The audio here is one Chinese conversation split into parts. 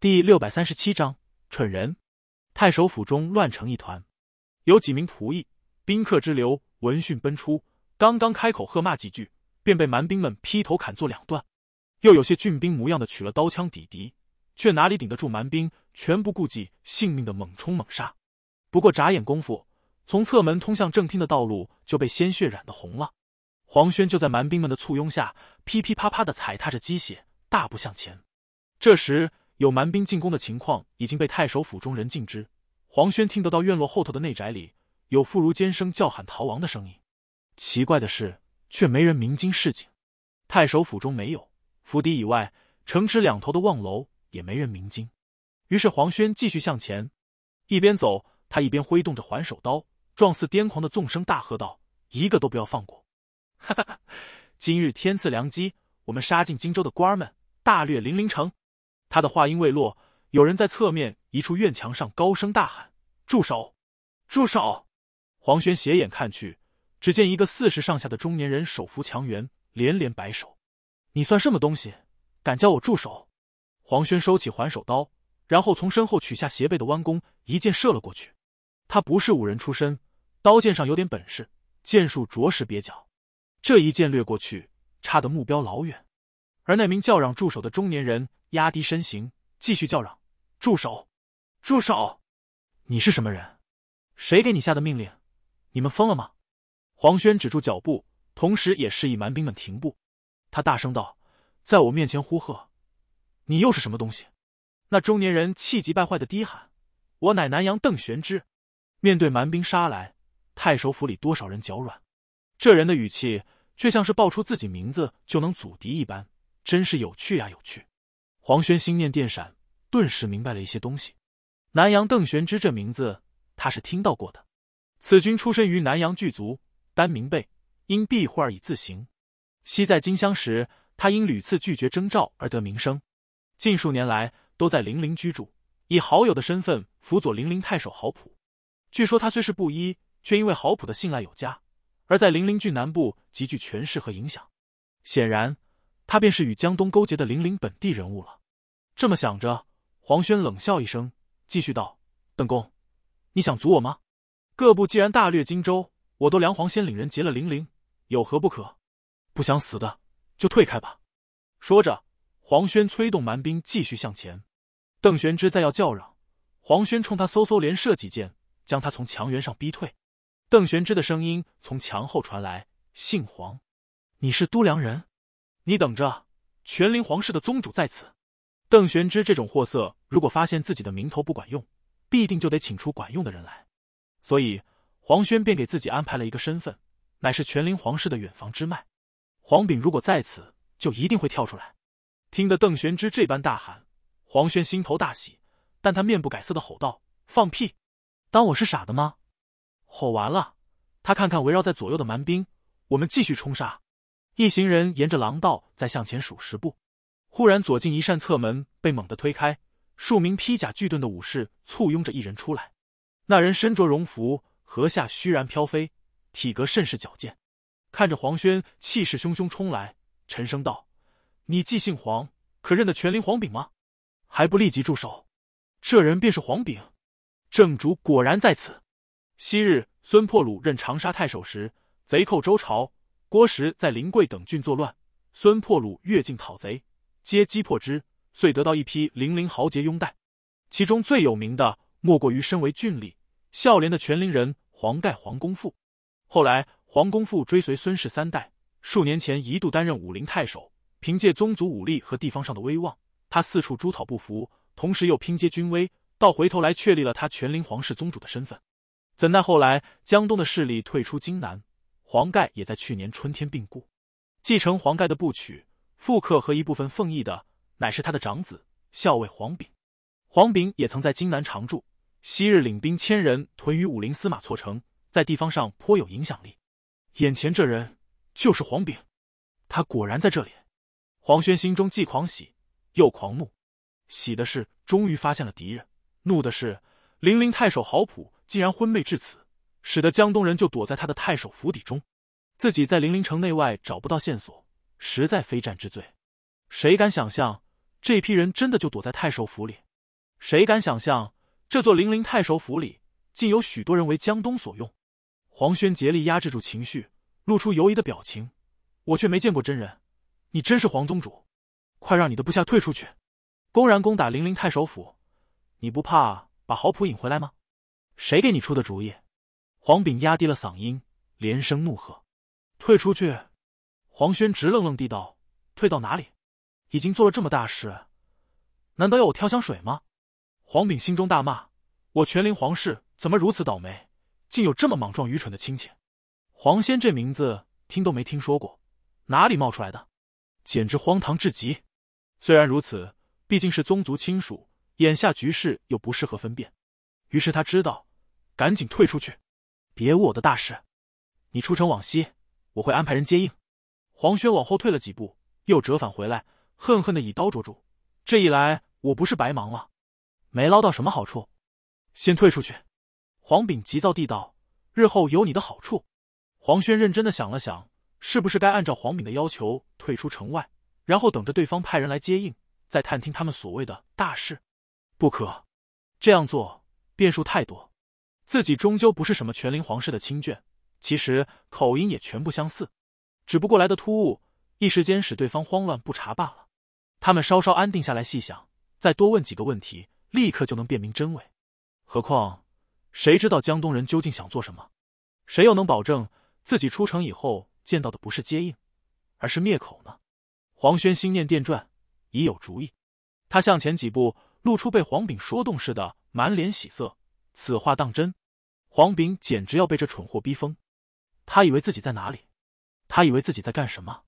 第六百三十七章，蠢人。太守府中乱成一团，有几名仆役、宾客之流闻讯奔出，刚刚开口喝骂几句，便被蛮兵们劈头砍作两段。又有些俊兵模样的取了刀枪抵敌，却哪里顶得住蛮兵全不顾忌性命的猛冲猛杀？不过眨眼功夫，从侧门通向正厅的道路就被鲜血染得红了。黄轩就在蛮兵们的簇拥下，噼噼啪啪的踩踏着鸡血，大步向前。这时。有蛮兵进攻的情况已经被太守府中人尽知。黄轩听得到院落后头的内宅里有妇孺尖声叫喊逃亡的声音，奇怪的是却没人鸣金示警。太守府中没有，府邸以外城池两头的望楼也没人鸣金。于是黄轩继续向前，一边走他一边挥动着还手刀，状似癫狂的纵声大喝道：“一个都不要放过！”哈哈哈！今日天赐良机，我们杀进荆州的官儿们，大掠零陵城。他的话音未落，有人在侧面一处院墙上高声大喊：“住手！住手！”黄轩斜眼看去，只见一个四十上下的中年人手扶墙垣，连连摆手：“你算什么东西？敢叫我住手？”黄轩收起还手刀，然后从身后取下斜背的弯弓，一箭射了过去。他不是武人出身，刀剑上有点本事，剑术着实蹩脚。这一箭掠过去，差的目标老远。而那名叫嚷“住手”的中年人。压低身形，继续叫嚷：“住手！住手！你是什么人？谁给你下的命令？你们疯了吗？”黄轩止住脚步，同时也示意蛮兵们停步。他大声道：“在我面前呼喝，你又是什么东西？”那中年人气急败坏的低喊：“我乃南阳邓玄之。”面对蛮兵杀来，太守府里多少人脚软？这人的语气却像是报出自己名字就能阻敌一般，真是有趣呀，有趣！黄轩心念电闪，顿时明白了一些东西。南阳邓玄之这名字，他是听到过的。此君出身于南阳巨族，单名辈，因壁画而以自行。昔在金乡时，他因屡次拒绝征召而得名声。近数年来，都在零陵居住，以好友的身份辅佐零陵太守郝普。据说他虽是布衣，却因为郝普的信赖有加，而在零陵郡南部极具权势和影响。显然，他便是与江东勾结的零陵本地人物了。这么想着，黄轩冷笑一声，继续道：“邓公，你想阻我吗？各部既然大掠荆州，我都梁皇先领人劫了灵陵，有何不可？不想死的就退开吧。”说着，黄轩催动蛮兵继续向前。邓玄之再要叫嚷，黄轩冲他嗖嗖连射几箭，将他从墙垣上逼退。邓玄之的声音从墙后传来：“姓黄，你是都梁人？你等着，全灵皇室的宗主在此。”邓玄之这种货色，如果发现自己的名头不管用，必定就得请出管用的人来。所以黄轩便给自己安排了一个身份，乃是全灵皇室的远房支脉。黄炳如果在此，就一定会跳出来。听得邓玄之这般大喊，黄轩心头大喜，但他面不改色的吼道：“放屁！当我是傻的吗？”吼完了，他看看围绕在左右的蛮兵，我们继续冲杀。一行人沿着廊道再向前数十步。忽然，左近一扇侧门被猛地推开，数名披甲巨盾的武士簇拥着一人出来。那人身着戎服，颌下虚然飘飞，体格甚是矫健。看着黄轩气势汹汹冲来，沉声道：“你既姓黄，可认得全灵黄炳吗？还不立即住手！”这人便是黄炳，正主果然在此。昔日孙破虏任长沙太守时，贼寇周朝、郭时在临桂等郡作乱，孙破虏越境讨贼。皆击破之，遂得到一批零陵豪杰拥戴。其中最有名的，莫过于身为郡吏、孝廉的全陵人黄盖黄公富。后来，黄公富追随孙氏三代，数年前一度担任武陵太守。凭借宗族武力和地方上的威望，他四处诛讨不服，同时又拼接军威，到回头来确立了他全陵皇室宗主的身份。怎奈后来江东的势力退出荆南，黄盖也在去年春天病故。继承黄盖的部曲。复刻和一部分奉义的，乃是他的长子校尉黄炳。黄炳也曾在京南常驻，昔日领兵千人屯于武陵司马错城，在地方上颇有影响力。眼前这人就是黄炳，他果然在这里。黄轩心中既狂喜又狂怒，喜的是终于发现了敌人，怒的是零陵太守郝普竟然昏昧至此，使得江东人就躲在他的太守府邸中，自己在零陵城内外找不到线索。实在非战之罪，谁敢想象这批人真的就躲在太守府里？谁敢想象这座零陵太守府里竟有许多人为江东所用？黄轩竭力压制住情绪，露出犹疑的表情。我却没见过真人，你真是黄宗主？快让你的部下退出去！公然攻打零陵太守府，你不怕把郝普引回来吗？谁给你出的主意？黄炳压低了嗓音，连声怒喝：“退出去！”黄轩直愣愣地道：“退到哪里？已经做了这么大事，难道要我挑香水吗？”黄炳心中大骂：“我全灵皇室怎么如此倒霉？竟有这么莽撞愚蠢的亲戚！”黄仙这名字听都没听说过，哪里冒出来的？简直荒唐至极！虽然如此，毕竟是宗族亲属，眼下局势又不适合分辨，于是他知道，赶紧退出去，别误我的大事。你出城往西，我会安排人接应。黄轩往后退了几步，又折返回来，恨恨的以刀捉住。这一来，我不是白忙了，没捞到什么好处。先退出去。”黄炳急躁地道，“日后有你的好处。”黄轩认真的想了想，是不是该按照黄炳的要求退出城外，然后等着对方派人来接应，再探听他们所谓的大事？不可，这样做变数太多，自己终究不是什么权灵皇室的亲眷，其实口音也全部相似。只不过来的突兀，一时间使对方慌乱不察罢了。他们稍稍安定下来，细想，再多问几个问题，立刻就能辨明真伪。何况，谁知道江东人究竟想做什么？谁又能保证自己出城以后见到的不是接应，而是灭口呢？黄轩心念电转，已有主意。他向前几步，露出被黄炳说动似的满脸喜色。此话当真？黄炳简直要被这蠢货逼疯。他以为自己在哪里？他以为自己在干什么？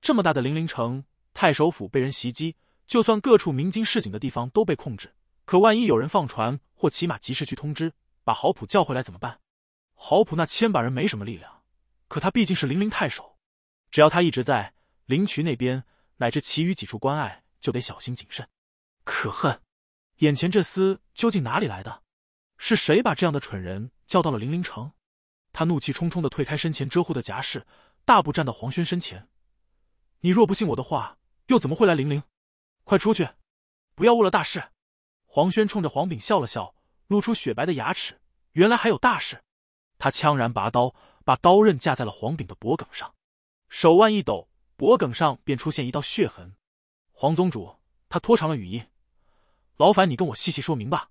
这么大的零陵城，太守府被人袭击，就算各处明金市井的地方都被控制，可万一有人放船或骑马及时去通知，把郝普叫回来怎么办？郝普那千把人没什么力量，可他毕竟是零陵太守，只要他一直在灵渠那边，乃至其余几处关隘，就得小心谨慎。可恨，眼前这厮究竟哪里来的？是谁把这样的蠢人叫到了零陵城？他怒气冲冲的退开身前遮护的夹士。大步站到黄轩身前，你若不信我的话，又怎么会来玲玲？快出去，不要误了大事。黄轩冲着黄炳笑了笑，露出雪白的牙齿。原来还有大事。他悄然拔刀，把刀刃架在了黄炳的脖颈上，手腕一抖，脖颈上便出现一道血痕。黄宗主，他拖长了语音，劳烦你跟我细细说明吧。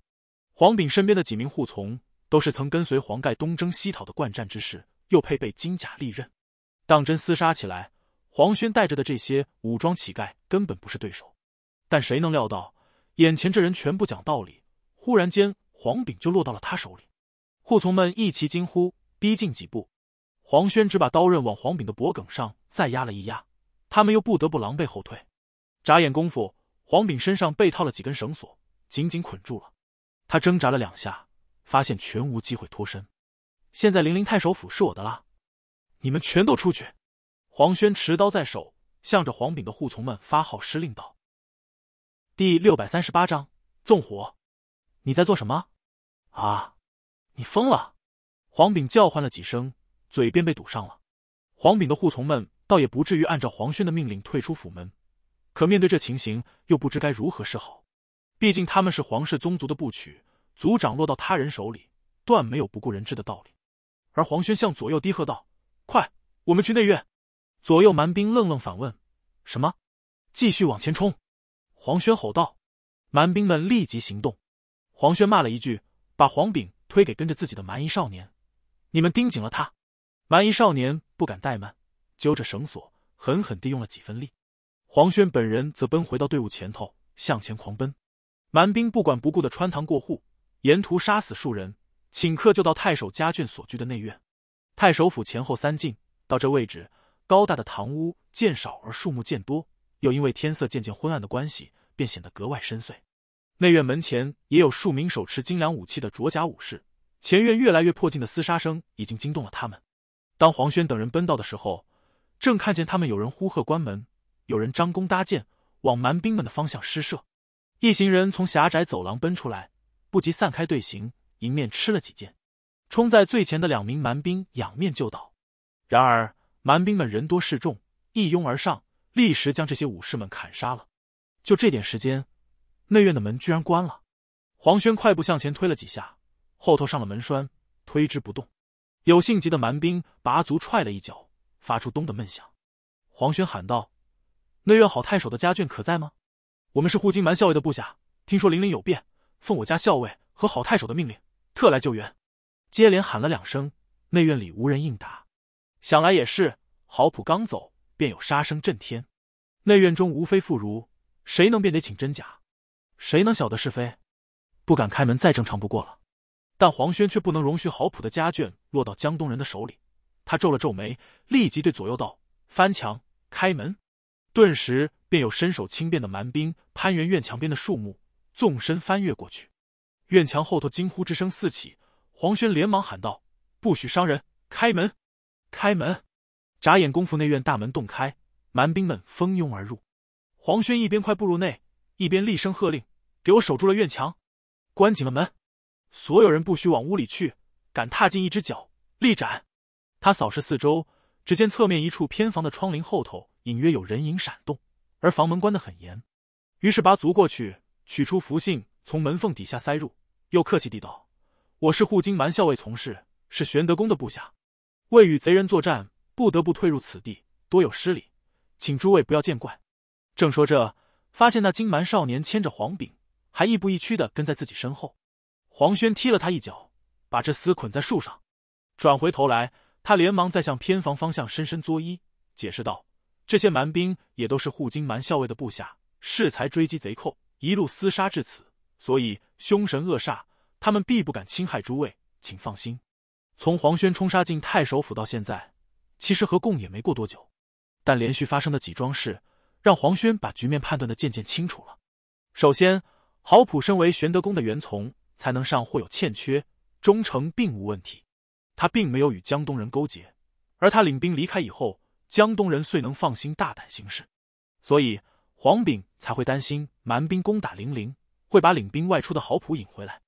黄炳身边的几名护从都是曾跟随黄盖东征西讨的惯战之士，又配备金甲利刃。当真厮杀起来，黄轩带着的这些武装乞丐根本不是对手。但谁能料到，眼前这人全不讲道理。忽然间，黄炳就落到了他手里。扈从们一齐惊呼，逼近几步。黄轩只把刀刃往黄炳的脖颈上再压了一压，他们又不得不狼狈后退。眨眼功夫，黄炳身上被套了几根绳索，紧紧捆住了。他挣扎了两下，发现全无机会脱身。现在，零陵太守府是我的啦。你们全都出去！黄轩持刀在手，向着黄炳的护从们发号施令道：“第六百三十八章纵火，你在做什么？啊，你疯了！”黄炳叫唤了几声，嘴便被堵上了。黄炳的护从们倒也不至于按照黄轩的命令退出府门，可面对这情形，又不知该如何是好。毕竟他们是皇室宗族的部曲，族长落到他人手里，断没有不顾人质的道理。而黄轩向左右低喝道。快，我们去内院！左右蛮兵愣愣反问：“什么？”继续往前冲！黄轩吼道。蛮兵们立即行动。黄轩骂了一句，把黄炳推给跟着自己的蛮夷少年：“你们盯紧了他！”蛮夷少年不敢怠慢，揪着绳索狠狠地用了几分力。黄轩本人则奔回到队伍前头，向前狂奔。蛮兵不管不顾的穿堂过户，沿途杀死数人，顷刻就到太守家眷所居的内院。太守府前后三进，到这位置，高大的堂屋渐少而树木渐多，又因为天色渐渐昏暗的关系，便显得格外深邃。内院门前也有数名手持精良武器的着甲武士。前院越来越迫近的厮杀声已经惊动了他们。当黄轩等人奔到的时候，正看见他们有人呼喝关门，有人张弓搭箭往蛮兵们的方向施射。一行人从狭窄走廊奔出来，不及散开队形，迎面吃了几箭。冲在最前的两名蛮兵仰面就倒，然而蛮兵们人多势众，一拥而上，立时将这些武士们砍杀了。就这点时间，内院的门居然关了。黄轩快步向前推了几下，后头上了门栓，推之不动。有性急的蛮兵拔足踹了一脚，发出咚的闷响。黄轩喊道：“内院郝太守的家眷可在吗？我们是护金蛮校尉的部下，听说灵灵有变，奉我家校尉和郝太守的命令，特来救援。”接连喊了两声，内院里无人应答。想来也是，郝普刚走，便有杀声震天。内院中无非妇孺，谁能辨得清真假？谁能晓得是非？不敢开门，再正常不过了。但黄轩却不能容许郝普的家眷落到江东人的手里。他皱了皱眉，立即对左右道：“翻墙开门！”顿时便有身手轻便的蛮兵攀援院墙边的树木，纵身翻越过去。院墙后头惊呼之声四起。黄轩连忙喊道：“不许伤人！开门，开门！”眨眼功夫，内院大门洞开，蛮兵们蜂拥而入。黄轩一边快步入内，一边厉声喝令：“给我守住了院墙，关紧了门，所有人不许往屋里去！敢踏进一只脚，立斩！”他扫视四周，只见侧面一处偏房的窗棂后头隐约有人影闪动，而房门关得很严。于是拔足过去，取出符信，从门缝底下塞入，又客气地道。我是护金蛮校尉从事，是玄德公的部下，为与贼人作战，不得不退入此地，多有失礼，请诸位不要见怪。正说着，发现那金蛮少年牵着黄炳，还亦步亦趋的跟在自己身后。黄轩踢了他一脚，把这厮捆在树上。转回头来，他连忙再向偏房方向深深作揖，解释道：“这些蛮兵也都是护金蛮校尉的部下，恃才追击贼寇，一路厮杀至此，所以凶神恶煞。”他们必不敢侵害诸位，请放心。从黄轩冲杀进太守府到现在，其实合共也没过多久，但连续发生的几桩事，让黄轩把局面判断的渐渐清楚了。首先，郝普身为玄德公的元从，才能上或有欠缺，忠诚并无问题。他并没有与江东人勾结，而他领兵离开以后，江东人虽能放心大胆行事，所以黄炳才会担心蛮兵攻打零陵，会把领兵外出的郝普引回来。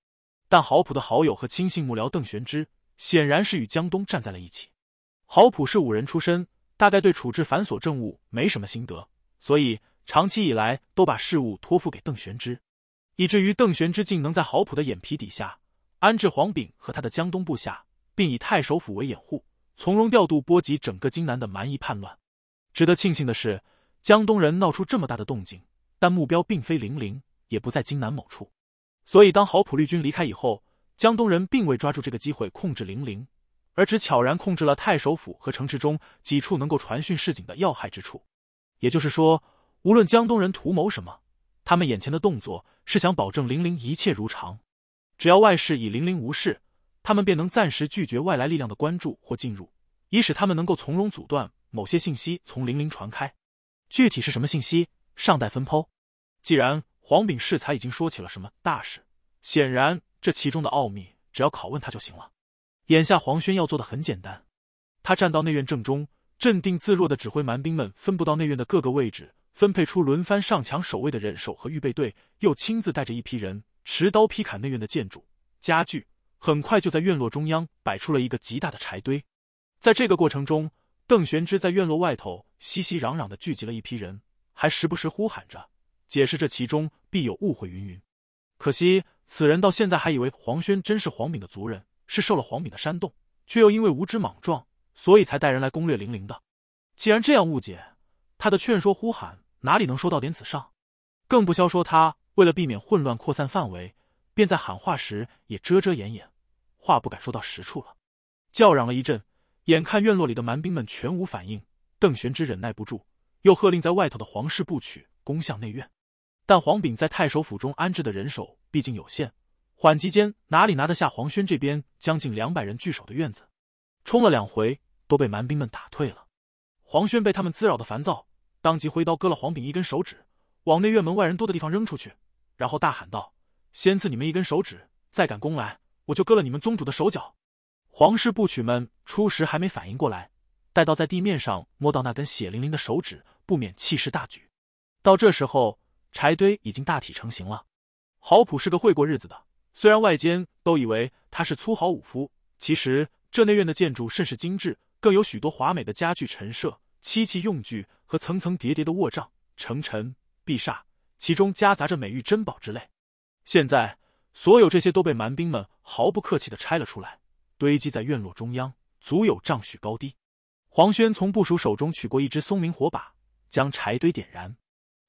但郝普的好友和亲信幕僚邓玄之显然是与江东站在了一起。郝普是武人出身，大概对处置繁琐政务没什么心得，所以长期以来都把事务托付给邓玄之，以至于邓玄之竟能在郝普的眼皮底下安置黄炳和他的江东部下，并以太守府为掩护，从容调度，波及整个荆南的蛮夷叛乱。值得庆幸的是，江东人闹出这么大的动静，但目标并非零陵，也不在荆南某处。所以，当郝普律军离开以后，江东人并未抓住这个机会控制零零，而只悄然控制了太守府和城池中几处能够传讯市井的要害之处。也就是说，无论江东人图谋什么，他们眼前的动作是想保证零零一切如常。只要外事以零零无事，他们便能暂时拒绝外来力量的关注或进入，以使他们能够从容阻断某些信息从零零传开。具体是什么信息，尚待分剖。既然黄炳世才已经说起了什么大事，显然这其中的奥秘，只要拷问他就行了。眼下黄轩要做的很简单，他站到内院正中，镇定自若的指挥蛮兵们分布到内院的各个位置，分配出轮番上墙守卫的人手和预备队，又亲自带着一批人持刀劈砍内院的建筑家具，很快就在院落中央摆出了一个极大的柴堆。在这个过程中，邓玄之在院落外头熙熙攘攘的聚集了一批人，还时不时呼喊着。解释这其中必有误会云云，可惜此人到现在还以为黄轩真是黄敏的族人，是受了黄敏的煽动，却又因为无知莽撞，所以才带人来攻略玲玲的。既然这样误解，他的劝说呼喊哪里能说到点子上？更不消说他为了避免混乱扩散范围，便在喊话时也遮遮掩掩，话不敢说到实处了。叫嚷了一阵，眼看院落里的蛮兵们全无反应，邓玄之忍耐不住，又喝令在外头的皇室部曲攻向内院。但黄炳在太守府中安置的人手毕竟有限，缓急间哪里拿得下黄轩这边将近两百人聚守的院子？冲了两回都被蛮兵们打退了。黄轩被他们滋扰的烦躁，当即挥刀割了黄炳一根手指，往内院门外人多的地方扔出去，然后大喊道：“先赐你们一根手指，再敢攻来，我就割了你们宗主的手脚！”皇室部曲们初时还没反应过来，待到在地面上摸到那根血淋淋的手指，不免气势大举。到这时候。柴堆已经大体成型了。郝普是个会过日子的，虽然外间都以为他是粗豪武夫，其实这内院的建筑甚是精致，更有许多华美的家具陈设、漆器用具和层层叠叠的卧帐、城陈、壁煞，其中夹杂着美玉珍宝之类。现在，所有这些都被蛮兵们毫不客气地拆了出来，堆积在院落中央，足有丈许高低。黄轩从部署手中取过一支松明火把，将柴堆点燃。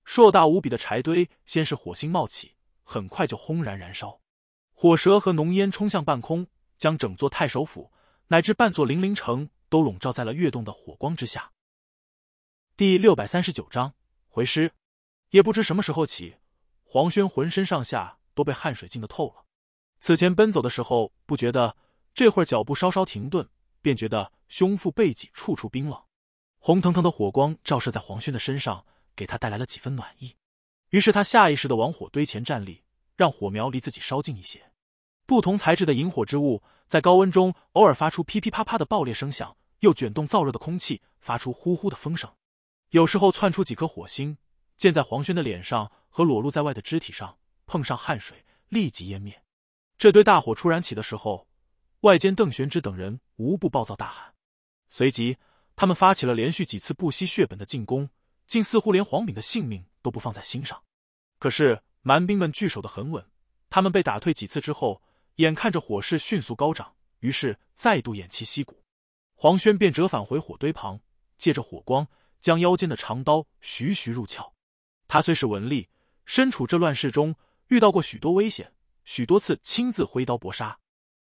硕大无比的柴堆，先是火星冒起，很快就轰然燃烧，火舌和浓烟冲向半空，将整座太守府乃至半座零陵城都笼罩在了跃动的火光之下。第六百三十九章回师。也不知什么时候起，黄轩浑身上下都被汗水浸得透了。此前奔走的时候不觉得，这会儿脚步稍稍停顿，便觉得胸腹背脊处处冰冷。红腾腾的火光照射在黄轩的身上。给他带来了几分暖意，于是他下意识的往火堆前站立，让火苗离自己稍近一些。不同材质的引火之物在高温中偶尔发出噼噼啪啪的爆裂声响，又卷动燥热的空气，发出呼呼的风声。有时候窜出几颗火星，溅在黄轩的脸上和裸露在外的肢体上，碰上汗水立即湮灭。这堆大火初燃起的时候，外间邓玄之等人无不暴躁大喊，随即他们发起了连续几次不惜血本的进攻。竟似乎连黄炳的性命都不放在心上。可是蛮兵们聚守的很稳，他们被打退几次之后，眼看着火势迅速高涨，于是再度偃旗息鼓。黄轩便折返回火堆旁，借着火光将腰间的长刀徐徐入鞘。他虽是文吏，身处这乱世中，遇到过许多危险，许多次亲自挥刀搏杀，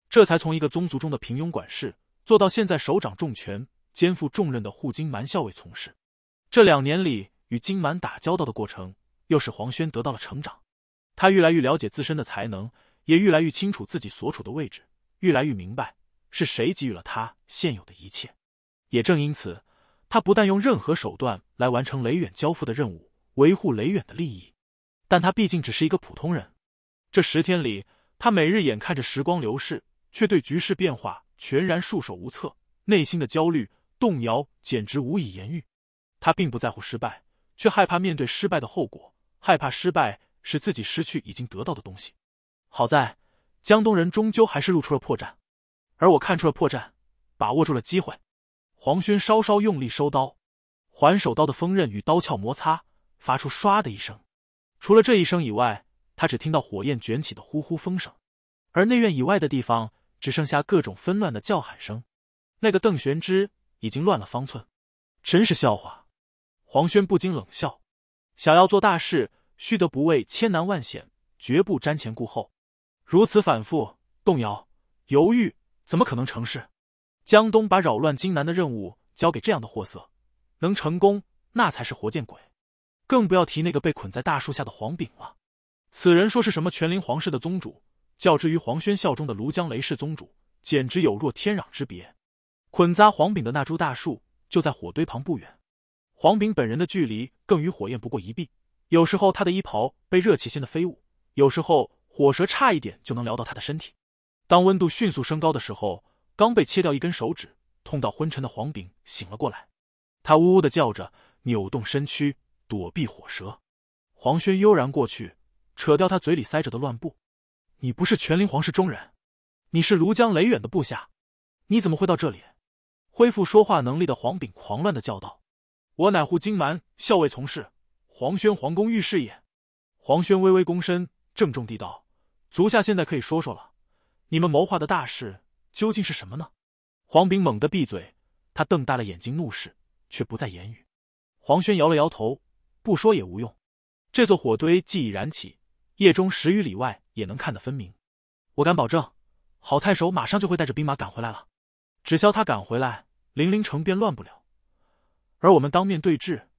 这才从一个宗族中的平庸管事做到现在手掌重权、肩负重任的护金蛮校尉从事。这两年里，与金满打交道的过程，又使黄轩得到了成长。他愈来愈了解自身的才能，也愈来愈清楚自己所处的位置，愈来愈明白是谁给予了他现有的一切。也正因此，他不但用任何手段来完成雷远交付的任务，维护雷远的利益，但他毕竟只是一个普通人。这十天里，他每日眼看着时光流逝，却对局势变化全然束手无策，内心的焦虑、动摇简直无以言喻。他并不在乎失败，却害怕面对失败的后果，害怕失败使自己失去已经得到的东西。好在江东人终究还是露出了破绽，而我看出了破绽，把握住了机会。黄轩稍稍用力收刀，还手刀的锋刃与刀鞘摩擦，发出唰的一声。除了这一声以外，他只听到火焰卷起的呼呼风声，而内院以外的地方只剩下各种纷乱的叫喊声。那个邓玄之已经乱了方寸，真是笑话。黄轩不禁冷笑：“想要做大事，须得不畏千难万险，绝不瞻前顾后。如此反复动摇、犹豫，怎么可能成事？”江东把扰乱荆南的任务交给这样的货色，能成功那才是活见鬼！更不要提那个被捆在大树下的黄炳了。此人说是什么全灵皇室的宗主，较之于黄轩效忠的庐江雷氏宗主，简直有若天壤之别。捆扎黄炳的那株大树就在火堆旁不远。黄炳本人的距离更与火焰不过一臂，有时候他的衣袍被热气掀得飞舞，有时候火舌差一点就能撩到他的身体。当温度迅速升高的时候，刚被切掉一根手指，痛到昏沉的黄炳醒了过来，他呜呜的叫着，扭动身躯躲避火舌。黄轩悠然过去，扯掉他嘴里塞着的乱布：“你不是全灵皇室中人，你是庐江雷远的部下，你怎么会到这里？”恢复说话能力的黄炳狂乱的叫道。我乃护金蛮校尉从事黄轩，皇宫御史也。黄轩微微躬身，郑重地道：“足下现在可以说说了，你们谋划的大事究竟是什么呢？”黄炳猛地闭嘴，他瞪大了眼睛怒视，却不再言语。黄轩摇了摇头，不说也无用。这座火堆既已燃起，夜中十余里外也能看得分明。我敢保证，郝太守马上就会带着兵马赶回来了。只消他赶回来，零陵城便乱不了。而我们当面对质，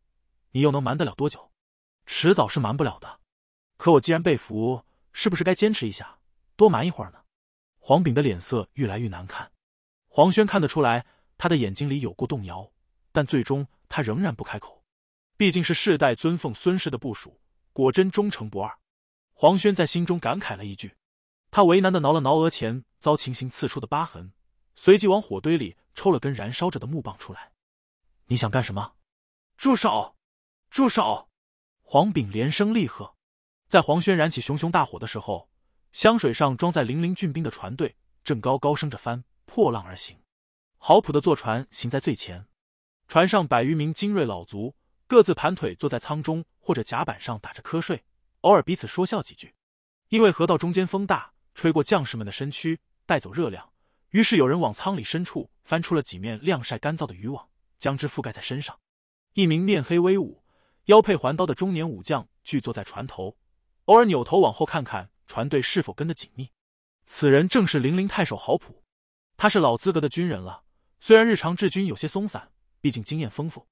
你又能瞒得了多久？迟早是瞒不了的。可我既然被俘，是不是该坚持一下，多瞒一会儿呢？黄炳的脸色越来越难看。黄轩看得出来，他的眼睛里有过动摇，但最终他仍然不开口。毕竟是世代尊奉孙氏的部署，果真忠诚不二。黄轩在心中感慨了一句。他为难的挠了挠额前遭情形刺出的疤痕，随即往火堆里抽了根燃烧着的木棒出来。你想干什么？住手！住手！黄炳连声厉喝。在黄轩燃起熊熊大火的时候，湘水上装载零零俊兵的船队正高高升着帆，破浪而行。郝普的坐船行在最前，船上百余名精锐老卒各自盘腿坐在舱中或者甲板上打着瞌睡，偶尔彼此说笑几句。因为河道中间风大，吹过将士们的身躯带走热量，于是有人往舱里深处翻出了几面晾晒干燥的渔网。将之覆盖在身上。一名面黑威武、腰佩环刀的中年武将聚坐在船头，偶尔扭头往后看看船队是否跟得紧密。此人正是零陵太守郝普，他是老资格的军人了，虽然日常治军有些松散，毕竟经验丰富。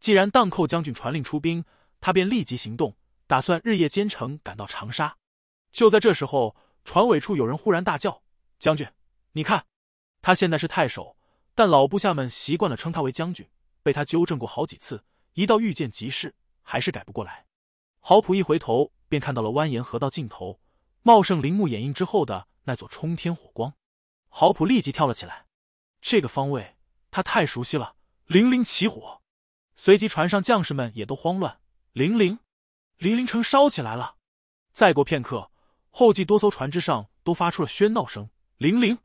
既然荡寇将军传令出兵，他便立即行动，打算日夜兼程赶到长沙。就在这时候，船尾处有人忽然大叫：“将军，你看，他现在是太守。”但老部下们习惯了称他为将军，被他纠正过好几次，一到遇见急事还是改不过来。郝普一回头，便看到了蜿蜒河道尽头、茂盛林木掩映之后的那座冲天火光。郝普立即跳了起来，这个方位他太熟悉了。零零起火，随即船上将士们也都慌乱。零零，零零城烧起来了。再过片刻，后继多艘船只上都发出了喧闹声。零零，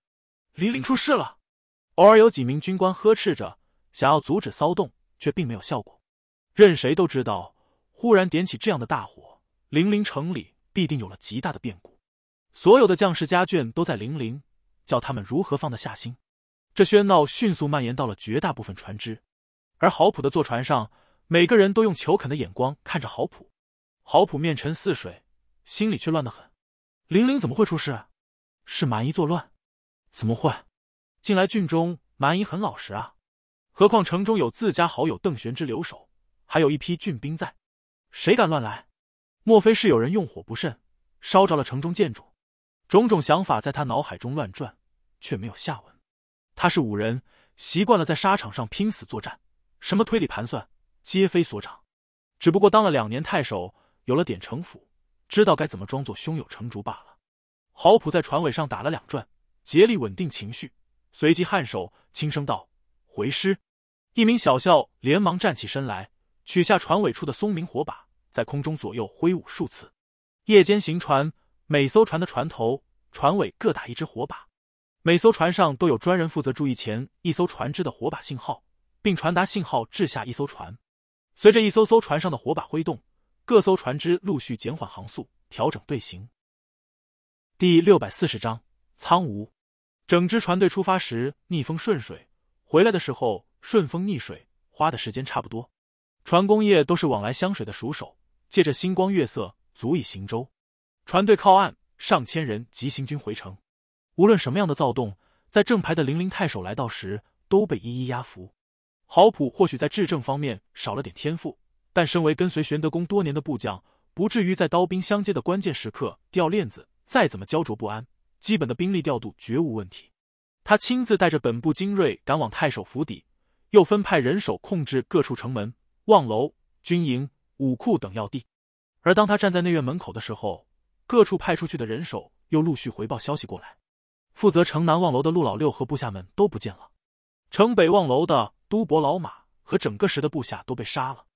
零零出事了。偶尔有几名军官呵斥着，想要阻止骚动，却并没有效果。任谁都知道，忽然点起这样的大火，零陵城里必定有了极大的变故。所有的将士家眷都在零陵，叫他们如何放得下心？这喧闹迅速蔓延到了绝大部分船只，而郝普的坐船上，每个人都用求肯的眼光看着郝普。郝普面沉似水，心里却乱得很。零陵怎么会出事？是蛮夷作乱？怎么会？近来郡中蛮夷很老实啊，何况城中有自家好友邓玄之留守，还有一批郡兵在，谁敢乱来？莫非是有人用火不慎，烧着了城中建筑？种种想法在他脑海中乱转，却没有下文。他是武人，习惯了在沙场上拼死作战，什么推理盘算皆非所长。只不过当了两年太守，有了点城府，知道该怎么装作胸有成竹罢了。郝普在船尾上打了两转，竭力稳定情绪。随即颔首，轻声道：“回师。”一名小校连忙站起身来，取下船尾处的松明火把，在空中左右挥舞数次。夜间行船，每艘船的船头、船尾各打一支火把，每艘船上都有专人负责注意前一艘船只的火把信号，并传达信号至下一艘船。随着一艘艘船上的火把挥动，各艘船只陆续减缓航速，调整队形。第六百四十章：苍梧。整支船队出发时逆风顺水，回来的时候顺风逆水，花的时间差不多。船工业都是往来香水的熟手，借着星光月色足以行舟。船队靠岸，上千人急行军回城。无论什么样的躁动，在正牌的零零太守来到时都被一一压服。郝普或许在治政方面少了点天赋，但身为跟随玄德公多年的部将，不至于在刀兵相接的关键时刻掉链子。再怎么焦灼不安。基本的兵力调度绝无问题，他亲自带着本部精锐赶往太守府邸，又分派人手控制各处城门、望楼、军营、武库等要地。而当他站在内院门口的时候，各处派出去的人手又陆续回报消息过来：负责城南望楼的陆老六和部下们都不见了；城北望楼的都伯老马和整个时的部下都被杀了，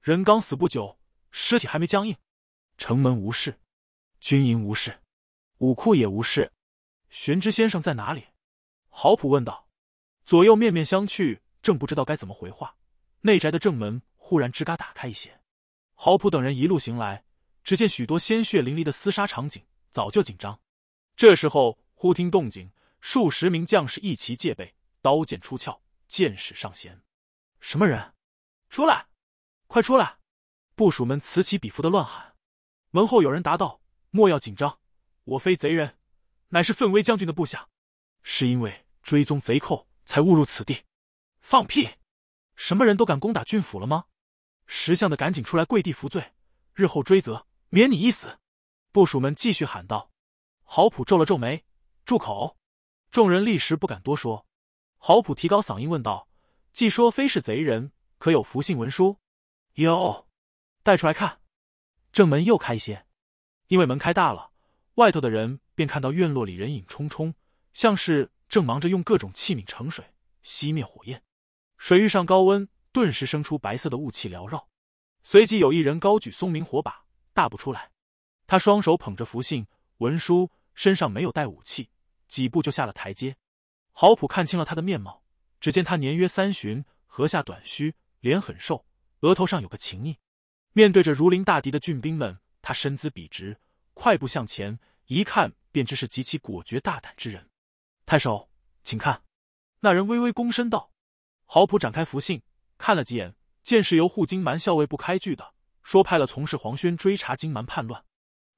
人刚死不久，尸体还没僵硬。城门无事，军营无事。武库也无事，玄之先生在哪里？郝普问道。左右面面相觑，正不知道该怎么回话。内宅的正门忽然吱嘎打开一些，郝普等人一路行来，只见许多鲜血淋漓的厮杀场景，早就紧张。这时候忽听动静，数十名将士一齐戒备，刀剑出鞘，箭矢上弦。什么人？出来！快出来！部署们此起彼伏的乱喊。门后有人答道：“莫要紧张。”我非贼人，乃是奋威将军的部下，是因为追踪贼寇才误入此地。放屁！什么人都敢攻打郡府了吗？识相的赶紧出来跪地服罪，日后追责免你一死。部属们继续喊道。郝普皱了皱眉：“住口！”众人立时不敢多说。郝普提高嗓音问道：“既说非是贼人，可有服信文书？”“有。”“带出来看。”正门又开一些，因为门开大了。外头的人便看到院落里人影冲冲，像是正忙着用各种器皿盛水、熄灭火焰。水域上高温，顿时生出白色的雾气缭绕。随即有一人高举松明火把，大步出来。他双手捧着福信文书，身上没有带武器，几步就下了台阶。郝普看清了他的面貌，只见他年约三旬，颌下短须，脸很瘦，额头上有个情印。面对着如临大敌的俊兵们，他身姿笔直。快步向前，一看便知是极其果决大胆之人。太守，请看。那人微微躬身道：“郝普展开福信，看了几眼，见是由护金蛮校尉部开具的，说派了从事黄轩追查金蛮叛乱。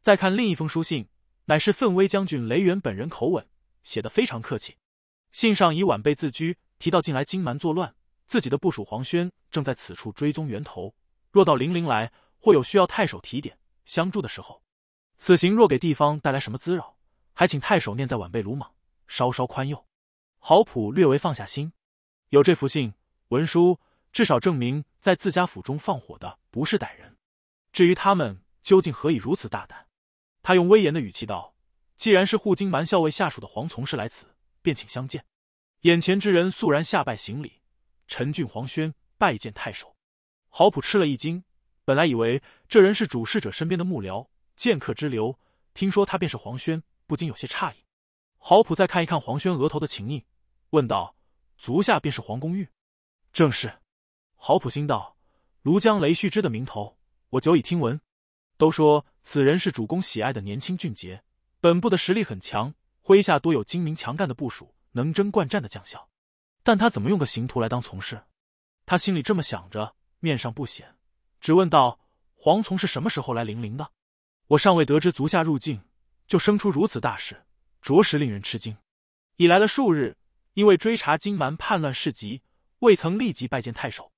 再看另一封书信，乃是奋威将军雷元本人口吻写的，非常客气。信上以晚辈自居，提到近来金蛮作乱，自己的部署黄轩正在此处追踪源头。若到零陵来，或有需要太守提点相助的时候。”此行若给地方带来什么滋扰，还请太守念在晚辈鲁莽，稍稍宽宥。郝普略微放下心，有这幅信文书，至少证明在自家府中放火的不是歹人。至于他们究竟何以如此大胆，他用威严的语气道：“既然是护金蛮校尉下属的黄从事来此，便请相见。”眼前之人肃然下拜行礼：“陈俊、黄轩拜见太守。”郝普吃了一惊，本来以为这人是主事者身边的幕僚。剑客之流，听说他便是黄轩，不禁有些诧异。郝普再看一看黄轩额头的情印，问道：“足下便是黄公玉？”“正是。”郝普心道：“庐江雷旭之的名头，我久已听闻，都说此人是主公喜爱的年轻俊杰。本部的实力很强，麾下多有精明强干的部署，能征惯战的将校。但他怎么用个刑徒来当从事？”他心里这么想着，面上不显，只问道：“黄从是什么时候来零陵的？”我尚未得知足下入境，就生出如此大事，着实令人吃惊。已来了数日，因为追查金蛮叛乱事急，未曾立即拜见太守。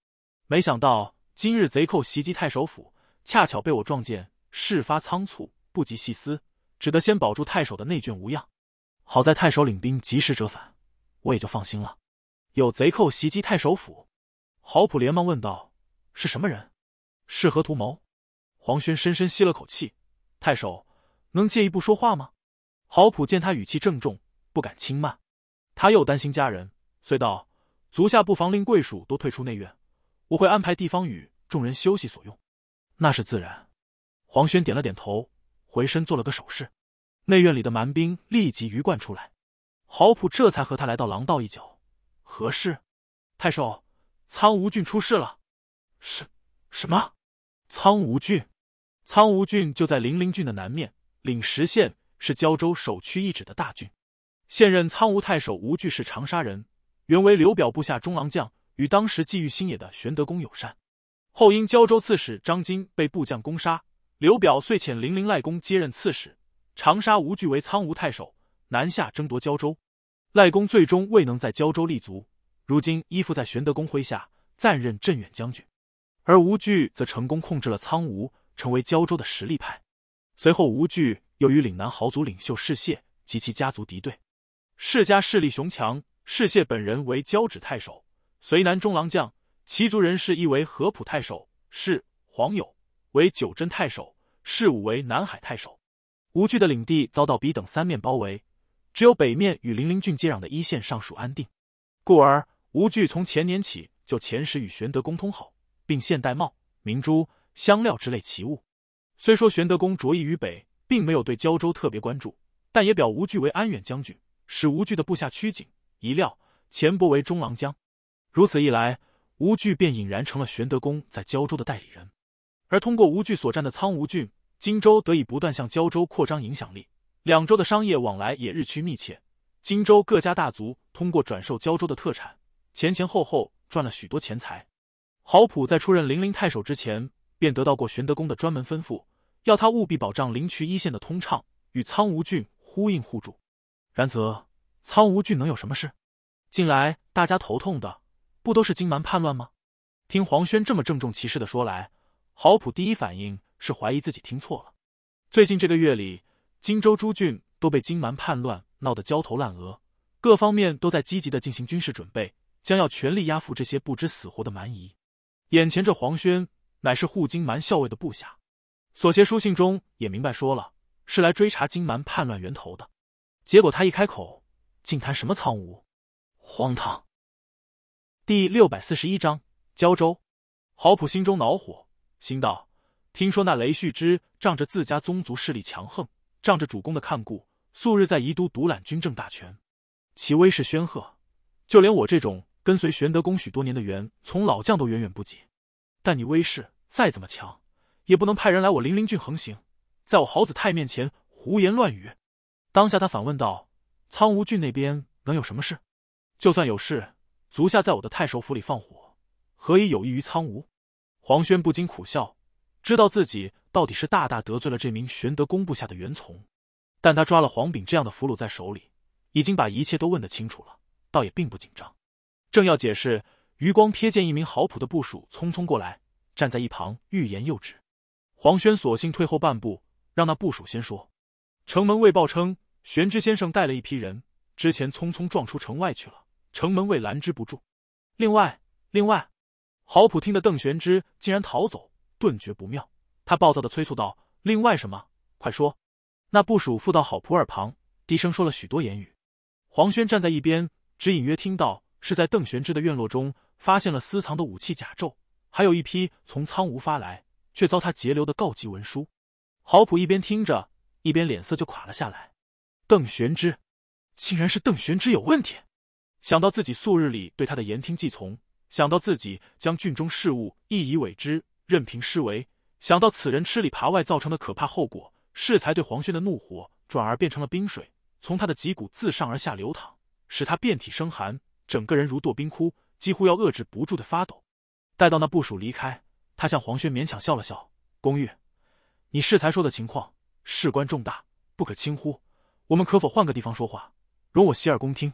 没想到今日贼寇袭击太守府，恰巧被我撞见。事发仓促，不及细思，只得先保住太守的内眷无恙。好在太首领兵及时折返，我也就放心了。有贼寇袭击太守府，郝普连忙问道：“是什么人？是何图谋？”黄轩深深吸了口气。太守，能借一步说话吗？郝普见他语气郑重，不敢轻慢。他又担心家人，遂道：“足下不妨令贵属都退出内院，我会安排地方与众人休息所用。”那是自然。黄轩点了点头，回身做了个手势，内院里的蛮兵立即鱼贯出来。郝普这才和他来到廊道一角，何事？太守，苍梧郡出事了。是？什么？苍梧郡？苍梧郡就在零陵郡的南面，领石县是胶州首屈一指的大郡。现任苍梧太守吴据是长沙人，原为刘表部下中郎将，与当时觊觎新野的玄德公友善。后因胶州刺史张金被部将攻杀，刘表遂遣零陵赖公接任刺史，长沙吴据为苍梧太守，南下争夺胶州。赖公最终未能在胶州立足，如今依附在玄德公麾下，暂任镇远将军。而吴据则成功控制了苍梧。成为胶州的实力派，随后吴惧又与岭南豪族领袖世谢及其家族敌对。世家势力雄强，世谢本人为交趾太守，绥南中郎将；其族人士亦为合浦太守，是黄友为九真太守，是武为南海太守。吴惧的领地遭到彼等三面包围，只有北面与零陵郡接壤的一线尚属安定，故而吴惧从前年起就遣使与玄德沟通好，并献玳瑁、明珠。香料之类奇物，虽说玄德公着意于北，并没有对胶州特别关注，但也表吴惧为安远将军，使吴惧的部下屈景、一料钱伯为中郎将。如此一来，吴惧便俨然成了玄德公在胶州的代理人。而通过吴惧所占的苍梧郡，荆州得以不断向胶州扩张影响力，两州的商业往来也日趋密切。荆州各家大族通过转售胶州的特产，前前后后赚了许多钱财。郝普在出任零陵太守之前。便得到过玄德公的专门吩咐，要他务必保障灵渠一线的通畅，与苍梧郡呼应互助。然则苍梧郡能有什么事？近来大家头痛的，不都是金蛮叛乱吗？听黄轩这么郑重其事的说来，郝普第一反应是怀疑自己听错了。最近这个月里，荆州诸郡都被金蛮叛乱闹得焦头烂额，各方面都在积极的进行军事准备，将要全力压服这些不知死活的蛮夷。眼前这黄轩。乃是护金蛮校尉的部下，所携书信中也明白说了，是来追查金蛮叛乱源头的。结果他一开口，竟谈什么苍梧，荒唐！第六百四十一章胶州，郝普心中恼火，心道：听说那雷旭之仗着自家宗族势力强横，仗着主公的看顾，素日在宜都独揽军政大权，其威势煊赫，就连我这种跟随玄德公许多年的元从老将都远远不及。但你威势再怎么强，也不能派人来我灵灵郡横行，在我郝子泰面前胡言乱语。当下他反问道：“苍梧郡那边能有什么事？就算有事，足下在我的太守府里放火，何以有益于苍梧？”黄轩不禁苦笑，知道自己到底是大大得罪了这名玄德公部下的袁从。但他抓了黄炳这样的俘虏在手里，已经把一切都问得清楚了，倒也并不紧张，正要解释。余光瞥见一名郝普的部署匆匆过来，站在一旁欲言又止。黄轩索性退后半步，让那部署先说。城门卫报称，玄之先生带了一批人，之前匆匆撞出城外去了，城门卫拦之不住。另外，另外，郝普听得邓玄之竟然逃走，顿觉不妙，他暴躁的催促道：“另外什么？快说！”那部署附到郝普耳旁，低声说了许多言语。黄轩站在一边，只隐约听到是在邓玄之的院落中。发现了私藏的武器、甲胄，还有一批从苍梧发来却遭他截留的告急文书。郝普一边听着，一边脸色就垮了下来。邓玄之，竟然是邓玄之有问题！想到自己素日里对他的言听计从，想到自己将郡中事务一以委之，任凭施为，想到此人吃里扒外造成的可怕后果，适才对黄轩的怒火转而变成了冰水，从他的脊骨自上而下流淌，使他遍体生寒，整个人如堕冰窟。几乎要遏制不住的发抖。待到那部署离开，他向黄轩勉强笑了笑。公寓，你适才说的情况事关重大，不可轻忽。我们可否换个地方说话？容我洗耳恭听。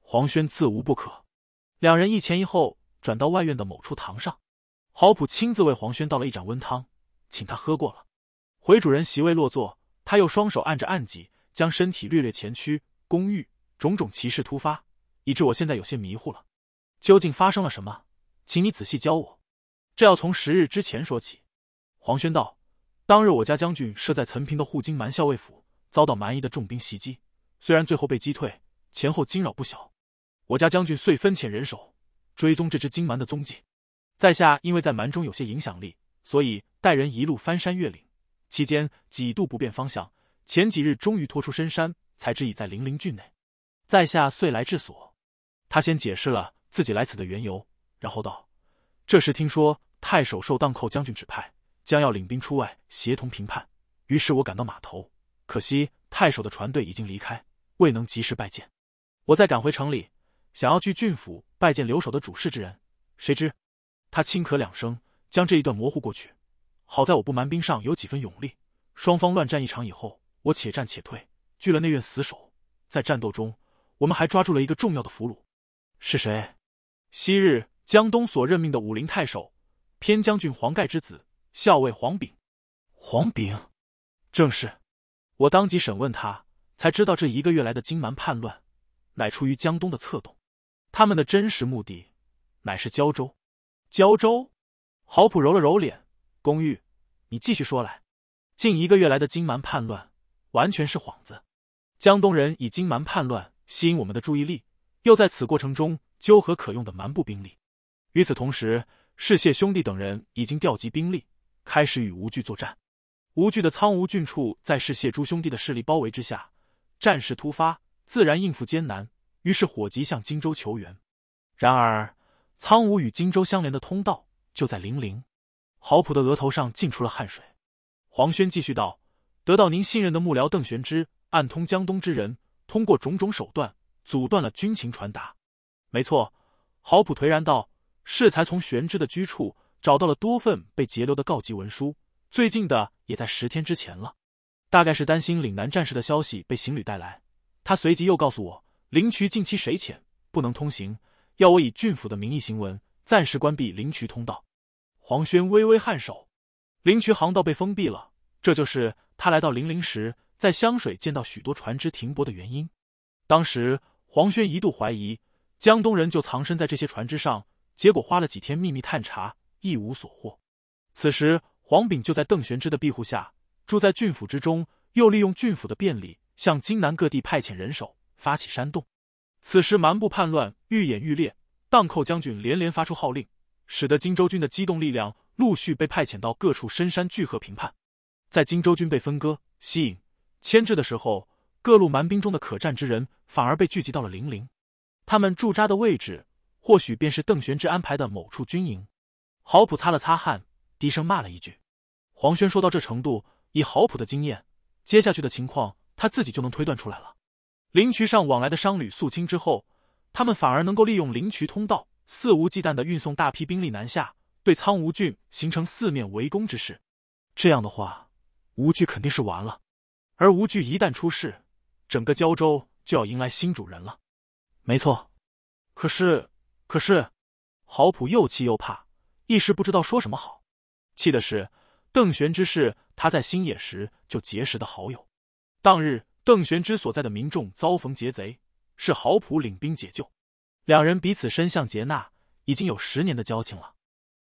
黄轩自无不可。两人一前一后转到外院的某处堂上，郝普亲自为黄轩倒了一盏温汤，请他喝过了。回主人席位落座，他又双手按着案几，将身体略略前屈。公寓，种种奇事突发，以致我现在有些迷糊了。究竟发生了什么？请你仔细教我。这要从十日之前说起。黄轩道：“当日我家将军设在岑平的护金蛮校尉府，遭到蛮夷的重兵袭击，虽然最后被击退，前后惊扰不小。我家将军遂分遣人手追踪这只金蛮的踪迹。在下因为在蛮中有些影响力，所以带人一路翻山越岭，期间几度不便方向。前几日终于脱出深山，才知已在零陵郡内。在下遂来治所。”他先解释了。自己来此的缘由，然后道：“这时听说太守受荡寇将军指派，将要领兵出外协同平叛，于是我赶到码头，可惜太守的船队已经离开，未能及时拜见。我再赶回城里，想要去郡府拜见留守的主事之人，谁知他轻咳两声，将这一段模糊过去。好在我不蛮兵上有几分勇力，双方乱战一场以后，我且战且退，拒了内院死守。在战斗中，我们还抓住了一个重要的俘虏，是谁？”昔日江东所任命的武陵太守、偏将军黄盖之子、校尉黄炳，黄炳，正是我当即审问他，才知道这一个月来的金蛮叛乱，乃出于江东的策动。他们的真实目的，乃是胶州。胶州，郝普揉了揉脸，公玉，你继续说来。近一个月来的金蛮叛乱，完全是幌子。江东人以金蛮叛乱吸引我们的注意力，又在此过程中。纠合可用的蛮部兵力。与此同时，世谢兄弟等人已经调集兵力，开始与吴惧作战。吴惧的苍梧郡处在世谢诸兄弟的势力包围之下，战事突发，自然应付艰难。于是火急向荆州求援。然而，苍梧与荆州相连的通道就在零陵。郝普的额头上浸出了汗水。黄轩继续道：“得到您信任的幕僚邓玄之，暗通江东之人，通过种种手段阻断了军情传达。”没错，郝普颓然道：“适才从玄之的居处找到了多份被截留的告急文书，最近的也在十天之前了。大概是担心岭南战事的消息被行旅带来，他随即又告诉我，灵渠近期水浅，不能通行，要我以郡府的名义行文，暂时关闭灵渠通道。”黄轩微微颔首，灵渠航道被封闭了，这就是他来到零陵时在湘水见到许多船只停泊的原因。当时黄轩一度怀疑。江东人就藏身在这些船只上，结果花了几天秘密探查，一无所获。此时，黄炳就在邓玄之的庇护下住在郡府之中，又利用郡府的便利，向荆南各地派遣人手，发起煽动。此时，蛮部叛乱愈演愈烈，荡寇将军连连发出号令，使得荆州军的机动力量陆续被派遣到各处深山聚合平叛。在荆州军被分割、吸引、牵制的时候，各路蛮兵中的可战之人反而被聚集到了零陵。他们驻扎的位置，或许便是邓玄之安排的某处军营。郝普擦了擦汗，低声骂了一句：“黄轩说到这程度，以郝普的经验，接下去的情况他自己就能推断出来了。”灵渠上往来的商旅肃清之后，他们反而能够利用灵渠通道，肆无忌惮的运送大批兵力南下，对苍梧郡形成四面围攻之势。这样的话，吴惧肯定是完了。而吴惧一旦出事，整个胶州就要迎来新主人了。没错，可是可是，郝普又气又怕，一时不知道说什么好。气的是邓玄之是他在新野时就结识的好友。当日邓玄之所在的民众遭逢劫贼，是郝普领兵解救，两人彼此深相接纳，已经有十年的交情了。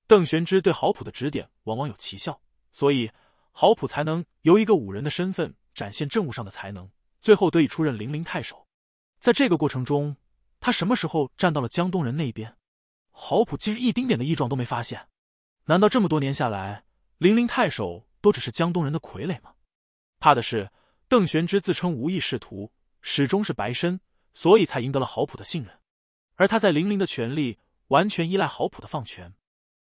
邓玄之对郝普的指点往往有奇效，所以郝普才能由一个武人的身份展现政务上的才能，最后得以出任零陵太守。在这个过程中。他什么时候站到了江东人那边？郝普竟然一丁点的异状都没发现，难道这么多年下来，零陵太守都只是江东人的傀儡吗？怕的是邓玄之自称无意仕途，始终是白身，所以才赢得了郝普的信任。而他在零陵的权力完全依赖郝普的放权，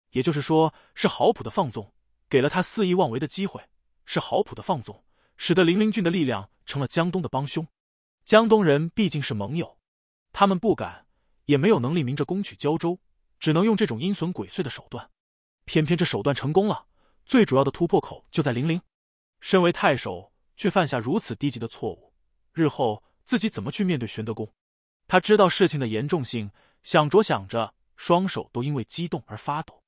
也就是说，是郝普的放纵给了他肆意妄为的机会，是郝普的放纵使得零陵郡的力量成了江东的帮凶。江东人毕竟是盟友。他们不敢，也没有能力明着攻取胶州，只能用这种阴损鬼祟的手段。偏偏这手段成功了，最主要的突破口就在零林。身为太守，却犯下如此低级的错误，日后自己怎么去面对玄德公？他知道事情的严重性，想着想着，双手都因为激动而发抖。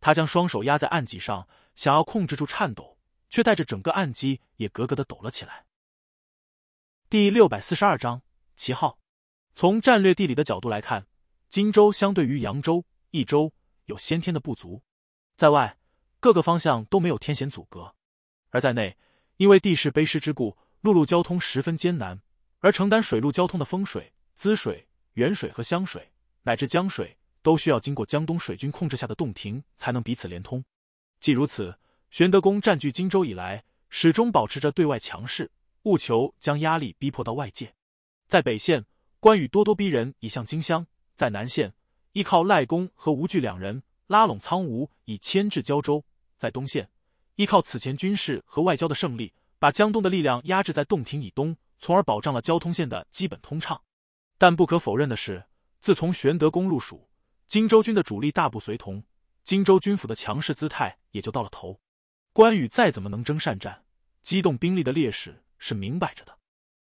他将双手压在案几上，想要控制住颤抖，却带着整个案几也格格的抖了起来。第六百四十二章：旗号。从战略地理的角度来看，荆州相对于扬州、益州有先天的不足，在外各个方向都没有天险阻隔，而在内，因为地势卑湿之故，陆路交通十分艰难，而承担水陆交通的风水、资水、沅水和湘水乃至江水，都需要经过江东水军控制下的洞庭才能彼此连通。既如此，玄德公占据荆州以来，始终保持着对外强势，务求将压力逼迫到外界，在北线。关羽咄咄逼人，以向荆襄；在南线，依靠赖公和吴惧两人拉拢苍梧，以牵制交州；在东线，依靠此前军事和外交的胜利，把江东的力量压制在洞庭以东，从而保障了交通线的基本通畅。但不可否认的是，自从玄德公入蜀，荆州军的主力大部随同，荆州军府的强势姿态也就到了头。关羽再怎么能征善战，机动兵力的劣势是明摆着的。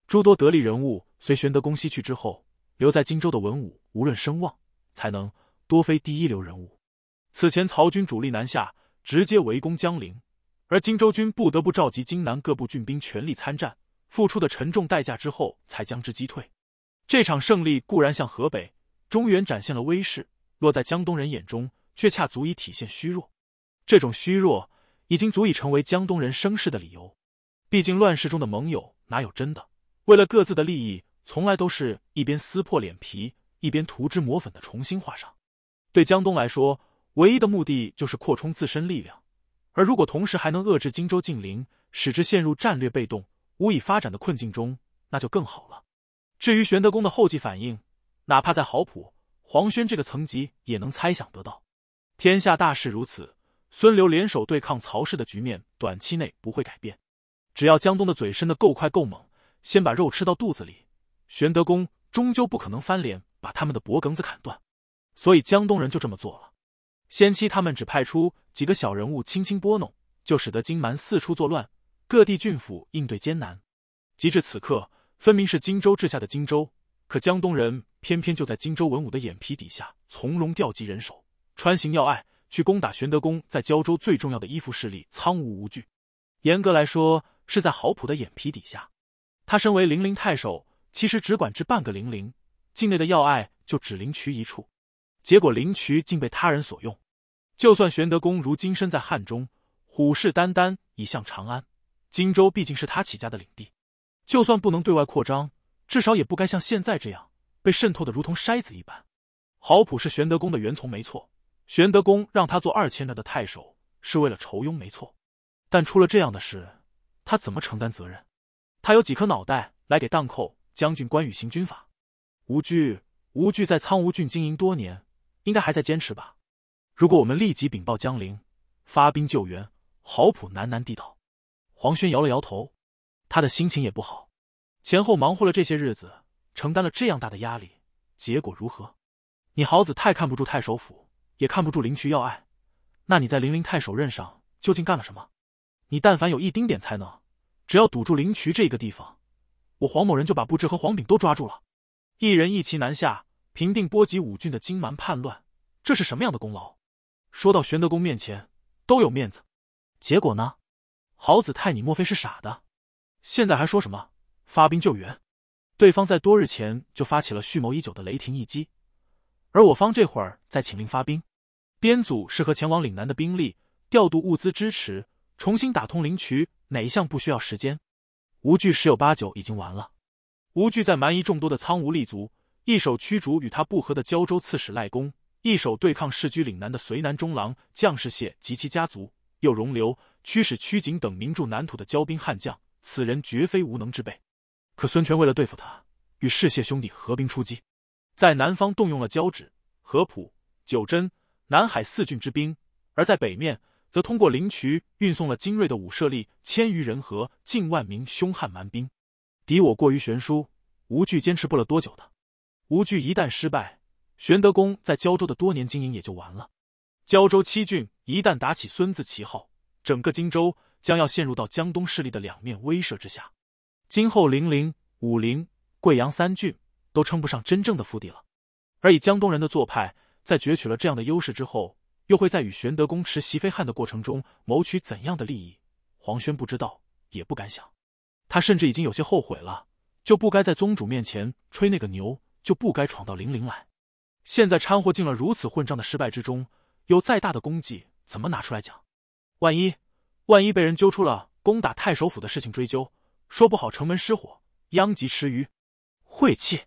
诸多得力人物。随玄德公西去之后，留在荆州的文武，无论声望、才能，多非第一流人物。此前曹军主力南下，直接围攻江陵，而荆州军不得不召集荆南各部郡兵全力参战，付出的沉重代价之后，才将之击退。这场胜利固然向河北、中原展现了威势，落在江东人眼中，却恰足以体现虚弱。这种虚弱已经足以成为江东人生事的理由。毕竟乱世中的盟友，哪有真的为了各自的利益？从来都是一边撕破脸皮，一边涂脂抹粉的重新画上。对江东来说，唯一的目的就是扩充自身力量，而如果同时还能遏制荆州近邻，使之陷入战略被动、无以发展的困境中，那就更好了。至于玄德公的后继反应，哪怕在郝普、黄轩这个层级，也能猜想得到。天下大势如此，孙刘联手对抗曹氏的局面短期内不会改变。只要江东的嘴伸得够快够猛，先把肉吃到肚子里。玄德公终究不可能翻脸，把他们的脖梗子砍断，所以江东人就这么做了。先期他们只派出几个小人物，轻轻拨弄，就使得荆蛮四处作乱，各地郡府应对艰难。及至此刻，分明是荆州治下的荆州，可江东人偏偏就在荆州文武的眼皮底下，从容调集人手，穿行要隘，去攻打玄德公在胶州最重要的依附势力苍梧无惧。严格来说，是在郝普的眼皮底下，他身为零陵太守。其实只管治半个零陵，境内的要隘就只灵渠一处，结果灵渠竟被他人所用。就算玄德公如今身在汉中，虎视眈眈，已向长安，荆州毕竟是他起家的领地，就算不能对外扩张，至少也不该像现在这样被渗透的如同筛子一般。郝普是玄德公的原从，没错，玄德公让他做二千年的太守是为了筹庸，没错，但出了这样的事，他怎么承担责任？他有几颗脑袋来给荡寇将军关羽行军法，吴惧吴惧在苍梧郡经营多年，应该还在坚持吧？如果我们立即禀报江陵，发兵救援，郝普喃喃地道。黄轩摇了摇头，他的心情也不好。前后忙活了这些日子，承担了这样大的压力，结果如何？你好子太看不住太守府，也看不住灵渠要隘。那你在零陵太守任上究竟干了什么？你但凡有一丁点才能，只要堵住灵渠这一个地方。我黄某人就把布置和黄炳都抓住了，一人一骑南下，平定波及五郡的金蛮叛乱，这是什么样的功劳？说到玄德公面前都有面子，结果呢？郝子泰，你莫非是傻的？现在还说什么发兵救援？对方在多日前就发起了蓄谋已久的雷霆一击，而我方这会儿在请令发兵，编组适合前往岭南的兵力，调度物资支持，重新打通灵渠，哪一项不需要时间？吴惧十有八九已经完了。吴惧在蛮夷众多的苍梧立足，一手驱逐与他不和的胶州刺史赖公，一手对抗世居岭南的绥南中郎将士谢及其家族，又容留驱使屈景等名著南土的骄兵悍将。此人绝非无能之辈。可孙权为了对付他，与士谢兄弟合兵出击，在南方动用了交趾、合浦、九真、南海四郡之兵，而在北面。则通过灵渠运送了精锐的武舍力千余人和近万名凶悍蛮兵，敌我过于悬殊，吴惧坚持不了多久的。吴惧一旦失败，玄德公在胶州的多年经营也就完了。胶州七郡一旦打起孙子旗号，整个荆州将要陷入到江东势力的两面威慑之下。今后零陵、武陵、贵阳三郡都称不上真正的腹地了。而以江东人的做派，在攫取了这样的优势之后。又会在与玄德公持席非汉的过程中谋取怎样的利益？黄轩不知道，也不敢想。他甚至已经有些后悔了，就不该在宗主面前吹那个牛，就不该闯到灵灵来。现在掺和进了如此混账的失败之中，有再大的功绩怎么拿出来讲？万一万一被人揪出了攻打太守府的事情追究，说不好城门失火，殃及池鱼。晦气！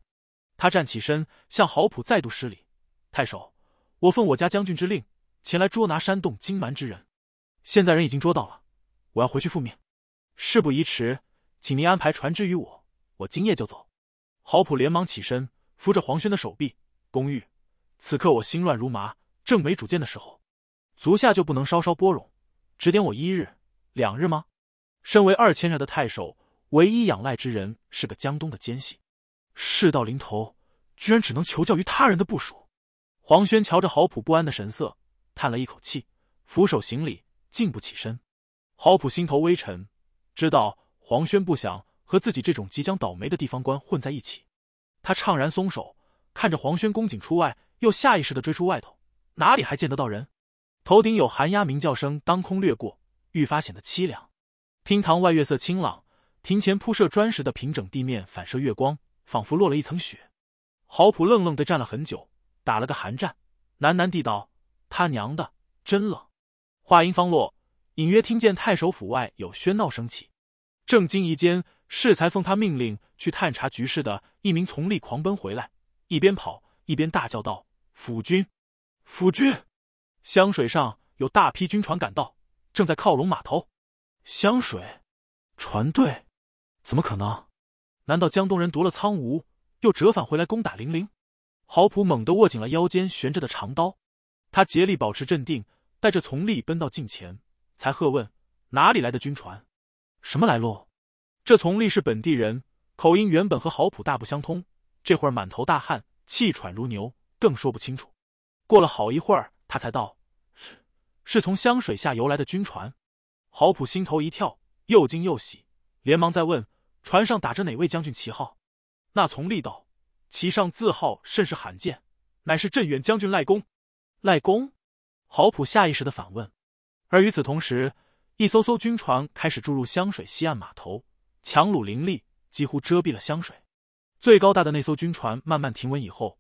他站起身，向郝普再度施礼：“太守，我奉我家将军之令。”前来捉拿山洞金蛮之人，现在人已经捉到了，我要回去复命。事不宜迟，请您安排船只于我，我今夜就走。郝普连忙起身，扶着黄轩的手臂。公玉，此刻我心乱如麻，正没主见的时候，足下就不能稍稍拨冗，指点我一日两日吗？身为二千人的太守，唯一仰赖之人是个江东的奸细，事到临头，居然只能求教于他人的部署。黄轩瞧着郝普不安的神色。叹了一口气，俯手行礼，静不起身。郝普心头微沉，知道黄轩不想和自己这种即将倒霉的地方官混在一起。他怅然松手，看着黄轩恭谨出外，又下意识地追出外头，哪里还见得到人？头顶有寒鸦鸣叫声当空掠过，愈发显得凄凉。厅堂外月色清朗，庭前铺设砖石的平整地面反射月光，仿佛落了一层雪。郝普愣愣地站了很久，打了个寒战，喃喃地道。他娘的，真冷！话音方落，隐约听见太守府外有喧闹声起。正惊疑间，适才奉他命令去探查局势的一名从吏狂奔回来，一边跑一边大叫道：“府君，府君！湘水上有大批军船赶到，正在靠拢码头。湘水船队，怎么可能？难道江东人夺了苍梧，又折返回来攻打零陵？”郝普猛地握紧了腰间悬着的长刀。他竭力保持镇定，带着从力奔到近前，才喝问：“哪里来的军船？什么来路？”这从力是本地人，口音原本和郝普大不相通，这会儿满头大汗，气喘如牛，更说不清楚。过了好一会儿，他才道：“是从湘水下游来的军船。”郝普心头一跳，又惊又喜，连忙再问：“船上打着哪位将军旗号？”那从力道：“旗上字号甚是罕见，乃是镇远将军赖公。”赖公，郝普下意识的反问，而与此同时，一艘艘军船开始注入香水西岸码头，强弩林立，几乎遮蔽了香水。最高大的那艘军船慢慢停稳以后，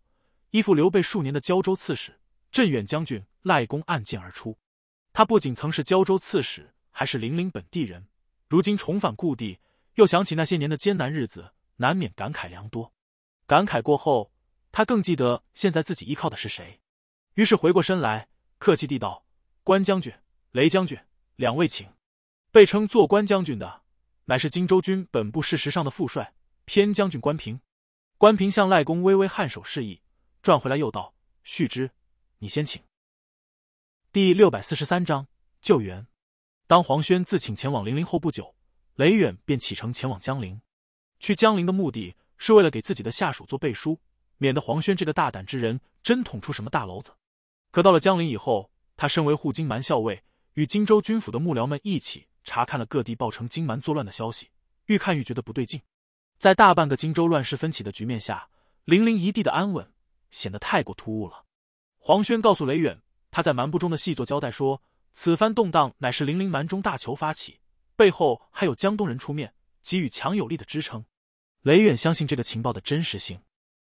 依附刘备数年的胶州刺史、镇远将军赖公暗箭而出。他不仅曾是胶州刺史，还是零陵本地人，如今重返故地，又想起那些年的艰难日子，难免感慨良多。感慨过后，他更记得现在自己依靠的是谁。于是回过身来，客气地道：“关将军、雷将军，两位请。”被称做关将军的，乃是荆州军本部事实上的副帅偏将军关平。关平向赖公微微颔首示意，转回来又道：“旭之，你先请。”第六百四十三章救援。当黄轩自请前往零零后不久，雷远便启程前往江陵。去江陵的目的是为了给自己的下属做背书，免得黄轩这个大胆之人真捅出什么大娄子。可到了江陵以后，他身为护金蛮校尉，与荆州军府的幕僚们一起查看了各地报称金蛮作乱的消息，愈看愈觉得不对劲。在大半个荆州乱世纷起的局面下，零陵一地的安稳显得太过突兀了。黄轩告诉雷远，他在蛮部中的细作交代说，此番动荡乃是零陵蛮中大球发起，背后还有江东人出面给予强有力的支撑。雷远相信这个情报的真实性。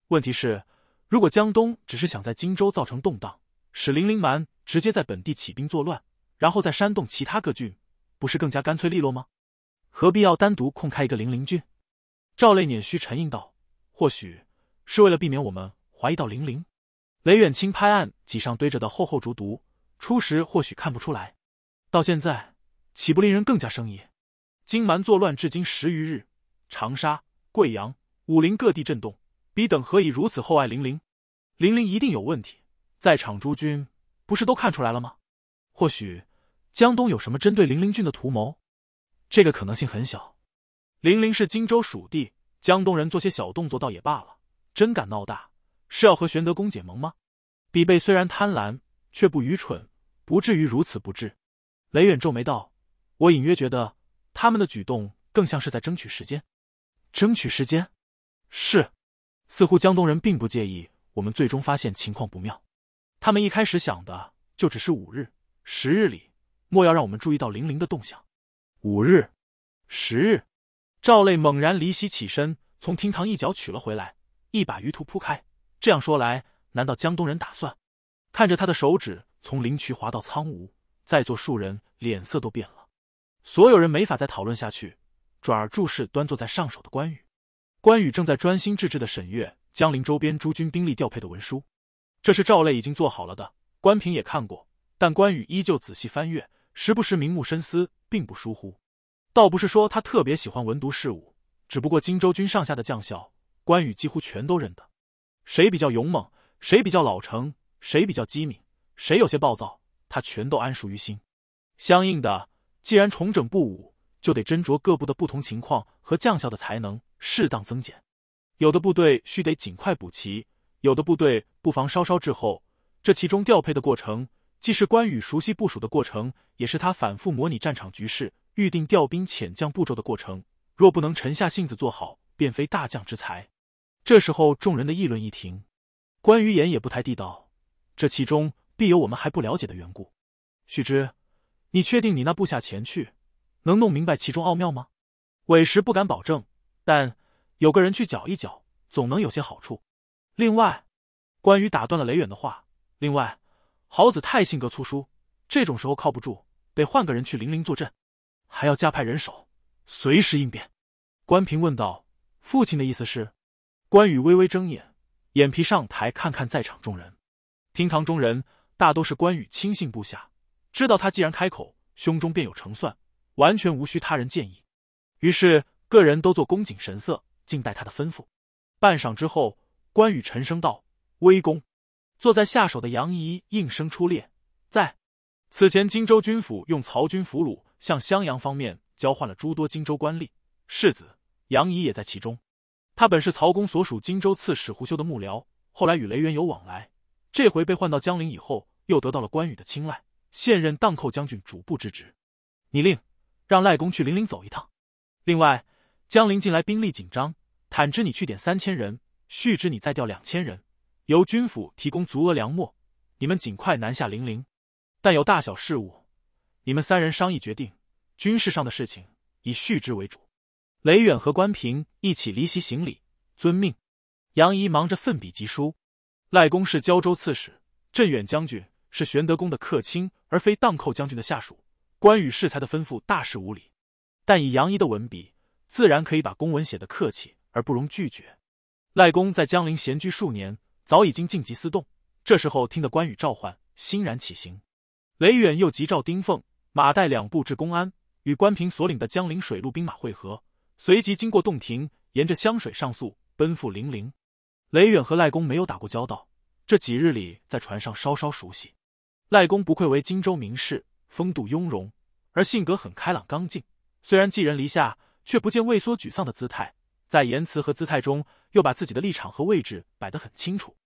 问题是，如果江东只是想在荆州造成动荡，使零陵蛮直接在本地起兵作乱，然后再煽动其他各郡，不是更加干脆利落吗？何必要单独空开一个零陵郡？赵累捻须沉吟道：“或许是为了避免我们怀疑到零陵。”雷远清拍案，几上堆着的厚厚竹牍，初时或许看不出来，到现在，岂不令人更加生疑？金蛮作乱至今十余日，长沙、贵阳、武陵各地震动，彼等何以如此厚爱零陵？零陵一定有问题。在场诸君不是都看出来了吗？或许江东有什么针对零陵郡的图谋，这个可能性很小。零陵是荆州属地，江东人做些小动作倒也罢了，真敢闹大，是要和玄德公结盟吗？比贝虽然贪婪，却不愚蠢，不至于如此不智。雷远皱眉道：“我隐约觉得他们的举动更像是在争取时间，争取时间，是，似乎江东人并不介意我们最终发现情况不妙。”他们一开始想的就只是五日十日里莫要让我们注意到零零的动向。五日，十日，赵磊猛然离席起身，从厅堂一角取了回来，一把鱼图铺开。这样说来，难道江东人打算？看着他的手指从灵渠滑到苍梧，在座数人脸色都变了。所有人没法再讨论下去，转而注视端坐在上首的关羽。关羽正在专心致志的审阅江陵周边诸军兵力调配的文书。这是赵累已经做好了的，关平也看过，但关羽依旧仔细翻阅，时不时明目深思，并不疏忽。倒不是说他特别喜欢文读事武，只不过荆州军上下的将校，关羽几乎全都认得。谁比较勇猛，谁比较老成，谁比较机敏，谁有些暴躁，他全都安熟于心。相应的，既然重整不武，就得斟酌各部的不同情况和将校的才能，适当增减。有的部队需得尽快补齐。有的部队不妨稍稍滞后，这其中调配的过程，既是关羽熟悉部署的过程，也是他反复模拟战场局势、预定调兵遣将步骤的过程。若不能沉下性子做好，便非大将之才。这时候，众人的议论一停，关羽眼也不抬地道：“这其中必有我们还不了解的缘故。许知，你确定你那部下前去，能弄明白其中奥妙吗？委实不敢保证，但有个人去搅一搅，总能有些好处。”另外，关羽打断了雷远的话。另外，郝子泰性格粗疏，这种时候靠不住，得换个人去零陵坐镇，还要加派人手，随时应变。关平问道：“父亲的意思是？”关羽微微睁眼，眼皮上抬，看看在场众人。厅堂中人大都是关羽亲信部下，知道他既然开口，胸中便有成算，完全无需他人建议。于是，个人都做恭谨神色，静待他的吩咐。半晌之后。关羽沉声道：“威公，坐在下手的杨仪应声出列，在此前荆州军府用曹军俘虏向襄阳方面交换了诸多荆州官吏，世子杨仪也在其中。他本是曹公所属荆州刺史胡修的幕僚，后来与雷元有往来。这回被换到江陵以后，又得到了关羽的青睐，现任荡寇将军主簿之职。你令让赖公去零陵走一趟。另外，江陵近来兵力紧张，坦之你去点三千人。”续之，你再调两千人，由军府提供足额粮秣，你们尽快南下零陵。但有大小事务，你们三人商议决定。军事上的事情以续之为主。雷远和关平一起离席行礼，遵命。杨仪忙着奋笔疾书。赖公是胶州刺史，镇远将军是玄德公的客卿，而非荡寇将军的下属。关羽适才的吩咐，大是无理，但以杨仪的文笔，自然可以把公文写得客气而不容拒绝。赖公在江陵闲居数年，早已经静极思动。这时候听得关羽召唤，欣然起行。雷远又急召丁奉、马岱两部至公安，与关平所领的江陵水陆兵马会合，随即经过洞庭，沿着湘水上溯，奔赴零陵。雷远和赖公没有打过交道，这几日里在船上稍稍熟悉。赖公不愧为荆州名士，风度雍容，而性格很开朗刚劲。虽然寄人篱下，却不见畏缩沮丧的姿态。在言辞和姿态中，又把自己的立场和位置摆得很清楚。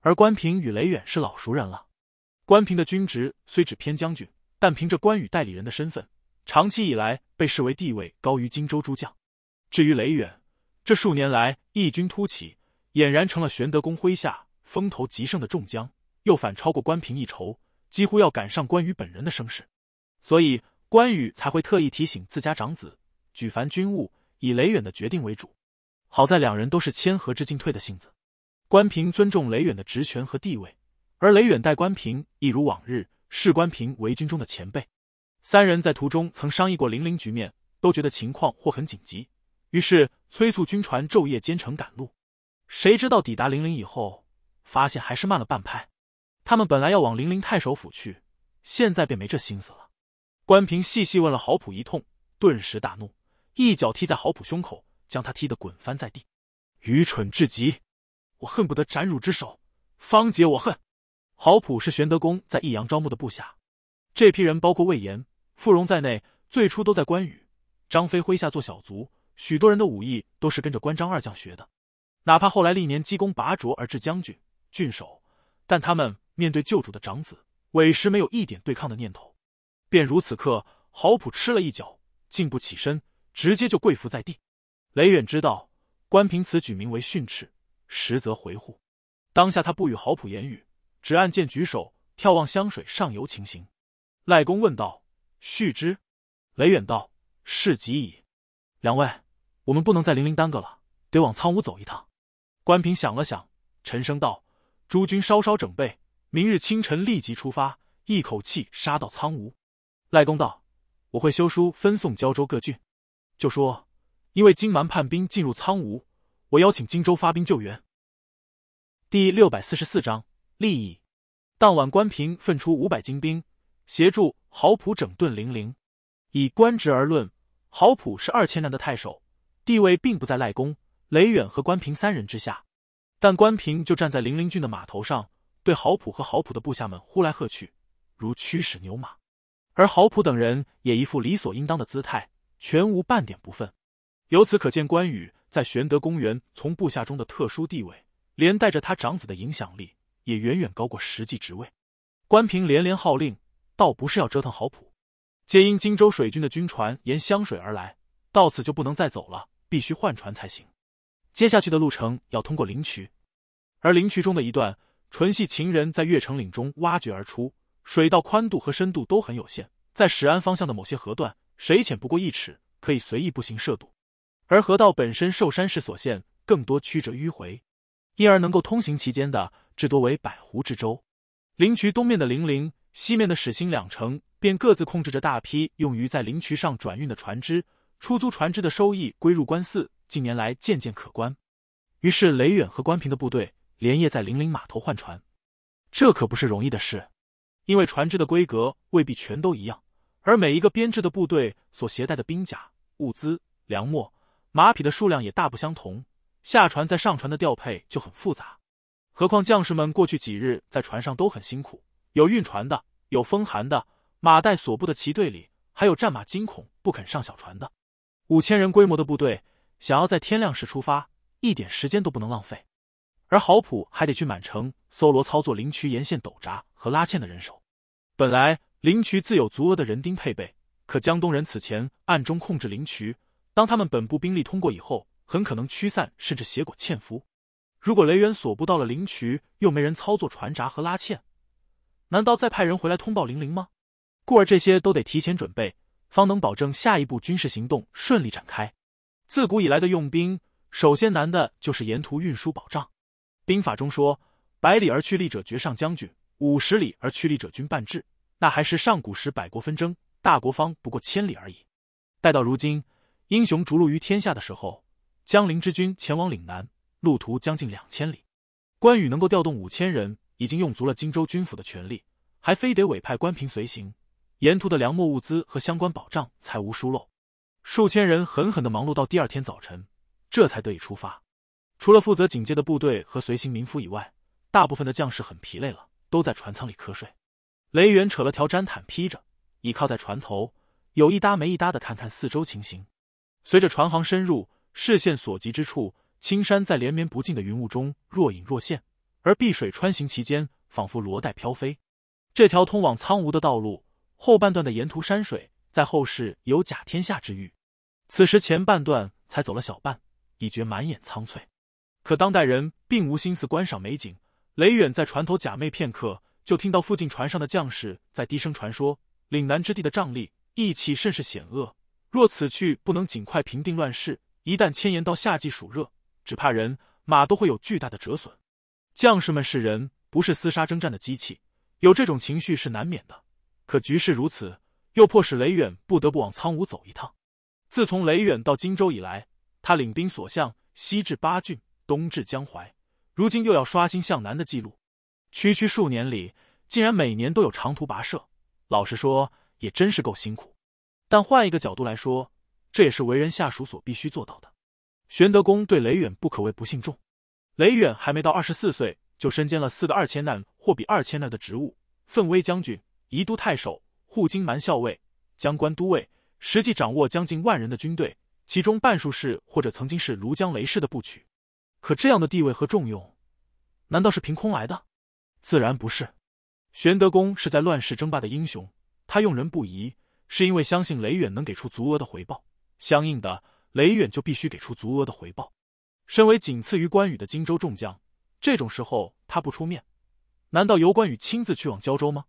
而关平与雷远是老熟人了。关平的军职虽只偏将军，但凭着关羽代理人的身份，长期以来被视为地位高于荆州诸将。至于雷远，这数年来异军突起，俨然成了玄德公麾下风头极盛的众将，又反超过关平一筹，几乎要赶上关羽本人的声势。所以关羽才会特意提醒自家长子，举凡军务以雷远的决定为主。好在两人都是谦和之进退的性子，关平尊重雷远的职权和地位，而雷远待关平一如往日，视关平为军中的前辈。三人在途中曾商议过零陵局面，都觉得情况或很紧急，于是催促军船昼夜兼程赶路。谁知道抵达零陵以后，发现还是慢了半拍。他们本来要往零陵太守府去，现在便没这心思了。关平细细问了郝普一通，顿时大怒，一脚踢在郝普胸口。将他踢得滚翻在地，愚蠢至极！我恨不得斩汝之首，方解我恨。郝普是玄德公在益阳招募的部下，这批人包括魏延、傅荣在内，最初都在关羽、张飞麾下做小卒。许多人的武艺都是跟着关张二将学的，哪怕后来历年积功拔擢而至将军、郡守，但他们面对旧主的长子，委实没有一点对抗的念头。便如此刻，郝普吃了一脚，竟不起身，直接就跪伏在地。雷远知道，关平此举名为训斥，实则回护。当下他不与郝普言语，只按剑举手，眺望湘水上游情形。赖公问道：“续之？”雷远道：“事急矣。”两位，我们不能再零零耽搁了，得往苍梧走一趟。关平想了想，沉声道：“诸军稍稍准备，明日清晨立即出发，一口气杀到苍梧。”赖公道：“我会修书分送交州各郡，就说。”因为金蛮叛兵进入苍梧，我邀请荆州发兵救援。第六百四十四章利益。当晚，关平分出五百精兵协助郝普整顿零陵。以官职而论，郝普是二千难的太守，地位并不在赖公、雷远和关平三人之下。但关平就站在零陵郡的码头上，对郝普和郝普的部下们呼来喝去，如驱使牛马。而郝普等人也一副理所应当的姿态，全无半点不忿。由此可见，关羽在玄德公园从部下中的特殊地位，连带着他长子的影响力也远远高过实际职位。关平连连号令，倒不是要折腾好普，皆因荆州水军的军船沿湘水而来，到此就不能再走了，必须换船才行。接下去的路程要通过灵渠，而灵渠中的一段纯系秦人在越城岭中挖掘而出，水道宽度和深度都很有限，在石安方向的某些河段，水浅不过一尺，可以随意步行涉渡。而河道本身受山势所限，更多曲折迂回，因而能够通行其间的，至多为百湖之州。灵渠东面的零陵，西面的始兴两城，便各自控制着大批用于在灵渠上转运的船只。出租船只的收益归入官寺，近年来渐渐可观。于是雷远和关平的部队连夜在零陵码头换船，这可不是容易的事，因为船只的规格未必全都一样，而每一个编制的部队所携带的兵甲、物资、粮秣。马匹的数量也大不相同，下船再上船的调配就很复杂。何况将士们过去几日在船上都很辛苦，有晕船的，有风寒的，马岱所部的骑队里还有战马惊恐不肯上小船的。五千人规模的部队想要在天亮时出发，一点时间都不能浪费。而郝普还得去满城搜罗操作灵渠沿线斗闸和拉纤的人手。本来灵渠自有足额的人丁配备，可江东人此前暗中控制灵渠。当他们本部兵力通过以后，很可能驱散甚至结果潜伏。如果雷元所布到了灵渠，又没人操作船闸和拉纤，难道再派人回来通报灵灵吗？故而这些都得提前准备，方能保证下一步军事行动顺利展开。自古以来的用兵，首先难的就是沿途运输保障。兵法中说：“百里而趋利者，绝上将军；五十里而趋利者，军半至。”那还是上古时百国纷争，大国方不过千里而已。待到如今，英雄逐鹿于天下的时候，江陵之军前往岭南，路途将近两千里。关羽能够调动五千人，已经用足了荆州军府的权力，还非得委派关平随行，沿途的粮墨物资和相关保障才无疏漏。数千人狠狠的忙碌到第二天早晨，这才得以出发。除了负责警戒的部队和随行民夫以外，大部分的将士很疲累了，都在船舱里瞌睡。雷远扯了条毡毯披着，倚靠在船头，有一搭没一搭的看看四周情形。随着船行深入，视线所及之处，青山在连绵不尽的云雾中若隐若现，而碧水穿行其间，仿佛罗带飘飞。这条通往苍梧的道路后半段的沿途山水，在后世有“甲天下”之誉。此时前半段才走了小半，已觉满眼苍翠。可当代人并无心思观赏美景。雷远在船头假寐片刻，就听到附近船上的将士在低声传说：岭南之地的瘴疠、意气甚是险恶。若此去不能尽快平定乱世，一旦迁延到夏季暑热，只怕人马都会有巨大的折损。将士们是人，不是厮杀征战的机器，有这种情绪是难免的。可局势如此，又迫使雷远不得不往苍梧走一趟。自从雷远到荆州以来，他领兵所向，西至巴郡，东至江淮，如今又要刷新向南的记录。区区数年里，竟然每年都有长途跋涉，老实说，也真是够辛苦。但换一个角度来说，这也是为人下属所必须做到的。玄德公对雷远不可谓不信重。雷远还没到二十四岁，就身兼了四个二千难、或比二千难的职务：奋威将军、宜都太守、护金蛮校尉、江关都尉，实际掌握将近万人的军队，其中半数是或者曾经是庐江雷氏的部曲。可这样的地位和重用，难道是凭空来的？自然不是。玄德公是在乱世争霸的英雄，他用人不疑。是因为相信雷远能给出足额的回报，相应的，雷远就必须给出足额的回报。身为仅次于关羽的荆州众将，这种时候他不出面，难道由关羽亲自去往胶州吗？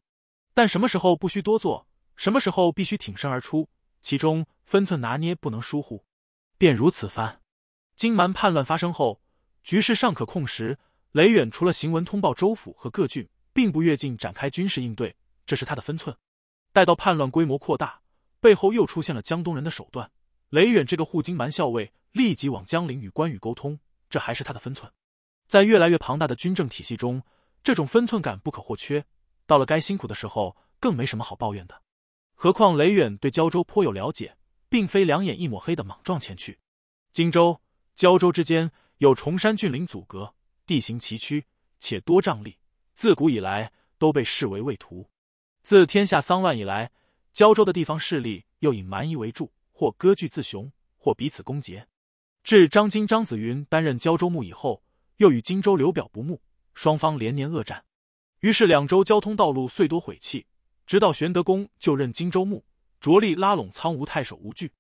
但什么时候不需多做，什么时候必须挺身而出，其中分寸拿捏不能疏忽。便如此番，荆蛮叛乱发生后，局势尚可控时，雷远除了行文通报州府和各郡，并不越境展开军事应对，这是他的分寸。待到叛乱规模扩大，背后又出现了江东人的手段。雷远这个护金蛮校尉立即往江陵与关羽沟通，这还是他的分寸。在越来越庞大的军政体系中，这种分寸感不可或缺。到了该辛苦的时候，更没什么好抱怨的。何况雷远对胶州颇有了解，并非两眼一抹黑的莽撞前去。荆州、胶州之间有崇山峻岭阻隔，地形崎岖且多瘴力，自古以来都被视为畏途。自天下丧乱以来，胶州的地方势力又以蛮夷为主，或割据自雄，或彼此攻劫。至张金、张子云担任胶州牧以后，又与荆州刘表不睦，双方连年恶战，于是两州交通道路遂多毁弃。直到玄德公就任荆州牧，着力拉拢苍梧太守吴惧，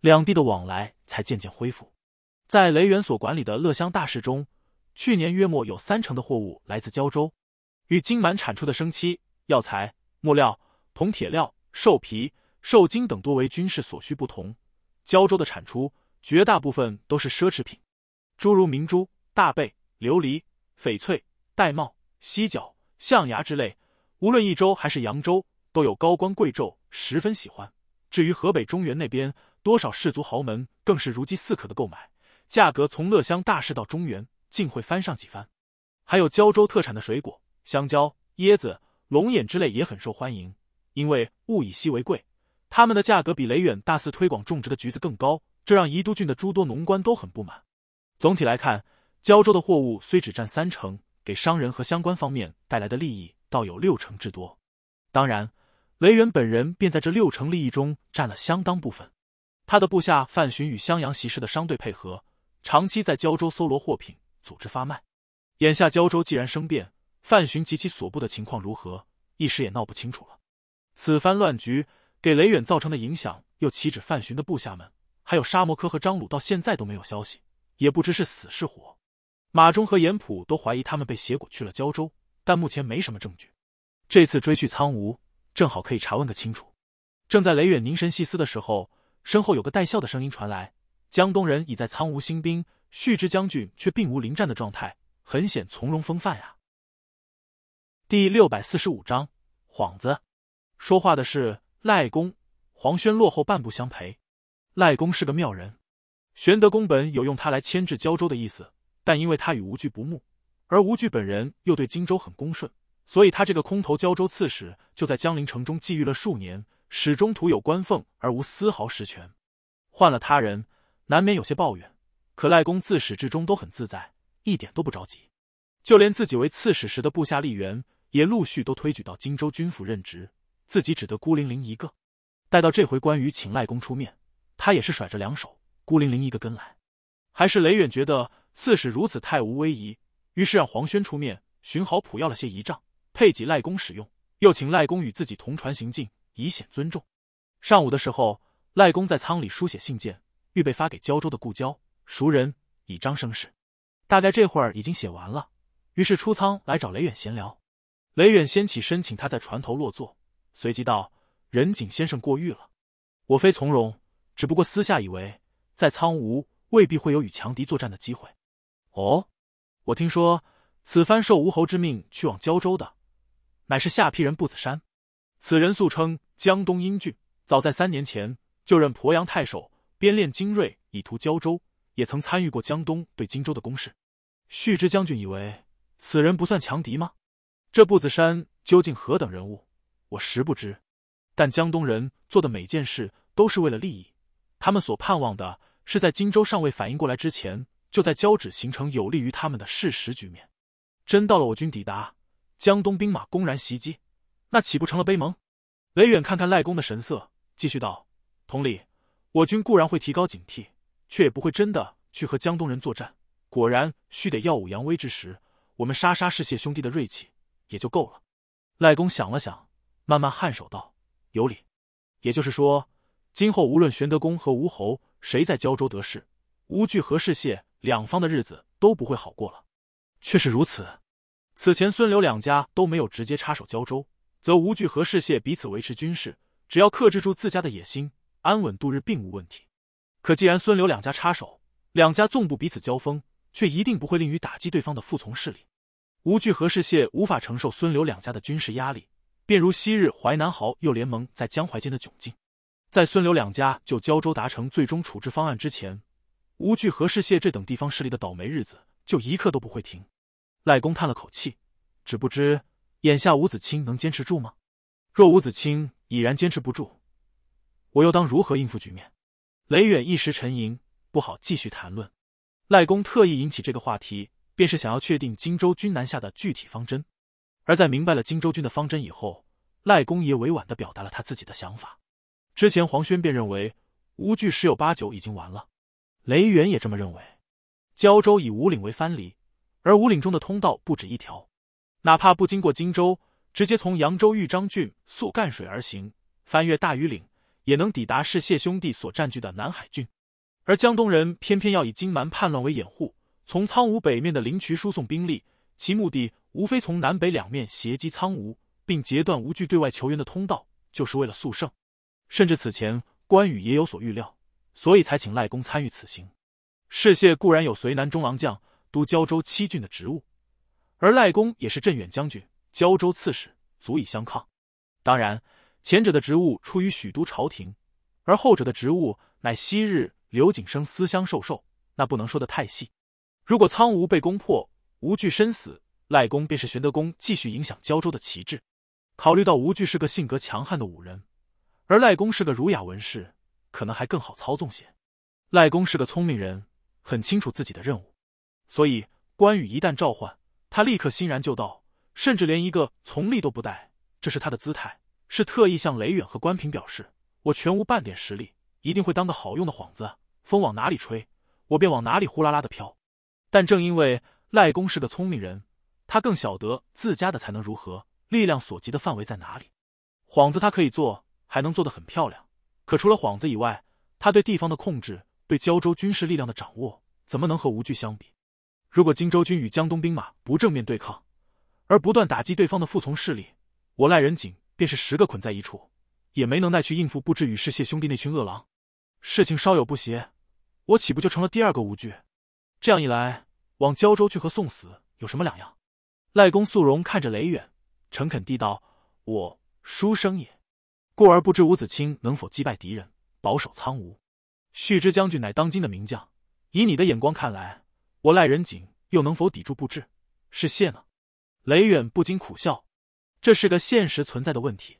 两地的往来才渐渐恢复。在雷元所管理的乐乡大事中，去年约莫有三成的货物来自胶州，与金满产出的生漆、药材。木料、铜、铁料、兽皮、兽筋等多为军事所需，不同。胶州的产出，绝大部分都是奢侈品，诸如明珠、大贝、琉璃、翡翠、玳瑁、犀角、象牙之类，无论益州还是扬州，都有高官贵胄十分喜欢。至于河北中原那边，多少士族豪门更是如饥似渴的购买，价格从乐乡大市到中原，竟会翻上几番。还有胶州特产的水果，香蕉、椰子。龙眼之类也很受欢迎，因为物以稀为贵，他们的价格比雷远大肆推广种植的橘子更高，这让宜都郡的诸多农官都很不满。总体来看，胶州的货物虽只占三成，给商人和相关方面带来的利益倒有六成之多。当然，雷远本人便在这六成利益中占了相当部分。他的部下范巡与襄阳习氏的商队配合，长期在胶州搜罗货品，组织发卖。眼下胶州既然生变。范巡及其所部的情况如何，一时也闹不清楚了。此番乱局给雷远造成的影响，又岂止范巡的部下们？还有沙摩柯和张鲁，到现在都没有消息，也不知是死是活。马忠和严普都怀疑他们被邪果去了胶州，但目前没什么证据。这次追去苍梧，正好可以查问个清楚。正在雷远凝神细思的时候，身后有个带笑的声音传来：“江东人已在苍梧兴兵，旭之将军却并无临战的状态，很显从容风范呀。”第六百四十五章幌子。说话的是赖公，黄轩落后半步相陪。赖公是个妙人，玄德公本有用他来牵制胶州的意思，但因为他与吴惧不睦，而吴惧本人又对荆州很恭顺，所以他这个空头胶州刺史就在江陵城中觊觎了数年，始终徒有官俸而无丝毫实权。换了他人，难免有些抱怨，可赖公自始至终都很自在，一点都不着急。就连自己为刺史时的部下吏员。也陆续都推举到荆州军府任职，自己只得孤零零一个。待到这回关羽请赖公出面，他也是甩着两手，孤零零一个跟来。还是雷远觉得刺史如此太无威仪，于是让黄轩出面寻好谱，要了些仪仗，配给赖公使用，又请赖公与自己同船行进，以显尊重。上午的时候，赖公在舱里书写信件，预备发给胶州的故交熟人，以彰声势。大概这会儿已经写完了，于是出舱来找雷远闲聊。雷远先起身，请他在船头落座，随即道：“任景先生过誉了，我非从容，只不过私下以为，在苍梧未必会有与强敌作战的机会。”哦，我听说此番受吴侯之命去往胶州的，乃是下邳人步子山。此人素称江东英俊，早在三年前就任鄱阳太守，编练精锐以图胶州，也曾参与过江东对荆州的攻势。旭之将军以为此人不算强敌吗？这步子山究竟何等人物，我实不知。但江东人做的每件事都是为了利益，他们所盼望的是在荆州尚未反应过来之前，就在交趾形成有利于他们的事实局面。真到了我军抵达，江东兵马公然袭击，那岂不成了杯盟？雷远看看赖公的神色，继续道：“同理，我军固然会提高警惕，却也不会真的去和江东人作战。果然，须得耀武扬威之时，我们杀杀是谢兄弟的锐气。”也就够了。赖公想了想，慢慢颔首道：“有理。也就是说，今后无论玄德公和吴侯谁在胶州得势，吴惧和氏谢两方的日子都不会好过了。却是如此。此前孙刘两家都没有直接插手胶州，则吴惧和氏谢彼此维持军事，只要克制住自家的野心，安稳度日并无问题。可既然孙刘两家插手，两家纵不彼此交锋，却一定不会利于打击对方的附从势力。”吴惧和氏谢无法承受孙刘两家的军事压力，便如昔日淮南豪右联盟在江淮间的窘境，在孙刘两家就胶州达成最终处置方案之前，吴惧和氏谢这等地方势力的倒霉日子就一刻都不会停。赖公叹了口气，只不知眼下吴子清能坚持住吗？若吴子清已然坚持不住，我又当如何应付局面？雷远一时沉吟，不好继续谈论。赖公特意引起这个话题。便是想要确定荆州军南下的具体方针，而在明白了荆州军的方针以后，赖公爷委婉的表达了他自己的想法。之前黄轩便认为吴郡十有八九已经完了，雷元也这么认为。胶州以五岭为藩篱，而五岭中的通道不止一条，哪怕不经过荆州，直接从扬州豫章郡溯赣水而行，翻越大禹岭，也能抵达是谢兄弟所占据的南海郡。而江东人偏偏要以金蛮叛乱为掩护。从苍梧北面的灵渠输送兵力，其目的无非从南北两面袭击苍梧，并截断吴惧对外求援的通道，就是为了速胜。甚至此前关羽也有所预料，所以才请赖公参与此行。世燮固然有绥南中郎将、督交州七郡的职务，而赖公也是镇远将军、交州刺史，足以相抗。当然，前者的职务出于许都朝廷，而后者的职务乃昔日刘景升私相授受，那不能说的太细。如果苍梧被攻破，吴惧身死，赖公便是玄德公继续影响胶州的旗帜。考虑到吴惧是个性格强悍的武人，而赖公是个儒雅文士，可能还更好操纵些。赖公是个聪明人，很清楚自己的任务，所以关羽一旦召唤，他立刻欣然就到，甚至连一个从吏都不带。这是他的姿态，是特意向雷远和关平表示：我全无半点实力，一定会当个好用的幌子，风往哪里吹，我便往哪里呼啦啦的飘。但正因为赖公是个聪明人，他更晓得自家的才能如何，力量所及的范围在哪里。幌子他可以做，还能做得很漂亮。可除了幌子以外，他对地方的控制，对胶州军事力量的掌握，怎么能和吴惧相比？如果荆州军与江东兵马不正面对抗，而不断打击对方的服从势力，我赖仁景便是十个捆在一处，也没能耐去应付不知与世谢兄弟那群恶狼。事情稍有不协，我岂不就成了第二个吴惧？这样一来，往胶州去和送死有什么两样？赖公素荣看着雷远，诚恳地道：“我书生也，故而不知伍子清能否击败敌人，保守苍梧。旭之将军乃当今的名将，以你的眼光看来，我赖仁景又能否抵住不至？是谢呢？”雷远不禁苦笑：“这是个现实存在的问题。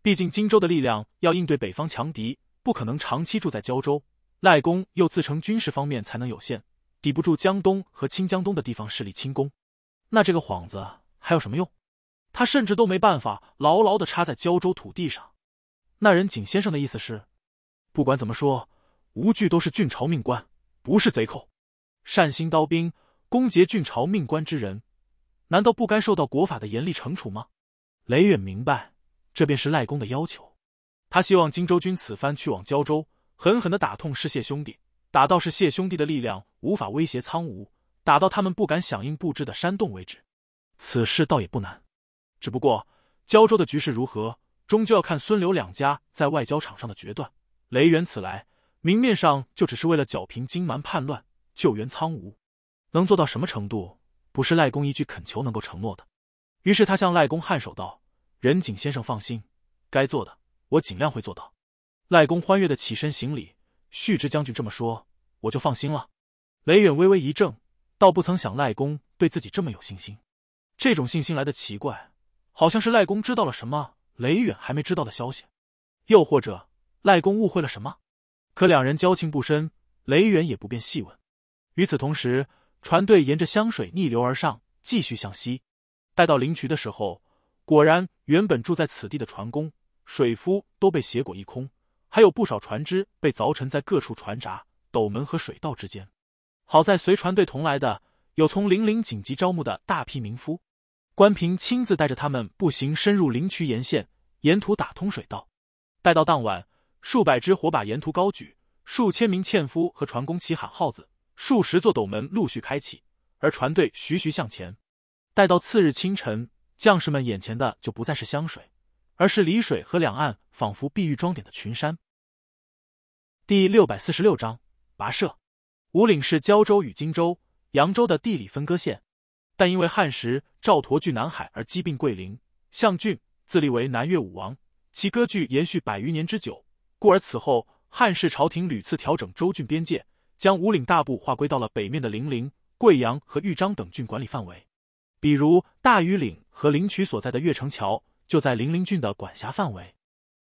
毕竟荆州的力量要应对北方强敌，不可能长期住在胶州。赖公又自称军事方面才能有限。”抵不住江东和清江东的地方势力侵攻，那这个幌子还有什么用？他甚至都没办法牢牢的插在胶州土地上。那人景先生的意思是，不管怎么说，吴惧都是郡朝命官，不是贼寇，善心刀兵攻劫郡朝命官之人，难道不该受到国法的严厉惩处吗？雷远明白，这便是赖公的要求。他希望荆州军此番去往胶州，狠狠的打痛失谢兄弟，打到是谢兄弟的力量。无法威胁苍梧，打到他们不敢响应布置的山洞为止。此事倒也不难，只不过胶州的局势如何，终究要看孙刘两家在外交场上的决断。雷元此来，明面上就只是为了剿平金蛮叛乱，救援苍梧，能做到什么程度，不是赖公一句恳求能够承诺的。于是他向赖公颔首道：“任景先生放心，该做的我尽量会做到。”赖公欢悦的起身行礼：“旭之将军这么说，我就放心了。”雷远微微一怔，倒不曾想赖公对自己这么有信心。这种信心来的奇怪，好像是赖公知道了什么雷远还没知道的消息，又或者赖公误会了什么。可两人交情不深，雷远也不便细问。与此同时，船队沿着湘水逆流而上，继续向西。待到临渠的时候，果然，原本住在此地的船工、水夫都被挟裹一空，还有不少船只被凿沉在各处船闸、斗门和水道之间。好在随船队同来的有从零陵紧急招募的大批民夫，关平亲自带着他们步行深入林渠沿线，沿途打通水道。待到当晚，数百支火把沿途高举，数千名纤夫和船工齐喊号子，数十座斗门陆续开启，而船队徐徐向前。待到次日清晨，将士们眼前的就不再是湘水，而是漓水和两岸仿佛碧玉装点的群山。第六百四十六章：跋涉。五岭是交州与荆州、扬州的地理分割线，但因为汉时赵佗据南海而兼并桂林、象郡，自立为南越武王，其割据延续百余年之久，故而此后汉室朝廷屡次调整州郡边界，将五岭大部划归到了北面的零陵、贵阳和豫章等郡管理范围。比如大庾岭和灵渠所在的越城桥，就在零陵郡的管辖范围。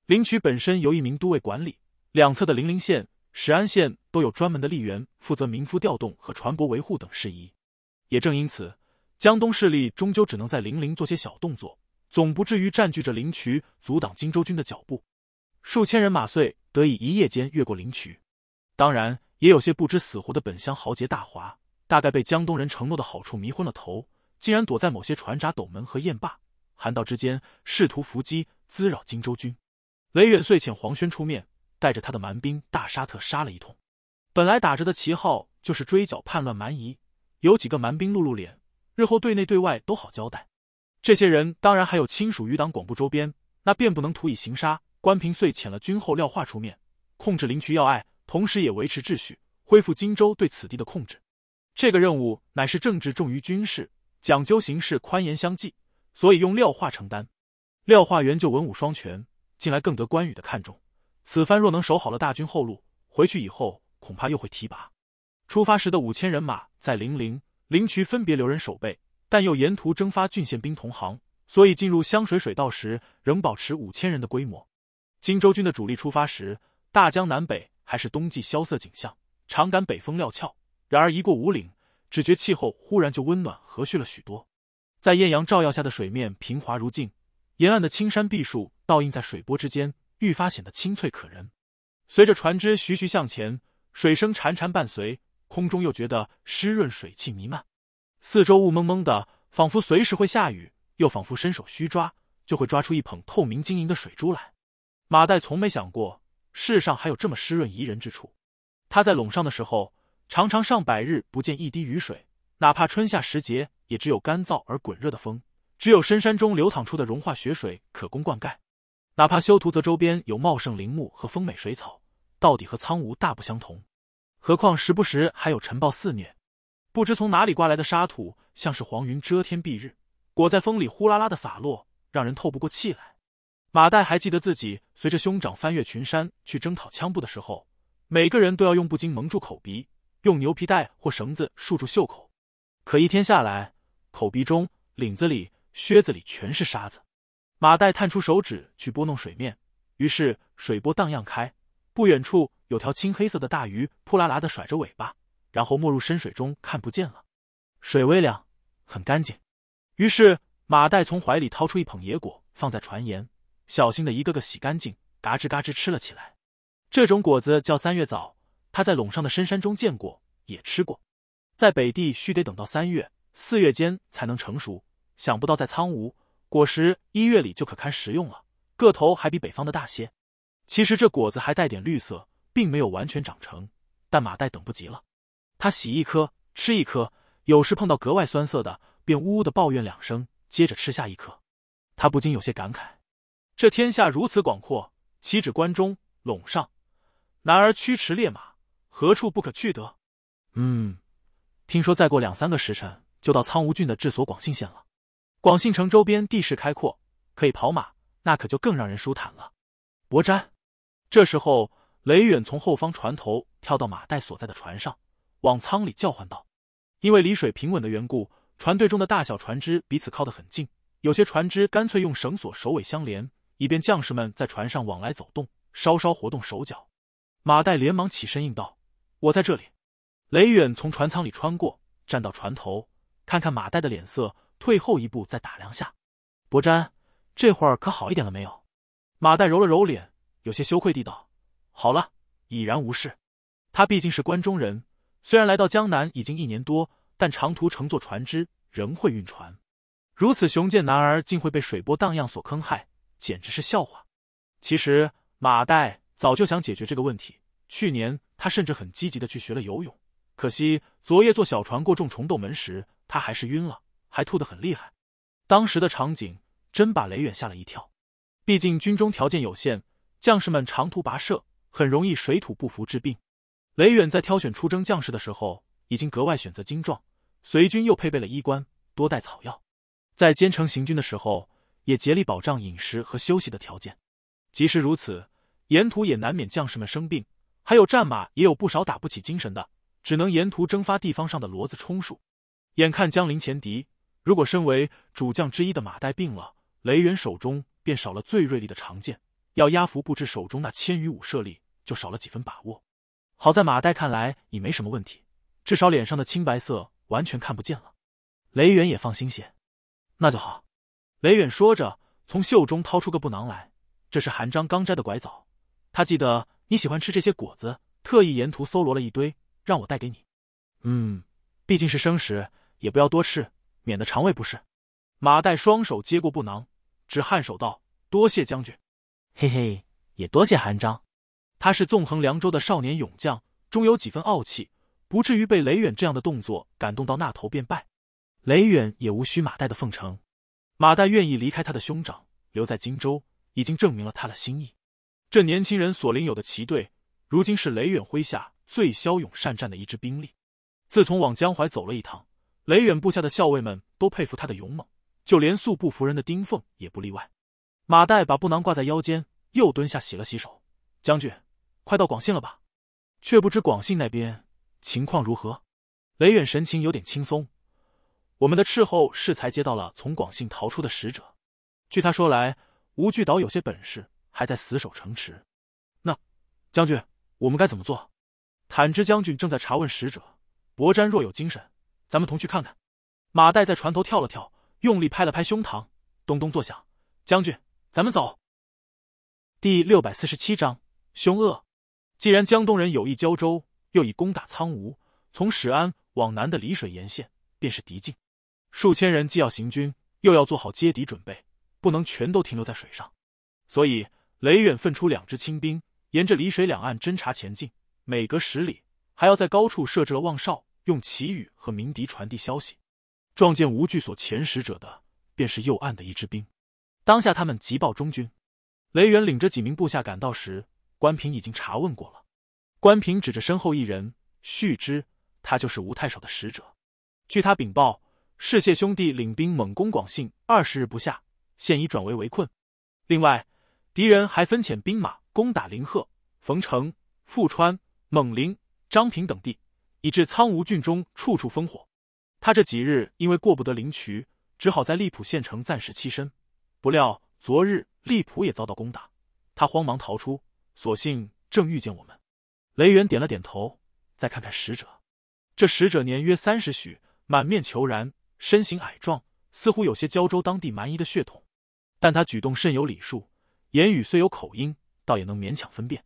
灵渠本身由一名都尉管理，两侧的零陵县、石安县。都有专门的吏员负责民夫调动和船舶维护等事宜，也正因此，江东势力终究只能在零陵做些小动作，总不至于占据着灵渠，阻挡荆州军的脚步。数千人马遂得以一夜间越过灵渠。当然，也有些不知死活的本乡豪杰大华，大概被江东人承诺的好处迷昏了头，竟然躲在某些船闸、斗门和堰坝、涵道之间，试图伏击滋扰荆州军。雷远遂遣黄轩出面，带着他的蛮兵大杀特杀了一通。本来打着的旗号就是追剿叛乱蛮夷，有几个蛮兵露露脸，日后对内对外都好交代。这些人当然还有亲属余党，广布周边，那便不能图以行杀。关平遂遣了军后廖化出面，控制灵渠要隘，同时也维持秩序，恢复荆州对此地的控制。这个任务乃是政治重于军事，讲究形势宽严相济，所以用廖化承担。廖化原就文武双全，近来更得关羽的看重。此番若能守好了大军后路，回去以后。恐怕又会提拔。出发时的五千人马在零陵、陵渠分别留人守备，但又沿途征发郡县兵同行，所以进入湘水水道时仍保持五千人的规模。荆州军的主力出发时，大江南北还是冬季萧瑟景象，常感北风料峭。然而一过五岭，只觉气候忽然就温暖和煦了许多。在艳阳照耀下的水面平滑如镜，沿岸的青山碧树倒映在水波之间，愈发显得清翠可人。随着船只徐徐向前。水声潺潺伴随，空中又觉得湿润，水汽弥漫，四周雾蒙蒙的，仿佛随时会下雨，又仿佛伸手虚抓就会抓出一捧透明晶莹的水珠来。马岱从没想过世上还有这么湿润宜人之处。他在陇上的时候，常常上百日不见一滴雨水，哪怕春夏时节，也只有干燥而滚热的风，只有深山中流淌出的融化雪水可供灌溉。哪怕修图则周边有茂盛林木和丰美水草。到底和苍梧大不相同，何况时不时还有尘暴肆虐，不知从哪里刮来的沙土，像是黄云遮天蔽日，裹在风里呼啦啦的洒落，让人透不过气来。马岱还记得自己随着兄长翻越群山去征讨羌部的时候，每个人都要用布巾蒙住口鼻，用牛皮带或绳子束住袖口，可一天下来，口鼻中、领子里、靴子里全是沙子。马岱探出手指去拨弄水面，于是水波荡漾开。不远处有条青黑色的大鱼，扑啦啦的甩着尾巴，然后没入深水中，看不见了。水微凉，很干净。于是马岱从怀里掏出一捧野果，放在船沿，小心的一个个洗干净，嘎吱嘎吱吃了起来。这种果子叫三月枣，他在陇上的深山中见过，也吃过。在北地需得等到三月、四月间才能成熟，想不到在苍梧，果实一月里就可堪食用了，个头还比北方的大些。其实这果子还带点绿色，并没有完全长成。但马岱等不及了，他洗一颗吃一颗，有时碰到格外酸涩的，便呜呜的抱怨两声，接着吃下一颗。他不禁有些感慨：这天下如此广阔，岂止关中陇上？男儿驱驰烈马，何处不可去得？嗯，听说再过两三个时辰就到苍梧郡的治所广信县了。广信城周边地势开阔，可以跑马，那可就更让人舒坦了。博瞻。这时候，雷远从后方船头跳到马岱所在的船上，往舱里叫唤道：“因为离水平稳的缘故，船队中的大小船只彼此靠得很近，有些船只干脆用绳索首尾相连，以便将士们在船上往来走动，稍稍活动手脚。”马岱连忙起身应道：“我在这里。”雷远从船舱里穿过，站到船头，看看马岱的脸色，退后一步再打量下：“伯瞻，这会儿可好一点了没有？”马岱揉了揉脸。有些羞愧地道：“好了，已然无事。他毕竟是关中人，虽然来到江南已经一年多，但长途乘坐船只仍会晕船。如此雄健男儿，竟会被水波荡漾所坑害，简直是笑话。其实马岱早就想解决这个问题，去年他甚至很积极的去学了游泳。可惜昨夜坐小船过重虫斗门时，他还是晕了，还吐得很厉害。当时的场景真把雷远吓了一跳。毕竟军中条件有限。”将士们长途跋涉，很容易水土不服、治病。雷远在挑选出征将士的时候，已经格外选择精壮。随军又配备了衣冠，多带草药。在兼程行军的时候，也竭力保障饮食和休息的条件。即使如此，沿途也难免将士们生病，还有战马也有不少打不起精神的，只能沿途征发地方上的骡子充数。眼看江陵前敌，如果身为主将之一的马岱病了，雷远手中便少了最锐利的长剑。要压服布置手中那千余武舍力，就少了几分把握。好在马岱看来已没什么问题，至少脸上的青白色完全看不见了。雷远也放心些，那就好。雷远说着，从袖中掏出个布囊来，这是韩章刚摘的拐枣，他记得你喜欢吃这些果子，特意沿途搜罗了一堆，让我带给你。嗯，毕竟是生食，也不要多吃，免得肠胃不适。马岱双手接过布囊，只颔首道：“多谢将军。”嘿嘿，也多谢韩章，他是纵横凉州的少年勇将，终有几分傲气，不至于被雷远这样的动作感动到那头便败。雷远也无需马岱的奉承，马岱愿意离开他的兄长，留在荆州，已经证明了他的心意。这年轻人所领有的旗队，如今是雷远麾下最骁勇善战的一支兵力。自从往江淮走了一趟，雷远部下的校尉们都佩服他的勇猛，就连素不服人的丁奉也不例外。马岱把布囊挂在腰间，又蹲下洗了洗手。将军，快到广信了吧？却不知广信那边情况如何。雷远神情有点轻松。我们的斥候是才接到了从广信逃出的使者，据他说来，吴惧岛有些本事，还在死守城池。那，将军，我们该怎么做？坦之将军正在查问使者。伯瞻若有精神，咱们同去看看。马岱在船头跳了跳，用力拍了拍胸膛，咚咚作响。将军。咱们走。第六百四十七章凶恶。既然江东人有意胶州，又已攻打苍梧，从始安往南的漓水沿线便是敌境。数千人既要行军，又要做好接敌准备，不能全都停留在水上。所以雷远分出两支清兵，沿着漓水两岸侦查前进，每隔十里还要在高处设置了望哨，用旗语和鸣笛传递消息。撞见吴惧所遣使者的，便是右岸的一支兵。当下，他们急报中军。雷元领着几名部下赶到时，关平已经查问过了。关平指着身后一人，续之，他就是吴太守的使者。据他禀报，世谢兄弟领兵猛攻广信二十日不下，现已转为围困。另外，敌人还分遣兵马攻打临贺、冯城、富川、猛林、张平等地，以致苍梧郡中处处烽火。他这几日因为过不得灵渠，只好在荔浦县城暂时栖身。不料昨日利浦也遭到攻打，他慌忙逃出，所幸正遇见我们。雷远点了点头，再看看使者，这使者年约三十许，满面虬髯，身形矮壮，似乎有些胶州当地蛮夷的血统，但他举动甚有礼数，言语虽有口音，倒也能勉强分辨。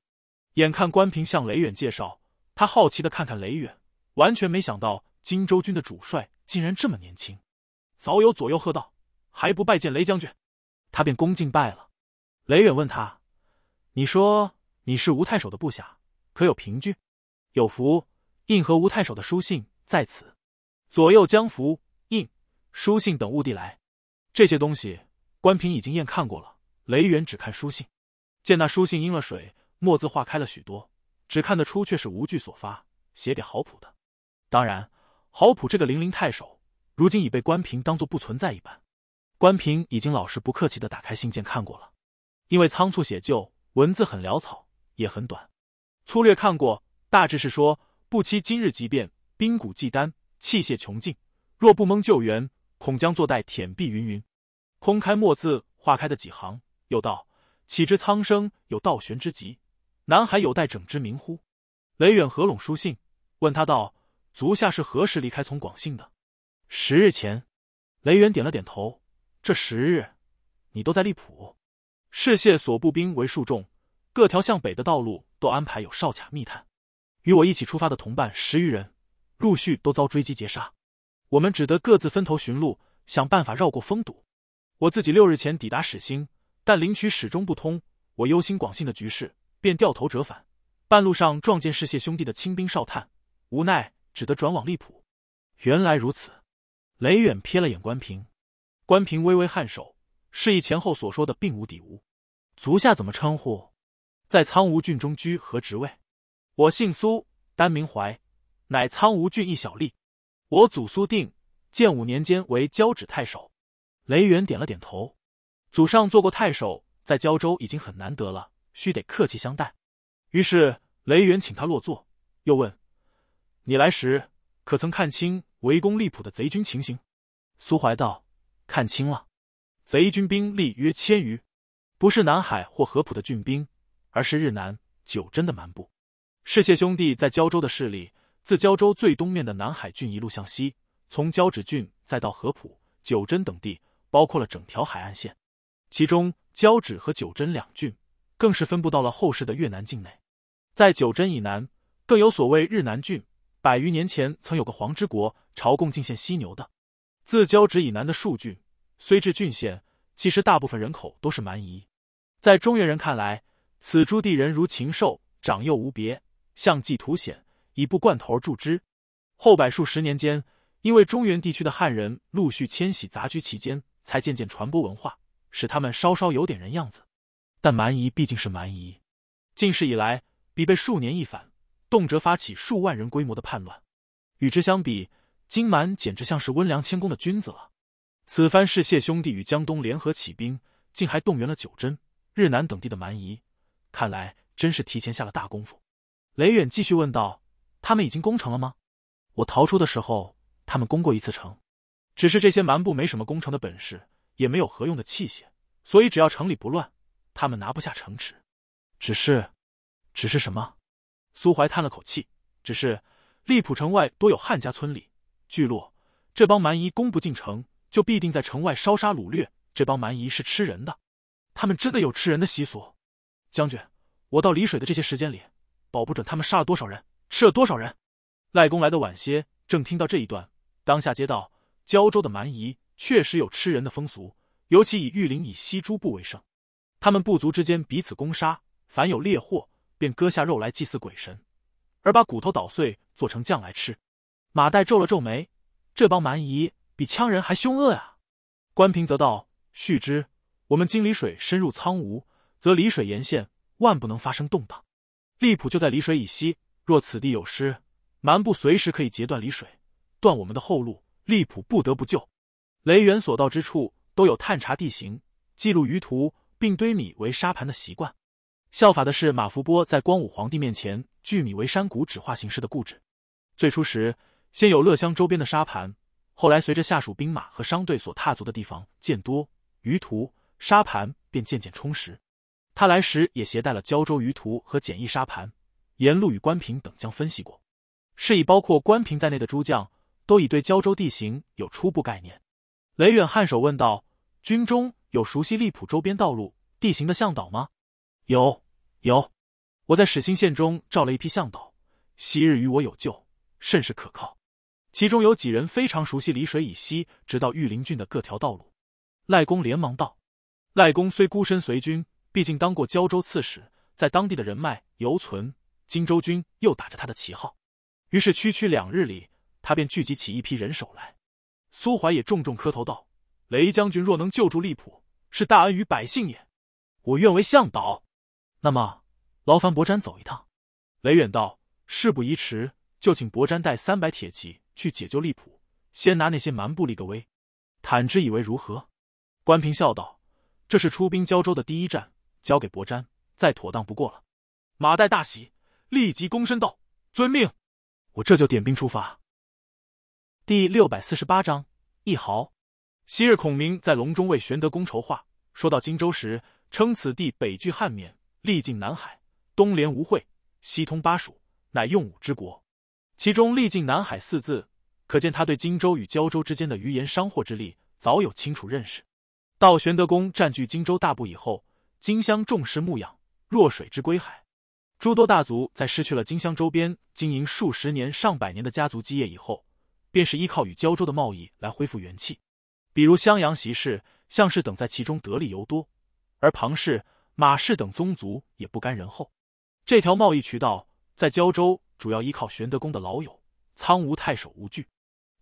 眼看关平向雷远介绍，他好奇的看看雷远，完全没想到荆州军的主帅竟然这么年轻。早有左右喝道：“还不拜见雷将军！”他便恭敬拜了。雷远问他：“你说你是吴太守的部下，可有凭据？”“有符印和吴太守的书信在此。”左右将符印、书信等物递来。这些东西，关平已经验看过了。雷远只看书信，见那书信洇了水，墨字化开了许多，只看得出却是吴惧所发，写给郝普的。当然，郝普这个零陵太守，如今已被关平当做不存在一般。关平已经老实不客气的打开信件看过了，因为仓促写就，文字很潦草，也很短。粗略看过，大致是说：不期今日即变，兵谷既单，器械穷尽，若不蒙救援，恐将坐待舔壁云云。空开墨字，划开的几行，又道：岂知苍生有倒悬之极，南海有待整之明乎？雷远合拢书信，问他道：足下是何时离开从广信的？十日前。雷远点了点头。这十日，你都在利浦。世谢所部兵为数众，各条向北的道路都安排有哨卡密探。与我一起出发的同伴十余人，陆续都遭追击截杀。我们只得各自分头寻路，想办法绕过封堵。我自己六日前抵达始兴，但灵渠始终不通。我忧心广信的局势，便掉头折返。半路上撞见世谢兄弟的清兵哨探，无奈只得转往利浦。原来如此，雷远瞥了眼关平。关平微微颔首，示意前后所说的并无抵无。足下怎么称呼？在苍梧郡中居何职位？我姓苏，单名怀，乃苍梧郡一小吏。我祖苏定，建武年间为交趾太守。雷元点了点头，祖上做过太守，在交州已经很难得了，须得客气相待。于是雷元请他落座，又问：“你来时可曾看清围攻荔浦的贼军情形？”苏怀道。看清了，贼军兵力约千余，不是南海或合浦的郡兵，而是日南、九真的蛮部。是谢兄弟在胶州的势力，自胶州最东面的南海郡一路向西，从交趾郡再到合浦、九真等地，包括了整条海岸线。其中，交趾和九真两郡，更是分布到了后世的越南境内。在九真以南，更有所谓日南郡，百余年前曾有个黄之国朝贡进献犀牛的。自交趾以南的数郡，虽至郡县，其实大部分人口都是蛮夷。在中原人看来，此诸地人如禽兽，长幼无别，相继图险，以不贯头而助之。后百数十年间，因为中原地区的汉人陆续迁徙杂居其间，才渐渐传播文化，使他们稍稍有点人样子。但蛮夷毕竟是蛮夷，进世以来，比被数年一反，动辄发起数万人规模的叛乱。与之相比，金蛮简直像是温良谦恭的君子了。此番是谢兄弟与江东联合起兵，竟还动员了九真、日南等地的蛮夷，看来真是提前下了大功夫。雷远继续问道：“他们已经攻城了吗？”“我逃出的时候，他们攻过一次城，只是这些蛮部没什么攻城的本事，也没有何用的器械，所以只要城里不乱，他们拿不下城池。只是，只是什么？”苏怀叹了口气：“只是荔浦城外多有汉家村里。”聚落，这帮蛮夷攻不进城，就必定在城外烧杀掳掠。这帮蛮夷是吃人的，他们真的有吃人的习俗。将军，我到离水的这些时间里，保不准他们杀了多少人，吃了多少人。赖公来的晚些，正听到这一段，当下接到胶州的蛮夷确实有吃人的风俗，尤其以玉林以西诸部为盛。他们部族之间彼此攻杀，凡有猎获，便割下肉来祭祀鬼神，而把骨头捣碎做成酱来吃。马岱皱了皱眉：“这帮蛮夷比羌人还凶恶啊！”关平则道：“旭之，我们经离水深入苍梧，则离水沿线万不能发生动荡。利浦就在离水以西，若此地有失，蛮部随时可以截断离水，断我们的后路。利浦不得不救。”雷元所到之处都有探查地形、记录舆途，并堆米为沙盘的习惯，效法的是马福波在光武皇帝面前聚米为山谷、指画形式的固执。最初时。先有乐乡周边的沙盘，后来随着下属兵马和商队所踏足的地方渐多，舆图沙盘便渐渐充实。他来时也携带了胶州舆图和简易沙盘，沿路与关平等将分析过，是以包括关平在内的诸将都已对胶州地形有初步概念。雷远颔首问道：“军中有熟悉利浦周边道路地形的向导吗？”“有，有。我在始兴县中召了一批向导，昔日与我有旧，甚是可靠。”其中有几人非常熟悉离水以西直到玉林郡的各条道路。赖公连忙道：“赖公虽孤身随军，毕竟当过胶州刺史，在当地的人脉犹存。荆州军又打着他的旗号，于是区区两日里，他便聚集起一批人手来。”苏怀也重重磕头道：“雷将军若能救助利浦，是大恩于百姓也，我愿为向导。那么，劳烦伯瞻走一趟。”雷远道：“事不宜迟，就请伯瞻带三百铁骑。”去解救利普，先拿那些蛮布立个威，坦之以为如何？关平笑道：“这是出兵交州的第一战，交给伯瞻，再妥当不过了。”马岱大喜，立即躬身道：“遵命，我这就点兵出发。”第六百四十八章一毫。昔日孔明在隆中为玄德公筹划，说到荆州时，称此地北据汉面，历尽南海，东连吴会，西通巴蜀，乃用武之国。其中“历尽南海”四字，可见他对荆州与胶州之间的渔盐商货之力早有清楚认识。到玄德公占据荆州大部以后，荆襄重视牧养，弱水之归海，诸多大族在失去了荆襄周边经营数十年上百年的家族基业以后，便是依靠与胶州的贸易来恢复元气。比如襄阳席氏、项氏等在其中得利尤多，而庞氏、马氏等宗族也不甘人后。这条贸易渠道在胶州。主要依靠玄德公的老友苍梧太守吴惧，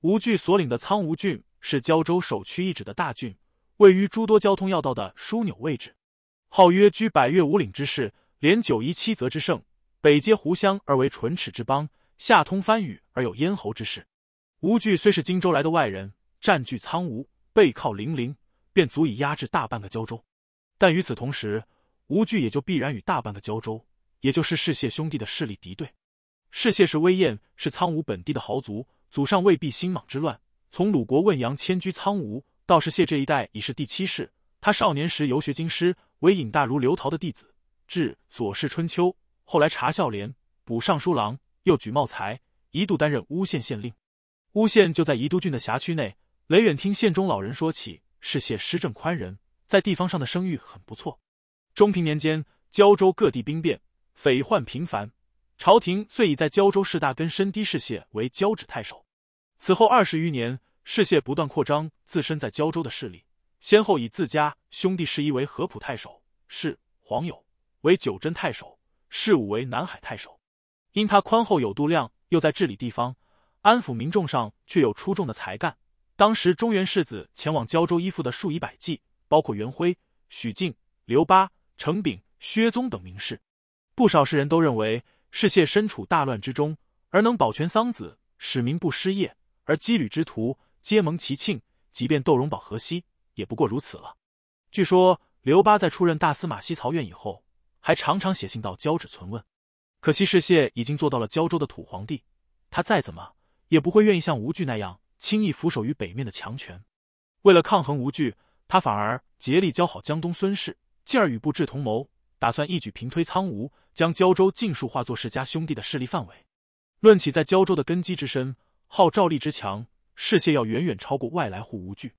吴惧所领的苍梧郡是胶州首屈一指的大郡，位于诸多交通要道的枢纽位置，号曰居百越五岭之势，连九夷七泽之胜，北接湖湘而为唇齿之邦，下通番禺而有咽喉之势。吴惧虽是荆州来的外人，占据苍梧，背靠零陵，便足以压制大半个胶州。但与此同时，吴惧也就必然与大半个胶州，也就是世谢兄弟的势力敌对。是谢氏威彦是苍梧本地的豪族，祖上未必兴莽之乱，从鲁国汶阳迁居苍梧。到是谢这一代已是第七世。他少年时游学京师，为尹大儒刘陶的弟子，至《左氏春秋。后来查孝廉，补尚书郎，又举茂才，一度担任乌县县令。乌县就在宜都郡的辖区内。雷远听县中老人说起，是谢施政宽仁，在地方上的声誉很不错。中平年间，胶州各地兵变，匪患频繁。朝廷遂以在胶州士大根深的世谢为胶趾太守。此后二十余年，世谢不断扩张自身在胶州的势力，先后以自家兄弟世一为合浦太守，是黄友为九真太守，世武为南海太守。因他宽厚有度量，又在治理地方、安抚民众上却有出众的才干。当时中原士子前往胶州依附的数以百计，包括袁辉、许靖、刘巴、程炳、薛宗等名士，不少世人都认为。世谢身处大乱之中，而能保全桑梓，使民不失业，而羁旅之徒皆蒙其庆。即便窦荣保河西，也不过如此了。据说刘巴在出任大司马西曹院以后，还常常写信到交趾存问。可惜世谢已经做到了胶州的土皇帝，他再怎么也不会愿意像吴惧那样轻易俯首于北面的强权。为了抗衡吴惧，他反而竭力交好江东孙氏，进而与布置同谋，打算一举平推苍梧。将胶州尽数化作世家兄弟的势力范围，论起在胶州的根基之深、号召力之强，世谢要远远超过外来户吴惧。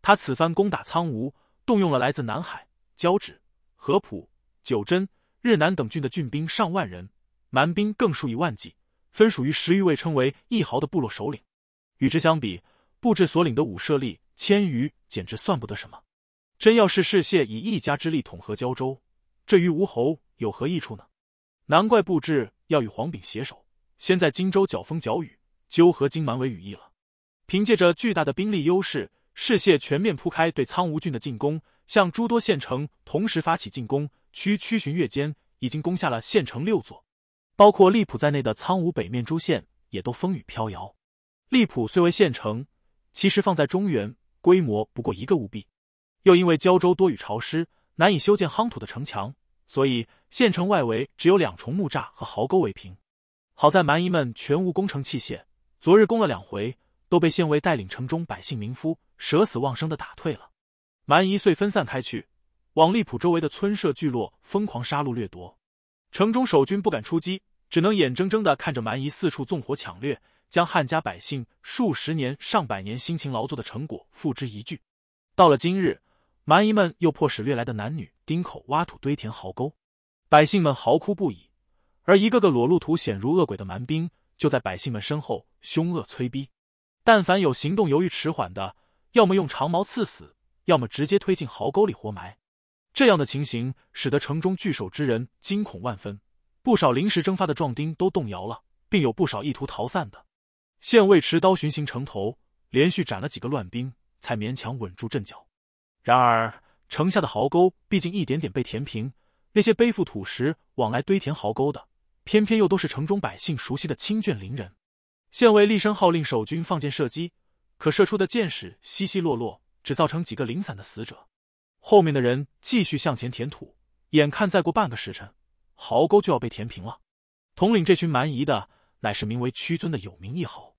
他此番攻打苍梧，动用了来自南海、胶止、合浦、九真、日南等郡的郡兵上万人，蛮兵更数以万计，分属于十余位称为“一豪”的部落首领。与之相比，布置所领的五舍力千余，简直算不得什么。真要是世谢以一家之力统合胶州，这于吴侯有何益处呢？难怪布置要与黄炳携手，先在荆州搅风搅雨，纠合金蛮为羽翼了。凭借着巨大的兵力优势，士燮全面铺开对苍梧郡的进攻，向诸多县城同时发起进攻。区区巡月间，已经攻下了县城六座，包括利浦在内的苍梧北面诸县也都风雨飘摇。利浦虽为县城，其实放在中原，规模不过一个五臂，又因为胶州多雨潮湿，难以修建夯土的城墙，所以。县城外围只有两重木栅和壕沟为凭，好在蛮夷们全无攻城器械，昨日攻了两回，都被县尉带领城中百姓民夫舍死忘生的打退了。蛮夷遂分散开去，往荔浦周围的村社聚落疯狂杀戮掠夺，城中守军不敢出击，只能眼睁睁的看着蛮夷四处纵火抢掠，将汉家百姓数十年上百年辛勤劳作的成果付之一炬。到了今日，蛮夷们又迫使掠来的男女丁口挖土堆填壕沟。百姓们嚎哭不已，而一个个裸露图显如恶鬼的蛮兵就在百姓们身后凶恶催逼，但凡有行动犹豫迟缓的，要么用长矛刺死，要么直接推进壕沟里活埋。这样的情形使得城中据守之人惊恐万分，不少临时征发的壮丁都动摇了，并有不少意图逃散的。县尉持刀巡行城头，连续斩了几个乱兵，才勉强稳住阵脚。然而，城下的壕沟毕竟一点点被填平。那些背负土石往来堆填壕沟的，偏偏又都是城中百姓熟悉的亲眷邻人。县尉厉声号令守军放箭射击，可射出的箭矢稀稀落落，只造成几个零散的死者。后面的人继续向前填土，眼看再过半个时辰，壕沟就要被填平了。统领这群蛮夷的，乃是名为屈尊的有名一壕。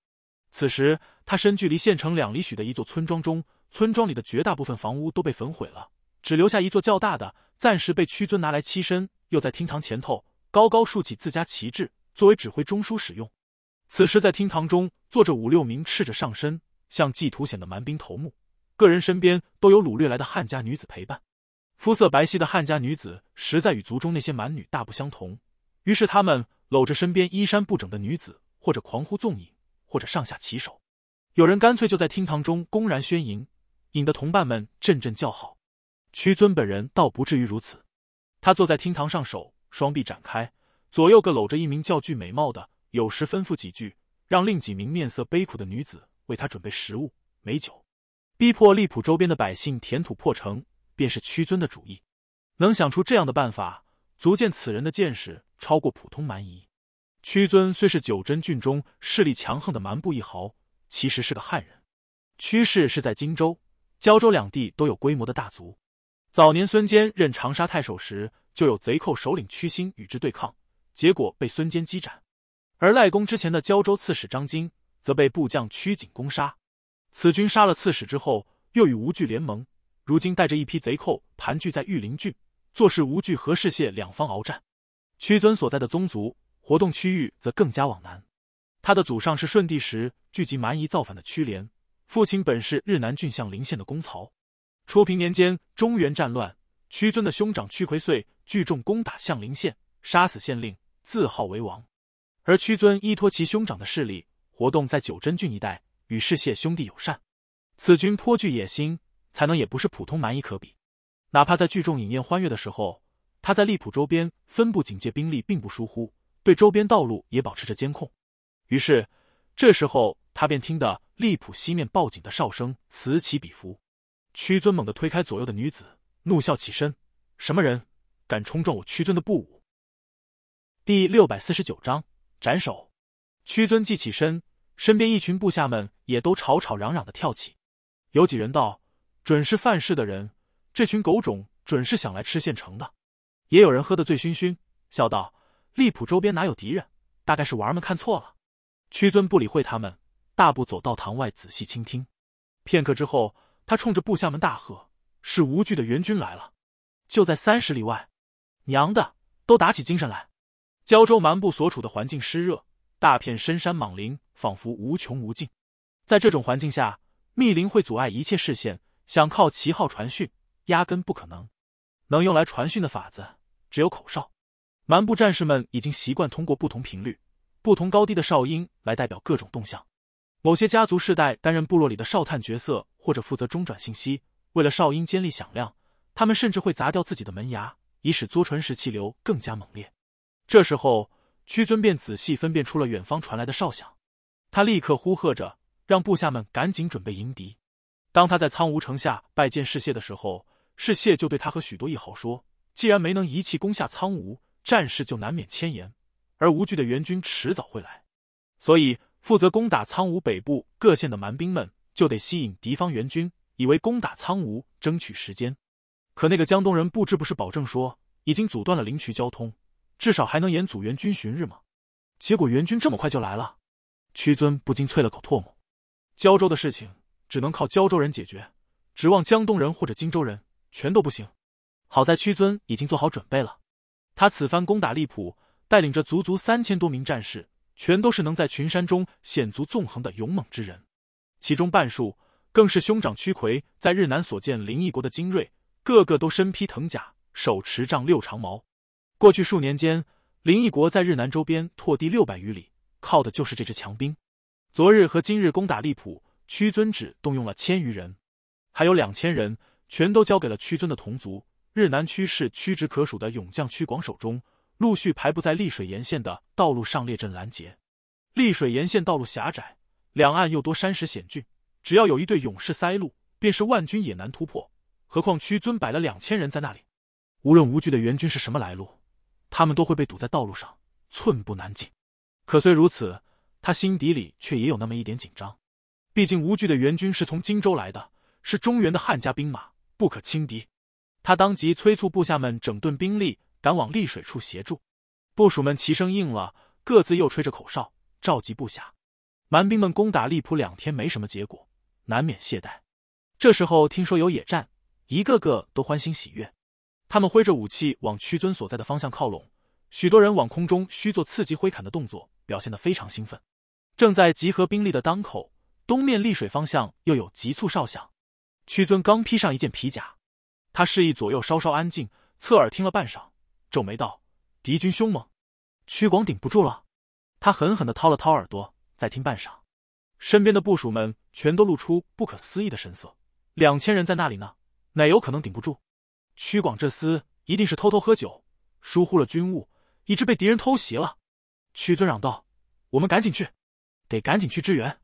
此时他身距离县城两里许的一座村庄中，村庄里的绝大部分房屋都被焚毁了，只留下一座较大的。暂时被屈尊拿来栖身，又在厅堂前头高高竖起自家旗帜，作为指挥中枢使用。此时在厅堂中坐着五六名赤着上身、像祭土显的蛮兵头目，个人身边都有掳掠来的汉家女子陪伴。肤色白皙的汉家女子实在与族中那些蛮女大不相同，于是他们搂着身边衣衫不整的女子，或者狂呼纵饮，或者上下其手，有人干脆就在厅堂中公然宣淫，引得同伴们阵阵叫好。屈尊本人倒不至于如此，他坐在厅堂上手双臂展开，左右各搂着一名较具美貌的，有时吩咐几句，让另几名面色悲苦的女子为他准备食物美酒，逼迫利浦周边的百姓填土破城，便是屈尊的主意。能想出这样的办法，足见此人的见识超过普通蛮夷。屈尊虽是九真郡中势力强横的蛮部一豪，其实是个汉人。屈氏是在荆州、胶州两地都有规模的大族。早年，孙坚任长沙太守时，就有贼寇首领屈心与之对抗，结果被孙坚击斩。而赖公之前的胶州刺史张金，则被部将屈景攻杀。此军杀了刺史之后，又与吴惧联盟，如今带着一批贼寇盘踞在玉林郡，坐视吴惧和士燮两方鏖战。屈尊所在的宗族活动区域则更加往南，他的祖上是舜帝时聚集蛮夷造反的屈连，父亲本是日南郡相林县的公曹。初平年间，中原战乱，屈尊的兄长屈奎遂聚众攻打相陵县，杀死县令，自号为王。而屈尊依托其兄长的势力，活动在九真郡一带，与世谢兄弟友善。此君颇具野心，才能也不是普通蛮夷可比。哪怕在聚众饮宴欢悦的时候，他在荔浦周边分布警戒兵力并不疏忽，对周边道路也保持着监控。于是，这时候他便听得荔浦西面报警的哨声此起彼伏。屈尊猛地推开左右的女子，怒笑起身：“什么人敢冲撞我屈尊的布武？”第六百四十九章斩首。屈尊即起身，身边一群部下们也都吵吵嚷嚷的跳起。有几人道：“准是犯事的人，这群狗种准是想来吃现成的。”也有人喝得醉醺醺，笑道：“利浦周边哪有敌人？大概是娃儿们看错了。”屈尊不理会他们，大步走到堂外，仔细倾听。片刻之后。他冲着部下们大喝：“是吴惧的援军来了，就在三十里外！娘的，都打起精神来！”胶州蛮部所处的环境湿热，大片深山莽林仿佛无穷无尽。在这种环境下，密林会阻碍一切视线，想靠旗号传讯压根不可能。能用来传讯的法子只有口哨。蛮部战士们已经习惯通过不同频率、不同高低的哨音来代表各种动向。某些家族世代担任部落里的哨探角色，或者负责中转信息。为了哨音尖利响亮，他们甚至会砸掉自己的门牙，以使嘬唇时气流更加猛烈。这时候，屈尊便仔细分辨出了远方传来的哨响，他立刻呼喝着，让部下们赶紧准备迎敌。当他在苍梧城下拜见世谢的时候，世谢就对他和许多义豪说：“既然没能一气攻下苍梧，战事就难免牵延，而无惧的援军迟早会来，所以……”负责攻打苍梧北部各县的蛮兵们，就得吸引敌方援军，以为攻打苍梧争取时间。可那个江东人不知不是保证说已经阻断了灵渠交通，至少还能延阻援军巡日吗？结果援军这么快就来了，屈尊不禁啐了口唾沫。胶州的事情只能靠胶州人解决，指望江东人或者荆州人全都不行。好在屈尊已经做好准备了，他此番攻打荔浦，带领着足足三千多名战士。全都是能在群山中险足纵横的勇猛之人，其中半数更是兄长屈魁在日南所见灵异国的精锐，个个都身披藤甲，手持丈六长矛。过去数年间，灵异国在日南周边拓地六百余里，靠的就是这支强兵。昨日和今日攻打利浦，屈尊只动用了千余人，还有两千人全都交给了屈尊的同族日南屈氏屈指可数的勇将屈广手中。陆续排布在丽水沿线的道路上列阵拦截。丽水沿线道路狭窄，两岸又多山石险峻，只要有一队勇士塞路，便是万军也难突破。何况屈尊摆了两千人在那里，无论吴惧的援军是什么来路，他们都会被堵在道路上，寸步难进。可虽如此，他心底里却也有那么一点紧张。毕竟吴惧的援军是从荆州来的，是中原的汉家兵马，不可轻敌。他当即催促部下们整顿兵力。赶往丽水处协助，部署们齐声应了，各自又吹着口哨召集部下。蛮兵们攻打荔浦两天没什么结果，难免懈怠。这时候听说有野战，一个个都欢欣喜悦。他们挥着武器往屈尊所在的方向靠拢，许多人往空中虚做刺激挥砍的动作，表现得非常兴奋。正在集合兵力的当口，东面丽水方向又有急促哨响。屈尊刚披上一件皮甲，他示意左右稍稍安静，侧耳听了半晌。皱眉道：“敌军凶猛，屈广顶不住了。”他狠狠的掏了掏耳朵，再听半晌，身边的部署们全都露出不可思议的神色。两千人在那里呢，哪有可能顶不住？屈广这厮一定是偷偷喝酒，疏忽了军务，以致被敌人偷袭了。屈尊嚷道：“我们赶紧去，得赶紧去支援！”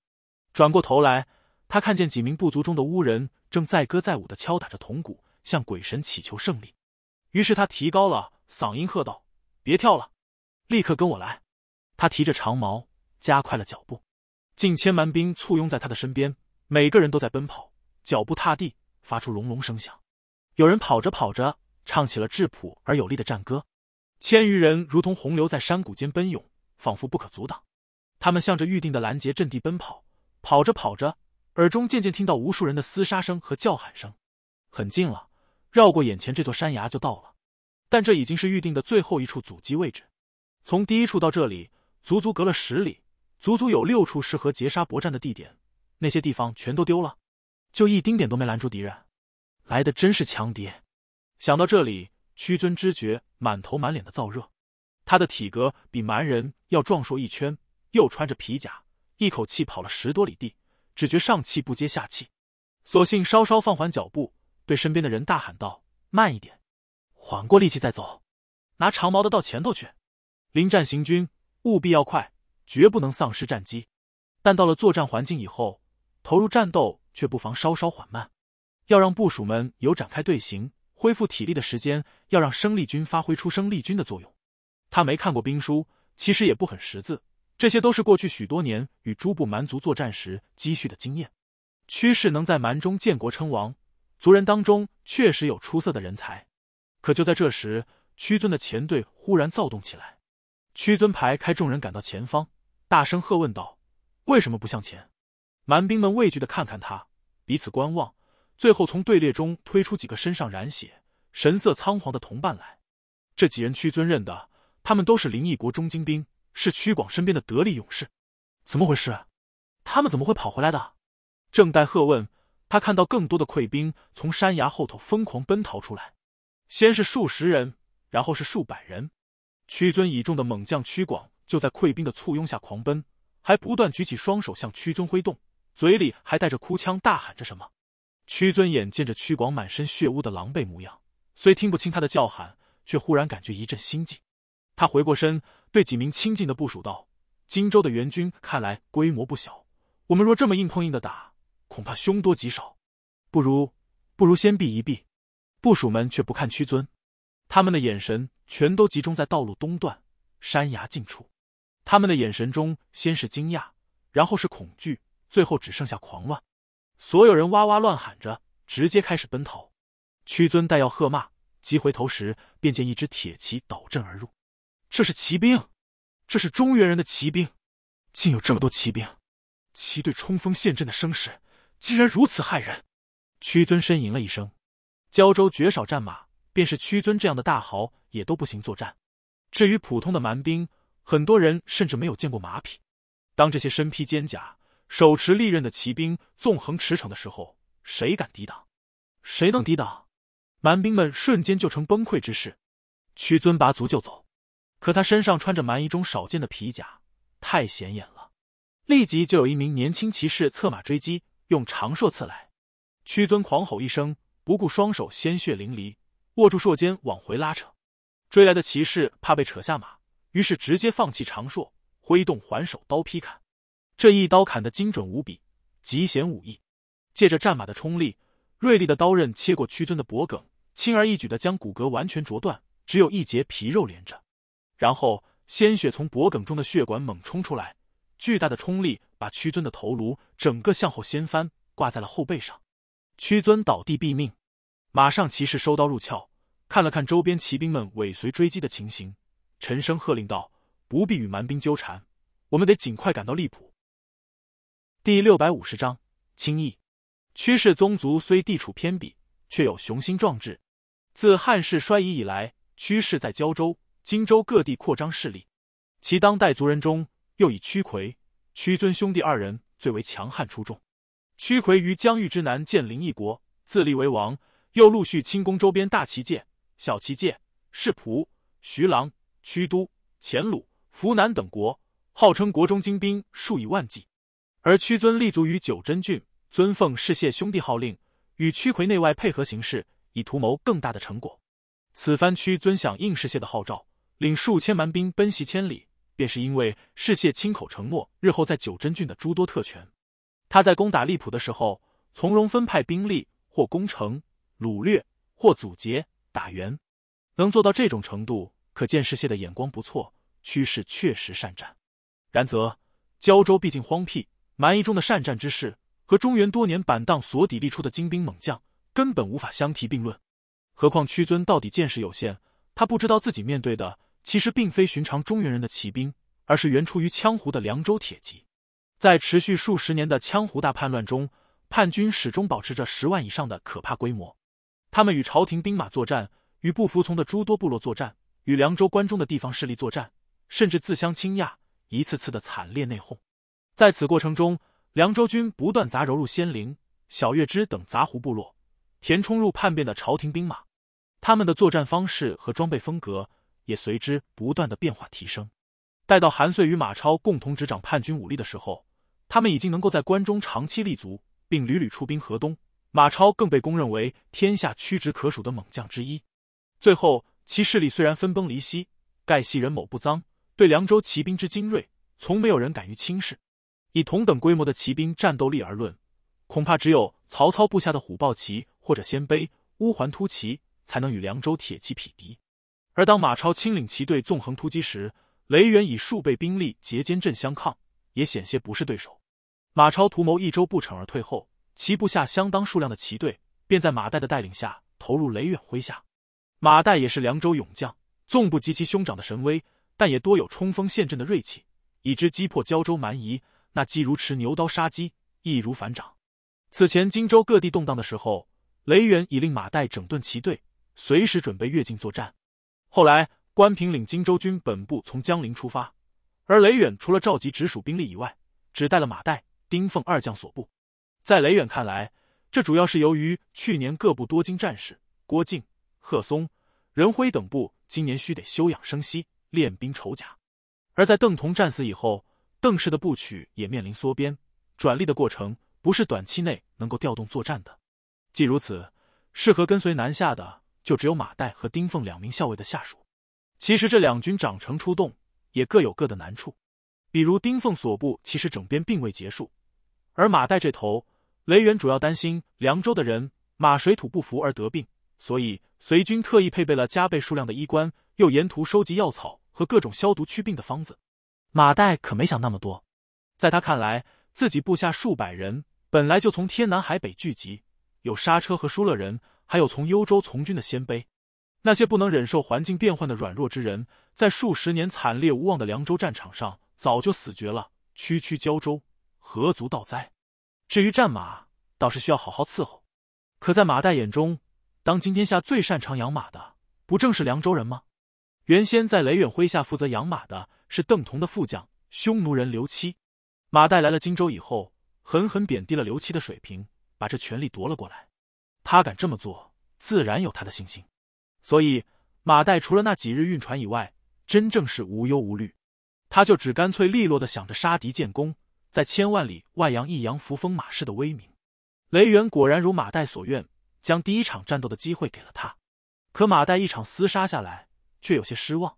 转过头来，他看见几名部族中的乌人正载歌载舞的敲打着铜鼓，向鬼神祈求胜利。于是他提高了。嗓音喝道：“别跳了，立刻跟我来！”他提着长矛，加快了脚步。近千蛮兵簇拥在他的身边，每个人都在奔跑，脚步踏地，发出隆隆声响。有人跑着跑着，唱起了质朴而有力的战歌。千余人如同洪流，在山谷间奔涌，仿佛不可阻挡。他们向着预定的拦截阵地奔跑，跑着跑着，耳中渐渐听到无数人的厮杀声和叫喊声。很近了，绕过眼前这座山崖就到了。但这已经是预定的最后一处阻击位置，从第一处到这里足足隔了十里，足足有六处适合截杀搏战的地点，那些地方全都丢了，就一丁点都没拦住敌人，来的真是强敌。想到这里，屈尊知觉满头满脸的燥热，他的体格比蛮人要壮硕一圈，又穿着皮甲，一口气跑了十多里地，只觉上气不接下气，索性稍稍放缓脚步，对身边的人大喊道：“慢一点。”缓过力气再走，拿长矛的到前头去。临战行军务必要快，绝不能丧失战机。但到了作战环境以后，投入战斗却不妨稍稍缓慢，要让部署们有展开队形、恢复体力的时间，要让生力军发挥出生力军的作用。他没看过兵书，其实也不很识字，这些都是过去许多年与诸部蛮族作战时积蓄的经验。趋势能在蛮中建国称王，族人当中确实有出色的人才。可就在这时，屈尊的前队忽然躁动起来。屈尊排开众人，赶到前方，大声喝问道：“为什么不向前？”蛮兵们畏惧的看看他，彼此观望，最后从队列中推出几个身上染血、神色仓皇的同伴来。这几人屈尊认得，他们都是灵异国中精兵，是屈广身边的得力勇士。怎么回事？他们怎么会跑回来的？正待喝问，他看到更多的溃兵从山崖后头疯狂奔逃出来。先是数十人，然后是数百人。屈尊倚重的猛将屈广就在溃兵的簇拥下狂奔，还不断举起双手向屈尊挥动，嘴里还带着哭腔大喊着什么。屈尊眼见着屈广满身血污的狼狈模样，虽听不清他的叫喊，却忽然感觉一阵心悸。他回过身对几名亲近的部署道：“荆州的援军看来规模不小，我们若这么硬碰硬的打，恐怕凶多吉少。不如，不如先避一避。”部署们却不看屈尊，他们的眼神全都集中在道路东段山崖近处。他们的眼神中先是惊讶，然后是恐惧，最后只剩下狂乱。所有人哇哇乱喊着，直接开始奔逃。屈尊待要喝骂，急回头时便见一只铁骑倒阵而入。这是骑兵，这是中原人的骑兵，竟有这么多骑兵！其队冲锋陷阵的声势竟然如此骇人。屈尊呻吟了一声。胶州绝少战马，便是屈尊这样的大豪也都不行作战。至于普通的蛮兵，很多人甚至没有见过马匹。当这些身披肩甲、手持利刃的骑兵纵横驰骋的时候，谁敢抵挡？谁能抵挡？蛮兵们瞬间就成崩溃之势。屈尊拔足就走，可他身上穿着蛮夷中少见的皮甲，太显眼了。立即就有一名年轻骑士策马追击，用长槊刺来。屈尊狂吼一声。不顾双手鲜血淋漓，握住硕肩往回拉扯。追来的骑士怕被扯下马，于是直接放弃长槊，挥动还手刀劈砍。这一刀砍得精准无比，极显武艺。借着战马的冲力，锐利的刀刃切过屈尊的脖颈，轻而易举的将骨骼完全折断，只有一截皮肉连着。然后，鲜血从脖颈中的血管猛冲出来，巨大的冲力把屈尊的头颅整个向后掀翻，挂在了后背上。屈尊倒地毙命，马上骑士收刀入鞘，看了看周边骑兵们尾随追击的情形，沉声喝令道：“不必与蛮兵纠缠，我们得尽快赶到利浦。”第六百五十章轻易。屈氏宗族虽地处偏僻，却有雄心壮志。自汉室衰夷以来，屈氏在胶州、荆州各地扩张势力，其当代族人中，又以屈魁、屈尊兄弟二人最为强悍出众。屈奎于疆域之南建灵异国，自立为王，又陆续亲攻周边大旗界、小旗界、士仆、徐郎、屈都、黔鲁、扶南等国，号称国中精兵数以万计。而屈尊立足于九真郡，尊奉世谢兄弟号令，与屈奎内外配合行事，以图谋更大的成果。此番屈尊响应世谢的号召，领数千蛮兵奔袭千里，便是因为世谢亲口承诺日后在九真郡的诸多特权。他在攻打利浦的时候，从容分派兵力，或攻城、掳掠，或阻截、打援，能做到这种程度，可见石谢的眼光不错。趋势确实善战，然则胶州毕竟荒僻，蛮夷中的善战之士，和中原多年板荡所砥砺出的精兵猛将，根本无法相提并论。何况屈尊到底见识有限，他不知道自己面对的，其实并非寻常中原人的骑兵，而是原出于羌胡的凉州铁骑。在持续数十年的羌胡大叛乱中，叛军始终保持着十万以上的可怕规模。他们与朝廷兵马作战，与不服从的诸多部落作战，与凉州、关中的地方势力作战，甚至自相倾轧，一次次的惨烈内讧。在此过程中，凉州军不断杂糅入仙灵、小月枝等杂胡部落，填充入叛变的朝廷兵马。他们的作战方式和装备风格也随之不断的变化提升。待到韩遂与马超共同执掌叛军武力的时候，他们已经能够在关中长期立足，并屡屡出兵河东。马超更被公认为天下屈指可数的猛将之一。最后，其势力虽然分崩离析，盖系人某不臧，对凉州骑兵之精锐，从没有人敢于轻视。以同等规模的骑兵战斗力而论，恐怕只有曹操部下的虎豹骑或者鲜卑乌桓突骑才能与凉州铁骑匹敌。而当马超亲领骑队纵横突击时，雷元以数倍兵力结坚阵相抗，也险些不是对手。马超图谋益州不成而退后，其部下相当数量的骑队便在马岱的带领下投入雷远麾下。马岱也是凉州勇将，纵不及其兄长的神威，但也多有冲锋陷阵的锐气。以之击破胶州蛮夷，那既如持牛刀杀鸡，易如反掌。此前荆州各地动荡的时候，雷远已令马岱整顿骑队，随时准备越境作战。后来关平领荆州军本部从江陵出发，而雷远除了召集直属兵力以外，只带了马岱。丁奉二将所部，在雷远看来，这主要是由于去年各部多精战士，郭靖、贺松、任辉等部今年需得休养生息、练兵筹甲；而在邓同战死以后，邓氏的部曲也面临缩编、转隶的过程，不是短期内能够调动作战的。既如此，适合跟随南下的就只有马岱和丁奉两名校尉的下属。其实，这两军长成出动，也各有各的难处。比如丁奉所部其实整编并未结束，而马岱这头，雷元主要担心凉州的人马水土不服而得病，所以随军特意配备了加倍数量的衣冠，又沿途收集药草和各种消毒驱病的方子。马岱可没想那么多，在他看来，自己部下数百人本来就从天南海北聚集，有刹车和疏勒人，还有从幽州从军的鲜卑，那些不能忍受环境变换的软弱之人，在数十年惨烈无望的凉州战场上。早就死绝了，区区胶州何足道哉？至于战马，倒是需要好好伺候。可在马岱眼中，当今天下最擅长养马的，不正是凉州人吗？原先在雷远麾下负责养马的是邓彤的副将，匈奴人刘七。马岱来了荆州以后，狠狠贬低了刘七的水平，把这权力夺了过来。他敢这么做，自然有他的信心。所以，马岱除了那几日运船以外，真正是无忧无虑。他就只干脆利落的想着杀敌建功，在千万里外扬一扬扶风马氏的威名。雷元果然如马岱所愿，将第一场战斗的机会给了他。可马岱一场厮杀下来，却有些失望。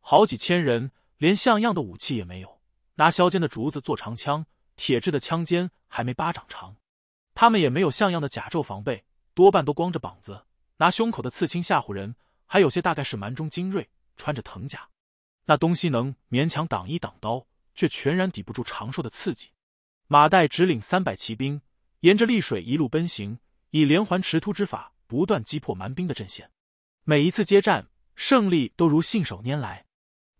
好几千人，连像样的武器也没有，拿削尖的竹子做长枪，铁质的枪尖还没巴掌长。他们也没有像样的甲胄防备，多半都光着膀子，拿胸口的刺青吓唬人。还有些大概是蛮中精锐，穿着藤甲。那东西能勉强挡一挡刀，却全然抵不住长寿的刺激。马岱只领三百骑兵，沿着丽水一路奔行，以连环驰突之法不断击破蛮兵的阵线。每一次接战，胜利都如信手拈来。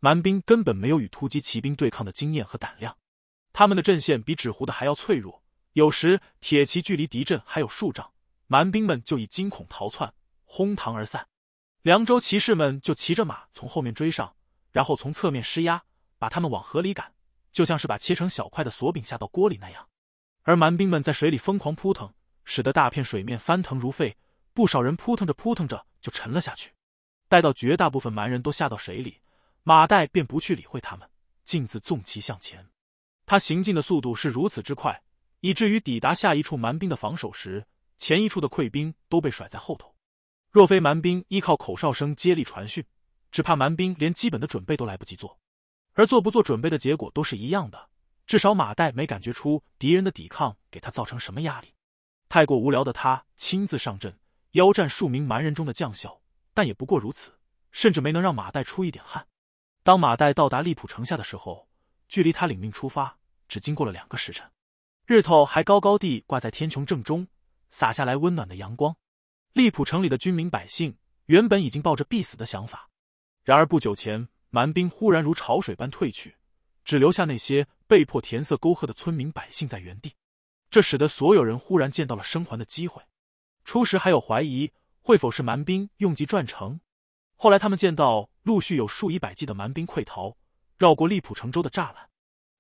蛮兵根本没有与突击骑兵对抗的经验和胆量，他们的阵线比纸糊的还要脆弱。有时铁骑距离敌阵还有数丈，蛮兵们就已惊恐逃窜，哄堂而散。凉州骑士们就骑着马从后面追上。然后从侧面施压，把他们往河里赶，就像是把切成小块的锁饼下到锅里那样。而蛮兵们在水里疯狂扑腾，使得大片水面翻腾如沸，不少人扑腾着扑腾着就沉了下去。待到绝大部分蛮人都下到水里，马岱便不去理会他们，径自纵骑向前。他行进的速度是如此之快，以至于抵达下一处蛮兵的防守时，前一处的溃兵都被甩在后头。若非蛮兵依靠口哨声接力传讯。只怕蛮兵连基本的准备都来不及做，而做不做准备的结果都是一样的。至少马岱没感觉出敌人的抵抗给他造成什么压力。太过无聊的他亲自上阵，邀战数名蛮人中的将校，但也不过如此，甚至没能让马岱出一点汗。当马岱到达利浦城下的时候，距离他领命出发只经过了两个时辰，日头还高高地挂在天穹正中，洒下来温暖的阳光。利浦城里的军民百姓原本已经抱着必死的想法。然而，不久前，蛮兵忽然如潮水般退去，只留下那些被迫填塞沟壑的村民百姓在原地。这使得所有人忽然见到了生还的机会。初时还有怀疑，会否是蛮兵用计赚城？后来他们见到陆续有数以百计的蛮兵溃逃，绕过利浦城州的栅栏。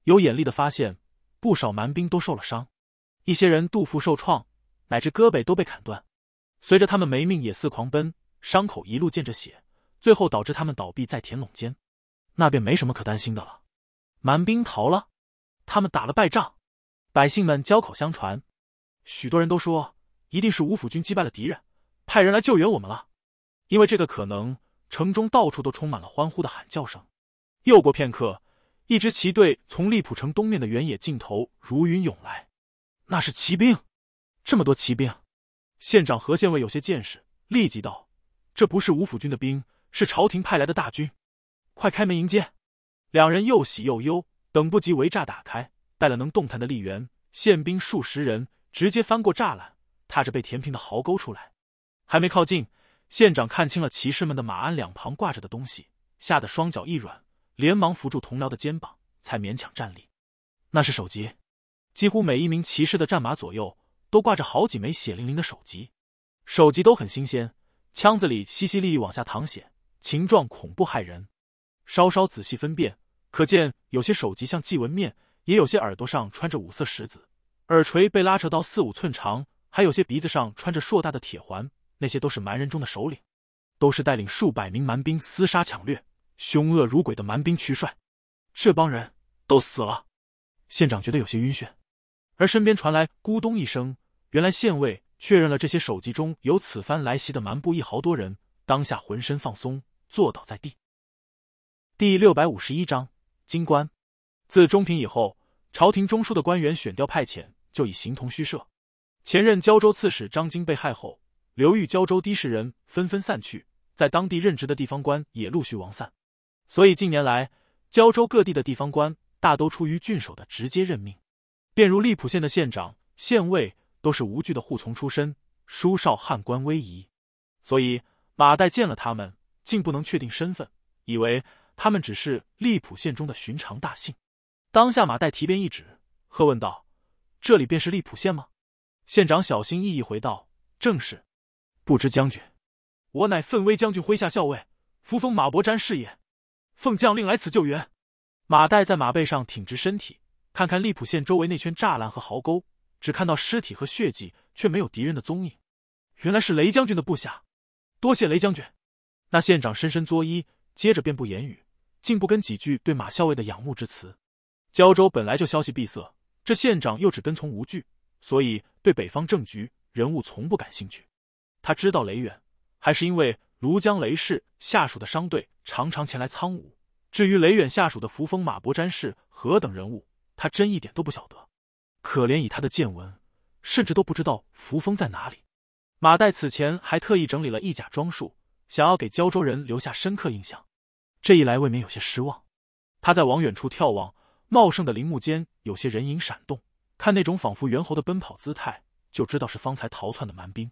有眼力的发现，不少蛮兵都受了伤，一些人肚腹受创，乃至胳膊都被砍断。随着他们没命也似狂奔，伤口一路见着血。最后导致他们倒闭在田垄间，那便没什么可担心的了。蛮兵逃了，他们打了败仗，百姓们交口相传，许多人都说一定是吴府军击败了敌人，派人来救援我们了。因为这个可能，城中到处都充满了欢呼的喊叫声。又过片刻，一支骑队从利浦城东面的原野尽头如云涌来，那是骑兵，这么多骑兵。县长和县尉有些见识，立即道：“这不是吴府军的兵。”是朝廷派来的大军，快开门迎接！两人又喜又忧，等不及围栅打开，带了能动弹的吏员、宪兵数十人，直接翻过栅栏，踏着被填平的壕沟出来。还没靠近，县长看清了骑士们的马鞍两旁挂着的东西，吓得双脚一软，连忙扶住同僚的肩膀，才勉强站立。那是首级，几乎每一名骑士的战马左右都挂着好几枚血淋淋的首级，首级都很新鲜，枪子里淅淅沥沥往下淌血。形状恐怖骇人，稍稍仔细分辨，可见有些首级像祭文面，也有些耳朵上穿着五色石子，耳垂被拉扯到四五寸长，还有些鼻子上穿着硕大的铁环。那些都是蛮人中的首领，都是带领数百名蛮兵厮杀抢掠、凶恶如鬼的蛮兵渠帅。这帮人都死了，县长觉得有些晕眩，而身边传来咕咚一声，原来县尉确认了这些首级中有此番来袭的蛮部一豪多人，当下浑身放松。坐倒在地。第六百五十一章金官。自中平以后，朝廷中枢的官员选调派遣就已形同虚设。前任胶州刺史张京被害后，流域胶州的士人纷纷散去，在当地任职的地方官也陆续亡散。所以近年来，胶州各地的地方官大都出于郡守的直接任命。便如荔浦县的县长、县尉都是无惧的护从出身，疏少汉官威仪。所以马岱见了他们。竟不能确定身份，以为他们只是利浦县中的寻常大姓。当下马岱提鞭一指，喝问道：“这里便是利浦县吗？”县长小心翼翼回道：“正是。”不知将军，我乃奋威将军麾下校尉扶风马伯瞻是也，奉将令来此救援。马岱在马背上挺直身体，看看利浦县周围那圈栅栏和壕沟，只看到尸体和血迹，却没有敌人的踪影。原来是雷将军的部下，多谢雷将军。那县长深深作揖，接着便不言语，竟不跟几句对马校尉的仰慕之词。胶州本来就消息闭塞，这县长又只跟从无惧，所以对北方政局人物从不感兴趣。他知道雷远，还是因为庐江雷氏下属的商队常常前来苍梧。至于雷远下属的扶风马伯瞻氏何等人物，他真一点都不晓得。可怜以他的见闻，甚至都不知道扶风在哪里。马岱此前还特意整理了一甲装束。想要给胶州人留下深刻印象，这一来未免有些失望。他在往远处眺望，茂盛的林木间有些人影闪动，看那种仿佛猿猴的奔跑姿态，就知道是方才逃窜的蛮兵。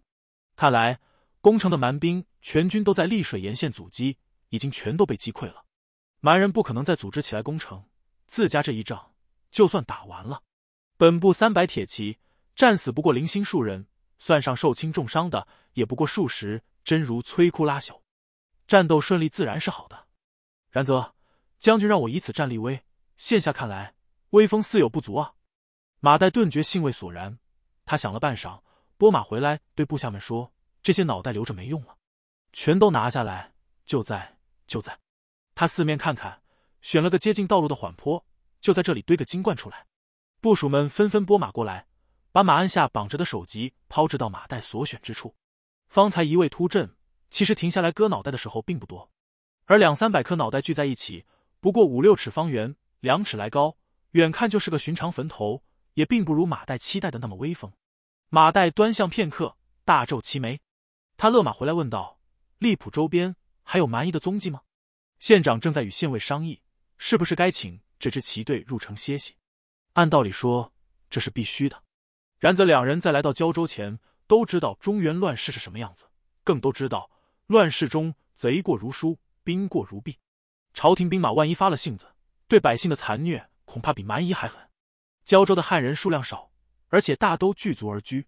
看来攻城的蛮兵全军都在丽水沿线阻击，已经全都被击溃了。蛮人不可能再组织起来攻城，自家这一仗就算打完了。本部三百铁骑战死不过零星数人，算上受轻重伤的，也不过数十。真如摧枯拉朽，战斗顺利自然是好的。然则，将军让我以此战立威，现下看来威风似有不足啊！马岱顿觉兴味索然。他想了半晌，拨马回来对部下们说：“这些脑袋留着没用了，全都拿下来。就在就在。”他四面看看，选了个接近道路的缓坡，就在这里堆个金罐出来。部属们纷纷拨马过来，把马鞍下绑着的首级抛掷到马岱所选之处。方才一味突阵，其实停下来割脑袋的时候并不多，而两三百颗脑袋聚在一起，不过五六尺方圆，两尺来高，远看就是个寻常坟头，也并不如马岱期待的那么威风。马岱端详片刻，大皱齐眉，他勒马回来问道：“荔浦周边还有蛮夷的踪迹吗？”县长正在与县尉商议，是不是该请这支骑队入城歇息。按道理说，这是必须的。然则两人在来到胶州前。都知道中原乱世是什么样子，更都知道乱世中贼过如书，兵过如壁。朝廷兵马万一发了性子，对百姓的残虐恐怕比蛮夷还狠。胶州的汉人数量少，而且大都聚族而居。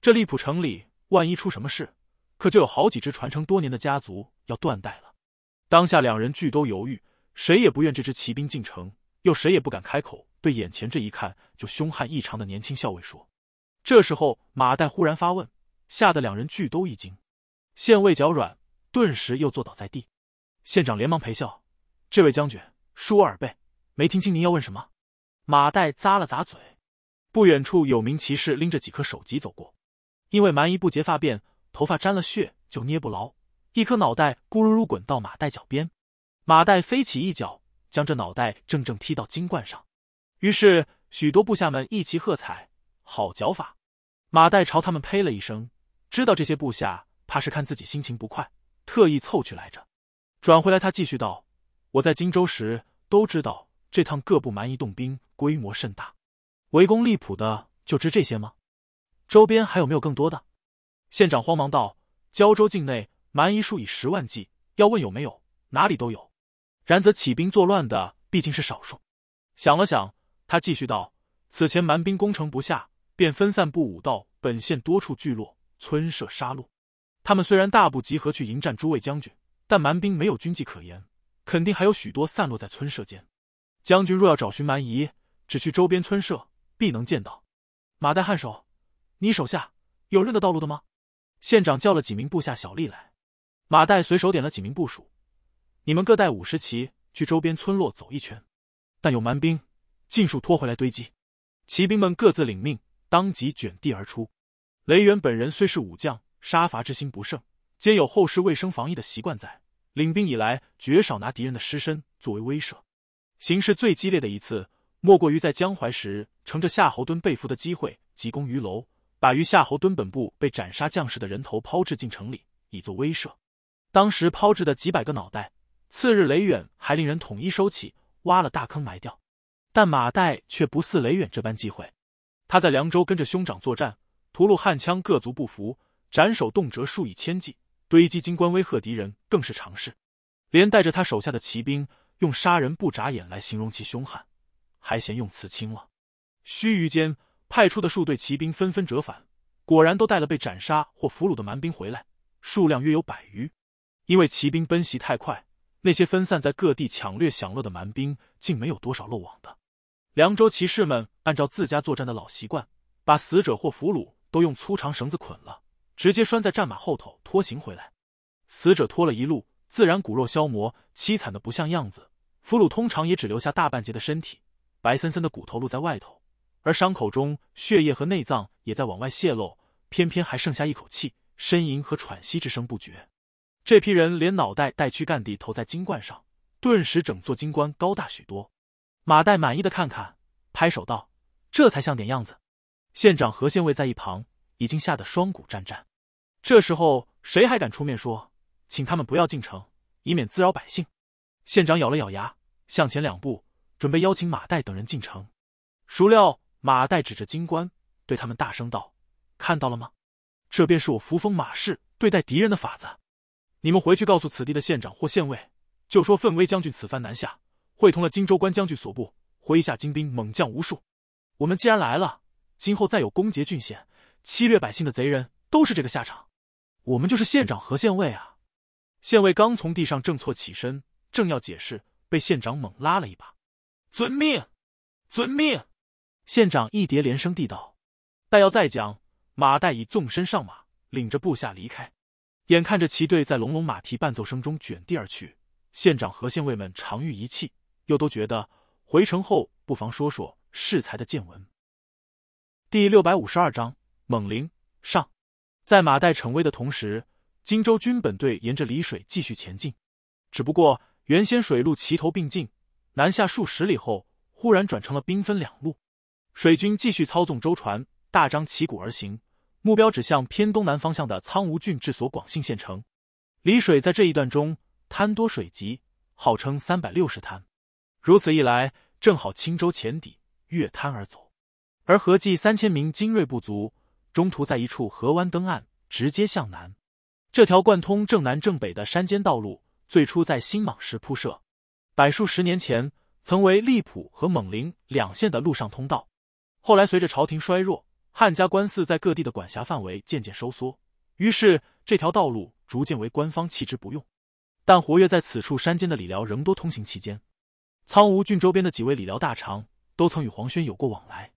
这荔浦城里万一出什么事，可就有好几支传承多年的家族要断代了。当下两人俱都犹豫，谁也不愿这支骑兵进城，又谁也不敢开口对眼前这一看就凶悍异常的年轻校尉说。这时候，马岱忽然发问，吓得两人俱都一惊，县尉脚软，顿时又坐倒在地。县长连忙陪笑：“这位将军，恕我耳背，没听清您要问什么。”马岱咂了咂嘴。不远处有名骑士拎着几颗首级走过，因为蛮夷不结发辫，头发沾了血就捏不牢，一颗脑袋咕噜噜滚到马岱脚边，马岱飞起一脚，将这脑袋正正踢到金冠上。于是许多部下们一齐喝彩。好脚法，马岱朝他们呸了一声，知道这些部下怕是看自己心情不快，特意凑去来着。转回来，他继续道：“我在荆州时都知道，这趟各部蛮夷动兵规模甚大，围攻利浦的就知这些吗？周边还有没有更多的？”县长慌忙道：“胶州境内蛮夷数以十万计，要问有没有，哪里都有。然则起兵作乱的毕竟是少数。”想了想，他继续道：“此前蛮兵攻城不下。”便分散布武到本县多处聚落、村舍杀戮。他们虽然大部集合去迎战诸位将军，但蛮兵没有军纪可言，肯定还有许多散落在村舍间。将军若要找寻蛮夷，只去周边村舍，必能见到。马岱颔首：“你手下有认得道路的吗？”县长叫了几名部下小吏来。马岱随手点了几名部署：“你们各带五十骑去周边村落走一圈，但有蛮兵，尽数拖回来堆积。”骑兵们各自领命。当即卷地而出。雷远本人虽是武将，杀伐之心不盛，兼有后世卫生防疫的习惯在，领兵以来绝少拿敌人的尸身作为威慑。形势最激烈的一次，莫过于在江淮时，乘着夏侯惇被俘的机会，急攻鱼楼，把于夏侯惇本部被斩杀将士的人头抛掷进城里，以作威慑。当时抛掷的几百个脑袋，次日雷远还令人统一收起，挖了大坑埋掉。但马岱却不似雷远这般忌讳。他在凉州跟着兄长作战，屠戮汉羌各族不服，斩首动辄数以千计，堆积金冠威吓敌人更是常事。连带着他手下的骑兵，用“杀人不眨眼”来形容其凶悍，还嫌用词轻了。须臾间，派出的数队骑兵纷纷折返，果然都带了被斩杀或俘虏的蛮兵回来，数量约有百余。因为骑兵奔袭太快，那些分散在各地抢掠享乐的蛮兵，竟没有多少漏网的。凉州骑士们按照自家作战的老习惯，把死者或俘虏都用粗长绳子捆了，直接拴在战马后头拖行回来。死者拖了一路，自然骨肉消磨，凄惨的不像样子；俘虏通常也只留下大半截的身体，白森森的骨头露在外头，而伤口中血液和内脏也在往外泄露。偏偏还剩下一口气，呻吟和喘息之声不绝。这批人连脑袋带躯干地投在金冠上，顿时整座金冠高大许多。马岱满意的看看，拍手道：“这才像点样子。”县长和县尉在一旁已经吓得双股战战。这时候谁还敢出面说，请他们不要进城，以免滋扰百姓？县长咬了咬牙，向前两步，准备邀请马岱等人进城。孰料马岱指着金冠，对他们大声道：“看到了吗？这便是我扶风马氏对待敌人的法子。你们回去告诉此地的县长或县尉，就说奋威将军此番南下。”会同了荆州关将军所部，麾下精兵猛将无数。我们既然来了，今后再有攻劫郡县、欺掠百姓的贼人，都是这个下场。我们就是县长和县尉啊！县尉刚从地上挣错起身，正要解释，被县长猛拉了一把。遵命，遵命！县长一叠连声地道。待要再讲，马岱已纵身上马，领着部下离开。眼看着骑队在隆隆马蹄伴奏声中卷地而去，县长和县尉们长吁一气。又都觉得回城后不妨说说适才的见闻。第六百五十二章：猛林上，在马岱逞威的同时，荆州军本队沿着澧水继续前进。只不过原先水陆齐头并进，南下数十里后，忽然转成了兵分两路，水军继续操纵舟船，大张旗鼓而行，目标指向偏东南方向的苍梧郡治所广信县城。澧水在这一段中滩多水急，号称三百六十滩。如此一来，正好轻舟浅底越滩而走，而合计三千名精锐部族，中途在一处河湾登岸，直接向南。这条贯通正南正北的山间道路，最初在新莽时铺设，百数十年前曾为利浦和猛林两县的陆上通道。后来随着朝廷衰弱，汉家官寺在各地的管辖范围渐渐收缩，于是这条道路逐渐为官方弃之不用。但活跃在此处山间的理疗仍多通行其间。苍梧郡周边的几位理疗大肠都曾与黄轩有过往来。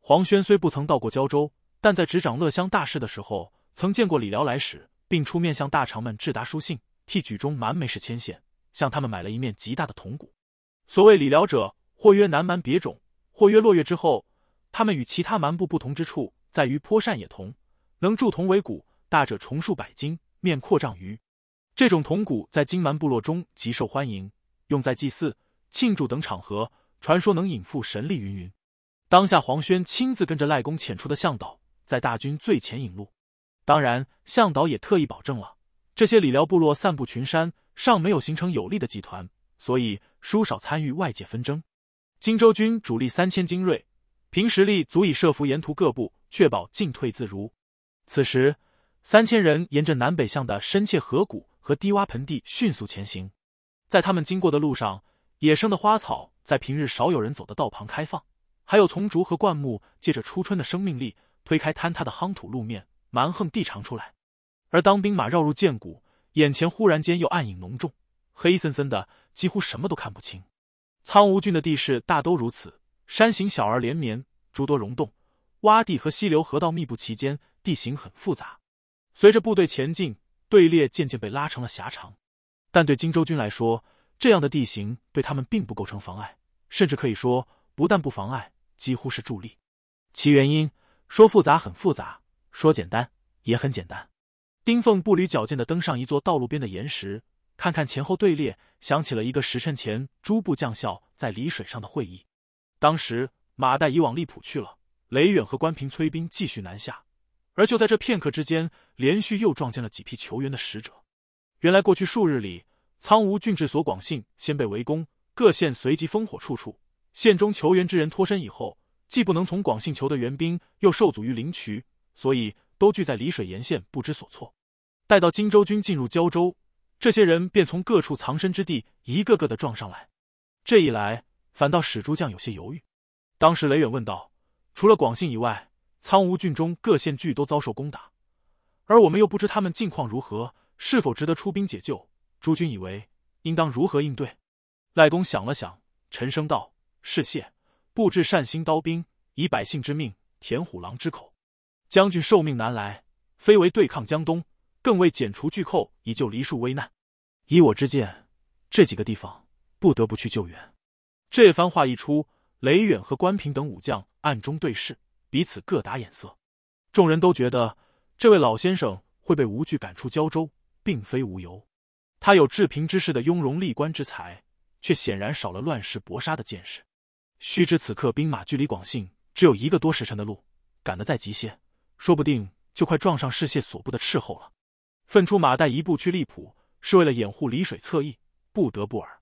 黄轩虽不曾到过胶州，但在执掌乐乡大事的时候，曾见过理疗来使，并出面向大肠们致达书信，替举中蛮美氏牵线，向他们买了一面极大的铜鼓。所谓理疗者，或曰南蛮别种，或曰落月之后。他们与其他蛮部不同之处在于颇善冶铜，能铸铜为鼓，大者重数百斤，面阔丈余。这种铜鼓在金蛮部落中极受欢迎，用在祭祀。庆祝等场合，传说能引附神力云云。当下，黄轩亲自跟着赖公遣出的向导，在大军最前引路。当然，向导也特意保证了，这些理疗部落散布群山，尚没有形成有力的集团，所以疏少参与外界纷争。荆州军主力三千精锐，凭实力足以设伏沿途各部，确保进退自如。此时，三千人沿着南北向的深切河谷和低洼盆地迅速前行，在他们经过的路上。野生的花草在平日少有人走的道旁开放，还有丛竹和灌木借着初春的生命力推开坍塌的夯土路面，蛮横地长出来。而当兵马绕入涧谷，眼前忽然间又暗影浓重，黑森森的，几乎什么都看不清。苍梧郡的地势大都如此，山形小而连绵，诸多溶洞、洼地和溪流河道密布其间，地形很复杂。随着部队前进，队列渐渐被拉成了狭长，但对荆州军来说，这样的地形对他们并不构成妨碍，甚至可以说不但不妨碍，几乎是助力。其原因说复杂很复杂，说简单也很简单。丁凤步履矫健的登上一座道路边的岩石，看看前后队列，想起了一个时辰前诸部将校在黎水上的会议。当时马岱已往利浦去了，雷远和关平催兵继续南下，而就在这片刻之间，连续又撞见了几批求援的使者。原来过去数日里。苍梧郡治所广信先被围攻，各县随即烽火处处。县中求援之人脱身以后，既不能从广信求得援兵，又受阻于灵渠，所以都聚在离水沿线，不知所措。待到荆州军进入交州，这些人便从各处藏身之地一个个的撞上来。这一来，反倒使诸将有些犹豫。当时雷远问道：“除了广信以外，苍梧郡中各县俱都遭受攻打，而我们又不知他们近况如何，是否值得出兵解救？”诸君以为应当如何应对？赖公想了想，沉声道：“是谢，布置善心刀兵，以百姓之命填虎狼之口。将军受命南来，非为对抗江东，更为剪除巨寇，以救黎庶危难。以我之见，这几个地方不得不去救援。”这番话一出，雷远和关平等武将暗中对视，彼此各打眼色。众人都觉得这位老先生会被吴惧赶出胶州，并非无由。他有治平之士的雍容立官之才，却显然少了乱世搏杀的见识。须知此刻兵马距离广信只有一个多时辰的路，赶得再急些，说不定就快撞上世谢所部的斥候了。分出马岱一步去荔浦，是为了掩护漓水侧翼，不得不尔。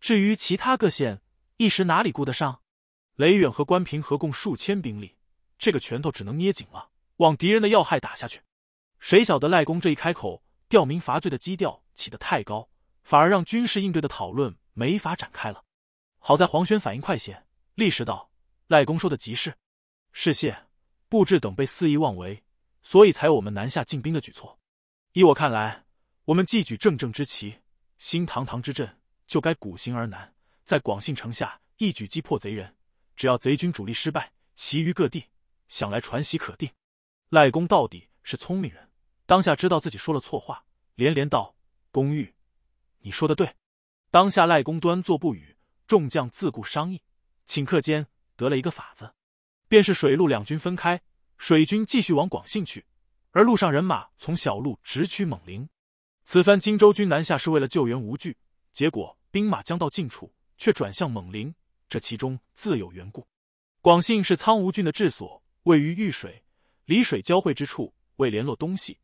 至于其他各县，一时哪里顾得上？雷远和关平合共数千兵力，这个拳头只能捏紧了，往敌人的要害打下去。谁晓得赖公这一开口？吊民伐罪的基调起得太高，反而让军事应对的讨论没法展开了。好在黄轩反应快些，立时道：“赖公说的极是，是谢布置等被肆意妄为，所以才有我们南下进兵的举措。依我看来，我们既举正正之旗，兴堂堂之阵，就该鼓行而南，在广信城下一举击破贼人。只要贼军主力失败，其余各地想来传檄可定。赖公到底是聪明人。”当下知道自己说了错话，连连道：“公玉，你说的对。”当下赖公端坐不语，众将自顾商议，顷刻间得了一个法子，便是水陆两军分开，水军继续往广信去，而路上人马从小路直趋猛陵。此番荆州军南下是为了救援吴郡，结果兵马将到近处，却转向猛陵，这其中自有缘故。广信是苍梧郡的治所，位于玉水、离水交汇之处，为联络东西。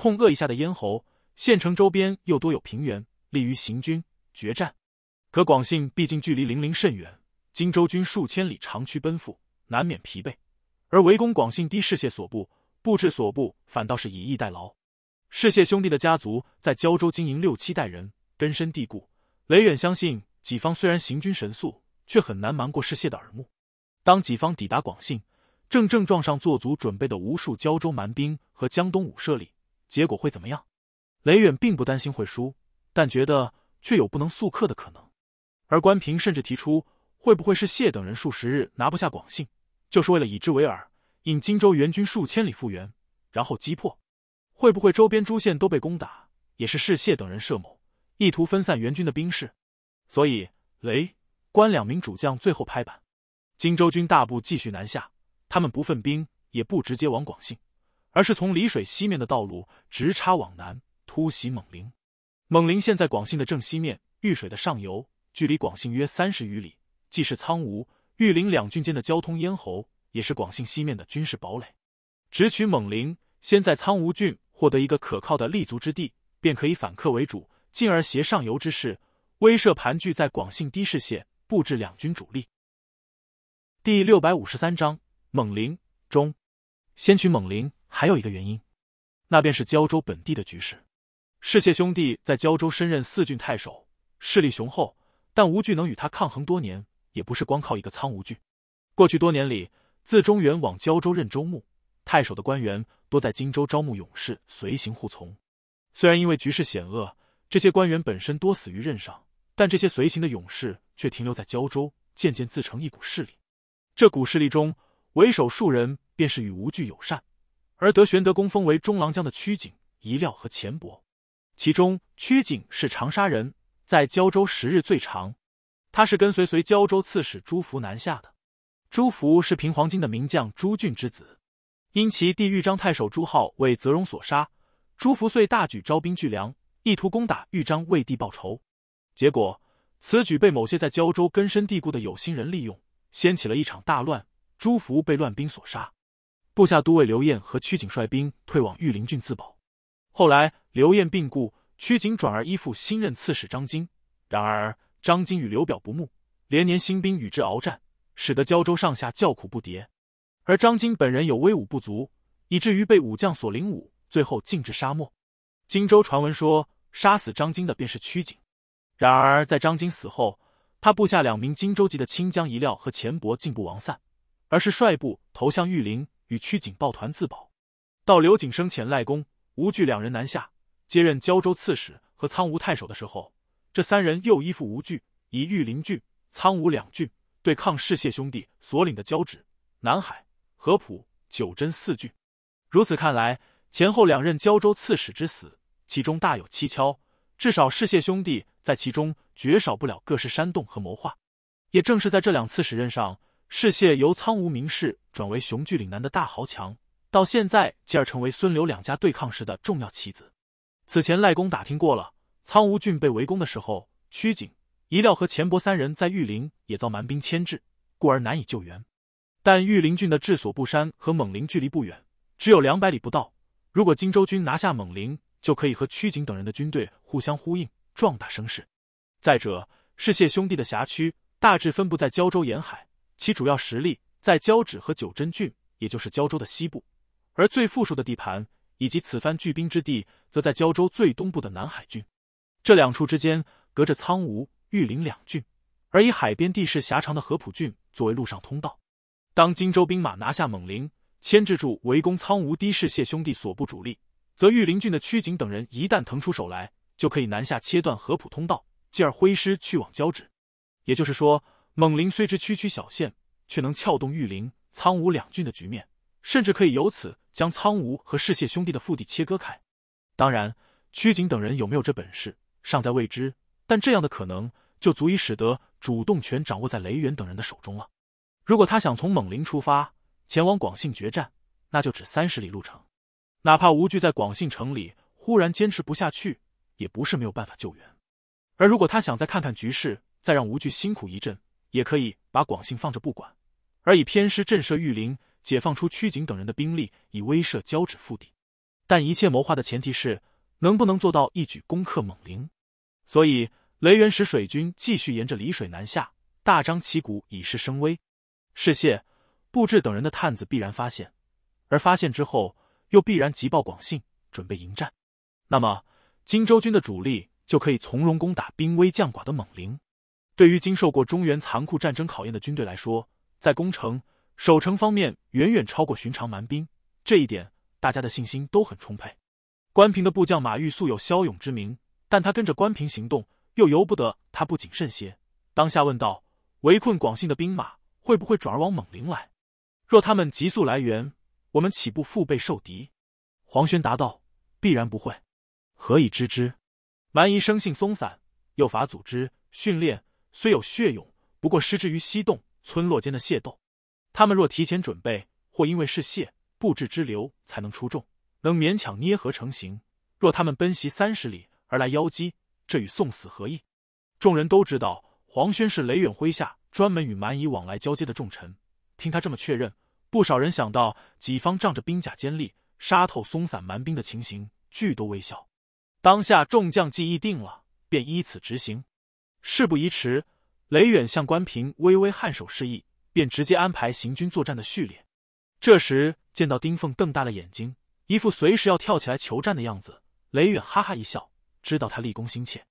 控扼一下的咽喉，县城周边又多有平原，利于行军决战。可广信毕竟距离零陵甚远，荆州军数千里长驱奔赴，难免疲惫。而围攻广信的世谢所部布置所部，反倒是以逸待劳。世谢兄弟的家族在胶州经营六七代人，根深蒂固。雷远相信，己方虽然行军神速，却很难瞒过世谢的耳目。当己方抵达广信，正正撞上做足准备的无数胶州蛮兵和江东武社里。结果会怎么样？雷远并不担心会输，但觉得却有不能速克的可能。而关平甚至提出，会不会是谢等人数十日拿不下广信，就是为了以之为饵，引荆州援军数千里复援，然后击破？会不会周边诸县都被攻打，也是是谢等人设谋，意图分散援军的兵士？所以雷关两名主将最后拍板，荆州军大部继续南下，他们不分兵，也不直接往广信。而是从离水西面的道路直插往南突袭猛林。猛林现在广信的正西面，玉水的上游，距离广信约三十余里，既是苍梧、玉林两郡间的交通咽喉，也是广信西面的军事堡垒。直取猛林，先在苍梧郡获得一个可靠的立足之地，便可以反客为主，进而挟上游之势，威慑盘踞在广信的士县，布置两军主力。第六百五十三章：猛林中，先取猛林。还有一个原因，那便是胶州本地的局势。世谢兄弟在胶州身任四郡太守，势力雄厚，但吴惧能与他抗衡多年，也不是光靠一个苍梧郡。过去多年里，自中原往胶州任州牧、太守的官员，多在荆州招募勇士随行护从。虽然因为局势险恶，这些官员本身多死于任上，但这些随行的勇士却停留在胶州，渐渐自成一股势力。这股势力中，为首数人便是与吴惧友善。而得玄德公封为中郎将的曲景、宜料和钱帛。其中曲景是长沙人，在胶州时日最长。他是跟随随胶州刺史朱福南下的。朱福是平黄京的名将朱俊之子，因其弟豫章太守朱浩为泽荣所杀，朱福遂大举招兵聚粮，意图攻打豫章为地报仇。结果此举被某些在胶州根深蒂固的有心人利用，掀起了一场大乱。朱福被乱兵所杀。部下都尉刘晏和屈景率兵退往玉林郡自保。后来刘晏病故，屈景转而依附新任刺史张金。然而张金与刘表不睦，连年兴兵与之鏖战，使得胶州上下叫苦不迭。而张金本人有威武不足，以至于被武将所领武，最后径至沙漠。荆州传闻说，杀死张金的便是屈景。然而在张金死后，他部下两名荆州籍的清江遗料和钱伯竟不王散，而是率部投向玉林，与区警抱团自保，到刘景生前赖公吴惧两人南下接任胶州刺史和苍梧太守的时候，这三人又依附吴惧，以玉林郡、苍梧两郡对抗世谢兄弟所领的交趾、南海、合浦、九真四郡。如此看来，前后两任胶州刺史之死，其中大有蹊跷，至少世谢兄弟在其中绝少不了各式煽动和谋划。也正是在这两次使任上。世谢由苍梧名士转为雄踞岭南的大豪强，到现在继而成为孙刘两家对抗时的重要棋子。此前赖公打听过了，苍梧郡被围攻的时候，屈景、一料和钱伯三人在玉林也遭蛮兵牵制，故而难以救援。但玉林郡的治所布山和猛林距离不远，只有两百里不到。如果荆州军拿下猛林，就可以和屈景等人的军队互相呼应，壮大声势。再者，世谢兄弟的辖区大致分布在胶州沿海。其主要实力在交趾和九真郡，也就是胶州的西部，而最富庶的地盘以及此番聚兵之地，则在胶州最东部的南海郡。这两处之间隔着苍梧、玉林两郡，而以海边地势狭长的合浦郡作为陆上通道。当荆州兵马拿下蒙林，牵制住围攻苍梧的士谢兄弟所部主力，则玉林郡的曲景等人一旦腾出手来，就可以南下切断合浦通道，继而挥师去往交趾。也就是说。猛林虽知区区小县，却能撬动玉林、苍梧两郡的局面，甚至可以由此将苍梧和嗜血兄弟的腹地切割开。当然，曲景等人有没有这本事尚在未知，但这样的可能就足以使得主动权掌握在雷元等人的手中了。如果他想从猛林出发前往广信决战，那就只三十里路程，哪怕吴惧在广信城里忽然坚持不下去，也不是没有办法救援。而如果他想再看看局势，再让吴惧辛苦一阵。也可以把广信放着不管，而以偏师震慑玉林，解放出曲景等人的兵力，以威慑交趾腹地。但一切谋划的前提是，能不能做到一举攻克猛林？所以，雷元使水军继续沿着里水南下，大张旗鼓，以示声威。是谢、布置等人的探子必然发现，而发现之后，又必然急报广信，准备迎战。那么，荆州军的主力就可以从容攻打兵微将寡的猛林。对于经受过中原残酷战争考验的军队来说，在攻城守城方面远远超过寻常蛮兵，这一点大家的信心都很充沛。关平的部将马玉素有骁勇之名，但他跟着关平行动，又由不得他不谨慎些。当下问道：“围困广信的兵马会不会转而往猛陵来？若他们急速来援，我们岂不腹背受敌？”黄轩答道：“必然不会。何以知之？蛮夷生性松散，又乏组织训练。”虽有血勇，不过失之于溪洞村落间的械斗。他们若提前准备，或因为是械布置之流，才能出众，能勉强捏合成形。若他们奔袭三十里而来腰击，这与送死何异？众人都知道黄轩是雷远麾下专门与蛮夷往来交接的重臣，听他这么确认，不少人想到己方仗着兵甲坚利，杀透松散蛮兵的情形，俱都微笑。当下众将计议定了，便依此执行。事不宜迟，雷远向关平微微颔首示意，便直接安排行军作战的序列。这时见到丁凤瞪大了眼睛，一副随时要跳起来求战的样子，雷远哈哈一笑，知道他立功心切。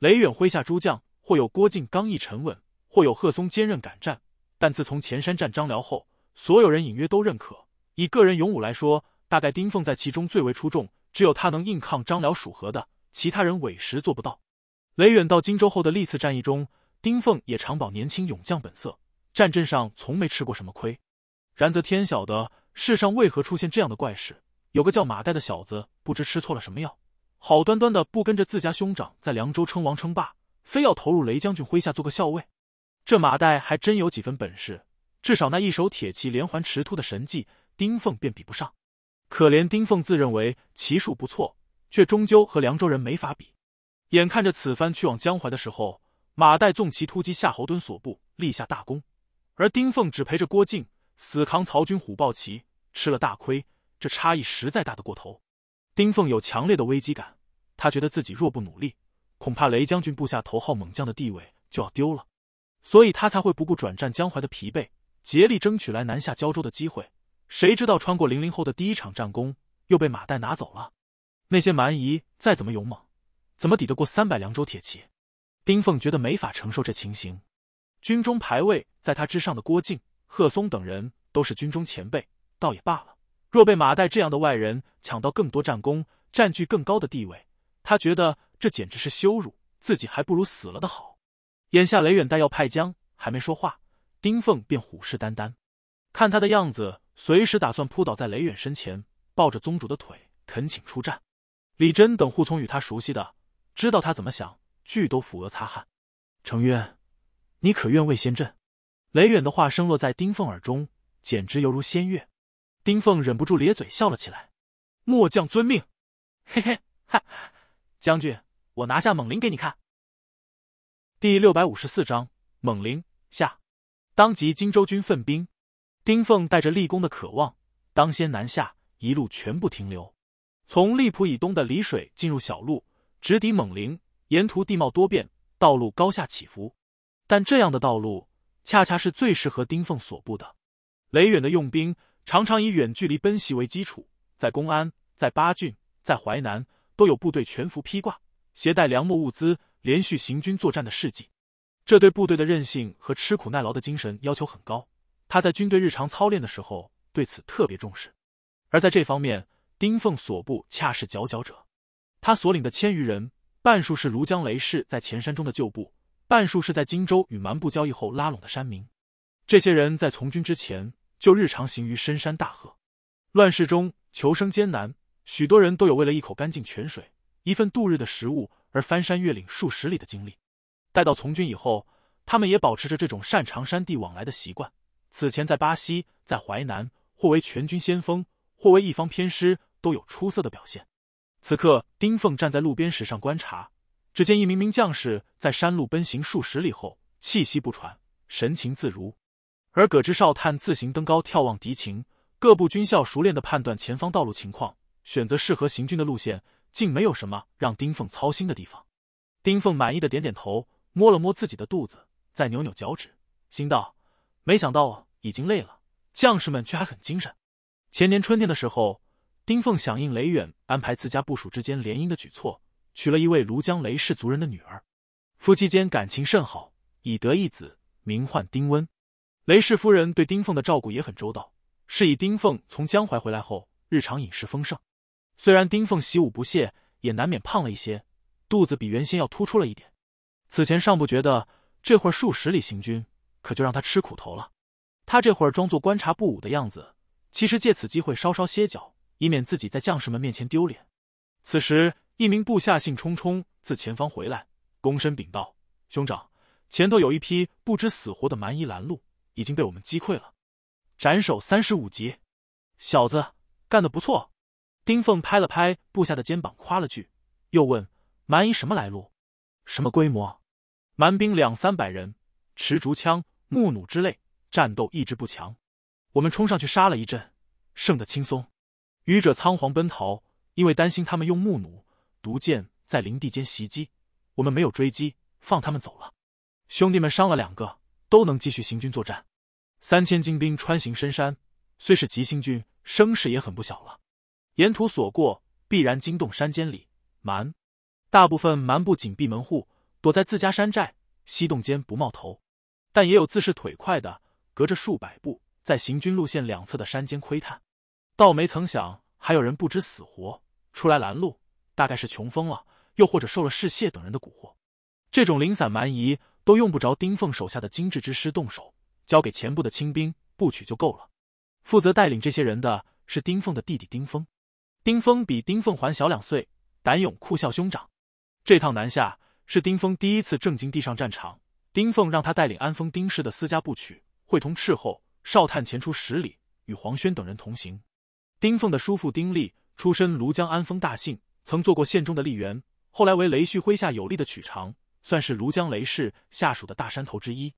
雷远麾下诸将，或有郭靖刚毅沉稳，或有贺松坚韧敢战，但自从前山战张辽后，所有人隐约都认可，以个人勇武来说，大概丁凤在其中最为出众，只有他能硬抗张辽蜀合的，其他人委实做不到。雷远到荆州后的历次战役中，丁凤也常保年轻勇将本色，战阵上从没吃过什么亏。然则天晓得，世上为何出现这样的怪事？有个叫马岱的小子，不知吃错了什么药，好端端的不跟着自家兄长在凉州称王称霸，非要投入雷将军麾下做个校尉。这马岱还真有几分本事，至少那一手铁骑连环驰突的神技，丁凤便比不上。可怜丁凤自认为骑术不错，却终究和凉州人没法比。眼看着此番去往江淮的时候，马岱纵骑突击夏侯惇所部，立下大功；而丁奉只陪着郭靖死扛曹军虎豹骑，吃了大亏。这差异实在大得过头。丁奉有强烈的危机感，他觉得自己若不努力，恐怕雷将军部下头号猛将的地位就要丢了，所以他才会不顾转战江淮的疲惫，竭力争取来南下胶州的机会。谁知道穿过零零后的第一场战功又被马岱拿走了？那些蛮夷再怎么勇猛？怎么抵得过三百凉州铁骑？丁凤觉得没法承受这情形。军中排位在他之上的郭靖、贺松等人都是军中前辈，倒也罢了。若被马岱这样的外人抢到更多战功，占据更高的地位，他觉得这简直是羞辱，自己还不如死了的好。眼下雷远带要派将，还没说话，丁凤便虎视眈眈，看他的样子，随时打算扑倒在雷远身前，抱着宗主的腿恳请出战。李真等护从与他熟悉的。知道他怎么想，巨都抚额擦汗。程渊，你可愿为先阵？雷远的话声落在丁凤耳中，简直犹如仙乐。丁凤忍不住咧嘴笑了起来。末将遵命。嘿嘿哈，将军，我拿下猛林给你看。第六百五十四章猛林下，当即荆州军奋兵，丁凤带着立功的渴望，当先南下，一路全部停留，从荔浦以东的黎水进入小路。直抵蒙陵，沿途地貌多变，道路高下起伏，但这样的道路恰恰是最适合丁凤所部的。雷远的用兵常常以远距离奔袭为基础，在公安、在巴郡、在淮南，都有部队全副披挂，携带粮墨物资，连续行军作战的事迹。这对部队的韧性和吃苦耐劳的精神要求很高。他在军队日常操练的时候，对此特别重视，而在这方面，丁凤所部恰是佼佼者。他所领的千余人，半数是庐江雷氏在前山中的旧部，半数是在荆州与蛮部交易后拉拢的山民。这些人在从军之前，就日常行于深山大壑，乱世中求生艰难，许多人都有为了一口干净泉水、一份度日的食物而翻山越岭数十里的经历。待到从军以后，他们也保持着这种擅长山地往来的习惯。此前在巴西、在淮南，或为全军先锋，或为一方偏师，都有出色的表现。此刻，丁凤站在路边石上观察，只见一名名将士在山路奔行数十里后，气息不喘，神情自如。而葛之少探自行登高眺望敌情，各部军校熟练地判断前方道路情况，选择适合行军的路线，竟没有什么让丁凤操心的地方。丁凤满意的点点头，摸了摸自己的肚子，再扭扭脚趾，心道：没想到已经累了，将士们却还很精神。前年春天的时候。丁凤响应雷远安排自家部署之间联姻的举措，娶了一位庐江雷氏族人的女儿，夫妻间感情甚好，已得一子，名唤丁温。雷氏夫人对丁凤的照顾也很周到，是以丁凤从江淮回来后，日常饮食丰盛。虽然丁凤习武不懈，也难免胖了一些，肚子比原先要突出了一点。此前尚不觉得，这会儿数十里行军，可就让他吃苦头了。他这会儿装作观察不武的样子，其实借此机会稍稍歇脚。以免自己在将士们面前丢脸。此时，一名部下兴冲冲自前方回来，躬身禀道：“兄长，前头有一批不知死活的蛮夷拦路，已经被我们击溃了，斩首三十五级。小子干得不错。”丁凤拍了拍部下的肩膀，夸了句，又问：“蛮夷什么来路？什么规模？蛮兵两三百人，持竹枪、木弩之类，战斗意志不强。我们冲上去杀了一阵，胜得轻松。”愚者仓皇奔逃，因为担心他们用木弩、毒箭在林地间袭击。我们没有追击，放他们走了。兄弟们伤了两个，都能继续行军作战。三千精兵穿行深山，虽是急行军，声势也很不小了。沿途所过，必然惊动山间里蛮。大部分蛮不紧闭门户，躲在自家山寨，西洞间不冒头。但也有自是腿快的，隔着数百步，在行军路线两侧的山间窥探。倒没曾想还有人不知死活出来拦路，大概是穷疯了，又或者受了嗜血等人的蛊惑。这种零散蛮夷都用不着丁凤手下的精致之师动手，交给前部的亲兵不取就够了。负责带领这些人的是丁凤的弟弟丁峰，丁峰比丁凤还小两岁，胆勇酷笑兄长。这趟南下是丁峰第一次正经地上战场，丁凤让他带领安丰丁氏的私家部曲，会同斥候少探前出十里，与黄轩等人同行。丁凤的叔父丁立出身庐江安丰大姓，曾做过县中的吏员，后来为雷旭麾下有力的曲长，算是庐江雷氏下属的大山头之一。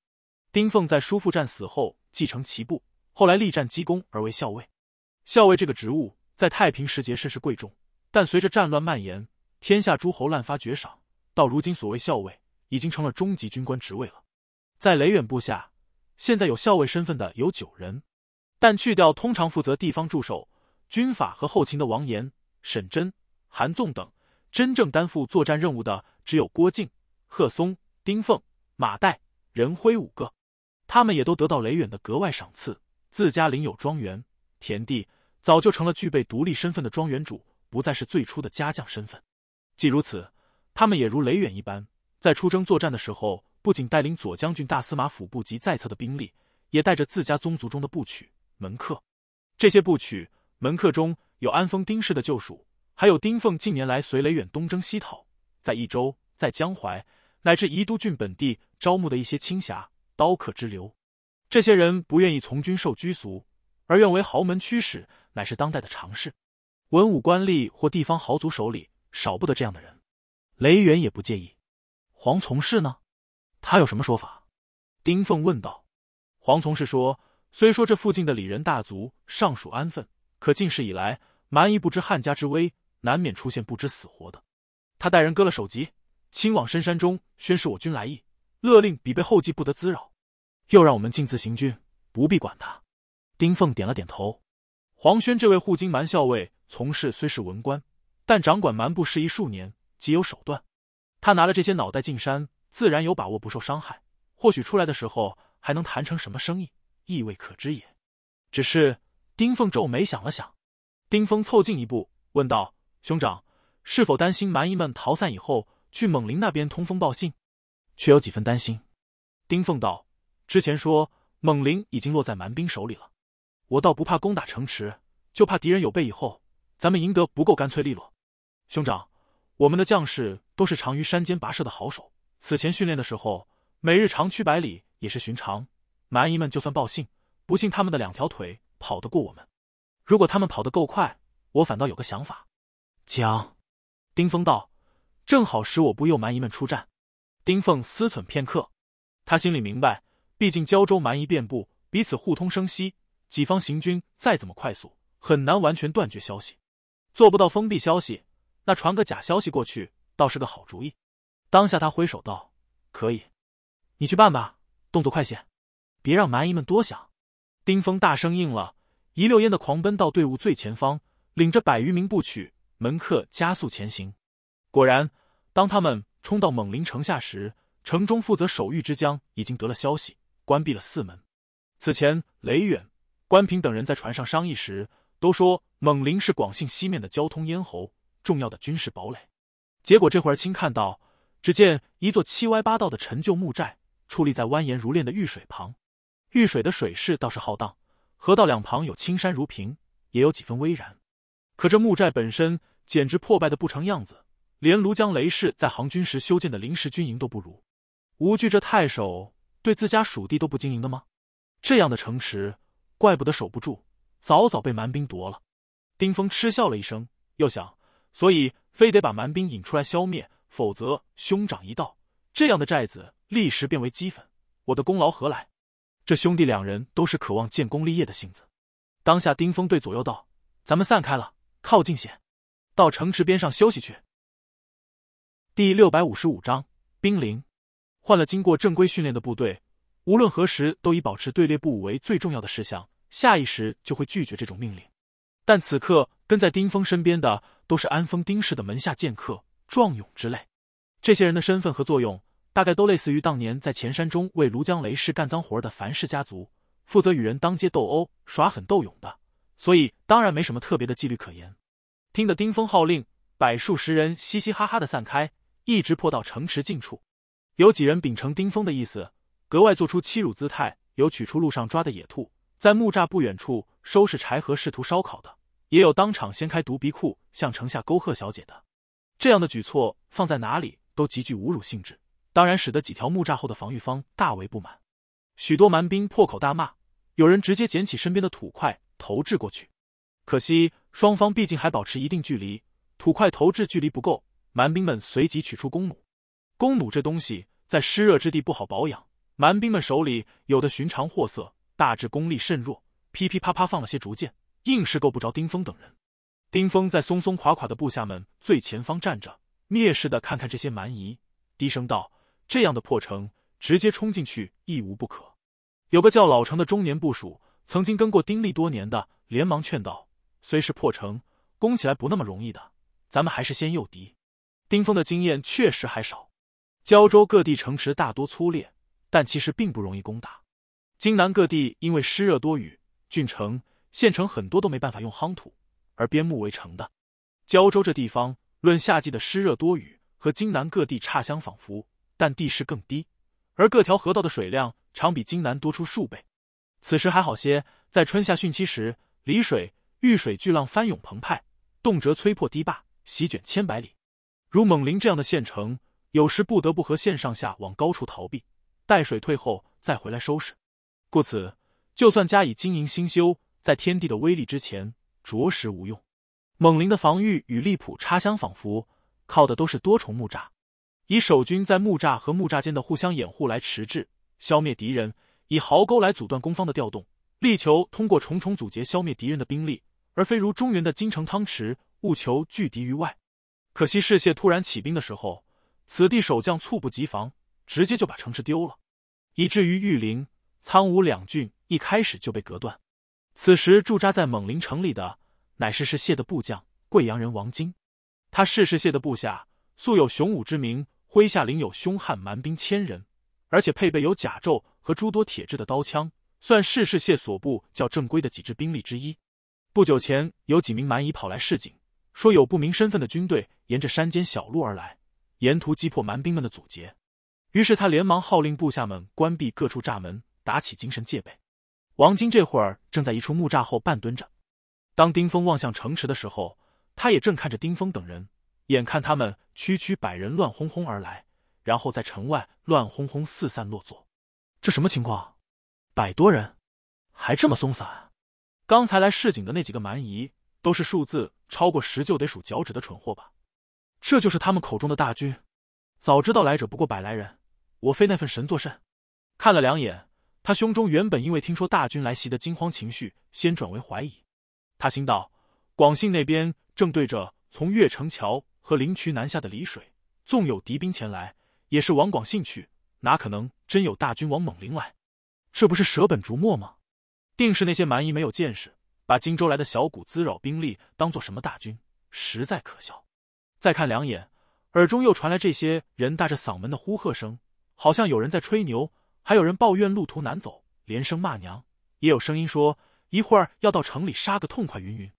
丁凤在叔父战死后继承其部，后来力战积功而为校尉。校尉这个职务在太平时节甚是贵重，但随着战乱蔓延，天下诸侯滥发爵赏，到如今所谓校尉已经成了中级军官职位了。在雷远部下，现在有校尉身份的有九人，但去掉通常负责地方驻守。军法和后勤的王岩、沈真、韩纵等，真正担负作战任务的只有郭靖、贺松、丁凤、马岱、任辉五个。他们也都得到雷远的格外赏赐，自家领有庄园、田地，早就成了具备独立身份的庄园主，不再是最初的家将身份。既如此，他们也如雷远一般，在出征作战的时候，不仅带领左将军大司马府部及在侧的兵力，也带着自家宗族中的部曲、门客，这些部曲。门客中有安丰丁氏的旧属，还有丁凤近年来随雷远东征西讨，在益州、在江淮乃至宜都郡本地招募的一些青侠、刀客之流。这些人不愿意从军受拘俗，而愿为豪门驱使，乃是当代的常事。文武官吏或地方豪族手里少不得这样的人，雷远也不介意。黄从事呢？他有什么说法？丁凤问道。黄从事说：“虽说这附近的里人大族尚属安分。”可近世以来，蛮夷不知汉家之危，难免出现不知死活的。他带人割了首级，亲往深山中宣示我军来意，勒令彼辈后继不得滋扰，又让我们径自行军，不必管他。丁凤点了点头。黄轩这位护金蛮校尉，从事虽是文官，但掌管蛮部事宜数年，极有手段。他拿了这些脑袋进山，自然有把握不受伤害。或许出来的时候还能谈成什么生意，亦未可知也。只是。丁凤皱眉想了想，丁峰凑近一步问道：“兄长，是否担心蛮夷们逃散以后去猛林那边通风报信？”却有几分担心。丁凤道：“之前说猛林已经落在蛮兵手里了，我倒不怕攻打城池，就怕敌人有备以后，咱们赢得不够干脆利落。兄长，我们的将士都是长于山间跋涉的好手，此前训练的时候，每日长驱百里也是寻常。蛮夷们就算报信，不信他们的两条腿。”跑得过我们？如果他们跑得够快，我反倒有个想法。讲，丁峰道，正好使我部右蛮夷们出战。丁凤思忖片刻，他心里明白，毕竟胶州蛮夷遍布，彼此互通声息，己方行军再怎么快速，很难完全断绝消息。做不到封闭消息，那传个假消息过去，倒是个好主意。当下他挥手道：“可以，你去办吧，动作快些，别让蛮夷们多想。”丁峰大声应了，一溜烟的狂奔到队伍最前方，领着百余名部曲门客加速前行。果然，当他们冲到猛林城下时，城中负责守御之将已经得了消息，关闭了四门。此前，雷远、关平等人在船上商议时，都说猛林是广信西面的交通咽喉，重要的军事堡垒。结果这会儿亲看到，只见一座七歪八道的陈旧木寨矗立在蜿蜒如练的玉水旁。遇水的水势倒是浩荡，河道两旁有青山如屏，也有几分巍然。可这木寨本身简直破败的不成样子，连庐江雷氏在行军时修建的临时军营都不如。无惧这太守对自家属地都不经营的吗？这样的城池，怪不得守不住，早早被蛮兵夺了。丁峰嗤笑了一声，又想：所以非得把蛮兵引出来消灭，否则兄长一到，这样的寨子立时变为齑粉，我的功劳何来？这兄弟两人都是渴望建功立业的性子，当下丁峰对左右道：“咱们散开了，靠近些，到城池边上休息去。”第六百五十五章兵临。换了经过正规训练的部队，无论何时都以保持队列不伍为最重要的事项，下意识就会拒绝这种命令。但此刻跟在丁峰身边的都是安丰丁氏的门下剑客、壮勇之类，这些人的身份和作用。大概都类似于当年在前山中为庐江雷氏干脏活的樊氏家族，负责与人当街斗殴、耍狠斗勇的，所以当然没什么特别的纪律可言。听得丁峰号令，百数十人嘻嘻哈哈的散开，一直破到城池近处。有几人秉承丁峰的意思，格外做出欺辱姿态；有取出路上抓的野兔，在木栅不远处收拾柴禾，试图烧烤的；也有当场掀开独鼻裤，向城下沟壑小姐的。这样的举措放在哪里都极具侮辱性质。当然，使得几条木栅后的防御方大为不满，许多蛮兵破口大骂，有人直接捡起身边的土块投掷过去，可惜双方毕竟还保持一定距离，土块投掷距离不够。蛮兵们随即取出弓弩，弓弩这东西在湿热之地不好保养，蛮兵们手里有的寻常货色，大致功力甚弱，噼噼啪啪放了些竹箭，硬是够不着丁峰等人。丁峰在松松垮垮的部下们最前方站着，蔑视的看看这些蛮夷，低声道。这样的破城，直接冲进去亦无不可。有个叫老成的中年部署，曾经跟过丁力多年的，连忙劝道：“虽是破城，攻起来不那么容易的，咱们还是先诱敌。”丁峰的经验确实还少。胶州各地城池大多粗劣，但其实并不容易攻打。荆南各地因为湿热多雨，郡城、县城很多都没办法用夯土而边牧为城的。胶州这地方，论夏季的湿热多雨，和荆南各地差相仿佛。但地势更低，而各条河道的水量常比荆南多出数倍。此时还好些，在春夏汛期时，澧水、玉水巨浪翻涌澎湃，动辄摧破堤坝，席卷千百里。如猛林这样的县城，有时不得不和县上下往高处逃避，待水退后再回来收拾。故此，就算加以经营兴修，在天地的威力之前，着实无用。猛林的防御与荔浦差相仿佛，靠的都是多重木栅。以守军在木栅和木栅间的互相掩护来迟滞消灭敌人，以壕沟来阻断攻方的调动，力求通过重重阻截消灭敌人的兵力，而非如中原的京城汤池，务求拒敌于外。可惜世燮突然起兵的时候，此地守将猝不及防，直接就把城池丢了，以至于玉林、苍梧两郡一开始就被隔断。此时驻扎在猛林城里的，乃是世谢的部将贵阳人王金，他是世谢的部下，素有雄武之名。麾下领有凶悍蛮兵千人，而且配备有甲胄和诸多铁质的刀枪，算世世谢所部较正规的几支兵力之一。不久前有几名蛮夷跑来示警，说有不明身份的军队沿着山间小路而来，沿途击破蛮兵们的阻截。于是他连忙号令部下们关闭各处栅门，打起精神戒备。王金这会儿正在一处木栅后半蹲着，当丁峰望向城池的时候，他也正看着丁峰等人。眼看他们区区百人乱哄哄而来，然后在城外乱哄哄四散落座，这什么情况？百多人，还这么松散？刚才来市井的那几个蛮夷，都是数字超过十就得数脚趾的蠢货吧？这就是他们口中的大军？早知道来者不过百来人，我非那份神作甚？看了两眼，他胸中原本因为听说大军来袭的惊慌情绪，先转为怀疑。他心道：广信那边正对着从越城桥。和灵渠南下的澧水，纵有敌兵前来，也是王广兴去，哪可能真有大军往猛陵来？这不是舍本逐末吗？定是那些蛮夷没有见识，把荆州来的小股滋扰兵力当做什么大军，实在可笑。再看两眼，耳中又传来这些人大着嗓门的呼喝声，好像有人在吹牛，还有人抱怨路途难走，连声骂娘，也有声音说一会儿要到城里杀个痛快云云。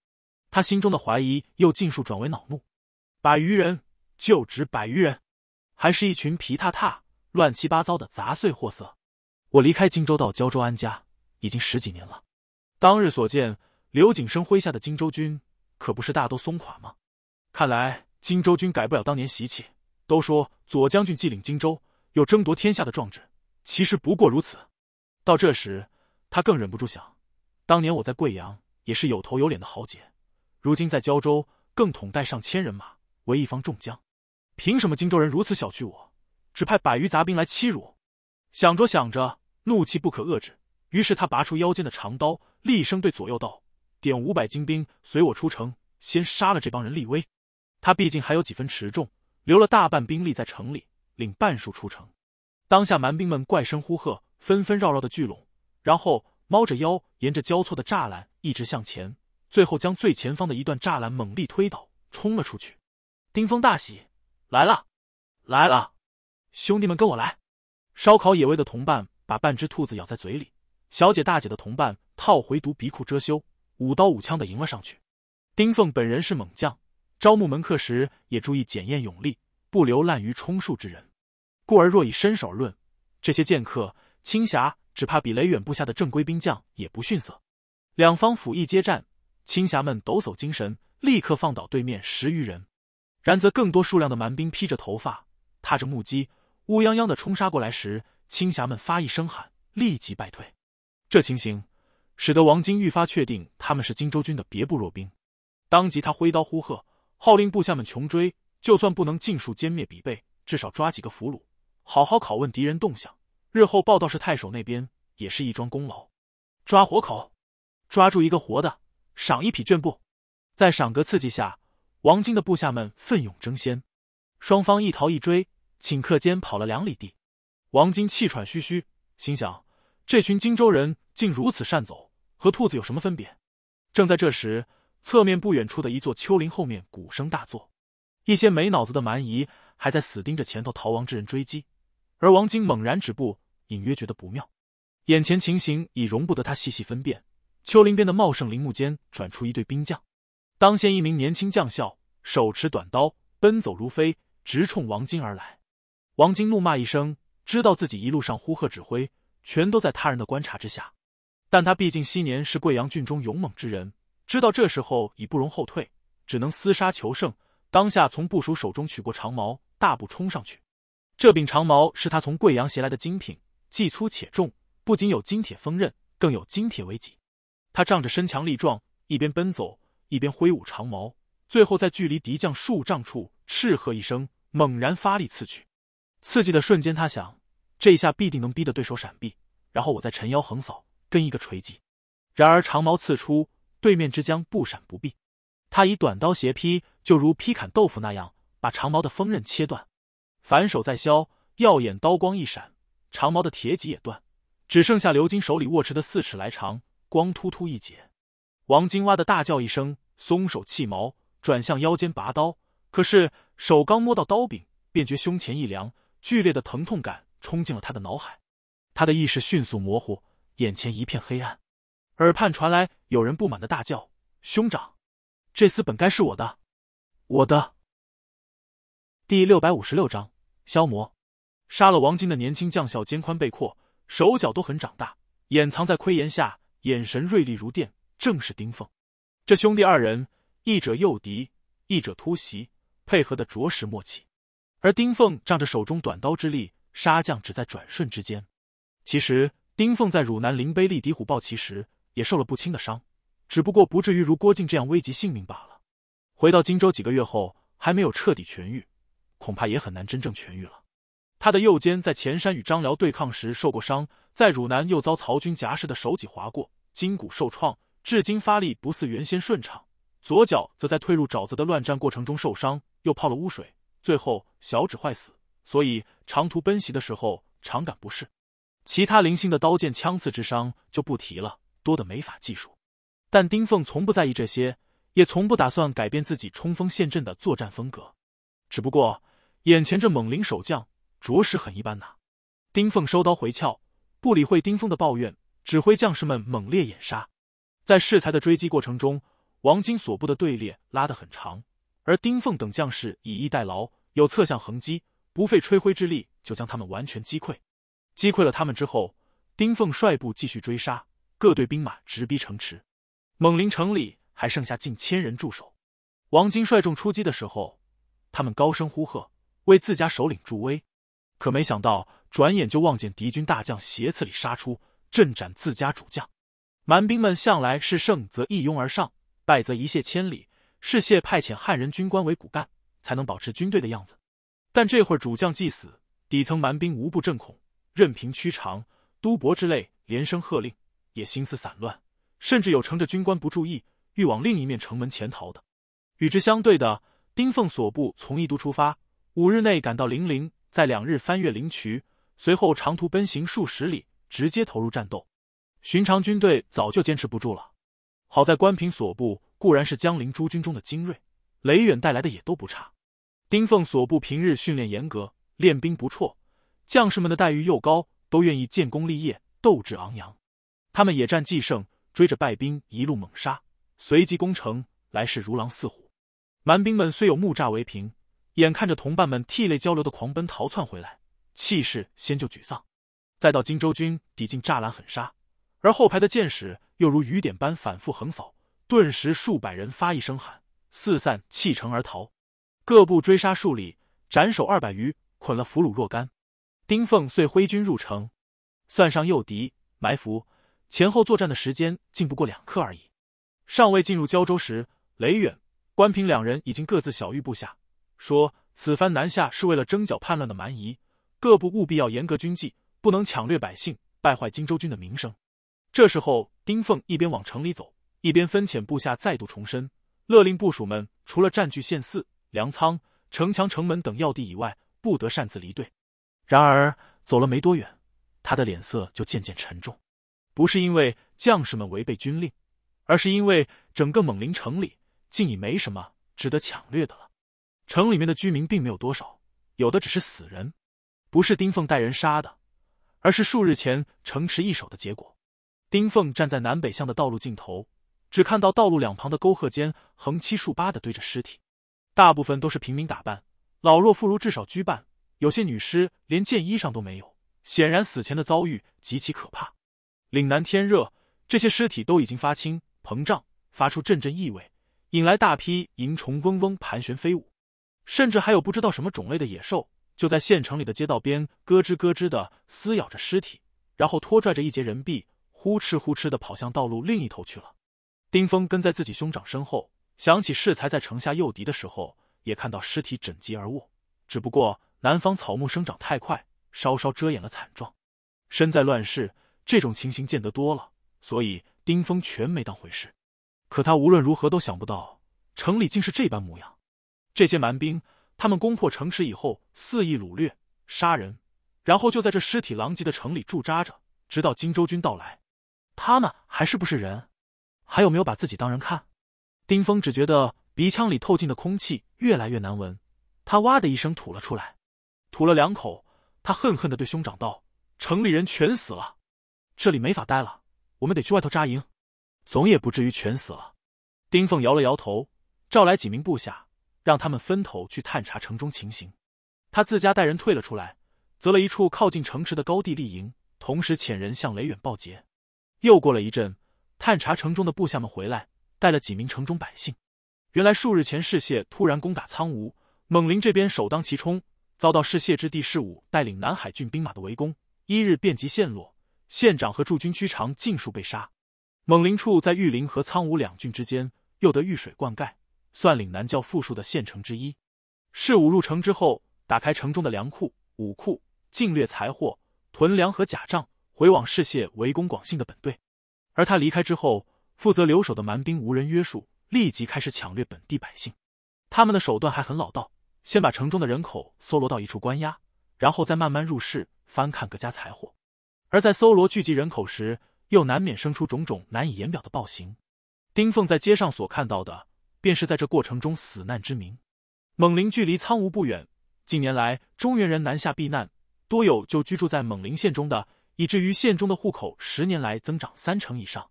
他心中的怀疑又尽数转为恼怒。百余人就只百余人，还是一群皮踏踏、乱七八糟的杂碎货色。我离开荆州到胶州安家已经十几年了，当日所见刘景升麾下的荆州军，可不是大都松垮吗？看来荆州军改不了当年习气。都说左将军既领荆州，有争夺天下的壮志，其实不过如此。到这时，他更忍不住想：当年我在贵阳也是有头有脸的豪杰，如今在胶州更统带上千人马。为一方众将，凭什么荆州人如此小觑我？只派百余杂兵来欺辱。想着想着，怒气不可遏制，于是他拔出腰间的长刀，厉声对左右道：“点五百精兵，随我出城，先杀了这帮人，立威。”他毕竟还有几分持重，留了大半兵力在城里，领半数出城。当下蛮兵们怪声呼喝，纷纷绕绕的聚拢，然后猫着腰，沿着交错的栅栏一直向前，最后将最前方的一段栅栏猛力推倒，冲了出去。丁峰大喜，来了，来了！兄弟们，跟我来！烧烤野味的同伴把半只兔子咬在嘴里，小姐大姐的同伴套回毒鼻裤遮羞，舞刀舞枪的迎了上去。丁凤本人是猛将，招募门客时也注意检验勇力，不留滥竽充数之人。故而若以身手而论，这些剑客青霞只怕比雷远部下的正规兵将也不逊色。两方府翼接战，青霞们抖擞精神，立刻放倒对面十余人。然则，更多数量的蛮兵披着头发，踏着木屐，乌泱泱的冲杀过来时，青霞们发一声喊，立即败退。这情形使得王金愈发确定他们是荆州军的别部弱兵。当即，他挥刀呼喝，号令部下们穷追。就算不能尽数歼灭比辈，至少抓几个俘虏，好好拷问敌人动向，日后报到是太守那边也是一桩功劳。抓活口，抓住一个活的，赏一匹绢布。在赏格刺激下。王金的部下们奋勇争先，双方一逃一追，顷刻间跑了两里地。王金气喘吁吁，心想：这群荆州人竟如此善走，和兔子有什么分别？正在这时，侧面不远处的一座丘陵后面鼓声大作，一些没脑子的蛮夷还在死盯着前头逃亡之人追击。而王金猛然止步，隐约觉得不妙，眼前情形已容不得他细细分辨。丘陵边的茂盛林木间转出一队兵将。当先一名年轻将校，手持短刀，奔走如飞，直冲王金而来。王金怒骂一声，知道自己一路上呼喝指挥，全都在他人的观察之下，但他毕竟昔年是贵阳郡中勇猛之人，知道这时候已不容后退，只能厮杀求胜。当下从部属手中取过长矛，大步冲上去。这柄长矛是他从贵阳携来的精品，既粗且重，不仅有金铁锋刃，更有金铁为脊。他仗着身强力壮，一边奔走。一边挥舞长矛，最后在距离敌将数丈处叱喝一声，猛然发力刺去。刺激的瞬间，他想：这下必定能逼得对手闪避，然后我再沉腰横扫，跟一个锤击。然而长矛刺出，对面之将不闪不避，他以短刀斜劈，就如劈砍豆腐那样，把长矛的锋刃切断。反手再削，耀眼刀光一闪，长矛的铁脊也断，只剩下刘金手里握持的四尺来长，光秃秃一截。王金哇的大叫一声。松手弃矛，转向腰间拔刀，可是手刚摸到刀柄，便觉胸前一凉，剧烈的疼痛感冲进了他的脑海，他的意识迅速模糊，眼前一片黑暗，耳畔传来有人不满的大叫：“兄长，这厮本该是我的，我的。”第六百五十六章消磨，杀了王金的年轻将校，肩宽背阔，手脚都很长大，掩藏在盔檐下，眼神锐利如电，正是丁凤。这兄弟二人，一者诱敌，一者突袭，配合的着实默契。而丁凤仗着手中短刀之力，杀将只在转瞬之间。其实丁凤在汝南临碑立敌虎豹骑时，也受了不轻的伤，只不过不至于如郭靖这样危及性命罢了。回到荆州几个月后，还没有彻底痊愈，恐怕也很难真正痊愈了。他的右肩在前山与张辽对抗时受过伤，在汝南又遭曹军夹氏的手戟划过，筋骨受创。至今发力不似原先顺畅，左脚则在退入沼泽的乱战过程中受伤，又泡了污水，最后小指坏死，所以长途奔袭的时候常感不适。其他零星的刀剑枪刺之伤就不提了，多的没法计数。但丁凤从不在意这些，也从不打算改变自己冲锋陷阵的作战风格。只不过眼前这猛林守将着实很一般呐。丁凤收刀回鞘，不理会丁峰的抱怨，指挥将士们猛烈掩杀。在适才的追击过程中，王金所部的队列拉得很长，而丁凤等将士以逸待劳，有侧向横击，不费吹灰之力就将他们完全击溃。击溃了他们之后，丁凤率部继续追杀，各队兵马直逼城池。猛林城里还剩下近千人驻守，王金率众出击的时候，他们高声呼喝，为自家首领助威。可没想到，转眼就望见敌军大将斜刺里杀出，镇斩自家主将。蛮兵们向来是胜则一拥而上，败则一泻千里。是谢派遣汉人军官为骨干，才能保持军队的样子。但这会儿主将既死，底层蛮兵无不震恐，任凭屈长、都伯之类连声喝令，也心思散乱，甚至有乘着军官不注意，欲往另一面城门潜逃的。与之相对的，丁奉所部从义都出发，五日内赶到临陵，在两日翻越临渠，随后长途奔行数十里，直接投入战斗。寻常军队早就坚持不住了，好在关平所部固然是江陵诸军中的精锐，雷远带来的也都不差。丁奉所部平日训练严格，练兵不辍，将士们的待遇又高，都愿意建功立业，斗志昂扬。他们野战既胜，追着败兵一路猛杀，随即攻城，来势如狼似虎。蛮兵们虽有木栅为屏，眼看着同伴们涕泪交流的狂奔逃窜回来，气势先就沮丧，再到荆州军抵近栅栏狠杀。而后排的箭矢又如雨点般反复横扫，顿时数百人发一声喊，四散弃城而逃。各部追杀数里，斩首二百余，捆了俘虏若干。丁奉遂挥军入城，算上诱敌、埋伏、前后作战的时间，竟不过两刻而已。尚未进入胶州时，雷远、关平两人已经各自小谕部下，说此番南下是为了征剿叛乱的蛮夷，各部务必要严格军纪，不能抢掠百姓，败坏荆州军的名声。这时候，丁凤一边往城里走，一边分遣部下，再度重申，勒令部署们除了占据县寺、粮仓、城墙、城门等要地以外，不得擅自离队。然而，走了没多远，他的脸色就渐渐沉重。不是因为将士们违背军令，而是因为整个猛林城里竟已没什么值得抢掠的了。城里面的居民并没有多少，有的只是死人。不是丁凤带人杀的，而是数日前城池易手的结果。丁凤站在南北向的道路尽头，只看到道路两旁的沟壑间横七竖八的堆着尸体，大部分都是平民打扮，老弱妇孺至少居半，有些女尸连件衣裳都没有，显然死前的遭遇极其可怕。岭南天热，这些尸体都已经发青膨胀，发出阵阵异味，引来大批蝇虫嗡嗡盘旋飞舞，甚至还有不知道什么种类的野兽，就在县城里的街道边咯吱咯吱的撕咬着尸体，然后拖拽着一截人臂。呼哧呼哧的跑向道路另一头去了。丁峰跟在自己兄长身后，想起适才在城下诱敌的时候，也看到尸体枕藉而卧，只不过南方草木生长太快，稍稍遮掩了惨状。身在乱世，这种情形见得多了，所以丁峰全没当回事。可他无论如何都想不到，城里竟是这般模样。这些蛮兵，他们攻破城池以后，肆意掳掠、杀人，然后就在这尸体狼藉的城里驻扎着，直到荆州军到来。他们还是不是人？还有没有把自己当人看？丁峰只觉得鼻腔里透进的空气越来越难闻，他哇的一声吐了出来，吐了两口。他恨恨的对兄长道：“城里人全死了，这里没法待了，我们得去外头扎营，总也不至于全死了。”丁凤摇了摇头，召来几名部下，让他们分头去探查城中情形。他自家带人退了出来，择了一处靠近城池的高地立营，同时遣人向雷远报捷。又过了一阵，探查城中的部下们回来，带了几名城中百姓。原来数日前，世谢突然攻打苍梧，猛林这边首当其冲，遭到世谢之地世武带领南海郡兵马的围攻，一日遍及陷落，县长和驻军区长尽数被杀。猛林处在玉林和苍梧两郡之间，又得玉水灌溉，算岭南较富庶的县城之一。世武入城之后，打开城中的粮库、武库，尽掠财货、囤粮和假账，围往世谢围攻广信的本队，而他离开之后，负责留守的蛮兵无人约束，立即开始抢掠本地百姓。他们的手段还很老道，先把城中的人口搜罗到一处关押，然后再慢慢入室翻看各家财货。而在搜罗聚集人口时，又难免生出种种难以言表的暴行。丁凤在街上所看到的，便是在这过程中死难之民。猛林距离苍梧不远，近年来中原人南下避难，多有就居住在猛林县中的。以至于县中的户口十年来增长三成以上，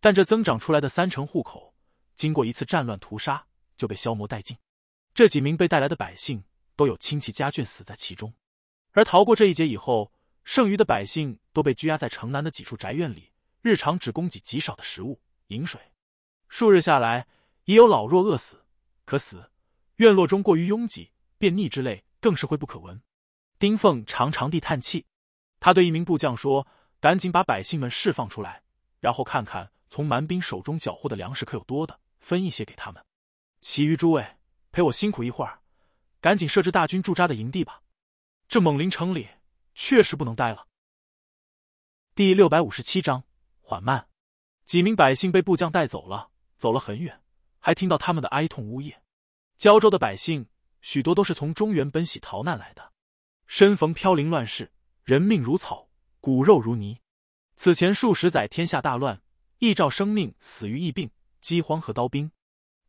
但这增长出来的三成户口，经过一次战乱屠杀，就被消磨殆尽。这几名被带来的百姓，都有亲戚家眷死在其中。而逃过这一劫以后，剩余的百姓都被拘押在城南的几处宅院里，日常只供给极少的食物、饮水。数日下来，已有老弱饿死、可死。院落中过于拥挤、便溺之类，更是会不可闻。丁凤长长地叹气。他对一名部将说：“赶紧把百姓们释放出来，然后看看从蛮兵手中缴获的粮食可有多的，分一些给他们。其余诸位陪我辛苦一会儿，赶紧设置大军驻扎的营地吧。这猛林城里确实不能待了。”第六百五十七章缓慢。几名百姓被部将带走了，走了很远，还听到他们的哀痛呜咽。胶州的百姓许多都是从中原奔袭逃难来的，身逢飘零乱世。人命如草，骨肉如泥。此前数十载，天下大乱，一兆生命死于疫病、饥荒和刀兵。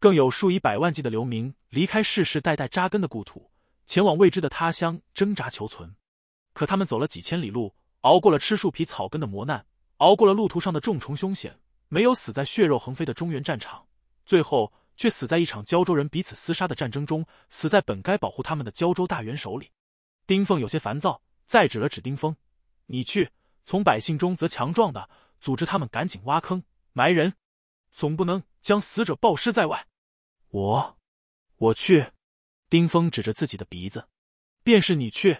更有数以百万计的流民离开世世代代扎根的故土，前往未知的他乡挣扎求存。可他们走了几千里路，熬过了吃树皮草根的磨难，熬过了路途上的重重凶险，没有死在血肉横飞的中原战场，最后却死在一场胶州人彼此厮杀的战争中，死在本该保护他们的胶州大员手里。丁凤有些烦躁。再指了指丁峰，你去从百姓中择强壮的，组织他们赶紧挖坑埋人，总不能将死者暴尸在外。我，我去。丁峰指着自己的鼻子，便是你去。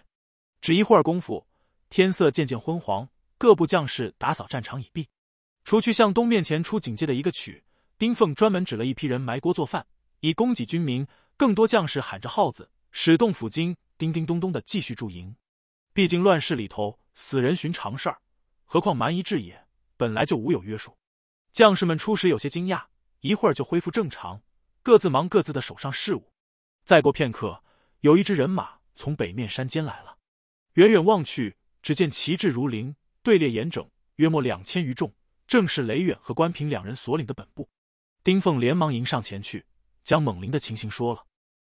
只一会儿功夫，天色渐渐昏黄，各部将士打扫战场已毕，除去向东面前出警戒的一个曲，丁凤专门指了一批人埋锅做饭，以供给军民。更多将士喊着号子，使动斧斤，叮叮咚咚的继续驻营。毕竟乱世里头，死人寻常事儿，何况蛮夷之野本来就无有约束。将士们初时有些惊讶，一会儿就恢复正常，各自忙各自的手上事务。再过片刻，有一支人马从北面山间来了，远远望去，只见旗帜如林，队列严整，约莫两千余众，正是雷远和关平两人所领的本部。丁凤连忙迎上前去，将猛林的情形说了。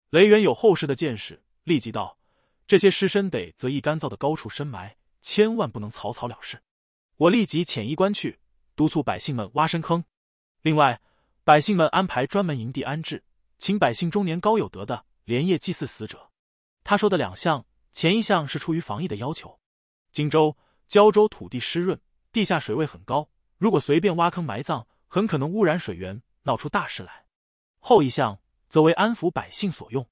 雷远有后世的见识，立即道。这些尸身得择一干燥的高处深埋，千万不能草草了事。我立即遣医官去督促百姓们挖深坑，另外，百姓们安排专门营地安置，请百姓中年高有德的连夜祭祀死者。他说的两项，前一项是出于防疫的要求，荆州、胶州土地湿润，地下水位很高，如果随便挖坑埋葬，很可能污染水源，闹出大事来；后一项则为安抚百姓所用，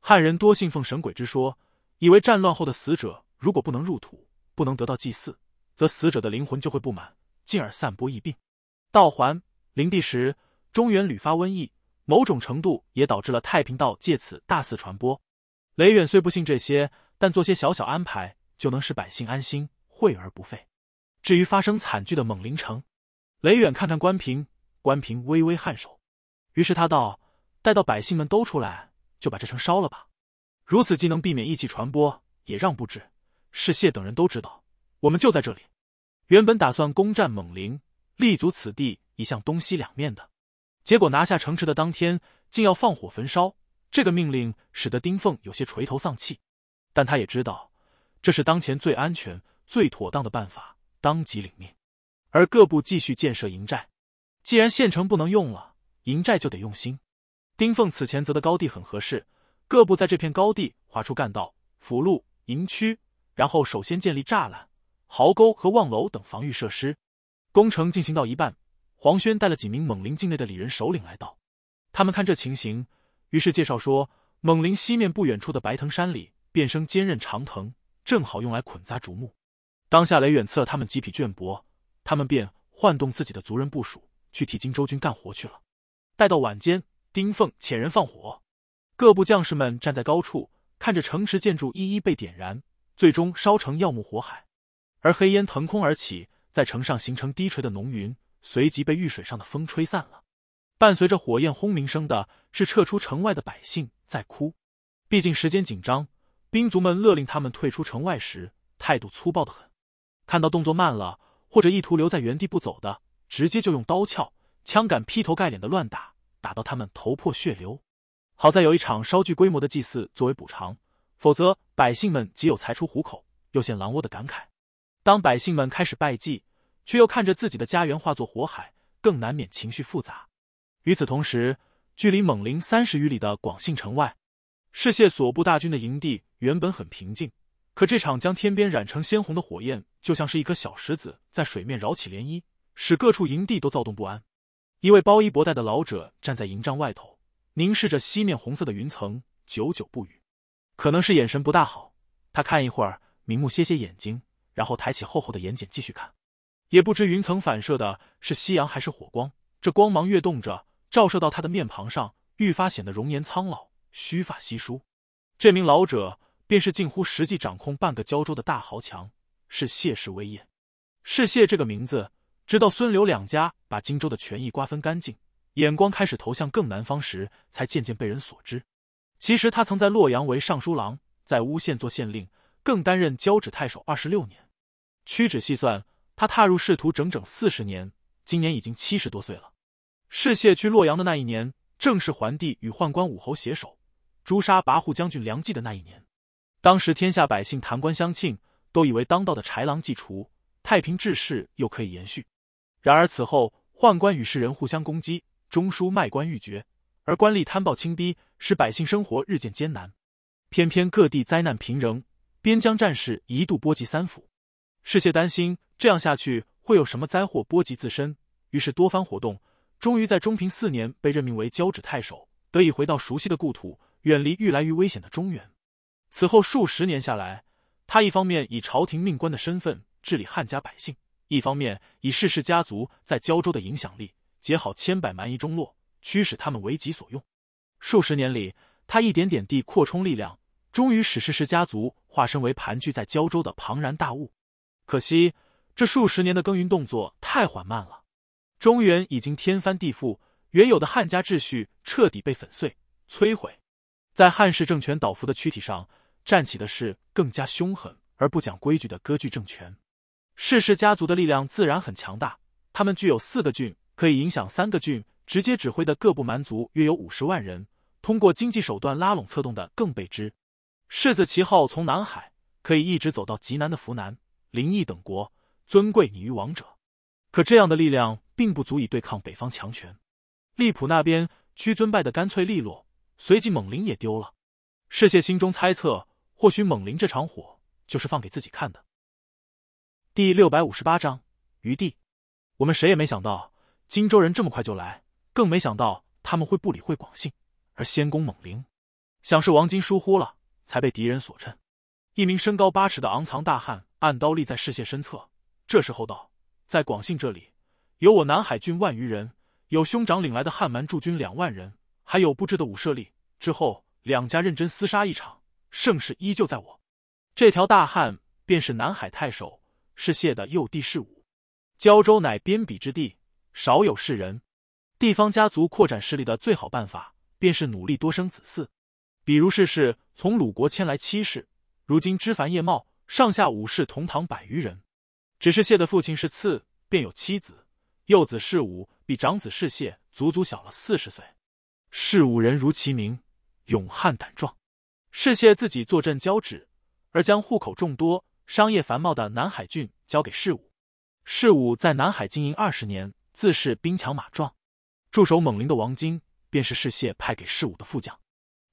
汉人多信奉神鬼之说。以为战乱后的死者如果不能入土，不能得到祭祀，则死者的灵魂就会不满，进而散播疫病。道还灵帝时，中原屡发瘟疫，某种程度也导致了太平道借此大肆传播。雷远虽不信这些，但做些小小安排，就能使百姓安心，惠而不费。至于发生惨剧的猛灵城，雷远看看关平，关平微微颔首，于是他道：“待到百姓们都出来，就把这城烧了吧。”如此既能避免疫气传播，也让不至、是谢等人都知道我们就在这里。原本打算攻占猛林，立足此地以向东西两面的，结果拿下城池的当天，竟要放火焚烧。这个命令使得丁凤有些垂头丧气，但他也知道这是当前最安全、最妥当的办法，当即领命。而各部继续建设营寨，既然县城不能用了，营寨就得用心。丁凤此前择的高地很合适。各部在这片高地划出干道、辅路、营区，然后首先建立栅栏、壕沟和望楼等防御设施。工程进行到一半，黄轩带了几名猛林境内的里人首领来到。他们看这情形，于是介绍说：猛林西面不远处的白藤山里，变生坚韧长藤，正好用来捆扎竹木。当下，雷远策他们几匹绢帛，他们便换动自己的族人部署，去替荆州军干活去了。待到晚间，丁凤遣人放火。各部将士们站在高处，看着城池建筑一一被点燃，最终烧成耀目火海。而黑烟腾空而起，在城上形成低垂的浓云，随即被遇水上的风吹散了。伴随着火焰轰鸣声的是撤出城外的百姓在哭。毕竟时间紧张，兵卒们勒令他们退出城外时态度粗暴的很。看到动作慢了或者意图留在原地不走的，直接就用刀鞘、枪杆劈头盖脸的乱打，打到他们头破血流。好在有一场稍具规模的祭祀作为补偿，否则百姓们既有财出虎口，又现狼窝的感慨。当百姓们开始拜祭，却又看着自己的家园化作火海，更难免情绪复杂。与此同时，距离猛林三十余里的广信城外，是谢索部大军的营地。原本很平静，可这场将天边染成鲜红的火焰，就像是一颗小石子在水面扰起涟漪，使各处营地都躁动不安。一位包衣博带的老者站在营帐外头。凝视着西面红色的云层，久久不语。可能是眼神不大好，他看一会儿，明目歇歇眼睛，然后抬起厚厚的眼睑继续看。也不知云层反射的是夕阳还是火光，这光芒跃动着，照射到他的面庞上，愈发显得容颜苍老，须发稀疏。这名老者便是近乎实际掌控半个胶州的大豪强，是谢氏威业。是谢这个名字，直到孙刘两家把荆州的权益瓜分干净。眼光开始投向更南方时，才渐渐被人所知。其实他曾在洛阳为尚书郎，在乌县做县令，更担任交趾太守二十六年。屈指细算，他踏入仕途整整四十年，今年已经七十多岁了。世谢去洛阳的那一年，正是桓帝与宦官武侯携手诛杀跋扈将军梁冀的那一年。当时天下百姓弹冠相庆，都以为当道的豺狼既除，太平治世又可以延续。然而此后，宦官与世人互相攻击。中枢卖官欲绝，而官吏贪暴轻逼，使百姓生活日渐艰难。偏偏各地灾难频仍，边疆战事一度波及三府。世谢担心这样下去会有什么灾祸波及自身，于是多番活动，终于在中平四年被任命为交趾太守，得以回到熟悉的故土，远离愈来愈危险的中原。此后数十年下来，他一方面以朝廷命官的身份治理汉家百姓，一方面以世氏家族在胶州的影响力。结好千百蛮夷中落，驱使他们为己所用。数十年里，他一点点地扩充力量，终于使世氏家族化身为盘踞在胶州的庞然大物。可惜，这数十年的耕耘动作太缓慢了。中原已经天翻地覆，原有的汉家秩序彻底被粉碎摧毁。在汉室政权倒伏的躯体上，站起的是更加凶狠而不讲规矩的割据政权。世氏家族的力量自然很强大，他们具有四个郡。可以影响三个郡，直接指挥的各部蛮族约有五十万人，通过经济手段拉拢策动的更备知。世子旗号从南海可以一直走到极南的扶南、林邑等国，尊贵你于王者。可这样的力量并不足以对抗北方强权。利浦那边屈尊败的干脆利落，随即猛林也丢了。世谢心中猜测，或许猛林这场火就是放给自己看的。第六百五十八章余地，我们谁也没想到。荆州人这么快就来，更没想到他们会不理会广信，而先攻猛陵。想是王金疏忽了，才被敌人所趁。一名身高八尺的昂藏大汉暗刀立在视线身侧，这时候道：“在广信这里，有我南海郡万余人，有兄长领来的汉蛮驻军两万人，还有布置的武舍利。之后两家认真厮杀一场，胜势依旧在我。”这条大汉便是南海太守，是谢的幼弟是武。胶州乃边鄙之地。少有世人，地方家族扩展势力的最好办法，便是努力多生子嗣。比如世世从鲁国迁来七世，如今枝繁叶茂，上下五世同堂百余人。只是谢的父亲是次，便有妻子、幼子世武，比长子世谢足足小了四十岁。世武人如其名，勇悍胆壮。世谢自己坐镇交趾，而将户口众多、商业繁茂的南海郡交给世武。世武在南海经营二十年。自是兵强马壮，驻守猛陵的王金便是世谢派给世武的副将。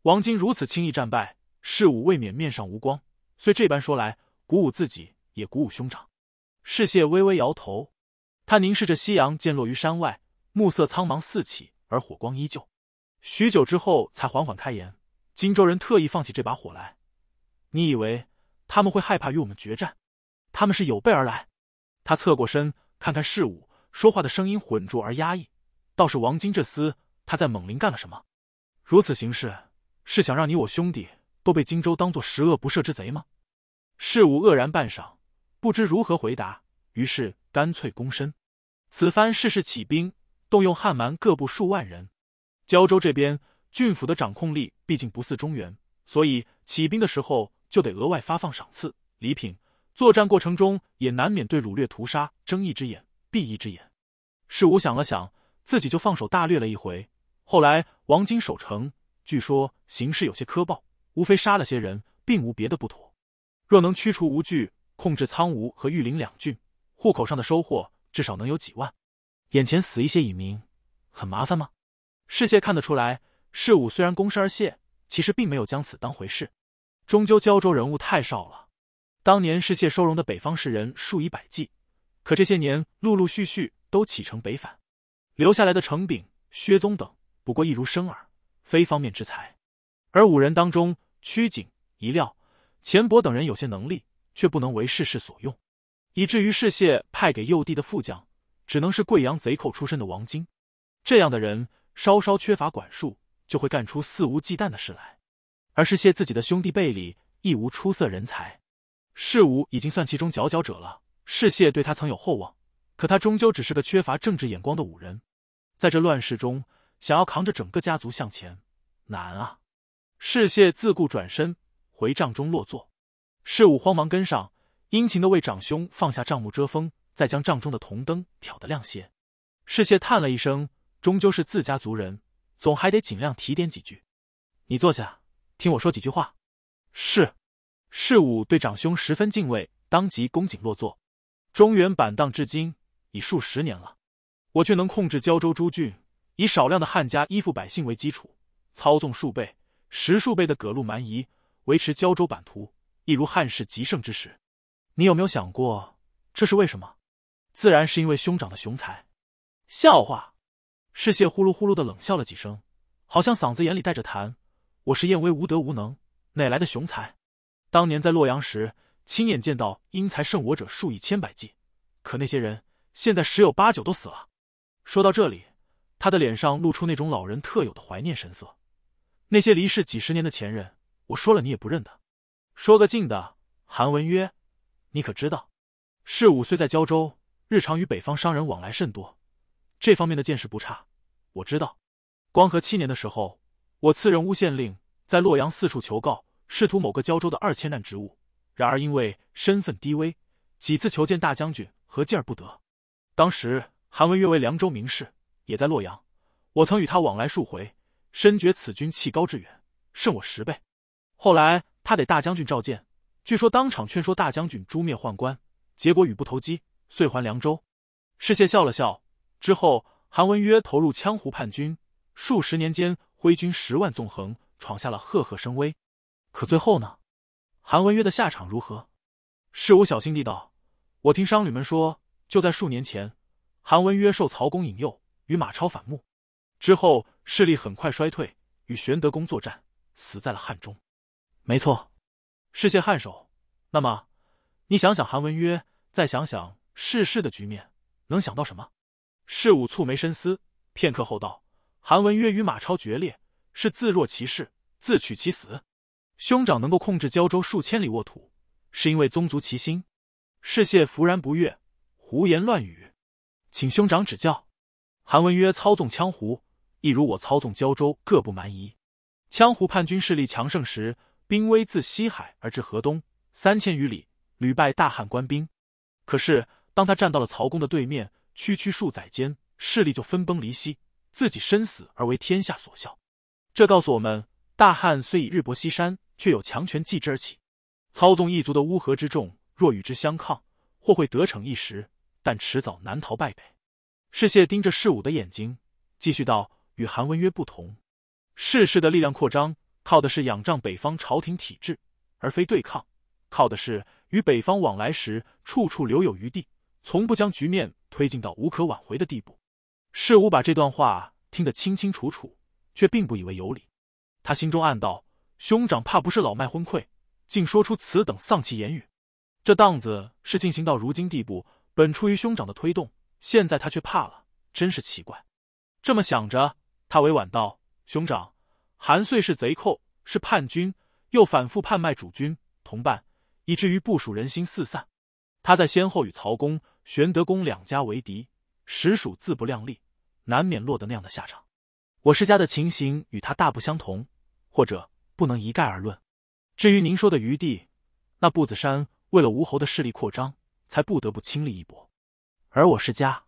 王金如此轻易战败，世武未免面上无光，虽这般说来，鼓舞自己，也鼓舞兄长。世谢微微摇头，他凝视着夕阳渐落于山外，暮色苍茫四起，而火光依旧。许久之后，才缓缓开言：荆州人特意放起这把火来，你以为他们会害怕与我们决战？他们是有备而来。他侧过身，看看世武。说话的声音浑浊而压抑，倒是王金这厮，他在猛林干了什么？如此行事，是想让你我兄弟都被荆州当做十恶不赦之贼吗？事武愕然半晌，不知如何回答，于是干脆躬身。此番事事起兵，动用汉蛮各部数万人，胶州这边郡府的掌控力毕竟不似中原，所以起兵的时候就得额外发放赏赐礼品，作战过程中也难免对掳掠屠杀睁一只眼。闭一只眼，是我想了想，自己就放手大略了一回。后来王金守城，据说形势有些苛暴，无非杀了些人，并无别的不妥。若能驱除吴惧，控制苍梧和玉林两郡，户口上的收获至少能有几万。眼前死一些隐民，很麻烦吗？世谢看得出来，事武虽然躬身而谢，其实并没有将此当回事。终究胶州人物太少了，当年世谢收容的北方士人数以百计。可这些年，陆陆续续都启程北返，留下来的程炳、薛宗等，不过一如生耳，非方面之才。而五人当中，曲景、一料、钱伯等人有些能力，却不能为世事所用，以至于世谢派给右帝的副将，只能是贵阳贼寇出身的王金。这样的人，稍稍缺乏管束，就会干出肆无忌惮的事来。而是谢自己的兄弟辈里，亦无出色人才，世武已经算其中佼佼者了。世谢对他曾有厚望，可他终究只是个缺乏政治眼光的武人，在这乱世中，想要扛着整个家族向前，难啊！世谢自顾转身回帐中落座，世武慌忙跟上，殷勤的为长兄放下帐幕遮风，再将帐中的铜灯挑得亮些。世谢叹了一声，终究是自家族人，总还得尽量提点几句。你坐下，听我说几句话。是。世武对长兄十分敬畏，当即恭谨落座。中原板荡至今已数十年了，我却能控制胶州诸郡，以少量的汉家依附百姓为基础，操纵数倍、十数倍的葛路蛮夷，维持胶州版图，一如汉室极盛之时。你有没有想过，这是为什么？自然是因为兄长的雄才。笑话！世谢呼噜呼噜的冷笑了几声，好像嗓子眼里带着痰。我是燕威无德无能，哪来的雄才？当年在洛阳时。亲眼见到因才胜我者数以千百计，可那些人现在十有八九都死了。说到这里，他的脸上露出那种老人特有的怀念神色。那些离世几十年的前任，我说了你也不认得。说个近的，韩文曰：“你可知道？是五岁在胶州，日常与北方商人往来甚多，这方面的见识不差。我知道，光和七年的时候，我次任乌县令，在洛阳四处求告，试图某个胶州的二千难职务。”然而，因为身份低微，几次求见大将军，何进而不得。当时，韩文约为凉州名士，也在洛阳，我曾与他往来数回，深觉此君气高志远，胜我十倍。后来，他得大将军召见，据说当场劝说大将军诛灭宦官，结果语不投机，遂还凉州。侍妾笑了笑。之后，韩文约投入羌胡叛军，数十年间挥军十万，纵横闯下了赫赫声威。可最后呢？韩文约的下场如何？是武小心地道：“我听商旅们说，就在数年前，韩文约受曹公引诱，与马超反目，之后势力很快衰退，与玄德公作战，死在了汉中。”没错，是些汉手。那么，你想想韩文约，再想想世事的局面，能想到什么？是武蹙眉深思片刻后道：“韩文约与马超决裂，是自若其事，自取其死。”兄长能够控制胶州数千里沃土，是因为宗族齐心。世谢弗然不悦，胡言乱语，请兄长指教。韩文曰：“操纵羌胡，亦如我操纵胶州各部蛮夷。羌胡叛军势力强盛时，兵威自西海而至河东，三千余里，屡败大汉官兵。可是，当他站到了曹公的对面，区区数载间，势力就分崩离析，自己身死而为天下所笑。这告诉我们，大汉虽已日薄西山。”却有强权继之而起，操纵异族的乌合之众，若与之相抗，或会得逞一时，但迟早难逃败北。世谢盯着世武的眼睛，继续道：“与韩文约不同，世事的力量扩张，靠的是仰仗北方朝廷体制，而非对抗；靠的是与北方往来时，处处留有余地，从不将局面推进到无可挽回的地步。”世武把这段话听得清清楚楚，却并不以为有理。他心中暗道。兄长怕不是老迈昏聩，竟说出此等丧气言语。这档子事进行到如今地步，本出于兄长的推动，现在他却怕了，真是奇怪。这么想着，他委婉道：“兄长，韩遂是贼寇，是叛军，又反复叛卖主君同伴，以至于部署人心四散。他在先后与曹公、玄德公两家为敌，实属自不量力，难免落得那样的下场。我世家的情形与他大不相同，或者……”不能一概而论。至于您说的余地，那步子山为了吴侯的势力扩张，才不得不倾力一搏。而我是家，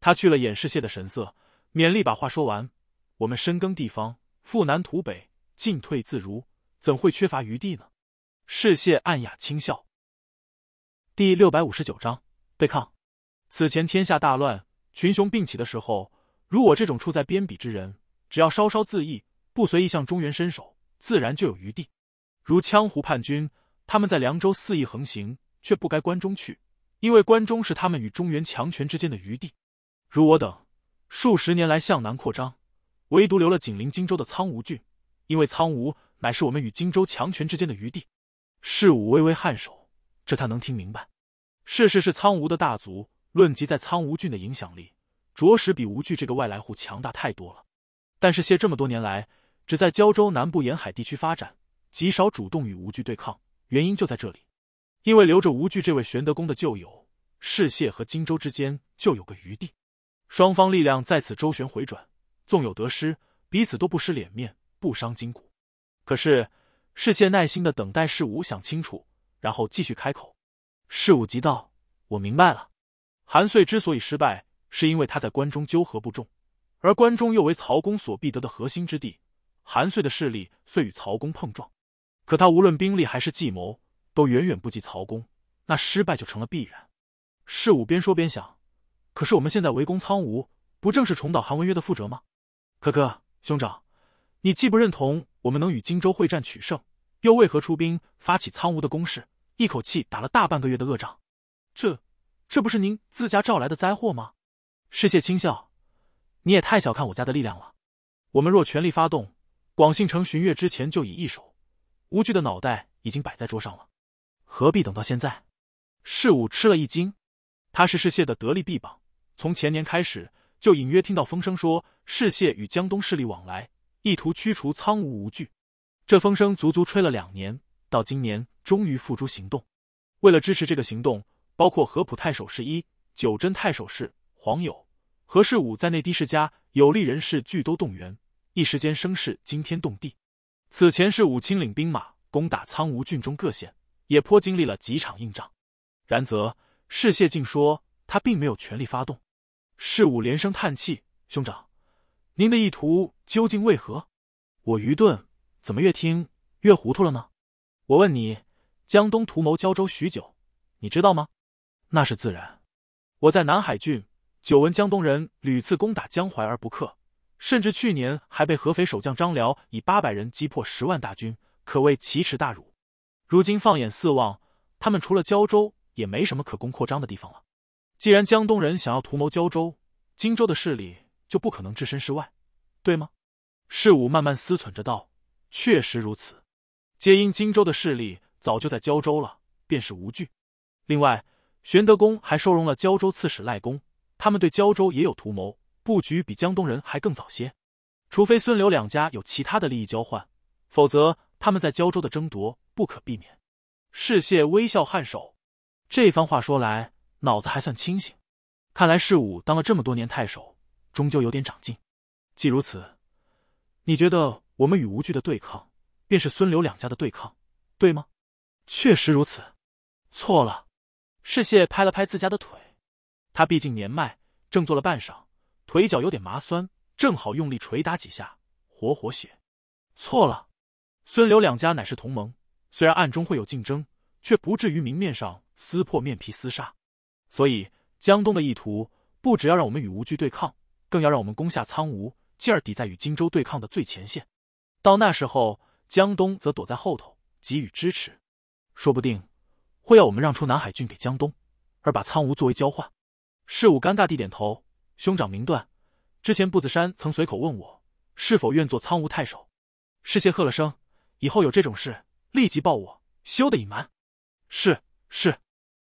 他去了掩饰谢的神色，勉力把话说完。我们深耕地方，富南图北，进退自如，怎会缺乏余地呢？世谢暗哑轻笑。第六百五十九章对抗。此前天下大乱，群雄并起的时候，如我这种处在边鄙之人，只要稍稍自意，不随意向中原伸手。自然就有余地，如羌胡叛军，他们在凉州肆意横行，却不该关中去，因为关中是他们与中原强权之间的余地。如我等，数十年来向南扩张，唯独留了紧邻荆州的苍梧郡，因为苍梧乃是我们与荆州强权之间的余地。事武微微颔首，这他能听明白。世事是苍梧的大族，论及在苍梧郡的影响力，着实比吴惧这个外来户强大太多了。但是谢这么多年来。只在胶州南部沿海地区发展，极少主动与吴惧对抗。原因就在这里，因为留着吴惧这位玄德公的旧友，世谢和荆州之间就有个余地，双方力量在此周旋回转，纵有得失，彼此都不失脸面，不伤筋骨。可是世谢耐心的等待事物想清楚，然后继续开口。事务急道：“我明白了，韩遂之所以失败，是因为他在关中纠合不重，而关中又为曹公所必得的核心之地。”韩遂的势力遂与曹公碰撞，可他无论兵力还是计谋都远远不及曹公，那失败就成了必然。事武边说边想，可是我们现在围攻苍梧，不正是重蹈韩文约的覆辙吗？可可兄长，你既不认同我们能与荆州会战取胜，又为何出兵发起苍梧的攻势，一口气打了大半个月的恶仗？这，这不是您自家招来的灾祸吗？世谢轻笑，你也太小看我家的力量了。我们若全力发动。广信城巡阅之前就已易手，吴惧的脑袋已经摆在桌上了，何必等到现在？世武吃了一惊，他是世谢的得力臂膀，从前年开始就隐约听到风声说世谢与江东势力往来，意图驱除苍梧吴惧。这风声足足吹了两年，到今年终于付诸行动。为了支持这个行动，包括合浦太守是一、九真太守是黄友、何世武在内的世家有力人士，俱都动员。一时间声势惊天动地。此前是武清领兵马攻打苍梧郡中各县，也颇经历了几场硬仗。然则，是谢晋说他并没有全力发动。是武连声叹气：“兄长，您的意图究竟为何？我愚钝，怎么越听越糊涂了呢？”我问你，江东图谋胶州许久，你知道吗？那是自然。我在南海郡，久闻江东人屡次攻打江淮而不克。甚至去年还被合肥守将张辽以八百人击破十万大军，可谓奇耻大辱。如今放眼四望，他们除了胶州，也没什么可供扩张的地方了。既然江东人想要图谋胶州，荆州的势力就不可能置身事外，对吗？世武慢慢思忖着道：“确实如此，皆因荆州的势力早就在胶州了，便是无惧。另外，玄德公还收容了胶州刺史赖公，他们对胶州也有图谋。”布局比江东人还更早些，除非孙刘两家有其他的利益交换，否则他们在胶州的争夺不可避免。世谢微笑颔首，这番话说来脑子还算清醒，看来世武当了这么多年太守，终究有点长进。既如此，你觉得我们与吴惧的对抗，便是孙刘两家的对抗，对吗？确实如此。错了。世谢拍了拍自家的腿，他毕竟年迈，正坐了半晌。腿脚有点麻酸，正好用力捶打几下，活活血。错了，孙刘两家乃是同盟，虽然暗中会有竞争，却不至于明面上撕破面皮厮杀。所以江东的意图不只要让我们与吴军对抗，更要让我们攻下苍梧，进而抵在与荆州对抗的最前线。到那时候，江东则躲在后头给予支持，说不定会要我们让出南海郡给江东，而把苍梧作为交换。事务尴尬地点头。兄长明断，之前步子山曾随口问我是否愿做苍梧太守。世谢喝了声，以后有这种事立即报我，休得隐瞒。是是，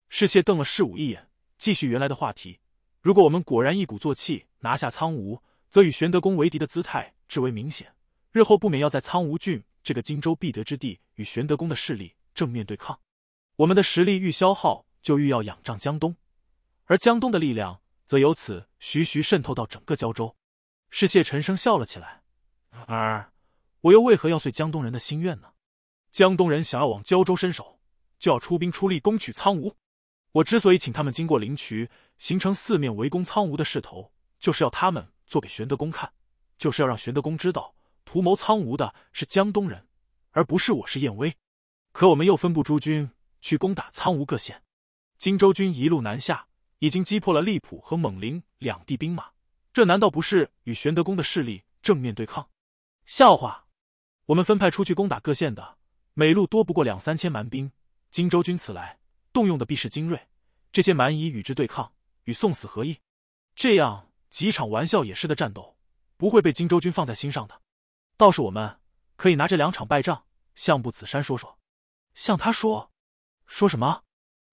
世谢瞪了世武一眼，继续原来的话题。如果我们果然一鼓作气拿下苍梧，则与玄德公为敌的姿态至为明显，日后不免要在苍梧郡这个荆州必得之地与玄德公的势力正面对抗。我们的实力愈消耗，就愈要仰仗江东，而江东的力量。则由此徐徐渗透到整个胶州。是谢陈生笑了起来，而我又为何要遂江东人的心愿呢？江东人想要往胶州伸手，就要出兵出力攻取苍梧。我之所以请他们经过灵渠，形成四面围攻苍梧的势头，就是要他们做给玄德公看，就是要让玄德公知道，图谋苍梧的是江东人，而不是我是燕威。可我们又分部诸军去攻打苍梧各县，荆州军一路南下。已经击破了利浦和猛林两地兵马，这难道不是与玄德公的势力正面对抗？笑话！我们分派出去攻打各县的，每路多不过两三千蛮兵。荆州军此来，动用的必是精锐，这些蛮夷与之对抗，与送死何异？这样几场玩笑也是的战斗，不会被荆州军放在心上的。倒是我们可以拿这两场败仗向步子山说说，向他说，说什么？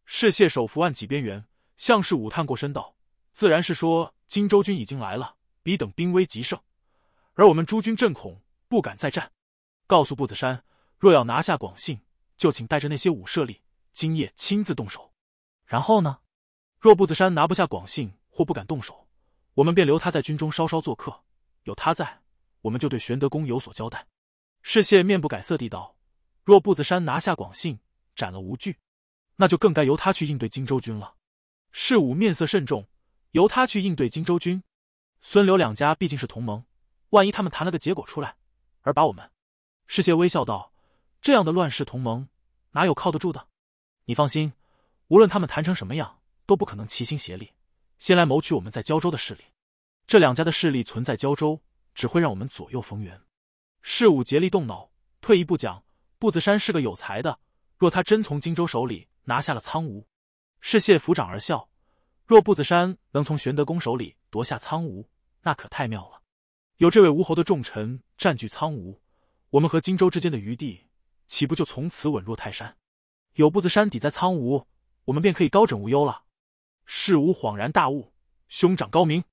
是谢首伏案几边缘。向氏武探过身道：“自然是说荆州军已经来了，彼等兵威极盛，而我们诸军震恐，不敢再战。告诉步子山，若要拿下广信，就请带着那些武舍力，今夜亲自动手。然后呢？若步子山拿不下广信，或不敢动手，我们便留他在军中稍稍做客。有他在，我们就对玄德公有所交代。”世谢面不改色地道：“若步子山拿下广信，斩了吴惧，那就更该由他去应对荆州军了。”世武面色慎重，由他去应对荆州军。孙刘两家毕竟是同盟，万一他们谈了个结果出来，而把我们……世谢微笑道：“这样的乱世同盟，哪有靠得住的？你放心，无论他们谈成什么样，都不可能齐心协力，先来谋取我们在胶州的势力。这两家的势力存在胶州，只会让我们左右逢源。”世武竭力动脑，退一步讲，步子山是个有才的，若他真从荆州手里拿下了苍梧。是谢抚掌而笑，若步子山能从玄德公手里夺下苍梧，那可太妙了。有这位吴侯的重臣占据苍梧，我们和荆州之间的余地岂不就从此稳若泰山？有步子山抵在苍梧，我们便可以高枕无忧了。士吾恍然大悟，兄长高明。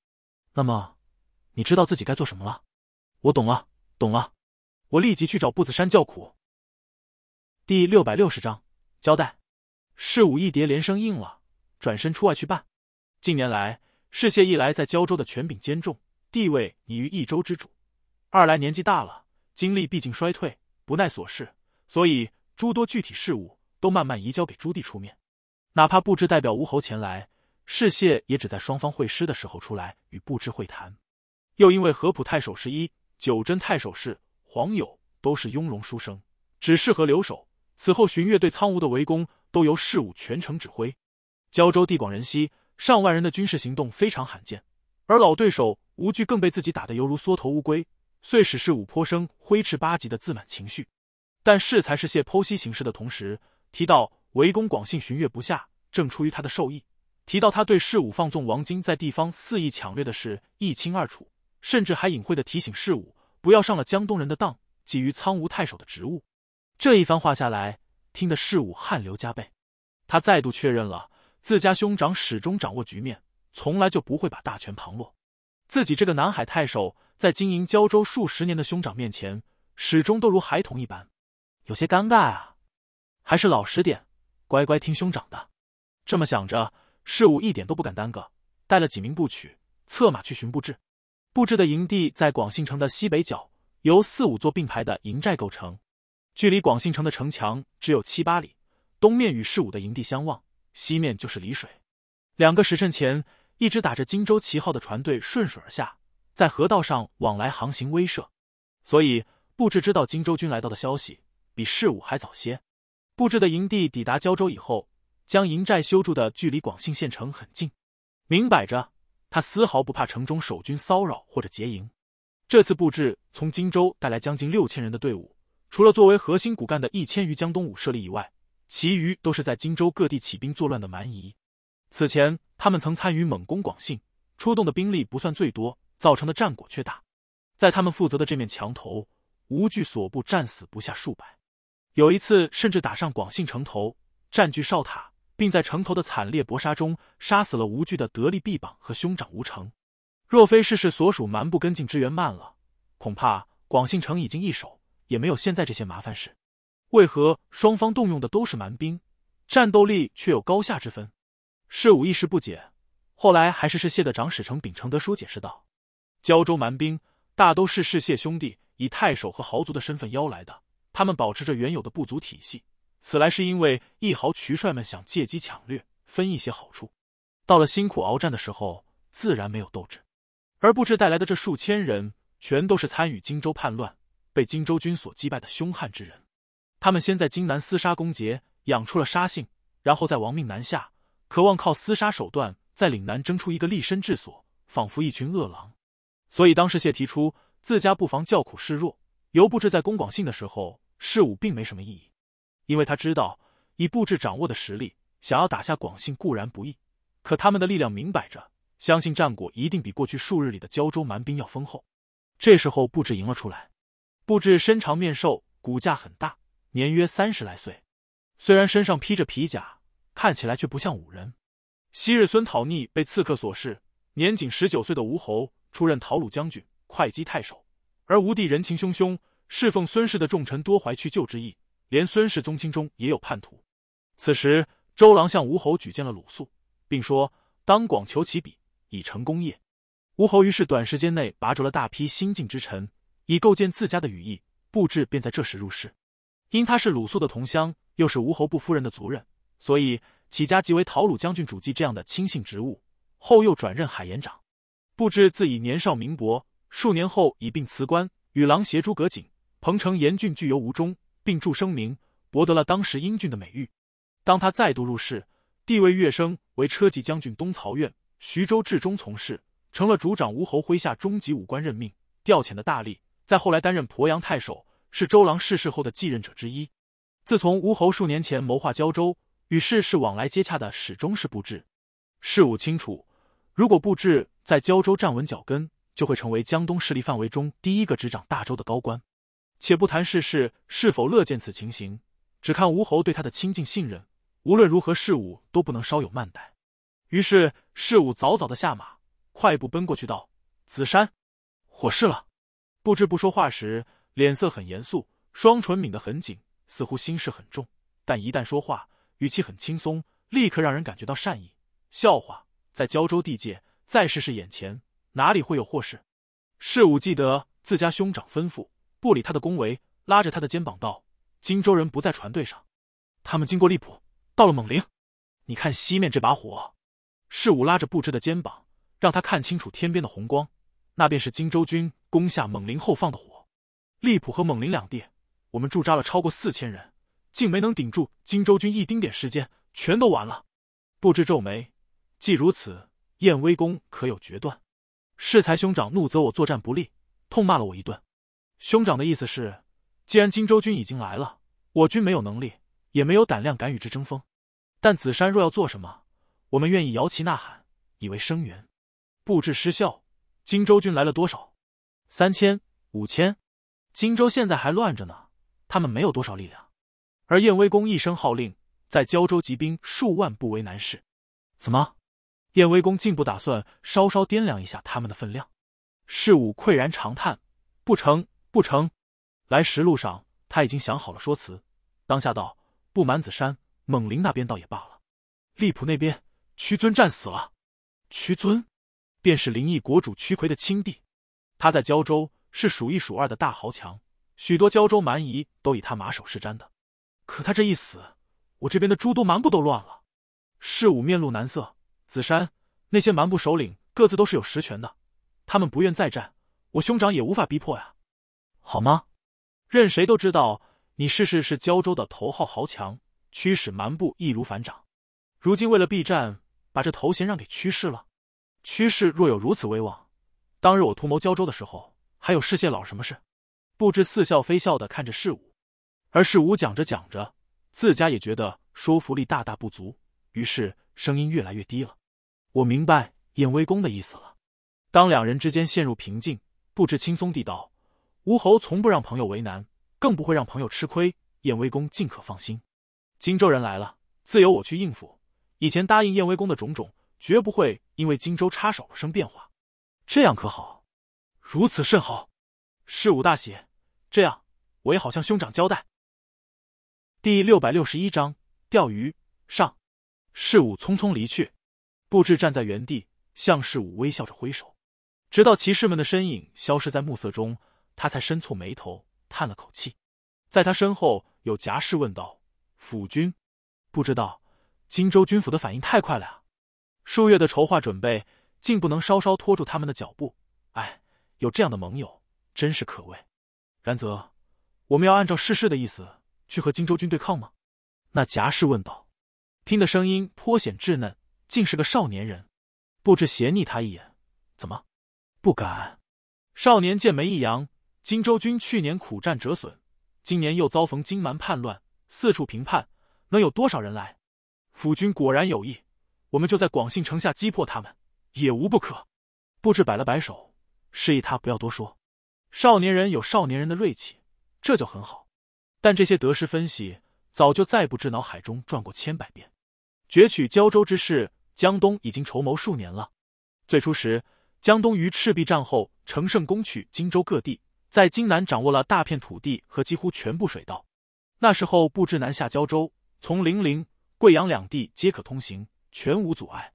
那么，你知道自己该做什么了？我懂了，懂了。我立即去找步子山叫苦。第六百六十章交代。侍武一叠连声应了，转身出外去办。近年来，侍谢一来在胶州的权柄兼重，地位已于一州之主；二来年纪大了，精力毕竟衰退，不耐琐事，所以诸多具体事务都慢慢移交给朱棣出面。哪怕布置代表吴侯前来，侍谢也只在双方会师的时候出来与布置会谈。又因为合浦太守是一，九真太守是黄友，都是雍容书生，只适合留守。此后，荀彧对苍梧的围攻都由事务全程指挥。胶州地广人稀，上万人的军事行动非常罕见，而老对手吴惧更被自己打得犹如缩头乌龟，遂使事务颇生挥斥八级的自满情绪。但适才是谢剖析形势的同时，提到围攻广信荀彧不下，正出于他的授意。提到他对事务放纵王金在地方肆意抢掠的事一清二楚，甚至还隐晦的提醒事务不要上了江东人的当，觊觎苍梧太守的职务。这一番话下来，听得事务汗流浃背。他再度确认了自家兄长始终掌握局面，从来就不会把大权旁落。自己这个南海太守，在经营胶州数十年的兄长面前，始终都如孩童一般，有些尴尬啊！还是老实点，乖乖听兄长的。这么想着，事务一点都不敢耽搁，带了几名部曲，策马去寻布置。布置的营地在广信城的西北角，由四五座并排的营寨构成。距离广信城的城墙只有七八里，东面与世武的营地相望，西面就是漓水。两个时辰前，一支打着荆州旗号的船队顺水而下，在河道上往来航行威慑。所以布置知道荆州军来到的消息比世武还早些。布置的营地抵达胶州以后，将营寨修筑的距离广信县城很近，明摆着，他丝毫不怕城中守军骚扰或者劫营。这次布置从荆州带来将近六千人的队伍。除了作为核心骨干的一千余江东武设立以外，其余都是在荆州各地起兵作乱的蛮夷。此前，他们曾参与猛攻广信，出动的兵力不算最多，造成的战果却大。在他们负责的这面墙头，吴惧所部战死不下数百，有一次甚至打上广信城头，占据哨塔，并在城头的惨烈搏杀中杀死了吴惧的得力臂膀和兄长吴成。若非世事所属蛮部跟进支援慢了，恐怕广信城已经易手。也没有现在这些麻烦事，为何双方动用的都是蛮兵，战斗力却有高下之分？是武一时不解，后来还是世谢的长史成秉承德叔解释道：“胶州蛮兵大都是世谢兄弟以太守和豪族的身份邀来的，他们保持着原有的部族体系。此来是因为一豪渠帅们想借机抢掠，分一些好处。到了辛苦鏖战的时候，自然没有斗志。而布置带来的这数千人，全都是参与荆州叛乱。”被荆州军所击败的凶悍之人，他们先在荆南厮杀攻劫，养出了杀性，然后再亡命南下，渴望靠厮杀手段在岭南争出一个立身之所，仿佛一群饿狼。所以当时谢提出自家不妨叫苦示弱。由布置在攻广信的时候，事务并没什么意义，因为他知道以布置掌握的实力，想要打下广信固然不易，可他们的力量明摆着，相信战果一定比过去数日里的胶州蛮兵要丰厚。这时候布置迎了出来。布置身长面瘦骨架很大，年约三十来岁。虽然身上披着皮甲，看起来却不像武人。昔日孙讨逆被刺客所弑，年仅十九岁的吴侯出任讨虏将军、会稽太守。而吴地人情汹汹，侍奉孙氏的重臣多怀去救之意，连孙氏宗亲中也有叛徒。此时，周郎向吴侯举荐了鲁肃，并说：“当广求其笔，以成功业。”吴侯于是短时间内拔擢了大批新晋之臣。以构建自家的羽翼，布置便在这时入世。因他是鲁肃的同乡，又是吴侯布夫人的族人，所以起家即为讨鲁将军主祭这样的亲信职务。后又转任海盐长。布置自以年少名博，数年后以病辞官，与郎协诸葛瑾、彭城严峻俱游吴中，并著声名，博得了当时英俊的美誉。当他再度入世，地位跃升为车骑将军东曹院、徐州治中从事，成了主掌吴侯麾下中级武官任命调遣的大吏。在后来担任鄱阳太守，是周郎逝世后的继任者之一。自从吴侯数年前谋划胶州，与世事往来接洽的始终是布置。事务清楚，如果布置在胶州站稳脚跟，就会成为江东势力范围中第一个执掌大州的高官。且不谈世事是否乐见此情形，只看吴侯对他的亲近信任，无论如何，事务都不能稍有慢怠。于是事务早早的下马，快步奔过去道：“子山，火势了。”不知不说话时，脸色很严肃，双唇抿得很紧，似乎心事很重。但一旦说话，语气很轻松，立刻让人感觉到善意。笑话，在胶州地界，再试试眼前哪里会有祸事？事武记得自家兄长吩咐，不理他的恭维，拉着他的肩膀道：“荆州人不在船队上，他们经过荔浦，到了猛陵。你看西面这把火。”是武拉着不知的肩膀，让他看清楚天边的红光，那便是荆州军。攻下猛林后放的火，利浦和猛林两地，我们驻扎了超过四千人，竟没能顶住荆州军一丁点时间，全都完了。布置皱眉，既如此，燕威公可有决断？世才兄长怒责我作战不利，痛骂了我一顿。兄长的意思是，既然荆州军已经来了，我军没有能力，也没有胆量敢与之争锋。但紫山若要做什么，我们愿意摇旗呐喊，以为声援。布置失效，荆州军来了多少？三千五千，荆州现在还乱着呢，他们没有多少力量。而燕威公一声号令，在胶州集兵数万，不为难事。怎么？燕威公竟不打算稍稍掂量一下他们的分量？事武喟然长叹：不成，不成！来时路上，他已经想好了说辞，当下道：不瞒子山，猛林那边倒也罢了，荔浦那边屈尊战死了。屈尊，便是灵异国主屈奎的亲弟。他在胶州是数一数二的大豪强，许多胶州蛮夷都以他马首是瞻的。可他这一死，我这边的诸多蛮部都乱了。世武面露难色，紫山，那些蛮部首领各自都是有实权的，他们不愿再战，我兄长也无法逼迫呀，好吗？任谁都知道，你世世是胶州的头号豪强，驱使蛮部易如反掌。如今为了避战，把这头衔让给屈氏了。屈氏若有如此威望。当日我图谋胶州的时候，还有世谢老什么事？不知似笑非笑的看着世武，而世武讲着讲着，自家也觉得说服力大大不足，于是声音越来越低了。我明白燕威公的意思了。当两人之间陷入平静，布置轻松地道：“吴侯从不让朋友为难，更不会让朋友吃亏。燕威公尽可放心。荆州人来了，自有我去应付。以前答应燕威公的种种，绝不会因为荆州插手生变化。”这样可好？如此甚好，世武大喜。这样我也好向兄长交代。第六百六十一章：钓鱼上。世武匆匆离去，布置站在原地，向世武微笑着挥手，直到骑士们的身影消失在暮色中，他才深蹙眉头，叹了口气。在他身后，有夹士问道：“府君，不知道荆州军府的反应太快了啊？数月的筹划准备。”竟不能稍稍拖住他们的脚步，哎，有这样的盟友真是可畏。然则，我们要按照世事的意思去和荆州军对抗吗？那贾氏问道，听的声音颇显稚嫩，竟是个少年人。不知斜睨他一眼，怎么不敢？少年剑眉一扬，荆州军去年苦战折损，今年又遭逢金蛮叛乱，四处平叛，能有多少人来？府军果然有意，我们就在广信城下击破他们。也无不可，布置摆了摆手，示意他不要多说。少年人有少年人的锐气，这就很好。但这些得失分析，早就在不知脑海中转过千百遍。攫取胶州之事，江东已经筹谋数年了。最初时，江东于赤壁战后乘胜攻取荆州各地，在荆南掌握了大片土地和几乎全部水道。那时候，布置南下胶州，从零陵、贵阳两地皆可通行，全无阻碍。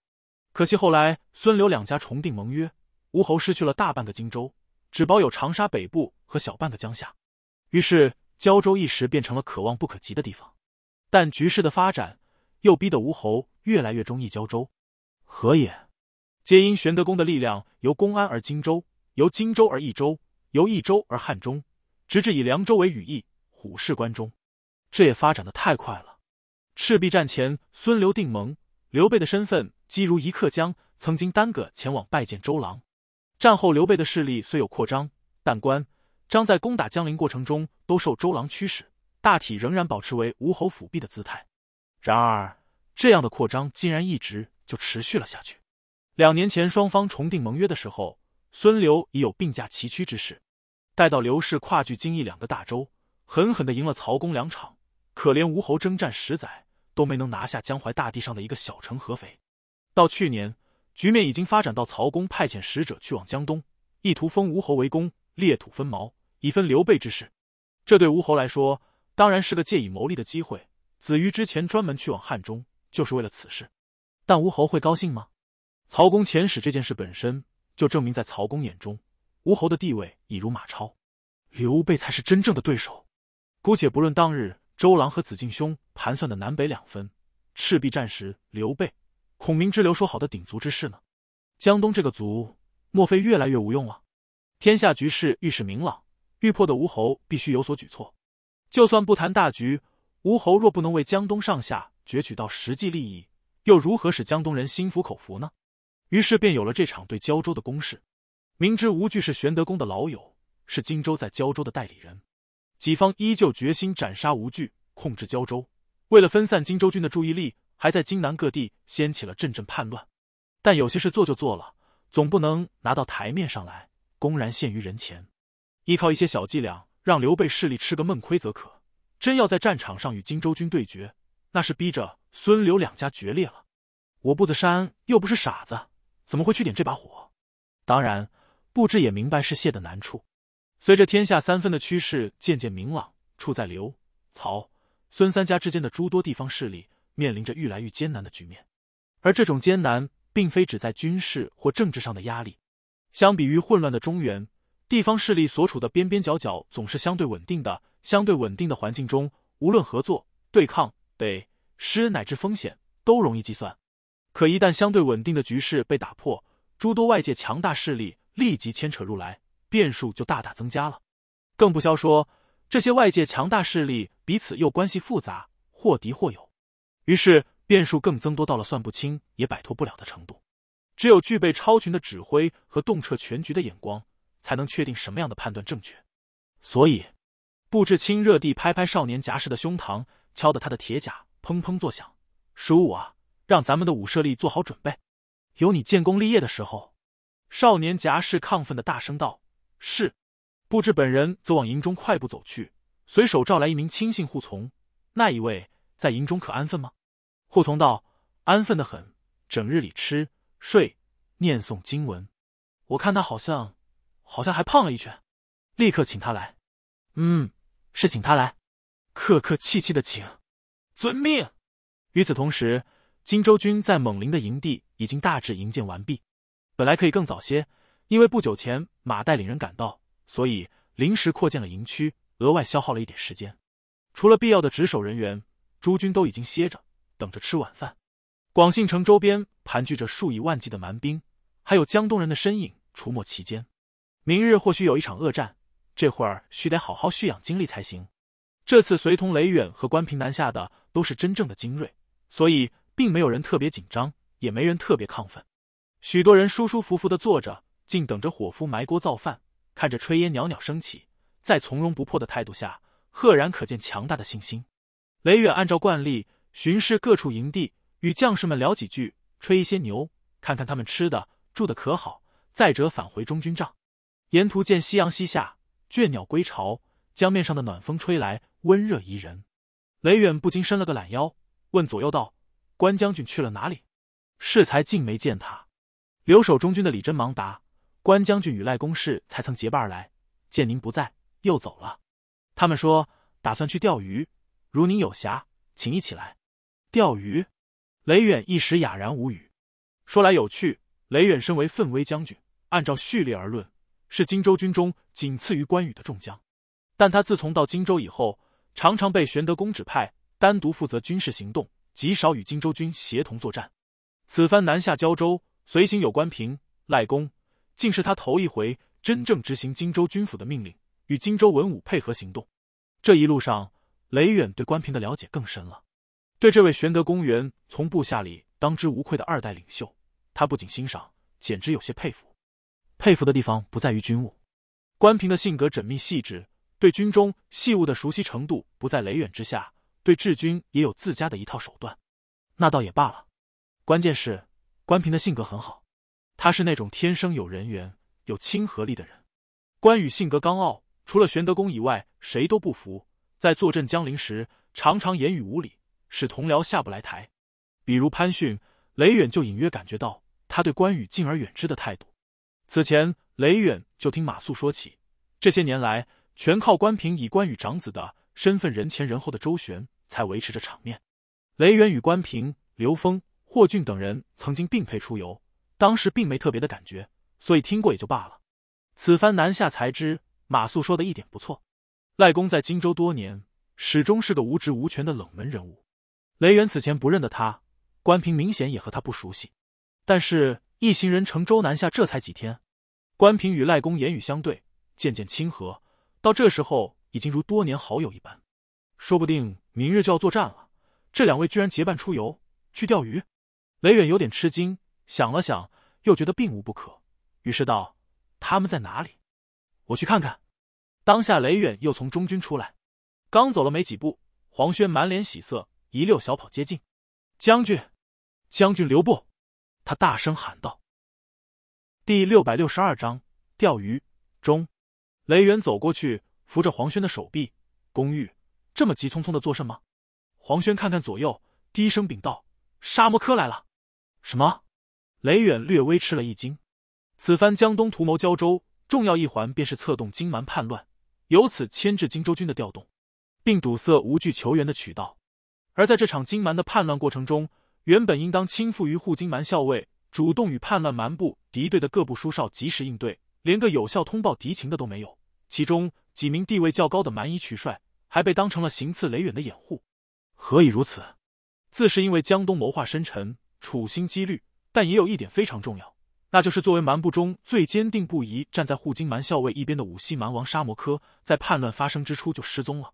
可惜后来孙刘两家重定盟约，吴侯失去了大半个荆州，只保有长沙北部和小半个江夏，于是交州一时变成了可望不可及的地方。但局势的发展又逼得吴侯越来越中意交州，何也？皆因玄德公的力量由公安而荆州，由荆州而益州，由益州而汉中，直至以凉州为羽翼，虎视关中。这也发展的太快了。赤壁战前，孙刘定盟，刘备的身份。姬如一刻江曾经单个前往拜见周郎。战后刘备的势力虽有扩张，但关张在攻打江陵过程中都受周郎驱使，大体仍然保持为吴侯府邸的姿态。然而这样的扩张竟然一直就持续了下去。两年前双方重定盟约的时候，孙刘已有并驾齐驱之势。待到刘氏跨距京益两个大州，狠狠的赢了曹公两场，可怜吴侯征战十载，都没能拿下江淮大地上的一个小城合肥。到去年，局面已经发展到曹公派遣使者去往江东，意图封吴侯为公，裂土分茅，以分刘备之势。这对吴侯来说，当然是个借以谋利的机会。子瑜之前专门去往汉中，就是为了此事。但吴侯会高兴吗？曹公遣使这件事本身就证明，在曹公眼中，吴侯的地位已如马超，刘备才是真正的对手。姑且不论当日周郎和子敬兄盘算的南北两分，赤壁战时刘备。孔明之流说好的鼎足之势呢？江东这个族，莫非越来越无用了？天下局势愈是明朗，欲破的吴侯必须有所举措。就算不谈大局，吴侯若不能为江东上下攫取到实际利益，又如何使江东人心服口服呢？于是便有了这场对胶州的攻势。明知吴惧是玄德公的老友，是荆州在胶州的代理人，己方依旧决心斩杀吴惧，控制胶州。为了分散荆州军的注意力。还在荆南各地掀起了阵阵叛乱，但有些事做就做了，总不能拿到台面上来公然陷于人前。依靠一些小伎俩让刘备势力吃个闷亏则可，真要在战场上与荆州军对决，那是逼着孙刘两家决裂了。我步子山又不是傻子，怎么会去点这把火？当然，不知也明白是谢的难处。随着天下三分的趋势渐渐明朗，处在刘、曹、孙三家之间的诸多地方势力。面临着愈来愈艰难的局面，而这种艰难并非只在军事或政治上的压力。相比于混乱的中原，地方势力所处的边边角角总是相对稳定的。相对稳定的环境中，无论合作、对抗、得失乃至风险，都容易计算。可一旦相对稳定的局势被打破，诸多外界强大势力立即牵扯入来，变数就大大增加了。更不消说，这些外界强大势力彼此又关系复杂，或敌或友。于是变数更增多到了算不清也摆脱不了的程度，只有具备超群的指挥和洞彻全局的眼光，才能确定什么样的判断正确。所以，布置亲热地拍拍少年夹士的胸膛，敲得他的铁甲砰砰作响。十五啊，让咱们的武舍力做好准备，有你建功立业的时候。少年夹士亢奋地大声道：“是。”布置本人则往营中快步走去，随手召来一名亲信护从。那一位在营中可安分吗？护从道安分的很，整日里吃睡念诵经文。我看他好像，好像还胖了一圈。立刻请他来。嗯，是请他来，客客气气的请。遵命。与此同时，荆州军在蒙林的营地已经大致营建完毕。本来可以更早些，因为不久前马岱领人赶到，所以临时扩建了营区，额外消耗了一点时间。除了必要的值守人员，诸军都已经歇着。等着吃晚饭。广信城周边盘踞着数以万计的蛮兵，还有江东人的身影出没其间。明日或许有一场恶战，这会儿需得好好蓄养精力才行。这次随同雷远和关平南下的都是真正的精锐，所以并没有人特别紧张，也没人特别亢奋。许多人舒舒服服的坐着，静等着伙夫埋锅造饭，看着炊烟袅袅升起，在从容不迫的态度下，赫然可见强大的信心。雷远按照惯例。巡视各处营地，与将士们聊几句，吹一些牛，看看他们吃的、住的可好。再折返回中军帐。沿途见夕阳西下，倦鸟归巢，江面上的暖风吹来，温热宜人。雷远不禁伸了个懒腰，问左右道：“关将军去了哪里？适才竟没见他。”留守中军的李真忙答：“关将军与赖公事才曾结伴来，见您不在，又走了。他们说打算去钓鱼，如您有暇，请一起来。”钓鱼，雷远一时哑然无语。说来有趣，雷远身为奋威将军，按照序列而论，是荆州军中仅次于关羽的众将。但他自从到荆州以后，常常被玄德公指派单独负责军事行动，极少与荆州军协同作战。此番南下胶州，随行有关平、赖公，竟是他头一回真正执行荆州军府的命令，与荆州文武配合行动。这一路上，雷远对关平的了解更深了。对这位玄德公园从部下里当之无愧的二代领袖，他不仅欣赏，简直有些佩服。佩服的地方不在于军务，关平的性格缜密细致，对军中细务的熟悉程度不在雷远之下，对治军也有自家的一套手段。那倒也罢了，关键是关平的性格很好，他是那种天生有人缘、有亲和力的人。关羽性格刚傲，除了玄德公以外，谁都不服。在坐镇江陵时，常常言语无礼。使同僚下不来台，比如潘逊、雷远就隐约感觉到他对关羽敬而远之的态度。此前，雷远就听马谡说起，这些年来全靠关平以关羽长子的身份人前人后的周旋，才维持着场面。雷远与关平、刘峰、霍峻等人曾经并配出游，当时并没特别的感觉，所以听过也就罢了。此番南下才知，马谡说的一点不错。赖公在荆州多年，始终是个无职无权的冷门人物。雷远此前不认得他，关平明显也和他不熟悉，但是一行人乘舟南下，这才几天，关平与赖公言语相对，渐渐亲和，到这时候已经如多年好友一般。说不定明日就要作战了，这两位居然结伴出游去钓鱼，雷远有点吃惊，想了想，又觉得并无不可，于是道：“他们在哪里？我去看看。”当下雷远又从中军出来，刚走了没几步，黄轩满脸喜色。一溜小跑接近，将军，将军留步！他大声喊道。第六百六十二章钓鱼中，雷远走过去，扶着黄轩的手臂。公玉，这么急匆匆的做甚吗？黄轩看看左右，低声禀道：“沙摩科来了。”什么？雷远略微吃了一惊。此番江东图谋胶州，重要一环便是策动金蛮叛乱，由此牵制荆州军的调动，并堵塞无惧求援的渠道。而在这场金蛮的叛乱过程中，原本应当倾覆于护金蛮校尉、主动与叛乱蛮部敌对的各部书少，及时应对，连个有效通报敌情的都没有。其中几名地位较高的蛮夷渠帅，还被当成了行刺雷远的掩护。何以如此？自是因为江东谋划深沉，处心积虑。但也有一点非常重要，那就是作为蛮部中最坚定不移站在护金蛮校尉一边的五溪蛮王沙摩科，在叛乱发生之初就失踪了。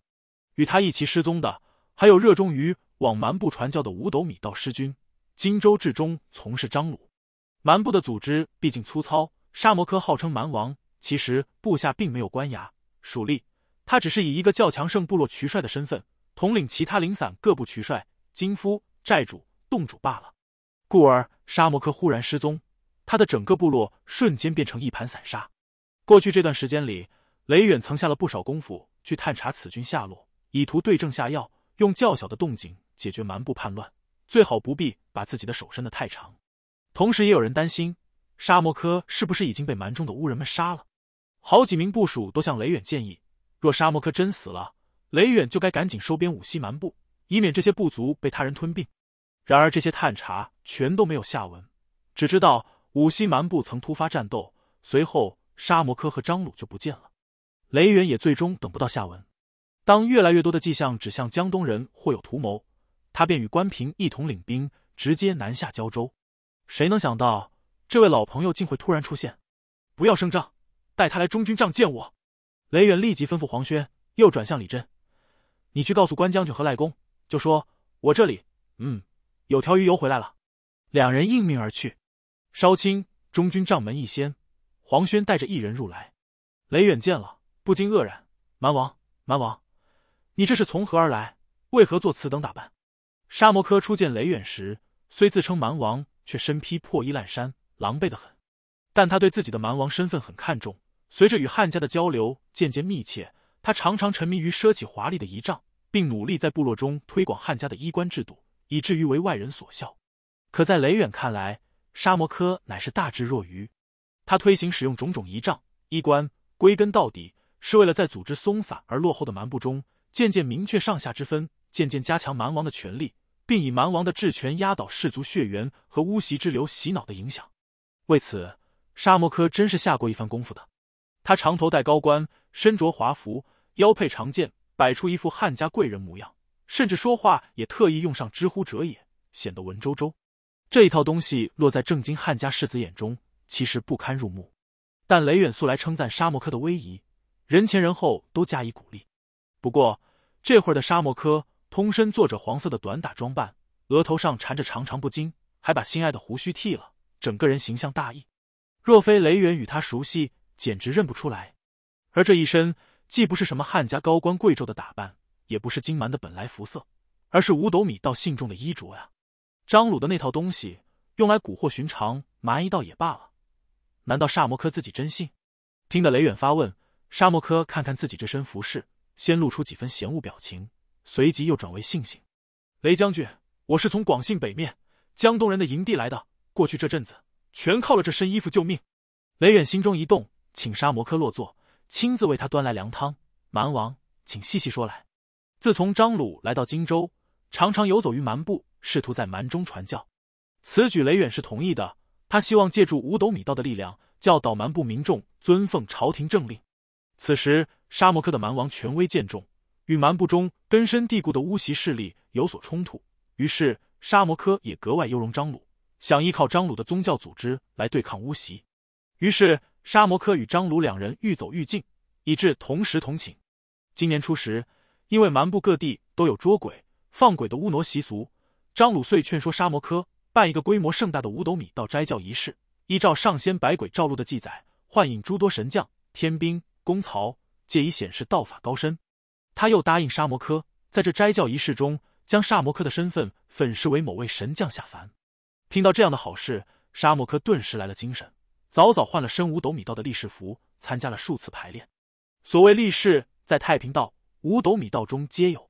与他一起失踪的。还有热衷于往蛮部传教的五斗米道师君，荆州至中从事张鲁。蛮部的组织毕竟粗糙，沙摩柯号称蛮王，其实部下并没有官衙属吏，他只是以一个较强盛部落渠帅的身份，统领其他零散各部渠帅、金夫寨主、洞主罢了。故而沙摩柯忽然失踪，他的整个部落瞬间变成一盘散沙。过去这段时间里，雷远曾下了不少功夫去探查此军下落，以图对症下药。用较小的动静解决蛮部叛乱，最好不必把自己的手伸得太长。同时，也有人担心沙摩科是不是已经被蛮中的巫人们杀了。好几名部署都向雷远建议，若沙摩科真死了，雷远就该赶紧收编五溪蛮部，以免这些部族被他人吞并。然而，这些探查全都没有下文，只知道五溪蛮部曾突发战斗，随后沙摩科和张鲁就不见了。雷远也最终等不到下文。当越来越多的迹象指向江东人或有图谋，他便与关平一同领兵直接南下胶州。谁能想到这位老朋友竟会突然出现？不要声张，带他来中军帐见我。雷远立即吩咐黄轩，又转向李真：“你去告诉关将军和赖公，就说我这里……嗯，有条鱼游回来了。”两人应命而去。稍清，中军帐门一掀，黄轩带着一人入来。雷远见了，不禁愕然：“蛮王，蛮王！”你这是从何而来？为何做此等打扮？沙摩柯初见雷远时，虽自称蛮王，却身披破衣烂衫，狼狈得很。但他对自己的蛮王身份很看重。随着与汉家的交流渐渐密切，他常常沉迷于奢侈华丽的仪仗，并努力在部落中推广汉家的衣冠制度，以至于为外人所笑。可在雷远看来，沙摩柯乃是大智若愚。他推行使用种种仪仗、衣冠，归根到底是为了在组织松散而落后的蛮部中。渐渐明确上下之分，渐渐加强蛮王的权力，并以蛮王的治权压倒氏族血缘和巫袭之流洗脑的影响。为此，沙摩柯真是下过一番功夫的。他长头戴高冠，身着华服，腰佩长剑，摆出一副汉家贵人模样，甚至说话也特意用上“知乎者也”，显得文绉绉。这一套东西落在正经汉家世子眼中，其实不堪入目。但雷远素来称赞沙摩柯的威仪，人前人后都加以鼓励。不过，这会儿的沙摩科，通身做着黄色的短打装扮，额头上缠着长长布巾，还把心爱的胡须剃了，整个人形象大异。若非雷远与他熟悉，简直认不出来。而这一身既不是什么汉家高官贵胄的打扮，也不是金蛮的本来肤色，而是五斗米道信众的衣着呀。张鲁的那套东西用来蛊惑寻常蛮夷道也罢了，难道沙摩科自己真信？听得雷远发问，沙摩科看看自己这身服饰。先露出几分嫌恶表情，随即又转为悻悻：“雷将军，我是从广信北面江东人的营地来的。过去这阵子，全靠了这身衣服救命。雷远心中一动，请沙摩柯落座，亲自为他端来凉汤。蛮王，请细细说来。自从张鲁来到荆州，常常游走于蛮部，试图在蛮中传教。此举雷远是同意的。他希望借助五斗米道的力量，教导蛮部民众尊奉朝廷政令。此时，沙摩柯的蛮王权威渐重，与蛮部中根深蒂固的巫习势力有所冲突。于是，沙摩科也格外优容张鲁，想依靠张鲁的宗教组织来对抗巫习。于是，沙摩科与张鲁两人愈走愈近，以致同时同寝。今年初时，因为蛮部各地都有捉鬼、放鬼的巫傩习俗，张鲁遂劝说沙摩科办一个规模盛大的五斗米道斋教仪式，依照上仙百鬼照录的记载，幻引诸多神将、天兵。公曹借以显示道法高深，他又答应沙摩科，在这斋教仪式中将沙摩科的身份粉饰为某位神将下凡。听到这样的好事，沙摩科顿时来了精神，早早换了身五斗米道的力士服，参加了数次排练。所谓力士，在太平道、五斗米道中皆有。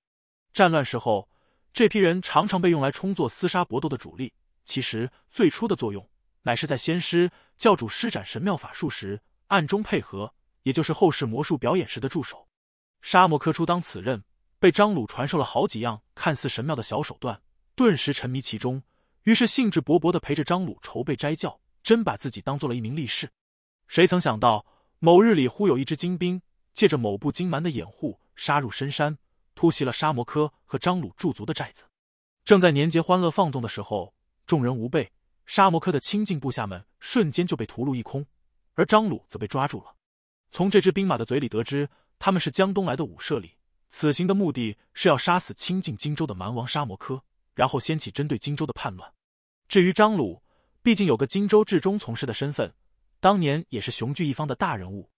战乱时候，这批人常常被用来充作厮杀搏斗的主力。其实最初的作用，乃是在仙师教主施展神妙法术时，暗中配合。也就是后世魔术表演时的助手，沙摩科初当此任，被张鲁传授了好几样看似神妙的小手段，顿时沉迷其中。于是兴致勃勃地陪着张鲁筹备斋教，真把自己当做了一名力士。谁曾想到，某日里忽有一支精兵，借着某部金蛮的掩护，杀入深山，突袭了沙摩科和张鲁驻足的寨子。正在年节欢乐放纵的时候，众人无备，沙摩科的亲近部下们瞬间就被屠戮一空，而张鲁则被抓住了。从这支兵马的嘴里得知，他们是江东来的武社里，此行的目的是要杀死亲近荆州的蛮王沙摩柯，然后掀起针对荆州的叛乱。至于张鲁，毕竟有个荆州治中从事的身份，当年也是雄踞一方的大人物，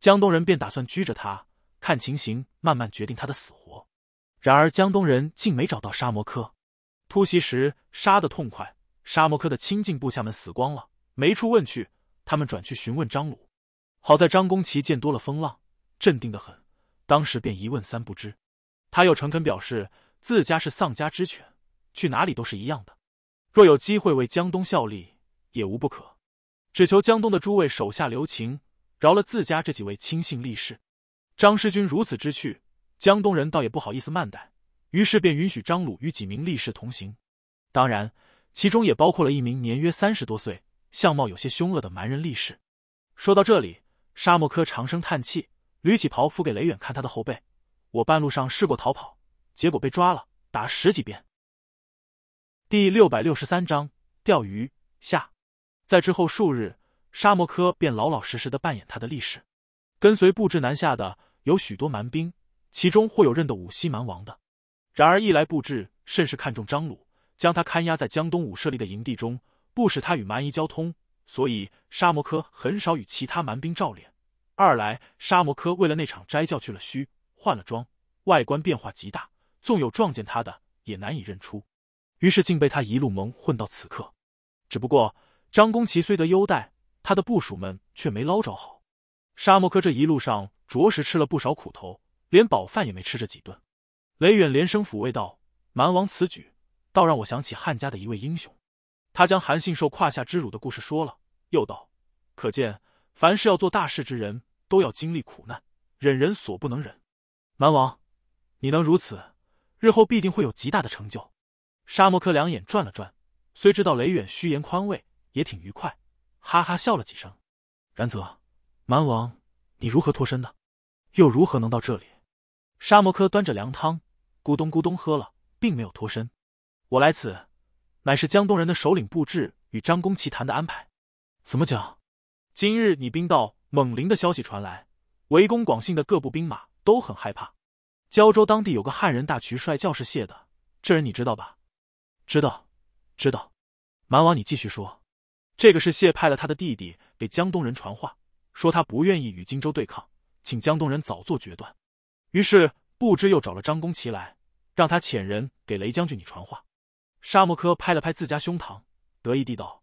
江东人便打算拘着他，看情形慢慢决定他的死活。然而江东人竟没找到沙摩柯，突袭时杀得痛快，沙摩柯的亲近部下们死光了，没处问去，他们转去询问张鲁。好在张公齐见多了风浪，镇定的很。当时便一问三不知，他又诚恳表示自家是丧家之犬，去哪里都是一样的。若有机会为江东效力，也无不可。只求江东的诸位手下留情，饶了自家这几位亲信力士。张师君如此知趣，江东人倒也不好意思慢待，于是便允许张鲁与几名力士同行。当然，其中也包括了一名年约三十多岁、相貌有些凶恶的蛮人力士。说到这里。沙摩科长声叹气，捋起袍，敷给雷远看他的后背。我半路上试过逃跑，结果被抓了，打十几鞭。第六百六十三章钓鱼下。在之后数日，沙摩科便老老实实的扮演他的历史，跟随布置南下的有许多蛮兵，其中或有认得五溪蛮王的。然而一来布置甚是看重张鲁，将他看押在江东武设立的营地中，不使他与蛮夷交通。所以沙摩科很少与其他蛮兵照脸。二来，沙摩科为了那场斋教去了虚，换了装，外观变化极大，纵有撞见他的，也难以认出。于是竟被他一路蒙混到此刻。只不过张公奇虽得优待，他的部属们却没捞着好。沙摩科这一路上着实吃了不少苦头，连饱饭也没吃着几顿。雷远连声抚慰道：“蛮王此举，倒让我想起汉家的一位英雄。”他将韩信受胯下之辱的故事说了，又道：“可见，凡是要做大事之人，都要经历苦难，忍人所不能忍。”蛮王，你能如此，日后必定会有极大的成就。沙摩柯两眼转了转，虽知道雷远虚言宽慰，也挺愉快，哈哈笑了几声。然则，蛮王，你如何脱身的？又如何能到这里？沙摩柯端着凉汤，咕咚咕咚喝了，并没有脱身。我来此。乃是江东人的首领布置与张公奇谈的安排。怎么讲？今日你兵到猛林的消息传来，围攻广信的各部兵马都很害怕。胶州当地有个汉人大渠帅叫是谢的，这人你知道吧？知道，知道。蛮王，你继续说。这个是谢派了他的弟弟给江东人传话，说他不愿意与荆州对抗，请江东人早做决断。于是不知又找了张公奇来，让他遣人给雷将军你传话。沙摩柯拍了拍自家胸膛，得意地道：“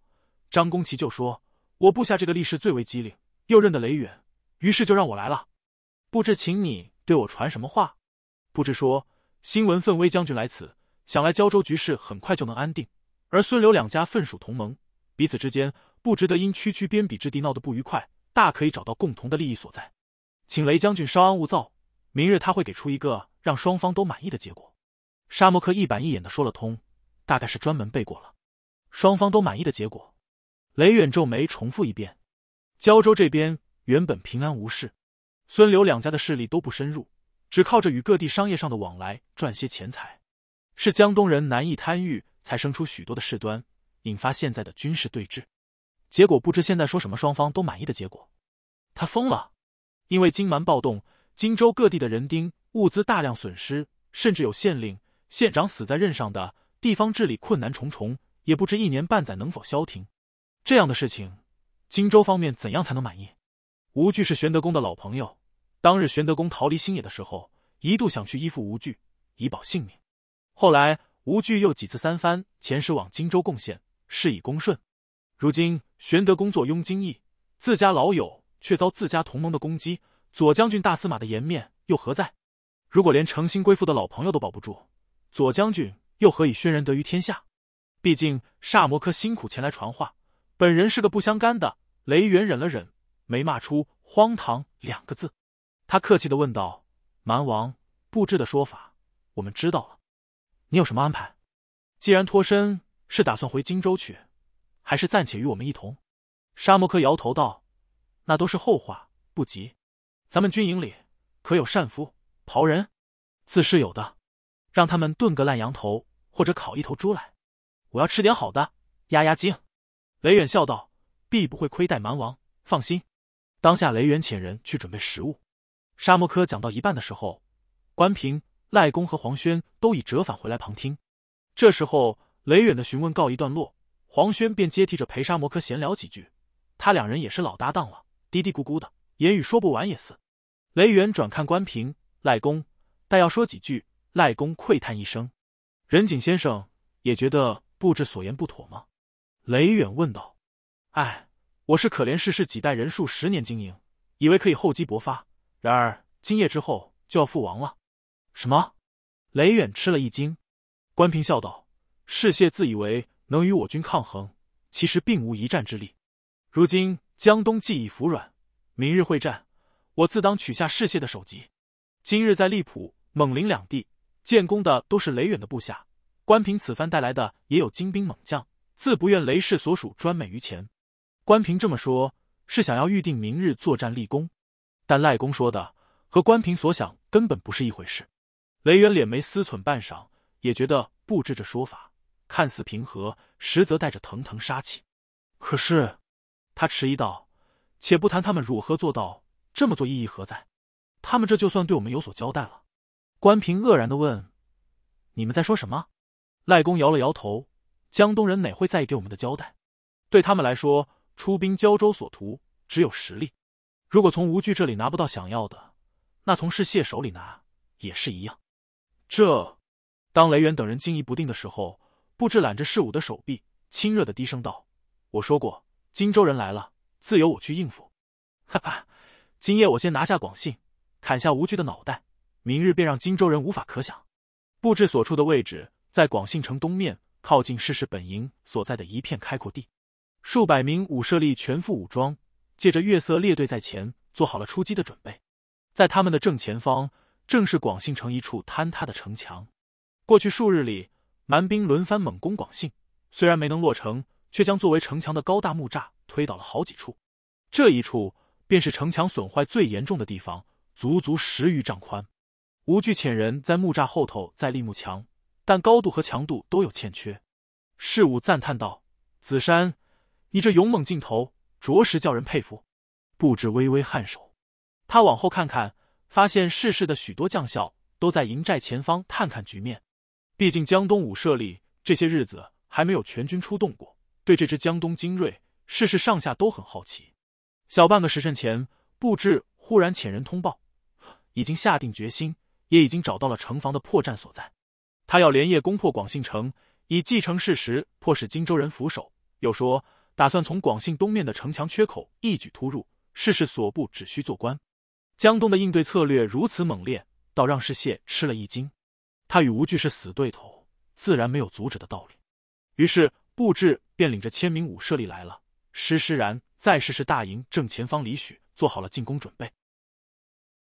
张公奇就说，我部下这个力士最为机灵，又认得雷远，于是就让我来了。不知请你对我传什么话？不知说，新闻奋威将军来此，想来胶州局势很快就能安定。而孙刘两家分属同盟，彼此之间不值得因区区边鄙之地闹得不愉快，大可以找到共同的利益所在。请雷将军稍安勿躁，明日他会给出一个让双方都满意的结果。”沙摩柯一板一眼的说了通。大概是专门背过了，双方都满意的结果。雷远皱眉，重复一遍：“胶州这边原本平安无事，孙刘两家的势力都不深入，只靠着与各地商业上的往来赚些钱财。是江东人难以贪欲，才生出许多的事端，引发现在的军事对峙。结果不知现在说什么，双方都满意的结果。他疯了，因为金蛮暴动，荆州各地的人丁物资大量损失，甚至有县令县长死在任上的。”地方治理困难重重，也不知一年半载能否消停。这样的事情，荆州方面怎样才能满意？吴惧是玄德公的老朋友，当日玄德公逃离新野的时候，一度想去依附吴惧以保性命。后来吴惧又几次三番遣使往荆州贡献，事以恭顺。如今玄德公坐拥荆益，自家老友却遭自家同盟的攻击，左将军大司马的颜面又何在？如果连诚心归附的老朋友都保不住，左将军。又何以宣然得于天下？毕竟沙摩柯辛苦前来传话，本人是个不相干的。雷源忍了忍，没骂出“荒唐”两个字。他客气的问道：“蛮王布置的说法，我们知道了。你有什么安排？既然脱身，是打算回荆州去，还是暂且与我们一同？”沙摩柯摇头道：“那都是后话，不急。咱们军营里可有善夫袍人？自是有的，让他们炖个烂羊头。”或者烤一头猪来，我要吃点好的压压惊。”雷远笑道，“必不会亏待蛮王，放心。”当下雷远遣人去准备食物。沙摩科讲到一半的时候，关平、赖公和黄轩都已折返回来旁听。这时候雷远的询问告一段落，黄轩便接替着陪沙摩科闲聊几句。他两人也是老搭档了，嘀嘀咕咕的言语说不完也似。雷远转看关平、赖公，待要说几句，赖公喟叹一声。任景先生也觉得布置所言不妥吗？雷远问道。唉，我是可怜世事几代人数十年经营，以为可以厚积薄发，然而今夜之后就要覆亡了。什么？雷远吃了一惊。关平笑道：“世谢自以为能与我军抗衡，其实并无一战之力。如今江东既已服软，明日会战，我自当取下世谢的首级。今日在荔浦、猛陵两地。”建功的都是雷远的部下，关平此番带来的也有精兵猛将，自不愿雷氏所属专美于前。关平这么说，是想要预定明日作战立功。但赖公说的和关平所想根本不是一回事。雷远敛眉思忖半晌，也觉得布置这说法看似平和，实则带着腾腾杀气。可是，他迟疑道：“且不谈他们如何做到，这么做意义何在？他们这就算对我们有所交代了。”关平愕然的问：“你们在说什么？”赖公摇了摇头：“江东人哪会在意给我们的交代？对他们来说，出兵交州所图只有实力。如果从吴惧这里拿不到想要的，那从世谢手里拿也是一样。”这，当雷元等人惊疑不定的时候，不置揽着世武的手臂，亲热的低声道：“我说过，荆州人来了，自有我去应付。哈哈，今夜我先拿下广信，砍下吴惧的脑袋。”明日便让荆州人无法可想。布置所处的位置在广信城东面，靠近世事本营所在的一片开阔地。数百名武舍利全副武装，借着月色列队在前，做好了出击的准备。在他们的正前方，正是广信城一处坍塌的城墙。过去数日里，蛮兵轮番猛攻广信，虽然没能落成，却将作为城墙的高大木栅推倒了好几处。这一处便是城墙损坏最严重的地方，足足十余丈宽。无惧遣人在木栅后头再立木墙，但高度和强度都有欠缺。世武赞叹道：“子山，你这勇猛劲头，着实叫人佩服。”布置微微颔首，他往后看看，发现世世的许多将校都在营寨前方探看局面。毕竟江东武舍里这些日子还没有全军出动过，对这支江东精锐，世事上下都很好奇。小半个时辰前，布置忽然遣人通报，已经下定决心。也已经找到了城防的破绽所在，他要连夜攻破广信城，以继承事实迫使荆州人俯首。又说打算从广信东面的城墙缺口一举突入。事事所部只需做官，江东的应对策略如此猛烈，倒让世谢吃了一惊。他与吴惧是死对头，自然没有阻止的道理。于是布置便领着千名武舍利来了，施施然在世试大营正前方李许做好了进攻准备。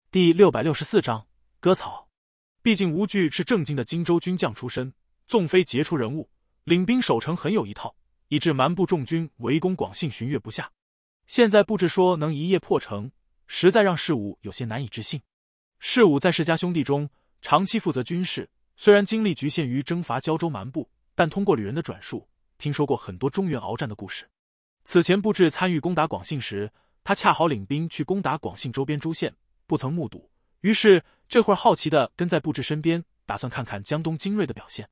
第六百六十四章。割草，毕竟吴惧是正经的荆州军将出身，纵非杰出人物，领兵守城很有一套，以致蛮部众军围攻广信寻月不下。现在布置说能一夜破城，实在让世武有些难以置信。世武在世家兄弟中长期负责军事，虽然经历局限于征伐胶州蛮部，但通过旅人的转述，听说过很多中原鏖战的故事。此前布置参与攻打广信时，他恰好领兵去攻打广信周边诸县，不曾目睹，于是。这会儿好奇的跟在布置身边，打算看看江东精锐的表现。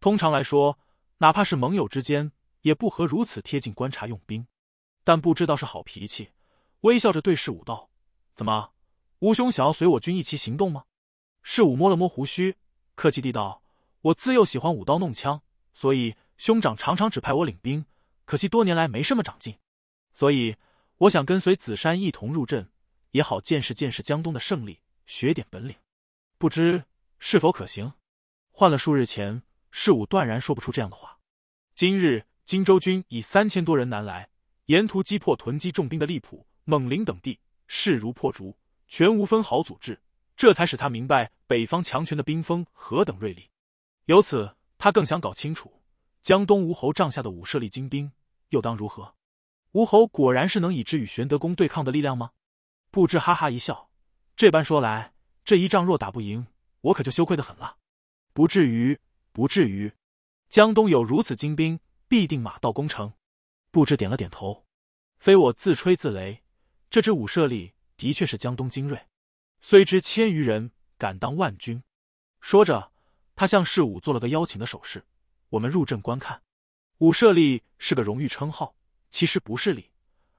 通常来说，哪怕是盟友之间，也不和如此贴近观察用兵。但布置倒是好脾气，微笑着对视武道：“怎么，吴兄想要随我军一起行动吗？”是武摸了摸胡须，客气地道：“我自幼喜欢舞刀弄枪，所以兄长常常指派我领兵。可惜多年来没什么长进，所以我想跟随子山一同入阵，也好见识见识江东的胜利。”学点本领，不知是否可行？换了数日前，士武断然说不出这样的话。今日荆州军以三千多人南来，沿途击破囤积重兵的利浦、猛林等地，势如破竹，全无分毫阻滞。这才使他明白北方强权的兵锋何等锐利。由此，他更想搞清楚江东吴侯帐下的五摄立精兵又当如何？吴侯果然是能以之与玄德公对抗的力量吗？不知，哈哈一笑。这般说来，这一仗若打不赢，我可就羞愧的很了。不至于，不至于。江东有如此精兵，必定马到功成。不知点了点头。非我自吹自擂，这支武舍里的确是江东精锐，虽知千余人敢当万军。说着，他向世武做了个邀请的手势：“我们入阵观看。”武舍里是个荣誉称号，其实不是礼，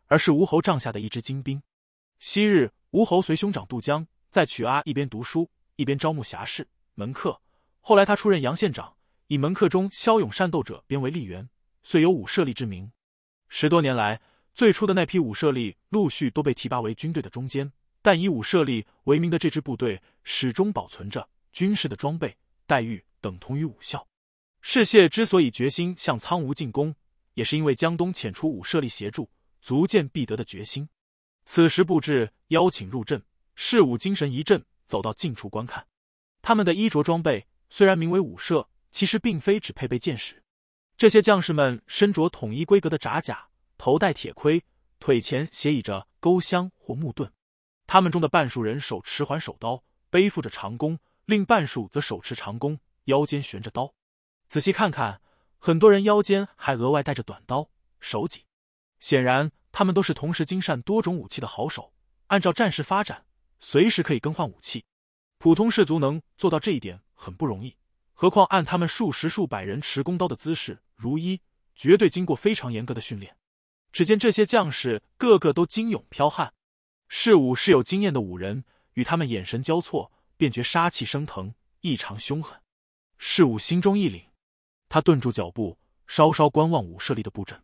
而是吴侯帐下的一支精兵。昔日。吴侯随兄长渡江，在曲阿一边读书，一边招募侠士门客。后来他出任杨县长，以门客中骁勇善斗者编为吏员，遂有武舍吏之名。十多年来，最初的那批武舍吏陆续都被提拔为军队的中坚，但以武舍吏为名的这支部队始终保存着军事的装备待遇，等同于武校。士燮之所以决心向苍梧进攻，也是因为江东遣出武舍吏协助，足见必得的决心。此时布置邀请入阵，事武精神一振，走到近处观看。他们的衣着装备虽然名为武社，其实并非只配备剑矢。这些将士们身着统一规格的铡甲，头戴铁盔，腿前斜倚着钩香或木盾。他们中的半数人手持环手刀，背负着长弓；另半数则手持长弓，腰间悬着刀。仔细看看，很多人腰间还额外带着短刀手戟。显然。他们都是同时精善多种武器的好手，按照战事发展，随时可以更换武器。普通士卒能做到这一点很不容易，何况按他们数十数百人持弓刀的姿势如一，绝对经过非常严格的训练。只见这些将士个个都金勇剽悍，士武是有经验的武人，与他们眼神交错，便觉杀气升腾，异常凶狠。士武心中一凛，他顿住脚步，稍稍观望武舍里的布阵。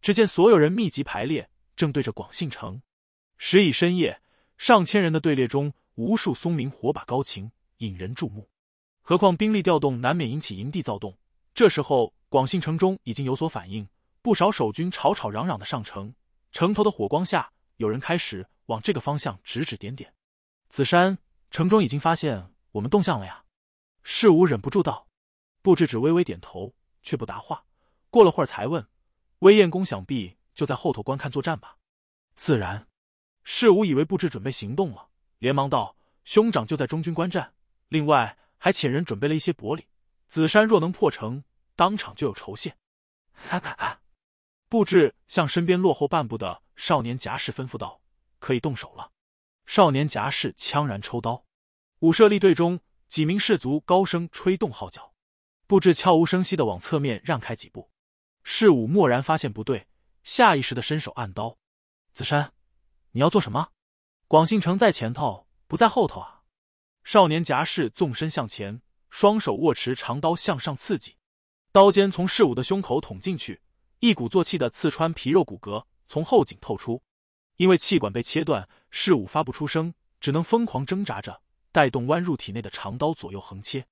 只见所有人密集排列，正对着广信城。时已深夜，上千人的队列中，无数松明火把高擎，引人注目。何况兵力调动，难免引起营地躁动。这时候，广信城中已经有所反应，不少守军吵吵嚷嚷的上城。城头的火光下，有人开始往这个方向指指点点。紫山城中已经发现我们动向了呀！世武忍不住道。布置只微微点头，却不答话。过了会儿，才问。威燕公想必就在后头观看作战吧？自然，世武以为布置准备行动了，连忙道：“兄长就在中军观战，另外还遣人准备了一些薄礼。紫山若能破城，当场就有酬谢。”哈哈哈！布置向身边落后半步的少年夹士吩咐道：“可以动手了。”少年夹士枪然抽刀，五射利队中几名士卒高声吹动号角，布置悄无声息的往侧面让开几步。世武蓦然发现不对，下意识的伸手按刀。子山，你要做什么？广信城在前头，不在后头啊！少年侠士纵身向前，双手握持长刀向上刺进，刀尖从世武的胸口捅进去，一鼓作气的刺穿皮肉骨骼，从后颈透出。因为气管被切断，世武发不出声，只能疯狂挣扎着，带动弯入体内的长刀左右横切，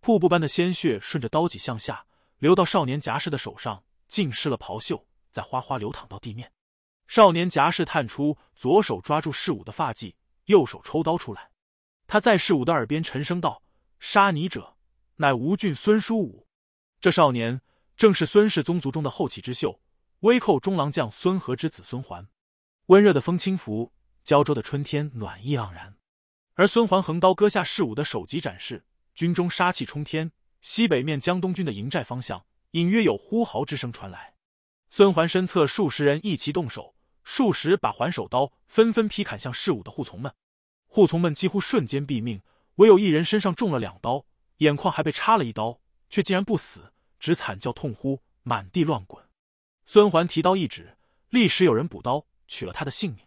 瀑布般的鲜血顺着刀脊向下流到少年侠士的手上。浸湿了袍袖，再哗哗流淌到地面。少年夹势探出左手，抓住世武的发髻，右手抽刀出来。他在世武的耳边沉声道：“杀你者，乃吴郡孙叔武。”这少年正是孙氏宗族中的后起之秀，威寇中郎将孙和之子孙桓。温热的风轻拂，胶州的春天暖意盎然。而孙桓横刀割下世武的首级，展示军中杀气冲天。西北面江东军的营寨方向。隐约有呼嚎之声传来，孙桓身侧数十人一齐动手，数十把环手刀纷纷劈砍向事伍的护从们，护从们几乎瞬间毙命，唯有一人身上中了两刀，眼眶还被插了一刀，却竟然不死，只惨叫痛呼，满地乱滚。孙桓提刀一指，立时有人补刀，取了他的性命。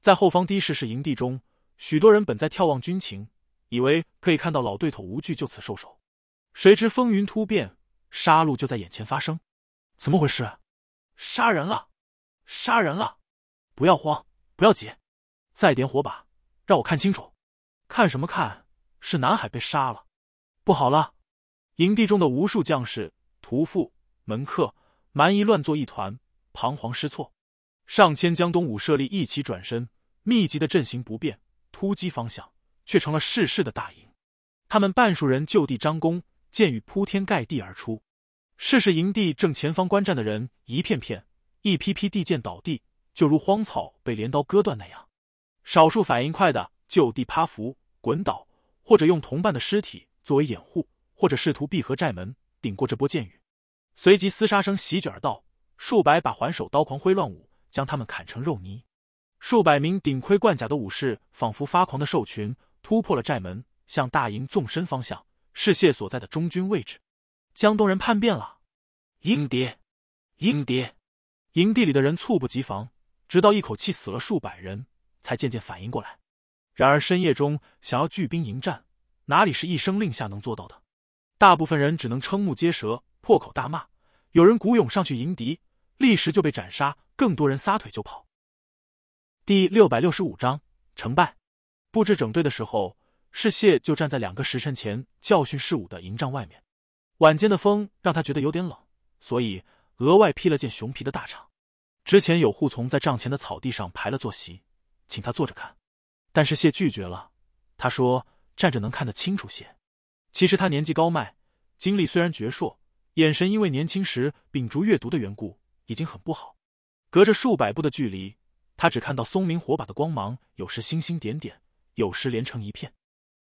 在后方的士士营地中，许多人本在眺望军情，以为可以看到老对头无惧就此受手，谁知风云突变。杀戮就在眼前发生，怎么回事？杀人了！杀人了！不要慌，不要急，再点火把，让我看清楚。看什么看？是南海被杀了！不好了！营地中的无数将士、屠夫、门客、蛮夷乱作一团，彷徨失措。上千江东武设立一起转身，密集的阵型不变，突击方向却成了世事的大营。他们半数人就地张弓。箭雨铺天盖地而出，试试营地正前方观战的人一片片、一批批地箭倒地，就如荒草被镰刀割断那样。少数反应快的就地趴伏、滚倒，或者用同伴的尸体作为掩护，或者试图闭合寨门，顶过这波箭雨。随即厮杀声席卷而到，数百把还手刀狂挥乱舞，将他们砍成肉泥。数百名顶盔贯甲的武士仿佛发狂的兽群，突破了寨门，向大营纵深方向。是谢所在的中军位置，江东人叛变了，迎敌，迎敌！营地里的人猝不及防，直到一口气死了数百人，才渐渐反应过来。然而深夜中，想要聚兵迎战，哪里是一声令下能做到的？大部分人只能瞠目结舌，破口大骂。有人鼓勇上去迎敌，立时就被斩杀；更多人撒腿就跑。第六百六十五章成败。布置整队的时候。是谢，就站在两个时辰前教训士武的营帐外面。晚间的风让他觉得有点冷，所以额外披了件熊皮的大氅。之前有护从在帐前的草地上排了坐席，请他坐着看，但是谢拒绝了。他说站着能看得清楚些。其实他年纪高迈，精力虽然矍铄，眼神因为年轻时秉烛阅读的缘故，已经很不好。隔着数百步的距离，他只看到松明火把的光芒，有时星星点点，有时连成一片。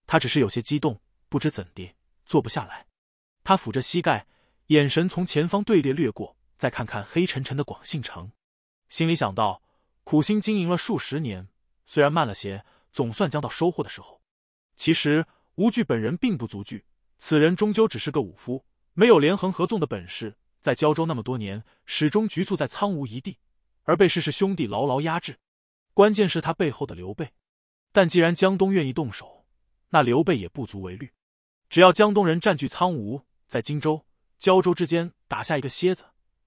他只是有些激动，不知怎地坐不下来。他抚着膝盖，眼神从前方队列掠过，再看看黑沉沉的广信城，心里想到：苦心经营了数十年，虽然慢了些，总算将到收获的时候。其实吴惧本人并不足惧，此人终究只是个武夫，没有连横合纵的本事。在胶州那么多年，始终局促在苍梧一地，而被世世兄弟牢牢压制。关键是他背后的刘备。但既然江东愿意动手，那刘备也不足为虑，只要江东人占据苍梧，在荆州、胶州之间打下一个楔子，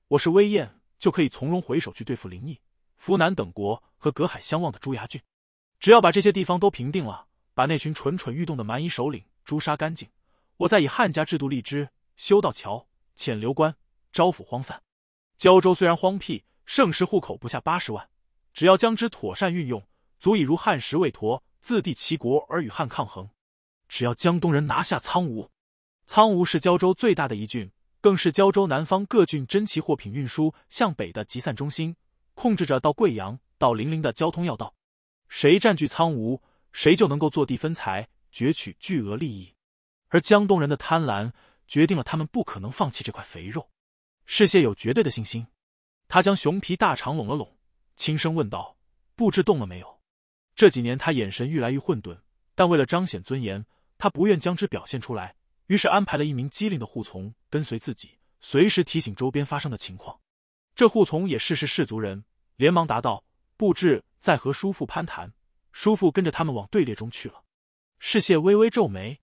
我是威燕就可以从容回首去对付林毅、扶南等国和隔海相望的朱崖郡。只要把这些地方都平定了，把那群蠢蠢欲动的蛮夷首领诛杀干净，我再以汉家制度立之，修道桥，遣流官，招抚荒散。胶州虽然荒僻，盛世户口不下八十万，只要将之妥善运用，足以如汉时未陀。自立齐国而与汉抗衡，只要江东人拿下苍梧，苍梧是胶州最大的一郡，更是胶州南方各郡珍奇货品运输向北的集散中心，控制着到贵阳到零陵的交通要道。谁占据苍梧，谁就能够坐地分财，攫取巨额利益。而江东人的贪婪决定了他们不可能放弃这块肥肉。世谢有绝对的信心。他将熊皮大肠拢了拢，轻声问道：“布置动了没有？”这几年他眼神愈来愈混沌，但为了彰显尊严，他不愿将之表现出来，于是安排了一名机灵的护从跟随自己，随时提醒周边发生的情况。这护从也是是氏族人，连忙答道：“布置在和叔父攀谈，叔父跟着他们往队列中去了。”世谢微微皱眉，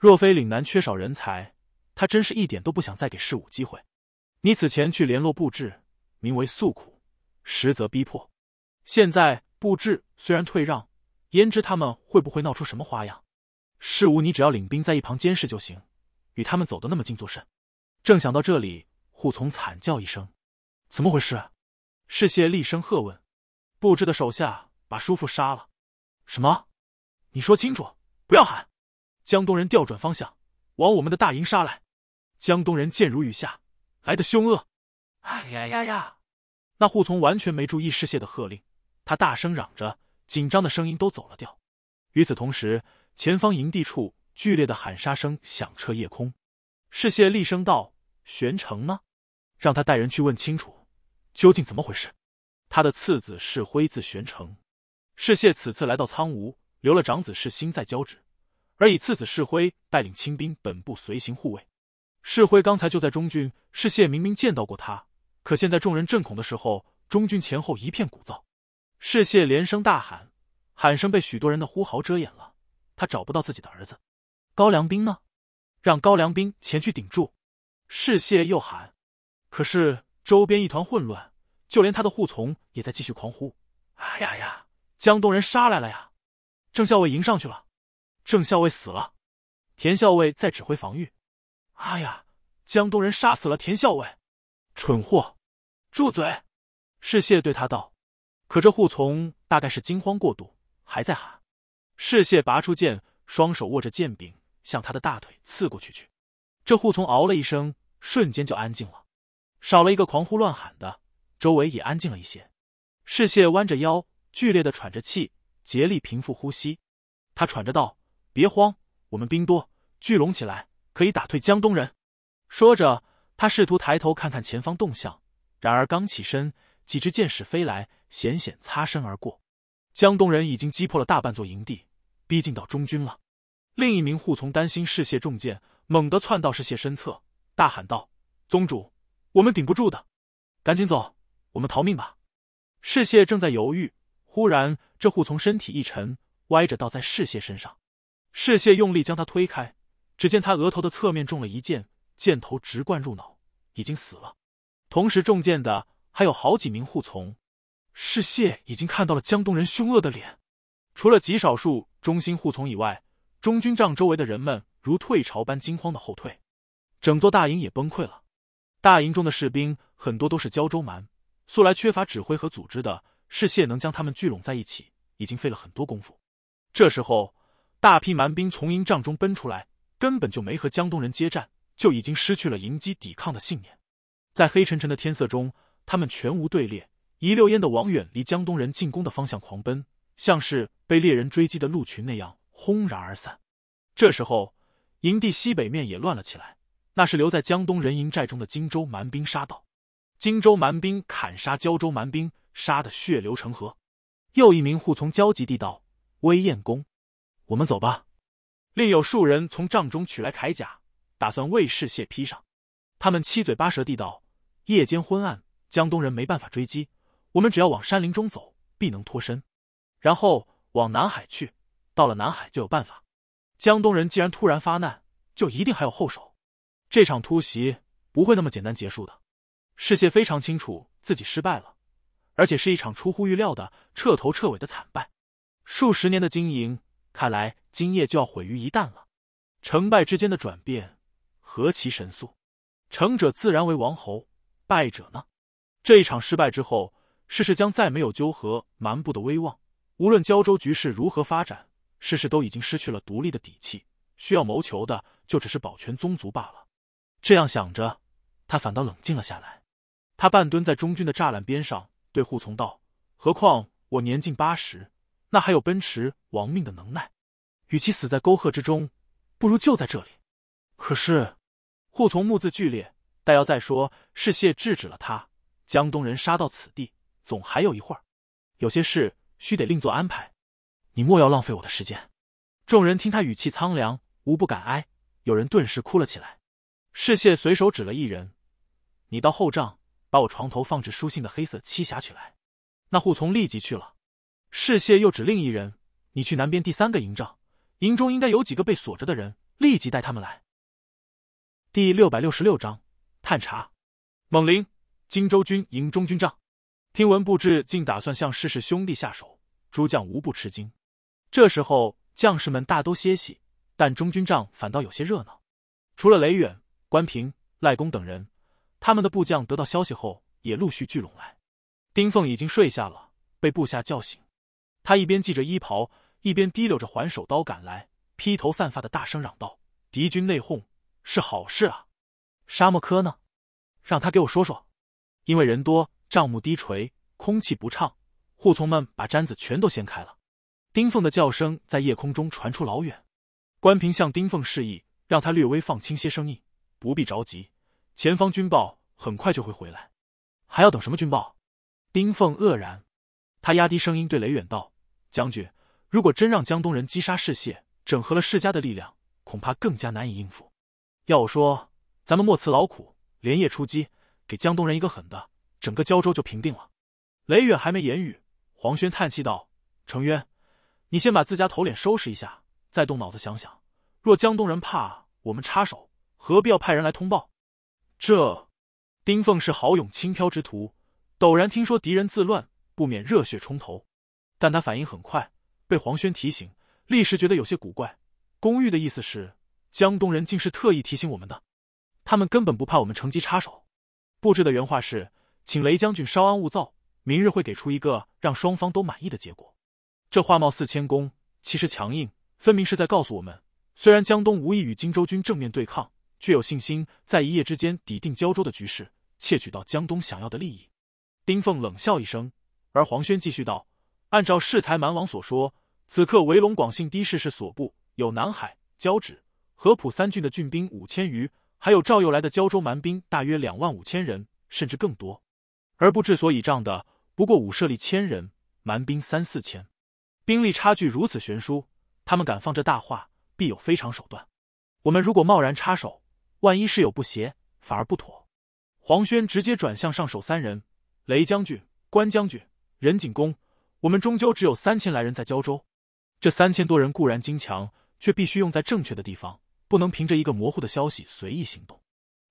若非岭南缺少人才，他真是一点都不想再给世武机会。你此前去联络布置，名为诉苦，实则逼迫，现在。布置虽然退让，焉知他们会不会闹出什么花样？事无，你只要领兵在一旁监视就行，与他们走得那么近作甚？正想到这里，扈从惨叫一声：“怎么回事？”世谢厉声喝问：“布置的手下把叔父杀了？什么？你说清楚！不要喊！”江东人调转方向，往我们的大营杀来。江东人箭如雨下，来的凶恶。哎呀呀呀！那护从完全没注意世谢的喝令。他大声嚷着，紧张的声音都走了调。与此同时，前方营地处剧烈的喊杀声响彻夜空。世谢厉声道：“玄成呢？让他带人去问清楚，究竟怎么回事。”他的次子是辉，字玄成。世谢此次来到苍梧，留了长子世心在交趾，而以次子世辉带领亲兵本部随行护卫。世辉刚才就在中军，世谢明明见到过他，可现在众人震恐的时候，中军前后一片鼓噪。世谢连声大喊，喊声被许多人的呼嚎遮掩了。他找不到自己的儿子，高粱兵呢？让高粱兵前去顶住。世谢又喊，可是周边一团混乱，就连他的护从也在继续狂呼：“哎呀呀，江东人杀来了呀！”郑校尉迎上去了，郑校尉死了。田校尉在指挥防御。哎呀，江东人杀死了田校尉！蠢货，住嘴！世谢对他道。可这扈从大概是惊慌过度，还在喊。嗜血拔出剑，双手握着剑柄，向他的大腿刺过去。去，这扈从嗷了一声，瞬间就安静了，少了一个狂呼乱喊的，周围也安静了一些。嗜血弯着腰，剧烈的喘着气，竭力平复呼吸。他喘着道：“别慌，我们兵多，聚拢起来可以打退江东人。”说着，他试图抬头看看前方动向，然而刚起身，几支箭矢飞来。险险擦身而过，江东人已经击破了大半座营地，逼近到中军了。另一名护从担心嗜谢中箭，猛地窜到嗜谢身侧，大喊道：“宗主，我们顶不住的，赶紧走，我们逃命吧！”嗜谢正在犹豫，忽然这护从身体一沉，歪着倒在嗜谢身上。嗜谢用力将他推开，只见他额头的侧面中了一箭，箭头直贯入脑，已经死了。同时中箭的还有好几名护从。世谢已经看到了江东人凶恶的脸，除了极少数忠心护从以外，中军帐周围的人们如退潮般惊慌的后退，整座大营也崩溃了。大营中的士兵很多都是胶州蛮，素来缺乏指挥和组织的，世谢能将他们聚拢在一起，已经费了很多功夫。这时候，大批蛮兵从营帐中奔出来，根本就没和江东人接战，就已经失去了迎击抵抗的信念。在黑沉沉的天色中，他们全无队列。一溜烟的往远离江东人进攻的方向狂奔，像是被猎人追击的鹿群那样轰然而散。这时候，营地西北面也乱了起来，那是留在江东人营寨中的荆州蛮兵杀到。荆州蛮兵砍杀胶州蛮兵，杀得血流成河。又一名护从焦急地道：“威燕公，我们走吧。”另有数人从帐中取来铠甲，打算为士谢披上。他们七嘴八舌地道：“夜间昏暗，江东人没办法追击。”我们只要往山林中走，必能脱身，然后往南海去。到了南海就有办法。江东人既然突然发难，就一定还有后手。这场突袭不会那么简单结束的。世界非常清楚自己失败了，而且是一场出乎预料的、彻头彻尾的惨败。数十年的经营，看来今夜就要毁于一旦了。成败之间的转变何其神速！成者自然为王侯，败者呢？这一场失败之后。世事将再没有纠合蛮部的威望，无论胶州局势如何发展，世事都已经失去了独立的底气，需要谋求的就只是保全宗族罢了。这样想着，他反倒冷静了下来。他半蹲在中军的栅栏边上，对扈从道：“何况我年近八十，那还有奔驰亡命的能耐？与其死在沟壑之中，不如就在这里。”可是，扈从目字剧烈，但要再说，是谢制止了他。江东人杀到此地。总还有一会儿，有些事需得另做安排，你莫要浪费我的时间。众人听他语气苍凉，无不敢哀，有人顿时哭了起来。侍妾随手指了一人：“你到后帐，把我床头放置书信的黑色栖匣取来。”那护从立即去了。侍妾又指另一人：“你去南边第三个营帐，营中应该有几个被锁着的人，立即带他们来。”第六百六十六章探查。猛林荆州军营中军帐。听闻布置，竟打算向世世兄弟下手，诸将无不吃惊。这时候，将士们大都歇息，但中军帐反倒有些热闹。除了雷远、关平、赖公等人，他们的部将得到消息后也陆续聚拢来。丁凤已经睡下了，被部下叫醒，他一边系着衣袍，一边提溜着环手刀赶来，披头散发的大声嚷道：“敌军内讧是好事啊！沙漠科呢？让他给我说说，因为人多。”帐幕低垂，空气不畅，扈从们把毡子全都掀开了。丁凤的叫声在夜空中传出老远。关平向丁凤示意，让他略微放轻些声音，不必着急。前方军报很快就会回来，还要等什么军报？丁凤愕然，他压低声音对雷远道：“将军，如果真让江东人击杀世谢，整合了世家的力量，恐怕更加难以应付。要我说，咱们莫辞劳苦，连夜出击，给江东人一个狠的。”整个胶州就平定了。雷远还没言语，黄轩叹气道：“程渊，你先把自家头脸收拾一下，再动脑子想想。若江东人怕我们插手，何必要派人来通报？”这丁凤是豪勇轻飘之徒，陡然听说敌人自乱，不免热血冲头。但他反应很快，被黄轩提醒，立时觉得有些古怪。公玉的意思是，江东人竟是特意提醒我们的，他们根本不怕我们乘机插手。布置的原话是。请雷将军稍安勿躁，明日会给出一个让双方都满意的结果。这话貌似谦恭，其实强硬，分明是在告诉我们：虽然江东无意与荆州军正面对抗，却有信心在一夜之间抵定胶州的局势，窃取到江东想要的利益。丁奉冷笑一声，而黄轩继续道：“按照适才蛮王所说，此刻围龙广信的士是所部，有南海、交趾、合浦三郡的郡兵五千余，还有赵又来的胶州蛮兵大约两万五千人，甚至更多。”而不知所以仗的不过五舍利千人，蛮兵三四千，兵力差距如此悬殊，他们敢放这大话，必有非常手段。我们如果贸然插手，万一事有不协，反而不妥。黄轩直接转向上手三人：雷将军、关将军、任景公，我们终究只有三千来人在胶州，这三千多人固然精强，却必须用在正确的地方，不能凭着一个模糊的消息随意行动。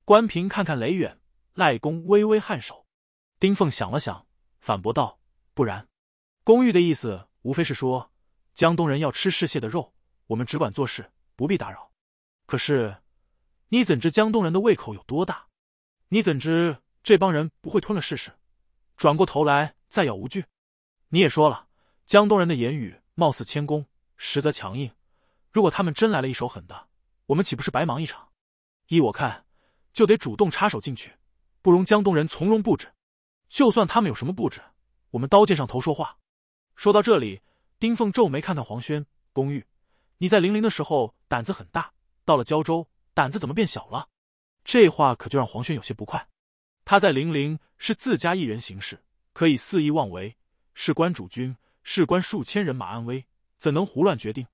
关平看看雷远、赖公，微微颔首。丁凤想了想，反驳道：“不然，公玉的意思无非是说，江东人要吃嗜蟹的肉，我们只管做事，不必打扰。可是，你怎知江东人的胃口有多大？你怎知这帮人不会吞了试试？转过头来再咬无惧？你也说了，江东人的言语貌似谦恭，实则强硬。如果他们真来了一手狠的，我们岂不是白忙一场？依我看，就得主动插手进去，不容江东人从容布置。”就算他们有什么布置，我们刀剑上头说话。说到这里，丁凤皱眉看看黄轩。公玉，你在零陵的时候胆子很大，到了胶州，胆子怎么变小了？这话可就让黄轩有些不快。他在零陵是自家一人行事，可以肆意妄为，事关主君，事关数千人马安危，怎能胡乱决定？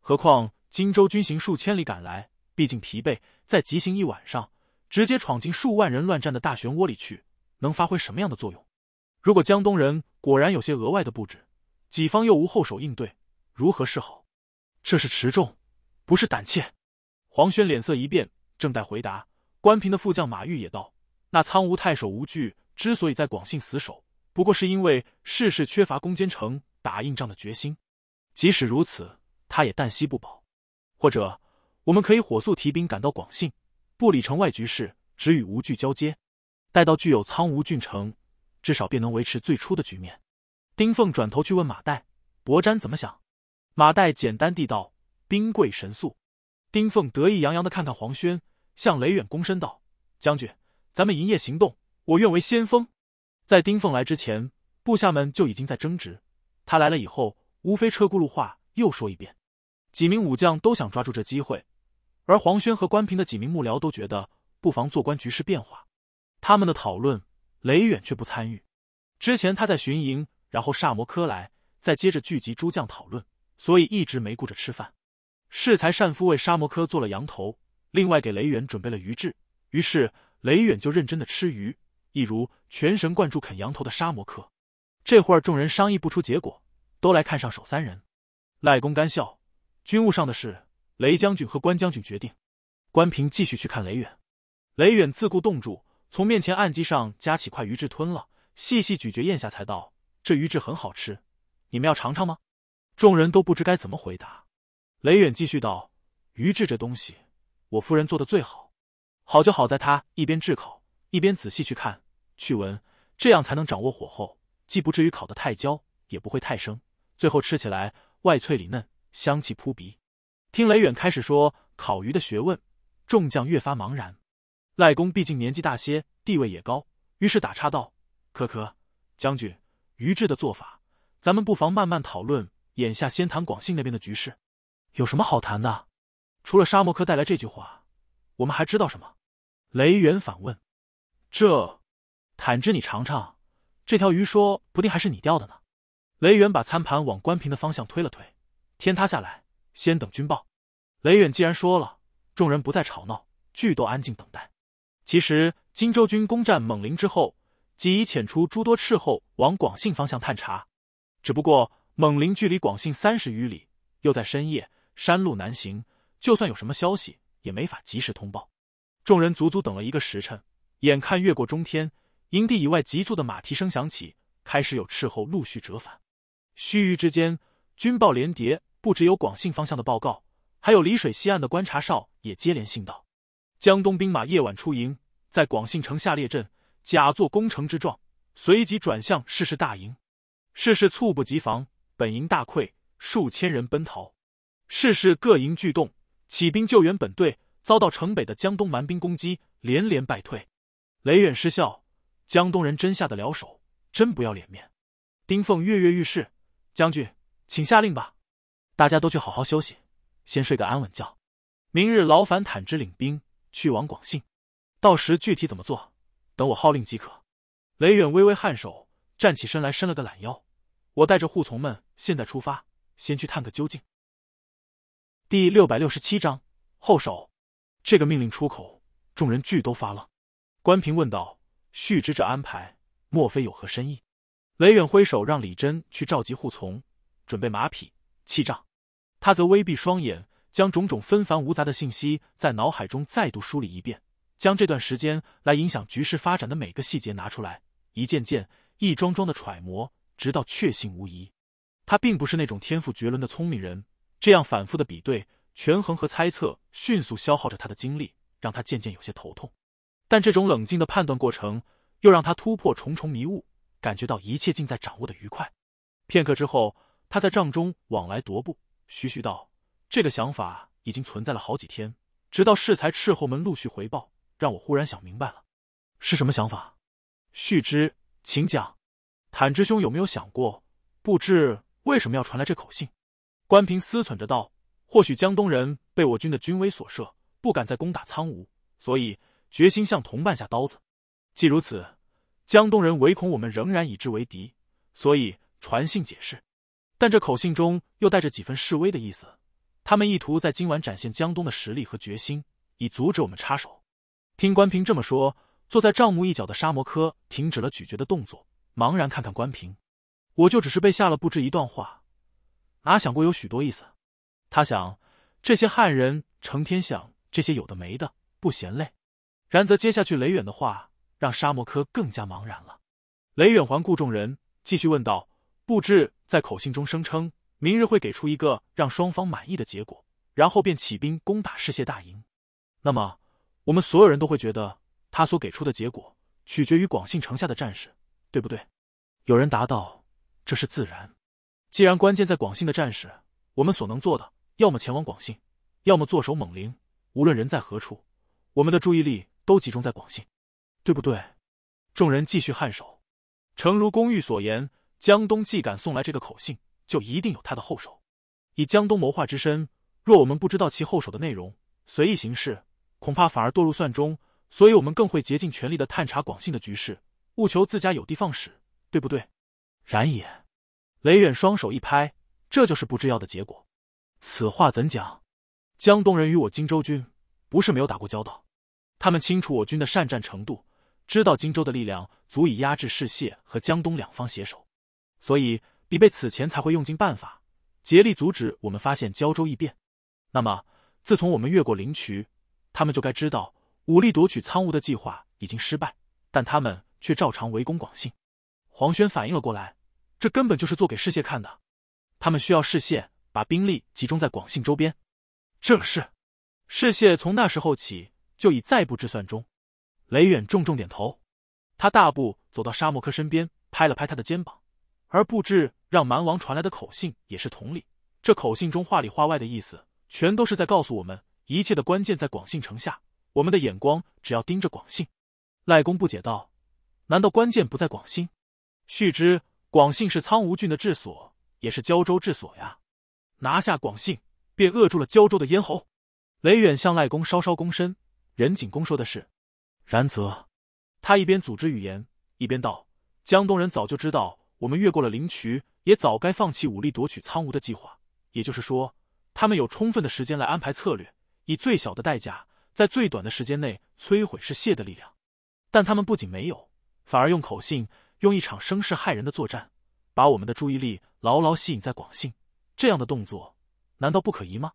何况荆州军行数千里赶来，毕竟疲惫，再急行一晚上，直接闯进数万人乱战的大漩涡里去。能发挥什么样的作用？如果江东人果然有些额外的布置，己方又无后手应对，如何是好？这是持重，不是胆怯。黄轩脸色一变，正待回答，关平的副将马玉也道：“那苍梧太守吴惧之所以在广信死守，不过是因为事事缺乏攻坚城、打硬仗的决心。即使如此，他也旦夕不保。或者，我们可以火速提兵赶到广信，不理城外局势，只与吴惧交接。”待到具有苍梧郡城，至少便能维持最初的局面。丁凤转头去问马岱：“伯瞻怎么想？”马岱简单地道：“兵贵神速。”丁凤得意洋洋地看看黄轩，向雷远躬身道：“将军，咱们营业行动，我愿为先锋。”在丁凤来之前，部下们就已经在争执。他来了以后，无非车轱辘话又说一遍。几名武将都想抓住这机会，而黄轩和关平的几名幕僚都觉得不妨做官，局势变化。他们的讨论，雷远却不参与。之前他在巡营，然后煞摩科来，再接着聚集诸将讨论，所以一直没顾着吃饭。适才善夫为沙摩科做了羊头，另外给雷远准备了鱼翅，于是雷远就认真的吃鱼，一如全神贯注啃羊头的沙摩科。这会儿众人商议不出结果，都来看上手三人。赖公干笑，军务上的事，雷将军和关将军决定。关平继续去看雷远，雷远自顾冻住。从面前案几上夹起块鱼翅吞了，细细咀嚼咽下，才道：“这鱼翅很好吃，你们要尝尝吗？”众人都不知该怎么回答。雷远继续道：“鱼翅这东西，我夫人做的最好，好就好在她一边炙烤，一边仔细去看去闻，这样才能掌握火候，既不至于烤得太焦，也不会太生，最后吃起来外脆里嫩，香气扑鼻。”听雷远开始说烤鱼的学问，众将越发茫然。赖公毕竟年纪大些，地位也高，于是打岔道：“可可，将军于志的做法，咱们不妨慢慢讨论。眼下先谈广信那边的局势，有什么好谈的？除了沙摩柯带来这句话，我们还知道什么？”雷远反问：“这坦之，你尝尝这条鱼，说不定还是你钓的呢。”雷远把餐盘往关平的方向推了推。天塌下来，先等军报。雷远既然说了，众人不再吵闹，俱都安静等待。其实，荆州军攻占猛陵之后，即已遣出诸多斥候往广信方向探查。只不过，猛陵距离广信三十余里，又在深夜，山路难行，就算有什么消息，也没法及时通报。众人足足等了一个时辰，眼看越过中天，营地以外急促的马蹄声响起，开始有斥候陆续折返。须臾之间，军报连叠，不只有广信方向的报告，还有离水西岸的观察哨也接连信道。江东兵马夜晚出营，在广信城下列阵，假作攻城之状，随即转向世士大营。世事猝不及防，本营大溃，数千人奔逃。世事各营俱动，起兵救援本队，遭到城北的江东蛮兵攻击，连连败退。雷远失笑：“江东人真下得了手，真不要脸面。”丁凤跃跃欲试：“将军，请下令吧，大家都去好好休息，先睡个安稳觉。明日劳烦坦之领兵。”去往广信，到时具体怎么做，等我号令即可。雷远微微颔首，站起身来，伸了个懒腰。我带着护从们现在出发，先去探个究竟。第六百六十七章后手。这个命令出口，众人俱都发愣。关平问道：“续之者安排，莫非有何深意？”雷远挥手让李真去召集护从，准备马匹、器仗。他则微闭双眼。将种种纷繁芜杂的信息在脑海中再度梳理一遍，将这段时间来影响局势发展的每个细节拿出来，一件件、一桩桩的揣摩，直到确信无疑。他并不是那种天赋绝伦的聪明人，这样反复的比对、权衡和猜测，迅速消耗着他的精力，让他渐渐有些头痛。但这种冷静的判断过程又让他突破重重迷雾，感觉到一切尽在掌握的愉快。片刻之后，他在帐中往来踱步，徐徐道。这个想法已经存在了好几天，直到适才斥候们陆续回报，让我忽然想明白了，是什么想法？旭之，请讲。坦之兄有没有想过，不知为什么要传来这口信？关平思忖着道：“或许江东人被我军的军威所慑，不敢再攻打苍梧，所以决心向同伴下刀子。既如此，江东人唯恐我们仍然以之为敌，所以传信解释。但这口信中又带着几分示威的意思。”他们意图在今晚展现江东的实力和决心，以阻止我们插手。听关平这么说，坐在帐幕一角的沙摩柯停止了咀嚼的动作，茫然看看关平。我就只是被吓了不知一段话，哪想过有许多意思？他想，这些汉人成天想这些有的没的，不嫌累。然则接下去雷远的话，让沙摩柯更加茫然了。雷远环顾众人，继续问道：“布置在口信中声称。”明日会给出一个让双方满意的结果，然后便起兵攻打世谢大营。那么，我们所有人都会觉得他所给出的结果取决于广信城下的战士，对不对？有人答道：“这是自然。既然关键在广信的战士，我们所能做的，要么前往广信，要么坐守猛陵。无论人在何处，我们的注意力都集中在广信，对不对？”众人继续颔首。诚如公玉所言，江东既敢送来这个口信。就一定有他的后手，以江东谋划之深，若我们不知道其后手的内容，随意行事，恐怕反而堕入算中。所以我们更会竭尽全力的探查广信的局势，务求自家有的放矢，对不对？然也，雷远双手一拍，这就是不知要的结果。此话怎讲？江东人与我荆州军不是没有打过交道，他们清楚我军的善战程度，知道荆州的力量足以压制世谢和江东两方携手，所以。李贝此前才会用尽办法，竭力阻止我们发现胶州异变。那么，自从我们越过灵渠，他们就该知道武力夺取苍梧的计划已经失败，但他们却照常围攻广信。黄轩反应了过来，这根本就是做给世界看的。他们需要世谢把兵力集中在广信周边。正是，世谢从那时候起就已在布置算中。雷远重重点头，他大步走到沙摩克身边，拍了拍他的肩膀，而布置。让蛮王传来的口信也是同理，这口信中话里话外的意思，全都是在告诉我们，一切的关键在广信城下。我们的眼光只要盯着广信。赖公不解道：“难道关键不在广信？”续之，广信是苍梧郡的治所，也是胶州治所呀。拿下广信，便扼住了胶州的咽喉。雷远向赖公稍稍躬身：“任景公说的是。”然则，他一边组织语言，一边道：“江东人早就知道。”我们越过了灵渠，也早该放弃武力夺取苍梧的计划。也就是说，他们有充分的时间来安排策略，以最小的代价，在最短的时间内摧毁是谢的力量。但他们不仅没有，反而用口信，用一场声势骇人的作战，把我们的注意力牢牢吸引在广信。这样的动作，难道不可疑吗？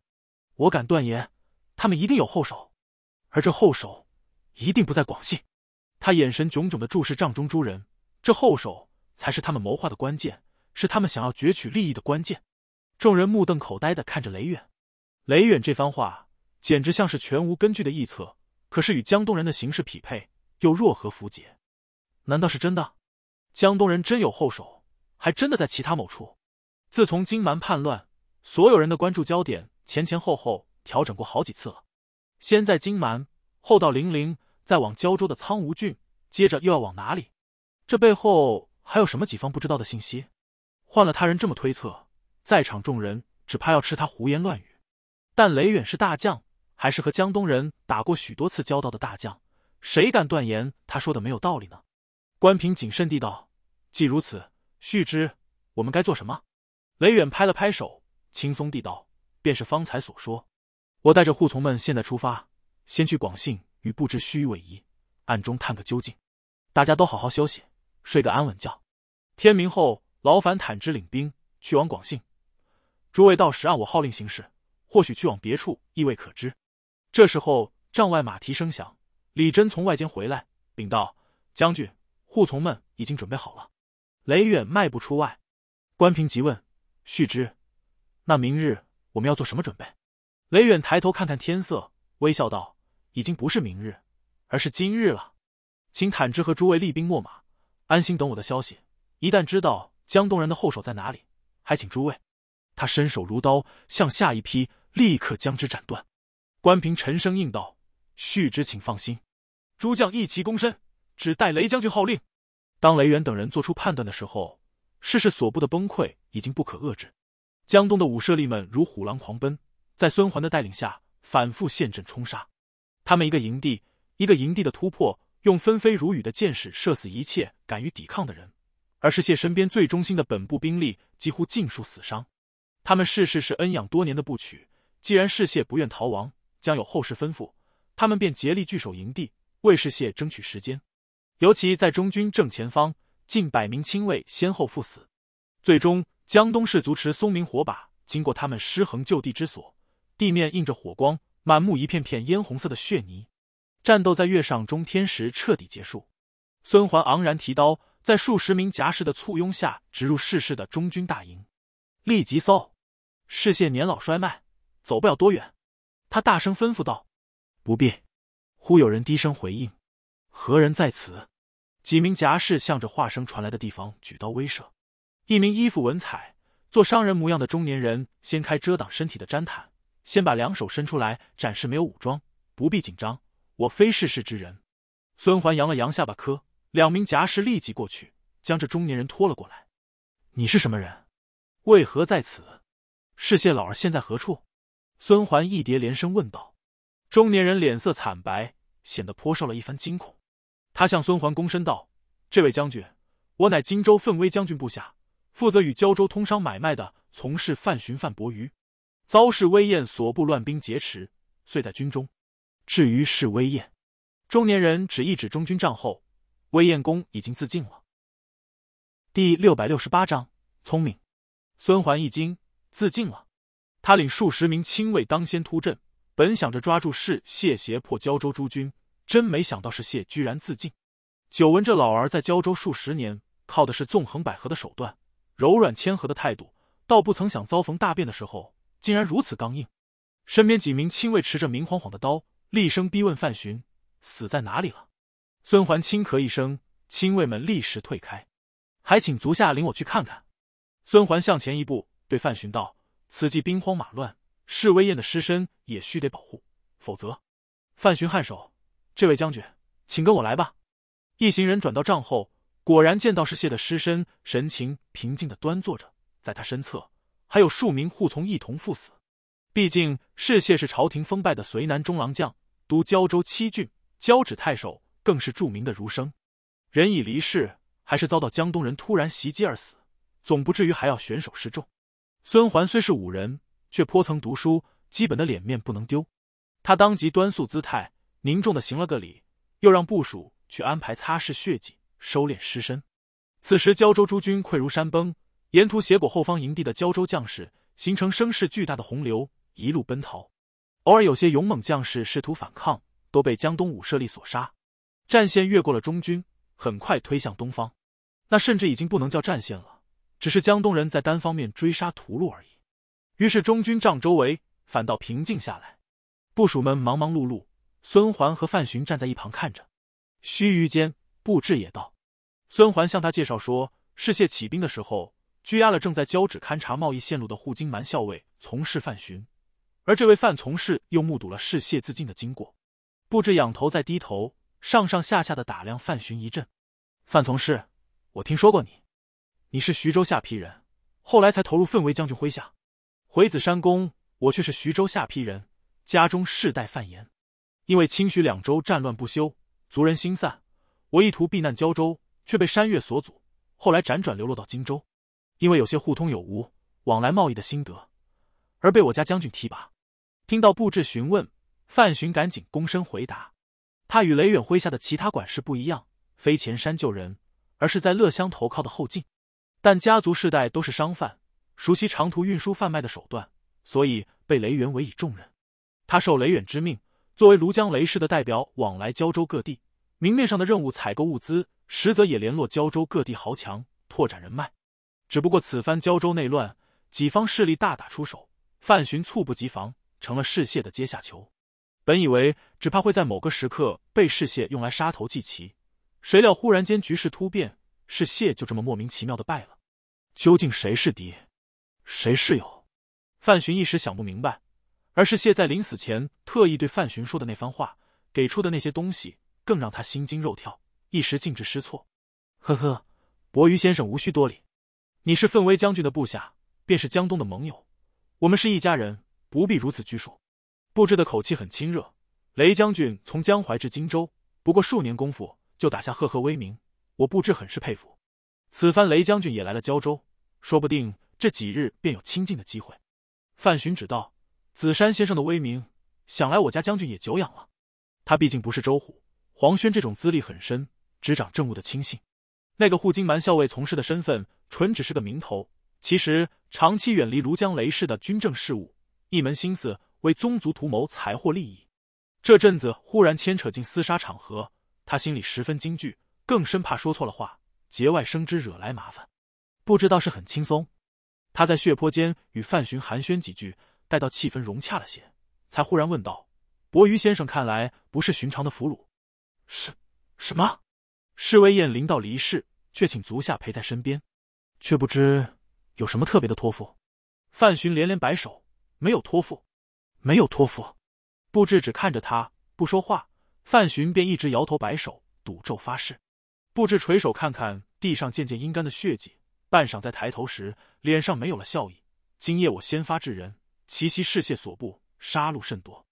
我敢断言，他们一定有后手，而这后手一定不在广信。他眼神炯炯的注视帐中诸人，这后手。才是他们谋划的关键，是他们想要攫取利益的关键。众人目瞪口呆的看着雷远，雷远这番话简直像是全无根据的臆测。可是与江东人的形势匹配，又若何符解？难道是真的？江东人真有后手，还真的在其他某处？自从金蛮叛乱，所有人的关注焦点前前后后调整过好几次了，先在金蛮，后到零陵，再往胶州的苍梧郡，接着又要往哪里？这背后。还有什么己方不知道的信息？换了他人这么推测，在场众人只怕要吃他胡言乱语。但雷远是大将，还是和江东人打过许多次交道的大将，谁敢断言他说的没有道理呢？关平谨慎地道：“既如此，续之，我们该做什么？”雷远拍了拍手，轻松地道：“便是方才所说，我带着护从们现在出发，先去广信，与布置虚与委蛇，暗中探个究竟。大家都好好休息。”睡个安稳觉，天明后劳烦坦之领兵去往广信，诸位到时按我号令行事，或许去往别处亦未可知。这时候帐外马蹄声响，李真从外间回来禀道：“将军，护从们已经准备好了。”雷远迈步出外，关平急问：“续之，那明日我们要做什么准备？”雷远抬头看看天色，微笑道：“已经不是明日，而是今日了，请坦之和诸位厉兵秣马。”安心等我的消息。一旦知道江东人的后手在哪里，还请诸位。他伸手如刀向下一劈，立刻将之斩断。关平沉声应道：“旭之，请放心。”诸将一齐躬身，只待雷将军号令。当雷元等人做出判断的时候，世事所部的崩溃已经不可遏制。江东的武舍利们如虎狼狂奔，在孙桓的带领下反复陷阵冲杀。他们一个营地一个营地的突破。用纷飞如雨的箭矢射死一切敢于抵抗的人，而是谢身边最忠心的本部兵力几乎尽数死伤。他们世世是恩养多年的部曲，既然世谢不愿逃亡，将有后世吩咐，他们便竭力据守营地，为世谢争取时间。尤其在中军正前方，近百名亲卫先后赴死，最终江东士卒持松明火把，经过他们尸横就地之所，地面映着火光，满目一片片烟红色的血泥。战斗在月上中天时彻底结束，孙桓昂然提刀，在数十名甲士的簇拥下直入世世的中军大营，立即搜。世谢年老衰迈，走不了多远。他大声吩咐道：“不必。”忽有人低声回应：“何人在此？”几名甲士向着话声传来的地方举刀威慑。一名衣服文采、做商人模样的中年人掀开遮挡身体的毡毯，先把两手伸出来展示，没有武装，不必紧张。我非世事之人，孙桓扬了扬下巴磕，两名夹士立即过去将这中年人拖了过来。你是什么人？为何在此？是谢老儿现在何处？孙桓一叠连声问道。中年人脸色惨白，显得颇受了一番惊恐。他向孙桓躬身道：“这位将军，我乃荆州奋威将军部下，负责与胶州通商买卖的从事范寻范伯鱼，遭事威燕所部乱兵劫持，遂在军中。”至于是威燕，中年人指一指中军帐后，威燕公已经自尽了。第六百六十八章聪明。孙桓一惊，自尽了。他领数十名亲卫当先突阵，本想着抓住是谢胁迫胶州诸军，真没想到是谢居然自尽。久闻这老儿在胶州数十年，靠的是纵横捭阖的手段，柔软谦和的态度，倒不曾想遭逢大变的时候，竟然如此刚硬。身边几名亲卫持着明晃晃的刀。厉声逼问范巡：“死在哪里了？”孙桓轻咳一声，亲卫们立时退开。还请足下领我去看看。孙桓向前一步，对范巡道：“此际兵荒马乱，侍卫宴的尸身也需得保护，否则……”范巡颔首：“这位将军，请跟我来吧。”一行人转到帐后，果然见到是谢的尸身，神情平静的端坐着。在他身侧，还有数名护从一同赴死。毕竟是谢是朝廷封拜的绥南中郎将。如胶州七郡，胶趾太守更是著名的儒生，人已离世，还是遭到江东人突然袭击而死，总不至于还要悬首示众。孙桓虽是武人，却颇曾读书，基本的脸面不能丢。他当即端肃姿态，凝重的行了个礼，又让部署去安排擦拭血迹，收敛尸身。此时胶州诸军溃如山崩，沿途胁裹后方营地的胶州将士，形成声势巨大的洪流，一路奔逃。偶尔有些勇猛将士试图反抗，都被江东武设立所杀。战线越过了中军，很快推向东方。那甚至已经不能叫战线了，只是江东人在单方面追杀屠戮而已。于是中军帐周围反倒平静下来，部署们忙忙碌碌。孙桓和范巡站在一旁看着。须臾间，布置也到。孙桓向他介绍说：“是谢起兵的时候，拘押了正在交趾勘察贸易线路的护金蛮校尉从事范巡。”而这位范从事又目睹了嗜血自尽的经过，不知仰头在低头，上上下下的打量范寻一阵。范从事，我听说过你，你是徐州下邳人，后来才投入奋威将军麾下。回子山宫，我却是徐州下邳人，家中世代范严。因为清徐两州战乱不休，族人心散，我意图避难胶州，却被山岳所阻。后来辗转流落到荆州，因为有些互通有无、往来贸易的心得，而被我家将军提拔。听到布置询问，范巡赶紧躬身回答。他与雷远麾下的其他管事不一样，非前山救人，而是在乐乡投靠的后进。但家族世代都是商贩，熟悉长途运输贩卖的手段，所以被雷远委以重任。他受雷远之命，作为庐江雷氏的代表，往来胶州各地。明面上的任务采购物资，实则也联络胶州各地豪强，拓展人脉。只不过此番胶州内乱，几方势力大打出手，范巡猝不及防。成了嗜血的阶下囚，本以为只怕会在某个时刻被嗜血用来杀头祭旗，谁料忽然间局势突变，嗜血就这么莫名其妙的败了。究竟谁是敌，谁是友？范巡一时想不明白。而是谢在临死前特意对范巡说的那番话，给出的那些东西，更让他心惊肉跳，一时竟致失措。呵呵，伯瑜先生无需多礼，你是奋威将军的部下，便是江东的盟友，我们是一家人。不必如此拘束，布置的口气很亲热。雷将军从江淮至荆州，不过数年功夫就打下赫赫威名，我布置很是佩服。此番雷将军也来了胶州，说不定这几日便有亲近的机会。范巡只道：紫山先生的威名，想来我家将军也久仰了。他毕竟不是周虎、黄轩这种资历很深、执掌政务的亲信。那个护金蛮校尉从事的身份，纯只是个名头，其实长期远离庐江雷氏的军政事务。一门心思为宗族图谋财货利益，这阵子忽然牵扯进厮杀场合，他心里十分惊惧，更生怕说错了话，节外生枝惹来麻烦。不知道是很轻松，他在血泊间与范巡寒暄几句，待到气氛融洽了些，才忽然问道：“伯鱼先生看来不是寻常的俘虏，是？什么？侍卫宴临到离世，却请足下陪在身边，却不知有什么特别的托付？”范巡连连摆手。没有托付，没有托付。布置只看着他不说话，范寻便一直摇头摆手，赌咒发誓。布置垂手看看地上渐渐阴干的血迹，半晌在抬头时，脸上没有了笑意。今夜我先发制人，奇袭嗜血所部，杀戮甚多。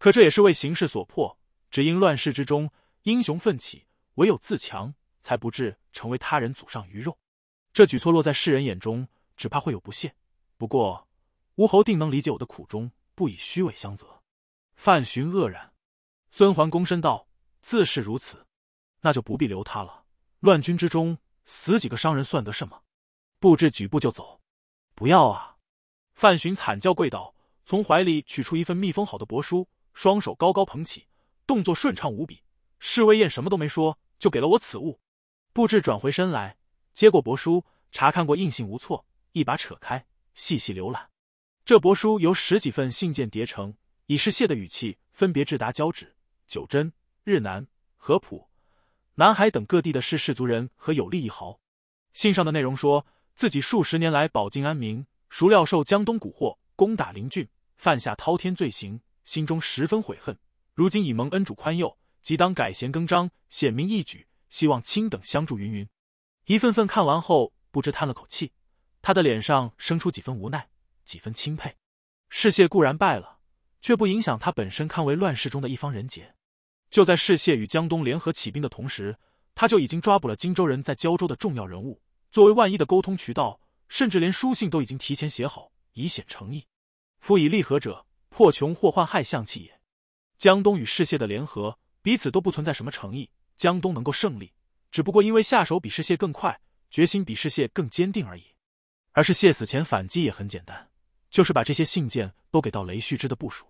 可这也是为形势所迫，只因乱世之中，英雄奋起，唯有自强，才不至成为他人祖上鱼肉。这举措落在世人眼中，只怕会有不屑。不过。吴侯定能理解我的苦衷，不以虚伪相责。范巡愕然，孙桓躬身道：“自是如此，那就不必留他了。乱军之中死几个商人算得什么？布置举步就走，不要啊！”范巡惨叫跪倒，从怀里取出一份密封好的帛书，双手高高捧起，动作顺畅无比。侍卫燕什么都没说，就给了我此物。布置转回身来，接过帛书，查看过印信无错，一把扯开，细细浏览。这帛书由十几份信件叠成，以示谢的语气，分别致达交趾、九真、日南、合浦、南海等各地的世世族人和有力一豪。信上的内容说自己数十年来保境安民，孰料受江东蛊惑，攻打邻郡，犯下滔天罪行，心中十分悔恨。如今已蒙恩主宽宥，即当改弦更张，显明义举，希望亲等相助云云。一份份看完后，不知叹了口气，他的脸上生出几分无奈。几分钦佩，世谢固然败了，却不影响他本身堪为乱世中的一方人杰。就在世谢与江东联合起兵的同时，他就已经抓捕了荆州人在胶州的重要人物，作为万一的沟通渠道，甚至连书信都已经提前写好，以显诚意。夫以利合者，破穷祸患害相弃也。江东与世谢的联合，彼此都不存在什么诚意。江东能够胜利，只不过因为下手比世谢更快，决心比世谢更坚定而已。而是谢死前反击也很简单。就是把这些信件都给到雷旭之的部署，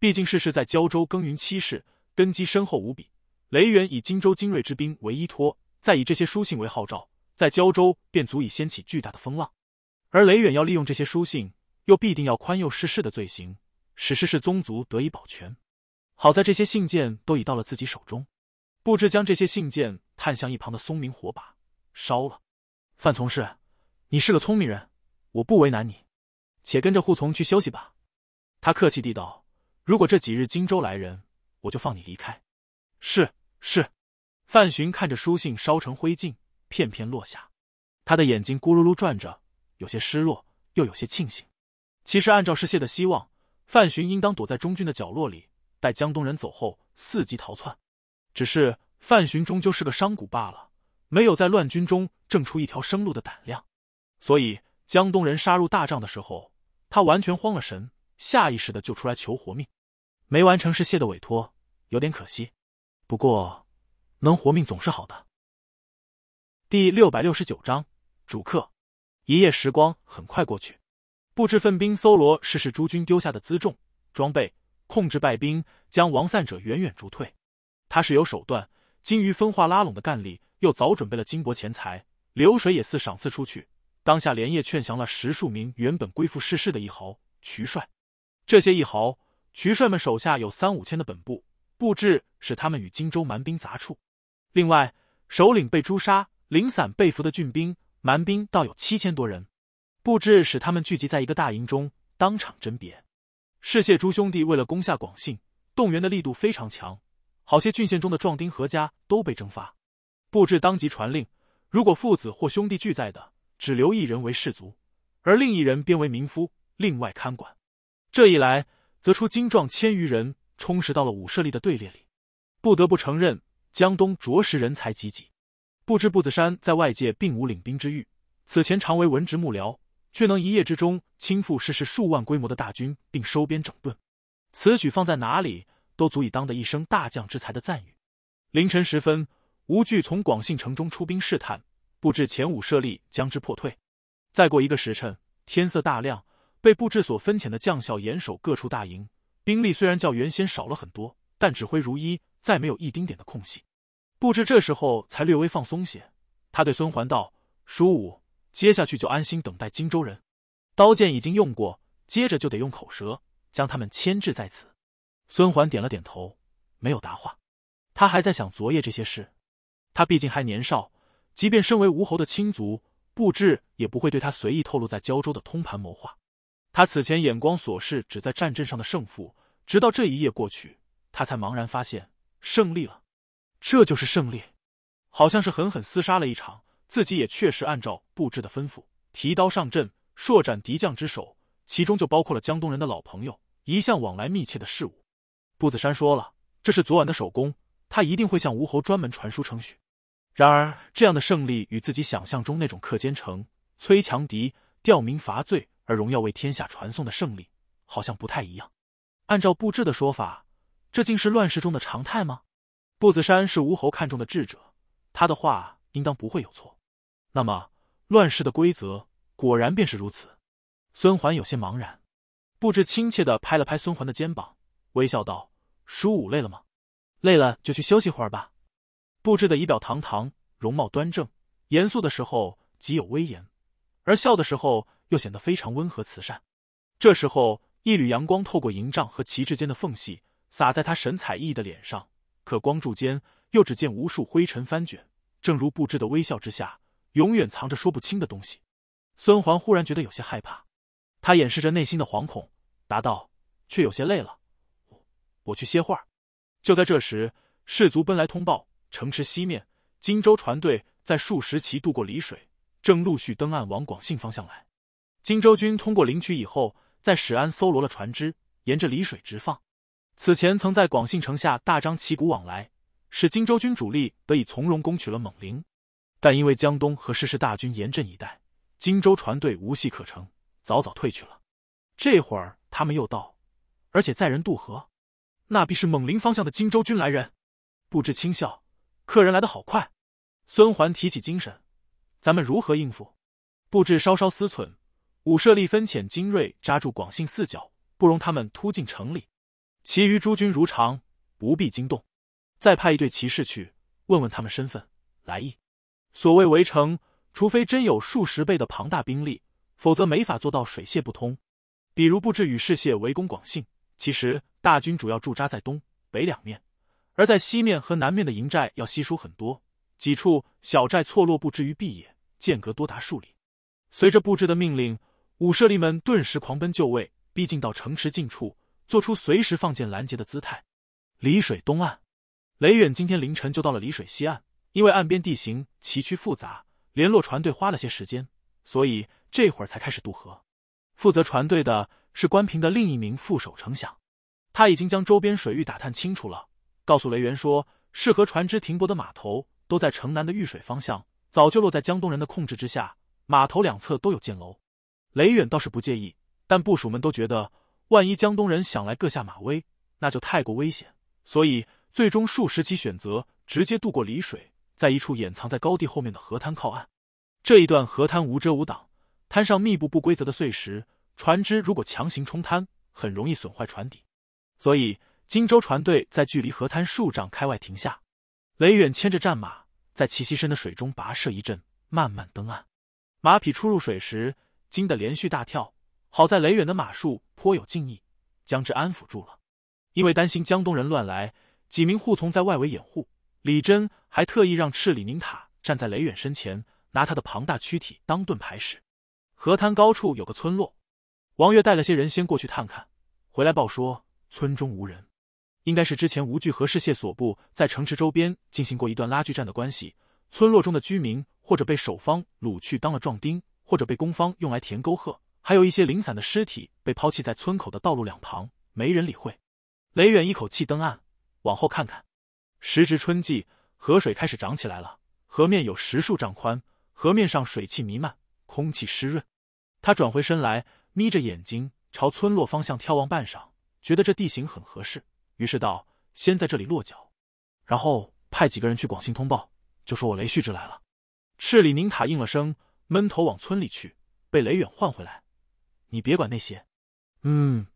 毕竟世事在胶州耕耘七世，根基深厚无比。雷远以荆州精锐之兵为依托，再以这些书信为号召，在胶州便足以掀起巨大的风浪。而雷远要利用这些书信，又必定要宽宥世事的罪行，使世事宗族得以保全。好在这些信件都已到了自己手中，不知将这些信件探向一旁的松明火把烧了。范从事，你是个聪明人，我不为难你。且跟着护从去休息吧，他客气地道：“如果这几日荆州来人，我就放你离开。”是是，范巡看着书信烧成灰烬，片片落下，他的眼睛咕噜噜转着，有些失落，又有些庆幸。其实按照世谢的希望，范巡应当躲在中军的角落里，待江东人走后伺机逃窜。只是范巡终究是个商贾罢了，没有在乱军中挣出一条生路的胆量，所以江东人杀入大帐的时候。他完全慌了神，下意识的就出来求活命，没完成是谢的委托，有点可惜，不过能活命总是好的。第六百六十九章主客，一夜时光很快过去，布置奋兵搜罗，逝世诸军丢下的辎重装备，控制败兵，将亡散者远远逐退。他是有手段，精于分化拉拢的干力，又早准备了金帛钱财，流水也似赏赐出去。当下连夜劝降了十数名原本归附世事的一豪渠帅，这些一豪渠帅们手下有三五千的本部，布置使他们与荆州蛮兵杂处。另外，首领被诛杀、零散被俘的郡兵蛮兵，倒有七千多人，布置使他们聚集在一个大营中，当场甄别。是谢诸兄弟为了攻下广信，动员的力度非常强，好些郡县中的壮丁和家都被征发。布置当即传令，如果父子或兄弟俱在的。只留一人为士卒，而另一人编为民夫，另外看管。这一来，则出精壮千余人，充实到了武舍利的队列里。不得不承认，江东着实人才济济。不知步子山在外界并无领兵之誉，此前常为文职幕僚，却能一夜之中倾覆世事数万规模的大军，并收编整顿。此举放在哪里，都足以当得一声大将之才的赞誉。凌晨时分，吴惧从广信城中出兵试探。布置前五设立，将之破退。再过一个时辰，天色大亮，被布置所分遣的将校严守各处大营。兵力虽然较原先少了很多，但指挥如一，再没有一丁点的空隙。布置这时候才略微放松些，他对孙桓道：“叔武，接下去就安心等待荆州人。刀剑已经用过，接着就得用口舌，将他们牵制在此。”孙桓点了点头，没有答话。他还在想昨夜这些事。他毕竟还年少。即便身为吴侯的亲族，布置也不会对他随意透露在胶州的通盘谋划。他此前眼光所视只在战阵上的胜负，直到这一夜过去，他才茫然发现胜利了。这就是胜利，好像是狠狠厮杀了一场。自己也确实按照布置的吩咐，提刀上阵，硕斩敌将之首，其中就包括了江东人的老朋友，一向往来密切的事务。步子山说了，这是昨晚的首功，他一定会向吴侯专门传书程序。然而，这样的胜利与自己想象中那种克奸臣、摧强敌、吊民伐罪而荣耀为天下传颂的胜利，好像不太一样。按照布置的说法，这竟是乱世中的常态吗？步子山是吴侯看中的智者，他的话应当不会有错。那么，乱世的规则果然便是如此。孙桓有些茫然，布置亲切地拍了拍孙桓的肩膀，微笑道：“叔武累了吗？累了就去休息会儿吧。”布置的仪表堂堂，容貌端正，严肃的时候极有威严，而笑的时候又显得非常温和慈善。这时候，一缕阳光透过营帐和旗帜间的缝隙，洒在他神采奕奕的脸上。可光柱间又只见无数灰尘翻卷，正如布置的微笑之下，永远藏着说不清的东西。孙桓忽然觉得有些害怕，他掩饰着内心的惶恐，答道：“却有些累了，我去歇会儿。”就在这时，士卒奔来通报。城池西面，荆州船队在数十骑渡过澧水，正陆续登岸往广信方向来。荆州军通过临渠以后，在史安搜罗了船只，沿着澧水直放。此前曾在广信城下大张旗鼓往来，使荆州军主力得以从容攻取了蒙陵。但因为江东和世事大军严阵以待，荆州船队无隙可乘，早早退去了。这会儿他们又到，而且载人渡河，那必是蒙陵方向的荆州军来人。不知轻笑。客人来的好快，孙桓提起精神，咱们如何应付？布置稍稍思忖，五舍利分遣精锐扎住广信四角，不容他们突进城里。其余诸军如常，不必惊动。再派一队骑士去问问他们身份、来意。所谓围城，除非真有数十倍的庞大兵力，否则没法做到水泄不通。比如布置与士谢围攻广信，其实大军主要驻扎在东北两面。而在西面和南面的营寨要稀疏很多，几处小寨错落不置于闭野，间隔多达数里。随着布置的命令，武舍利们顿时狂奔就位，逼近到城池近处，做出随时放箭拦截的姿态。离水东岸，雷远今天凌晨就到了离水西岸，因为岸边地形崎岖复杂，联络船队花了些时间，所以这会儿才开始渡河。负责船队的是关平的另一名副守丞相，他已经将周边水域打探清楚了。告诉雷元说，适合船只停泊的码头都在城南的玉水方向，早就落在江东人的控制之下。码头两侧都有箭楼。雷远倒是不介意，但部署们都觉得，万一江东人想来各下马威，那就太过危险。所以，最终数十骑选择直接渡过里水，在一处掩藏在高地后面的河滩靠岸。这一段河滩无遮无挡，滩上密布不规则的碎石，船只如果强行冲滩，很容易损坏船底。所以。荆州船队在距离河滩数丈开外停下，雷远牵着战马在齐膝深的水中跋涉一阵，慢慢登岸。马匹出入水时惊得连续大跳，好在雷远的马术颇有敬意，将之安抚住了。因为担心江东人乱来，几名护从在外围掩护。李真还特意让赤里宁塔站在雷远身前，拿他的庞大躯体当盾牌使。河滩高处有个村落，王月带了些人先过去探看，回来报说村中无人。应该是之前吴惧和世谢所部在城池周边进行过一段拉锯战的关系，村落中的居民或者被守方掳去当了壮丁，或者被攻方用来填沟壑，还有一些零散的尸体被抛弃在村口的道路两旁，没人理会。雷远一口气登岸，往后看看，时值春季，河水开始涨起来了，河面有十数丈宽，河面上水汽弥漫，空气湿润。他转回身来，眯着眼睛朝村落方向眺望半晌，觉得这地形很合适。于是道：“先在这里落脚，然后派几个人去广信通报，就说我雷旭之来了。”赤里宁塔应了声，闷头往村里去。被雷远唤回来：“你别管那些，嗯，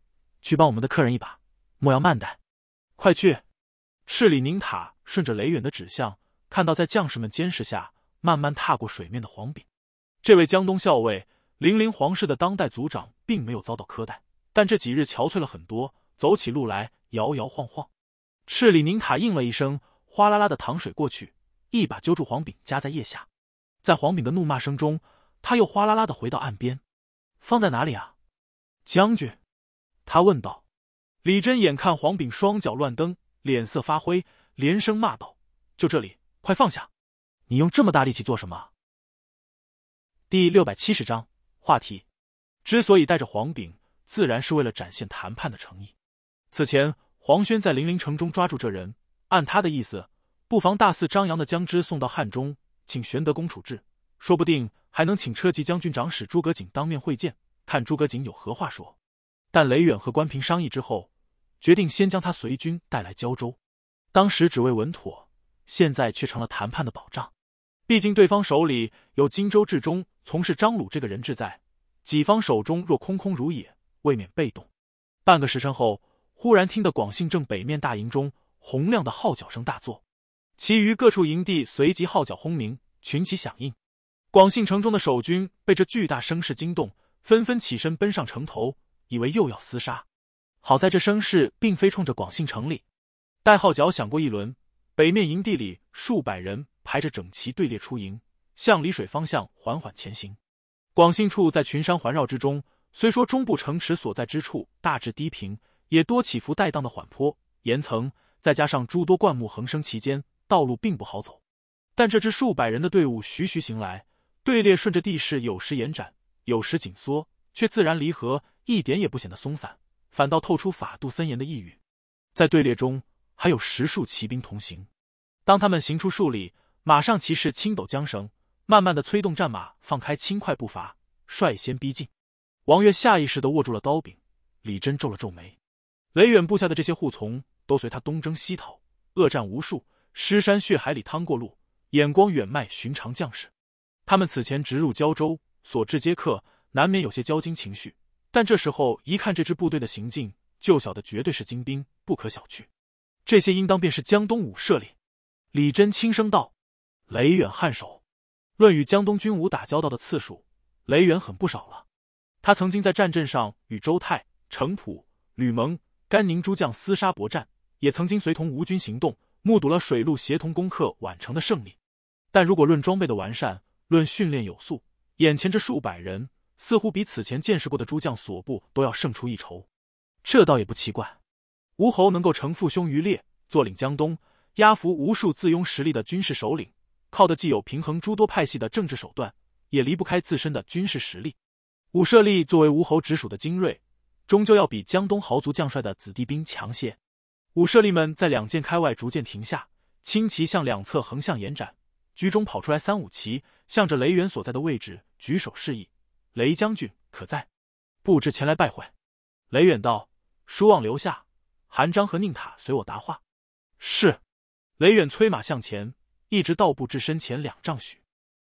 去帮我们的客人一把，莫要慢待，快去！”赤里宁塔顺着雷远的指向，看到在将士们监视下慢慢踏过水面的黄炳，这位江东校尉、零陵皇室的当代族长，并没有遭到苛待，但这几日憔悴了很多，走起路来。摇摇晃晃，赤里宁塔应了一声，哗啦啦的糖水过去，一把揪住黄炳夹在腋下，在黄炳的怒骂声中，他又哗啦啦的回到岸边，放在哪里啊？将军，他问道。李真眼看黄炳双脚乱蹬，脸色发灰，连声骂道：“就这里，快放下！你用这么大力气做什么？”第六百七十章话题，之所以带着黄炳，自然是为了展现谈判的诚意。此前黄轩在零陵城中抓住这人，按他的意思，不妨大肆张扬的将之送到汉中，请玄德公处置，说不定还能请车骑将军长史诸葛瑾当面会见，看诸葛瑾有何话说。但雷远和关平商议之后，决定先将他随军带来胶州。当时只为稳妥，现在却成了谈判的保障。毕竟对方手里有荆州至中从事张鲁这个人质在，己方手中若空空如也，未免被动。半个时辰后。忽然听得广信正北面大营中洪亮的号角声大作，其余各处营地随即号角轰鸣，群起响应。广信城中的守军被这巨大声势惊动，纷纷起身奔上城头，以为又要厮杀。好在这声势并非冲着广信城里。待号角响过一轮，北面营地里数百人排着整齐队列出营，向里水方向缓缓前行。广信处在群山环绕之中，虽说中部城池所在之处大致低平。也多起伏带荡的缓坡，岩层再加上诸多灌木横生其间，道路并不好走。但这支数百人的队伍徐徐行来，队列顺着地势有时延展，有时紧缩，却自然离合，一点也不显得松散，反倒透出法度森严的意蕴。在队列中还有十数骑兵同行。当他们行出数里，马上骑士轻抖缰绳，慢慢的催动战马，放开轻快步伐，率先逼近。王悦下意识的握住了刀柄，李真皱了皱眉。雷远部下的这些护从，都随他东征西讨，恶战无数，尸山血海里趟过路，眼光远迈寻常将士。他们此前直入胶州，所至皆客，难免有些交金情绪。但这时候一看这支部队的行径，就晓得绝对是精兵，不可小觑。这些应当便是江东武设立。李真轻声道：“雷远颔首。论与江东军武打交道的次数，雷远很不少了。他曾经在战阵上与周泰、程普、吕蒙。”甘宁诸将厮杀搏战，也曾经随同吴军行动，目睹了水陆协同攻克宛城的胜利。但如果论装备的完善，论训练有素，眼前这数百人似乎比此前见识过的诸将所部都要胜出一筹。这倒也不奇怪，吴侯能够承父兄于烈，坐领江东，压服无数自拥实力的军事首领，靠的既有平衡诸多派系的政治手段，也离不开自身的军事实力。武舍利作为吴侯直属的精锐。终究要比江东豪族将帅的子弟兵强些。武舍利们在两箭开外逐渐停下，轻骑向两侧横向延展。局中跑出来三五骑，向着雷远所在的位置举手示意：“雷将军可在？”布置前来拜会。雷远道：“舒望留下，韩章和宁塔随我答话。”是。雷远催马向前，一直到布置身前两丈许。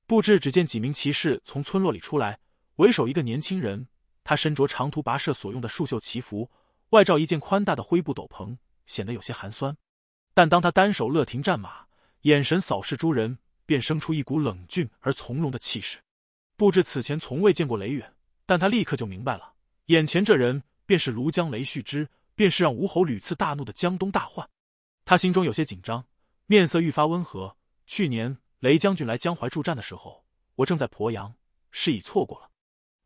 布置只见几名骑士从村落里出来，为首一个年轻人。他身着长途跋涉所用的束袖旗服，外罩一件宽大的灰布斗篷，显得有些寒酸。但当他单手勒停战马，眼神扫视诸人，便生出一股冷峻而从容的气势。不知此前从未见过雷远，但他立刻就明白了，眼前这人便是庐江雷旭之，便是让吴侯屡次大怒的江东大患。他心中有些紧张，面色愈发温和。去年雷将军来江淮助战的时候，我正在鄱阳，事已错过了。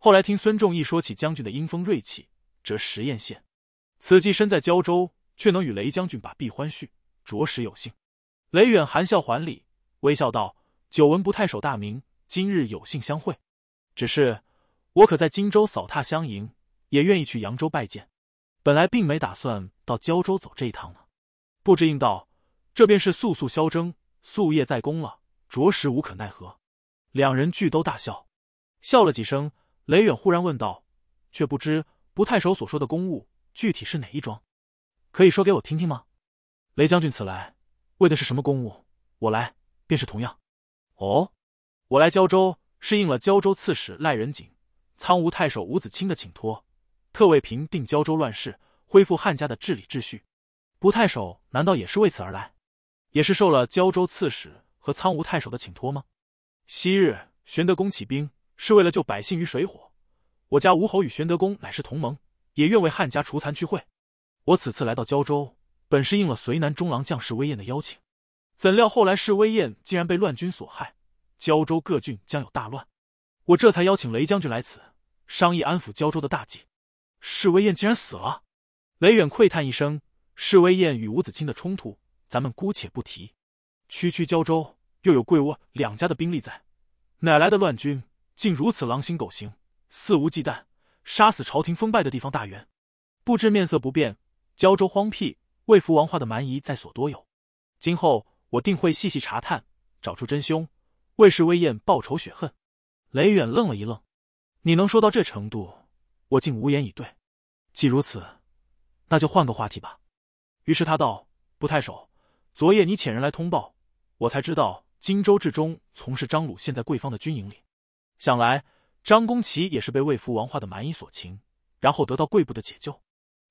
后来听孙仲义说起将军的英风锐气，折实燕羡。此计身在胶州，却能与雷将军把臂欢叙，着实有幸。雷远含笑还礼，微笑道：“久闻不太守大名，今日有幸相会。只是我可在荆州扫榻相迎，也愿意去扬州拜见。本来并没打算到胶州走这一趟呢。”不知应道：“这便是速速消征，夙夜在攻了，着实无可奈何。”两人俱都大笑，笑了几声。雷远忽然问道：“却不知不太守所说的公务具体是哪一桩，可以说给我听听吗？”雷将军此来为的是什么公务？我来便是同样。哦，我来胶州是应了胶州刺史赖仁景、苍梧太守吴子清的请托，特为平定胶州乱世，恢复汉家的治理秩序。不太守难道也是为此而来？也是受了胶州刺史和苍梧太守的请托吗？昔日玄德公起兵。是为了救百姓于水火。我家吴侯与玄德公乃是同盟，也愿为汉家除残去秽。我此次来到胶州，本是应了随南中郎将士威燕的邀请，怎料后来士威燕竟然被乱军所害，胶州各郡将有大乱。我这才邀请雷将军来此，商议安抚胶州的大计。士威燕竟然死了，雷远喟叹一声。士威燕与吴子清的冲突，咱们姑且不提。区区胶州，又有贵窝两家的兵力在，哪来的乱军？竟如此狼心狗行，肆无忌惮，杀死朝廷封拜的地方大员，不知面色不变。胶州荒僻，魏服王化的蛮夷在所多有。今后我定会细细查探，找出真凶，为氏威燕报仇雪恨。雷远愣了一愣，你能说到这程度，我竟无言以对。既如此，那就换个话题吧。于是他道：“不，太守，昨夜你遣人来通报，我才知道荆州至中从事张鲁现在贵方的军营里。”想来，张公奇也是被魏夫王化的蛮夷所擒，然后得到贵部的解救。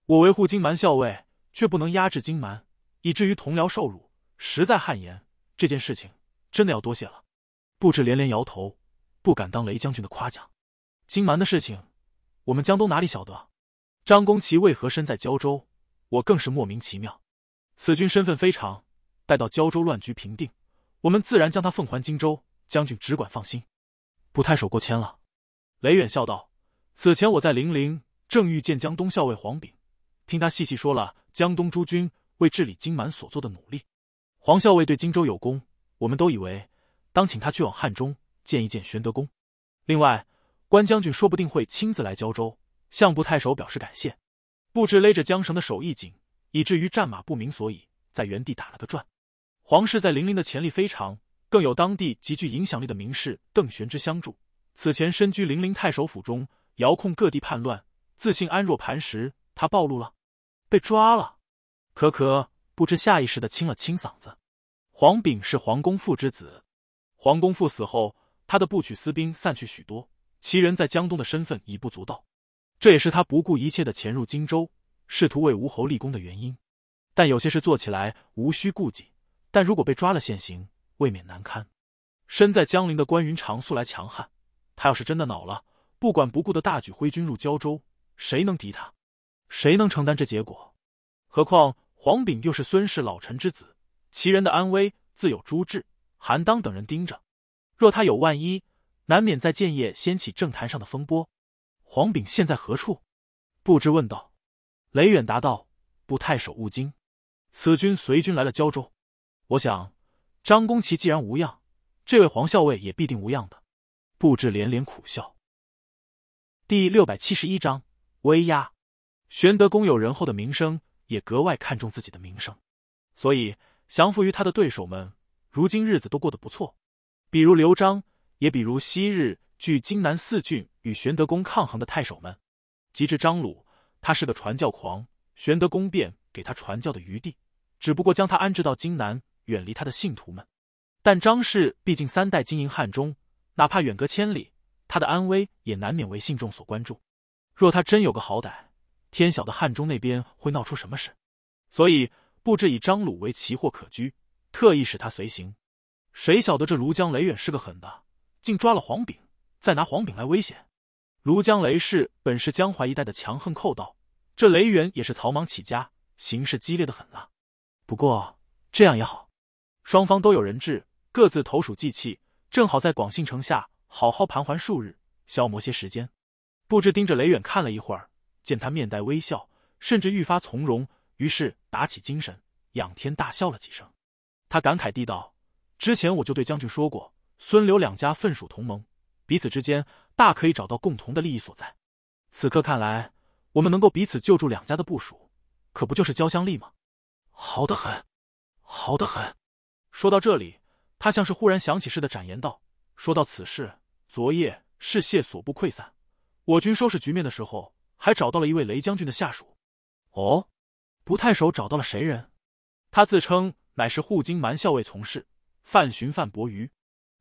我维护金蛮校尉，却不能压制金蛮，以至于同僚受辱，实在汗颜。这件事情真的要多谢了。布置连连摇头，不敢当雷将军的夸奖。金蛮的事情，我们江东哪里晓得？张公奇为何身在胶州？我更是莫名其妙。此君身份非常，待到胶州乱局平定，我们自然将他奉还荆州。将军只管放心。步太守过谦了，雷远笑道：“此前我在零陵，正遇见江东校尉黄炳，听他细细说了江东诸军为治理金满所做的努力。黄校尉对荆州有功，我们都以为当请他去往汉中见一见玄德公。另外，关将军说不定会亲自来胶州，向布太守表示感谢。”布置勒着缰绳的手一紧，以至于战马不明所以，在原地打了个转。皇室在零陵的潜力非常。更有当地极具影响力的名士邓玄之相助。此前身居零陵太守府中，遥控各地叛乱，自信安若磐石。他暴露了，被抓了。可可不知下意识的清了清嗓子。黄炳是黄公父之子，黄公父死后，他的部曲私兵散去许多，其人在江东的身份已不足道。这也是他不顾一切的潜入荆州，试图为吴侯立功的原因。但有些事做起来无需顾忌，但如果被抓了现行。未免难堪，身在江陵的关云长素来强悍，他要是真的恼了，不管不顾的大举挥军入胶州，谁能敌他？谁能承担这结果？何况黄炳又是孙氏老臣之子，其人的安危自有朱志、韩当等人盯着。若他有万一，难免在建业掀起政坛上的风波。黄炳现在何处？不知？问道。雷远答道：“不太守勿惊，此军随军来了胶州。我想。”张公奇既然无恙，这位黄校尉也必定无恙的。布置连连苦笑。第六百七十一章威压。玄德公有仁厚的名声，也格外看重自己的名声，所以降服于他的对手们，如今日子都过得不错。比如刘璋，也比如昔日据荆南四郡与玄德公抗衡的太守们，及至张鲁，他是个传教狂，玄德公便给他传教的余地，只不过将他安置到荆南。远离他的信徒们，但张氏毕竟三代经营汉中，哪怕远隔千里，他的安危也难免为信众所关注。若他真有个好歹，天晓得汉中那边会闹出什么事。所以布置以张鲁为奇货可居，特意使他随行。谁晓得这卢江雷远是个狠的，竟抓了黄炳，再拿黄炳来威胁。卢江雷氏本是江淮一带的强横寇盗，这雷远也是草莽起家，行事激烈的很了。不过这样也好。双方都有人质，各自投鼠忌器，正好在广信城下好好盘桓数日，消磨些时间。不知盯着雷远看了一会儿，见他面带微笑，甚至愈发从容，于是打起精神，仰天大笑了几声。他感慨地道：“之前我就对将军说过，孙刘两家分属同盟，彼此之间大可以找到共同的利益所在。此刻看来，我们能够彼此救助两家的部署，可不就是交相利吗？好得很，好得很。”说到这里，他像是忽然想起似的，展言道：“说到此事，昨夜是谢所部溃散，我军收拾局面的时候，还找到了一位雷将军的下属。哦，不，太守找到了谁人？他自称乃是护京蛮校尉从事范寻范伯瑜，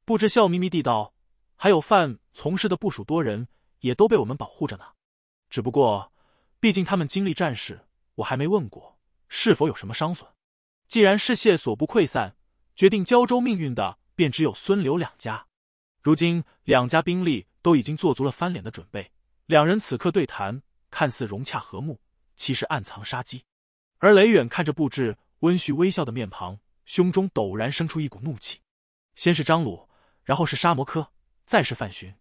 不知笑眯眯地道：还有范从事的部署多人，也都被我们保护着呢。只不过，毕竟他们经历战事，我还没问过是否有什么伤损。既然是谢所部溃散。”决定胶州命运的便只有孙刘两家，如今两家兵力都已经做足了翻脸的准备。两人此刻对谈，看似融洽和睦，其实暗藏杀机。而雷远看着布置温煦微笑的面庞，胸中陡然生出一股怒气。先是张鲁，然后是沙摩柯，再是范巡，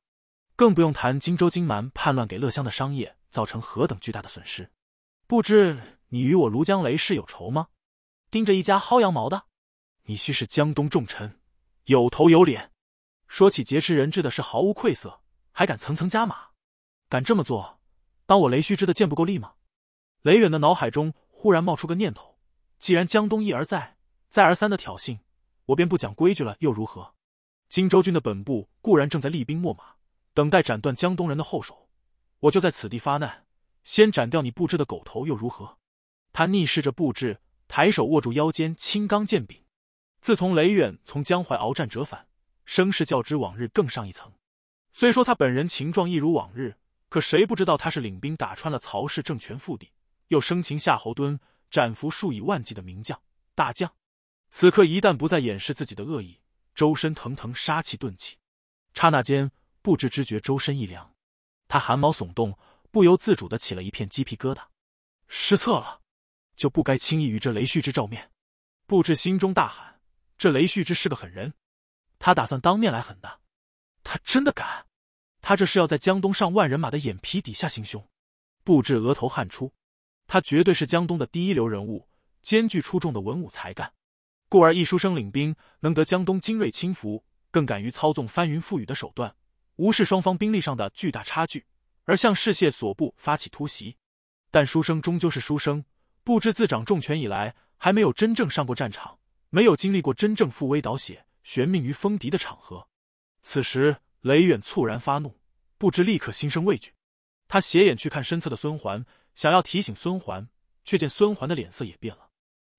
更不用谈荆州荆蛮叛乱给乐乡的商业造成何等巨大的损失。不知你与我庐江雷氏有仇吗？盯着一家薅羊毛的。你须是江东重臣，有头有脸。说起劫持人质的事，毫无愧色，还敢层层加码，敢这么做？当我雷须之的剑不够利吗？雷远的脑海中忽然冒出个念头：既然江东一而再、再而三的挑衅，我便不讲规矩了，又如何？荆州军的本部固然正在厉兵秣马，等待斩断江东人的后手，我就在此地发难，先斩掉你布置的狗头又如何？他逆视着布置，抬手握住腰间青钢剑柄。自从雷远从江淮鏖战折返，声势较之往日更上一层。虽说他本人情状一如往日，可谁不知道他是领兵打穿了曹氏政权腹地，又生擒夏侯惇，斩俘数以万计的名将大将？此刻一旦不再掩饰自己的恶意，周身腾腾杀气顿起，刹那间不知知觉，周身一凉，他寒毛耸动，不由自主的起了一片鸡皮疙瘩。失策了，就不该轻易与这雷旭之照面。布置心中大喊。这雷旭之是个狠人，他打算当面来狠的。他真的敢？他这是要在江东上万人马的眼皮底下行凶？不知额头汗出，他绝对是江东的第一流人物，兼具出众的文武才干。故而，一书生领兵，能得江东精锐轻浮，更敢于操纵翻云覆雨的手段，无视双方兵力上的巨大差距，而向世界所部发起突袭。但书生终究是书生，不知自掌重权以来，还没有真正上过战场。没有经历过真正负危倒血、悬命于风笛的场合，此时雷远猝然发怒，不知立刻心生畏惧。他斜眼去看身侧的孙桓，想要提醒孙桓，却见孙桓的脸色也变了。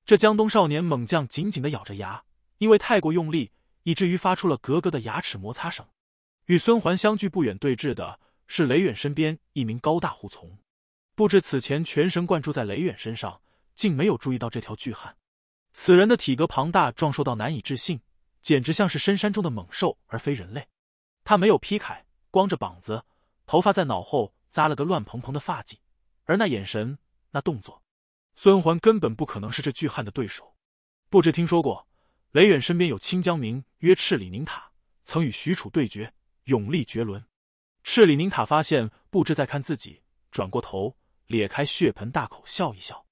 这江东少年猛将紧紧的咬着牙，因为太过用力，以至于发出了咯咯的牙齿摩擦声。与孙桓相距不远对峙的是雷远身边一名高大护从，不知此前全神贯注在雷远身上，竟没有注意到这条巨汉。此人的体格庞大壮硕到难以置信，简直像是深山中的猛兽，而非人类。他没有劈铠，光着膀子，头发在脑后扎了个乱蓬蓬的发髻，而那眼神、那动作，孙桓根本不可能是这巨汉的对手。不知听说过，雷远身边有清江名曰赤里宁塔，曾与许褚对决，勇力绝伦。赤里宁塔发现不知在看自己，转过头，咧开血盆大口笑一笑。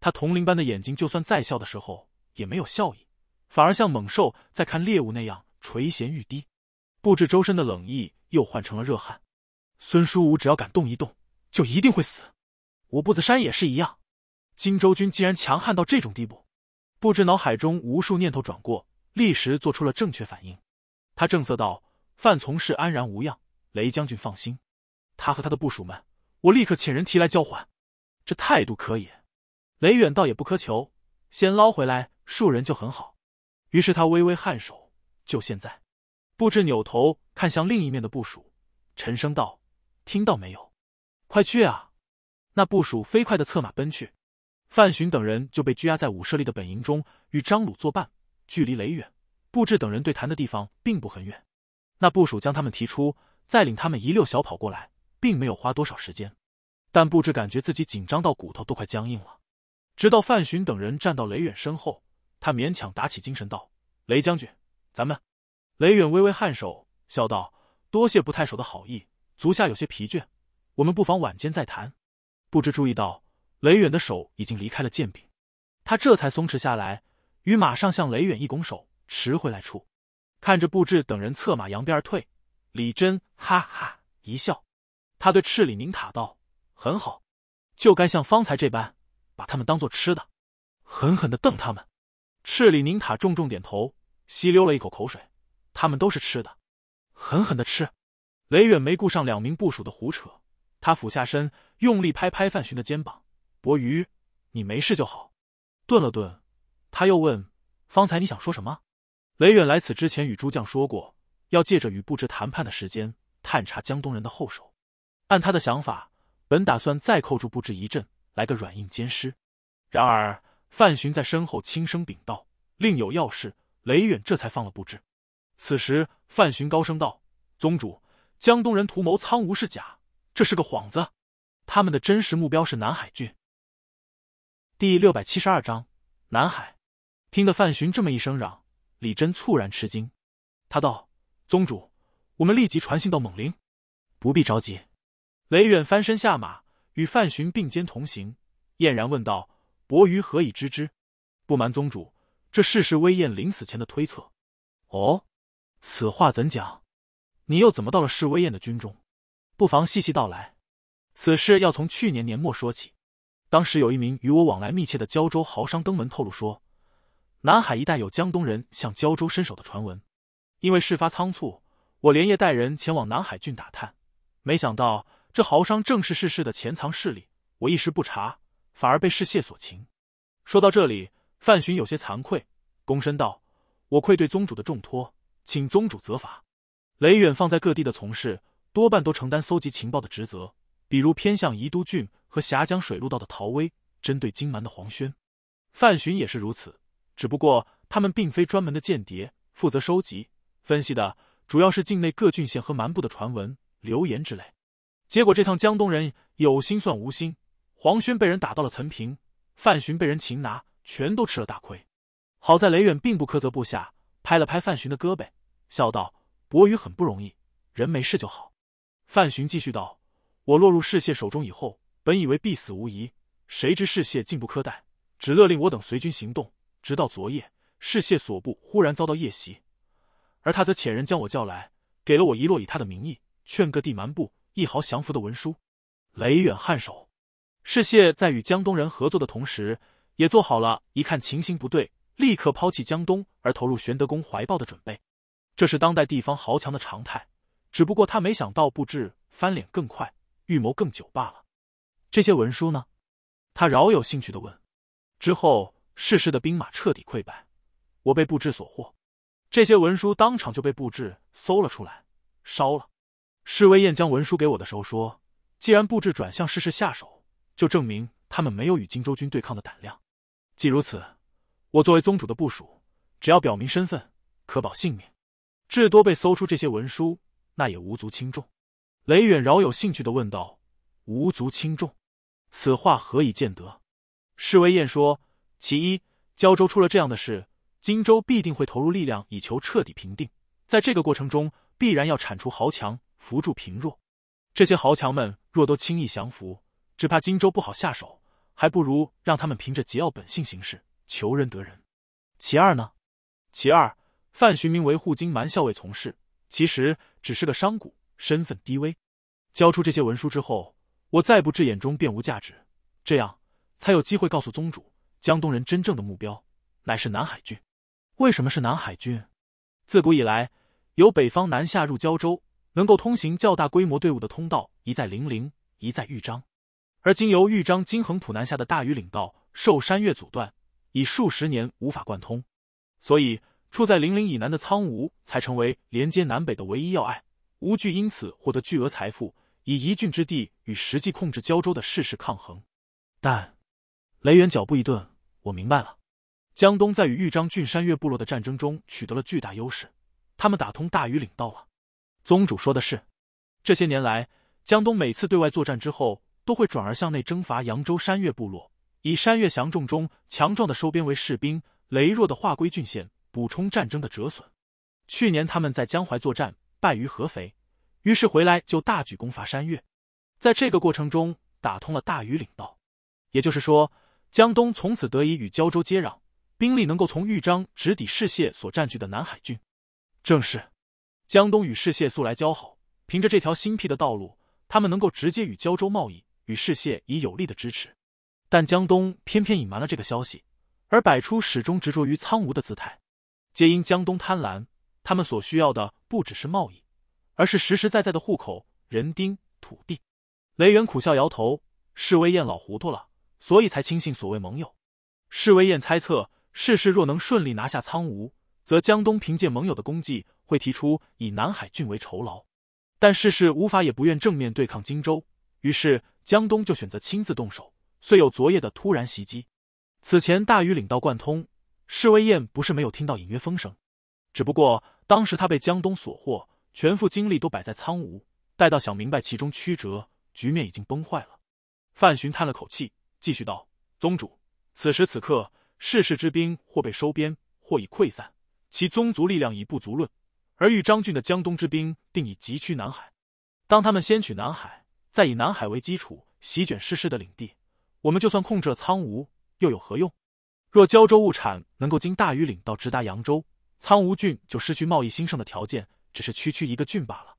他铜铃般的眼睛，就算再笑的时候，也没有笑意，反而像猛兽在看猎物那样垂涎欲滴。布置周身的冷意又换成了热汗。孙叔武只要敢动一动，就一定会死。我步子山也是一样。荆州军竟然强悍到这种地步！布置脑海中无数念头转过，立时做出了正确反应。他正色道：“范从事安然无恙，雷将军放心，他和他的部属们，我立刻遣人提来交换。”这态度可以。雷远倒也不苛求，先捞回来数人就很好。于是他微微颔首，就现在。布置扭头看向另一面的部署，沉声道：“听到没有？快去啊！”那部署飞快的策马奔去。范巡等人就被拘押在武舍利的本营中，与张鲁作伴。距离雷远、布置等人对谈的地方并不很远，那部署将他们提出，再领他们一溜小跑过来，并没有花多少时间。但布置感觉自己紧张到骨头都快僵硬了。直到范巡等人站到雷远身后，他勉强打起精神道：“雷将军，咱们。”雷远微微颔首，笑道：“多谢不太守的好意，足下有些疲倦，我们不妨晚间再谈。”不知注意到雷远的手已经离开了剑柄，他这才松弛下来，与马上向雷远一拱手，迟回来处。看着布置等人策马扬鞭而退，李真哈哈一笑，他对赤里宁塔道：“很好，就该像方才这般。”把他们当做吃的，狠狠的瞪他们。赤里宁塔重重点头，吸溜了一口口水。他们都是吃的，狠狠的吃。雷远没顾上两名部署的胡扯，他俯下身，用力拍拍范巡的肩膀：“伯瑜，你没事就好。”顿了顿，他又问：“方才你想说什么？”雷远来此之前与诸将说过，要借着与布置谈判的时间探查江东人的后手。按他的想法，本打算再扣住布置一阵。来个软硬兼施。然而，范巡在身后轻声禀道：“另有要事。”雷远这才放了布置。此时，范巡高声道：“宗主，江东人图谋苍梧是假，这是个幌子，他们的真实目标是南海郡。”第六百七十二章南海。听得范巡这么一声嚷，李真猝然吃惊，他道：“宗主，我们立即传信到猛陵，不必着急。”雷远翻身下马。与范巡并肩同行，燕然问道：“伯鱼何以知之？”“不瞒宗主，这是世威燕临死前的推测。”“哦，此话怎讲？你又怎么到了侍威燕的军中？不妨细细道来。”“此事要从去年年末说起。当时有一名与我往来密切的胶州豪商登门透露说，南海一带有江东人向胶州伸手的传闻。因为事发仓促，我连夜带人前往南海郡打探，没想到……”这豪商正是世事的潜藏势力，我一时不察，反而被世谢所擒。说到这里，范巡有些惭愧，躬身道：“我愧对宗主的重托，请宗主责罚。”雷远放在各地的从事，多半都承担搜集情报的职责，比如偏向宜都郡和峡江水陆道的陶威，针对金蛮的黄轩，范巡也是如此。只不过他们并非专门的间谍，负责收集、分析的主要是境内各郡县和蛮部的传闻、流言之类。结果这趟江东人有心算无心，黄轩被人打到了岑平，范巡被人擒拿，全都吃了大亏。好在雷远并不苛责部下，拍了拍范巡的胳膊，笑道：“伯宇很不容易，人没事就好。”范巡继续道：“我落入世谢手中以后，本以为必死无疑，谁知世谢竟不苛待，只勒令我等随军行动。直到昨夜，世谢所部忽然遭到夜袭，而他则遣人将我叫来，给了我一摞以他的名义劝各地蛮部。”一毫降服的文书，雷远颔首，世谢在与江东人合作的同时，也做好了一看情形不对，立刻抛弃江东而投入玄德公怀抱的准备。这是当代地方豪强的常态，只不过他没想到布置翻脸更快，预谋更久罢了。这些文书呢？他饶有兴趣的问。之后世事的兵马彻底溃败，我被布置所获，这些文书当场就被布置搜了出来，烧了。侍卫燕将文书给我的时候说：“既然布置转向试试下手，就证明他们没有与荆州军对抗的胆量。既如此，我作为宗主的部署，只要表明身份，可保性命；至多被搜出这些文书，那也无足轻重。”雷远饶有兴趣的问道：“无足轻重，此话何以见得？”侍卫燕说：“其一，胶州出了这样的事，荆州必定会投入力量以求彻底平定，在这个过程中，必然要铲除豪强。”扶助贫弱。这些豪强们若都轻易降服，只怕荆州不好下手。还不如让他们凭着桀骜本性行事，求人得人。其二呢？其二，范徐明为护荆蛮校尉从事，其实只是个商贾，身份低微。交出这些文书之后，我再不至眼中便无价值，这样才有机会告诉宗主，江东人真正的目标乃是南海郡。为什么是南海郡？自古以来，由北方南下入胶州。能够通行较大规模队伍的通道一在零陵，一在豫章，而经由豫章金衡浦南下的大禹岭道受山岳阻断，已数十年无法贯通，所以处在零陵以南的苍梧才成为连接南北的唯一要隘。吴惧因此获得巨额财富，以一郡之地与实际控制胶州的事实抗衡。但雷源脚步一顿，我明白了，江东在与豫章郡山越部落的战争中取得了巨大优势，他们打通大禹岭道了。宗主说的是，这些年来，江东每次对外作战之后，都会转而向内征伐扬州山越部落，以山越降众中强壮的收编为士兵，羸弱的划归郡县，补充战争的折损。去年他们在江淮作战败于合肥，于是回来就大举攻伐山越，在这个过程中打通了大禹岭道，也就是说，江东从此得以与胶州接壤，兵力能够从豫章直抵世谢所占据的南海郡。正是。江东与世谢素来交好，凭着这条新辟的道路，他们能够直接与胶州贸易，与世谢以有力的支持。但江东偏偏隐瞒了这个消息，而摆出始终执着于苍梧的姿态，皆因江东贪婪。他们所需要的不只是贸易，而是实实在在的户口、人丁、土地。雷元苦笑摇头：“世威燕老糊涂了，所以才轻信所谓盟友。”世威燕猜测，世世若能顺利拿下苍梧，则江东凭借盟友的功绩。会提出以南海郡为酬劳，但世事无法，也不愿正面对抗荆州，于是江东就选择亲自动手。遂有昨夜的突然袭击，此前大禹领道贯通，侍卫燕不是没有听到隐约风声，只不过当时他被江东所获，全副精力都摆在苍梧，待到想明白其中曲折，局面已经崩坏了。范巡叹了口气，继续道：“宗主，此时此刻，世事之兵或被收编，或已溃散，其宗族力量已不足论。”而豫章郡的江东之兵定已急趋南海，当他们先取南海，再以南海为基础席卷世世的领地，我们就算控制了苍梧，又有何用？若胶州物产能够经大禹岭道直达扬州，苍梧郡就失去贸易兴盛的条件，只是区区一个郡罢了。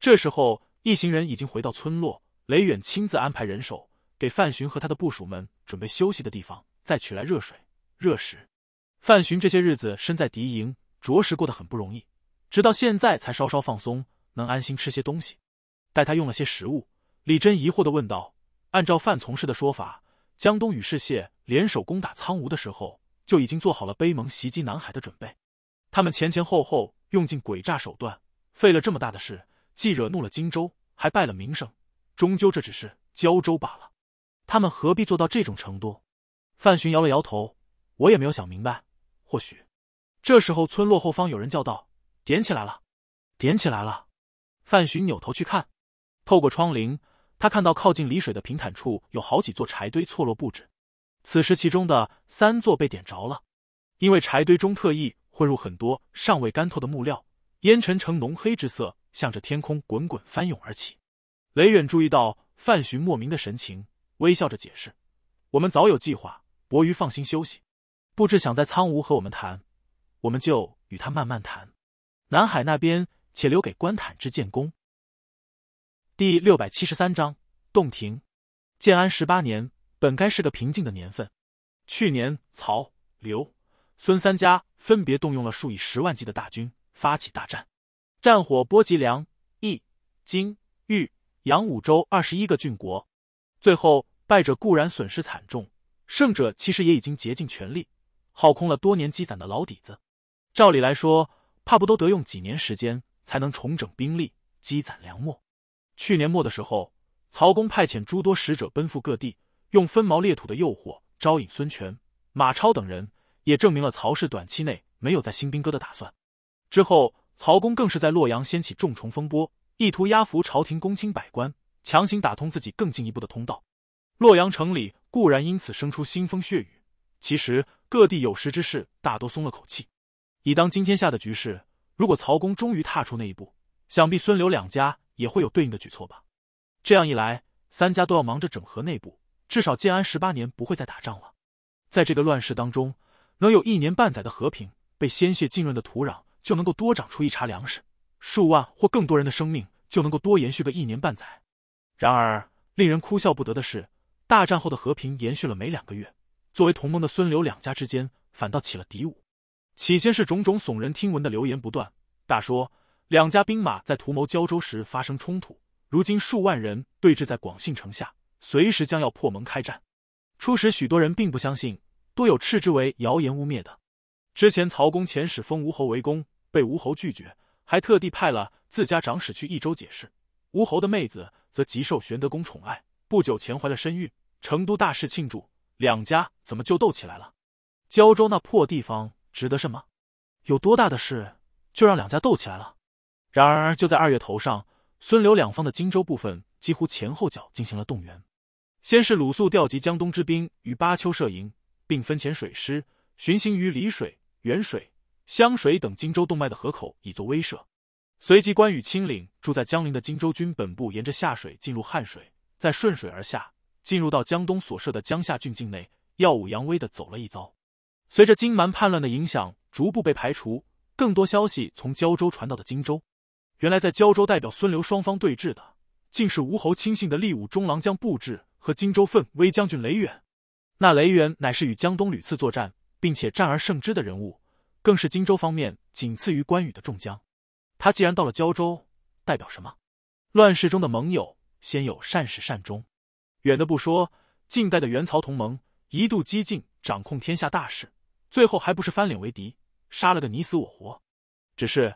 这时候，一行人已经回到村落，雷远亲自安排人手给范巡和他的部署们准备休息的地方，再取来热水、热食。范巡这些日子身在敌营，着实过得很不容易。直到现在才稍稍放松，能安心吃些东西。待他用了些食物，李真疑惑的问道：“按照范从事的说法，江东与世谢联手攻打苍梧的时候，就已经做好了背盟袭击南海的准备。他们前前后后用尽诡诈手段，费了这么大的事，既惹怒了荆州，还败了名声。终究这只是胶州罢了，他们何必做到这种程度？”范巡摇了摇头：“我也没有想明白。或许……”这时候，村落后方有人叫道。点起来了，点起来了！范巡扭头去看，透过窗棂，他看到靠近离水的平坦处有好几座柴堆错落布置。此时，其中的三座被点着了，因为柴堆中特意混入很多尚未干透的木料，烟尘呈浓黑之色，向着天空滚滚翻涌而起。雷远注意到范巡莫名的神情，微笑着解释：“我们早有计划，伯鱼放心休息。布置想在苍梧和我们谈，我们就与他慢慢谈。”南海那边，且留给关坦之建功。第六百七十三章：洞庭。建安十八年，本该是个平静的年份。去年，曹、刘、孙三家分别动用了数以十万计的大军，发起大战，战火波及梁、益、荆、豫、扬武州二十一个郡国。最后败者固然损失惨重，胜者其实也已经竭尽全力，耗空了多年积攒的老底子。照理来说，怕不都得用几年时间才能重整兵力、积攒粮墨。去年末的时候，曹公派遣诸多使者奔赴各地，用分毛裂土的诱惑招引孙权、马超等人，也证明了曹氏短期内没有在兴兵割的打算。之后，曹公更是在洛阳掀起重重风波，意图压服朝廷公卿百官，强行打通自己更进一步的通道。洛阳城里固然因此生出腥风血雨，其实各地有识之士大多松了口气。以当今天下的局势，如果曹公终于踏出那一步，想必孙刘两家也会有对应的举措吧。这样一来，三家都要忙着整合内部，至少建安十八年不会再打仗了。在这个乱世当中，能有一年半载的和平，被鲜血浸润的土壤就能够多长出一茬粮食，数万或更多人的生命就能够多延续个一年半载。然而，令人哭笑不得的是，大战后的和平延续了没两个月，作为同盟的孙刘两家之间反倒起了敌伍。起先是种种耸人听闻的流言不断，大说两家兵马在图谋胶州时发生冲突，如今数万人对峙在广信城下，随时将要破门开战。初时许多人并不相信，多有斥之为谣言污蔑的。之前曹公遣使封吴侯为公，被吴侯拒绝，还特地派了自家长史去益州解释。吴侯的妹子则极受玄德公宠爱，不久前怀了身孕，成都大事庆祝，两家怎么就斗起来了？胶州那破地方。值得什么？有多大的事就让两家斗起来了？然而就在二月头上，孙刘两方的荆州部分几乎前后脚进行了动员。先是鲁肃调集江东之兵于巴丘设营，并分遣水师巡行于澧水、沅水、湘水等荆州动脉的河口，以作威慑。随即关羽亲领住在江陵的荆州军本部，沿着下水进入汉水，再顺水而下，进入到江东所设的江夏郡境内，耀武扬威的走了一遭。随着金蛮叛乱的影响逐步被排除，更多消息从胶州传到的荆州。原来，在胶州代表孙刘双方对峙的，竟是吴侯亲信的立武中郎将布置和荆州奋威将军雷远。那雷远乃是与江东屡次作战并且战而胜之的人物，更是荆州方面仅次于关羽的众将。他既然到了胶州，代表什么？乱世中的盟友，先有善始善终。远的不说，近代的元曹同盟一度激进，掌控天下大事。最后还不是翻脸为敌，杀了个你死我活。只是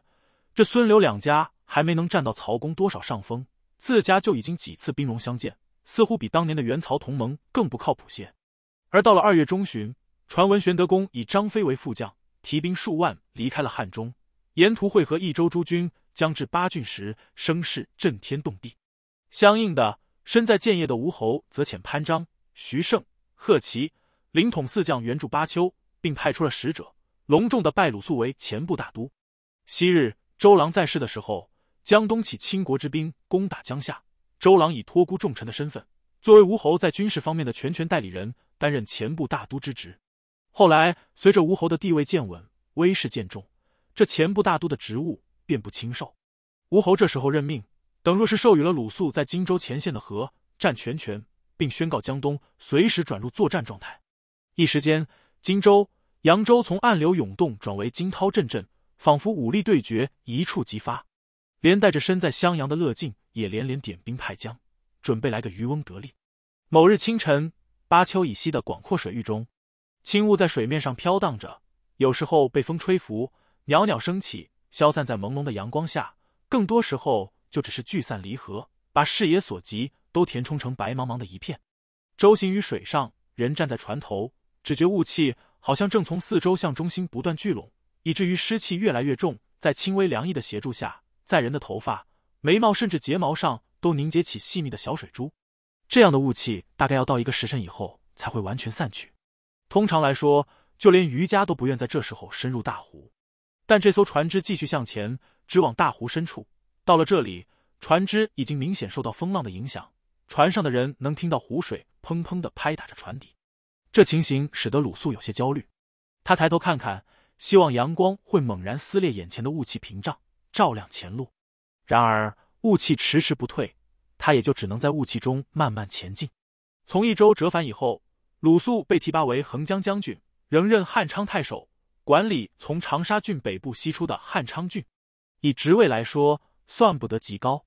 这孙刘两家还没能占到曹公多少上风，自家就已经几次兵戎相见，似乎比当年的元曹同盟更不靠谱些。而到了二月中旬，传闻玄德公以张飞为副将，提兵数万离开了汉中，沿途会合益州诸军，将至八郡时，声势震天动地。相应的，身在建业的吴侯则遣潘璋、徐盛、贺齐凌统四将援助巴丘。并派出了使者，隆重的拜鲁肃为前部大都。昔日周郎在世的时候，江东起倾国之兵攻打江夏，周郎以托孤重臣的身份，作为吴侯在军事方面的全权代理人，担任前部大都之职。后来随着吴侯的地位渐稳，威势渐重，这前部大都的职务便不轻受。吴侯这时候任命，等若是授予了鲁肃在荆州前线的和战全权，并宣告江东随时转入作战状态。一时间。荆州、扬州从暗流涌动转为惊涛阵阵，仿佛武力对决一触即发。连带着身在襄阳的乐进也连连点兵派将，准备来个渔翁得利。某日清晨，巴丘以西的广阔水域中，轻雾在水面上飘荡着，有时候被风吹拂，袅袅升起，消散在朦胧的阳光下；更多时候就只是聚散离合，把视野所及都填充成白茫茫的一片。舟行于水上，人站在船头。只觉雾气好像正从四周向中心不断聚拢，以至于湿气越来越重，在轻微凉意的协助下，在人的头发、眉毛甚至睫毛上都凝结起细密的小水珠。这样的雾气大概要到一个时辰以后才会完全散去。通常来说，就连瑜伽都不愿在这时候深入大湖，但这艘船只继续向前，直往大湖深处。到了这里，船只已经明显受到风浪的影响，船上的人能听到湖水砰砰的拍打着船底。这情形使得鲁肃有些焦虑，他抬头看看，希望阳光会猛然撕裂眼前的雾气屏障，照亮前路。然而雾气迟迟不退，他也就只能在雾气中慢慢前进。从益州折返以后，鲁肃被提拔为横江将军，仍任汉昌太守，管理从长沙郡北部西出的汉昌郡。以职位来说，算不得极高，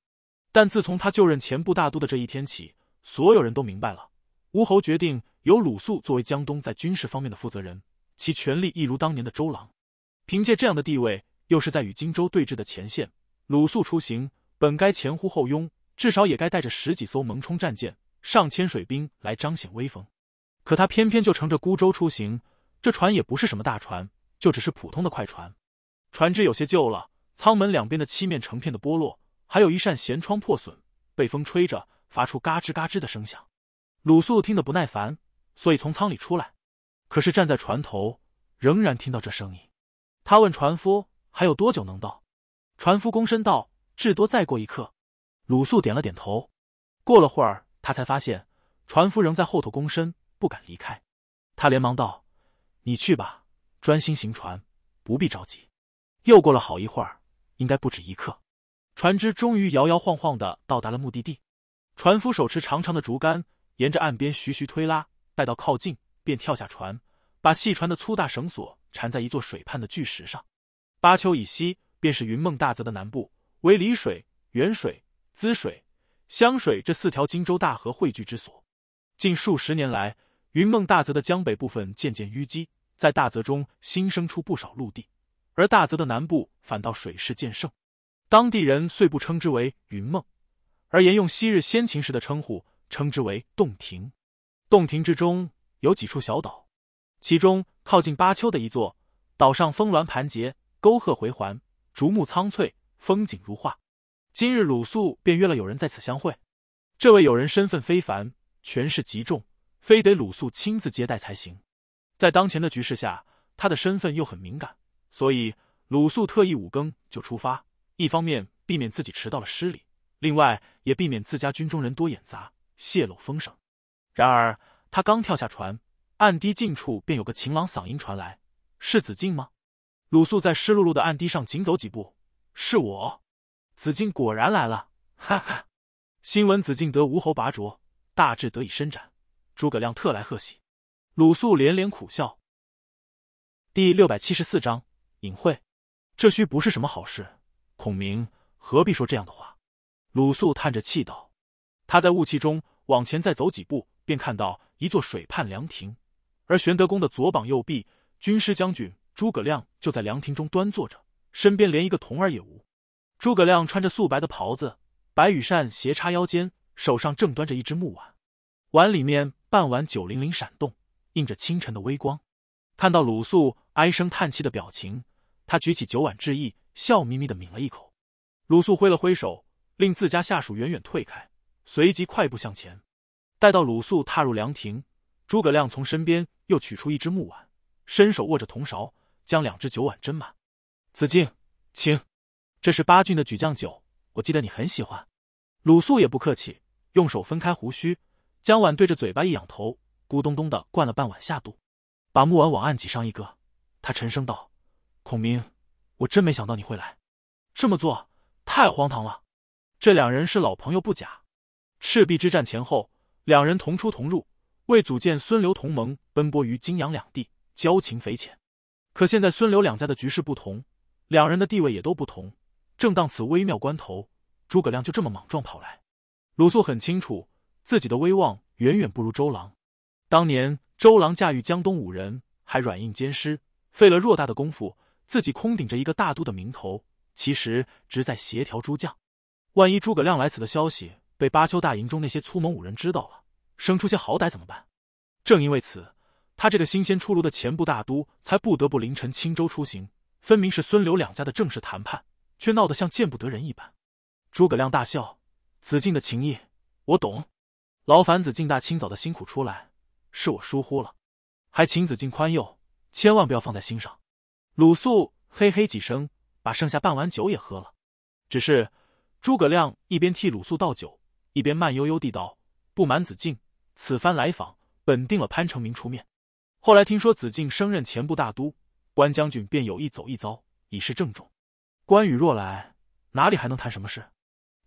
但自从他就任前部大都的这一天起，所有人都明白了。吴侯决定由鲁肃作为江东在军事方面的负责人，其权力一如当年的周郎。凭借这样的地位，又是在与荆州对峙的前线，鲁肃出行本该前呼后拥，至少也该带着十几艘萌冲战舰、上千水兵来彰显威风。可他偏偏就乘着孤舟出行，这船也不是什么大船，就只是普通的快船。船只有些旧了，舱门两边的漆面成片的剥落，还有一扇舷窗破损，被风吹着发出嘎吱嘎吱的声响。鲁肃听得不耐烦，所以从舱里出来。可是站在船头，仍然听到这声音。他问船夫：“还有多久能到？”船夫躬身道：“至多再过一刻。”鲁肃点了点头。过了会儿，他才发现船夫仍在后头躬身，不敢离开。他连忙道：“你去吧，专心行船，不必着急。”又过了好一会儿，应该不止一刻，船只终于摇摇晃晃的到达了目的地。船夫手持长长的竹竿。沿着岸边徐徐推拉，待到靠近，便跳下船，把细船的粗大绳索缠在一座水畔的巨石上。巴丘以西便是云梦大泽的南部，为澧水、沅水、滋水、湘水这四条荆州大河汇聚之所。近数十年来，云梦大泽的江北部分渐渐淤积，在大泽中新生出不少陆地，而大泽的南部反倒水势渐盛。当地人虽不称之为云梦，而沿用昔日先秦时的称呼。称之为洞庭，洞庭之中有几处小岛，其中靠近巴丘的一座岛上峰峦盘结，沟壑回环，竹木苍翠，风景如画。今日鲁肃便约了友人在此相会，这位友人身份非凡，权势极重，非得鲁肃亲自接待才行。在当前的局势下，他的身份又很敏感，所以鲁肃特意五更就出发，一方面避免自己迟到了失礼，另外也避免自家军中人多眼杂。泄露风声，然而他刚跳下船，岸堤近处便有个晴朗嗓音传来：“是子敬吗？”鲁肃在湿漉漉的岸堤上紧走几步：“是我，子敬果然来了，哈哈！新闻子敬得吴侯拔擢，大志得以伸展，诸葛亮特来贺喜。”鲁肃连连苦笑。第六百七十四章隐晦，这须不是什么好事，孔明何必说这样的话？鲁肃叹着气道。他在雾气中往前再走几步，便看到一座水畔凉亭，而玄德公的左膀右臂、军师将军诸葛亮就在凉亭中端坐着，身边连一个童儿也无。诸葛亮穿着素白的袍子，白羽扇斜插腰间，手上正端着一只木碗，碗里面半碗酒灵灵闪动，映着清晨的微光。看到鲁肃唉声叹气的表情，他举起酒碗致意，笑眯眯的抿了一口。鲁肃挥了挥手，令自家下属远远退开。随即快步向前，待到鲁肃踏入凉亭，诸葛亮从身边又取出一只木碗，伸手握着铜勺，将两只酒碗斟满。子敬，请，这是八郡的举将酒，我记得你很喜欢。鲁肃也不客气，用手分开胡须，将碗对着嘴巴一仰头，咕咚咚的灌了半碗下肚，把木碗往案几上一搁，他沉声道：“孔明，我真没想到你会来，这么做太荒唐了。这两人是老朋友不假。”赤壁之战前后，两人同出同入，为组建孙刘同盟奔波于荆扬两地，交情匪浅。可现在孙刘两家的局势不同，两人的地位也都不同。正当此微妙关头，诸葛亮就这么莽撞跑来。鲁肃很清楚自己的威望远远不如周郎。当年周郎驾驭江东五人，还软硬兼施，费了偌大的功夫。自己空顶着一个大都的名头，其实只在协调诸将。万一诸葛亮来此的消息，被巴丘大营中那些粗猛武人知道了，生出些好歹怎么办？正因为此，他这个新鲜出炉的前部大都才不得不凌晨轻舟出行。分明是孙刘两家的正式谈判，却闹得像见不得人一般。诸葛亮大笑：“子敬的情谊，我懂。劳烦子敬大清早的辛苦出来，是我疏忽了，还请子敬宽宥，千万不要放在心上。”鲁肃嘿嘿几声，把剩下半碗酒也喝了。只是诸葛亮一边替鲁肃倒酒。一边慢悠悠地道：“不瞒子敬，此番来访，本定了潘成明出面。后来听说子敬升任前部大都关将军，便有意走一遭，以示郑重。关羽若来，哪里还能谈什么事？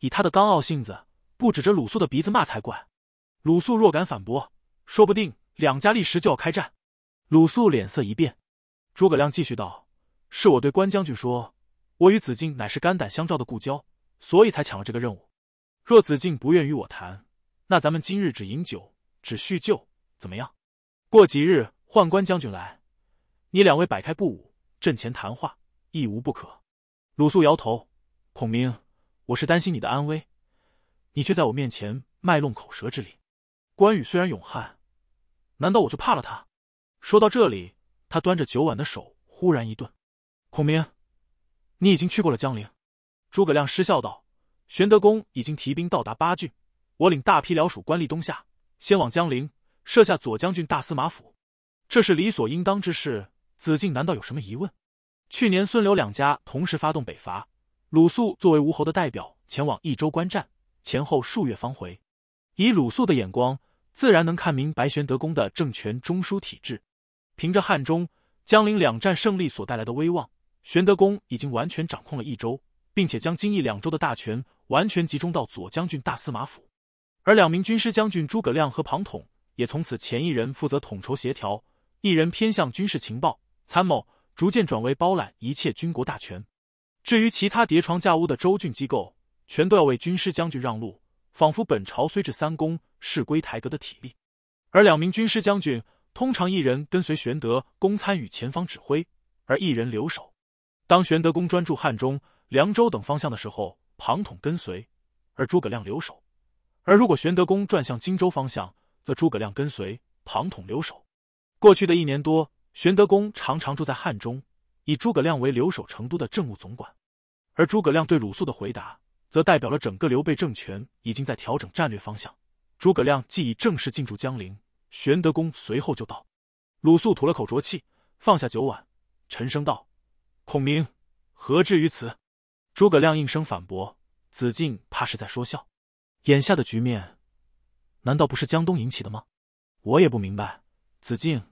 以他的刚傲性子，不指着鲁肃的鼻子骂才怪。鲁肃若敢反驳，说不定两家立时就要开战。”鲁肃脸色一变。诸葛亮继续道：“是我对关将军说，我与子敬乃是肝胆相照的故交，所以才抢了这个任务。”若子敬不愿与我谈，那咱们今日只饮酒，只叙旧，怎么样？过几日宦官将军来，你两位摆开布武阵前谈话，亦无不可。鲁肃摇头：“孔明，我是担心你的安危，你却在我面前卖弄口舌之力。关羽虽然勇悍，难道我就怕了他？”说到这里，他端着酒碗的手忽然一顿：“孔明，你已经去过了江陵。”诸葛亮失笑道。玄德公已经提兵到达巴郡，我领大批辽属官吏东下，先往江陵设下左将军大司马府，这是理所应当之事。子敬难道有什么疑问？去年孙刘两家同时发动北伐，鲁肃作为吴侯的代表前往益州观战，前后数月方回。以鲁肃的眼光，自然能看明白玄德公的政权中枢体制。凭着汉中、江陵两战胜利所带来的威望，玄德公已经完全掌控了益州，并且将今益两州的大权。完全集中到左将军大司马府，而两名军师将军诸葛亮和庞统也从此，前一人负责统筹协调，一人偏向军事情报参谋，逐渐转为包揽一切军国大权。至于其他叠床架屋的州郡机构，全都要为军师将军让路，仿佛本朝虽至三公，是归台阁的体力。而两名军师将军通常一人跟随玄德公参与前方指挥，而一人留守。当玄德公专注汉中、凉州等方向的时候。庞统跟随，而诸葛亮留守。而如果玄德公转向荆州方向，则诸葛亮跟随，庞统留守。过去的一年多，玄德公常常住在汉中，以诸葛亮为留守成都的政务总管。而诸葛亮对鲁肃的回答，则代表了整个刘备政权已经在调整战略方向。诸葛亮既已正式进驻江陵，玄德公随后就到。鲁肃吐了口浊气，放下酒碗，沉声道：“孔明，何至于此？”诸葛亮应声反驳：“子敬怕是在说笑，眼下的局面难道不是江东引起的吗？”我也不明白，子敬，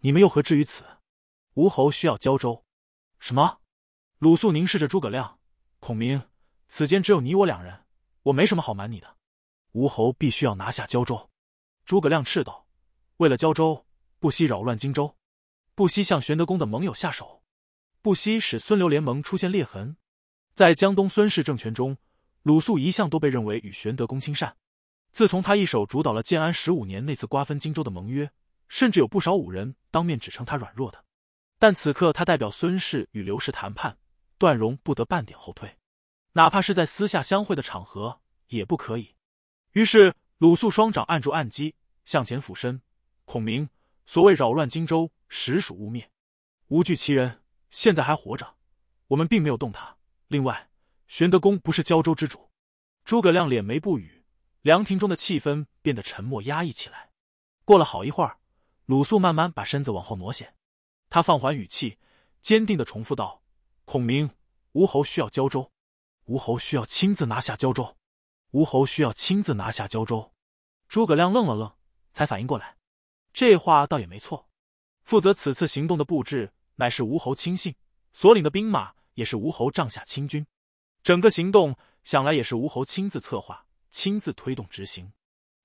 你们又何至于此？吴侯需要交州。什么？鲁肃凝视着诸葛亮，孔明，此间只有你我两人，我没什么好瞒你的。吴侯必须要拿下交州。诸葛亮斥道：“为了交州，不惜扰乱荆州，不惜向玄德公的盟友下手，不惜使孙刘联盟出现裂痕。”在江东孙氏政权中，鲁肃一向都被认为与玄德、公亲善。自从他一手主导了建安十五年那次瓜分荆州的盟约，甚至有不少武人当面指称他软弱的。但此刻他代表孙氏与刘氏谈判，段荣不得半点后退，哪怕是在私下相会的场合也不可以。于是鲁肃双掌按住暗机，向前俯身：“孔明，所谓扰乱荆州，实属污蔑。无惧其人，现在还活着，我们并没有动他。”另外，玄德公不是胶州之主。诸葛亮敛眉不语，凉亭中的气氛变得沉默压抑起来。过了好一会儿，鲁肃慢慢把身子往后挪些，他放缓语气，坚定的重复道：“孔明，吴侯需要胶州，吴侯需要亲自拿下胶州，吴侯需要亲自拿下胶州。”诸葛亮愣了愣，才反应过来，这话倒也没错。负责此次行动的布置，乃是吴侯亲信所领的兵马。也是吴侯帐下亲军，整个行动想来也是吴侯亲自策划、亲自推动执行。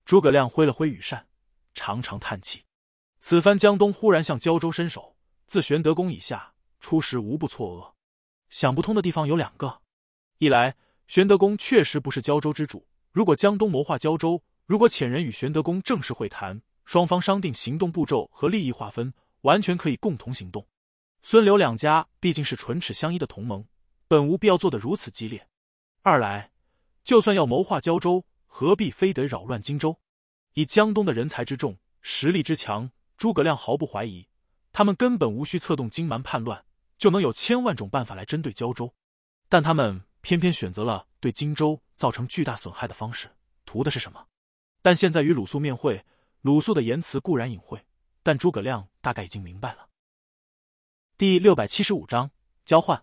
诸葛亮挥了挥羽扇，长长叹气。此番江东忽然向胶州伸手，自玄德公以下，初时无不错愕。想不通的地方有两个：一来，玄德公确实不是胶州之主；如果江东谋划胶州，如果遣人与玄德公正式会谈，双方商定行动步骤和利益划分，完全可以共同行动。孙刘两家毕竟是唇齿相依的同盟，本无必要做得如此激烈。二来，就算要谋划胶州，何必非得扰乱荆州？以江东的人才之众、实力之强，诸葛亮毫不怀疑，他们根本无需策动荆蛮叛乱，就能有千万种办法来针对胶州。但他们偏偏选择了对荆州造成巨大损害的方式，图的是什么？但现在与鲁肃面会，鲁肃的言辞固然隐晦，但诸葛亮大概已经明白了。第六百七十五章交换。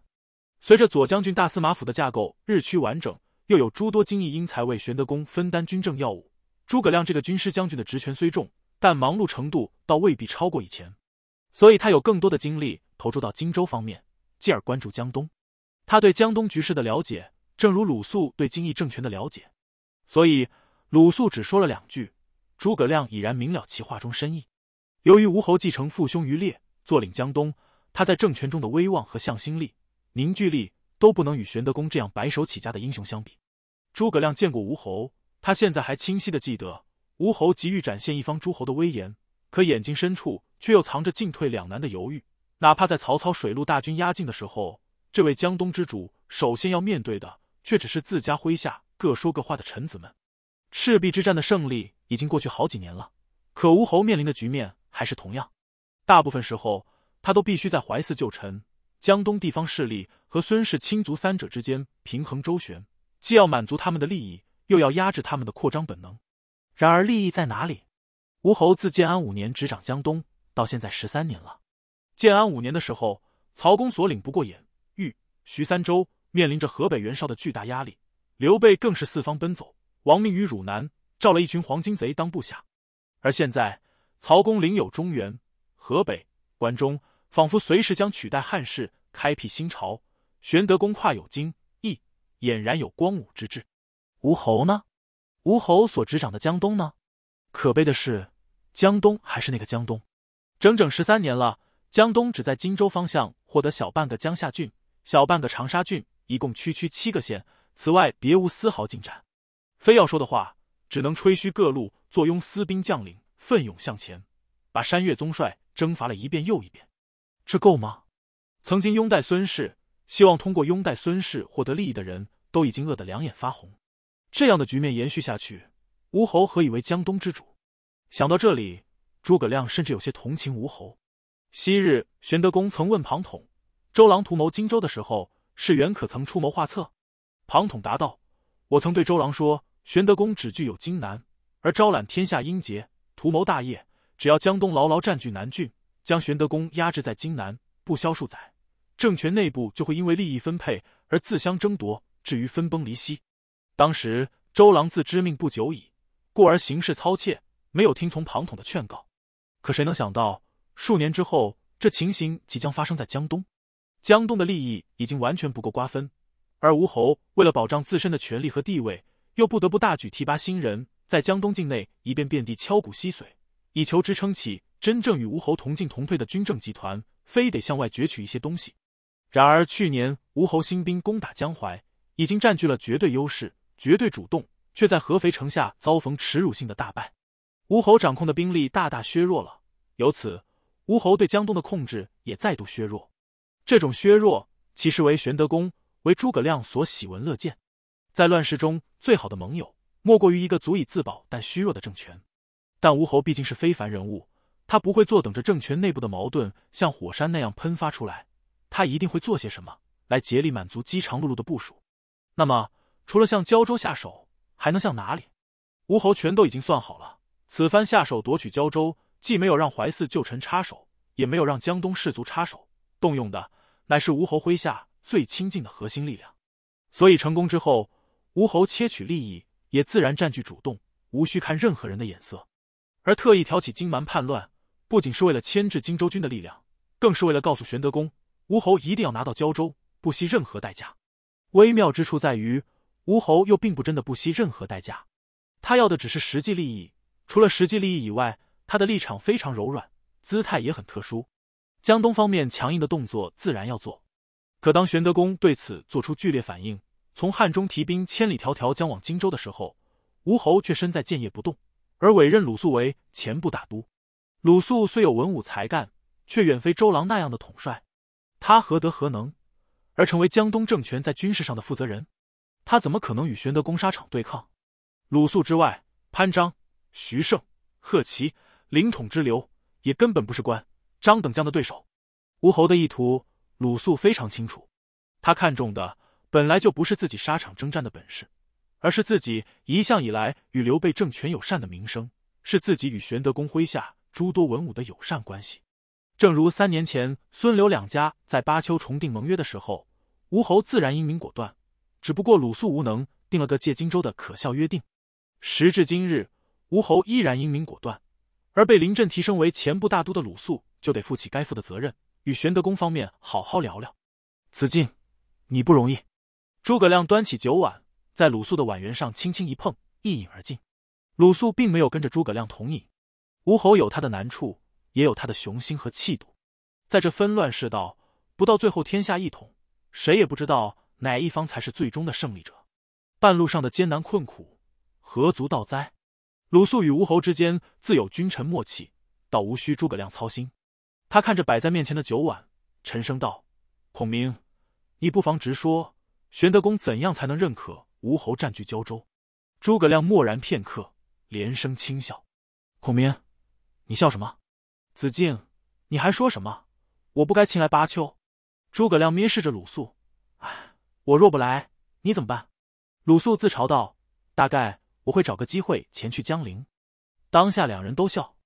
随着左将军大司马府的架构日趋完整，又有诸多精义英才为玄德公分担军政要务。诸葛亮这个军师将军的职权虽重，但忙碌程度倒未必超过以前，所以他有更多的精力投注到荆州方面，继而关注江东。他对江东局势的了解，正如鲁肃对京义政权的了解，所以鲁肃只说了两句，诸葛亮已然明了其话中深意。由于吴侯继承父兄余烈，坐领江东。他在政权中的威望和向心力、凝聚力都不能与玄德公这样白手起家的英雄相比。诸葛亮见过吴侯，他现在还清晰的记得，吴侯急于展现一方诸侯的威严，可眼睛深处却又藏着进退两难的犹豫。哪怕在曹操水陆大军压境的时候，这位江东之主首先要面对的却只是自家麾下各说各话的臣子们。赤壁之战的胜利已经过去好几年了，可吴侯面临的局面还是同样。大部分时候。他都必须在淮泗旧臣、江东地方势力和孙氏亲族三者之间平衡周旋，既要满足他们的利益，又要压制他们的扩张本能。然而，利益在哪里？吴侯自建安五年执掌江东到现在十三年了。建安五年的时候，曹公所领不过兖、豫、徐三州，面临着河北袁绍的巨大压力；刘备更是四方奔走，亡命于汝南，召了一群黄巾贼当部下。而现在，曹公领有中原、河北、关中。仿佛随时将取代汉室，开辟新朝。玄德公跨有金翼，俨然有光武之志。吴侯呢？吴侯所执掌的江东呢？可悲的是，江东还是那个江东。整整十三年了，江东只在荆州方向获得小半个江夏郡，小半个长沙郡，一共区区七个县。此外，别无丝毫进展。非要说的话，只能吹嘘各路坐拥私兵将领，奋勇向前，把山越宗帅征伐了一遍又一遍。这够吗？曾经拥戴孙氏，希望通过拥戴孙氏获得利益的人，都已经饿得两眼发红。这样的局面延续下去，吴侯何以为江东之主？想到这里，诸葛亮甚至有些同情吴侯。昔日，玄德公曾问庞统：“周郎图谋荆州的时候，是元可曾出谋划策？”庞统答道：“我曾对周郎说，玄德公只具有荆南，而招揽天下英杰，图谋大业。只要江东牢牢占据南郡。”将玄德公压制在荆南，不消数载，政权内部就会因为利益分配而自相争夺，至于分崩离析。当时周郎自知命不久矣，故而行事操切，没有听从庞统的劝告。可谁能想到，数年之后，这情形即将发生在江东。江东的利益已经完全不够瓜分，而吴侯为了保障自身的权力和地位，又不得不大举提拔新人，在江东境内一遍遍地敲鼓吸髓。以求支撑起真正与吴侯同进同退的军政集团，非得向外攫取一些东西。然而去年吴侯新兵攻打江淮，已经占据了绝对优势、绝对主动，却在合肥城下遭逢耻辱性的大败，吴侯掌控的兵力大大削弱了，由此吴侯对江东的控制也再度削弱。这种削弱其实为玄德公、为诸葛亮所喜闻乐见，在乱世中最好的盟友莫过于一个足以自保但虚弱的政权。但吴侯毕竟是非凡人物，他不会坐等着政权内部的矛盾像火山那样喷发出来，他一定会做些什么来竭力满足饥肠辘辘的部署。那么，除了向胶州下手，还能向哪里？吴侯全都已经算好了。此番下手夺取胶州，既没有让淮泗旧臣插手，也没有让江东士族插手，动用的乃是吴侯麾下最亲近的核心力量。所以，成功之后，吴侯窃取利益，也自然占据主动，无需看任何人的眼色。而特意挑起金蛮叛乱，不仅是为了牵制荆州军的力量，更是为了告诉玄德公，吴侯一定要拿到交州，不惜任何代价。微妙之处在于，吴侯又并不真的不惜任何代价，他要的只是实际利益。除了实际利益以外，他的立场非常柔软，姿态也很特殊。江东方面强硬的动作自然要做，可当玄德公对此做出剧烈反应，从汉中提兵千里迢迢将往荆州的时候，吴侯却身在建业不动。而委任鲁肃为前部大都，鲁肃虽有文武才干，却远非周郎那样的统帅。他何德何能，而成为江东政权在军事上的负责人？他怎么可能与玄德攻沙场对抗？鲁肃之外，潘璋、徐盛、贺齐、凌统之流，也根本不是关张等将的对手。吴侯的意图，鲁肃非常清楚。他看中的，本来就不是自己沙场征战的本事。而是自己一向以来与刘备政权友善的名声，是自己与玄德公麾下诸多文武的友善关系。正如三年前孙刘两家在巴丘重订盟约的时候，吴侯自然英明果断。只不过鲁肃无能，定了个借荆州的可笑约定。时至今日，吴侯依然英明果断，而被临阵提升为前部大都的鲁肃，就得负起该负的责任，与玄德公方面好好聊聊。子敬，你不容易。诸葛亮端起酒碗。在鲁肃的碗圆上轻轻一碰，一饮而尽。鲁肃并没有跟着诸葛亮同饮。吴侯有他的难处，也有他的雄心和气度。在这纷乱世道，不到最后天下一统，谁也不知道哪一方才是最终的胜利者。半路上的艰难困苦，何足道哉？鲁肃与吴侯之间自有君臣默契，倒无需诸葛亮操心。他看着摆在面前的酒碗，沉声道：“孔明，你不妨直说，玄德公怎样才能认可？”吴侯占据胶州，诸葛亮默然片刻，连声轻笑。孔明，你笑什么？子敬，你还说什么？我不该前来巴丘。诸葛亮蔑视着鲁肃，唉，我若不来，你怎么办？鲁肃自嘲道：“大概我会找个机会前去江陵。”当下两人都笑，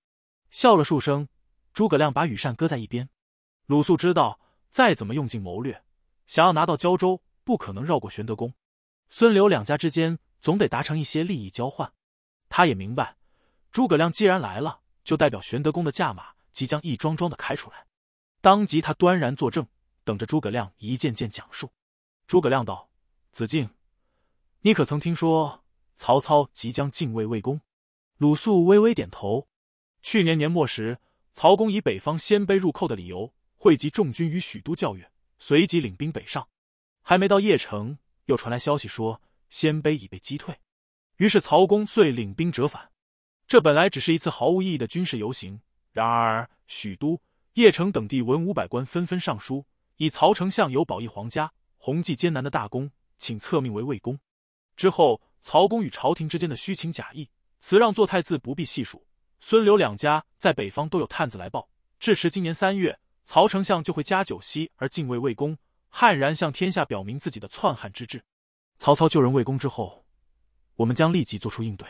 笑了数声。诸葛亮把羽扇搁在一边。鲁肃知道，再怎么用尽谋略，想要拿到胶州，不可能绕过玄德公。孙刘两家之间总得达成一些利益交换。他也明白，诸葛亮既然来了，就代表玄德公的价码即将一桩桩的开出来。当即，他端然作证，等着诸葛亮一件件讲述。诸葛亮道：“子敬，你可曾听说曹操即将进位魏公？”鲁肃微微点头。去年年末时，曹公以北方鲜卑入寇的理由，汇集众军于许都教育，随即领兵北上，还没到邺城。又传来消息说，鲜卑已被击退，于是曹公遂领兵折返。这本来只是一次毫无意义的军事游行，然而许都、邺城等地文武百官纷纷上书，以曹丞相有保义皇家、弘济艰难的大功，请册命为魏公。之后，曹公与朝廷之间的虚情假意、辞让做太子不必细数。孙刘两家在北方都有探子来报，至迟今年三月，曹丞相就会加九锡而进畏魏公。悍然向天下表明自己的篡汉之志。曹操救人魏公之后，我们将立即做出应对。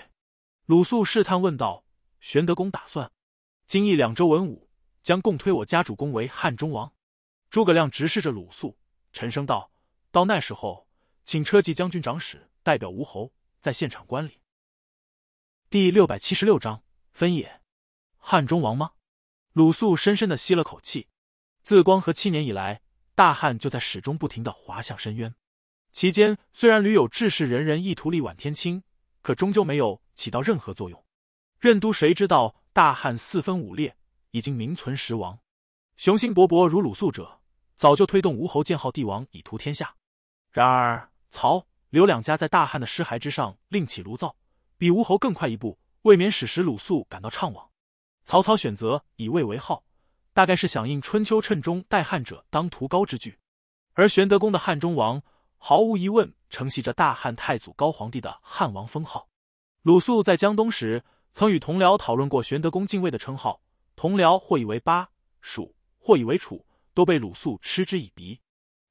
鲁肃试探问道：“玄德公打算？今益两州文武将共推我家主公为汉中王？”诸葛亮直视着鲁肃，沉声道：“到那时候，请车骑将军长史代表吴侯在现场观礼。”第六百七十六章分野，汉中王吗？鲁肃深深的吸了口气，自光和七年以来。大汉就在始终不停的滑向深渊，期间虽然屡有志士仁人意图力挽天倾，可终究没有起到任何作用。任都谁知道大汉四分五裂，已经名存实亡。雄心勃勃如鲁肃者，早就推动吴侯建号帝王以图天下。然而曹刘两家在大汉的尸骸之上另起炉灶，比吴侯更快一步，未免使使鲁肃感到怅惘。曹操选择以魏为号。大概是响应春秋称中代汉者当屠高之句，而玄德公的汉中王毫无疑问承袭着大汉太祖高皇帝的汉王封号。鲁肃在江东时曾与同僚讨论过玄德公进位的称号，同僚或以为巴蜀，或以为楚，都被鲁肃嗤之以鼻。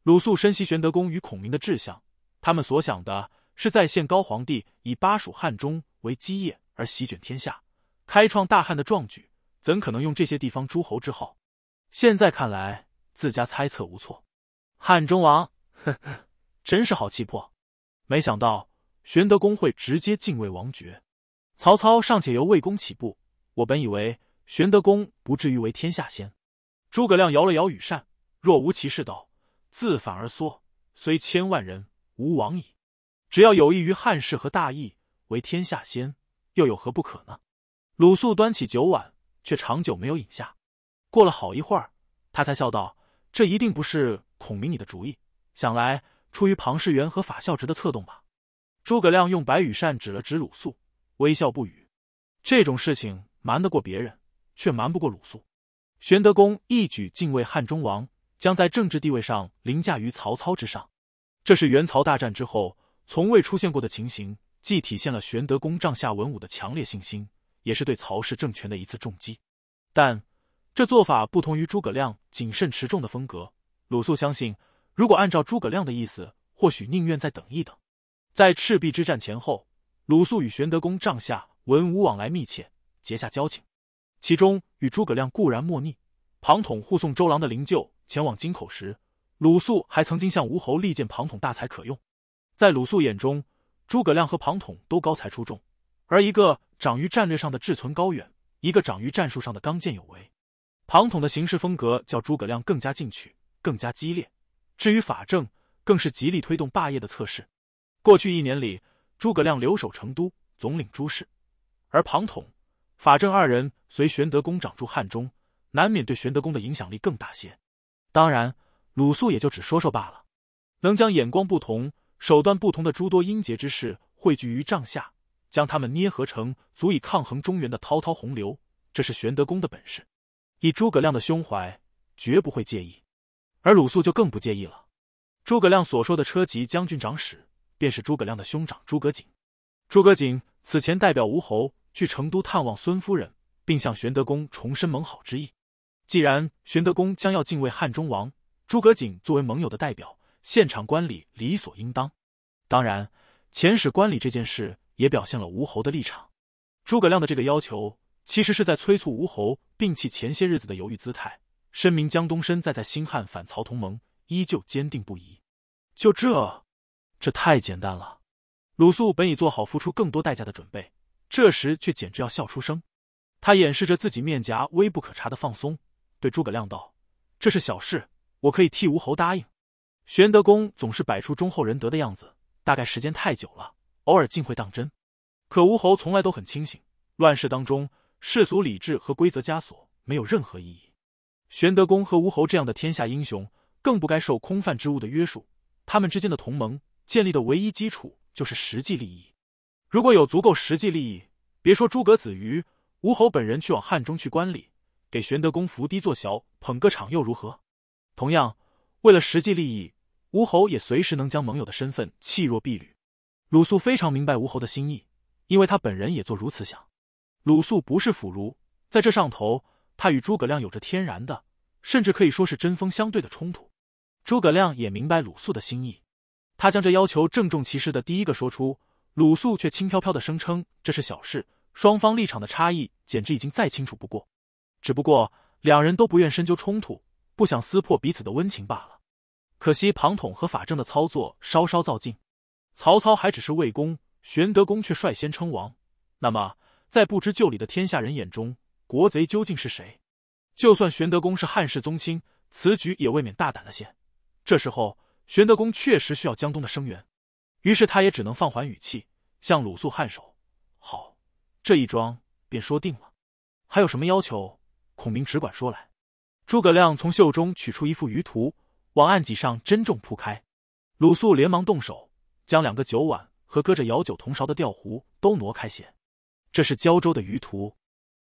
鲁肃深悉玄德公与孔明的志向，他们所想的是再现高皇帝以巴蜀汉中为基业而席卷天下、开创大汉的壮举。怎可能用这些地方诸侯之号？现在看来，自家猜测无错。汉中王，呵呵，真是好气魄！没想到玄德公会直接敬畏王爵，曹操尚且由魏公起步。我本以为玄德公不至于为天下先。诸葛亮摇了摇羽扇，若无其事道：“自反而缩，虽千万人，吾往矣。只要有益于汉室和大义，为天下先，又有何不可呢？”鲁肃端起酒碗。却长久没有饮下。过了好一会儿，他才笑道：“这一定不是孔明你的主意，想来出于庞士元和法孝直的策动吧？”诸葛亮用白羽扇指了指鲁肃，微笑不语。这种事情瞒得过别人，却瞒不过鲁肃。玄德公一举晋位汉中王，将在政治地位上凌驾于曹操之上，这是元曹大战之后从未出现过的情形，既体现了玄德公帐下文武的强烈信心。也是对曹氏政权的一次重击，但这做法不同于诸葛亮谨慎持重的风格。鲁肃相信，如果按照诸葛亮的意思，或许宁愿再等一等。在赤壁之战前后，鲁肃与玄德公帐下文武往来密切，结下交情。其中与诸葛亮固然莫逆。庞统护送周郎的灵柩前往京口时，鲁肃还曾经向吴侯力荐庞统大才可用。在鲁肃眼中，诸葛亮和庞统都高才出众，而一个。长于战略上的志存高远，一个长于战术上的刚健有为。庞统的行事风格叫诸葛亮更加进取，更加激烈。至于法正，更是极力推动霸业的测试。过去一年里，诸葛亮留守成都，总领诸事；而庞统、法正二人随玄德公掌驻汉中，难免对玄德公的影响力更大些。当然，鲁肃也就只说说罢了。能将眼光不同、手段不同的诸多英杰之士汇聚于帐下。将他们捏合成足以抗衡中原的滔滔洪流，这是玄德公的本事。以诸葛亮的胸怀，绝不会介意；而鲁肃就更不介意了。诸葛亮所说的车骑将军长史，便是诸葛亮的兄长诸葛瑾。诸葛瑾此前代表吴侯去成都探望孙夫人，并向玄德公重申盟好之意。既然玄德公将要敬畏汉中王，诸葛瑾作为盟友的代表，现场观礼理所应当。当然，遣使观礼这件事。也表现了吴侯的立场。诸葛亮的这个要求，其实是在催促吴侯摒弃前些日子的犹豫姿态，声明江东身在在新汉反曹同盟依旧坚定不移。就这，这太简单了。鲁肃本已做好付出更多代价的准备，这时却简直要笑出声。他掩饰着自己面颊微不可察的放松，对诸葛亮道：“这是小事，我可以替吴侯答应。”玄德公总是摆出忠厚仁德的样子，大概时间太久了。偶尔竟会当真，可吴侯从来都很清醒。乱世当中，世俗理智和规则枷锁没有任何意义。玄德公和吴侯这样的天下英雄，更不该受空泛之物的约束。他们之间的同盟建立的唯一基础就是实际利益。如果有足够实际利益，别说诸葛子瑜、吴侯本人去往汉中去观礼，给玄德公扶低做小捧个场又如何？同样，为了实际利益，吴侯也随时能将盟友的身份弃若敝履。鲁肃非常明白吴侯的心意，因为他本人也做如此想。鲁肃不是腐儒，在这上头，他与诸葛亮有着天然的，甚至可以说是针锋相对的冲突。诸葛亮也明白鲁肃的心意，他将这要求郑重其事的第一个说出，鲁肃却轻飘飘的声称这是小事。双方立场的差异简直已经再清楚不过，只不过两人都不愿深究冲突，不想撕破彼此的温情罢了。可惜庞统和法正的操作稍稍造进。曹操还只是魏公，玄德公却率先称王。那么，在不知就里的天下人眼中，国贼究竟是谁？就算玄德公是汉室宗亲，此举也未免大胆了些。这时候，玄德公确实需要江东的声援，于是他也只能放缓语气，向鲁肃颔首：“好，这一桩便说定了。还有什么要求？孔明只管说来。”诸葛亮从袖中取出一幅舆图，往案几上珍重铺开，鲁肃连忙动手。将两个酒碗和搁着舀酒铜勺的吊壶都挪开些。这是胶州的鱼图。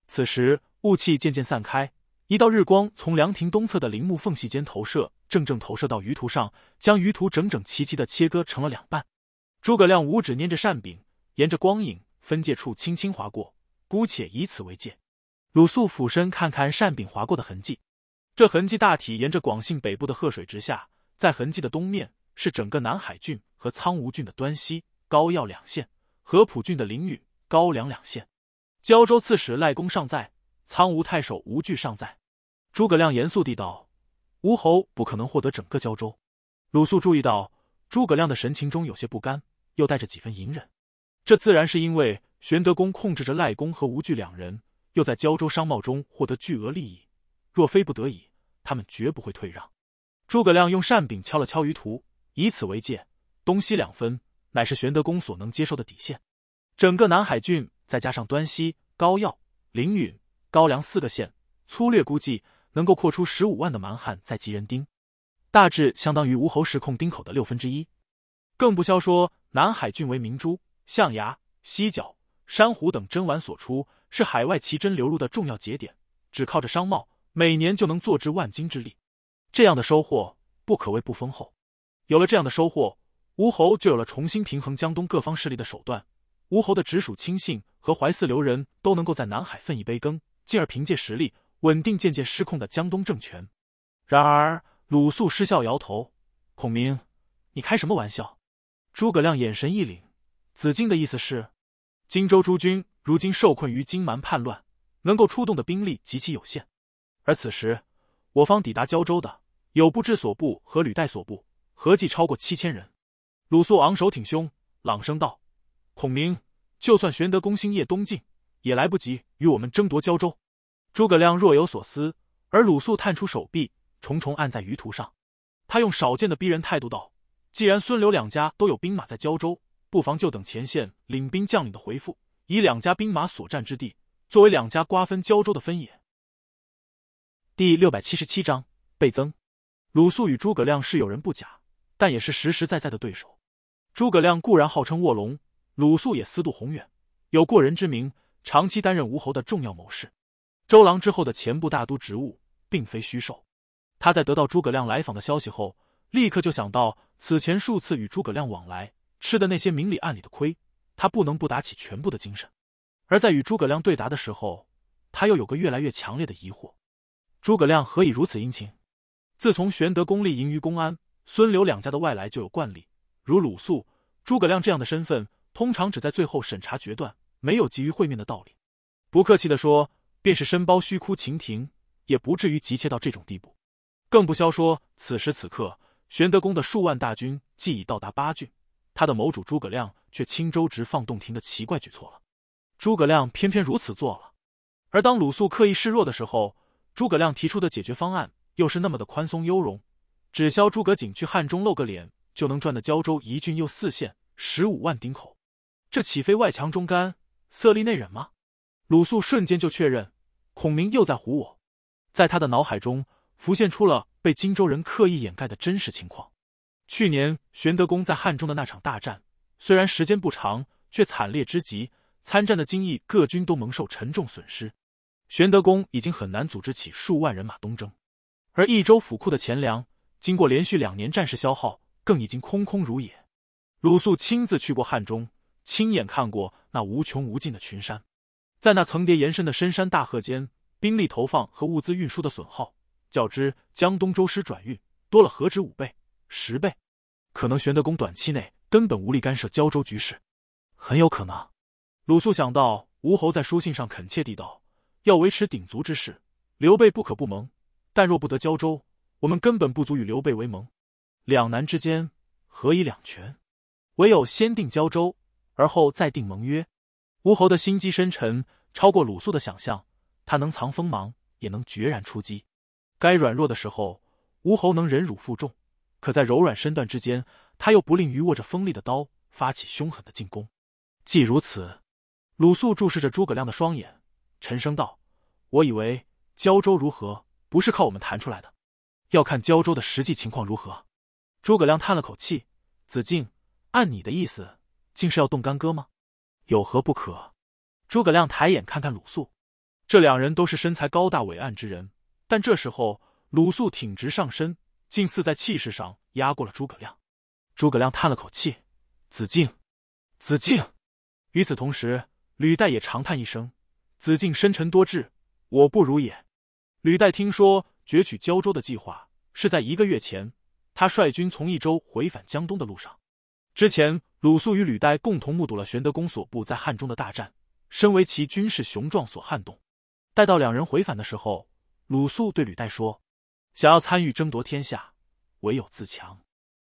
此时雾气渐渐散开，一道日光从凉亭东侧的林木缝隙间投射，正正投射到鱼图上，将鱼图整整齐齐的切割成了两半。诸葛亮五指捏着扇柄，沿着光影分界处轻轻划过，姑且以此为界。鲁肃俯身看看扇柄划过的痕迹，这痕迹大体沿着广信北部的贺水直下，在痕迹的东面是整个南海郡。和苍梧郡的端溪、高要两县，合浦郡的灵雨、高梁两县。胶州刺史赖公尚在，苍梧太守吴惧尚在。诸葛亮严肃地道：“吴侯不可能获得整个胶州。”鲁肃注意到诸葛亮的神情中有些不甘，又带着几分隐忍。这自然是因为玄德公控制着赖公和吴惧两人，又在胶州商贸中获得巨额利益。若非不得已，他们绝不会退让。诸葛亮用扇柄敲了敲鱼图，以此为戒。东西两分，乃是玄德公所能接受的底线。整个南海郡，再加上端西、高要、凌允、高梁四个县，粗略估计能够扩出十五万的蛮汉在籍人丁，大致相当于吴侯石控丁口的六分之一。更不消说南海郡为明珠、象牙、犀角、珊瑚等珍玩所出，是海外奇珍流入的重要节点，只靠着商贸，每年就能坐之万金之力。这样的收获不可谓不丰厚。有了这样的收获。吴侯就有了重新平衡江东各方势力的手段。吴侯的直属亲信和淮泗流人都能够在南海分一杯羹，进而凭借实力稳定渐渐失控的江东政权。然而，鲁肃失笑摇头：“孔明，你开什么玩笑？”诸葛亮眼神一凛：“子敬的意思是，荆州诸军如今受困于荆蛮叛乱，能够出动的兵力极其有限。而此时，我方抵达胶州的有步置所部和履带所部，合计超过七千人。”鲁肃昂首挺胸，朗声道：“孔明，就算玄德攻星夜东进，也来不及与我们争夺胶州。”诸葛亮若有所思，而鲁肃探出手臂，重重按在舆图上。他用少见的逼人态度道：“既然孙刘两家都有兵马在胶州，不妨就等前线领兵将领的回复，以两家兵马所占之地作为两家瓜分胶州的分野。”第六百七十七章倍增。鲁肃与诸葛亮是友人不假，但也是实实在在的对手。诸葛亮固然号称卧龙，鲁肃也思度宏远，有过人之名，长期担任吴侯的重要谋士。周郎之后的前部大都职务，并非虚授。他在得到诸葛亮来访的消息后，立刻就想到此前数次与诸葛亮往来吃的那些明里暗里的亏，他不能不打起全部的精神。而在与诸葛亮对答的时候，他又有个越来越强烈的疑惑：诸葛亮何以如此殷勤？自从玄德功立，营于公安，孙刘两家的外来就有惯例。如鲁肃、诸葛亮这样的身份，通常只在最后审查决断，没有急于会面的道理。不客气的说，便是身包虚哭秦庭，也不至于急切到这种地步。更不消说，此时此刻，玄德公的数万大军既已到达巴郡，他的谋主诸葛亮却轻舟直放洞庭的奇怪举措了。诸葛亮偏偏如此做了。而当鲁肃刻意示弱的时候，诸葛亮提出的解决方案又是那么的宽松优容，只消诸葛瑾去汉中露个脸。就能赚的胶州一郡又四县十五万丁口，这岂非外强中干、色厉内荏吗？鲁肃瞬间就确认，孔明又在唬我。在他的脑海中浮现出了被荆州人刻意掩盖的真实情况：去年，玄德公在汉中的那场大战，虽然时间不长，却惨烈之极。参战的精义各军都蒙受沉重损失，玄德公已经很难组织起数万人马东征。而益州府库的钱粮，经过连续两年战事消耗。更已经空空如也。鲁肃亲自去过汉中，亲眼看过那无穷无尽的群山，在那层叠延伸的深山大壑间，兵力投放和物资运输的损耗，较之江东州师转运多了何止五倍、十倍？可能玄德公短期内根本无力干涉胶州局势，很有可能。鲁肃想到吴侯在书信上恳切地道：“要维持鼎足之势，刘备不可不盟。但若不得胶州，我们根本不足与刘备为盟。”两难之间，何以两全？唯有先定胶州，而后再定盟约。吴侯的心机深沉，超过鲁肃的想象。他能藏锋芒，也能决然出击。该软弱的时候，吴侯能忍辱负重；可在柔软身段之间，他又不吝于握着锋利的刀，发起凶狠的进攻。既如此，鲁肃注视着诸葛亮的双眼，沉声道：“我以为胶州如何，不是靠我们谈出来的，要看胶州的实际情况如何。”诸葛亮叹了口气：“子敬，按你的意思，竟是要动干戈吗？有何不可？”诸葛亮抬眼看看鲁肃，这两人都是身材高大伟岸之人，但这时候鲁肃挺直上身，竟似在气势上压过了诸葛亮。诸葛亮叹了口气：“子敬，子敬。”与此同时，吕岱也长叹一声：“子敬深沉多智，我不如也。”吕岱听说攫取胶州的计划是在一个月前。他率军从益州回返江东的路上，之前鲁肃与吕岱共同目睹了玄德公所部在汉中的大战，身为其军事雄壮所撼动。待到两人回返的时候，鲁肃对吕岱说：“想要参与争夺天下，唯有自强。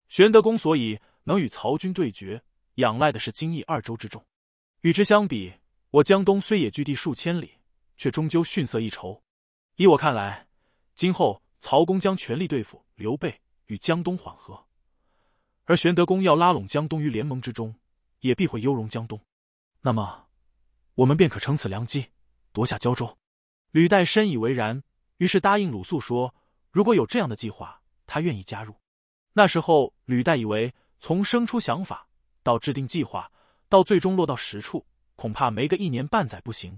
玄德公所以能与曹军对决，仰赖的是荆益二州之众。与之相比，我江东虽也距地数千里，却终究逊色一筹。依我看来，今后曹公将全力对付刘备。”与江东缓和，而玄德公要拉拢江东于联盟之中，也必会优容江东。那么，我们便可乘此良机，夺下胶州。吕岱深以为然，于是答应鲁肃说：“如果有这样的计划，他愿意加入。”那时候，吕岱以为从生出想法到制定计划到最终落到实处，恐怕没个一年半载不行。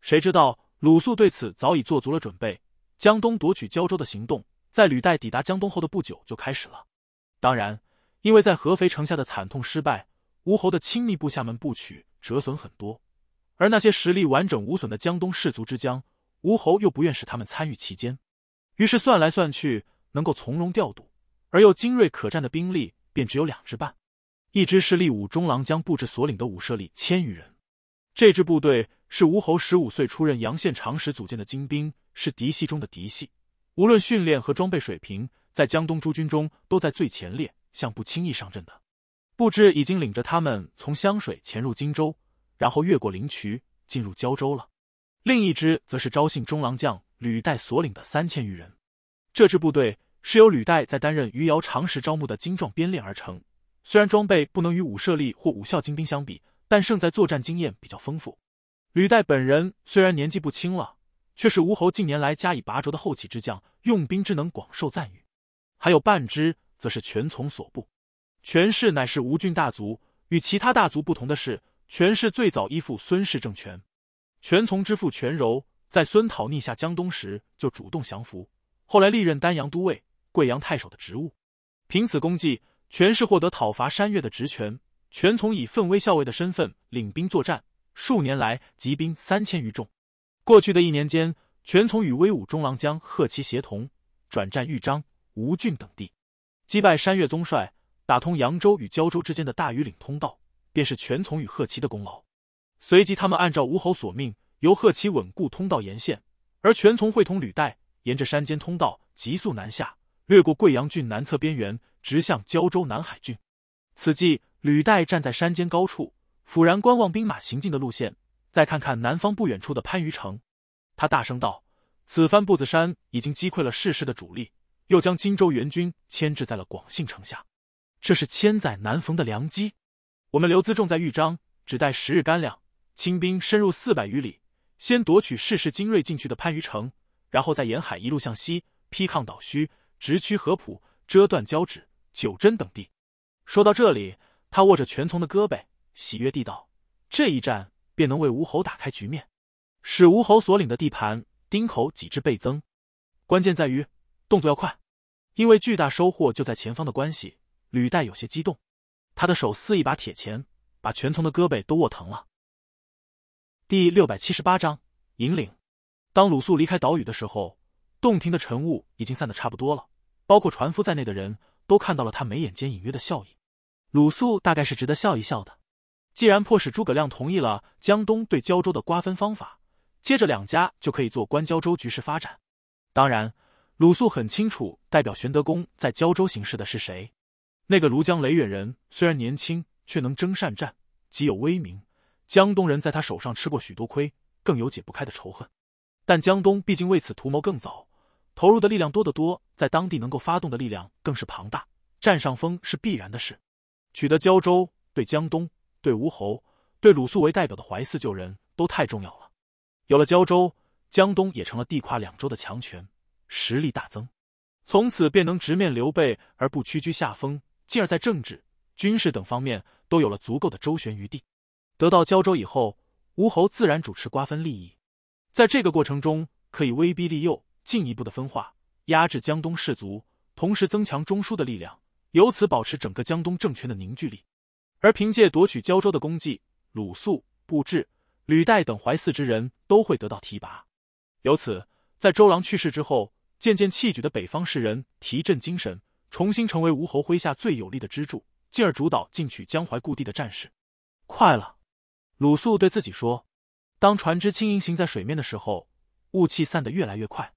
谁知道鲁肃对此早已做足了准备，江东夺取胶州的行动。在履带抵达江东后的不久就开始了。当然，因为在合肥城下的惨痛失败，吴侯的亲密部下们部曲折损很多，而那些实力完整无损的江东士族之将，吴侯又不愿使他们参与其间，于是算来算去，能够从容调度而又精锐可战的兵力便只有两支半。一支是立武中郎将布置所领的武舍里千余人，这支部队是吴侯十五岁出任阳县长时组建的精兵，是嫡系中的嫡系。无论训练和装备水平，在江东诸军中都在最前列，像不轻易上阵的。布置已经领着他们从湘水潜入荆州，然后越过灵渠进入交州了。另一支则是招信中郎将吕岱所领的三千余人。这支部队是由吕岱在担任余姚长时招募的精壮编练而成，虽然装备不能与武射力或武校精兵相比，但胜在作战经验比较丰富。吕岱本人虽然年纪不轻了。却是吴侯近年来加以拔擢的后起之将，用兵之能广受赞誉。还有半支，则是权从所部。权氏乃是吴郡大族，与其他大族不同的是，权氏最早依附孙氏政权。权从之父权柔，在孙讨逆下江东时就主动降服，后来历任丹阳都尉、桂阳太守的职务。凭此功绩，权氏获得讨伐山越的职权。权从以奋威校尉的身份领兵作战，数年来集兵三千余众。过去的一年间，全从与威武中郎将贺齐协同转战豫章、吴郡等地，击败山越宗帅，打通扬州与胶州之间的大庾岭通道，便是全从与贺齐的功劳。随即，他们按照吴侯所命，由贺齐稳固通道沿线，而全从会同履带，沿着山间通道急速南下，掠过贵阳郡南侧边缘，直向胶州南海郡。此际，履带站在山间高处，俯然观望兵马行进的路线。再看看南方不远处的番禺城，他大声道：“此番步子山已经击溃了世事的主力，又将荆州援军牵制在了广信城下，这是千载难逢的良机。我们留资重在豫章，只带十日干粮，清兵深入四百余里，先夺取世事精锐进去的番禺城，然后在沿海一路向西，劈抗岛虚，直趋合浦，遮断交趾、九真等地。”说到这里，他握着全从的胳膊，喜悦地道：“这一战。”便能为吴侯打开局面，使吴侯所领的地盘丁口几至倍增。关键在于动作要快，因为巨大收获就在前方的关系。履带有些激动，他的手似一把铁钳，把全从的胳膊都握疼了。第六百七十八章引领。当鲁肃离开岛屿的时候，洞庭的晨雾已经散得差不多了，包括船夫在内的人都看到了他眉眼间隐约的笑意。鲁肃大概是值得笑一笑的。既然迫使诸葛亮同意了江东对胶州的瓜分方法，接着两家就可以做官胶州局势发展。当然，鲁肃很清楚代表玄德公在胶州行事的是谁，那个庐江雷远人虽然年轻，却能征善战，极有威名。江东人在他手上吃过许多亏，更有解不开的仇恨。但江东毕竟为此图谋更早，投入的力量多得多，在当地能够发动的力量更是庞大，占上风是必然的事。取得胶州对江东。对吴侯、对鲁肃为代表的淮泗旧人都太重要了。有了胶州，江东也成了地跨两州的强权，实力大增，从此便能直面刘备而不屈居下风，进而在政治、军事等方面都有了足够的周旋余地。得到胶州以后，吴侯自然主持瓜分利益，在这个过程中可以威逼利诱，进一步的分化、压制江东士族，同时增强中枢的力量，由此保持整个江东政权的凝聚力。而凭借夺取胶州的功绩，鲁肃、布置、履带等淮泗之人都会得到提拔。由此，在周郎去世之后，渐渐弃举的北方士人提振精神，重新成为吴侯麾下最有力的支柱，进而主导进取江淮故地的战事。快了，鲁肃对自己说。当船只轻盈行在水面的时候，雾气散得越来越快。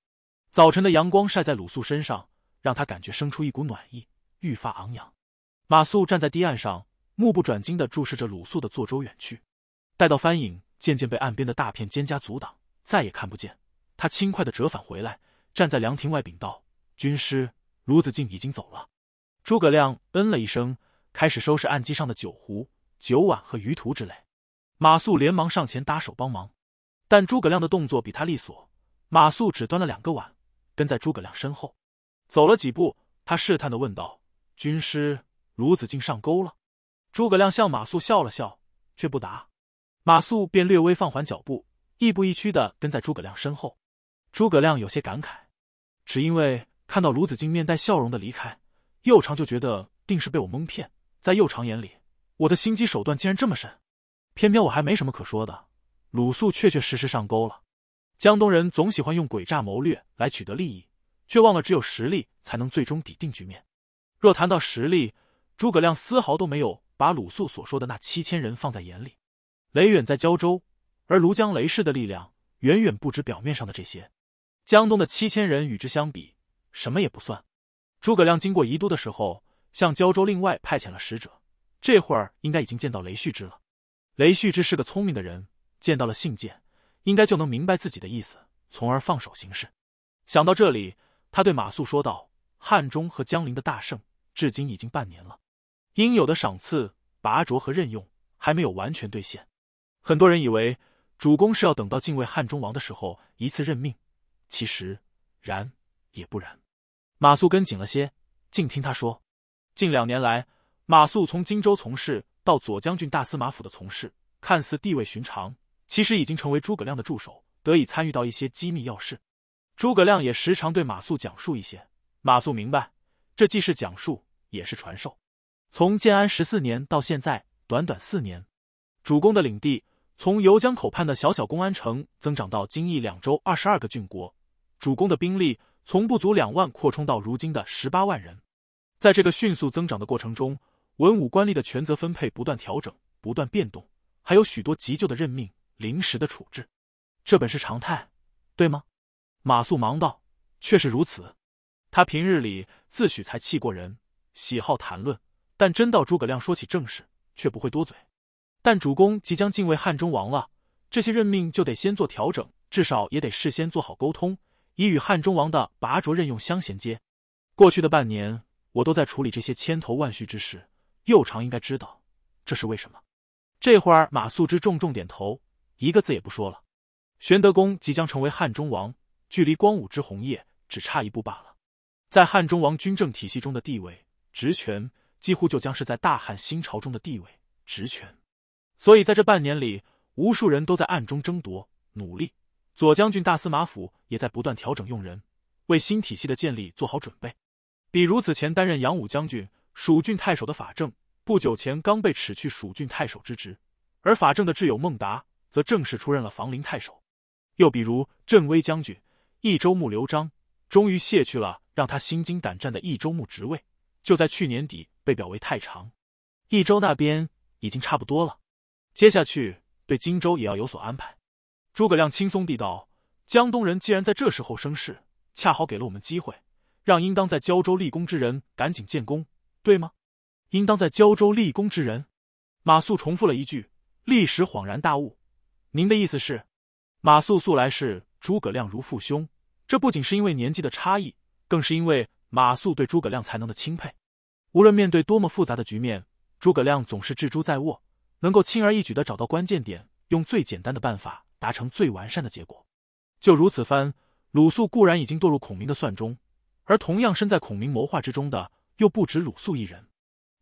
早晨的阳光晒在鲁肃身上，让他感觉生出一股暖意，愈发昂扬。马谡站在堤岸上。目不转睛地注视着鲁肃的坐舟远去，待到帆影渐渐被岸边的大片蒹葭阻挡，再也看不见，他轻快地折返回来，站在凉亭外禀道：“军师，鲁子敬已经走了。”诸葛亮嗯了一声，开始收拾案几上的酒壶、酒碗和鱼图之类。马谡连忙上前搭手帮忙，但诸葛亮的动作比他利索，马谡只端了两个碗，跟在诸葛亮身后走了几步，他试探地问道：“军师，鲁子敬上钩了？”诸葛亮向马谡笑了笑，却不答。马谡便略微放缓脚步，亦步亦趋的跟在诸葛亮身后。诸葛亮有些感慨，只因为看到鲁子敬面带笑容的离开，幼长就觉得定是被我蒙骗。在幼长眼里，我的心机手段竟然这么深，偏偏我还没什么可说的。鲁肃确确实实上钩了。江东人总喜欢用诡诈谋略来取得利益，却忘了只有实力才能最终抵定局面。若谈到实力，诸葛亮丝毫都没有。把鲁肃所说的那七千人放在眼里，雷远在胶州，而庐江雷氏的力量远远不止表面上的这些，江东的七千人与之相比，什么也不算。诸葛亮经过宜都的时候，向胶州另外派遣了使者，这会儿应该已经见到雷旭之了。雷旭之是个聪明的人，见到了信件，应该就能明白自己的意思，从而放手行事。想到这里，他对马谡说道：“汉中和江陵的大胜，至今已经半年了。”应有的赏赐、拔擢和任用还没有完全兑现，很多人以为主公是要等到晋位汉中王的时候一次任命。其实，然也不然。马谡跟紧了些，静听他说。近两年来，马谡从荆州从事到左将军大司马府的从事，看似地位寻常，其实已经成为诸葛亮的助手，得以参与到一些机密要事。诸葛亮也时常对马谡讲述一些，马谡明白，这既是讲述，也是传授。从建安十四年到现在，短短四年，主公的领地从游江口畔的小小公安城增长到今邑两州二十二个郡国，主公的兵力从不足两万扩充到如今的十八万人。在这个迅速增长的过程中，文武官吏的权责分配不断调整、不断变动，还有许多急救的任命、临时的处置，这本是常态，对吗？马谡忙道：“却是如此。”他平日里自诩才气过人，喜好谈论。但真到诸葛亮说起正事，却不会多嘴。但主公即将晋位汉中王了，这些任命就得先做调整，至少也得事先做好沟通，以与汉中王的拔擢任用相衔接。过去的半年，我都在处理这些千头万绪之事，右长应该知道这是为什么。这会儿，马素之重重点头，一个字也不说了。玄德公即将成为汉中王，距离光武之宏业只差一步罢了。在汉中王军政体系中的地位、职权。几乎就将是在大汉新朝中的地位、职权，所以在这半年里，无数人都在暗中争夺、努力。左将军大司马府也在不断调整用人，为新体系的建立做好准备。比如此前担任杨武将军、蜀郡太守的法正，不久前刚被撤去蜀郡太守之职，而法正的挚友孟达则正式出任了房陵太守。又比如镇威将军益州牧刘璋，终于卸去了让他心惊胆战的益州牧职位。就在去年底被表为太长，益州那边已经差不多了，接下去对荆州也要有所安排。诸葛亮轻松地道：“江东人既然在这时候生事，恰好给了我们机会，让应当在胶州立功之人赶紧建功，对吗？”“应当在胶州立功之人。”马谡重复了一句，立时恍然大悟：“您的意思是？”马谡素来视诸葛亮如父兄，这不仅是因为年纪的差异，更是因为。马谡对诸葛亮才能的钦佩，无论面对多么复杂的局面，诸葛亮总是智珠在握，能够轻而易举的找到关键点，用最简单的办法达成最完善的结果。就如此番，鲁肃固然已经堕入孔明的算中，而同样身在孔明谋划之中的，又不止鲁肃一人。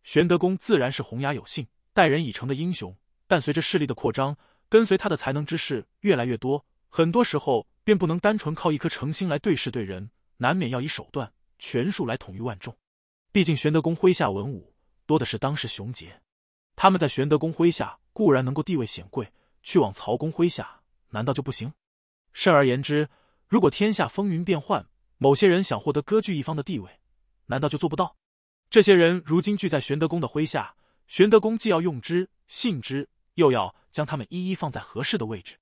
玄德公自然是洪崖有信、待人以诚的英雄，但随着势力的扩张，跟随他的才能之士越来越多，很多时候便不能单纯靠一颗诚心来对事对人，难免要以手段。权术来统御万众，毕竟玄德公麾下文武多的是当世雄杰，他们在玄德公麾下固然能够地位显贵，去往曹公麾下难道就不行？甚而言之，如果天下风云变幻，某些人想获得割据一方的地位，难道就做不到？这些人如今聚在玄德公的麾下，玄德公既要用之信之，又要将他们一一放在合适的位置。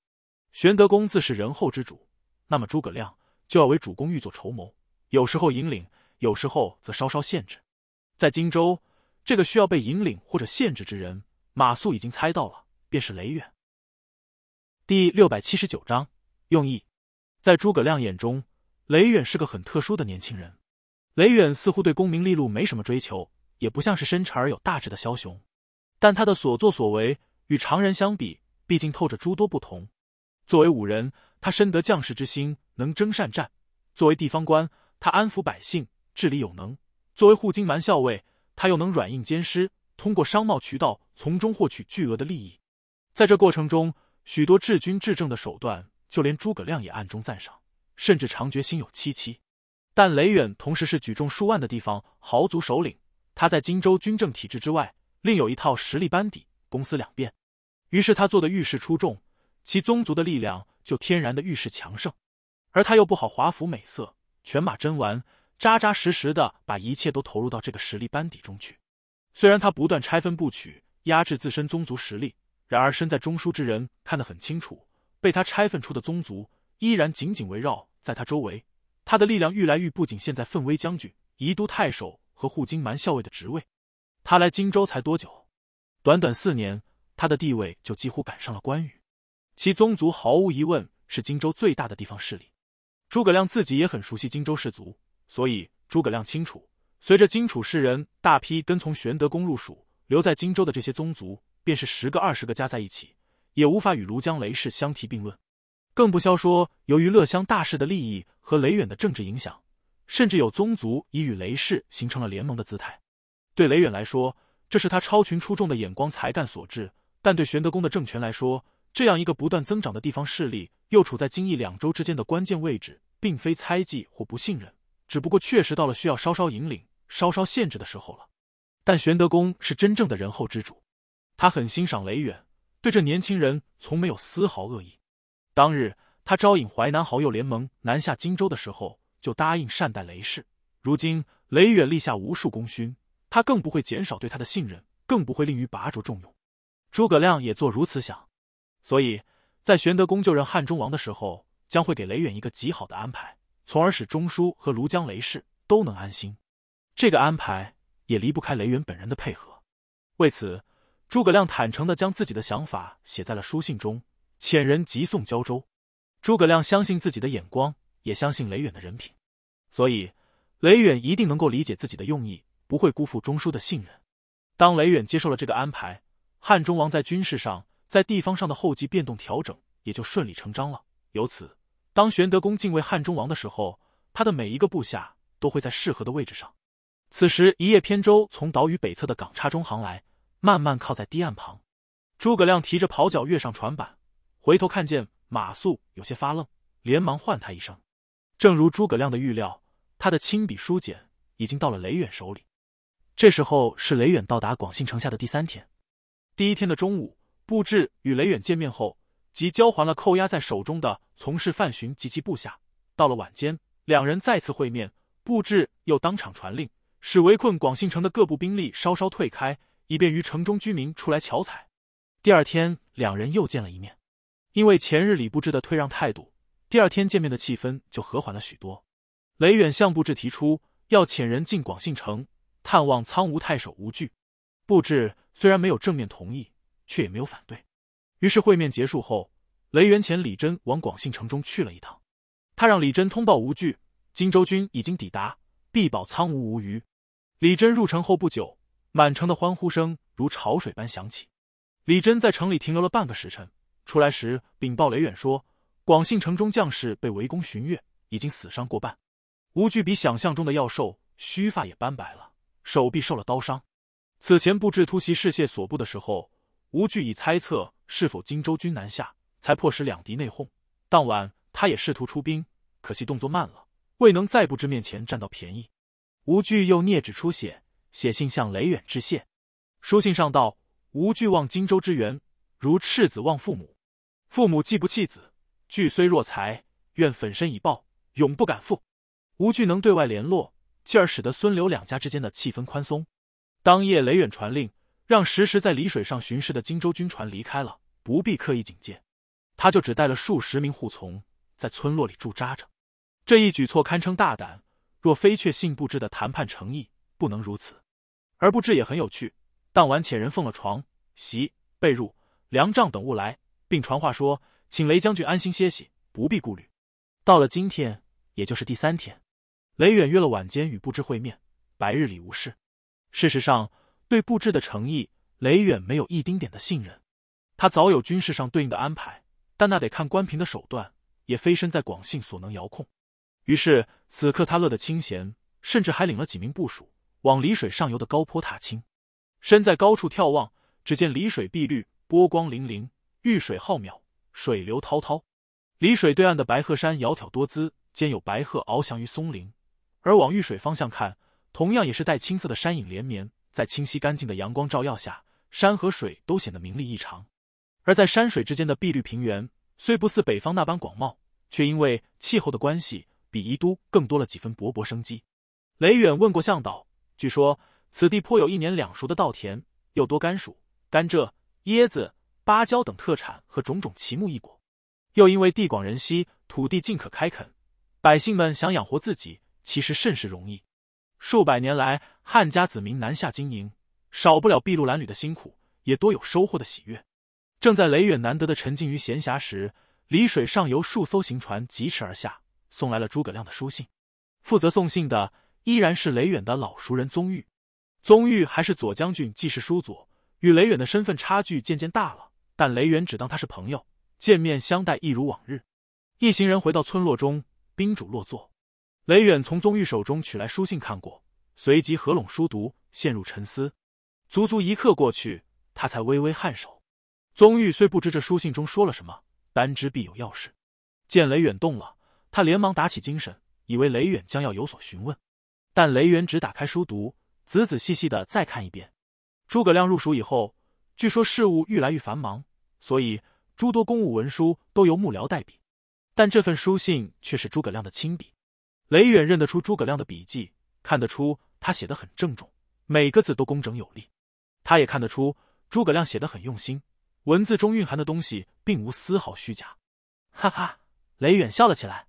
玄德公自是仁厚之主，那么诸葛亮就要为主公预作筹谋。有时候引领，有时候则稍稍限制。在荆州，这个需要被引领或者限制之人，马谡已经猜到了，便是雷远。第六百七十九章用意，在诸葛亮眼中，雷远是个很特殊的年轻人。雷远似乎对功名利禄没什么追求，也不像是深沉而有大志的枭雄，但他的所作所为与常人相比，毕竟透着诸多不同。作为武人，他深得将士之心，能征善战；作为地方官，他安抚百姓，治理有能。作为护金蛮校尉，他又能软硬兼施，通过商贸渠道从中获取巨额的利益。在这过程中，许多治军治政的手段，就连诸葛亮也暗中赞赏，甚至常觉心有戚戚。但雷远同时是举重数万的地方豪族首领，他在荆州军政体制之外，另有一套实力班底，公私两便。于是他做的遇事出众，其宗族的力量就天然的遇事强盛，而他又不好华服美色。全马真丸，扎扎实实的把一切都投入到这个实力班底中去。虽然他不断拆分布取，压制自身宗族实力，然而身在中枢之人看得很清楚，被他拆分出的宗族依然紧紧围绕在他周围。他的力量愈来愈不仅限在奋威将军、宜都太守和护金蛮校尉的职位。他来荆州才多久？短短四年，他的地位就几乎赶上了关羽。其宗族毫无疑问是荆州最大的地方势力。诸葛亮自己也很熟悉荆州士族，所以诸葛亮清楚，随着荆楚士人大批跟从玄德公入蜀，留在荆州的这些宗族，便是十个二十个加在一起，也无法与庐江雷氏相提并论，更不消说，由于乐乡大氏的利益和雷远的政治影响，甚至有宗族已与雷氏形成了联盟的姿态。对雷远来说，这是他超群出众的眼光、才干所致；但对玄德公的政权来说，这样一个不断增长的地方势力，又处在荆益两州之间的关键位置。并非猜忌或不信任，只不过确实到了需要稍稍引领、稍稍限制的时候了。但玄德公是真正的仁厚之主，他很欣赏雷远，对这年轻人从没有丝毫恶意。当日他招引淮南好友联盟南下荆州的时候，就答应善待雷氏。如今雷远立下无数功勋，他更不会减少对他的信任，更不会吝于拔擢重用。诸葛亮也做如此想，所以在玄德公就任汉中王的时候。将会给雷远一个极好的安排，从而使中枢和庐江雷氏都能安心。这个安排也离不开雷远本人的配合。为此，诸葛亮坦诚地将自己的想法写在了书信中，遣人急送交州。诸葛亮相信自己的眼光，也相信雷远的人品，所以雷远一定能够理解自己的用意，不会辜负中枢的信任。当雷远接受了这个安排，汉中王在军事上、在地方上的后继变动调整也就顺理成章了。由此。当玄德公敬畏汉中王的时候，他的每一个部下都会在适合的位置上。此时，一叶扁舟从岛屿北侧的港叉中航来，慢慢靠在堤岸旁。诸葛亮提着袍角跃上船板，回头看见马谡有些发愣，连忙唤他一声。正如诸葛亮的预料，他的亲笔书简已经到了雷远手里。这时候是雷远到达广信城下的第三天。第一天的中午，布置与雷远见面后。即交还了扣押在手中的从事范巡及其部下。到了晚间，两人再次会面，布置又当场传令，使围困广信城的各部兵力稍稍退开，以便于城中居民出来瞧采。第二天，两人又见了一面。因为前日李布置的退让态度，第二天见面的气氛就和缓了许多。雷远向布置提出要遣人进广信城探望苍梧太守吴惧，布置虽然没有正面同意，却也没有反对。于是会面结束后，雷元前李真往广信城中去了一趟。他让李真通报吴惧，荆州军已经抵达，必保苍梧无虞。李真入城后不久，满城的欢呼声如潮水般响起。李真在城里停留了半个时辰，出来时禀报雷远说，广信城中将士被围攻旬月，已经死伤过半。吴惧比想象中的要瘦，须发也斑白了，手臂受了刀伤。此前布置突袭士谢所部的时候。吴惧已猜测是否荆州军南下，才迫使两敌内讧。当晚，他也试图出兵，可惜动作慢了，未能在不知面前占到便宜。吴惧又捏纸出血，写信向雷远致谢。书信上道：“吴惧望荆州之援，如赤子望父母，父母既不弃子，惧虽弱才，愿粉身以报，永不敢负。”吴惧能对外联络，进而使得孙刘两家之间的气氛宽松。当夜，雷远传令。让时时在离水上巡视的荆州军船离开了，不必刻意警戒，他就只带了数十名护从在村落里驻扎着。这一举措堪称大胆，若非确信布置的谈判诚意，不能如此。而布置也很有趣。当晚遣人奉了床席、被褥、粮帐等物来，并传话说请雷将军安心歇息，不必顾虑。到了今天，也就是第三天，雷远约了晚间与布置会面，白日里无事。事实上。对布置的诚意，雷远没有一丁点的信任。他早有军事上对应的安排，但那得看关平的手段，也非身在广信所能遥控。于是此刻他乐得清闲，甚至还领了几名部署往离水上游的高坡踏青。身在高处眺望，只见离水碧绿，波光粼粼；玉水浩渺，水流滔滔。离水对岸的白鹤山窈窕多姿，间有白鹤翱翔于松林。而往玉水方向看，同样也是带青色的山影连绵。在清晰干净的阳光照耀下，山和水都显得明丽异常。而在山水之间的碧绿平原，虽不似北方那般广袤，却因为气候的关系，比宜都更多了几分勃勃生机。雷远问过向导，据说此地颇有一年两熟的稻田，又多甘薯、甘蔗、椰子、芭蕉等特产和种种奇木异果。又因为地广人稀，土地尽可开垦，百姓们想养活自己，其实甚是容易。数百年来，汉家子民南下经营，少不了筚路蓝缕的辛苦，也多有收获的喜悦。正在雷远难得的沉浸于闲暇时，离水上游数艘行船疾驰而下，送来了诸葛亮的书信。负责送信的依然是雷远的老熟人宗玉。宗玉还是左将军，既是叔祖，与雷远的身份差距渐渐大了，但雷远只当他是朋友，见面相待一如往日。一行人回到村落中，宾主落座。雷远从宗玉手中取来书信看过，随即合拢书读，陷入沉思。足足一刻过去，他才微微颔首。宗玉虽不知这书信中说了什么，单知必有要事。见雷远动了，他连忙打起精神，以为雷远将要有所询问。但雷远只打开书读，仔仔细细的再看一遍。诸葛亮入蜀以后，据说事务愈来愈繁忙，所以诸多公务文书都由幕僚代笔。但这份书信却是诸葛亮的亲笔。雷远认得出诸葛亮的笔迹，看得出他写的很郑重，每个字都工整有力。他也看得出诸葛亮写的很用心，文字中蕴含的东西并无丝毫虚假。哈哈，雷远笑了起来。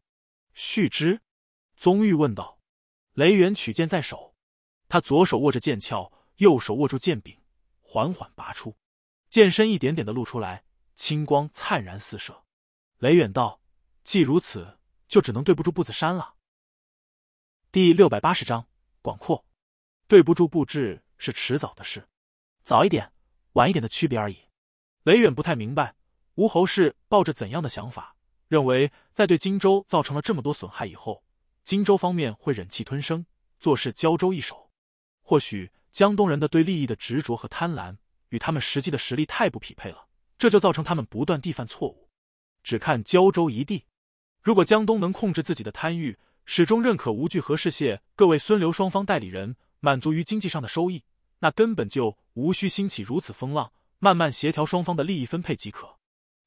续之，宗玉问道。雷远取剑在手，他左手握着剑鞘，右手握住剑柄，缓缓拔出，剑身一点点的露出来，青光灿然四射。雷远道：“既如此，就只能对不住步子山了。”第六百八十章广阔，对不住布置是迟早的事，早一点、晚一点的区别而已。雷远不太明白吴侯氏抱着怎样的想法，认为在对荆州造成了这么多损害以后，荆州方面会忍气吞声，做事胶州一手。或许江东人的对利益的执着和贪婪，与他们实际的实力太不匹配了，这就造成他们不断地犯错误。只看胶州一地，如果江东能控制自己的贪欲。始终认可无惧和世谢各位孙刘双方代理人满足于经济上的收益，那根本就无需兴起如此风浪，慢慢协调双方的利益分配即可。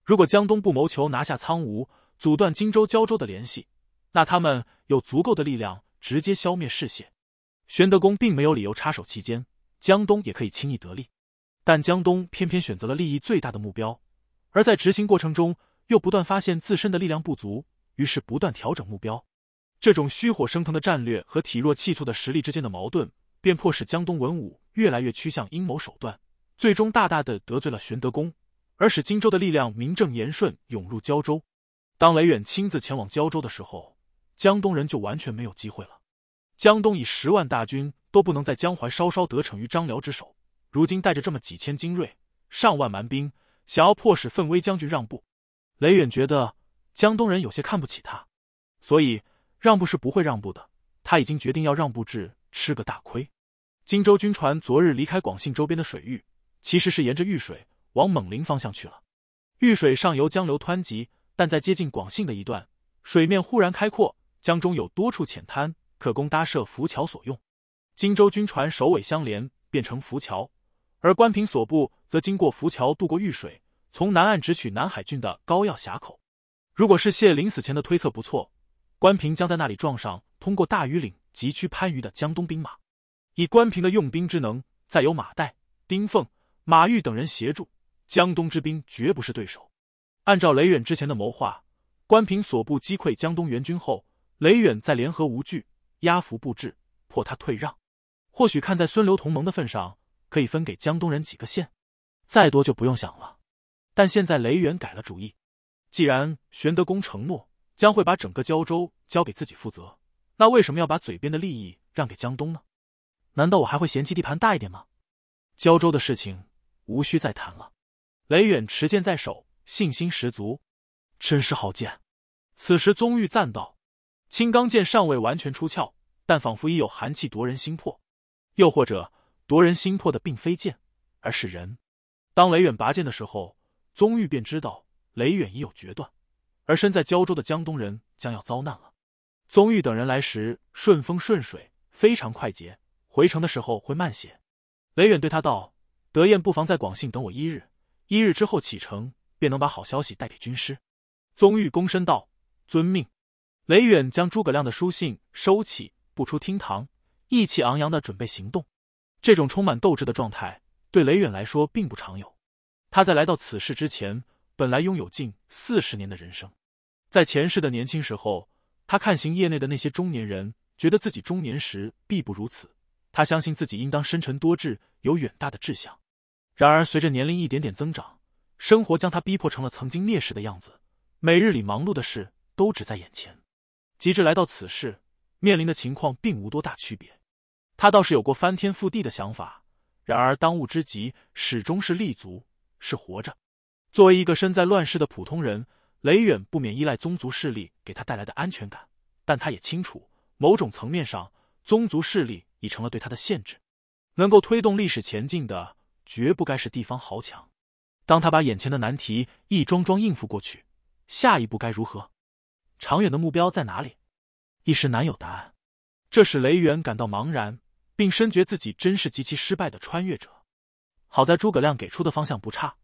如果江东不谋求拿下苍梧，阻断荆州交州的联系，那他们有足够的力量直接消灭世谢。玄德公并没有理由插手其间，江东也可以轻易得利。但江东偏偏选择了利益最大的目标，而在执行过程中又不断发现自身的力量不足，于是不断调整目标。这种虚火升腾的战略和体弱气促的实力之间的矛盾，便迫使江东文武越来越趋向阴谋手段，最终大大的得罪了玄德公，而使荆州的力量名正言顺涌入胶州。当雷远亲自前往胶州的时候，江东人就完全没有机会了。江东以十万大军都不能在江淮稍稍得逞于张辽之手，如今带着这么几千精锐、上万蛮兵，想要迫使奋威将军让步，雷远觉得江东人有些看不起他，所以。让步是不会让步的，他已经决定要让步，至吃个大亏。荆州军船昨日离开广信周边的水域，其实是沿着玉水往猛林方向去了。玉水上游江流湍急，但在接近广信的一段，水面忽然开阔，江中有多处浅滩，可供搭设浮桥所用。荆州军船首尾相连，变成浮桥，而关平所部则经过浮桥渡过玉水，从南岸直取南海郡的高要峡口。如果是谢临死前的推测不错。关平将在那里撞上通过大余岭急趋番禺的江东兵马，以关平的用兵之能，再有马岱、丁奉、马玉等人协助，江东之兵绝不是对手。按照雷远之前的谋划，关平所部击溃江东援军后，雷远再联合吴惧，压服布置，迫他退让。或许看在孙刘同盟的份上，可以分给江东人几个县，再多就不用想了。但现在雷远改了主意，既然玄德公承诺。将会把整个胶州交给自己负责，那为什么要把嘴边的利益让给江东呢？难道我还会嫌弃地盘大一点吗？胶州的事情无需再谈了。雷远持剑在手，信心十足，真是好剑。此时宗玉赞道：“青钢剑尚未完全出鞘，但仿佛已有寒气夺人心魄。又或者夺人心魄的并非剑，而是人。”当雷远拔剑的时候，宗玉便知道雷远已有决断。而身在胶州的江东人将要遭难了。宗玉等人来时顺风顺水，非常快捷，回城的时候会慢些。雷远对他道：“德彦不妨在广信等我一日，一日之后启程，便能把好消息带给军师。”宗玉躬身道：“遵命。”雷远将诸葛亮的书信收起，不出厅堂，意气昂扬的准备行动。这种充满斗志的状态对雷远来说并不常有。他在来到此事之前。本来拥有近四十年的人生，在前世的年轻时候，他看行业内的那些中年人，觉得自己中年时必不如此。他相信自己应当深沉多智，有远大的志向。然而随着年龄一点点增长，生活将他逼迫成了曾经蔑视的样子。每日里忙碌的事都只在眼前，及至来到此时，面临的情况并无多大区别。他倒是有过翻天覆地的想法，然而当务之急始终是立足，是活着。作为一个身在乱世的普通人，雷远不免依赖宗族势力给他带来的安全感，但他也清楚，某种层面上，宗族势力已成了对他的限制。能够推动历史前进的，绝不该是地方豪强。当他把眼前的难题一桩桩应付过去，下一步该如何？长远的目标在哪里？一时难有答案，这使雷远感到茫然，并深觉自己真是极其失败的穿越者。好在诸葛亮给出的方向不差。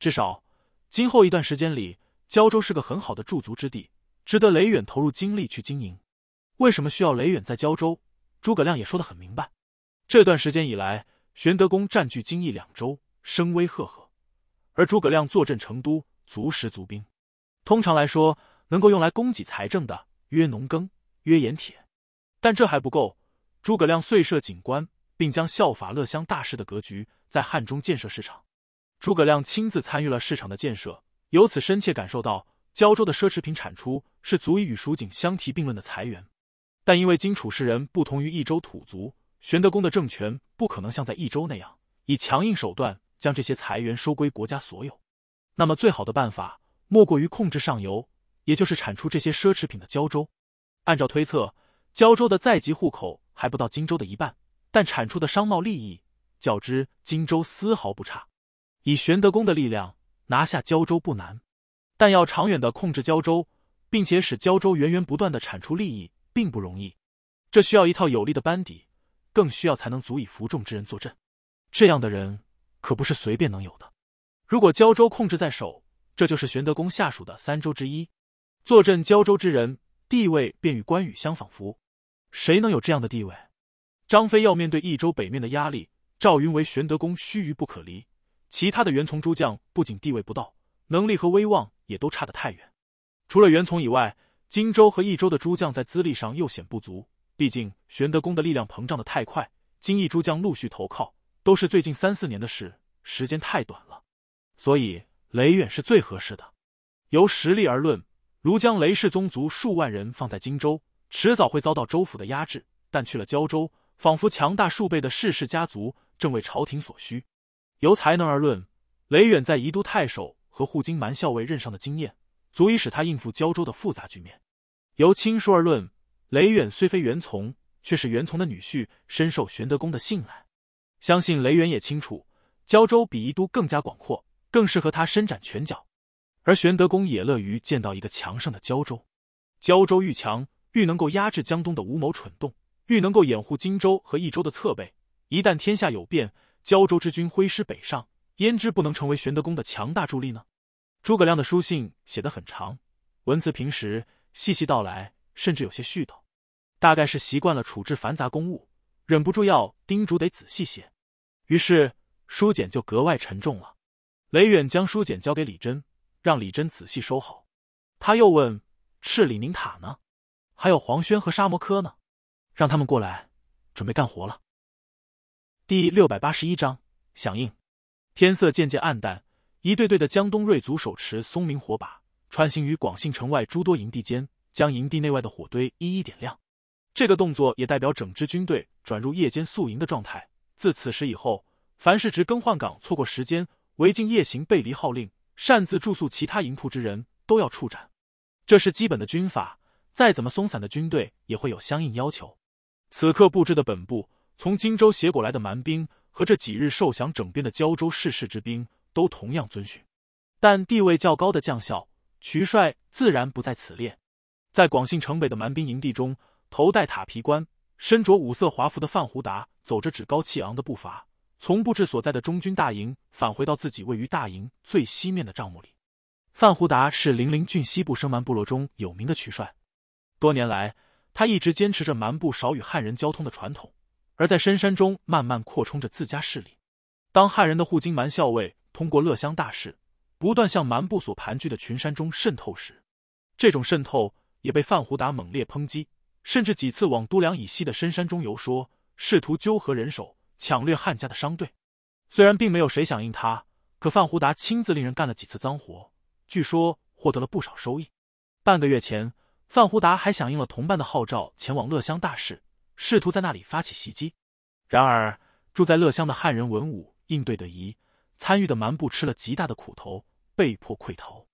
至少，今后一段时间里，胶州是个很好的驻足之地，值得雷远投入精力去经营。为什么需要雷远在胶州？诸葛亮也说得很明白。这段时间以来，玄德公占据京益两州，声威赫赫，而诸葛亮坐镇成都，足食足兵。通常来说，能够用来供给财政的，约农耕，约盐铁，但这还不够。诸葛亮遂设锦官，并将效法乐乡大市的格局，在汉中建设市场。诸葛亮亲自参与了市场的建设，由此深切感受到胶州的奢侈品产出是足以与蜀锦相提并论的财源。但因为荆楚士人不同于益州土族，玄德公的政权不可能像在益州那样以强硬手段将这些财源收归国家所有。那么，最好的办法莫过于控制上游，也就是产出这些奢侈品的胶州。按照推测，胶州的在籍户口还不到荆州的一半，但产出的商贸利益较之荆州丝毫不差。以玄德公的力量拿下胶州不难，但要长远的控制胶州，并且使胶州源源不断的产出利益，并不容易。这需要一套有力的班底，更需要才能足以服众之人坐镇。这样的人可不是随便能有的。如果胶州控制在手，这就是玄德公下属的三州之一，坐镇胶州之人地位便与关羽相仿佛。谁能有这样的地位？张飞要面对益州北面的压力，赵云为玄德公须臾不可离。其他的袁从诸将不仅地位不到，能力和威望也都差得太远。除了袁从以外，荆州和益州的诸将在资历上又显不足。毕竟玄德公的力量膨胀的太快，荆益诸将陆续投靠，都是最近三四年的事，时间太短了。所以雷远是最合适的。由实力而论，如将雷氏宗族数万人放在荆州，迟早会遭到州府的压制；但去了胶州，仿佛强大数倍的世氏家族，正为朝廷所需。由才能而论，雷远在宜都太守和护京蛮校尉任上的经验，足以使他应付胶州的复杂局面。由亲疏而论，雷远虽非袁从，却是袁从的女婿，深受玄德公的信赖。相信雷远也清楚，胶州比宜都更加广阔，更适合他伸展拳脚。而玄德公也乐于见到一个强盛的胶州。胶州愈强，愈能够压制江东的吴某蠢动，愈能够掩护荆州和益州的侧背。一旦天下有变。胶州之军挥师北上，焉知不能成为玄德公的强大助力呢？诸葛亮的书信写得很长，文辞平实，细细道来，甚至有些絮叨，大概是习惯了处置繁杂公务，忍不住要叮嘱得仔细些，于是书简就格外沉重了。雷远将书简交给李真，让李真仔细收好。他又问：“赤里宁塔呢？还有黄轩和沙摩柯呢？让他们过来，准备干活了。”第六百八十一章响应。天色渐渐暗淡，一队队的江东瑞族手持松明火把，穿行于广信城外诸多营地间，将营地内外的火堆一一点亮。这个动作也代表整支军队转入夜间宿营的状态。自此时以后，凡是值更换岗错过时间、违禁夜行、背离号令、擅自住宿其他营铺之人都要处斩。这是基本的军法，再怎么松散的军队也会有相应要求。此刻布置的本部。从荆州携过来的蛮兵和这几日受降整编的胶州世世之兵都同样遵循，但地位较高的将校渠帅自然不在此列。在广信城北的蛮兵营地中，头戴獭皮冠、身着五色华服的范胡达走着趾高气昂的步伐，从布置所在的中军大营返回到自己位于大营最西面的帐幕里。范胡达是零陵郡西部生蛮部落中有名的渠帅，多年来他一直坚持着蛮部少与汉人交通的传统。而在深山中慢慢扩充着自家势力。当汉人的护金蛮校尉通过乐乡大事，不断向蛮部所盘踞的群山中渗透时，这种渗透也被范胡达猛烈抨击，甚至几次往都梁以西的深山中游说，试图纠合人手抢掠汉家的商队。虽然并没有谁响应他，可范胡达亲自令人干了几次脏活，据说获得了不少收益。半个月前，范胡达还响应了同伴的号召，前往乐乡大事。试图在那里发起袭击，然而住在乐乡的汉人文武应对得宜，参与的蛮部吃了极大的苦头，被迫溃逃。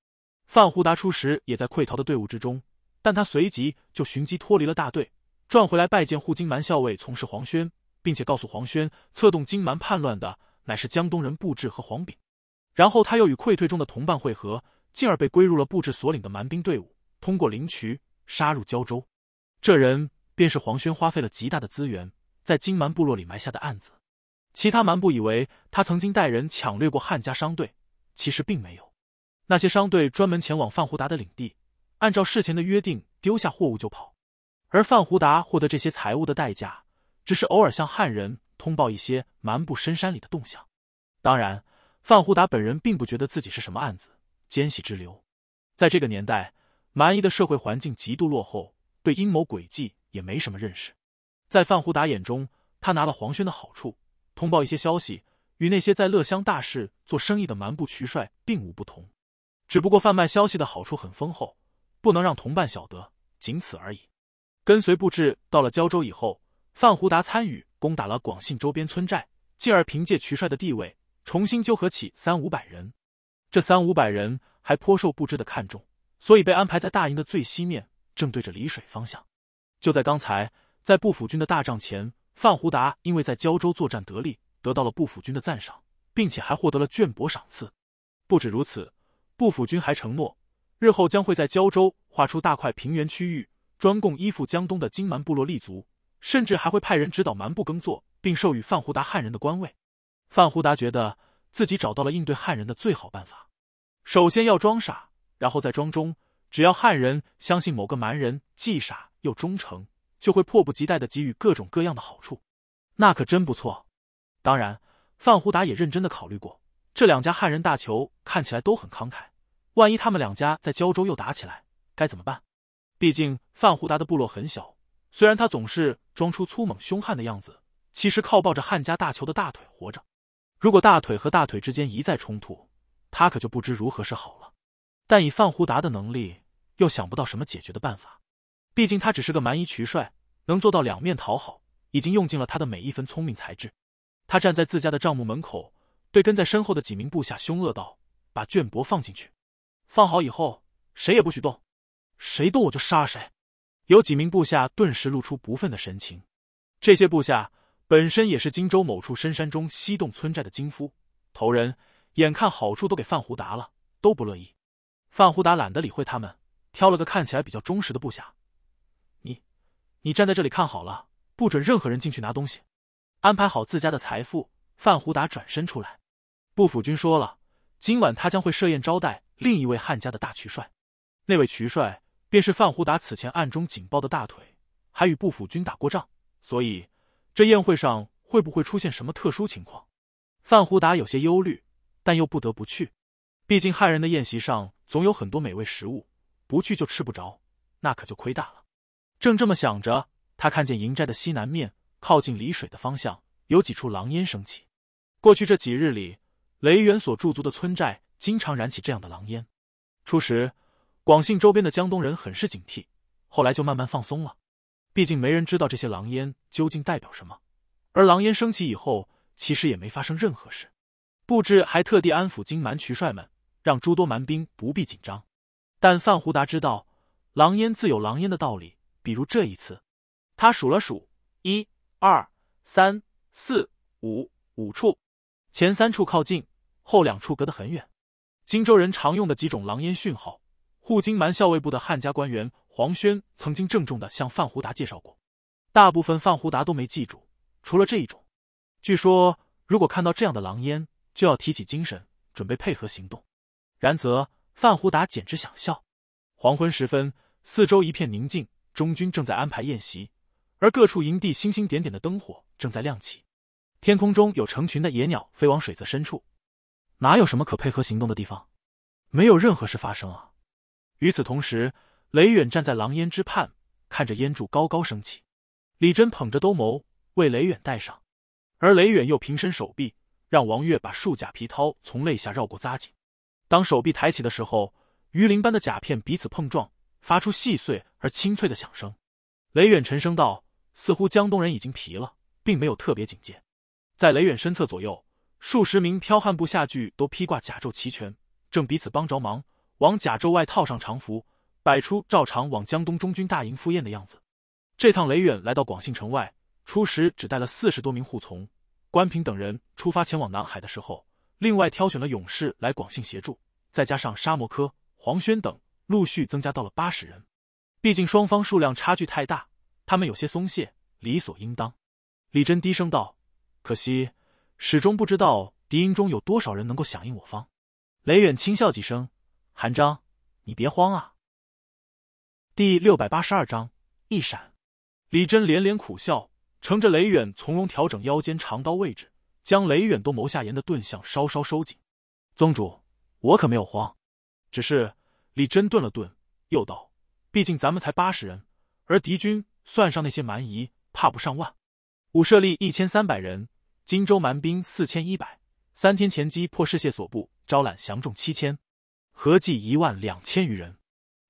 范胡达初时也在溃逃的队伍之中，但他随即就寻机脱离了大队，转回来拜见护金蛮校尉从事黄轩，并且告诉黄轩策动金蛮叛乱的乃是江东人布置和黄炳。然后他又与溃退中的同伴会合，进而被归入了布置所领的蛮兵队伍，通过灵渠杀入胶州。这人。便是黄轩花费了极大的资源，在金蛮部落里埋下的案子。其他蛮部以为他曾经带人抢掠过汉家商队，其实并没有。那些商队专门前往范胡达的领地，按照事前的约定丢下货物就跑。而范胡达获得这些财物的代价，只是偶尔向汉人通报一些蛮部深山里的动向。当然，范胡达本人并不觉得自己是什么案子、奸细之流。在这个年代，蛮夷的社会环境极度落后，对阴谋诡计。也没什么认识，在范胡达眼中，他拿了黄轩的好处，通报一些消息，与那些在乐乡大市做生意的蛮部渠帅并无不同，只不过贩卖消息的好处很丰厚，不能让同伴晓得，仅此而已。跟随布置到了胶州以后，范胡达参与攻打了广信周边村寨，进而凭借渠帅的地位，重新纠合起三五百人。这三五百人还颇受布置的看重，所以被安排在大营的最西面，正对着离水方向。就在刚才，在步府军的大帐前，范胡达因为在胶州作战得力，得到了步府军的赞赏，并且还获得了绢帛赏赐。不止如此，步府军还承诺，日后将会在胶州划出大块平原区域，专供依附江东的金蛮部落立足，甚至还会派人指导蛮部耕作，并授予范胡达汉人的官位。范胡达觉得自己找到了应对汉人的最好办法：首先要装傻，然后再装中，只要汉人相信某个蛮人既傻。有忠诚，就会迫不及待的给予各种各样的好处，那可真不错。当然，范胡达也认真的考虑过，这两家汉人大酋看起来都很慷慨，万一他们两家在胶州又打起来，该怎么办？毕竟范胡达的部落很小，虽然他总是装出粗猛凶悍的样子，其实靠抱着汉家大酋的大腿活着。如果大腿和大腿之间一再冲突，他可就不知如何是好了。但以范胡达的能力，又想不到什么解决的办法。毕竟他只是个蛮夷渠帅，能做到两面讨好，已经用尽了他的每一分聪明才智。他站在自家的账目门口，对跟在身后的几名部下凶恶道：“把绢帛放进去，放好以后，谁也不许动，谁动我就杀了谁。”有几名部下顿时露出不忿的神情。这些部下本身也是荆州某处深山中西洞村寨的金夫头人，眼看好处都给范胡达了，都不乐意。范胡达懒得理会他们，挑了个看起来比较忠实的部下。你站在这里看好了，不准任何人进去拿东西。安排好自家的财富，范胡达转身出来。步府君说了，今晚他将会设宴招待另一位汉家的大渠帅。那位渠帅便是范胡达此前暗中警报的大腿，还与步府君打过仗，所以这宴会上会不会出现什么特殊情况？范胡达有些忧虑，但又不得不去。毕竟汉人的宴席上总有很多美味食物，不去就吃不着，那可就亏大了。正这么想着，他看见营寨的西南面，靠近离水的方向，有几处狼烟升起。过去这几日里，雷元所驻足的村寨经常燃起这样的狼烟。初时，广信周边的江东人很是警惕，后来就慢慢放松了。毕竟没人知道这些狼烟究竟代表什么。而狼烟升起以后，其实也没发生任何事，布置还特地安抚金蛮渠帅们，让诸多蛮兵不必紧张。但范胡达知道，狼烟自有狼烟的道理。比如这一次，他数了数，一、二、三、四、五，五处，前三处靠近，后两处隔得很远。荆州人常用的几种狼烟讯号，护金蛮校尉部的汉家官员黄轩曾经郑重的向范胡达介绍过，大部分范胡达都没记住，除了这一种。据说如果看到这样的狼烟，就要提起精神，准备配合行动。然则范胡达简直想笑。黄昏时分，四周一片宁静。中军正在安排宴席，而各处营地星星点点的灯火正在亮起。天空中有成群的野鸟飞往水泽深处，哪有什么可配合行动的地方？没有任何事发生啊！与此同时，雷远站在狼烟之畔，看着烟柱高高升起。李真捧着兜鍪为雷远戴上，而雷远又平伸手臂，让王月把束甲皮绦从肋下绕过扎紧。当手臂抬起的时候，鱼鳞般的甲片彼此碰撞。发出细碎而清脆的响声，雷远沉声道：“似乎江东人已经疲了，并没有特别警戒。”在雷远身侧左右，数十名剽悍部下俱都披挂甲胄齐全，正彼此帮着忙往甲胄外套上长服，摆出照常往江东中军大营赴宴的样子。这趟雷远来到广信城外，初时只带了四十多名护从，关平等人出发前往南海的时候，另外挑选了勇士来广信协助，再加上沙摩柯、黄轩等。陆续增加到了八十人，毕竟双方数量差距太大，他们有些松懈，理所应当。李真低声道：“可惜，始终不知道敌营中有多少人能够响应我方。”雷远轻笑几声：“韩章，你别慌啊。”第六百八十二章一闪，李真连连苦笑，乘着雷远从容调整腰间长刀位置，将雷远都谋下沿的盾相稍稍收紧。宗主，我可没有慌，只是。李真顿了顿，又道：“毕竟咱们才八十人，而敌军算上那些蛮夷，怕不上万。武舍利一千三百人，荆州蛮兵四千一百，三天前击破世谢所部，招揽降众七千，合计一万两千余人。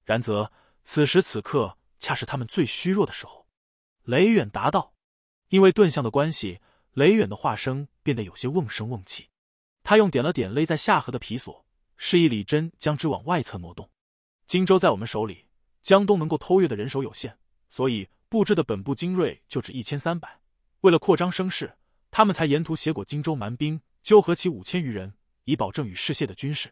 然则此时此刻，恰是他们最虚弱的时候。”雷远答道：“因为遁象的关系，雷远的话声变得有些瓮声瓮气。他用点了点勒在下颌的皮索，示意李真将之往外侧挪动。”荆州在我们手里，江东能够偷越的人手有限，所以布置的本部精锐就只一千三百。为了扩张声势，他们才沿途挟裹荆州蛮兵纠合起五千余人，以保证与世谢的军事。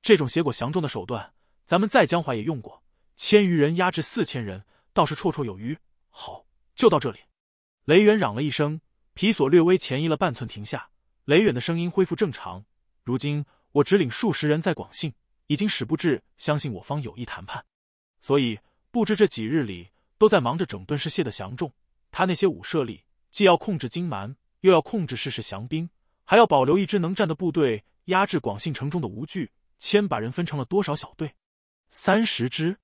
这种邪裹降众的手段，咱们在江淮也用过，千余人压制四千人，倒是绰绰有余。好，就到这里。雷远嚷了一声，皮索略微前移了半寸停下。雷远的声音恢复正常。如今我只领数十人在广信。已经使不至相信我方有意谈判，所以不知这几日里都在忙着整顿世陷的降众。他那些武舍里，既要控制金蛮，又要控制世世降兵，还要保留一支能战的部队，压制广信城中的吴惧千。把人分成了多少小队？三十支，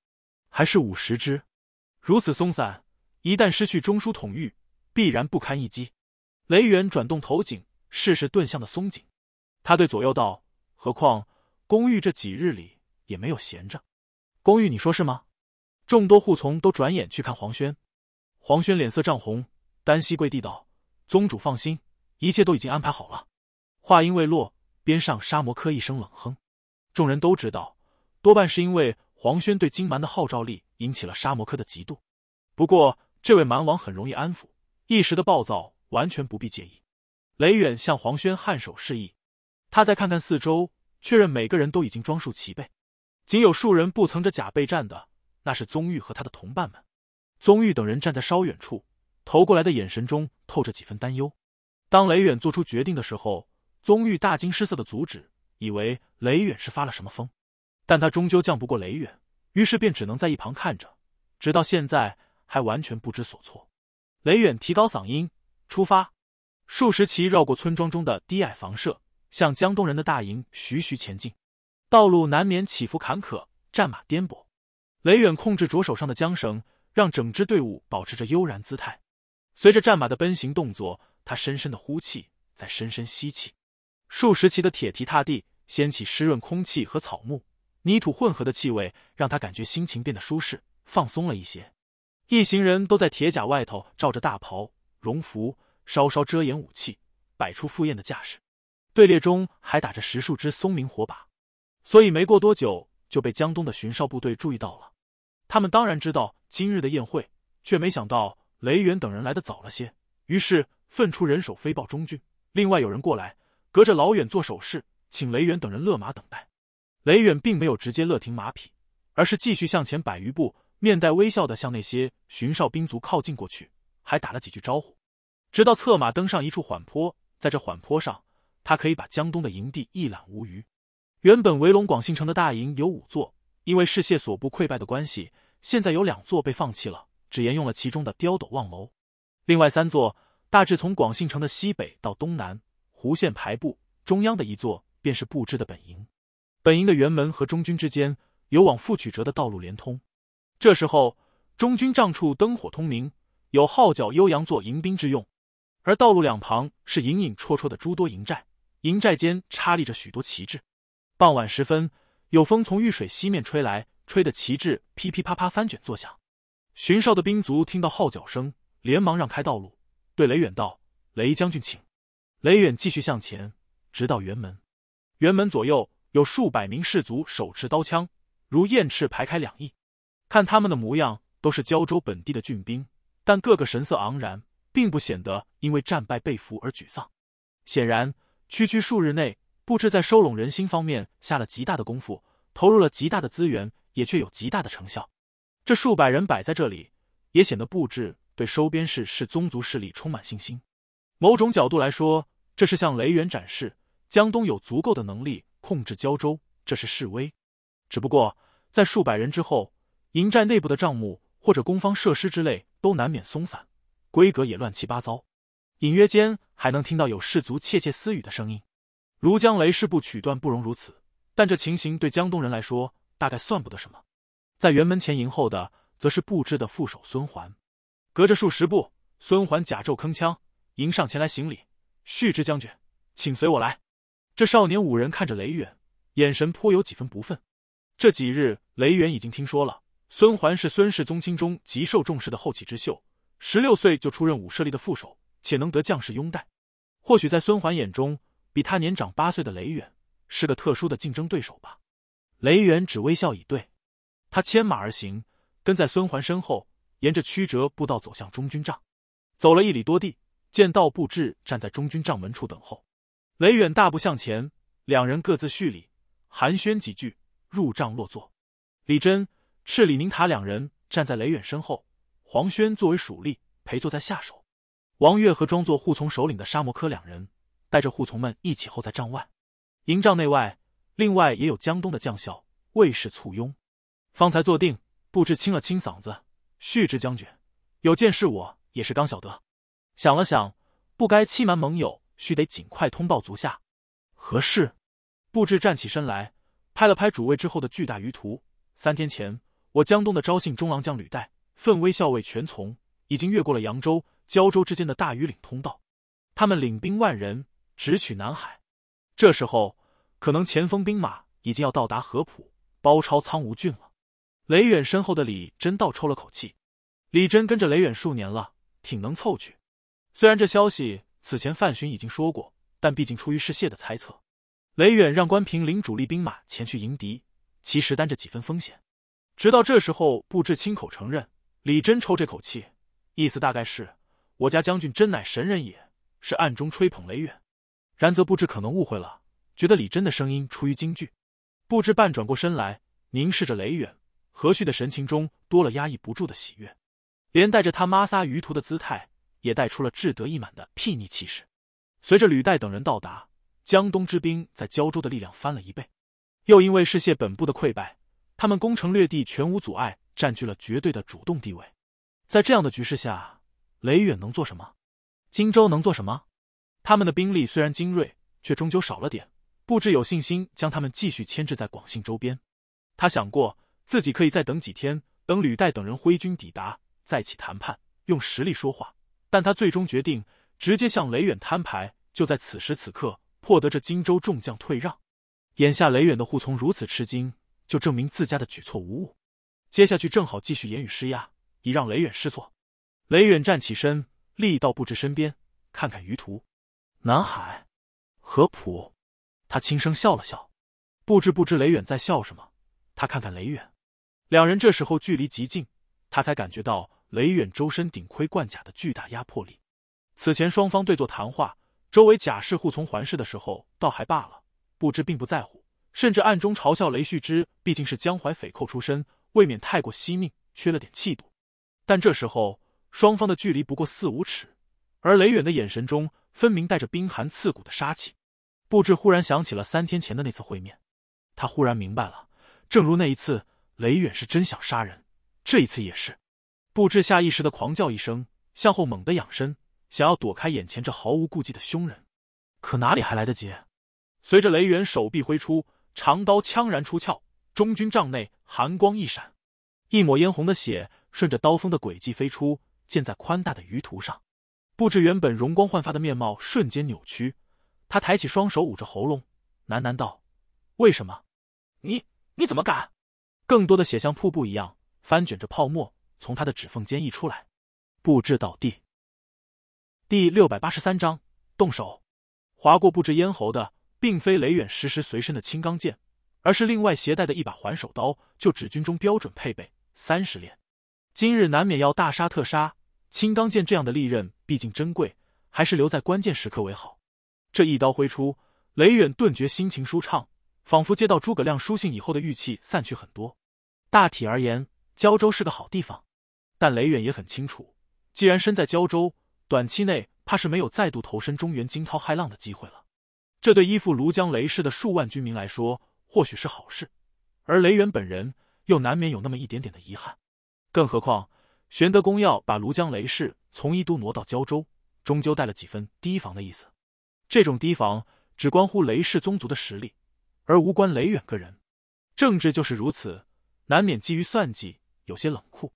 还是五十支？如此松散，一旦失去中枢统御，必然不堪一击。雷元转动头颈，试试盾向的松紧。他对左右道：何况。公寓这几日里也没有闲着，公寓你说是吗？众多护从都转眼去看黄轩，黄轩脸色涨红，单膝跪地道：“宗主放心，一切都已经安排好了。”话音未落，边上沙摩柯一声冷哼，众人都知道，多半是因为黄轩对金蛮的号召力引起了沙摩柯的嫉妒。不过这位蛮王很容易安抚，一时的暴躁完全不必介意。雷远向黄轩颔首示意，他再看看四周。确认每个人都已经装束齐备，仅有数人不曾着甲备战的，那是宗玉和他的同伴们。宗玉等人站在稍远处，投过来的眼神中透着几分担忧。当雷远做出决定的时候，宗玉大惊失色的阻止，以为雷远是发了什么疯，但他终究降不过雷远，于是便只能在一旁看着，直到现在还完全不知所措。雷远提高嗓音：“出发！”数十骑绕过村庄中的低矮房舍。向江东人的大营徐徐前进，道路难免起伏坎坷，战马颠簸。雷远控制着手上的缰绳，让整支队伍保持着悠然姿态。随着战马的奔行动作，他深深的呼气，再深深吸气。数十骑的铁蹄踏地，掀起湿润空气和草木、泥土混合的气味，让他感觉心情变得舒适，放松了一些。一行人都在铁甲外头罩着大袍、绒服，稍稍遮掩武器，摆出赴宴的架势。队列中还打着十数只松明火把，所以没过多久就被江东的巡哨部队注意到了。他们当然知道今日的宴会，却没想到雷远等人来的早了些，于是分出人手飞报中军，另外有人过来，隔着老远做手势，请雷远等人勒马等待。雷远并没有直接勒停马匹，而是继续向前百余步，面带微笑的向那些巡哨兵卒靠近过去，还打了几句招呼，直到策马登上一处缓坡，在这缓坡上。他可以把江东的营地一览无余。原本围拢广信城的大营有五座，因为世谢所部溃败的关系，现在有两座被放弃了，只沿用了其中的刁斗望楼。另外三座大致从广信城的西北到东南弧线排布，中央的一座便是布置的本营。本营的辕门和中军之间有往复曲折的道路连通。这时候中军帐处灯火通明，有号角悠扬作迎宾之用，而道路两旁是隐隐绰绰的诸多营寨。营寨间插立着许多旗帜，傍晚时分，有风从御水西面吹来，吹得旗帜噼噼啪啪翻卷作响。巡哨的兵卒听到号角声，连忙让开道路，对雷远道：“雷将军，请。”雷远继续向前，直到辕门。辕门左右有数百名士卒手持刀枪，如燕翅排开两翼。看他们的模样，都是胶州本地的郡兵，但个个神色昂然，并不显得因为战败被俘而沮丧，显然。区区数日内，布置在收拢人心方面下了极大的功夫，投入了极大的资源，也却有极大的成效。这数百人摆在这里，也显得布置对收编式氏宗族势力充满信心。某种角度来说，这是向雷元展示江东有足够的能力控制胶州，这是示威。只不过，在数百人之后，营寨内部的账目或者攻方设施之类，都难免松散，规格也乱七八糟。隐约间还能听到有士卒窃窃私语的声音。庐江雷氏部曲段不容如此，但这情形对江东人来说大概算不得什么。在辕门前迎候的，则是布置的副手孙桓。隔着数十步，孙桓甲胄铿锵，迎上前来行礼：“旭之将军，请随我来。”这少年五人看着雷远，眼神颇有几分不忿。这几日，雷远已经听说了，孙桓是孙氏宗亲中极受重视的后起之秀，十六岁就出任武舍利的副手。且能得将士拥戴，或许在孙桓眼中，比他年长八岁的雷远是个特殊的竞争对手吧。雷远只微笑以对，他牵马而行，跟在孙桓身后，沿着曲折步道走向中军帐。走了一里多地，见道布置站在中军帐门处等候。雷远大步向前，两人各自叙礼，寒暄几句，入帐落座。李真、赤李宁塔两人站在雷远身后，黄轩作为属吏陪坐在下手。王越和装作护从首领的沙摩柯两人，带着护从们一起候在帐外。营帐内外，另外也有江东的将校、卫士簇拥。方才坐定，布置清了清嗓子：“旭之将军，有件事我也是刚晓得。想了想，不该欺瞒盟友，须得尽快通报足下。何事？”布置站起身来，拍了拍主位之后的巨大舆图：“三天前，我江东的招信中郎将吕岱、奋威校尉全从，已经越过了扬州。”胶州之间的大余岭通道，他们领兵万人直取南海。这时候，可能前锋兵马已经要到达河浦，包抄苍梧郡了。雷远身后的李真倒抽了口气。李真跟着雷远数年了，挺能凑趣。虽然这消息此前范巡已经说过，但毕竟出于是谢的猜测。雷远让关平领主力兵马前去迎敌，其实担着几分风险。直到这时候，布置亲口承认，李真抽这口气，意思大概是。我家将军真乃神人也，是暗中吹捧雷远。然则不知可能误会了，觉得李真的声音出于京剧，不知半转过身来，凝视着雷远，和煦的神情中多了压抑不住的喜悦，连带着他妈撒鱼图的姿态也带出了志得意满的睥睨气势。随着吕岱等人到达，江东之兵在胶州的力量翻了一倍，又因为是谢本部的溃败，他们攻城略地全无阻碍，占据了绝对的主动地位。在这样的局势下。雷远能做什么？荆州能做什么？他们的兵力虽然精锐，却终究少了点，不知有信心将他们继续牵制在广信周边。他想过自己可以再等几天，等吕岱等人挥军抵达，再起谈判，用实力说话。但他最终决定直接向雷远摊牌，就在此时此刻，破得这荆州众将退让。眼下雷远的扈从如此吃惊，就证明自家的举措无误。接下去正好继续言语施压，以让雷远失措。雷远站起身，立到不知身边，看看余图，南海，何普，他轻声笑了笑。不知不知雷远在笑什么，他看看雷远，两人这时候距离极近，他才感觉到雷远周身顶盔贯甲的巨大压迫力。此前双方对坐谈话，周围甲士护从环视的时候倒还罢了，不知并不在乎，甚至暗中嘲笑雷旭之毕竟是江淮匪寇出身，未免太过惜命，缺了点气度。但这时候。双方的距离不过四五尺，而雷远的眼神中分明带着冰寒刺骨的杀气。布置忽然想起了三天前的那次会面，他忽然明白了，正如那一次，雷远是真想杀人，这一次也是。布置下意识的狂叫一声，向后猛地仰身，想要躲开眼前这毫无顾忌的凶人，可哪里还来得及？随着雷远手臂挥出，长刀枪然出鞘，中军帐内寒光一闪，一抹嫣红的血顺着刀锋的轨迹飞出。溅在宽大的鱼图上，布置原本容光焕发的面貌瞬间扭曲，他抬起双手捂着喉咙，喃喃道：“为什么？你你怎么敢？”更多的血像瀑布一样翻卷着泡沫从他的指缝间溢出来，布置倒地。第六百八十三章动手。划过布置咽喉的，并非雷远时时随身的青钢剑，而是另外携带的一把还手刀，就指军中标准配备三十连。今日难免要大杀特杀，青钢剑这样的利刃毕竟珍贵，还是留在关键时刻为好。这一刀挥出，雷远顿觉心情舒畅，仿佛接到诸葛亮书信以后的郁气散去很多。大体而言，胶州是个好地方，但雷远也很清楚，既然身在胶州，短期内怕是没有再度投身中原惊涛骇浪的机会了。这对依附庐江雷氏的数万军民来说，或许是好事，而雷远本人又难免有那么一点点的遗憾。更何况，玄德公要把庐江雷氏从一都挪到胶州，终究带了几分提防的意思。这种提防只关乎雷氏宗族的实力，而无关雷远个人。政治就是如此，难免基于算计，有些冷酷。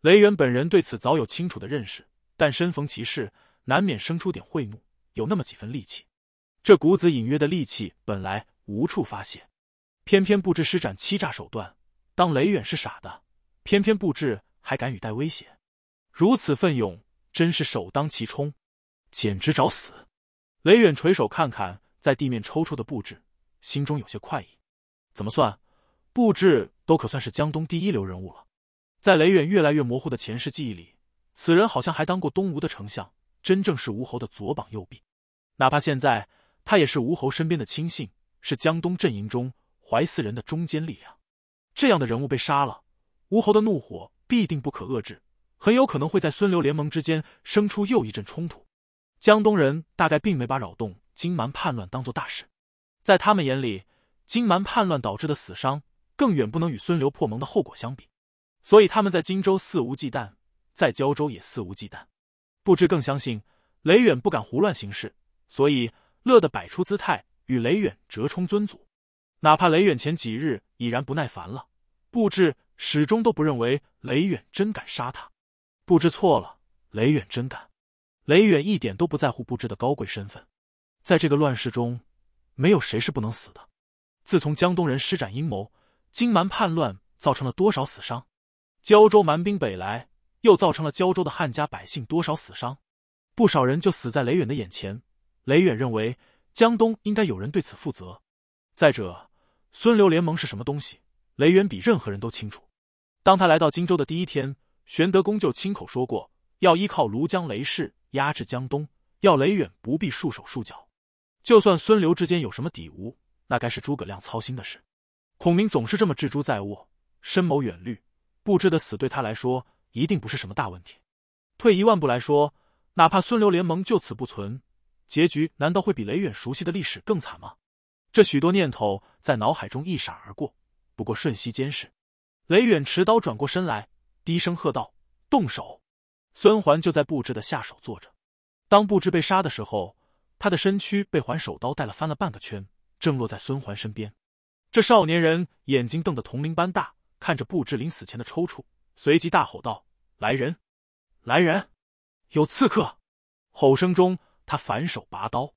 雷远本人对此早有清楚的认识，但身逢其事，难免生出点恚怒，有那么几分戾气。这股子隐约的戾气本来无处发泄，偏偏不知施展欺诈手段，当雷远是傻的。偏偏布置还敢语带威胁，如此奋勇，真是首当其冲，简直找死！雷远垂手看看在地面抽搐的布置，心中有些快意。怎么算？布置都可算是江东第一流人物了。在雷远越来越模糊的前世记忆里，此人好像还当过东吴的丞相，真正是吴侯的左膀右臂。哪怕现在，他也是吴侯身边的亲信，是江东阵营中怀四人的中坚力量。这样的人物被杀了。吴侯的怒火必定不可遏制，很有可能会在孙刘联盟之间生出又一阵冲突。江东人大概并没把扰动金蛮叛乱当做大事，在他们眼里，金蛮叛乱导致的死伤更远不能与孙刘破盟的后果相比，所以他们在荆州肆无忌惮，在胶州也肆无忌惮。不知更相信雷远不敢胡乱行事，所以乐得摆出姿态与雷远折冲尊祖，哪怕雷远前几日已然不耐烦了，布知。始终都不认为雷远真敢杀他，不知错了。雷远真敢，雷远一点都不在乎不知的高贵身份。在这个乱世中，没有谁是不能死的。自从江东人施展阴谋，金蛮叛乱造成了多少死伤？胶州蛮兵北来，又造成了胶州的汉家百姓多少死伤？不少人就死在雷远的眼前。雷远认为江东应该有人对此负责。再者，孙刘联盟是什么东西？雷远比任何人都清楚。当他来到荆州的第一天，玄德公就亲口说过，要依靠庐江雷氏压制江东，要雷远不必束手束脚。就算孙刘之间有什么底无，那该是诸葛亮操心的事。孔明总是这么置珠在握，深谋远虑，布置的死对他来说一定不是什么大问题。退一万步来说，哪怕孙刘联盟就此不存，结局难道会比雷远熟悉的历史更惨吗？这许多念头在脑海中一闪而过，不过瞬息间逝。雷远持刀转过身来，低声喝道：“动手！”孙环就在布置的下手坐着。当布置被杀的时候，他的身躯被环手刀带了翻了半个圈，正落在孙环身边。这少年人眼睛瞪得铜铃般大，看着布置临死前的抽搐，随即大吼道：“来人！来人！有刺客！”吼声中，他反手拔刀，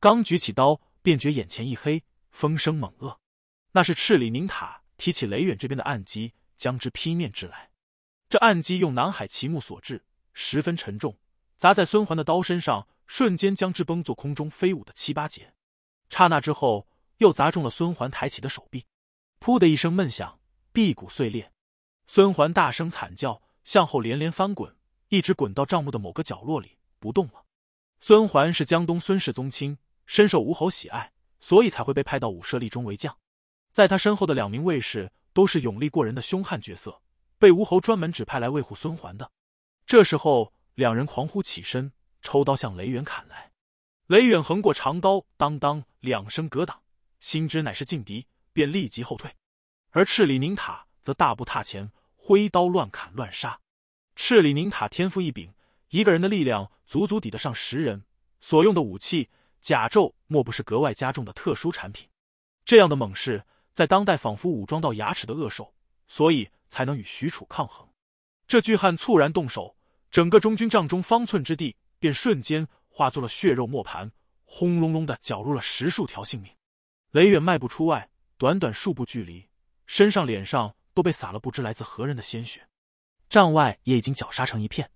刚举起刀，便觉眼前一黑，风声猛恶，那是赤里宁塔。提起雷远这边的暗机，将之劈面掷来。这暗机用南海奇木所制，十分沉重，砸在孙桓的刀身上，瞬间将之崩作空中飞舞的七八节。刹那之后，又砸中了孙桓抬起的手臂，噗的一声闷响，臂骨碎裂。孙桓大声惨叫，向后连连翻滚，一直滚到帐幕的某个角落里不动了。孙桓是江东孙氏宗亲，深受吴侯喜爱，所以才会被派到武舍立中为将。在他身后的两名卫士都是勇力过人的凶悍角色，被吴侯专门指派来卫护孙桓的。这时候，两人狂呼起身，抽刀向雷远砍来。雷远横过长刀，当当两声格挡，心知乃是劲敌，便立即后退。而赤里宁塔则大步踏前，挥刀乱砍乱杀。赤里宁塔天赋异禀，一个人的力量足足抵得上十人。所用的武器、甲胄莫不是格外加重的特殊产品。这样的猛士。在当代仿佛武装到牙齿的恶兽，所以才能与许褚抗衡。这巨汉猝然动手，整个中军帐中方寸之地便瞬间化作了血肉磨盘，轰隆隆的绞入了十数条性命。雷远迈步出外，短短数步距离，身上脸上都被洒了不知来自何人的鲜血。帐外也已经绞杀成一片。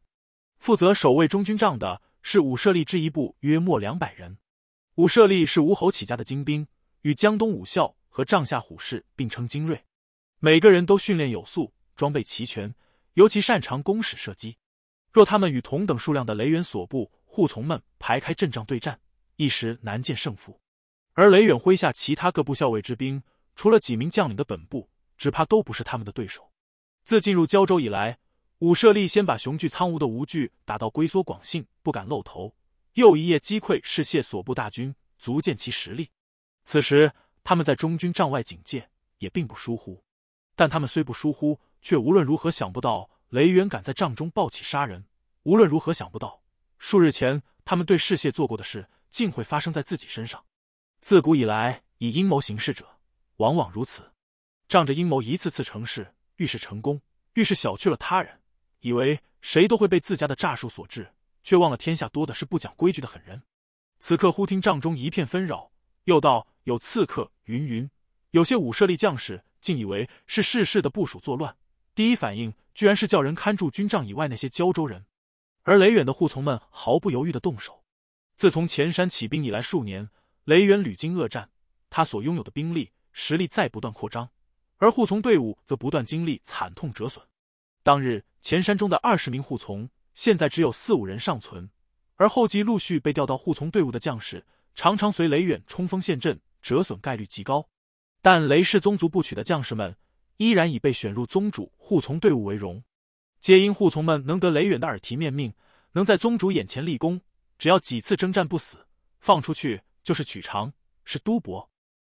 负责守卫中军帐的是武舍利之一部，约莫两百人。武舍利是吴侯起家的精兵，与江东武校。和帐下虎士并称精锐，每个人都训练有素，装备齐全，尤其擅长弓矢射击。若他们与同等数量的雷远所部护从们排开阵仗对战，一时难见胜负。而雷远麾下其他各部校尉之兵，除了几名将领的本部，只怕都不是他们的对手。自进入胶州以来，武舍利先把雄踞苍梧的吴惧打到龟缩广信不敢露头，又一夜击溃世血所部大军，足见其实力。此时。他们在中军帐外警戒，也并不疏忽，但他们虽不疏忽，却无论如何想不到雷元敢在帐中暴起杀人，无论如何想不到数日前他们对世谢做过的事，竟会发生在自己身上。自古以来，以阴谋行事者，往往如此，仗着阴谋一次次成事，遇事成功，遇事小觑了他人，以为谁都会被自家的诈术所制，却忘了天下多的是不讲规矩的狠人。此刻忽听帐中一片纷扰。又道：“有刺客云云，有些武舍利将士竟以为是世事的部署作乱，第一反应居然是叫人看住军帐以外那些胶州人，而雷远的护从们毫不犹豫的动手。自从前山起兵以来数年，雷远屡经恶战，他所拥有的兵力实力在不断扩张，而护从队伍则不断经历惨痛折损。当日前山中的二十名护从，现在只有四五人尚存，而后继陆续被调到护从队伍的将士。”常常随雷远冲锋陷阵，折损概率极高。但雷氏宗族不曲的将士们，依然以被选入宗主护从队伍为荣。皆因护从们能得雷远的耳提面命，能在宗主眼前立功。只要几次征战不死，放出去就是取长是都博。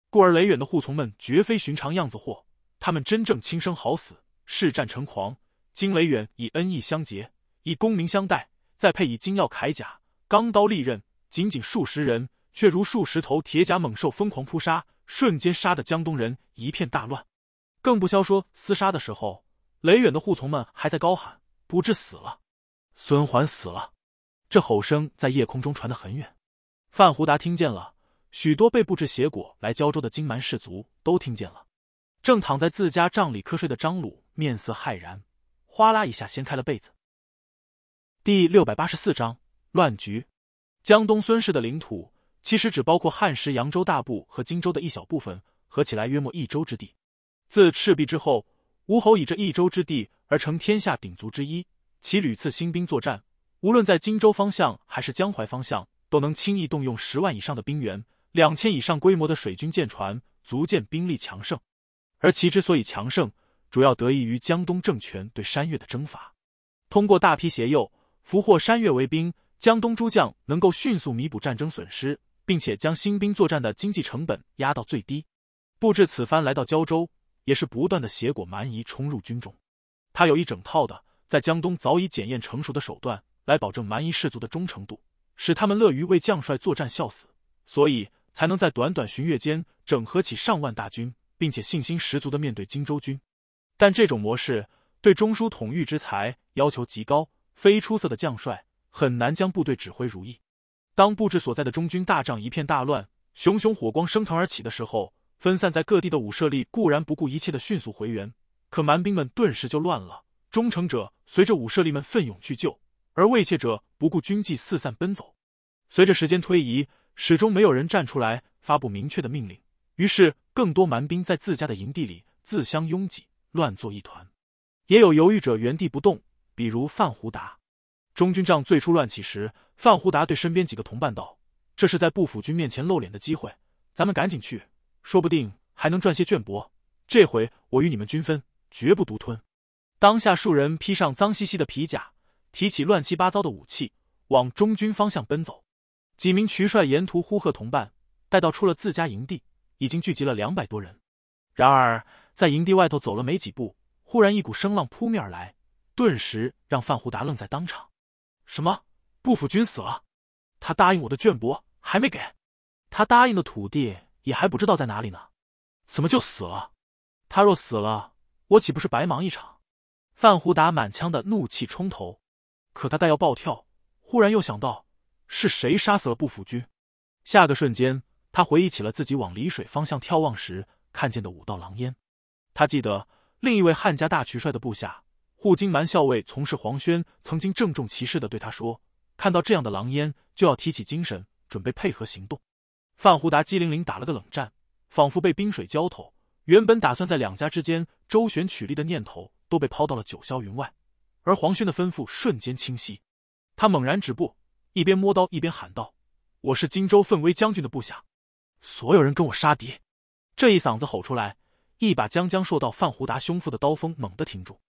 故而雷远的护从们绝非寻常样子货。他们真正轻生好死，嗜战成狂。今雷远以恩义相结，以功名相待，再配以金耀铠甲、钢刀利刃，仅仅数十人。却如数十头铁甲猛兽疯狂扑杀，瞬间杀得江东人一片大乱。更不消说厮杀的时候，雷远的护从们还在高喊：“不至死了，孙桓死了！”这吼声在夜空中传得很远。范胡达听见了，许多被布置邪果来胶州的金蛮士族都听见了。正躺在自家帐里瞌睡的张鲁面色骇然，哗啦一下掀开了被子。第六百八十四章乱局，江东孙氏的领土。其实只包括汉时扬州大部和荆州的一小部分，合起来约莫一州之地。自赤壁之后，吴侯以这一州之地而成天下鼎足之一，其屡次兴兵作战，无论在荆州方向还是江淮方向，都能轻易动用十万以上的兵员、两千以上规模的水军舰船，足见兵力强盛。而其之所以强盛，主要得益于江东政权对山越的征伐，通过大批携诱俘获山越为兵，江东诸将能够迅速弥补战争损失。并且将新兵作战的经济成本压到最低，布置此番来到胶州，也是不断的挟裹蛮夷冲入军中。他有一整套的在江东早已检验成熟的手段，来保证蛮夷士族的忠诚度，使他们乐于为将帅作战效死，所以才能在短短旬月间整合起上万大军，并且信心十足的面对荆州军。但这种模式对中枢统御之才要求极高，非出色的将帅很难将部队指挥如意。当布置所在的中军大帐一片大乱，熊熊火光升腾而起的时候，分散在各地的武舍利固然不顾一切的迅速回援，可蛮兵们顿时就乱了。忠诚者随着武舍利们奋勇去救，而畏怯者不顾军纪四散奔走。随着时间推移，始终没有人站出来发布明确的命令，于是更多蛮兵在自家的营地里自相拥挤，乱作一团。也有犹豫者原地不动，比如范胡达。中军帐最初乱起时。范胡达对身边几个同伴道：“这是在步府军面前露脸的机会，咱们赶紧去，说不定还能赚些绢帛。这回我与你们均分，绝不独吞。”当下数人披上脏兮兮的皮甲，提起乱七八糟的武器，往中军方向奔走。几名渠帅沿途呼喝同伴，待到出了自家营地，已经聚集了两百多人。然而在营地外头走了没几步，忽然一股声浪扑面而来，顿时让范胡达愣在当场。什么？不府君死了，他答应我的绢帛还没给，他答应的土地也还不知道在哪里呢，怎么就死了？他若死了，我岂不是白忙一场？范胡达满腔的怒气冲头，可他待要暴跳，忽然又想到是谁杀死了不府君。下个瞬间，他回忆起了自己往离水方向眺望时看见的五道狼烟。他记得另一位汉家大渠帅的部下护金蛮校尉从事黄轩曾经郑重其事的对他说。看到这样的狼烟，就要提起精神，准备配合行动。范胡达机灵灵打了个冷战，仿佛被冰水浇透。原本打算在两家之间周旋取利的念头，都被抛到了九霄云外。而黄轩的吩咐瞬间清晰，他猛然止步，一边摸刀，一边喊道：“我是荆州奋威将军的部下，所有人跟我杀敌！”这一嗓子吼出来，一把将将受到范胡达胸腹的刀锋猛地停住。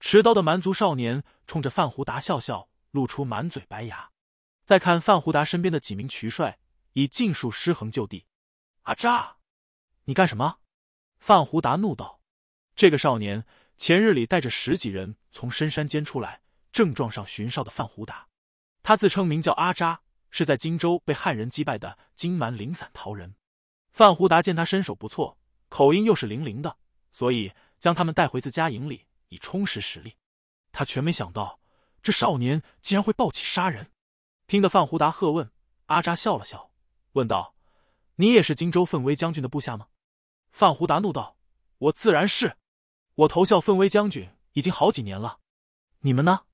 持刀的蛮族少年冲着范胡达笑笑。露出满嘴白牙，再看范胡达身边的几名渠帅已尽数失衡就地。阿扎，你干什么？范胡达怒道。这个少年前日里带着十几人从深山间出来，正撞上巡哨的范胡达。他自称名叫阿扎，是在荆州被汉人击败的金蛮零散逃人。范胡达见他身手不错，口音又是零零的，所以将他们带回自家营里以充实实力。他全没想到。这少年竟然会抱起杀人，听得范胡达喝问：“阿扎笑了笑，问道：‘你也是荆州奋威将军的部下吗？’范胡达怒道：‘我自然是，我投效奋威将军已经好几年了。你们呢？’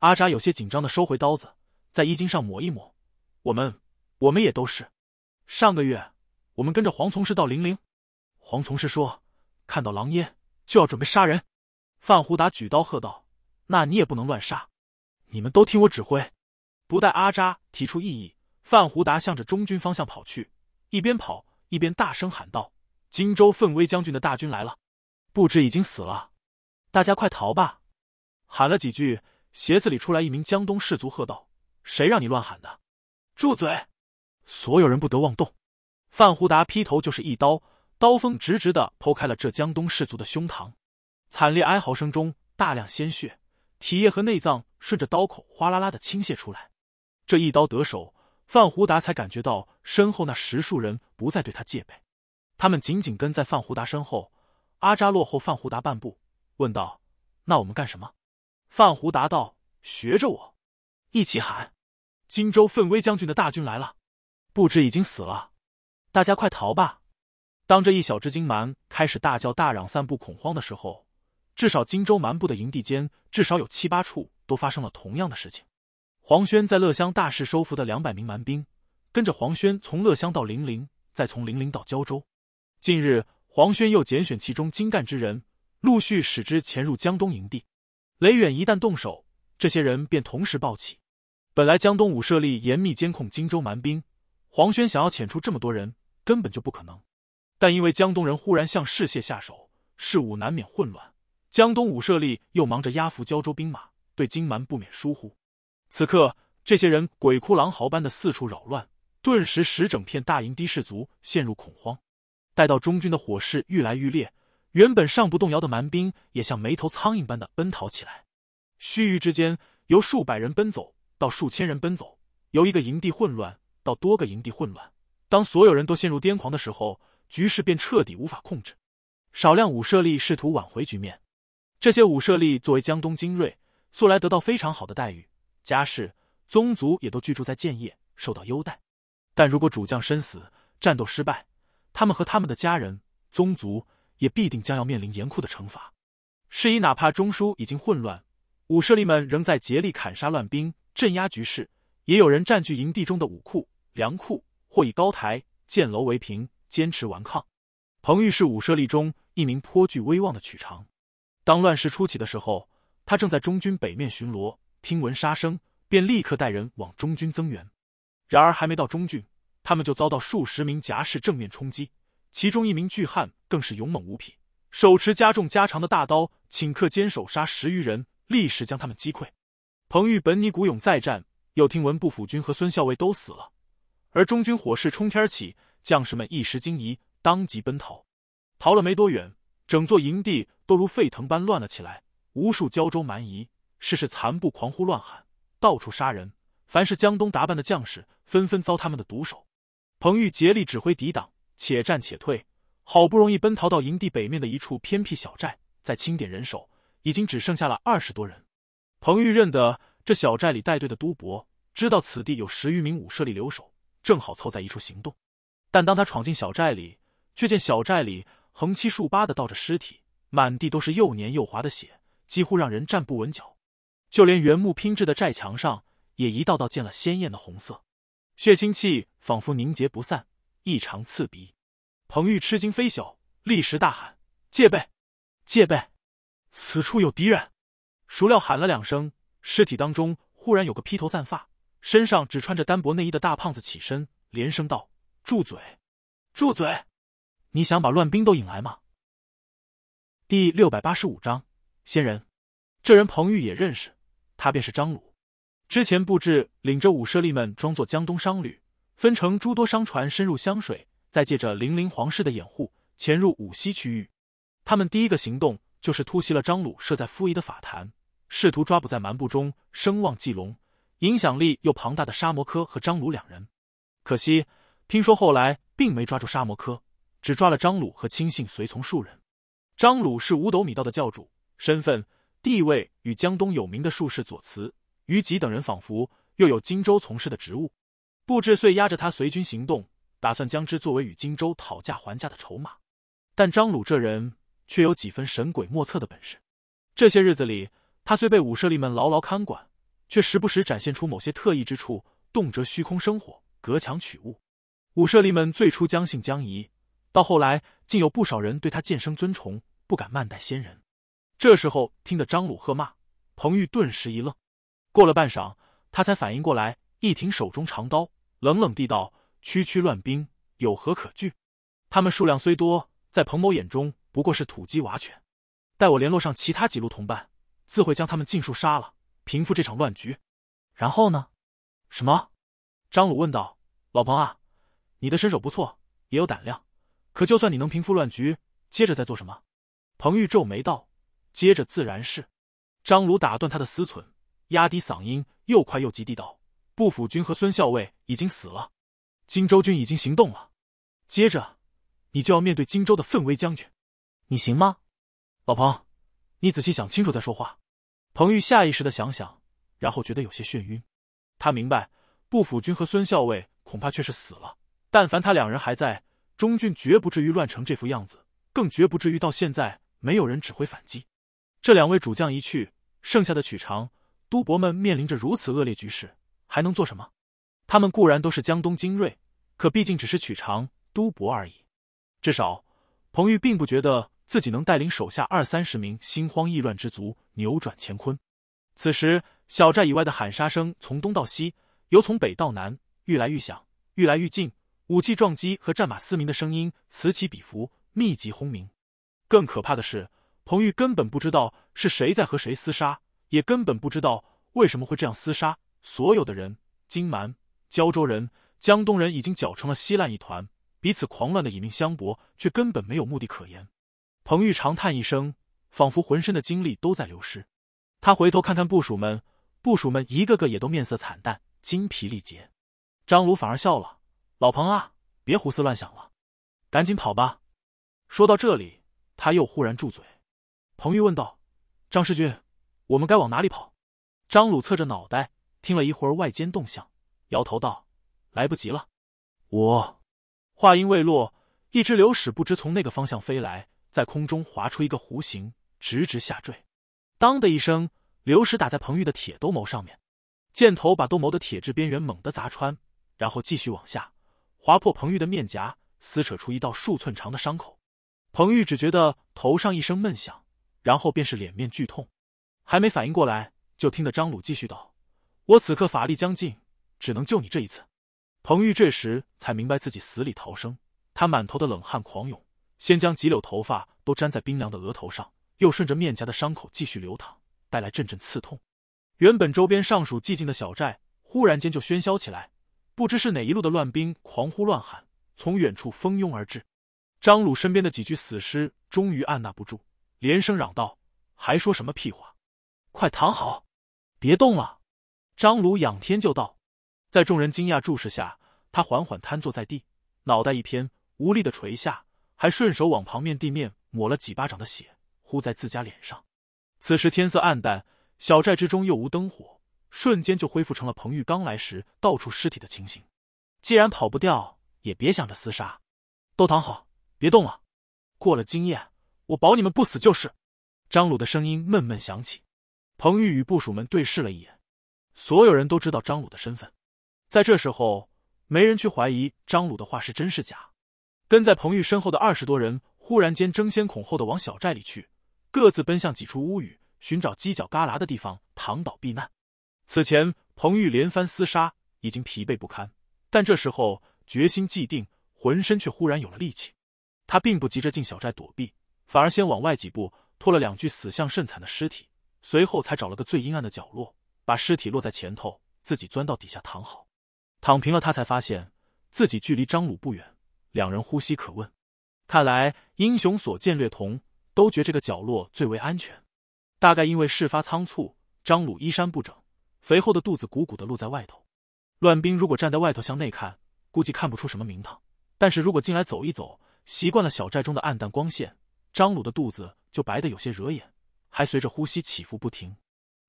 阿扎有些紧张的收回刀子，在衣襟上抹一抹：‘我们，我们也都是。上个月，我们跟着黄从事到零陵，黄从事说看到狼烟就要准备杀人。’范胡达举刀喝道：‘那你也不能乱杀。’你们都听我指挥！不待阿扎提出异议，范胡达向着中军方向跑去，一边跑一边大声喊道：“荆州奋威将军的大军来了，不知已经死了，大家快逃吧！”喊了几句，鞋子里出来一名江东士卒，喝道：“谁让你乱喊的？住嘴！所有人不得妄动！”范胡达劈头就是一刀，刀锋直直的剖开了这江东士卒的胸膛，惨烈哀嚎声中，大量鲜血、体液和内脏。顺着刀口哗啦啦的倾泻出来，这一刀得手，范胡达才感觉到身后那十数人不再对他戒备，他们紧紧跟在范胡达身后。阿扎落后范胡达半步，问道：“那我们干什么？”范胡达道：“学着我，一起喊！荆州奋威将军的大军来了，不知已经死了，大家快逃吧！”当这一小只金蛮开始大叫大嚷、散布恐慌的时候，至少荆州蛮部的营地间至少有七八处。都发生了同样的事情。黄轩在乐乡大势收服的两百名蛮兵，跟着黄轩从乐乡到零陵，再从零陵到胶州。近日，黄轩又拣选其中精干之人，陆续使之潜入江东营地。雷远一旦动手，这些人便同时暴起。本来江东武设立严密监控荆州蛮兵，黄轩想要遣出这么多人，根本就不可能。但因为江东人忽然向世界下手，事务难免混乱。江东武设立又忙着压服胶州兵马。对金蛮不免疏忽，此刻这些人鬼哭狼嚎般的四处扰乱，顿时使整片大营的士卒陷入恐慌。待到中军的火势愈来愈烈，原本尚不动摇的蛮兵也像没头苍蝇般的奔逃起来。须臾之间，由数百人奔走到数千人奔走，由一个营地混乱到多个营地混乱。当所有人都陷入癫狂的时候，局势便彻底无法控制。少量武舍利试图挽回局面，这些武舍利作为江东精锐。素来得到非常好的待遇，家世宗族也都居住在建业，受到优待。但如果主将身死，战斗失败，他们和他们的家人、宗族也必定将要面临严酷的惩罚。是以，哪怕中枢已经混乱，武舍利们仍在竭力砍杀乱兵，镇压局势。也有人占据营地中的武库、粮库，或以高台、建楼为凭，坚持顽抗。彭玉是武舍利中一名颇具威望的曲长。当乱世初起的时候。他正在中军北面巡逻，听闻杀声，便立刻带人往中军增援。然而还没到中军，他们就遭到数十名甲士正面冲击，其中一名巨汉更是勇猛无匹，手持加重加长的大刀，顷刻间手杀十余人，立时将他们击溃。彭玉本拟古勇再战，又听闻步府军和孙校尉都死了，而中军火势冲天起，将士们一时惊疑，当即奔逃。逃了没多远，整座营地都如沸腾般乱了起来。无数胶州蛮夷，事事残部狂呼乱喊，到处杀人。凡是江东打扮的将士，纷纷遭他们的毒手。彭玉竭力指挥抵挡，且战且退，好不容易奔逃到营地北面的一处偏僻小寨，在清点人手，已经只剩下了二十多人。彭玉认得这小寨里带队的都伯，知道此地有十余名武舍利留守，正好凑在一处行动。但当他闯进小寨里，却见小寨里横七竖八的倒着尸体，满地都是又黏又滑的血。几乎让人站不稳脚，就连原木拼制的寨墙上也一道道见了鲜艳的红色，血腥气仿佛凝结不散，异常刺鼻。彭玉吃惊非小，立时大喊：“戒备！戒备！此处有敌人！”孰料喊了两声，尸体当中忽然有个披头散发、身上只穿着单薄内衣的大胖子起身，连声道：“住嘴！住嘴！你想把乱兵都引来吗？”第六百八十五章。仙人，这人彭玉也认识，他便是张鲁。之前布置领着武舍利们装作江东商旅，分成诸多商船深入湘水，再借着零陵皇室的掩护潜入武溪区域。他们第一个行动就是突袭了张鲁设在夫夷的法坛，试图抓捕在蛮部中声望既隆、影响力又庞大的沙摩科和张鲁两人。可惜听说后来并没抓住沙摩科，只抓了张鲁和亲信随从数人。张鲁是五斗米道的教主。身份地位与江东有名的术士左慈、于吉等人，仿佛又有荆州从事的职务，布置遂压着他随军行动，打算将之作为与荆州讨价还价的筹码。但张鲁这人却有几分神鬼莫测的本事。这些日子里，他虽被五舍利们牢牢看管，却时不时展现出某些特异之处，动辄虚空生火、隔墙取物。五舍利们最初将信将疑，到后来竟有不少人对他渐生尊崇，不敢慢待先人。这时候听得张鲁喝骂，彭玉顿时一愣。过了半晌，他才反应过来，一挺手中长刀，冷冷地道：“区区乱兵有何可惧？他们数量虽多，在彭某眼中不过是土鸡瓦犬。待我联络上其他几路同伴，自会将他们尽数杀了，平复这场乱局。”然后呢？什么？张鲁问道：“老彭啊，你的身手不错，也有胆量，可就算你能平复乱局，接着再做什么？”彭玉皱眉道。接着自然是，张鲁打断他的思忖，压低嗓音，又快又急地道：“步府军和孙校尉已经死了，荆州军已经行动了。接着，你就要面对荆州的奋威将军，你行吗？”老彭，你仔细想清楚再说话。彭玉下意识的想想，然后觉得有些眩晕。他明白，步府军和孙校尉恐怕却是死了。但凡他两人还在，中军绝不至于乱成这副样子，更绝不至于到现在没有人指挥反击。这两位主将一去，剩下的曲长都伯们面临着如此恶劣局势，还能做什么？他们固然都是江东精锐，可毕竟只是曲长都伯而已。至少，彭玉并不觉得自己能带领手下二三十名心慌意乱之卒扭转乾坤。此时，小寨以外的喊杀声从东到西，由从北到南，愈来愈响，愈来愈近，武器撞击和战马嘶鸣的声音此起彼伏，密集轰鸣。更可怕的是。彭玉根本不知道是谁在和谁厮杀，也根本不知道为什么会这样厮杀。所有的人，金蛮、胶州人、江东人，已经搅成了稀烂一团，彼此狂乱的以命相搏，却根本没有目的可言。彭玉长叹一声，仿佛浑身的精力都在流失。他回头看看部署们，部署们一个个也都面色惨淡，精疲力竭。张鲁反而笑了：“老彭啊，别胡思乱想了，赶紧跑吧。”说到这里，他又忽然住嘴。彭玉问道：“张师军，我们该往哪里跑？”张鲁侧着脑袋听了一会儿外间动向，摇头道：“来不及了。”我话音未落，一只流矢不知从哪个方向飞来，在空中划出一个弧形，直直下坠。当的一声，流矢打在彭玉的铁兜鍪上面，箭头把兜鍪的铁质边缘猛地砸穿，然后继续往下划破彭玉的面颊，撕扯出一道数寸长的伤口。彭玉只觉得头上一声闷响。然后便是脸面剧痛，还没反应过来，就听得张鲁继续道：“我此刻法力将尽，只能救你这一次。”彭玉这时才明白自己死里逃生，他满头的冷汗狂涌，先将几绺头发都粘在冰凉的额头上，又顺着面颊的伤口继续流淌，带来阵阵刺痛。原本周边尚属寂静的小寨，忽然间就喧嚣起来，不知是哪一路的乱兵狂呼乱喊，从远处蜂拥而至。张鲁身边的几具死尸终于按捺不住。连声嚷道：“还说什么屁话！快躺好，别动了。”张鲁仰天就道，在众人惊讶注视下，他缓缓瘫坐在地，脑袋一偏，无力的垂下，还顺手往旁边地面抹了几巴掌的血，呼在自家脸上。此时天色暗淡，小寨之中又无灯火，瞬间就恢复成了彭玉刚来时到处尸体的情形。既然跑不掉，也别想着厮杀，都躺好，别动了。过了今夜。我保你们不死就是，张鲁的声音闷闷响起。彭玉与部署们对视了一眼，所有人都知道张鲁的身份。在这时候，没人去怀疑张鲁的话是真是假。跟在彭玉身后的二十多人忽然间争先恐后的往小寨里去，各自奔向几处屋宇、寻找犄角旮旯的地方躺倒避难。此前，彭玉连番厮杀已经疲惫不堪，但这时候决心既定，浑身却忽然有了力气。他并不急着进小寨躲避。反而先往外几步拖了两具死相甚惨的尸体，随后才找了个最阴暗的角落，把尸体落在前头，自己钻到底下躺好，躺平了，他才发现自己距离张鲁不远，两人呼吸可问。看来英雄所见略同，都觉这个角落最为安全。大概因为事发仓促，张鲁衣衫不整，肥厚的肚子鼓鼓的露在外头。乱兵如果站在外头向内看，估计看不出什么名堂；但是如果进来走一走，习惯了小寨中的暗淡光线。张鲁的肚子就白的有些惹眼，还随着呼吸起伏不停。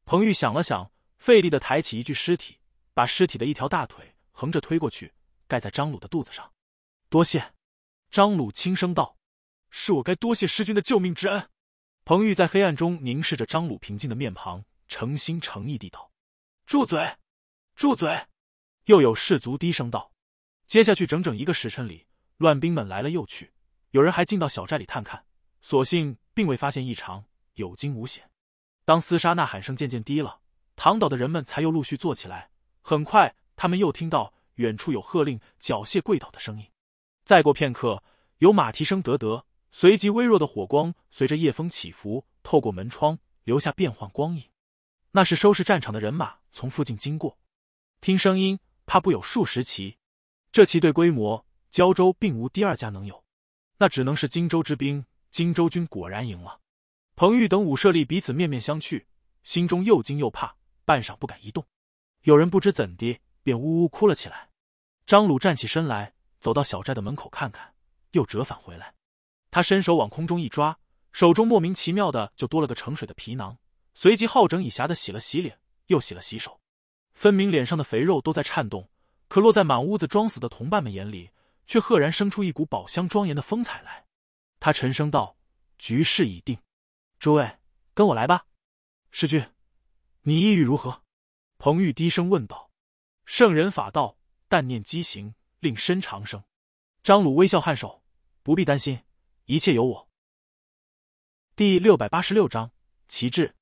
彭玉想了想，费力的抬起一具尸体，把尸体的一条大腿横着推过去，盖在张鲁的肚子上。多谢，张鲁轻声道：“是我该多谢师君的救命之恩。”彭玉在黑暗中凝视着张鲁平静的面庞，诚心诚意地道：“住嘴，住嘴！”又有士卒低声道：“接下去整整一个时辰里，乱兵们来了又去，有人还进到小寨里探看。”所幸并未发现异常，有惊无险。当厮杀呐喊声渐渐低了，躺倒的人们才又陆续坐起来。很快，他们又听到远处有喝令缴械跪倒的声音。再过片刻，有马蹄声得得，随即微弱的火光随着夜风起伏，透过门窗留下变幻光影。那是收拾战场的人马从附近经过，听声音怕不有数十骑。这骑队规模，胶州并无第二家能有，那只能是荆州之兵。荆州军果然赢了，彭玉等五舍利彼此面面相觑，心中又惊又怕，半晌不敢移动。有人不知怎地便呜呜哭了起来。张鲁站起身来，走到小寨的门口看看，又折返回来。他伸手往空中一抓，手中莫名其妙的就多了个盛水的皮囊。随即好整以暇的洗了洗脸，又洗了洗手。分明脸上的肥肉都在颤动，可落在满屋子装死的同伴们眼里，却赫然生出一股宝箱庄严的风采来。他沉声道：“局势已定，诸位，跟我来吧。”师君，你意欲如何？”彭玉低声问道。“圣人法道，但念机形，令身长生。”张鲁微笑颔首：“不必担心，一切有我。”第六百八十六章旗帜。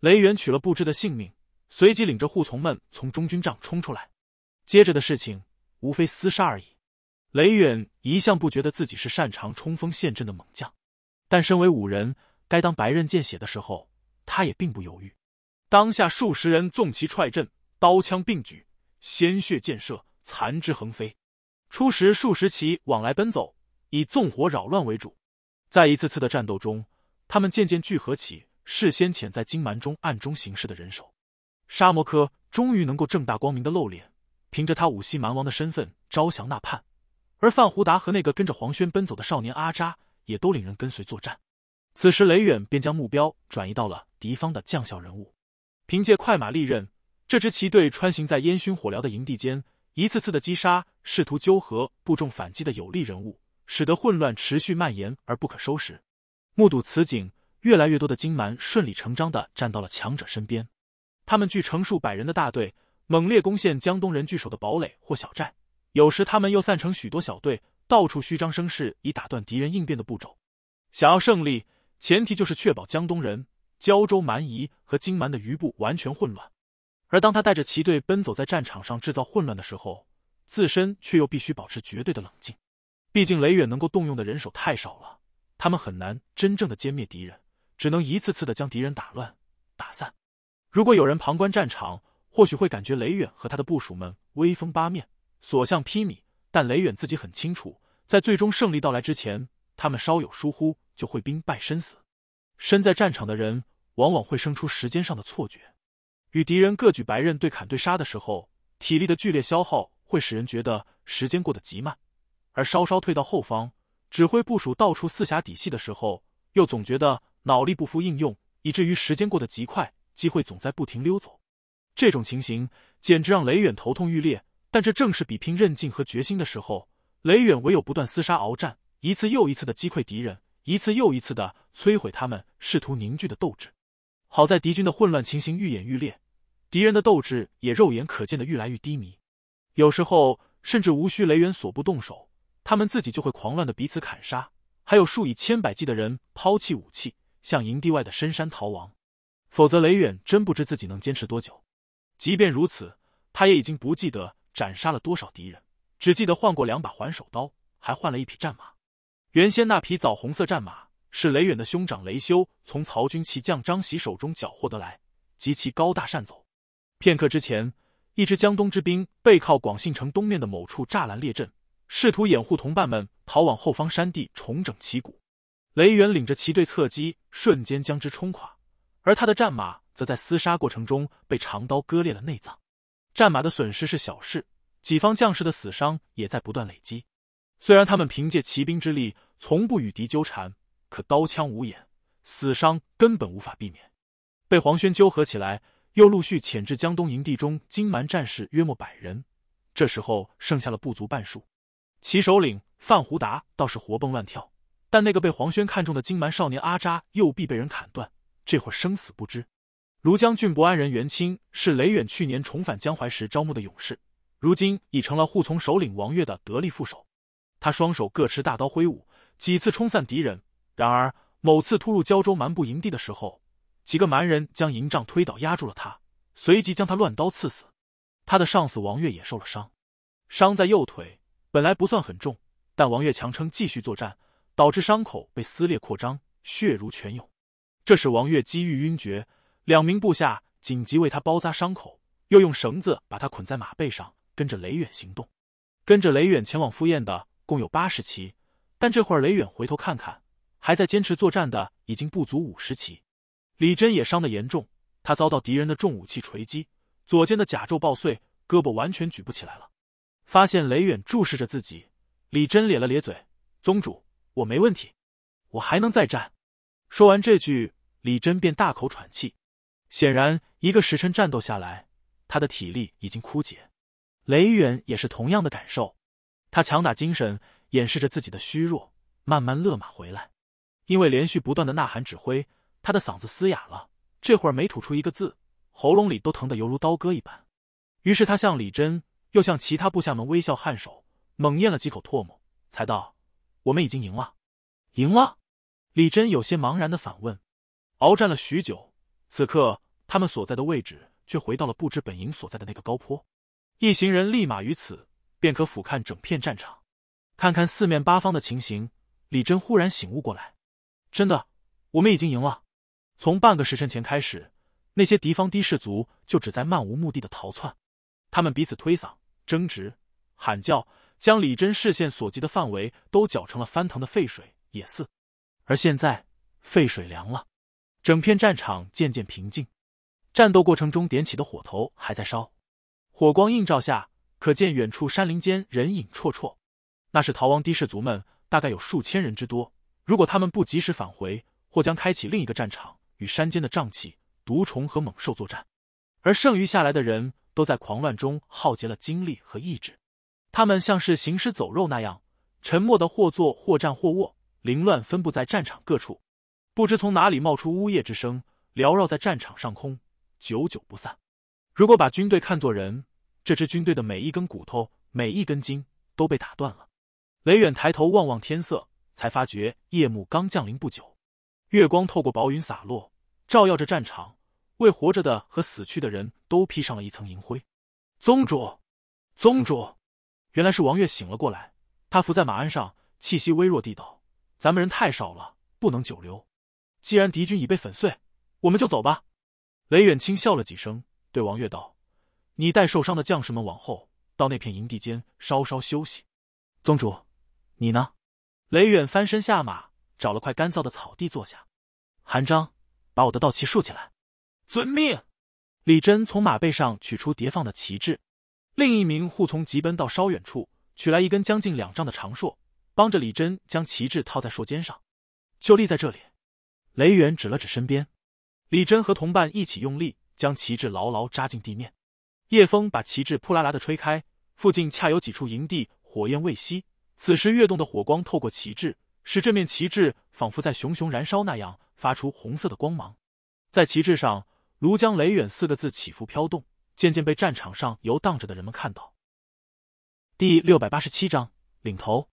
雷元取了布置的性命，随即领着护从们从中军帐冲出来。接着的事情，无非厮杀而已。雷远一向不觉得自己是擅长冲锋陷阵的猛将，但身为武人，该当白刃见血的时候，他也并不犹豫。当下数十人纵骑踹阵，刀枪并举，鲜血溅射，残肢横飞。初时数十骑往来奔走，以纵火扰乱为主。在一次次的战斗中，他们渐渐聚合起事先潜在金蛮中暗中行事的人手。沙摩柯终于能够正大光明的露脸，凭着他五溪蛮王的身份招降纳叛。而范胡达和那个跟着黄轩奔走的少年阿扎也都领人跟随作战。此时，雷远便将目标转移到了敌方的将校人物。凭借快马利刃，这支骑队穿行在烟熏火燎的营地间，一次次的击杀试图纠合部众反击的有力人物，使得混乱持续蔓延而不可收拾。目睹此景，越来越多的金蛮顺理成章地站到了强者身边。他们据成数百人的大队，猛烈攻陷江东人据守的堡垒或小寨。有时他们又散成许多小队，到处虚张声势，以打断敌人应变的步骤。想要胜利，前提就是确保江东人、胶州蛮夷和金蛮的余部完全混乱。而当他带着骑队奔走在战场上制造混乱的时候，自身却又必须保持绝对的冷静。毕竟雷远能够动用的人手太少了，他们很难真正的歼灭敌人，只能一次次的将敌人打乱、打散。如果有人旁观战场，或许会感觉雷远和他的部属们威风八面。所向披靡，但雷远自己很清楚，在最终胜利到来之前，他们稍有疏忽就会兵败身死。身在战场的人往往会生出时间上的错觉，与敌人各举白刃对砍对杀的时候，体力的剧烈消耗会使人觉得时间过得极慢；而稍稍退到后方，指挥部署、到处四侠底细的时候，又总觉得脑力不敷应用，以至于时间过得极快，机会总在不停溜走。这种情形简直让雷远头痛欲裂。但这正是比拼韧劲和决心的时候。雷远唯有不断厮杀鏖战，一次又一次的击溃敌人，一次又一次的摧毁他们试图凝聚的斗志。好在敌军的混乱情形愈演愈烈，敌人的斗志也肉眼可见的愈来愈低迷。有时候甚至无需雷远所不动手，他们自己就会狂乱的彼此砍杀，还有数以千百计的人抛弃武器，向营地外的深山逃亡。否则雷远真不知自己能坚持多久。即便如此，他也已经不记得。斩杀了多少敌人？只记得换过两把环首刀，还换了一匹战马。原先那匹枣红色战马是雷远的兄长雷修从曹军骑将张喜手中缴获得来，极其高大善走。片刻之前，一支江东之兵背靠广信城东面的某处栅栏列阵，试图掩护同伴们逃往后方山地重整旗鼓。雷远领着骑队侧击，瞬间将之冲垮，而他的战马则在厮杀过程中被长刀割裂了内脏。战马的损失是小事，己方将士的死伤也在不断累积。虽然他们凭借骑兵之力，从不与敌纠缠，可刀枪无眼，死伤根本无法避免。被黄轩纠合起来，又陆续遣至江东营地中，金蛮战士约莫百人，这时候剩下了不足半数。其首领范胡达倒是活蹦乱跳，但那个被黄轩看中的金蛮少年阿扎右臂被人砍断，这会儿生死不知。庐江郡博安人袁清是雷远去年重返江淮时招募的勇士，如今已成了护从首领王岳的得力副手。他双手各持大刀挥舞，几次冲散敌人。然而某次突入胶州蛮部营地的时候，几个蛮人将营帐推倒压住了他，随即将他乱刀刺死。他的上司王月也受了伤，伤在右腿，本来不算很重，但王月强撑继续作战，导致伤口被撕裂扩张，血如泉涌，这使王岳机遇晕厥。两名部下紧急为他包扎伤口，又用绳子把他捆在马背上，跟着雷远行动。跟着雷远前往赴宴的共有八十骑，但这会儿雷远回头看看，还在坚持作战的已经不足五十骑。李真也伤得严重，他遭到敌人的重武器锤击，左肩的甲胄爆碎，胳膊完全举不起来了。发现雷远注视着自己，李真咧了咧嘴：“宗主，我没问题，我还能再战。”说完这句，李真便大口喘气。显然，一个时辰战斗下来，他的体力已经枯竭。雷远也是同样的感受，他强打精神，掩饰着自己的虚弱，慢慢勒马回来。因为连续不断的呐喊指挥，他的嗓子嘶哑了，这会儿没吐出一个字，喉咙里都疼得犹如刀割一般。于是他向李真，又向其他部下们微笑颔首，猛咽了几口唾沫，才道：“我们已经赢了，赢了。”李真有些茫然的反问：“鏖战了许久，此刻？”他们所在的位置却回到了不知本营所在的那个高坡，一行人立马于此便可俯瞰整片战场，看看四面八方的情形。李真忽然醒悟过来，真的，我们已经赢了。从半个时辰前开始，那些敌方的士卒就只在漫无目的的逃窜，他们彼此推搡、争执、喊叫，将李真视线所及的范围都搅成了翻腾的沸水。也似，而现在沸水凉了，整片战场渐渐平静。战斗过程中点起的火头还在烧，火光映照下，可见远处山林间人影绰绰，那是逃亡的士族们，大概有数千人之多。如果他们不及时返回，或将开启另一个战场，与山间的瘴气、毒虫和猛兽作战。而剩余下来的人，都在狂乱中耗竭了精力和意志，他们像是行尸走肉那样，沉默的或坐或站或卧，凌乱分布在战场各处。不知从哪里冒出呜咽之声，缭绕在战场上空。久久不散。如果把军队看作人，这支军队的每一根骨头、每一根筋都被打断了。雷远抬头望望天色，才发觉夜幕刚降临不久。月光透过薄云洒落，照耀着战场，为活着的和死去的人都披上了一层银灰。宗主，宗主，原来是王月醒了过来。他伏在马鞍上，气息微弱地道：“咱们人太少了，不能久留。既然敌军已被粉碎，我们就走吧。”雷远轻笑了几声，对王月道：“你带受伤的将士们往后到那片营地间稍稍休息。”宗主，你呢？”雷远翻身下马，找了块干燥的草地坐下。韩章，把我的道旗竖起来。”遵命。”李真从马背上取出叠放的旗帜，另一名护从急奔到稍远处，取来一根将近两丈的长槊，帮着李真将旗帜套在槊尖上，就立在这里。雷远指了指身边。李真和同伴一起用力，将旗帜牢牢扎进地面。夜风把旗帜扑啦啦的吹开，附近恰有几处营地火焰未熄。此时跃动的火光透过旗帜，使这面旗帜仿佛在熊熊燃烧那样，发出红色的光芒。在旗帜上，“庐江雷远”四个字起伏飘动，渐渐被战场上游荡着的人们看到。第六百八十七章领头。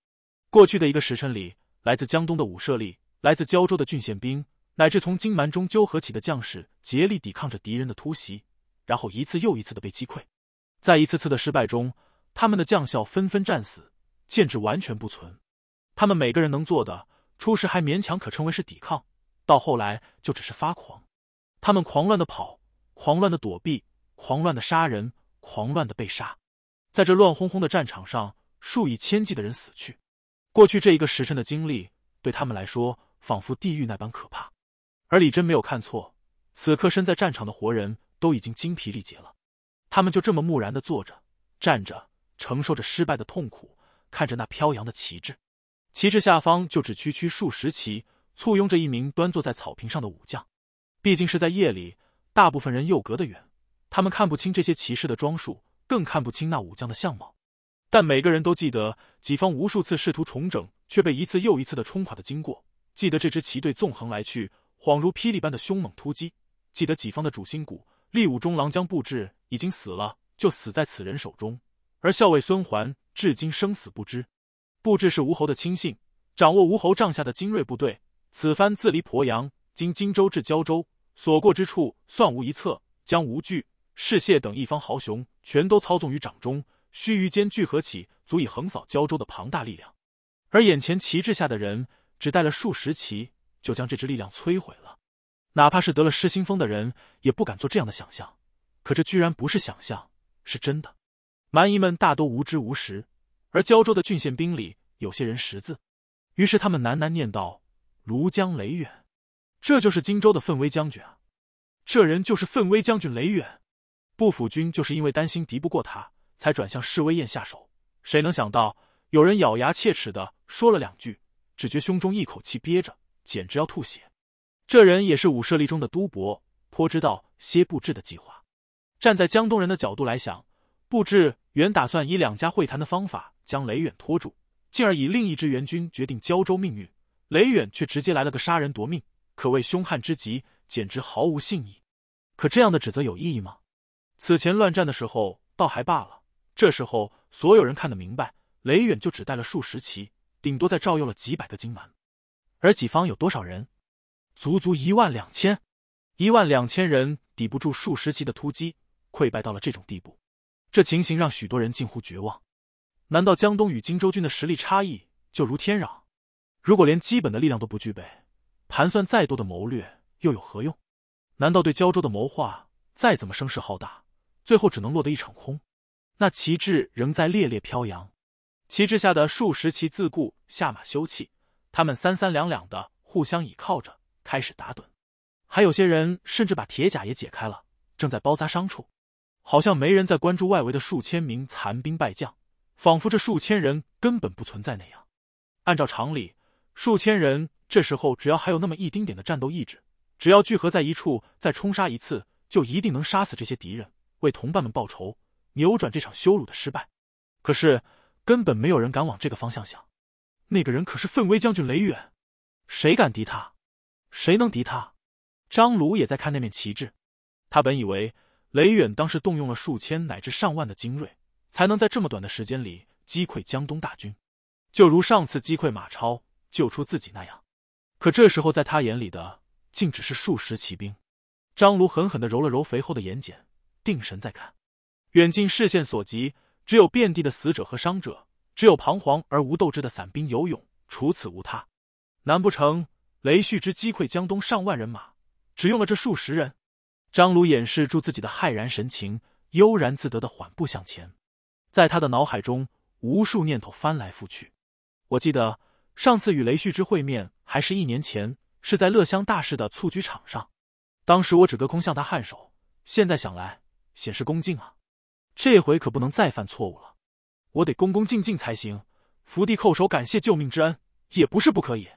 过去的一个时辰里，来自江东的武舍吏，来自胶州的郡县兵。乃至从金蛮中纠合起的将士，竭力抵抗着敌人的突袭，然后一次又一次的被击溃。在一次次的失败中，他们的将校纷纷战死，剑指完全不存。他们每个人能做的，初时还勉强可称为是抵抗，到后来就只是发狂。他们狂乱的跑，狂乱的躲避，狂乱的杀人，狂乱的被杀。在这乱哄哄的战场上，数以千计的人死去。过去这一个时辰的经历，对他们来说，仿佛地狱那般可怕。而李真没有看错，此刻身在战场的活人都已经精疲力竭了。他们就这么木然的坐着、站着，承受着失败的痛苦，看着那飘扬的旗帜。旗帜下方就只区区数十骑，簇拥着一名端坐在草坪上的武将。毕竟是在夜里，大部分人又隔得远，他们看不清这些骑士的装束，更看不清那武将的相貌。但每个人都记得己方无数次试图重整却被一次又一次的冲垮的经过，记得这支旗队纵横来去。恍如霹雳般的凶猛突击，记得己方的主心骨、立武中郎将布置已经死了，就死在此人手中。而校尉孙桓至今生死不知。布置是吴侯的亲信，掌握吴侯帐下的精锐部队。此番自离鄱阳，经荆州至胶州，所过之处算无一策，将吴惧、士谢等一方豪雄全都操纵于掌中。须臾间聚合起足以横扫胶州的庞大力量，而眼前旗帜下的人只带了数十骑。就将这支力量摧毁了，哪怕是得了失心疯的人也不敢做这样的想象。可这居然不是想象，是真的。蛮夷们大多无知无识，而胶州的郡县兵里有些人识字，于是他们喃喃念道：“庐江雷远，这就是荆州的奋威将军啊！这人就是奋威将军雷远。步府军就是因为担心敌不过他，才转向示威宴下手。谁能想到，有人咬牙切齿的说了两句，只觉胸中一口气憋着。”简直要吐血！这人也是武舍利中的都伯，颇知道些布置的计划。站在江东人的角度来想，布置原打算以两家会谈的方法将雷远拖住，进而以另一支援军决定胶州命运。雷远却直接来了个杀人夺命，可谓凶悍之极，简直毫无信义。可这样的指责有意义吗？此前乱战的时候倒还罢了，这时候所有人看得明白，雷远就只带了数十骑，顶多在照诱了几百个金蛮。而己方有多少人？足足一万两千，一万两千人抵不住数十骑的突击，溃败到了这种地步。这情形让许多人近乎绝望。难道江东与荆州军的实力差异就如天壤？如果连基本的力量都不具备，盘算再多的谋略又有何用？难道对胶州的谋划再怎么声势浩大，最后只能落得一场空？那旗帜仍在猎猎飘扬，旗帜下的数十骑自顾下马休憩。他们三三两两的互相倚靠着，开始打盹。还有些人甚至把铁甲也解开了，正在包扎伤处。好像没人在关注外围的数千名残兵败将，仿佛这数千人根本不存在那样。按照常理，数千人这时候只要还有那么一丁点的战斗意志，只要聚合在一处再冲杀一次，就一定能杀死这些敌人，为同伴们报仇，扭转这场羞辱的失败。可是，根本没有人敢往这个方向想。那个人可是奋威将军雷远，谁敢敌他？谁能敌他？张鲁也在看那面旗帜，他本以为雷远当时动用了数千乃至上万的精锐，才能在这么短的时间里击溃江东大军，就如上次击溃马超、救出自己那样。可这时候，在他眼里的，竟只是数十骑兵。张鲁狠狠的揉了揉肥厚的眼睑，定神再看，远近视线所及，只有遍地的死者和伤者。只有彷徨而无斗志的散兵游勇，除此无他。难不成雷旭之击溃江东上万人马，只用了这数十人？张鲁掩饰住自己的骇然神情，悠然自得地缓步向前。在他的脑海中，无数念头翻来覆去。我记得上次与雷旭之会面，还是一年前，是在乐乡大市的蹴鞠场上。当时我只隔空向他颔首，现在想来，显示恭敬啊。这回可不能再犯错误了。我得恭恭敬敬才行，伏地叩首感谢救命之恩也不是不可以。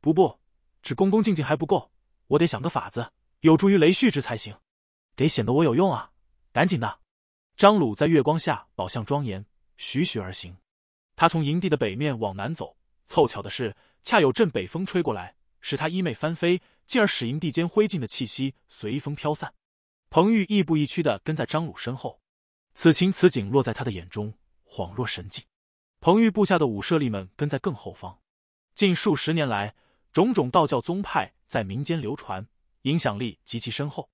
不不，只恭恭敬敬还不够，我得想个法子有助于雷旭之才行，得显得我有用啊！赶紧的。张鲁在月光下宝相庄严，徐徐而行。他从营地的北面往南走，凑巧的是恰有阵北风吹过来，使他衣袂翻飞，进而使营地间灰烬的气息随风飘散。彭玉亦步亦趋的跟在张鲁身后，此情此景落在他的眼中。恍若神迹，彭玉部下的武舍利们跟在更后方。近数十年来，种种道教宗派在民间流传，影响力极其深厚。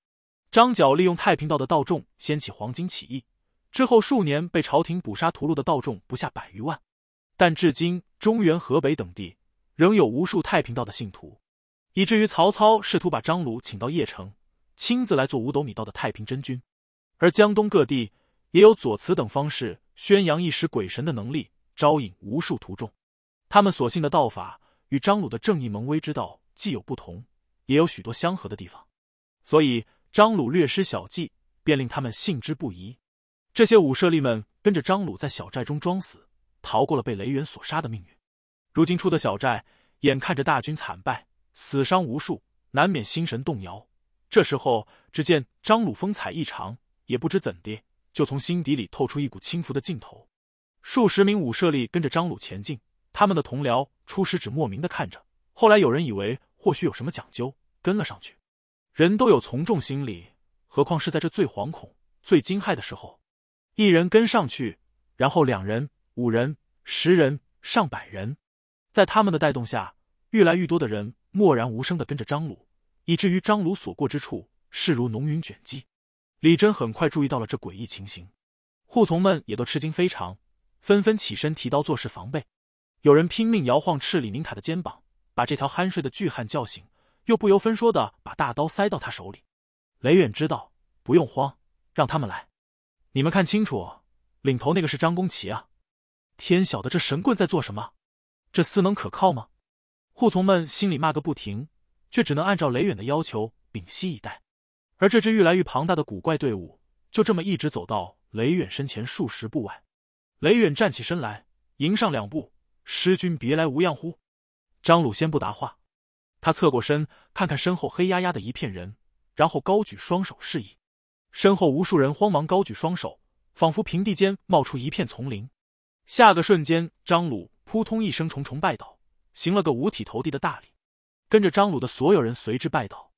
张角利用太平道的道众掀起黄巾起义，之后数年被朝廷捕杀屠戮的道众不下百余万，但至今中原、河北等地仍有无数太平道的信徒，以至于曹操试图把张鲁请到邺城，亲自来做五斗米道的太平真君。而江东各地也有左慈等方式。宣扬一时鬼神的能力，招引无数徒众。他们所信的道法与张鲁的正义蒙威之道既有不同，也有许多相合的地方。所以张鲁略施小计，便令他们信之不疑。这些武舍吏们跟着张鲁在小寨中装死，逃过了被雷元所杀的命运。如今出的小寨，眼看着大军惨败，死伤无数，难免心神动摇。这时候，只见张鲁风采异常，也不知怎地。就从心底里透出一股轻浮的劲头。数十名武舍吏跟着张鲁前进，他们的同僚初始只莫名的看着，后来有人以为或许有什么讲究，跟了上去。人都有从众心理，何况是在这最惶恐、最惊骇的时候。一人跟上去，然后两人、五人、十人、上百人，在他们的带动下，越来越多的人默然无声的跟着张鲁，以至于张鲁所过之处，势如浓云卷积。李真很快注意到了这诡异情形，护从们也都吃惊非常，纷纷起身提刀做事防备。有人拼命摇晃赤里宁塔的肩膀，把这条酣睡的巨汉叫醒，又不由分说的把大刀塞到他手里。雷远知道不用慌，让他们来。你们看清楚，领头那个是张公奇啊！天晓得这神棍在做什么？这厮能可靠吗？护从们心里骂个不停，却只能按照雷远的要求屏息以待。而这支愈来愈庞大的古怪队伍，就这么一直走到雷远身前数十步外。雷远站起身来，迎上两步：“师君，别来无恙乎？”张鲁先不答话，他侧过身，看看身后黑压压的一片人，然后高举双手示意。身后无数人慌忙高举双手，仿佛平地间冒出一片丛林。下个瞬间，张鲁扑通一声重重拜倒，行了个五体投地的大礼。跟着张鲁的所有人随之拜倒，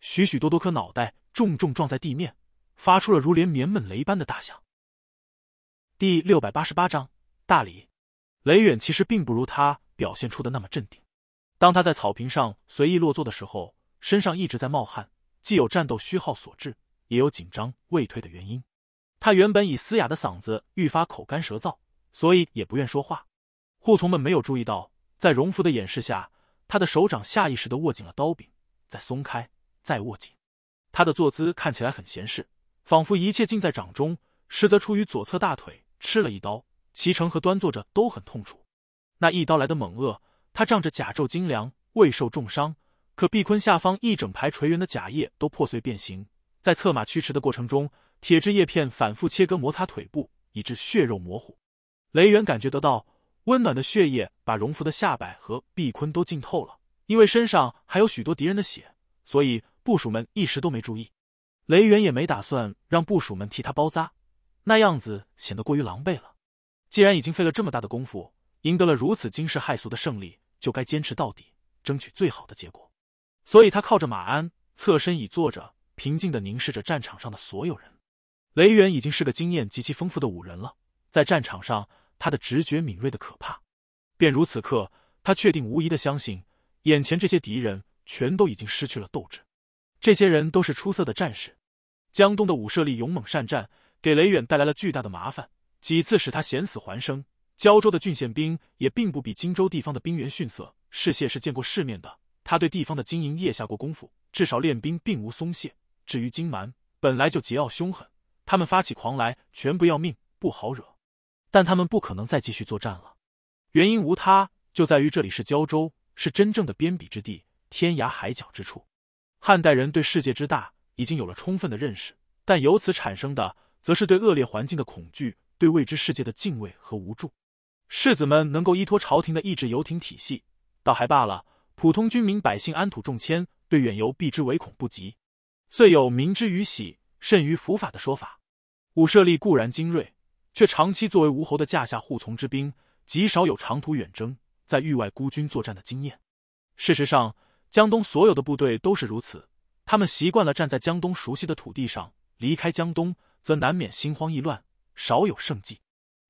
许许多多颗脑袋。重重撞在地面，发出了如连绵闷雷般的大响。第六百八十八章大理。雷远其实并不如他表现出的那么镇定。当他在草坪上随意落座的时候，身上一直在冒汗，既有战斗虚耗所致，也有紧张未退的原因。他原本以嘶哑的嗓子愈发口干舌燥，所以也不愿说话。护从们没有注意到，在荣福的掩饰下，他的手掌下意识的握紧了刀柄，再松开，再握紧。他的坐姿看起来很闲适，仿佛一切尽在掌中，实则出于左侧大腿吃了一刀，骑乘和端坐着都很痛楚。那一刀来的猛恶，他仗着甲胄精良未受重伤，可臂坤下方一整排垂圆的甲叶都破碎变形。在策马驱驰的过程中，铁质叶片反复切割摩擦腿部，以致血肉模糊。雷源感觉得到温暖的血液把荣福的下摆和臂坤都浸透了，因为身上还有许多敌人的血，所以。部署们一时都没注意，雷元也没打算让部署们替他包扎，那样子显得过于狼狈了。既然已经费了这么大的功夫，赢得了如此惊世骇俗的胜利，就该坚持到底，争取最好的结果。所以他靠着马鞍，侧身倚坐着，平静的凝视着战场上的所有人。雷元已经是个经验极其丰富的武人了，在战场上，他的直觉敏锐的可怕。便如此刻，他确定无疑的相信，眼前这些敌人全都已经失去了斗志。这些人都是出色的战士，江东的武舍力勇猛善战，给雷远带来了巨大的麻烦，几次使他险死还生。胶州的郡县兵也并不比荆州地方的兵员逊色。嗜谢是见过世面的，他对地方的经营也下过功夫，至少练兵并无松懈。至于金蛮，本来就桀骜凶狠，他们发起狂来全不要命，不好惹。但他们不可能再继续作战了，原因无他，就在于这里是胶州，是真正的边鄙之地，天涯海角之处。汉代人对世界之大已经有了充分的认识，但由此产生的，则是对恶劣环境的恐惧、对未知世界的敬畏和无助。世子们能够依托朝廷的意志游艇体系，倒还罢了；普通军民百姓安土重迁，对远游避之唯恐不及，遂有“民之于喜甚于服法”的说法。武舍利固然精锐，却长期作为吴侯的驾下护从之兵，极少有长途远征、在域外孤军作战的经验。事实上，江东所有的部队都是如此，他们习惯了站在江东熟悉的土地上，离开江东则难免心慌意乱，少有胜绩。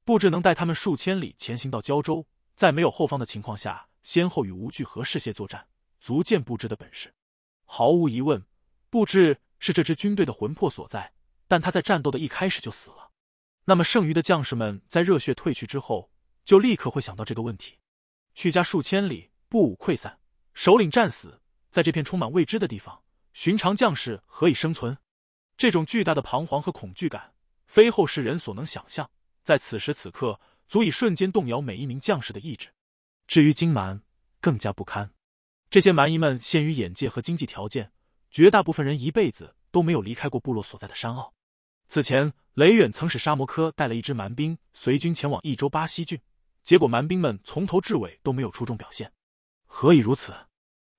布置能带他们数千里前行到胶州，在没有后方的情况下，先后与吴惧和士燮作战，足见布置的本事。毫无疑问，布置是这支军队的魂魄所在，但他在战斗的一开始就死了。那么，剩余的将士们在热血褪去之后，就立刻会想到这个问题：去家数千里，不武溃散。首领战死，在这片充满未知的地方，寻常将士何以生存？这种巨大的彷徨和恐惧感，非后世人所能想象。在此时此刻，足以瞬间动摇每一名将士的意志。至于金蛮，更加不堪。这些蛮夷们限于眼界和经济条件，绝大部分人一辈子都没有离开过部落所在的山坳。此前，雷远曾使沙摩科带了一支蛮兵随军前往益州巴西郡，结果蛮兵们从头至尾都没有出众表现。何以如此？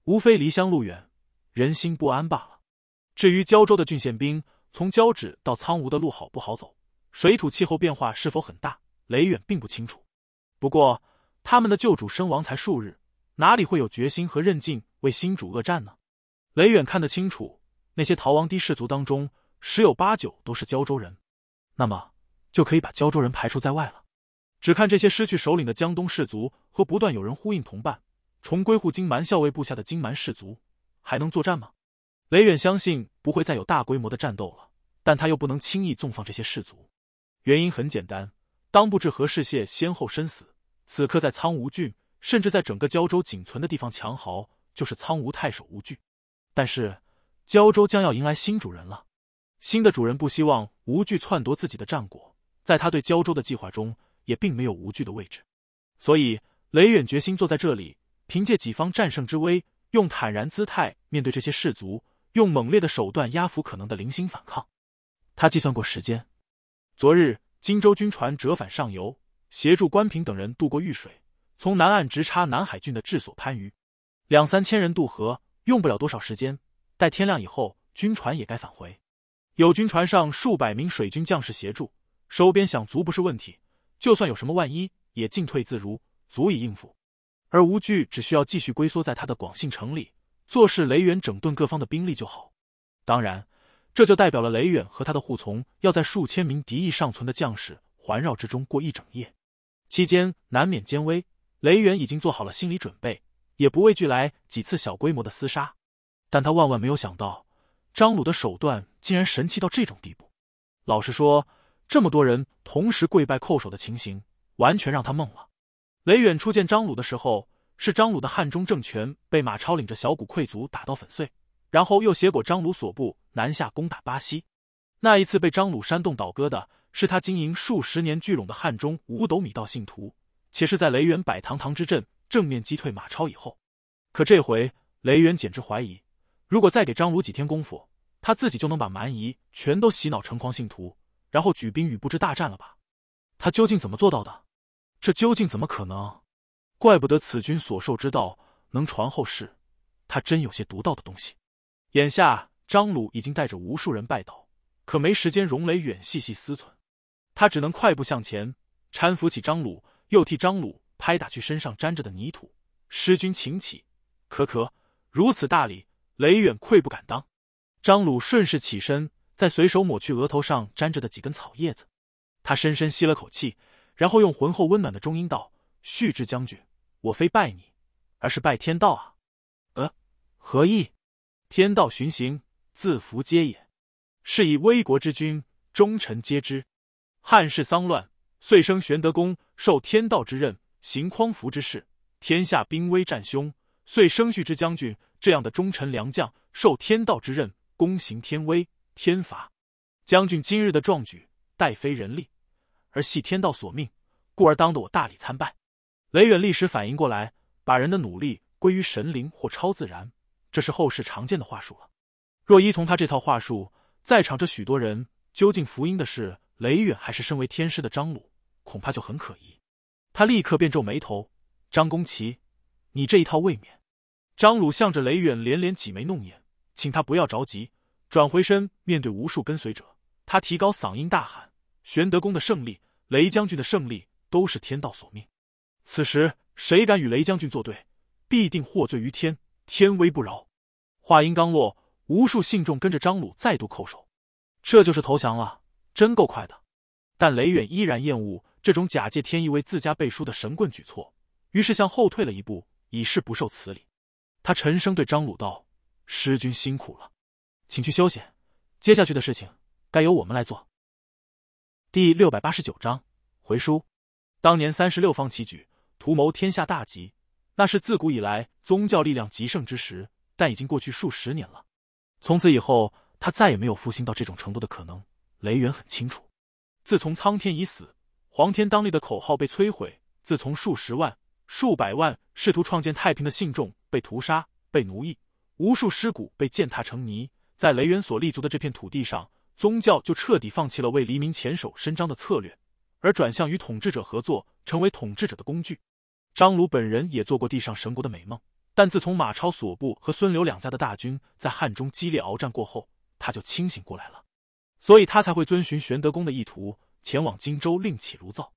无非离乡路远，人心不安罢了。至于胶州的郡县兵，从胶趾到苍梧的路好不好走，水土气候变化是否很大，雷远并不清楚。不过他们的旧主身亡才数日，哪里会有决心和韧劲为新主恶战呢？雷远看得清楚，那些逃亡的士族当中，十有八九都是胶州人，那么就可以把胶州人排除在外了。只看这些失去首领的江东士族和不断有人呼应同伴。重归护金蛮校尉部下的金蛮氏族，还能作战吗？雷远相信不会再有大规模的战斗了，但他又不能轻易纵放这些氏族。原因很简单，当不知何世谢先后身死，此刻在苍梧郡，甚至在整个胶州，仅存的地方强豪就是苍梧太守吴惧。但是胶州将要迎来新主人了，新的主人不希望吴惧篡夺自己的战果，在他对胶州的计划中也并没有吴惧的位置，所以雷远决心坐在这里。凭借己方战胜之威，用坦然姿态面对这些士卒，用猛烈的手段压服可能的零星反抗。他计算过时间，昨日荆州军船折返上游，协助关平等人渡过玉水，从南岸直插南海郡的治所番禺，两三千人渡河，用不了多少时间。待天亮以后，军船也该返回。有军船上数百名水军将士协助，收编饷足不是问题。就算有什么万一，也进退自如，足以应付。而吴惧只需要继续龟缩在他的广信城里，做事雷远整顿各方的兵力就好。当然，这就代表了雷远和他的护从要在数千名敌意尚存的将士环绕之中过一整夜，期间难免艰危。雷远已经做好了心理准备，也不畏惧来几次小规模的厮杀。但他万万没有想到，张鲁的手段竟然神奇到这种地步。老实说，这么多人同时跪拜叩首的情形，完全让他懵了。雷远初见张鲁的时候，是张鲁的汉中政权被马超领着小股溃卒打到粉碎，然后又挟果张鲁所部南下攻打巴西。那一次被张鲁煽动倒戈的是他经营数十年聚拢的汉中五斗米道信徒，且是在雷远摆堂堂之阵正面击退马超以后。可这回雷远简直怀疑，如果再给张鲁几天功夫，他自己就能把蛮夷全都洗脑成狂信徒，然后举兵与不知大战了吧？他究竟怎么做到的？这究竟怎么可能？怪不得此君所授之道能传后世，他真有些独到的东西。眼下张鲁已经带着无数人拜倒，可没时间容雷远细细思忖，他只能快步向前，搀扶起张鲁，又替张鲁拍打去身上沾着的泥土。师君，请起。可可如此大礼，雷远愧不敢当。张鲁顺势起身，再随手抹去额头上沾着的几根草叶子。他深深吸了口气。然后用浑厚温暖的中音道：“旭之将军，我非拜你，而是拜天道啊！呃，何意？天道循行，自福皆也是以威国之君，忠臣皆知。汉室丧乱，遂生玄德公，受天道之任，行匡扶之事。天下兵危战凶，遂生续之将军。这样的忠臣良将，受天道之任，躬行天威天罚。将军今日的壮举，待非人力。”而系天道所命，故而当得我大礼参拜。雷远立时反应过来，把人的努力归于神灵或超自然，这是后世常见的话术了。若依从他这套话术，在场这许多人究竟福音的是雷远还是身为天师的张鲁，恐怕就很可疑。他立刻便皱眉头：“张公奇，你这一套未免……”张鲁向着雷远连连挤眉弄眼，请他不要着急，转回身面对无数跟随者，他提高嗓音大喊。玄德公的胜利，雷将军的胜利，都是天道所命。此时谁敢与雷将军作对，必定获罪于天，天威不饶。话音刚落，无数信众跟着张鲁再度叩首，这就是投降了，真够快的。但雷远依然厌恶这种假借天意为自家背书的神棍举措，于是向后退了一步，以示不受此礼。他沉声对张鲁道：“师君辛苦了，请去休息，接下去的事情该由我们来做。”第六百八十九章回书。当年三十六方棋举，图谋天下大吉，那是自古以来宗教力量极盛之时。但已经过去数十年了，从此以后，他再也没有复兴到这种程度的可能。雷元很清楚，自从苍天已死，皇天当立的口号被摧毁；自从数十万、数百万试图创建太平的信众被屠杀、被奴役，无数尸骨被践踏成泥，在雷元所立足的这片土地上。宗教就彻底放弃了为黎明前手伸张的策略，而转向与统治者合作，成为统治者的工具。张鲁本人也做过地上神国的美梦，但自从马超所部和孙刘两家的大军在汉中激烈鏖战过后，他就清醒过来了，所以他才会遵循玄德公的意图，前往荆州另起炉灶。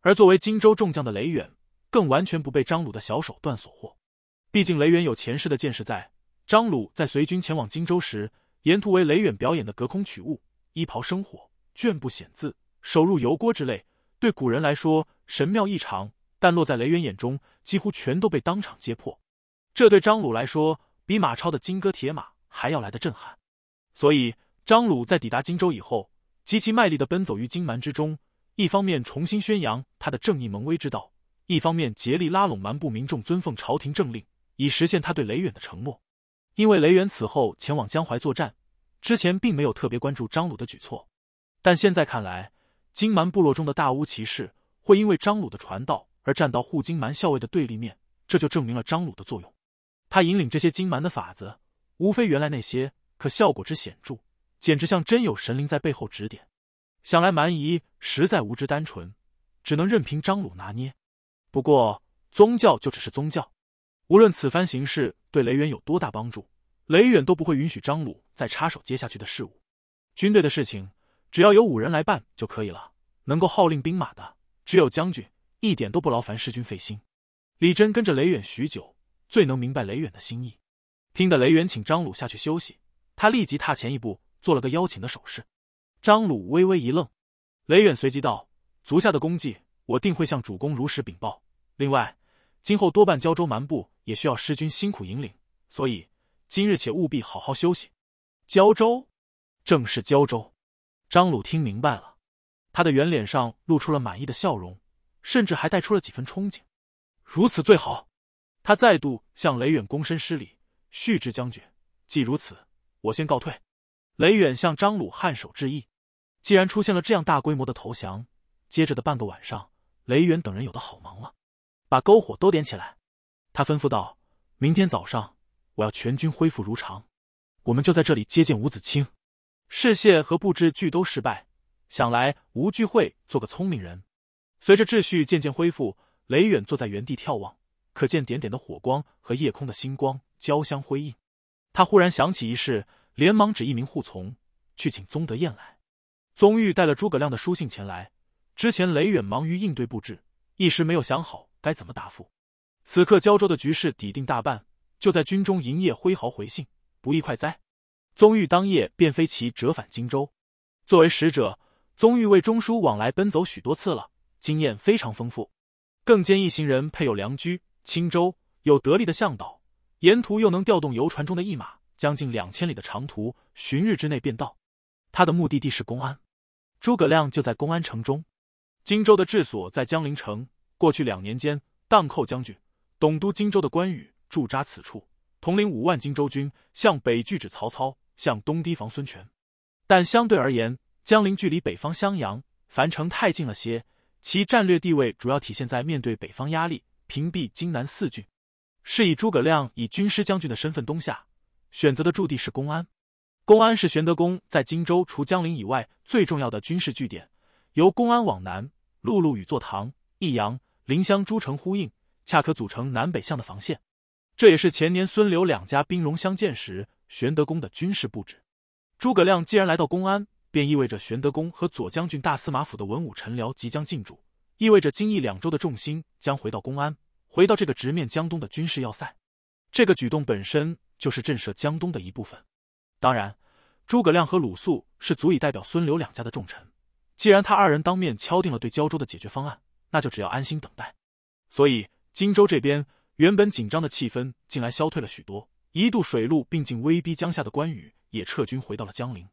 而作为荆州众将的雷远，更完全不被张鲁的小手段所惑，毕竟雷远有前世的见识，在张鲁在随军前往荆州时。沿途为雷远表演的隔空取物、衣袍生火、绢布显字、手入油锅之类，对古人来说神妙异常，但落在雷远眼中，几乎全都被当场揭破。这对张鲁来说，比马超的金戈铁马还要来的震撼。所以张鲁在抵达荆州以后，极其卖力的奔走于荆蛮之中，一方面重新宣扬他的正义蒙威之道，一方面竭力拉拢蛮部民众，尊奉朝廷政令，以实现他对雷远的承诺。因为雷元此后前往江淮作战，之前并没有特别关注张鲁的举措，但现在看来，金蛮部落中的大巫骑士会因为张鲁的传道而站到护金蛮校尉的对立面，这就证明了张鲁的作用。他引领这些金蛮的法子，无非原来那些，可效果之显著，简直像真有神灵在背后指点。想来蛮夷实在无知单纯，只能任凭张鲁拿捏。不过宗教就只是宗教，无论此番行事对雷元有多大帮助。雷远都不会允许张鲁再插手接下去的事务。军队的事情只要有五人来办就可以了。能够号令兵马的只有将军，一点都不劳烦师君费心。李真跟着雷远许久，最能明白雷远的心意。听得雷远请张鲁下去休息，他立即踏前一步，做了个邀请的手势。张鲁微微一愣，雷远随即道：“足下的功绩，我定会向主公如实禀报。另外，今后多半胶州蛮部也需要师君辛苦引领，所以。”今日且务必好好休息。胶州，正是胶州。张鲁听明白了，他的圆脸上露出了满意的笑容，甚至还带出了几分憧憬。如此最好。他再度向雷远躬身施礼，续之将军，既如此，我先告退。雷远向张鲁颔首致意。既然出现了这样大规模的投降，接着的半个晚上，雷远等人有的好忙了。把篝火都点起来，他吩咐道：“明天早上。”我要全军恢复如常，我们就在这里接见吴子清。示谢和布置俱都失败，想来吴聚会做个聪明人。随着秩序渐渐恢复，雷远坐在原地眺望，可见点点的火光和夜空的星光交相辉映。他忽然想起一事，连忙指一名护从去请宗德彦来。宗玉带了诸葛亮的书信前来，之前雷远忙于应对布置，一时没有想好该怎么答复。此刻胶州的局势抵定大半。就在军中营业挥毫回信，不亦快哉？宗玉当夜便飞骑折返荆州，作为使者，宗玉为中书往来奔走许多次了，经验非常丰富。更兼一行人配有良驹、青州，有得力的向导，沿途又能调动游船中的一马，将近两千里的长途，旬日之内便到。他的目的地是公安，诸葛亮就在公安城中。荆州的治所在江陵城。过去两年间，荡寇将军、董督荆州的关羽。驻扎此处，统领五万荆州军，向北拒止曹操，向东堤防孙权。但相对而言，江陵距离北方襄阳、樊城太近了些，其战略地位主要体现在面对北方压力，屏蔽荆南四郡。是以诸葛亮以军师将军的身份东下，选择的驻地是公安。公安是玄德公在荆州除江陵以外最重要的军事据点。由公安往南，陆路与座堂、益阳、临湘诸城呼应，恰可组成南北向的防线。这也是前年孙刘两家兵戎相见时，玄德公的军事布置。诸葛亮既然来到公安，便意味着玄德公和左将军大司马府的文武臣僚即将进驻，意味着荆益两州的重心将回到公安，回到这个直面江东的军事要塞。这个举动本身就是震慑江东的一部分。当然，诸葛亮和鲁肃是足以代表孙刘两家的重臣。既然他二人当面敲定了对胶州的解决方案，那就只要安心等待。所以荆州这边。原本紧张的气氛，竟然消退了许多。一度水陆并进威逼江夏的关羽，也撤军回到了江陵。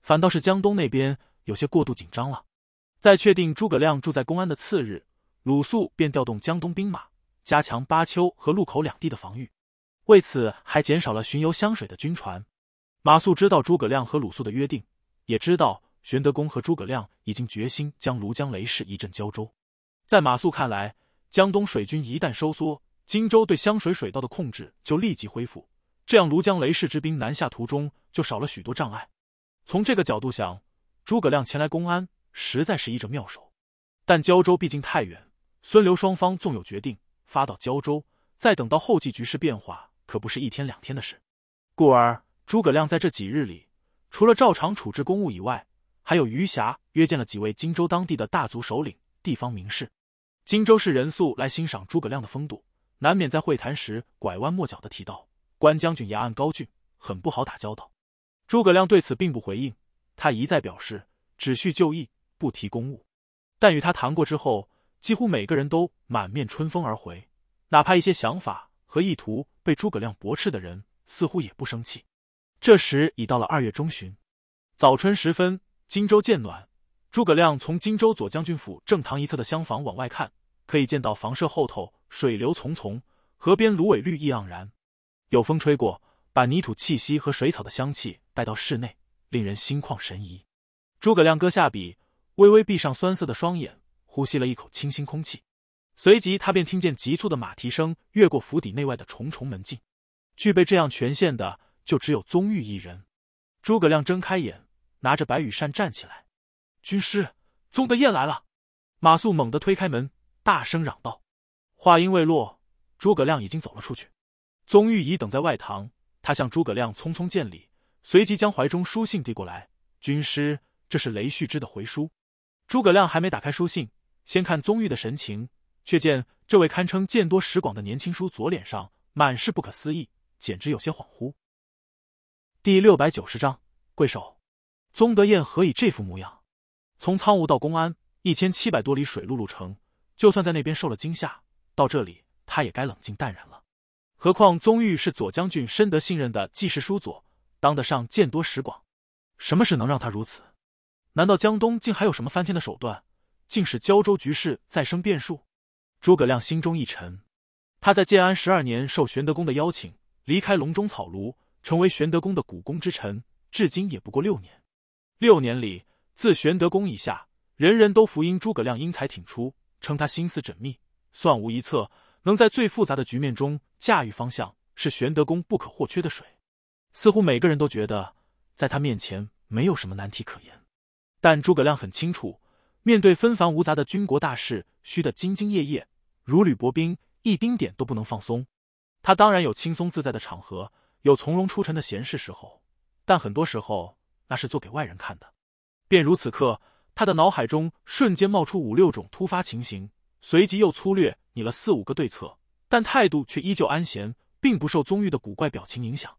反倒是江东那边有些过度紧张了。在确定诸葛亮住在公安的次日，鲁肃便调动江东兵马，加强巴丘和路口两地的防御。为此，还减少了巡游湘水的军船。马谡知道诸葛亮和鲁肃的约定，也知道玄德公和诸葛亮已经决心将庐江、雷氏一镇胶州。在马谡看来，江东水军一旦收缩，荆州对湘水水道的控制就立即恢复，这样庐江雷氏之兵南下途中就少了许多障碍。从这个角度想，诸葛亮前来公安，实在是一着妙手。但胶州毕竟太远，孙刘双方纵有决定发到胶州，再等到后继局势变化，可不是一天两天的事。故而诸葛亮在这几日里，除了照常处置公务以外，还有余暇约见了几位荆州当地的大族首领、地方名士，荆州市人素来欣赏诸葛亮的风度。难免在会谈时拐弯抹角的提到关将军牙暗高峻，很不好打交道。诸葛亮对此并不回应，他一再表示只叙旧意，不提公务。但与他谈过之后，几乎每个人都满面春风而回，哪怕一些想法和意图被诸葛亮驳斥的人，似乎也不生气。这时已到了二月中旬，早春时分，荆州渐暖。诸葛亮从荆州左将军府正堂一侧的厢房往外看，可以见到房舍后头。水流淙淙，河边芦苇绿意盎然，有风吹过，把泥土气息和水草的香气带到室内，令人心旷神怡。诸葛亮搁下笔，微微闭上酸涩的双眼，呼吸了一口清新空气。随即，他便听见急促的马蹄声越过府邸内外的重重门禁。具备这样权限的，就只有宗玉一人。诸葛亮睁开眼，拿着白羽扇站起来。军师，宗德彦来了！马谡猛地推开门，大声嚷道。话音未落，诸葛亮已经走了出去。宗玉已等在外堂，他向诸葛亮匆匆见礼，随即将怀中书信递过来：“军师，这是雷旭之的回书。”诸葛亮还没打开书信，先看宗玉的神情，却见这位堪称见多识广的年轻叔左脸上满是不可思议，简直有些恍惚。第六百九十章贵手，宗德彦何以这副模样？从苍梧到公安，一千七百多里水陆路程，就算在那边受了惊吓。到这里，他也该冷静淡然了。何况宗玉是左将军深得信任的记事书佐，当得上见多识广。什么事能让他如此？难道江东竟还有什么翻天的手段，竟使胶州局势再生变数？诸葛亮心中一沉。他在建安十二年受玄德公的邀请，离开隆中草庐，成为玄德公的股肱之臣，至今也不过六年。六年里，自玄德公以下，人人都服音诸葛亮，英才挺出，称他心思缜密。算无一策，能在最复杂的局面中驾驭方向，是玄德公不可或缺的水。似乎每个人都觉得，在他面前没有什么难题可言。但诸葛亮很清楚，面对纷繁无杂的军国大事，需得兢兢业业，如履薄冰，一丁点都不能放松。他当然有轻松自在的场合，有从容出尘的闲适时候，但很多时候那是做给外人看的。便如此刻，他的脑海中瞬间冒出五六种突发情形。随即又粗略拟了四五个对策，但态度却依旧安闲，并不受宗玉的古怪表情影响。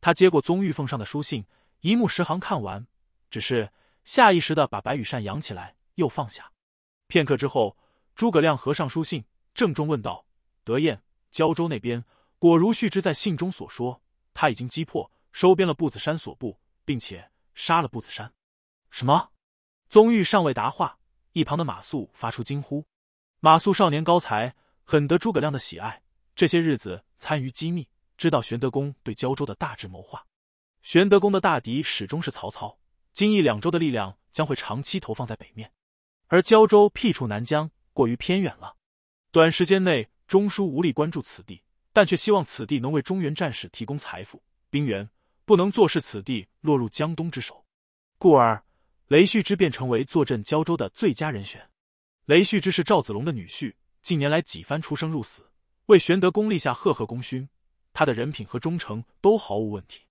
他接过宗玉奉上的书信，一目十行看完，只是下意识的把白羽扇扬起来又放下。片刻之后，诸葛亮合上书信，郑重问道：“德彦，胶州那边果如旭之在信中所说，他已经击破、收编了步子山所部，并且杀了步子山。”什么？宗玉尚未答话，一旁的马谡发出惊呼。马谡少年高才，很得诸葛亮的喜爱。这些日子参与机密，知道玄德公对胶州的大致谋划。玄德公的大敌始终是曹操，荆益两州的力量将会长期投放在北面，而胶州僻处南疆，过于偏远了。短时间内，中枢无力关注此地，但却希望此地能为中原战士提供财富、兵源，不能坐视此地落入江东之手。故而，雷旭之便成为坐镇胶州的最佳人选。雷旭之是赵子龙的女婿，近年来几番出生入死，为玄德公立下赫赫功勋。他的人品和忠诚都毫无问题。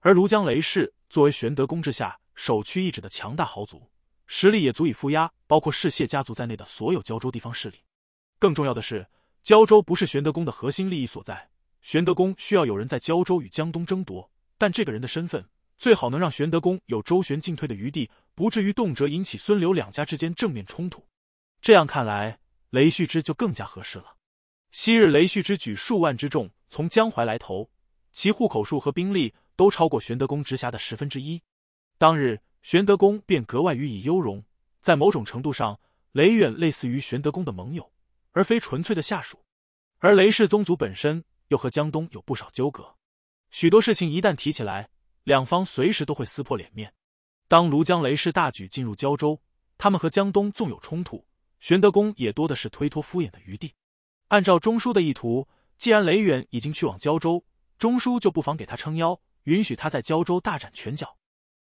而庐江雷氏作为玄德公之下首屈一指的强大豪族，实力也足以负压包括世谢家族在内的所有胶州地方势力。更重要的是，胶州不是玄德公的核心利益所在。玄德公需要有人在胶州与江东争夺，但这个人的身份最好能让玄德公有周旋进退的余地，不至于动辄引起孙刘两家之间正面冲突。这样看来，雷旭之就更加合适了。昔日雷旭之举，数万之众从江淮来投，其户口数和兵力都超过玄德公直辖的十分之一。当日，玄德公便格外予以优容。在某种程度上，雷远类似于玄德公的盟友，而非纯粹的下属。而雷氏宗族本身又和江东有不少纠葛，许多事情一旦提起来，两方随时都会撕破脸面。当庐江雷氏大举进入胶州，他们和江东纵有冲突。玄德公也多的是推脱敷衍的余地。按照中枢的意图，既然雷远已经去往胶州，中枢就不妨给他撑腰，允许他在胶州大展拳脚。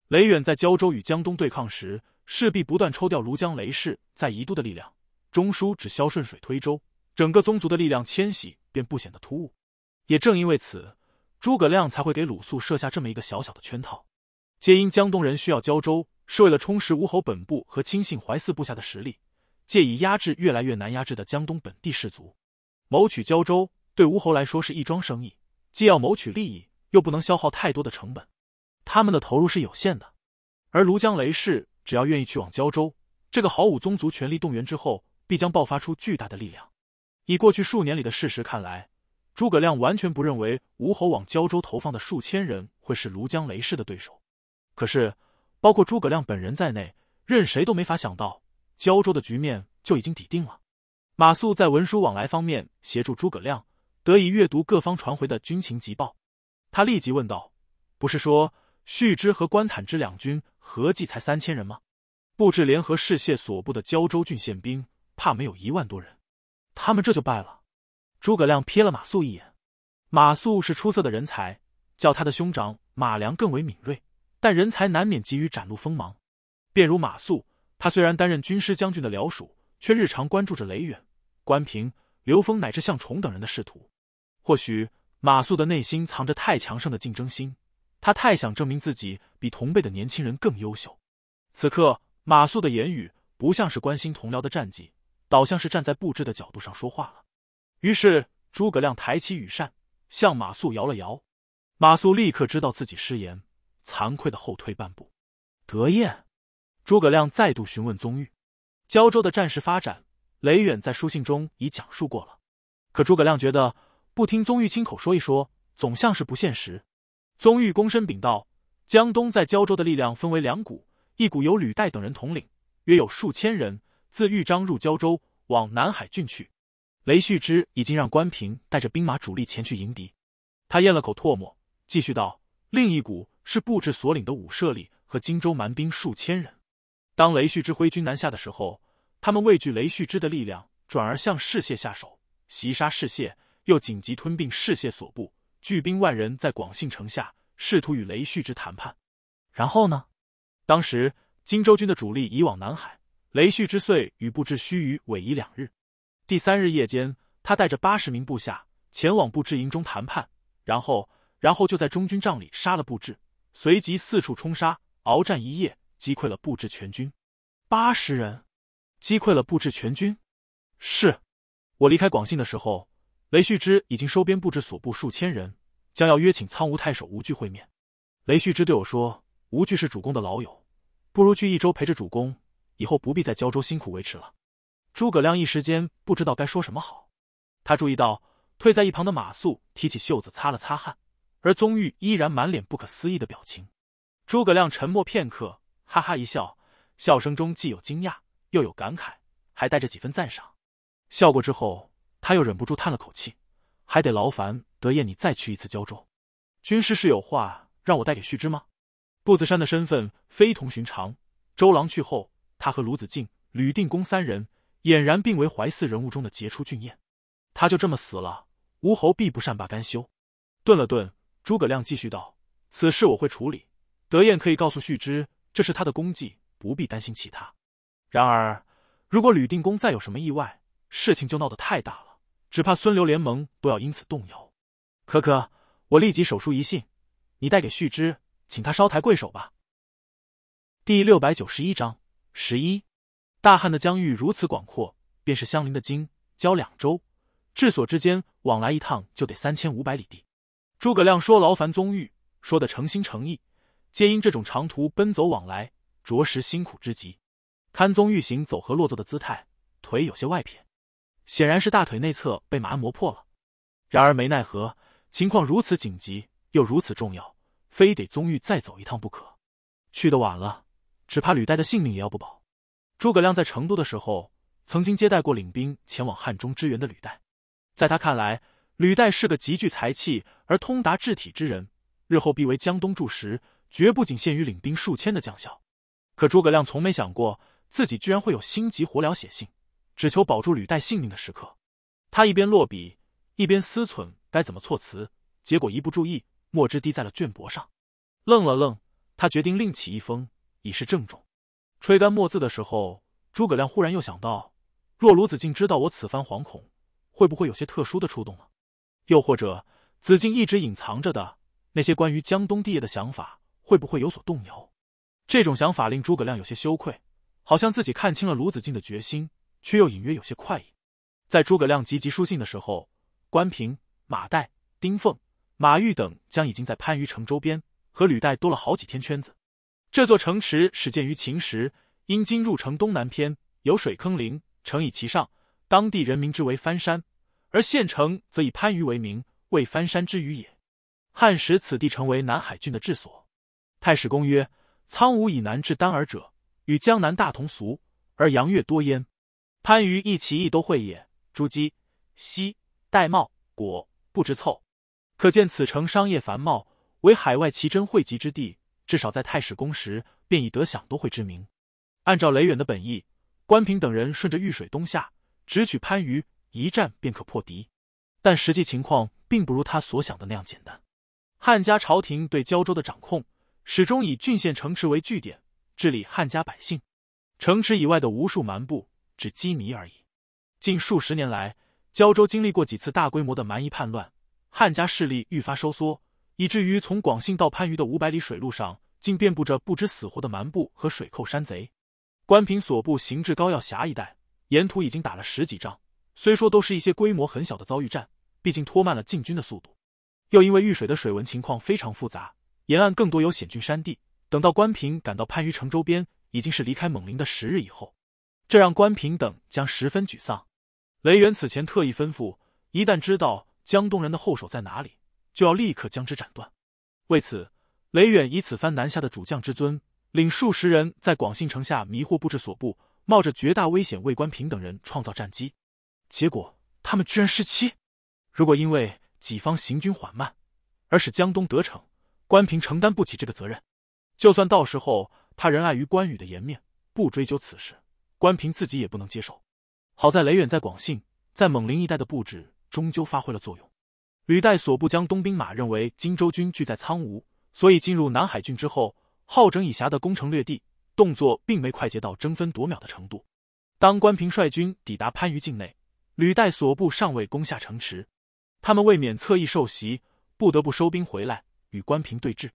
雷远在胶州与江东对抗时，势必不断抽调庐江雷氏在宜都的力量。中枢只消顺水推舟，整个宗族的力量迁徙便不显得突兀。也正因为此，诸葛亮才会给鲁肃设下这么一个小小的圈套。皆因江东人需要胶州，是为了充实吴侯本部和亲信淮泗部下的实力。借以压制越来越难压制的江东本地士族，谋取胶州对吴侯来说是一桩生意，既要谋取利益，又不能消耗太多的成本。他们的投入是有限的，而庐江雷氏只要愿意去往胶州，这个豪武宗族全力动员之后，必将爆发出巨大的力量。以过去数年里的事实看来，诸葛亮完全不认为吴侯往胶州投放的数千人会是庐江雷氏的对手。可是，包括诸葛亮本人在内，任谁都没法想到。胶州的局面就已经抵定了。马谡在文书往来方面协助诸葛亮，得以阅读各方传回的军情急报。他立即问道：“不是说续之和关坦之两军合计才三千人吗？布置联合世谢所部的胶州郡县兵，怕没有一万多人。他们这就败了。”诸葛亮瞥了马谡一眼。马谡是出色的人才，叫他的兄长马良更为敏锐，但人才难免急于展露锋芒，便如马谡。他虽然担任军师将军的僚属，却日常关注着雷远、关平、刘峰乃至向宠等人的仕途。或许马谡的内心藏着太强盛的竞争心，他太想证明自己比同辈的年轻人更优秀。此刻，马谡的言语不像是关心同僚的战绩，倒像是站在布置的角度上说话了。于是，诸葛亮抬起羽扇，向马谡摇了摇。马谡立刻知道自己失言，惭愧的后退半步。德彦。诸葛亮再度询问宗玉：“胶州的战事发展，雷远在书信中已讲述过了。可诸葛亮觉得不听宗玉亲口说一说，总像是不现实。”宗玉躬身禀道：“江东在胶州的力量分为两股，一股由吕岱等人统领，约有数千人，自豫章入胶州，往南海郡去。雷旭之已经让关平带着兵马主力前去迎敌。他咽了口唾沫，继续道：另一股是布置所领的武舍里和荆州蛮兵数千人。”当雷旭之挥军南下的时候，他们畏惧雷旭之的力量，转而向士燮下手，袭杀士燮，又紧急吞并士燮所部，聚兵万人，在广信城下试图与雷旭之谈判。然后呢？当时荆州军的主力已往南海，雷旭之遂与布置须臾委夷两日。第三日夜间，他带着八十名部下前往布置营中谈判，然后，然后就在中军帐里杀了布置，随即四处冲杀，鏖战一夜。击溃了布置全军，八十人，击溃了布置全军，是，我离开广信的时候，雷旭之已经收编布置所部数千人，将要约请苍梧太守吴惧会面。雷旭之对我说：“吴惧是主公的老友，不如去益州陪着主公，以后不必在交州辛苦维持了。”诸葛亮一时间不知道该说什么好。他注意到退在一旁的马谡提起袖子擦了擦汗，而宗玉依然满脸不可思议的表情。诸葛亮沉默片刻。哈哈一笑，笑声中既有惊讶，又有感慨，还带着几分赞赏。笑过之后，他又忍不住叹了口气：“还得劳烦德燕你再去一次胶州，军师是有话让我带给旭之吗？”步子山的身份非同寻常，周郎去后，他和卢子敬、吕定公三人俨然并为淮泗人物中的杰出俊彦。他就这么死了，吴侯必不善罢甘休。顿了顿，诸葛亮继续道：“此事我会处理，德燕可以告诉旭之。”这是他的功绩，不必担心其他。然而，如果吕定公再有什么意外，事情就闹得太大了，只怕孙刘联盟都要因此动摇。可可，我立即手书一信，你带给旭之，请他稍抬贵手吧。第六百九十一章十一，大汉的疆域如此广阔，便是相邻的京、交两州，治所之间往来一趟就得三千五百里地。诸葛亮说：“劳烦宗域，说的诚心诚意。”皆因这种长途奔走往来，着实辛苦之极。看宗玉行走和落座的姿态，腿有些外撇，显然是大腿内侧被马磨破了。然而没奈何，情况如此紧急，又如此重要，非得宗玉再走一趟不可。去的晚了，只怕吕岱的性命也要不保。诸葛亮在成都的时候，曾经接待过领兵前往汉中支援的吕岱。在他看来，吕岱是个极具才气而通达志体之人，日后必为江东柱石。绝不仅限于领兵数千的将校，可诸葛亮从没想过自己居然会有心急火燎写信，只求保住履带性命的时刻。他一边落笔，一边思忖该怎么措辞。结果一不注意，墨汁滴在了绢帛上。愣了愣，他决定另起一封，以示郑重。吹干墨字的时候，诸葛亮忽然又想到：若卢子敬知道我此番惶恐，会不会有些特殊的触动呢？又或者，子敬一直隐藏着的那些关于江东地业的想法？会不会有所动摇？这种想法令诸葛亮有些羞愧，好像自己看清了卢子敬的决心，却又隐约有些快意。在诸葛亮急急书信的时候，关平、马岱、丁奉、马玉等将已经在番禺城周边和履带多了好几天圈子。这座城池始建于秦时，因今入城东南偏有水坑陵，城以其上，当地人民之为番山，而县城则以番禺为名，为番山之余也。汉时此地成为南海郡的治所。太史公曰：“苍梧以南至丹耳者，与江南大同俗，而阳越多焉。番禺亦奇异都会也。珠玑、奚、玳瑁、果不知凑，可见此城商业繁茂，为海外奇珍汇集之地。至少在太史公时，便已得享都会之名。按照雷远的本意，关平等人顺着玉水东下，直取番禺，一战便可破敌。但实际情况并不如他所想的那样简单。汉家朝廷对胶州的掌控。”始终以郡县城池为据点治理汉家百姓，城池以外的无数蛮部只羁迷而已。近数十年来，胶州经历过几次大规模的蛮夷叛乱，汉家势力愈发收缩，以至于从广信到番禺的五百里水路上，竟遍布着不知死活的蛮部和水寇山贼。关平所部行至高要峡一带，沿途已经打了十几仗，虽说都是一些规模很小的遭遇战，毕竟拖慢了进军的速度，又因为遇水的水文情况非常复杂。沿岸更多有险峻山地。等到关平赶到番禺城周边，已经是离开猛林的十日以后，这让关平等将十分沮丧。雷远此前特意吩咐，一旦知道江东人的后手在哪里，就要立刻将之斩断。为此，雷远以此番南下的主将之尊，领数十人在广信城下迷惑布置所部，冒着绝大危险为关平等人创造战机。结果他们居然失期。如果因为己方行军缓慢，而使江东得逞。关平承担不起这个责任，就算到时候他仁爱于关羽的颜面，不追究此事，关平自己也不能接受。好在雷远在广信、在蒙林一带的布置，终究发挥了作用。吕岱所部江东兵马认为荆州军聚在苍梧，所以进入南海郡之后，好整以暇的攻城略地，动作并没快捷到争分夺秒的程度。当关平率军抵达番禺境内，吕岱所部尚未攻下城池，他们为免侧翼受袭，不得不收兵回来。与关平对峙，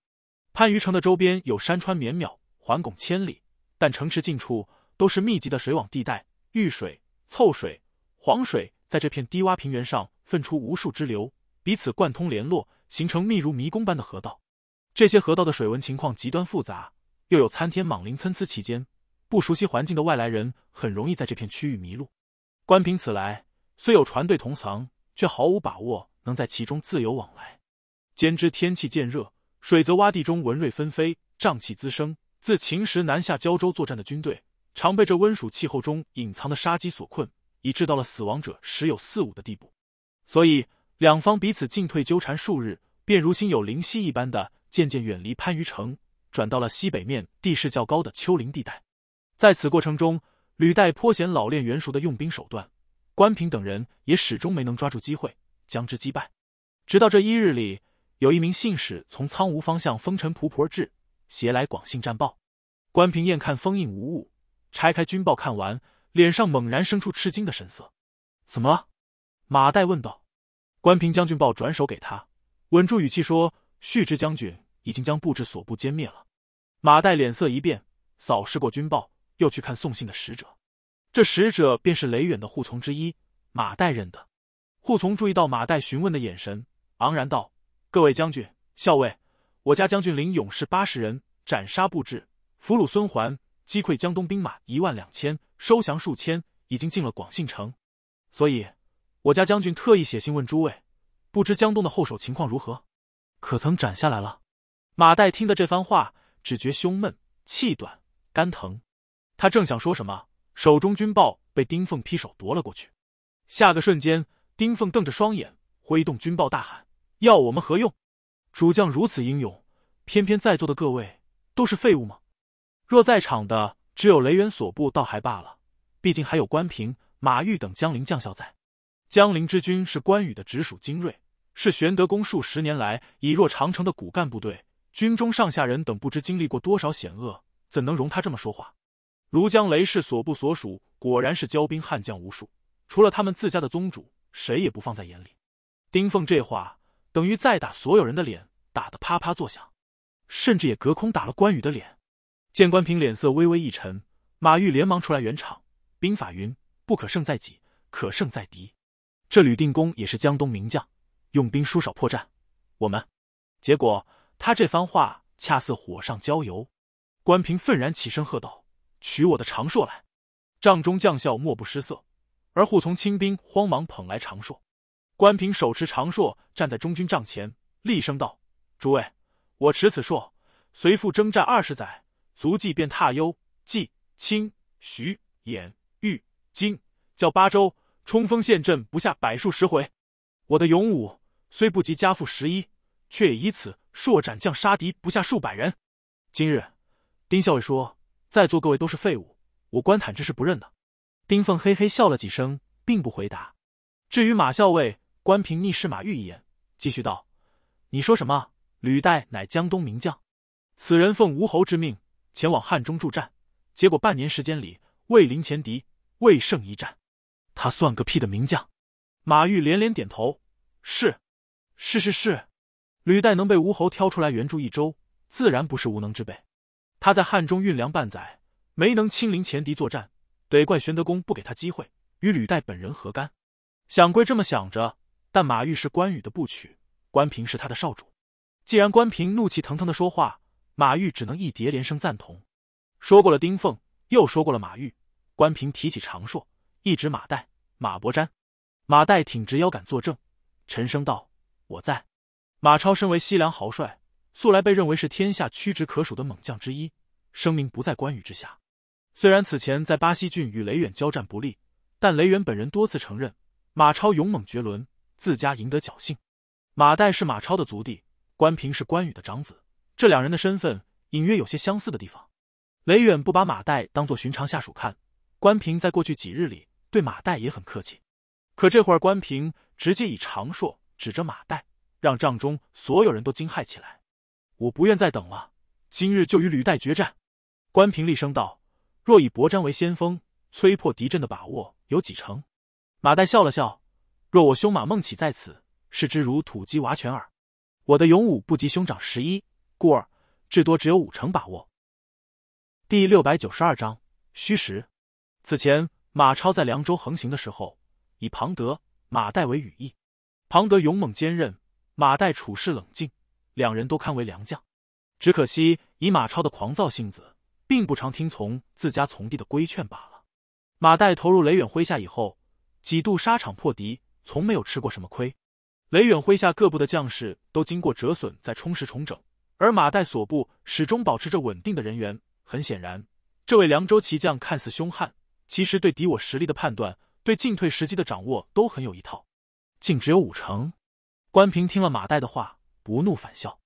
番禺城的周边有山川绵渺，环拱千里，但城池近处都是密集的水网地带，遇水凑水、黄水，在这片低洼平原上分出无数支流，彼此贯通联络，形成密如迷宫般的河道。这些河道的水文情况极端复杂，又有参天莽林参差其间，不熟悉环境的外来人很容易在这片区域迷路。关平此来虽有船队同藏，却毫无把握能在其中自由往来。先知天气渐热，水泽洼地中蚊蚋纷飞，瘴气滋生。自秦时南下胶州作战的军队，常被这温暑气候中隐藏的杀机所困，以致到了死亡者十有四五的地步。所以，两方彼此进退纠缠数日，便如心有灵犀一般的渐渐远离番禺城，转到了西北面地势较高的丘陵地带。在此过程中，履带颇显老练圆熟的用兵手段，关平等人也始终没能抓住机会将之击败。直到这一日里。有一名信使从苍梧方向风尘仆仆至，携来广信战报。关平燕看封印无误，拆开军报看完，脸上猛然生出吃惊的神色。怎么了？马岱问道。关平将军报转手给他，稳住语气说：“旭之将军已经将布置所部歼灭了。”马岱脸色一变，扫视过军报，又去看送信的使者。这使者便是雷远的护从之一，马岱认得。护从注意到马岱询问的眼神，昂然道。各位将军、校尉，我家将军领勇士八十人，斩杀布置，俘虏孙桓，击溃江东兵马一万两千，收降数千，已经进了广信城。所以，我家将军特意写信问诸位，不知江东的后手情况如何，可曾斩下来了？马岱听的这番话，只觉胸闷、气短、肝疼，他正想说什么，手中军报被丁凤劈手夺了过去。下个瞬间，丁凤瞪着双眼，挥动军报大喊。要我们何用？主将如此英勇，偏偏在座的各位都是废物吗？若在场的只有雷元所部，倒还罢了，毕竟还有关平、马玉等江陵将校在。江陵之军是关羽的直属精锐，是玄德公数十年来以若长城的骨干部队。军中上下人等不知经历过多少险恶，怎能容他这么说话？庐江雷氏所部所属，果然是骄兵悍将无数，除了他们自家的宗主，谁也不放在眼里。丁凤这话。等于再打所有人的脸，打得啪啪作响，甚至也隔空打了关羽的脸。见关平脸色微微一沉，马玉连忙出来圆场。兵法云：“不可胜在己，可胜在敌。”这吕定公也是江东名将，用兵疏少破绽。我们……结果他这番话恰似火上浇油。关平愤然起身喝道：“取我的长硕来！”帐中将校莫不失色，而护从亲兵慌忙捧来长硕。关平手持长槊，站在中军帐前，厉声道：“诸位，我持此槊随父征战二十载，足迹遍踏幽、冀、青、徐、兖、豫、荆，叫八州，冲锋陷阵不下百数十回。我的勇武虽不及家父十一，却也以此槊斩将杀敌不下数百人。今日，丁校尉说在座各位都是废物，我关坦这是不认的。”丁奉嘿嘿笑了几声，并不回答。至于马校尉。关平逆视马玉一眼，继续道：“你说什么？吕岱乃江东名将，此人奉吴侯之命前往汉中助战，结果半年时间里未临前敌，未胜一战，他算个屁的名将！”马玉连连点头：“是，是是是，吕岱能被吴侯挑出来援助益州，自然不是无能之辈。他在汉中运粮半载，没能亲临前敌作战，得怪玄德公不给他机会，与吕岱本人何干？”想归这么想着。但马玉是关羽的部曲，关平是他的少主。既然关平怒气腾腾的说话，马玉只能一叠连声赞同。说过了丁奉，又说过了马玉，关平提起长硕，一指马岱、马伯瞻。马岱挺直腰杆作证，沉声道：“我在。”马超身为西凉豪帅，素来被认为是天下屈指可数的猛将之一，声名不在关羽之下。虽然此前在巴西郡与雷远交战不利，但雷远本人多次承认马超勇猛绝伦。自家赢得侥幸。马岱是马超的族弟，关平是关羽的长子，这两人的身份隐约有些相似的地方。雷远不把马岱当做寻常下属看，关平在过去几日里对马岱也很客气。可这会儿，关平直接以长硕指着马岱，让帐中所有人都惊骇起来。我不愿再等了，今日就与吕岱决战！关平厉声道：“若以博瞻为先锋，摧破敌阵的把握有几成？”马岱笑了笑。若我兄马孟起在此，视之如土鸡瓦犬耳。我的勇武不及兄长十一，故而至多只有五成把握。第六百九十二章虚实。此前马超在凉州横行的时候，以庞德、马岱为羽翼。庞德勇猛坚韧，马岱处事冷静，两人都堪为良将。只可惜以马超的狂躁性子，并不常听从自家从弟的规劝罢了。马岱投入雷远麾下以后，几度沙场破敌。从没有吃过什么亏，雷远麾下各部的将士都经过折损再充实重整，而马岱所部始终保持着稳定的人员。很显然，这位凉州骑将看似凶悍，其实对敌我实力的判断、对进退时机的掌握都很有一套。竟只有五成。关平听了马岱的话，不怒反笑。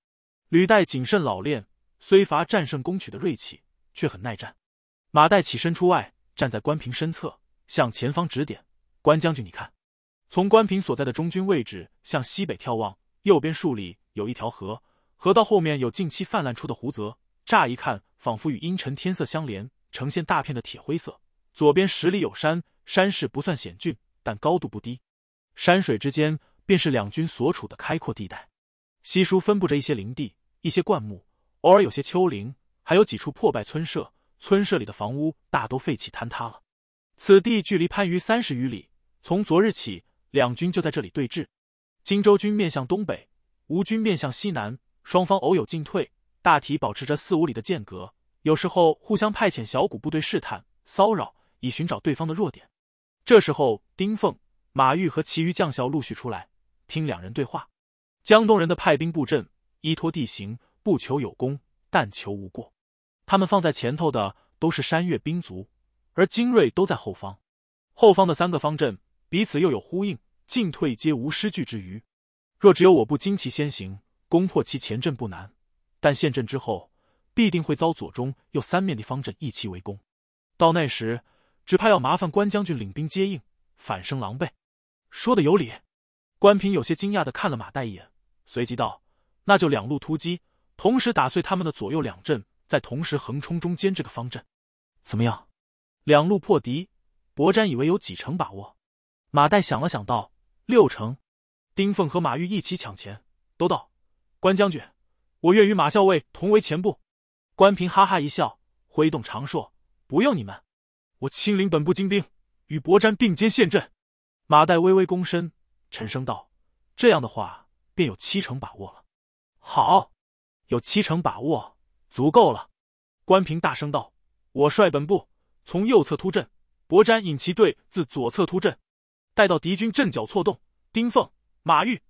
吕岱谨慎老练，虽乏战胜攻取的锐气，却很耐战。马岱起身出外，站在关平身侧，向前方指点：“关将军，你看。”从关平所在的中军位置向西北眺望，右边树里有一条河，河道后面有近期泛滥出的湖泽，乍一看仿佛与阴沉天色相连，呈现大片的铁灰色。左边十里有山，山势不算险峻，但高度不低。山水之间便是两军所处的开阔地带，稀疏分布着一些林地、一些灌木，偶尔有些丘陵，还有几处破败村舍。村舍里的房屋大都废弃坍塌了。此地距离番禺三十余里，从昨日起。两军就在这里对峙，荆州军面向东北，吴军面向西南，双方偶有进退，大体保持着四五里的间隔。有时候互相派遣小股部队试探、骚扰，以寻找对方的弱点。这时候，丁奉、马玉和其余将校陆续出来听两人对话。江东人的派兵布阵，依托地形，不求有功，但求无过。他们放在前头的都是山越兵卒，而精锐都在后方。后方的三个方阵。彼此又有呼应，进退皆无失据之余，若只有我部精其先行，攻破其前阵不难，但陷阵之后，必定会遭左中右三面的方阵一齐围攻，到那时，只怕要麻烦关将军领兵接应，反生狼狈。说的有理，关平有些惊讶的看了马岱一眼，随即道：“那就两路突击，同时打碎他们的左右两阵，再同时横冲中间这个方阵，怎么样？两路破敌，伯瞻以为有几成把握？”马岱想了想，道：“六成。”丁奉和马玉一起抢钱，都道：“关将军，我愿与马校尉同为前部。”关平哈哈一笑，挥动长槊：“不用你们，我亲领本部精兵，与博瞻并肩陷阵。”马岱微微躬身，沉声道：“这样的话，便有七成把握了。”“好，有七成把握，足够了。”关平大声道：“我率本部从右侧突阵，博瞻引其队自左侧突阵。”待到敌军阵脚错动，丁奉、马玉，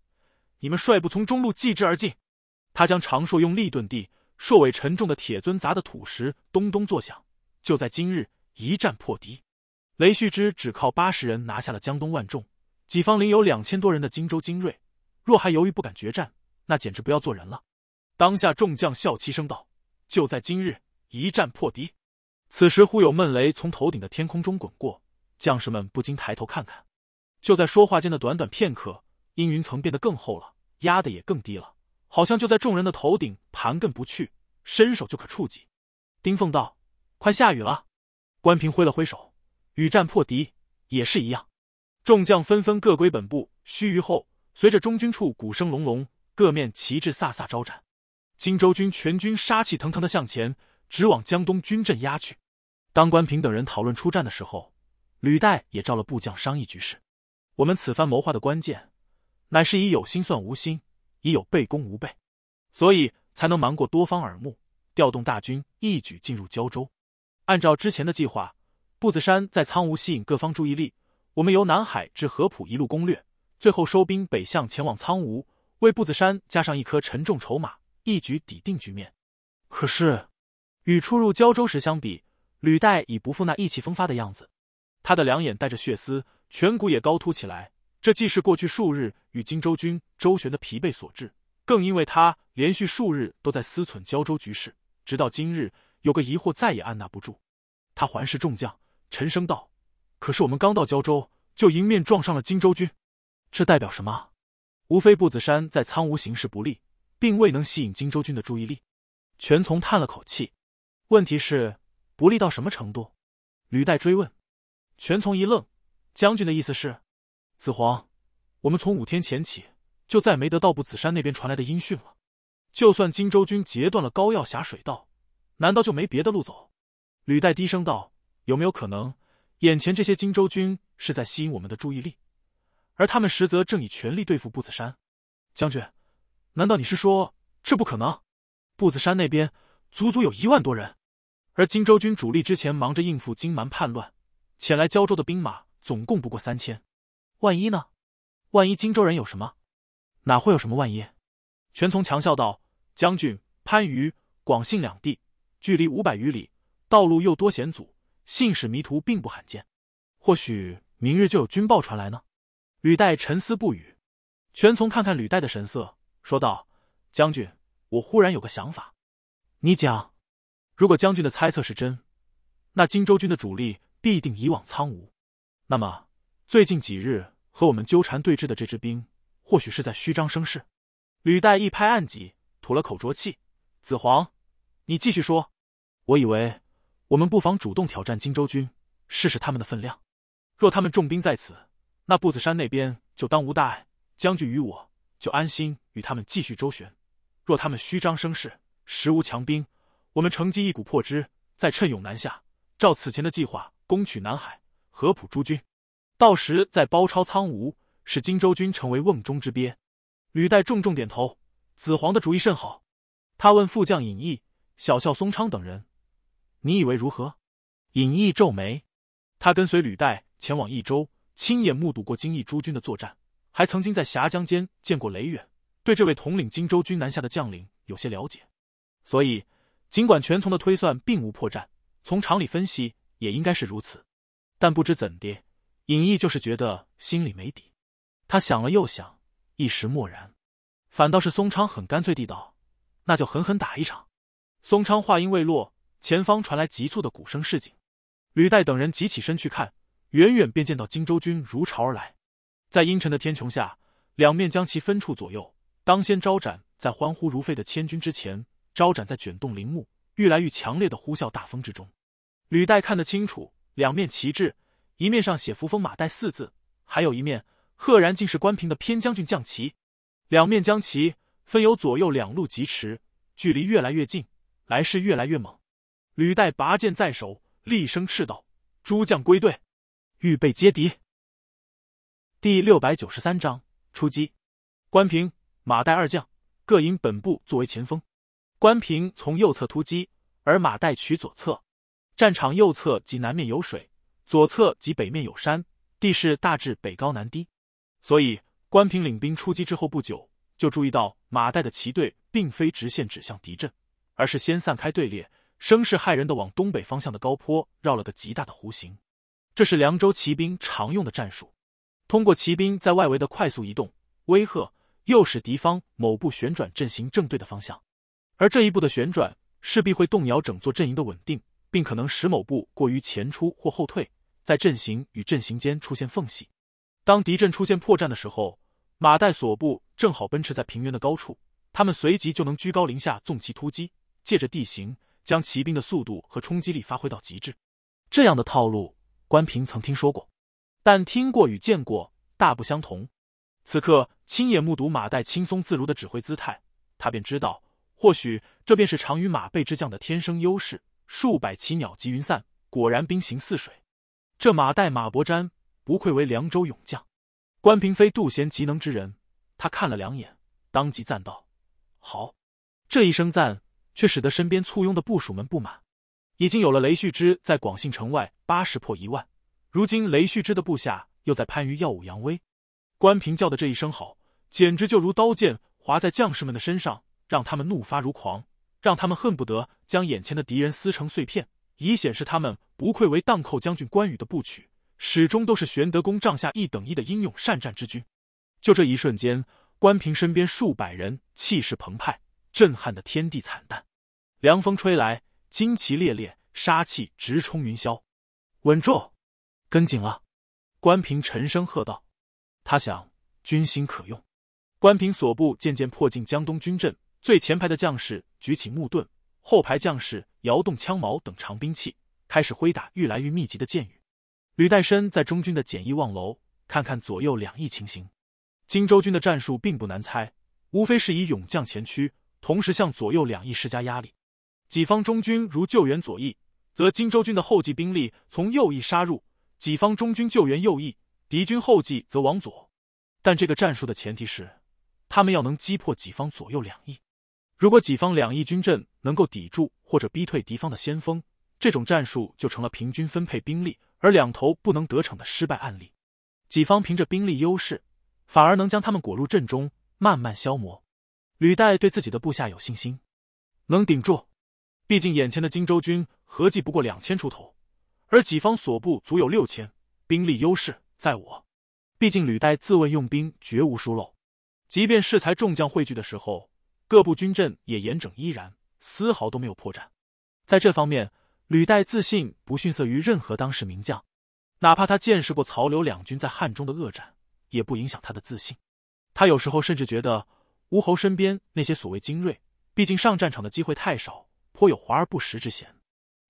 你们率部从中路继之而进。他将长槊用力顿地，槊尾沉重的铁尊砸的土石咚咚作响。就在今日，一战破敌。雷旭之只靠八十人拿下了江东万众，己方领有两千多人的荆州精锐，若还犹豫不敢决战，那简直不要做人了。当下众将笑其声道：“就在今日，一战破敌。”此时忽有闷雷从头顶的天空中滚过，将士们不禁抬头看看。就在说话间的短短片刻，阴云层变得更厚了，压的也更低了，好像就在众人的头顶盘亘不去，伸手就可触及。丁奉道：“快下雨了。”关平挥了挥手：“雨战破敌也是一样。”众将纷纷各归本部。须臾后，随着中军处鼓声隆隆，各面旗帜飒飒招展，荆州军全军杀气腾腾的向前，直往江东军阵压去。当关平等人讨论出战的时候，吕岱也召了部将商议局势。我们此番谋划的关键，乃是以有心算无心，以有备攻无备，所以才能瞒过多方耳目，调动大军一举进入胶州。按照之前的计划，步子山在苍梧吸引各方注意力，我们由南海至合浦一路攻略，最后收兵北向前往苍梧，为步子山加上一颗沉重筹码，一举抵定局面。可是，与初入胶州时相比，履带已不复那意气风发的样子，他的两眼带着血丝。颧骨也高凸起来，这既是过去数日与荆州军周旋的疲惫所致，更因为他连续数日都在思忖胶州局势，直到今日有个疑惑再也按捺不住。他环视众将，沉声道：“可是我们刚到胶州，就迎面撞上了荆州军，这代表什么？”无非步子山在苍梧形势不利，并未能吸引荆州军的注意力。全从叹了口气：“问题是不利到什么程度？”吕岱追问。全从一愣。将军的意思是，子皇，我们从五天前起就再没得到不子山那边传来的音讯了。就算荆州军截断了高要峡水道，难道就没别的路走？履带低声道：“有没有可能，眼前这些荆州军是在吸引我们的注意力，而他们实则正以全力对付不子山？”将军，难道你是说这不可能？不子山那边足足有一万多人，而荆州军主力之前忙着应付金蛮叛乱，前来交州的兵马。总共不过三千，万一呢？万一荆州人有什么？哪会有什么万一？全从强笑道：“将军，番禺、广信两地距离五百余里，道路又多险阻，信使迷途并不罕见。或许明日就有军报传来呢。”履带沉思不语，全从看看履带的神色，说道：“将军，我忽然有个想法，你讲。如果将军的猜测是真，那荆州军的主力必定以往苍梧。”那么，最近几日和我们纠缠对峙的这支兵，或许是在虚张声势。履带一拍案几，吐了口浊气：“子黄，你继续说。我以为，我们不妨主动挑战荆州军，试试他们的分量。若他们重兵在此，那步子山那边就当无大碍。将军与我就安心与他们继续周旋。若他们虚张声势，实无强兵，我们乘机一鼓破之，再趁勇南下，照此前的计划攻取南海。”合浦诸军，到时再包抄苍梧，使荆州军成为瓮中之鳖。吕岱重重点头，子皇的主意甚好。他问副将尹毅、小校松昌等人：“你以为如何？”尹毅皱眉。他跟随吕岱前往益州，亲眼目睹过金益诸军的作战，还曾经在峡江间见过雷远，对这位统领荆州军南下的将领有些了解。所以，尽管全从的推算并无破绽，从常理分析也应该是如此。但不知怎的，尹毅就是觉得心里没底。他想了又想，一时默然。反倒是松昌很干脆地道：“那就狠狠打一场。”松昌话音未落，前方传来急促的鼓声示警。吕岱等人急起身去看，远远便见到荆州军如潮而来，在阴沉的天穹下，两面将其分处左右，当先招展在欢呼如沸的千军之前，招展在卷动林木、愈来愈强烈的呼啸大风之中。吕岱看得清楚。两面旗帜，一面上写“扶风马岱”四字，还有一面赫然竟是关平的偏将军将旗。两面将旗分由左右两路疾驰，距离越来越近，来势越来越猛。履带拔剑在手，厉声斥道：“诸将归队，预备接敌。”第六百九十三章出击。关平、马岱二将各引本部作为前锋，关平从右侧突击，而马岱取左侧。战场右侧及南面有水，左侧及北面有山，地势大致北高南低，所以关平领兵出击之后不久，就注意到马岱的骑队并非直线指向敌阵，而是先散开队列，声势骇人的往东北方向的高坡绕了个极大的弧形。这是凉州骑兵常用的战术，通过骑兵在外围的快速移动威吓，诱使敌方某部旋转阵型正对的方向，而这一步的旋转势必会动摇整座阵营的稳定。并可能使某部过于前出或后退，在阵型与阵型间出现缝隙。当敌阵出现破绽的时候，马岱所部正好奔驰在平原的高处，他们随即就能居高临下纵骑突击，借着地形将骑兵的速度和冲击力发挥到极致。这样的套路，关平曾听说过，但听过与见过大不相同。此刻亲眼目睹马岱轻松自如的指挥姿态，他便知道，或许这便是长于马背之将的天生优势。数百骑鸟集云散，果然兵行似水。这马岱马伯瞻不愧为凉州勇将，关平非妒贤极能之人。他看了两眼，当即赞道：“好！”这一声赞，却使得身边簇拥的部署们不满。已经有了雷旭之在广信城外八十破一万，如今雷旭之的部下又在番禺耀武扬威，关平叫的这一声好，简直就如刀剑划在将士们的身上，让他们怒发如狂。让他们恨不得将眼前的敌人撕成碎片，以显示他们不愧为荡寇将军关羽的部曲，始终都是玄德公帐下一等一的英勇善战之君。就这一瞬间，关平身边数百人气势澎湃，震撼的天地惨淡，凉风吹来，旌旗猎猎，杀气直冲云霄。稳住，跟紧了！关平沉声喝道。他想，军心可用。关平所部渐渐迫近江东军阵。最前排的将士举起木盾，后排将士摇动枪矛等长兵器，开始挥打愈来愈密集的箭雨。吕岱深在中军的简易望楼，看看左右两翼情形。荆州军的战术并不难猜，无非是以勇将前驱，同时向左右两翼施加压力。己方中军如救援左翼，则荆州军的后继兵力从右翼杀入；己方中军救援右翼，敌军后继则往左。但这个战术的前提是，他们要能击破己方左右两翼。如果己方两翼军阵能够抵住或者逼退敌方的先锋，这种战术就成了平均分配兵力而两头不能得逞的失败案例。己方凭着兵力优势，反而能将他们裹入阵中，慢慢消磨。履带对自己的部下有信心，能顶住。毕竟眼前的荆州军合计不过两千出头，而己方所部足有六千，兵力优势在我。毕竟履带自问用兵绝无疏漏，即便适才众将汇聚的时候。各部军阵也严整依然，丝毫都没有破绽。在这方面，吕岱自信不逊色于任何当世名将，哪怕他见识过曹刘两军在汉中的恶战，也不影响他的自信。他有时候甚至觉得，吴侯身边那些所谓精锐，毕竟上战场的机会太少，颇有华而不实之嫌。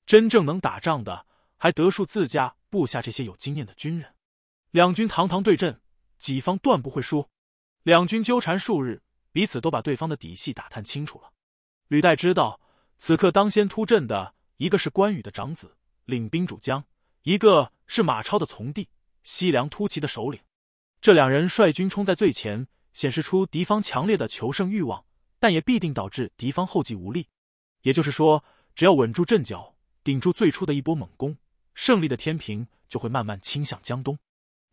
真正能打仗的，还得数自家部下这些有经验的军人。两军堂堂对阵，己方断不会输。两军纠缠数日。彼此都把对方的底细打探清楚了。吕岱知道，此刻当先突阵的一个是关羽的长子，领兵主将；一个是马超的从弟，西凉突骑的首领。这两人率军冲在最前，显示出敌方强烈的求胜欲望，但也必定导致敌方后继无力。也就是说，只要稳住阵脚，顶住最初的一波猛攻，胜利的天平就会慢慢倾向江东。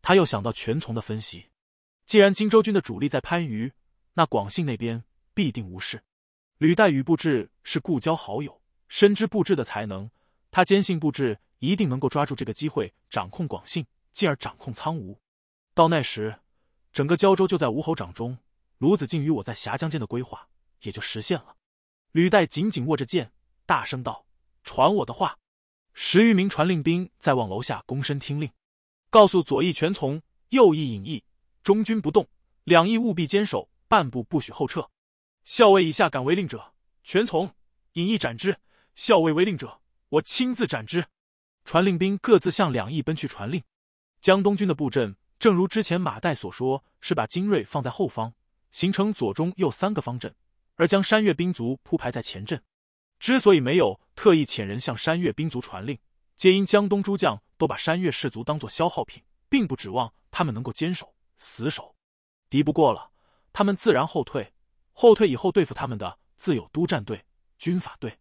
他又想到全从的分析：既然荆州军的主力在番禺，那广信那边必定无事。吕岱与布置是故交好友，深知布置的才能，他坚信布置一定能够抓住这个机会，掌控广信，进而掌控苍梧。到那时，整个胶州就在吴侯掌中，卢子敬与我在峡江间的规划也就实现了。吕岱紧紧握着剑，大声道：“传我的话！”十余名传令兵在望楼下躬身听令，告诉左翼全从，右翼引逸，中军不动，两翼务必坚守。半步不许后撤，校尉以下敢违令者，全从引一斩之；校尉违令者，我亲自斩之。传令兵各自向两翼奔去传令。江东军的布阵，正如之前马岱所说，是把精锐放在后方，形成左中右三个方阵，而将山岳兵卒铺排在前阵。之所以没有特意遣人向山岳兵卒传令，皆因江东诸将都把山岳士卒当作消耗品，并不指望他们能够坚守死守。敌不过了。他们自然后退，后退以后对付他们的自有督战队、军法队。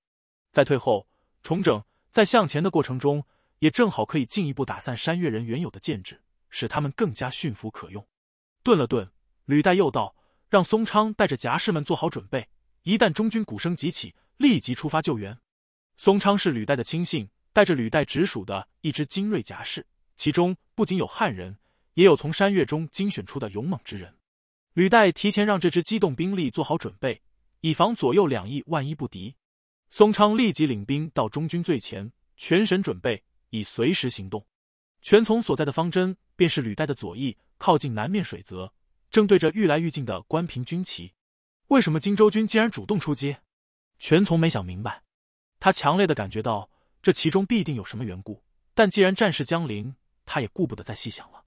再退后重整，在向前的过程中，也正好可以进一步打散山越人原有的建制，使他们更加驯服可用。顿了顿，履带又道：“让松昌带着甲士们做好准备，一旦中军鼓声即起，立即出发救援。”松昌是履带的亲信，带着履带直属的一支精锐甲士，其中不仅有汉人，也有从山越中精选出的勇猛之人。履带提前让这支机动兵力做好准备，以防左右两翼万一不敌。松昌立即领兵到中军最前，全神准备，以随时行动。全从所在的方针便是履带的左翼，靠近南面水泽，正对着愈来愈近的关平军旗。为什么荆州军竟然主动出击？全从没想明白，他强烈的感觉到这其中必定有什么缘故，但既然战事将临，他也顾不得再细想了。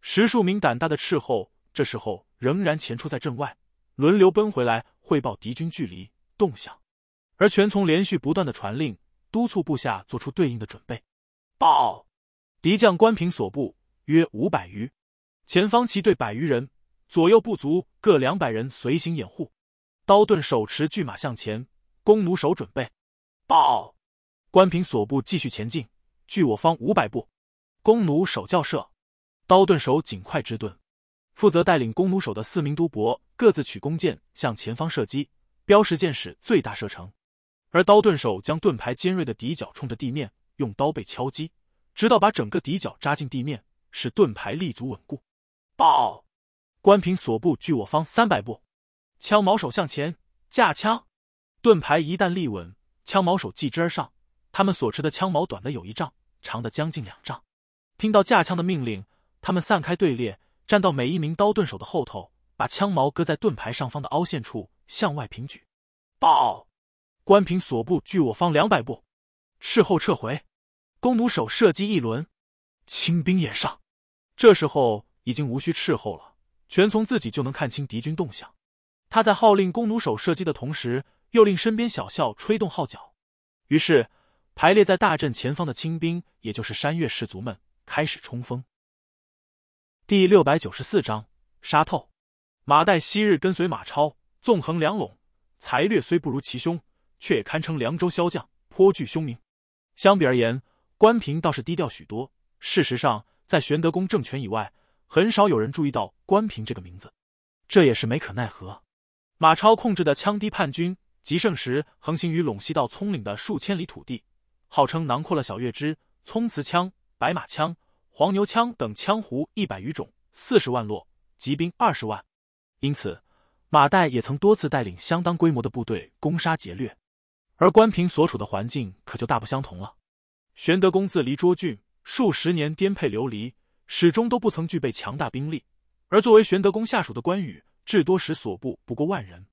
十数名胆大的斥候这时候。仍然潜出在阵外，轮流奔回来汇报敌军距离、动向，而全从连续不断的传令，督促部下做出对应的准备。报，敌将关平所部约五百余，前方骑队百余人，左右部族各两百人随行掩护。刀盾手持巨马向前，弓弩手准备。报，关平所部继续前进，距我方五百步，弓弩手叫射，刀盾手尽快支盾。负责带领弓弩手的四名都伯各自取弓箭向前方射击，标识箭矢最大射程；而刀盾手将盾牌尖锐的底角冲着地面，用刀背敲击，直到把整个底角扎进地面，使盾牌立足稳固。报，关平所部距我方三百步，枪矛手向前架枪，盾牌一旦立稳，枪矛手继之而上。他们所持的枪矛，短的有一丈，长的将近两丈。听到架枪的命令，他们散开队列。站到每一名刀盾手的后头，把枪矛搁在盾牌上方的凹陷处，向外平举。报，关平所部距我方两百步，斥候撤回。弓弩手射击一轮，清兵掩上。这时候已经无需斥候了，全从自己就能看清敌军动向。他在号令弓弩手射击的同时，又令身边小校吹动号角。于是，排列在大阵前方的清兵，也就是山越士卒们开始冲锋。第六百九十四章杀透。马岱昔日跟随马超，纵横梁陇，才略虽不如其兄，却也堪称凉州骁将，颇具凶名。相比而言，关平倒是低调许多。事实上，在玄德公政权以外，很少有人注意到关平这个名字。这也是没可奈何。马超控制的羌堤叛军极盛时，横行于陇西到葱岭的数千里土地，号称囊括了小月支、葱茨羌、白马羌。黄牛枪等枪胡一百余种，四十万落，骑兵二十万。因此，马岱也曾多次带领相当规模的部队攻杀劫掠。而关平所处的环境可就大不相同了。玄德公自离涿郡数十年，颠沛流离，始终都不曾具备强大兵力。而作为玄德公下属的关羽，至多时所部不过万人。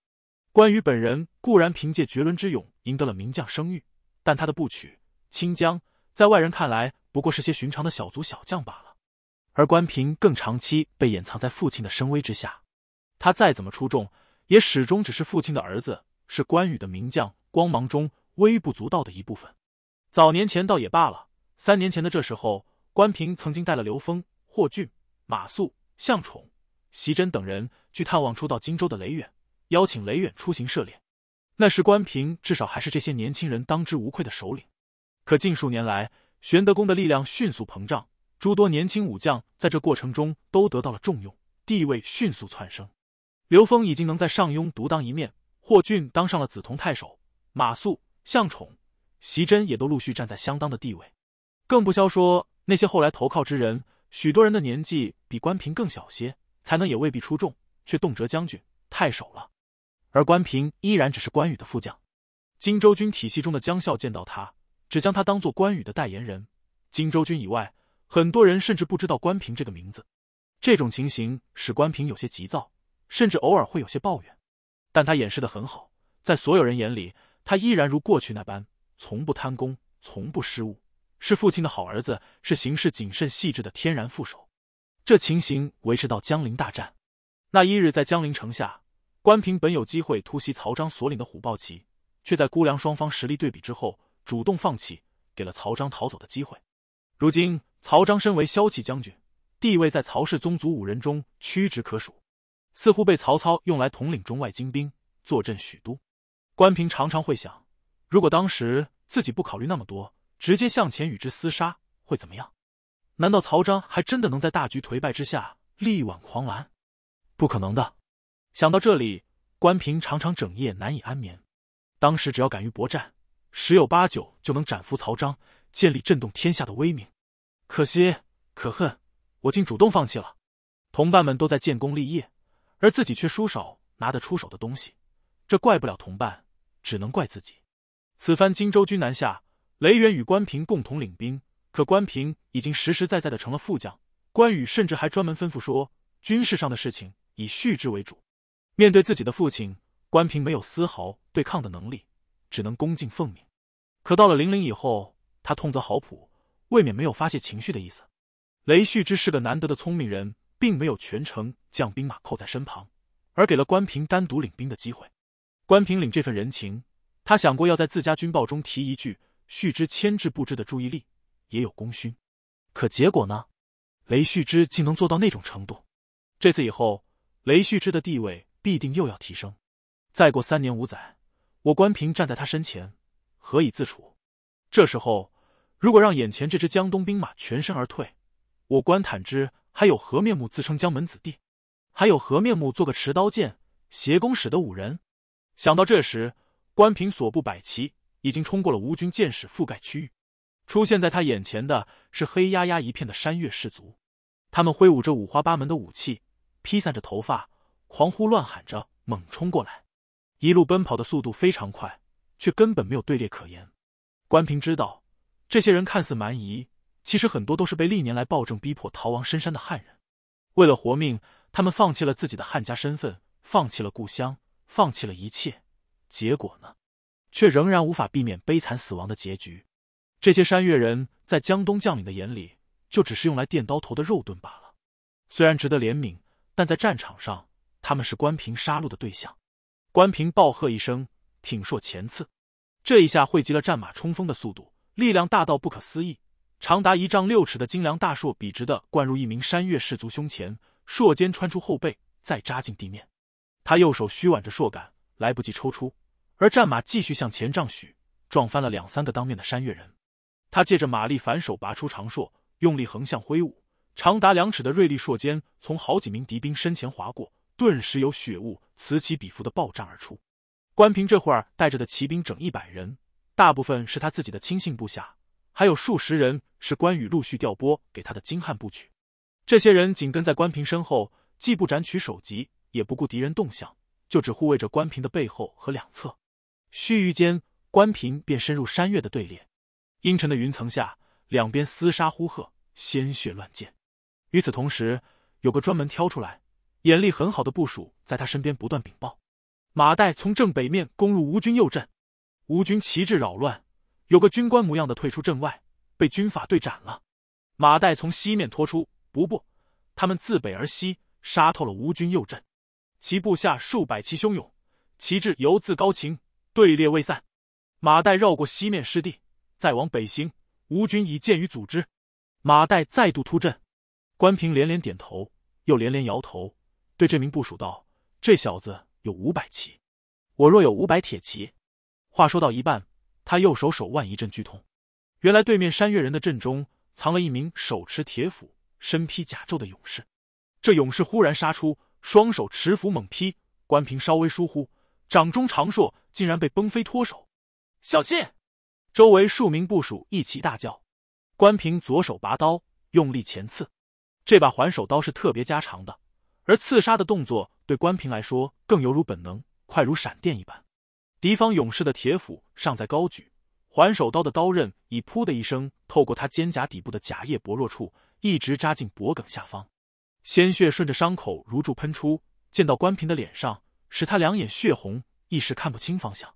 关羽本人固然凭借绝伦之勇赢得了名将声誉，但他的部曲清江，在外人看来。不过是些寻常的小卒小将罢了，而关平更长期被掩藏在父亲的声威之下。他再怎么出众，也始终只是父亲的儿子，是关羽的名将光芒中微不足道的一部分。早年前倒也罢了，三年前的这时候，关平曾经带了刘封、霍峻、马谡、向宠、袭珍等人去探望初到荆州的雷远，邀请雷远出行涉猎。那时关平至少还是这些年轻人当之无愧的首领。可近数年来，玄德公的力量迅速膨胀，诸多年轻武将在这过程中都得到了重用，地位迅速窜升。刘封已经能在上庸独当一面，霍峻当上了梓潼太守，马谡、向宠、袭真也都陆续站在相当的地位。更不消说那些后来投靠之人，许多人的年纪比关平更小些，才能也未必出众，却动辄将军、太守了。而关平依然只是关羽的副将。荆州军体系中的江孝见到他。只将他当做关羽的代言人，荆州军以外，很多人甚至不知道关平这个名字。这种情形使关平有些急躁，甚至偶尔会有些抱怨，但他掩饰的很好，在所有人眼里，他依然如过去那般，从不贪功，从不失误，是父亲的好儿子，是行事谨慎细致的天然副手。这情形维持到江陵大战那一日，在江陵城下，关平本有机会突袭曹彰所领的虎豹骑，却在估量双方实力对比之后。主动放弃，给了曹彰逃走的机会。如今，曹彰身为骁骑将军，地位在曹氏宗族五人中屈指可数，似乎被曹操用来统领中外精兵，坐镇许都。关平常常会想：如果当时自己不考虑那么多，直接向前与之厮杀，会怎么样？难道曹彰还真的能在大局颓败之下力挽狂澜？不可能的。想到这里，关平常常整夜难以安眠。当时只要敢于搏战。十有八九就能斩服曹彰，建立震动天下的威名。可惜，可恨，我竟主动放弃了。同伴们都在建功立业，而自己却输少拿得出手的东西。这怪不了同伴，只能怪自己。此番荆州军南下，雷元与关平共同领兵，可关平已经实实在在的成了副将。关羽甚至还专门吩咐说，军事上的事情以叙之为主。面对自己的父亲，关平没有丝毫对抗的能力。只能恭敬奉命，可到了零陵以后，他痛则好哭，未免没有发泄情绪的意思。雷旭之是个难得的聪明人，并没有全程将兵马扣在身旁，而给了关平单独领兵的机会。关平领这份人情，他想过要在自家军报中提一句，旭之牵制布置的注意力也有功勋。可结果呢？雷旭之竟能做到那种程度，这次以后，雷旭之的地位必定又要提升。再过三年五载。我关平站在他身前，何以自处？这时候，如果让眼前这支江东兵马全身而退，我关坦之还有何面目自称江门子弟？还有何面目做个持刀剑、挟弓使的武人？想到这时，关平所部百骑已经冲过了吴军箭矢覆盖区域，出现在他眼前的是黑压压一片的山越士卒，他们挥舞着五花八门的武器，披散着头发，狂呼乱喊着，猛冲过来。一路奔跑的速度非常快，却根本没有队列可言。关平知道，这些人看似蛮夷，其实很多都是被历年来暴政逼迫逃亡深山的汉人。为了活命，他们放弃了自己的汉家身份，放弃了故乡，放弃了一切。结果呢，却仍然无法避免悲惨死亡的结局。这些山越人在江东将领的眼里，就只是用来垫刀头的肉盾罢了。虽然值得怜悯，但在战场上，他们是关平杀戮的对象。关平暴喝一声，挺槊前刺。这一下汇集了战马冲锋的速度，力量大到不可思议。长达一丈六尺的金梁大槊笔直的灌入一名山岳士卒胸前，槊尖穿出后背，再扎进地面。他右手虚挽着槊杆，来不及抽出，而战马继续向前丈许，撞翻了两三个当面的山越人。他借着马力反手拔出长槊，用力横向挥舞，长达两尺的锐利槊尖从好几名敌兵身前划过。顿时有血雾此起彼伏的爆炸而出。关平这会儿带着的骑兵整一百人，大部分是他自己的亲信部下，还有数十人是关羽陆续调拨给他的精悍部曲。这些人紧跟在关平身后，既不斩取首级，也不顾敌人动向，就只护卫着关平的背后和两侧。须臾间，关平便深入山岳的队列。阴沉的云层下，两边厮杀呼喝，鲜血乱溅。与此同时，有个专门挑出来。眼力很好的部署在他身边不断禀报：马岱从正北面攻入吴军右阵，吴军旗帜扰乱，有个军官模样的退出阵外，被军法队斩了。马岱从西面拖出，不不，他们自北而西杀透了吴军右阵，其部下数百骑汹涌，旗帜犹自高擎，队列未散。马岱绕过西面失地，再往北行，吴军已见于组织。马岱再度突阵，关平连连点头，又连连摇头。对这名部署道：“这小子有五百骑，我若有五百铁骑。”话说到一半，他右手手腕一阵剧痛，原来对面山越人的阵中藏了一名手持铁斧、身披甲胄的勇士。这勇士忽然杀出，双手持斧猛劈。关平稍微疏忽，掌中长槊竟然被崩飞脱手。小心！周围数名部署一齐大叫。关平左手拔刀，用力前刺。这把还手刀是特别加长的。而刺杀的动作对关平来说更犹如本能，快如闪电一般。敌方勇士的铁斧尚在高举，还手刀的刀刃已“噗”的一声透过他肩胛底部的甲叶薄弱处，一直扎进脖颈下方。鲜血顺着伤口如注喷出，溅到关平的脸上，使他两眼血红，一时看不清方向。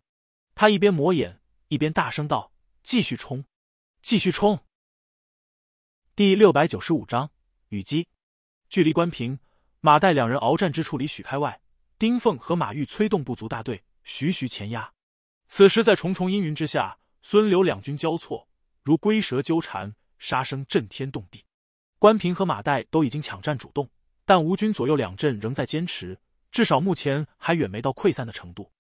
他一边抹眼，一边大声道：“继续冲，继续冲！”第六百九十五章雨姬，距离关平。马岱两人鏖战之处离许开外，丁奉和马玉催动部族大队徐徐前压。此时在重重阴云之下，孙刘两军交错如龟蛇纠缠，杀声震天动地。关平和马岱都已经抢占主动，但吴军左右两阵仍在坚持，至少目前还远没到溃散的程度。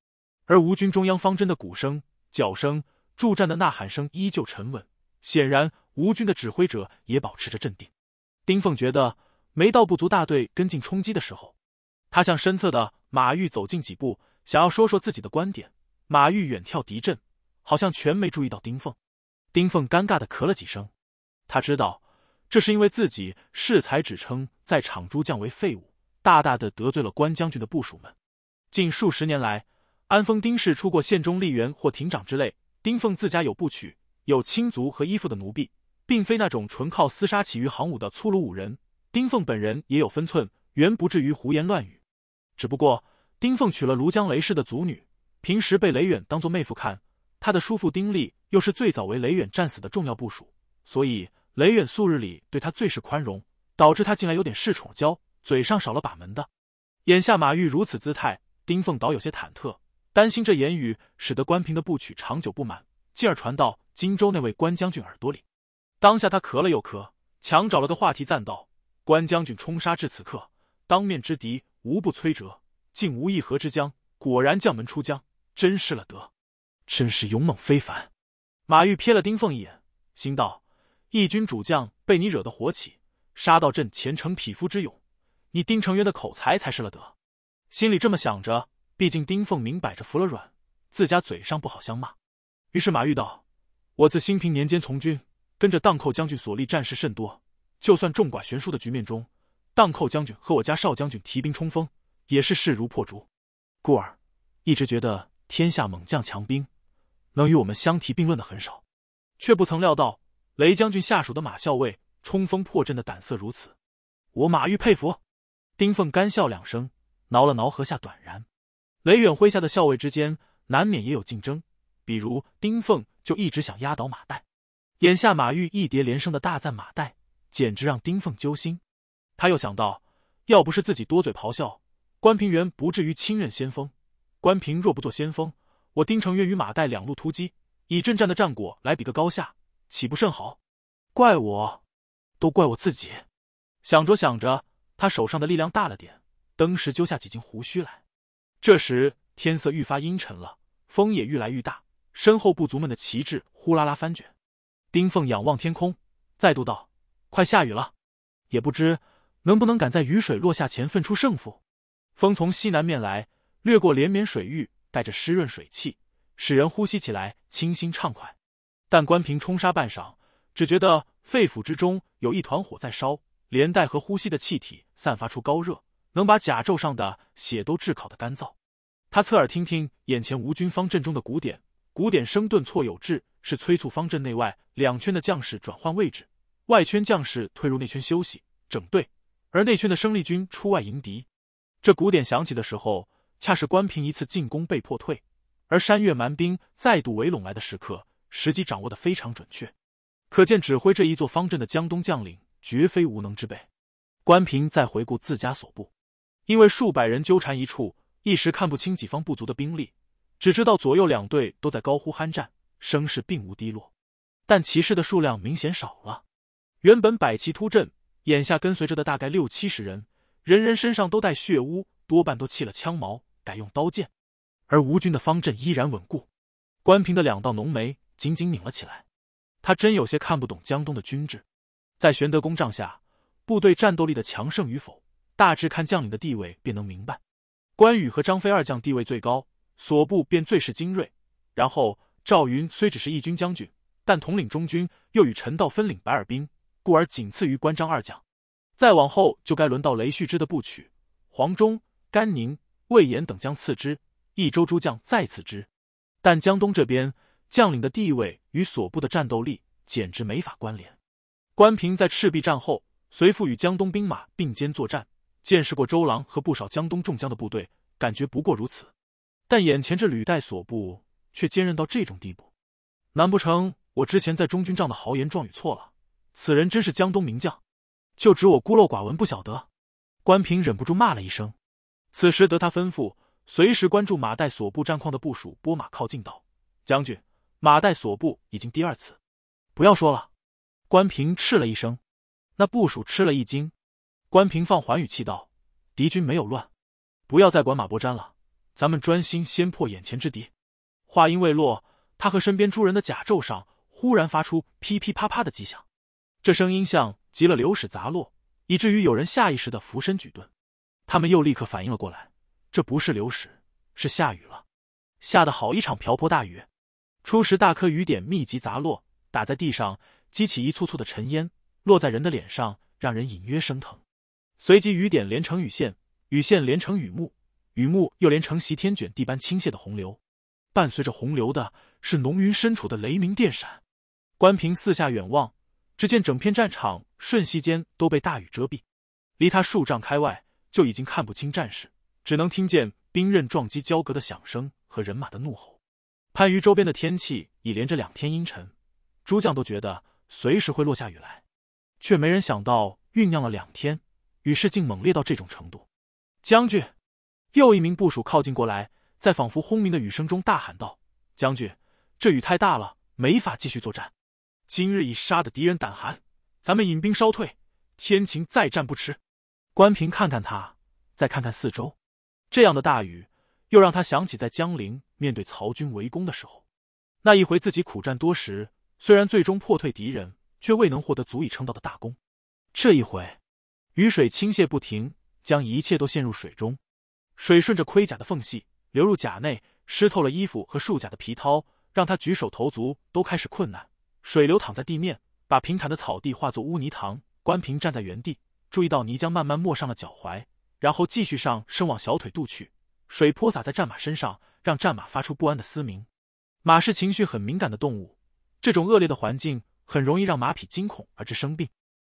而吴军中央方针的鼓声、脚声、助战的呐喊声依旧沉稳，显然吴军的指挥者也保持着镇定。丁奉觉得。没到部族大队跟进冲击的时候，他向身侧的马玉走近几步，想要说说自己的观点。马玉远眺敌阵，好像全没注意到丁凤。丁凤尴尬的咳了几声，他知道这是因为自己恃才只称在场诸将为废物，大大的得罪了关将军的部署们。近数十年来，安丰丁氏出过县中吏员或亭长之类。丁凤自家有部曲，有亲族和依附的奴婢，并非那种纯靠厮杀起于行伍的粗鲁武人。丁凤本人也有分寸，原不至于胡言乱语。只不过丁凤娶了庐江雷氏的族女，平时被雷远当做妹夫看，他的叔父丁力又是最早为雷远战死的重要部署，所以雷远素日里对他最是宽容，导致他近来有点恃宠骄，嘴上少了把门的。眼下马玉如此姿态，丁凤倒有些忐忑，担心这言语使得关平的不曲长久不满，进而传到荆州那位关将军耳朵里。当下他咳了又咳，强找了个话题赞道。关将军冲杀至此刻，当面之敌无不摧折，竟无一合之将。果然将门出将，真是了得，真是勇猛非凡。马玉瞥了丁凤一眼，心道：义军主将被你惹得火起，杀到朕前程匹夫之勇，你丁承渊的口才才是了得。心里这么想着，毕竟丁凤明摆着服了软，自家嘴上不好相骂。于是马玉道：我自兴平年间从军，跟着荡寇将军所立战事甚多。就算众寡悬殊的局面中，荡寇将军和我家少将军提兵冲锋，也是势如破竹。故而，一直觉得天下猛将强兵，能与我们相提并论的很少，却不曾料到雷将军下属的马校尉冲锋破阵的胆色如此，我马玉佩服。丁凤干笑两声，挠了挠颌下，短然。雷远麾下的校尉之间，难免也有竞争，比如丁凤就一直想压倒马岱。眼下马玉一叠连声的大赞马岱。简直让丁凤揪心，他又想到，要不是自己多嘴咆哮，关平元不至于亲任先锋。关平若不做先锋，我丁承渊与马岱两路突击，以阵战的战果来比个高下，岂不甚好？怪我，都怪我自己。想着想着，他手上的力量大了点，登时揪下几斤胡须来。这时天色愈发阴沉了，风也愈来愈大，身后部族们的旗帜呼啦啦翻卷。丁凤仰望天空，再度道。快下雨了，也不知能不能赶在雨水落下前分出胜负。风从西南面来，掠过连绵水域，带着湿润水汽，使人呼吸起来清新畅快。但关平冲杀半晌，只觉得肺腑之中有一团火在烧，连带和呼吸的气体散发出高热，能把甲胄上的血都炙烤的干燥。他侧耳听听眼前吴军方阵中的鼓点，鼓点声顿挫有致，是催促方阵内外两圈的将士转换位置。外圈将士退入内圈休息整队，而内圈的生力军出外迎敌。这鼓点响起的时候，恰是关平一次进攻被迫退，而山越蛮兵再度围拢来的时刻。时机掌握的非常准确，可见指挥这一座方阵的江东将领绝非无能之辈。关平再回顾自家所部，因为数百人纠缠一处，一时看不清己方部族的兵力，只知道左右两队都在高呼酣战，声势并无低落，但骑士的数量明显少了。原本百骑突阵，眼下跟随着的大概六七十人，人人身上都带血污，多半都弃了枪矛，改用刀剑。而吴军的方阵依然稳固。关平的两道浓眉紧紧拧了起来，他真有些看不懂江东的军制。在玄德公帐下，部队战斗力的强盛与否，大致看将领的地位便能明白。关羽和张飞二将地位最高，所部便最是精锐。然后赵云虽只是一军将军，但统领中军，又与陈道分领白耳兵。故而仅次于关张二将，再往后就该轮到雷旭之的部曲黄忠、甘宁、魏延等将次之，益州诸将再次之。但江东这边将领的地位与所部的战斗力简直没法关联。关平在赤壁战后随父与江东兵马并肩作战，见识过周郎和不少江东众将的部队，感觉不过如此。但眼前这履带所部却坚韧到这种地步，难不成我之前在中军帐的豪言壮语错了？此人真是江东名将，就只我孤陋寡闻不晓得。关平忍不住骂了一声。此时得他吩咐，随时关注马岱所部战况的部署，拨马靠近道：“将军，马岱所部已经第二次。”不要说了。关平斥了一声。那部署吃了一惊。关平放缓语气道：“敌军没有乱，不要再管马伯瞻了，咱们专心先破眼前之敌。”话音未落，他和身边诸人的甲胄上忽然发出噼噼啪啪的击响。这声音像急了，流矢砸落，以至于有人下意识的俯身举盾。他们又立刻反应了过来，这不是流矢，是下雨了。下得好一场瓢泼大雨。初时大颗雨点密集砸落，打在地上激起一簇簇的尘烟，落在人的脸上，让人隐约生疼。随即雨点连成雨线，雨线连成雨幕，雨幕又连成席天卷地般倾泻的洪流。伴随着洪流的是浓云深处的雷鸣电闪。关平四下远望。只见整片战场瞬息间都被大雨遮蔽，离他数丈开外就已经看不清战士，只能听见兵刃撞击交割的响声和人马的怒吼。番禺周边的天气已连着两天阴沉，诸将都觉得随时会落下雨来，却没人想到酝酿了两天，雨势竟猛烈到这种程度。将军，又一名部署靠近过来，在仿佛轰鸣的雨声中大喊道：“将军，这雨太大了，没法继续作战。”今日已杀的敌人胆寒，咱们引兵稍退，天晴再战不迟。关平看看他，再看看四周，这样的大雨又让他想起在江陵面对曹军围攻的时候，那一回自己苦战多时，虽然最终破退敌人，却未能获得足以称道的大功。这一回，雨水倾泻不停，将一切都陷入水中，水顺着盔甲的缝隙流入甲内，湿透了衣服和束甲的皮绦，让他举手投足都开始困难。水流淌在地面，把平坦的草地化作污泥塘。关平站在原地，注意到泥浆慢慢没上了脚踝，然后继续上升往小腿肚去。水泼洒在战马身上，让战马发出不安的嘶鸣。马是情绪很敏感的动物，这种恶劣的环境很容易让马匹惊恐而致生病。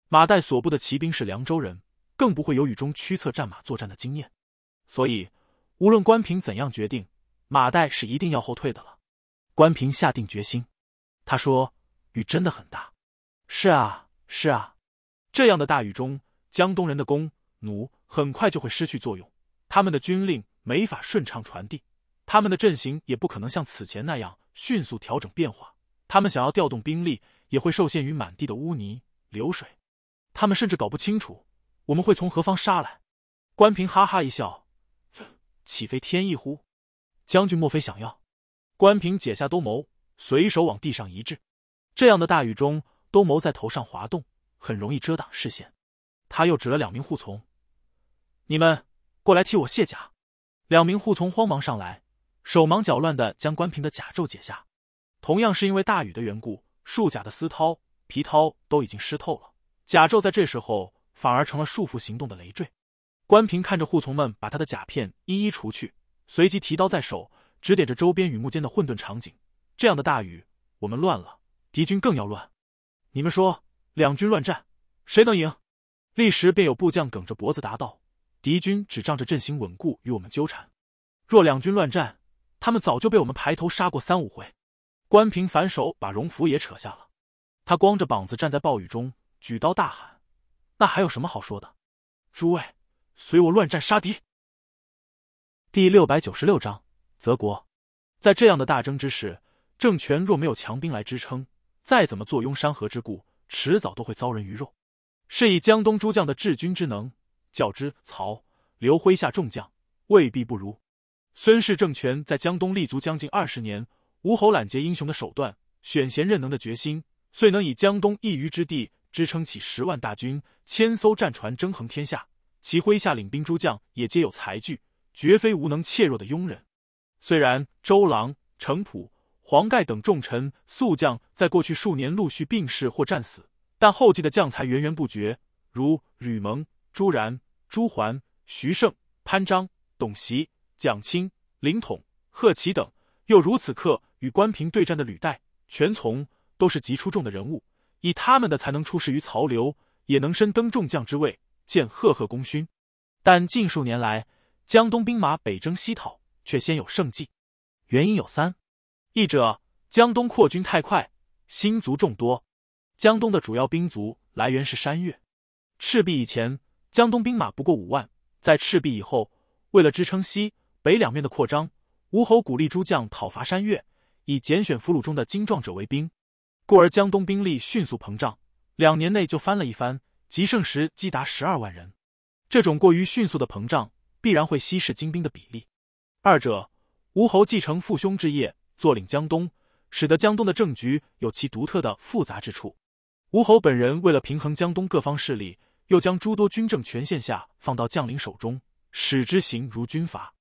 马岱所部的骑兵是凉州人，更不会有雨中驱策战马作战的经验，所以无论关平怎样决定，马岱是一定要后退的了。关平下定决心，他说。雨真的很大，是啊，是啊。这样的大雨中，江东人的弓弩很快就会失去作用，他们的军令没法顺畅传递，他们的阵型也不可能像此前那样迅速调整变化，他们想要调动兵力，也会受限于满地的污泥流水。他们甚至搞不清楚我们会从何方杀来。关平哈哈一笑，岂非天意乎？将军莫非想要？关平解下兜鍪，随手往地上一掷。这样的大雨中，兜眸在头上滑动，很容易遮挡视线。他又指了两名护从：“你们过来替我卸甲。”两名护从慌忙上来，手忙脚乱的将关平的甲胄解下。同样是因为大雨的缘故，束甲的丝绦、皮绦都已经湿透了，甲胄在这时候反而成了束缚行动的累赘。关平看着护从们把他的甲片一一除去，随即提刀在手，指点着周边雨幕间的混沌场景：“这样的大雨，我们乱了。”敌军更要乱，你们说，两军乱战，谁能赢？立时便有部将梗着脖子答道：“敌军只仗着阵型稳固与我们纠缠，若两军乱战，他们早就被我们排头杀过三五回。”关平反手把荣福也扯下了，他光着膀子站在暴雨中，举刀大喊：“那还有什么好说的？诸位，随我乱战杀敌！”第六百九十六章，泽国，在这样的大争之时，政权若没有强兵来支撑。再怎么坐拥山河之故，迟早都会遭人鱼肉。是以江东诸将的治军之能，较之曹、刘麾下众将，未必不如。孙氏政权在江东立足将近二十年，吴侯揽杰英雄的手段，选贤任能的决心，遂能以江东一隅之地支撑起十万大军、千艘战船，征衡天下，其麾下领兵诸将也皆有才具，绝非无能怯弱的庸人。虽然周郎、程普。黄盖等重臣宿将，在过去数年陆续病逝或战死，但后继的将才源源不绝，如吕蒙、朱然、朱桓、徐胜、潘璋、董袭、蒋钦、凌统、贺齐等。又如此刻与关平对战的吕岱、全琮，都是极出众的人物。以他们的才能出世于曹刘，也能身登众将之位，建赫赫功勋。但近数年来，江东兵马北征西讨，却鲜有胜绩。原因有三。一者，江东扩军太快，新族众多。江东的主要兵卒来源是山岳。赤壁以前，江东兵马不过五万。在赤壁以后，为了支撑西北两面的扩张，吴侯鼓励诸将讨伐山岳，以拣选俘虏中的精壮者为兵，故而江东兵力迅速膨胀，两年内就翻了一番，极盛时击达十二万人。这种过于迅速的膨胀，必然会稀释精兵的比例。二者，吴侯继承父兄之业。坐领江东，使得江东的政局有其独特的复杂之处。吴侯本人为了平衡江东各方势力，又将诸多军政权限下放到将领手中，使之行如军阀。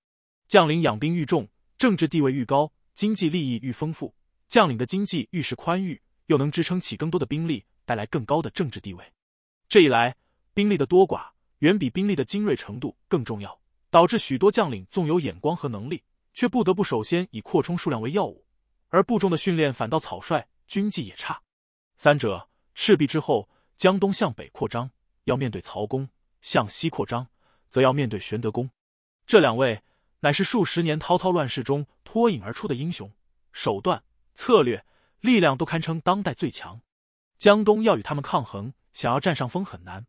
将领养兵愈重，政治地位愈高，经济利益愈丰富。将领的经济愈是宽裕，又能支撑起更多的兵力，带来更高的政治地位。这一来，兵力的多寡远比兵力的精锐程度更重要，导致许多将领纵有眼光和能力。却不得不首先以扩充数量为要务，而部众的训练反倒草率，军纪也差。三者赤壁之后，江东向北扩张，要面对曹公；向西扩张，则要面对玄德公。这两位乃是数十年滔滔乱世中脱颖而出的英雄，手段、策略、力量都堪称当代最强。江东要与他们抗衡，想要占上风很难。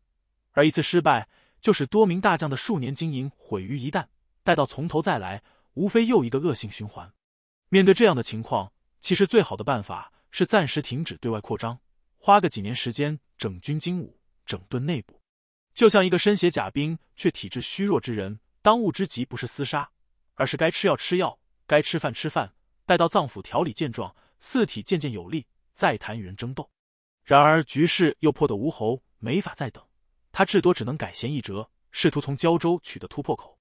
而一次失败，就使多名大将的数年经营毁于一旦。待到从头再来。无非又一个恶性循环。面对这样的情况，其实最好的办法是暂时停止对外扩张，花个几年时间整军精武、整顿内部。就像一个身携甲兵却体质虚弱之人，当务之急不是厮杀，而是该吃药吃药，该吃饭吃饭。待到脏腑调理健壮，四体渐渐有力，再谈与人争斗。然而局势又迫得吴侯没法再等，他至多只能改弦易辙，试图从胶州取得突破口。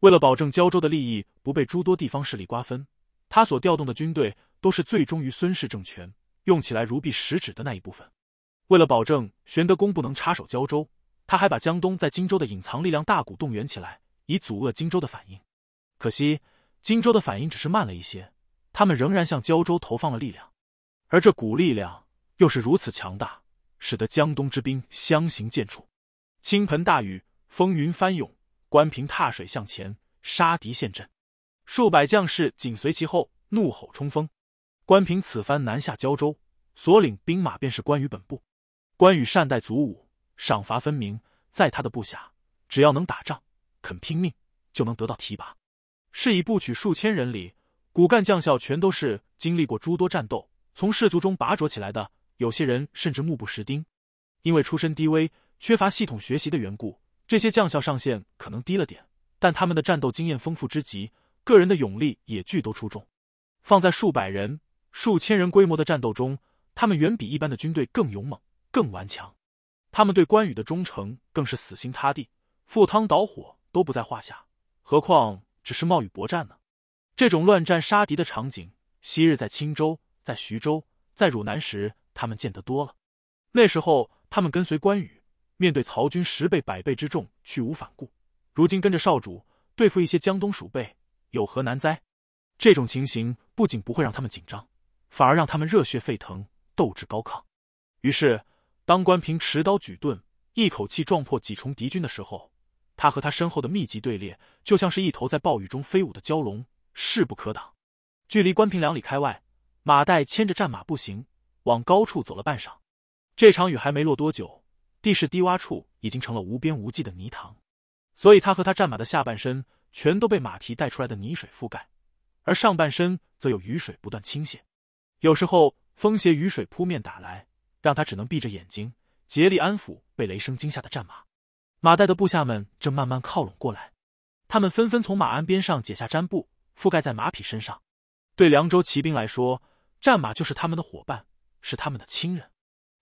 为了保证胶州的利益不被诸多地方势力瓜分，他所调动的军队都是最终于孙氏政权用起来如臂使指的那一部分。为了保证玄德公不能插手胶州，他还把江东在荆州的隐藏力量大股动员起来，以阻遏荆州的反应。可惜荆州的反应只是慢了一些，他们仍然向胶州投放了力量，而这股力量又是如此强大，使得江东之兵相形见绌。倾盆大雨，风云翻涌。关平踏水向前，杀敌陷阵，数百将士紧随其后，怒吼冲锋。关平此番南下胶州，所领兵马便是关羽本部。关羽善待卒武，赏罚分明，在他的部下，只要能打仗、肯拼命，就能得到提拔。是以部曲数千人里，骨干将校全都是经历过诸多战斗，从士卒中拔擢起来的。有些人甚至目不识丁，因为出身低微，缺乏系统学习的缘故。这些将校上限可能低了点，但他们的战斗经验丰富之极，个人的勇力也巨都出众。放在数百人、数千人规模的战斗中，他们远比一般的军队更勇猛、更顽强。他们对关羽的忠诚更是死心塌地，赴汤蹈火都不在话下。何况只是冒雨搏战呢？这种乱战杀敌的场景，昔日在青州、在徐州、在汝南时，他们见得多了。那时候，他们跟随关羽。面对曹军十倍百倍之众，去无反顾。如今跟着少主对付一些江东鼠辈，有何难哉？这种情形不仅不会让他们紧张，反而让他们热血沸腾，斗志高亢。于是，当关平持刀举盾，一口气撞破几重敌军的时候，他和他身后的密集队列就像是一头在暴雨中飞舞的蛟龙，势不可挡。距离关平两里开外，马岱牵着战马步行，往高处走了半晌。这场雨还没落多久。地势低洼处已经成了无边无际的泥塘，所以他和他战马的下半身全都被马蹄带出来的泥水覆盖，而上半身则有雨水不断倾泻。有时候风携雨水扑面打来，让他只能闭着眼睛，竭力安抚被雷声惊吓的战马。马岱的部下们正慢慢靠拢过来，他们纷纷从马鞍边上解下毡布，覆盖在马匹身上。对凉州骑兵来说，战马就是他们的伙伴，是他们的亲人，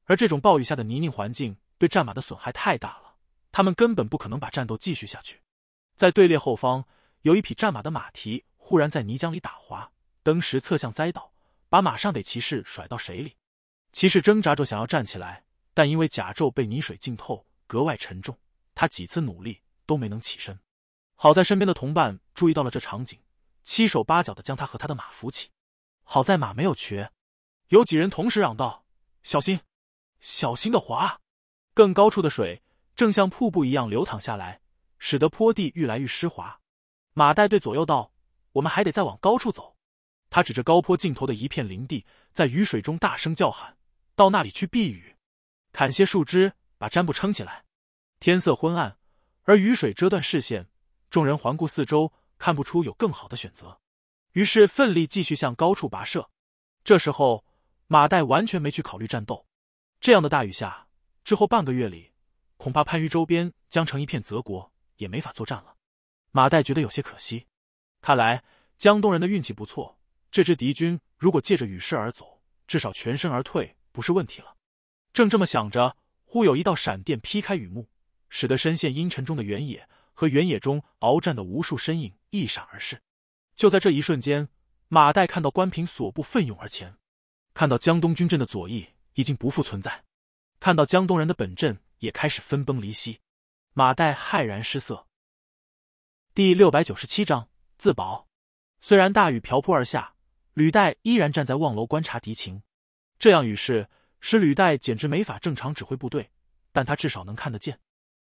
而这种暴雨下的泥泞环境。对战马的损害太大了，他们根本不可能把战斗继续下去。在队列后方，有一匹战马的马蹄忽然在泥浆里打滑，登时侧向栽倒，把马上得骑士甩到水里。骑士挣扎着想要站起来，但因为甲胄被泥水浸透，格外沉重，他几次努力都没能起身。好在身边的同伴注意到了这场景，七手八脚的将他和他的马扶起。好在马没有瘸，有几人同时嚷道：“小心，小心的滑！”更高处的水正像瀑布一样流淌下来，使得坡地愈来愈湿滑。马岱对左右道：“我们还得再往高处走。”他指着高坡尽头的一片林地，在雨水中大声叫喊：“到那里去避雨，砍些树枝，把毡布撑起来。”天色昏暗，而雨水遮断视线，众人环顾四周，看不出有更好的选择，于是奋力继续向高处跋涉。这时候，马岱完全没去考虑战斗。这样的大雨下。之后半个月里，恐怕番禺周边将成一片泽国，也没法作战了。马岱觉得有些可惜。看来江东人的运气不错，这支敌军如果借着雨势而走，至少全身而退不是问题了。正这么想着，忽有一道闪电劈开雨幕，使得深陷阴沉中的原野和原野中鏖战的无数身影一闪而逝。就在这一瞬间，马岱看到关平所部奋勇而前，看到江东军阵的左翼已经不复存在。看到江东人的本阵也开始分崩离析，马岱骇然失色。第六百九十七章自保。虽然大雨瓢泼而下，吕岱依然站在望楼观察敌情。这样雨势使吕岱简直没法正常指挥部队，但他至少能看得见。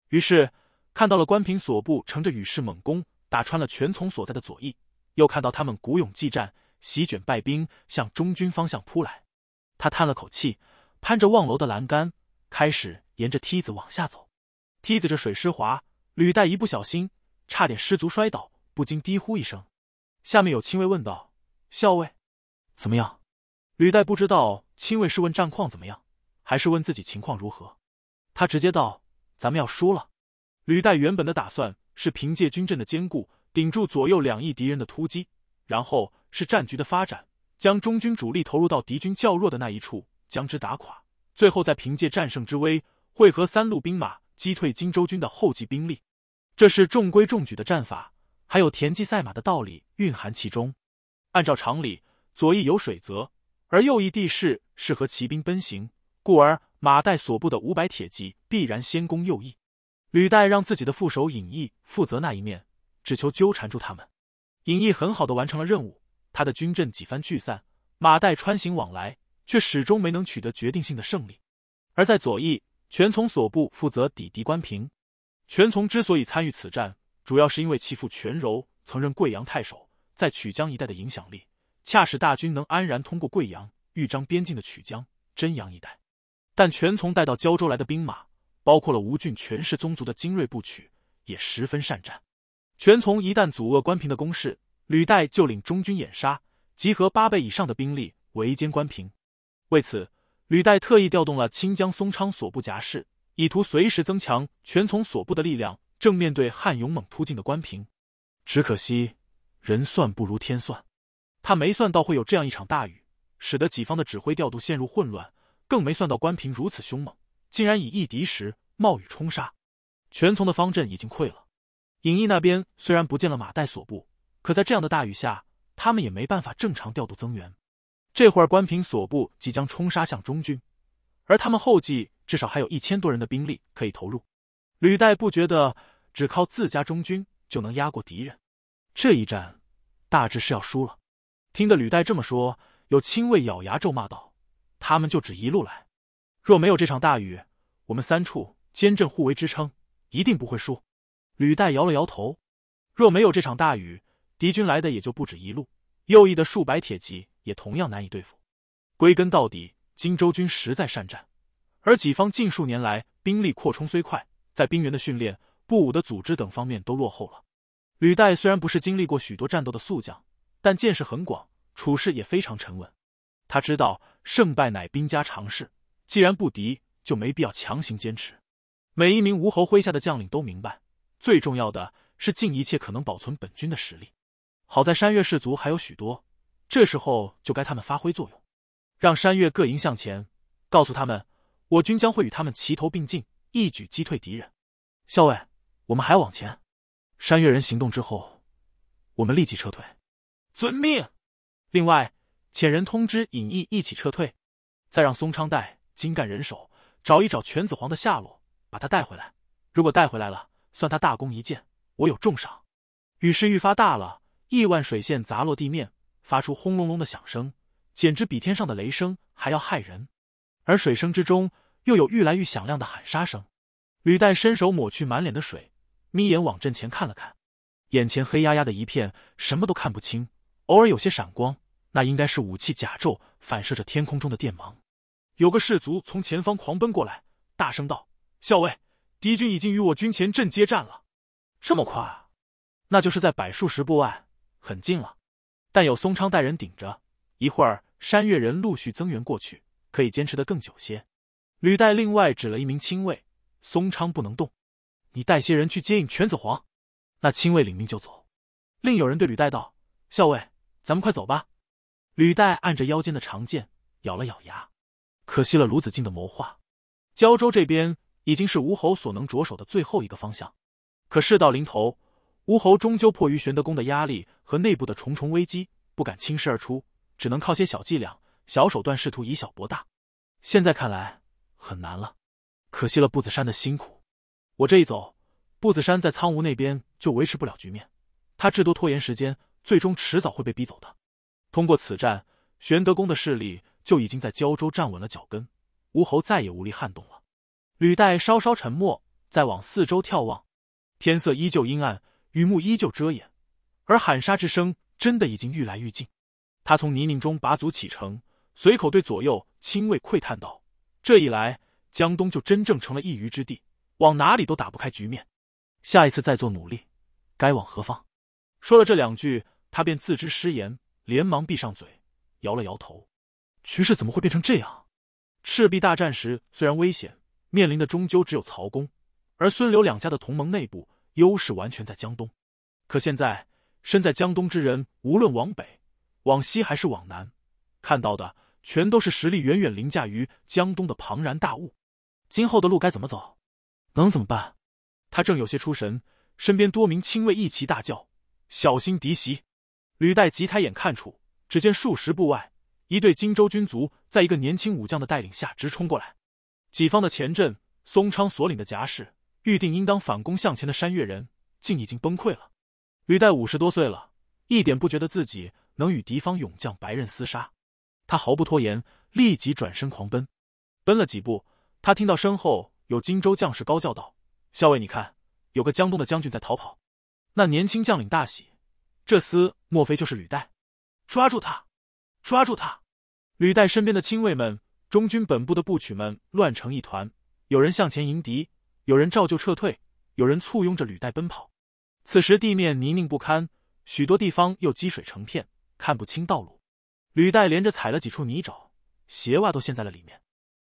于是看到了关平所部乘着雨势猛攻，打穿了全琮所在的左翼；又看到他们鼓勇激战，席卷败兵向中军方向扑来。他叹了口气，攀着望楼的栏杆。开始沿着梯子往下走，梯子这水湿滑，履带一不小心差点失足摔倒，不禁低呼一声。下面有亲卫问道：“校尉，怎么样？”履带不知道亲卫是问战况怎么样，还是问自己情况如何，他直接道：“咱们要输了。”履带原本的打算是凭借军阵的坚固，顶住左右两翼敌人的突击，然后是战局的发展，将中军主力投入到敌军较弱的那一处，将之打垮。最后再凭借战胜之威，会合三路兵马，击退荆州军的后继兵力。这是中规中矩的战法，还有田忌赛马的道理蕴含其中。按照常理，左翼有水泽，而右翼地势适合骑兵奔行，故而马岱所部的五百铁骑必然先攻右翼。吕带让自己的副手尹毅负责那一面，只求纠缠住他们。尹毅很好的完成了任务，他的军阵几番聚散，马岱穿行往来。却始终没能取得决定性的胜利，而在左翼，全从所部负责抵敌关平。全从之所以参与此战，主要是因为其父全柔曾任贵阳太守，在曲江一带的影响力，恰使大军能安然通过贵阳、豫章边境的曲江、真阳一带。但全从带到胶州来的兵马，包括了吴郡权氏宗族的精锐部曲，也十分善战。全从一旦阻遏关平的攻势，履带就领中军掩杀，集合八倍以上的兵力围歼关平。为此，吕带特意调动了清江、松昌所部甲士，以图随时增强全从所部的力量，正面对汉勇猛突进的关平。只可惜，人算不如天算，他没算到会有这样一场大雨，使得己方的指挥调度陷入混乱，更没算到关平如此凶猛，竟然以一敌十，冒雨冲杀。全从的方阵已经溃了。隐逸那边虽然不见了马岱所部，可在这样的大雨下，他们也没办法正常调度增援。这会儿，关平所部即将冲杀向中军，而他们后继至少还有一千多人的兵力可以投入。吕带不觉得只靠自家中军就能压过敌人，这一战大致是要输了。听得吕带这么说，有亲卫咬牙咒骂道：“他们就只一路来，若没有这场大雨，我们三处坚阵互为支撑，一定不会输。”吕带摇了摇头：“若没有这场大雨，敌军来的也就不止一路。右翼的数百铁骑。”也同样难以对付。归根到底，荆州军实在善战，而己方近数年来兵力扩充虽快，在兵员的训练、步武的组织等方面都落后了。履带虽然不是经历过许多战斗的宿将，但见识很广，处事也非常沉稳。他知道胜败乃兵家常事，既然不敌，就没必要强行坚持。每一名吴侯麾下的将领都明白，最重要的是尽一切可能保存本军的实力。好在山越氏族还有许多。这时候就该他们发挥作用，让山岳各营向前，告诉他们，我军将会与他们齐头并进，一举击退敌人。校尉，我们还要往前。山岳人行动之后，我们立即撤退。遵命。另外，遣人通知尹毅一起撤退，再让松昌带精干人手找一找犬子皇的下落，把他带回来。如果带回来了，算他大功一件，我有重赏。雨势愈发大了，亿万水线砸落地面。发出轰隆隆的响声，简直比天上的雷声还要骇人。而水声之中，又有愈来愈响亮的喊杀声。履带伸手抹去满脸的水，眯眼往阵前看了看，眼前黑压压的一片，什么都看不清。偶尔有些闪光，那应该是武器甲胄反射着天空中的电芒。有个士卒从前方狂奔过来，大声道：“校尉，敌军已经与我军前阵接战了，这么快？那就是在百数十步外，很近了。”但有松昌带人顶着，一会儿山越人陆续增援过去，可以坚持的更久些。吕岱另外指了一名亲卫，松昌不能动，你带些人去接应犬子皇。那亲卫领命就走。另有人对吕岱道：“校尉，咱们快走吧。”吕岱按着腰间的长剑，咬了咬牙，可惜了卢子敬的谋划。胶州这边已经是吴侯所能着手的最后一个方向，可事到临头。吴侯终究迫于玄德公的压力和内部的重重危机，不敢轻师而出，只能靠些小伎俩、小手段，试图以小博大。现在看来很难了，可惜了步子山的辛苦。我这一走，步子山在苍梧那边就维持不了局面，他至多拖延时间，最终迟早会被逼走的。通过此战，玄德公的势力就已经在胶州站稳了脚跟，吴侯再也无力撼动了。履带稍稍沉默，再往四周眺望，天色依旧阴暗。雨幕依旧遮掩，而喊杀之声真的已经愈来愈近。他从泥泞中拔足启程，随口对左右亲卫窥探道：“这一来，江东就真正成了一隅之地，往哪里都打不开局面。下一次再做努力，该往何方？”说了这两句，他便自知失言，连忙闭上嘴，摇了摇头。局势怎么会变成这样？赤壁大战时虽然危险，面临的终究只有曹公，而孙刘两家的同盟内部。优势完全在江东，可现在身在江东之人，无论往北、往西还是往南，看到的全都是实力远远凌驾于江东的庞然大物。今后的路该怎么走？能怎么办？他正有些出神，身边多名亲卫一齐大叫：“小心敌袭！”履带急抬眼看出，只见数十步外，一队荆州军卒，在一个年轻武将的带领下直冲过来。己方的前阵，松昌所领的甲士。预定应当反攻向前的山越人，竟已经崩溃了。吕岱五十多岁了，一点不觉得自己能与敌方勇将白刃厮杀。他毫不拖延，立即转身狂奔。奔了几步，他听到身后有荆州将士高叫道：“校尉，你看，有个江东的将军在逃跑！”那年轻将领大喜：“这厮莫非就是吕岱？抓住他！抓住他！”吕岱身边的亲卫们、中军本部的部曲们乱成一团，有人向前迎敌。有人照旧撤退，有人簇拥着履带奔跑。此时地面泥泞不堪，许多地方又积水成片，看不清道路。履带连着踩了几处泥沼，鞋袜都陷在了里面。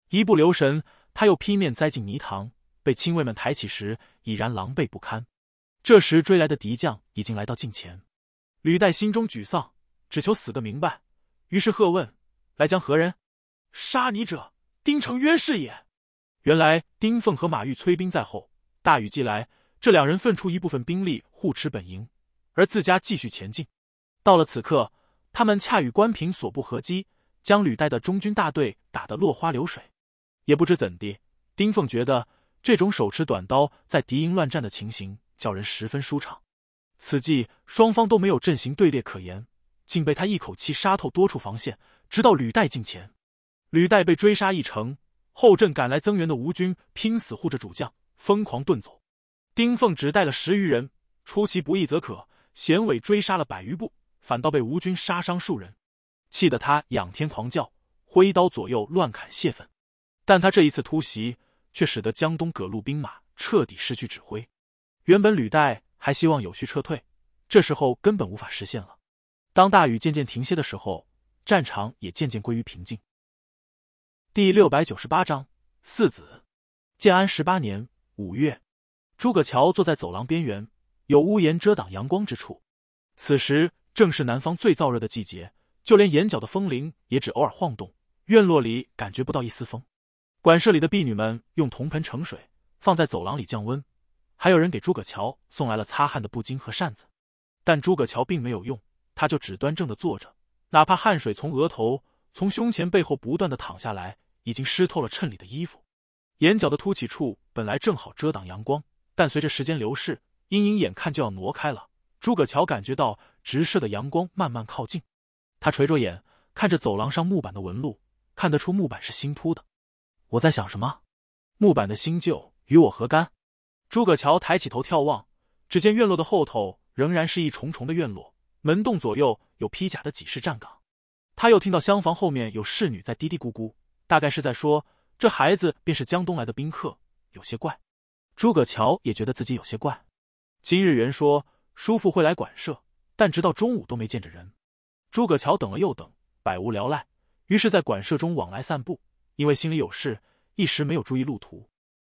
一不留神，他又劈面栽进泥塘，被亲卫们抬起时已然狼狈不堪。这时追来的敌将已经来到近前，履带心中沮丧，只求死个明白。于是喝问：“来将何人？”“杀你者，丁承渊是也。”原来丁奉和马玉催兵在后，大雨即来。这两人分出一部分兵力护持本营，而自家继续前进。到了此刻，他们恰与关平所部合击，将吕岱的中军大队打得落花流水。也不知怎地，丁奉觉得这种手持短刀在敌营乱战的情形，叫人十分舒畅。此际双方都没有阵型队列可言，竟被他一口气杀透多处防线，直到吕岱近前。吕岱被追杀一程。后阵赶来增援的吴军拼死护着主将，疯狂遁走。丁奉只带了十余人，出其不意则可；显伟追杀了百余步，反倒被吴军杀伤数人，气得他仰天狂叫，挥刀左右乱砍泄愤。但他这一次突袭，却使得江东各路兵马彻底失去指挥。原本履带还希望有序撤退，这时候根本无法实现了。当大雨渐渐停歇的时候，战场也渐渐归于平静。第六百九十八章四子。建安十八年五月，诸葛乔坐在走廊边缘，有屋檐遮挡阳光之处。此时正是南方最燥热的季节，就连眼角的风铃也只偶尔晃动。院落里感觉不到一丝风。管舍里的婢女们用铜盆盛水，放在走廊里降温，还有人给诸葛乔送来了擦汗的布巾和扇子。但诸葛乔并没有用，他就只端正的坐着，哪怕汗水从额头、从胸前、背后不断的淌下来。已经湿透了衬里的衣服，眼角的凸起处本来正好遮挡阳光，但随着时间流逝，阴影眼看就要挪开了。诸葛乔感觉到直射的阳光慢慢靠近，他垂着眼看着走廊上木板的纹路，看得出木板是新铺的。我在想什么？木板的新旧与我何干？诸葛乔抬起头眺望，只见院落的后头仍然是一重重的院落，门洞左右有披甲的几士站岗。他又听到厢房后面有侍女在嘀嘀咕咕。大概是在说，这孩子便是江东来的宾客，有些怪。诸葛乔也觉得自己有些怪。今日原说，叔父会来馆舍，但直到中午都没见着人。诸葛乔等了又等，百无聊赖，于是，在馆舍中往来散步。因为心里有事，一时没有注意路途，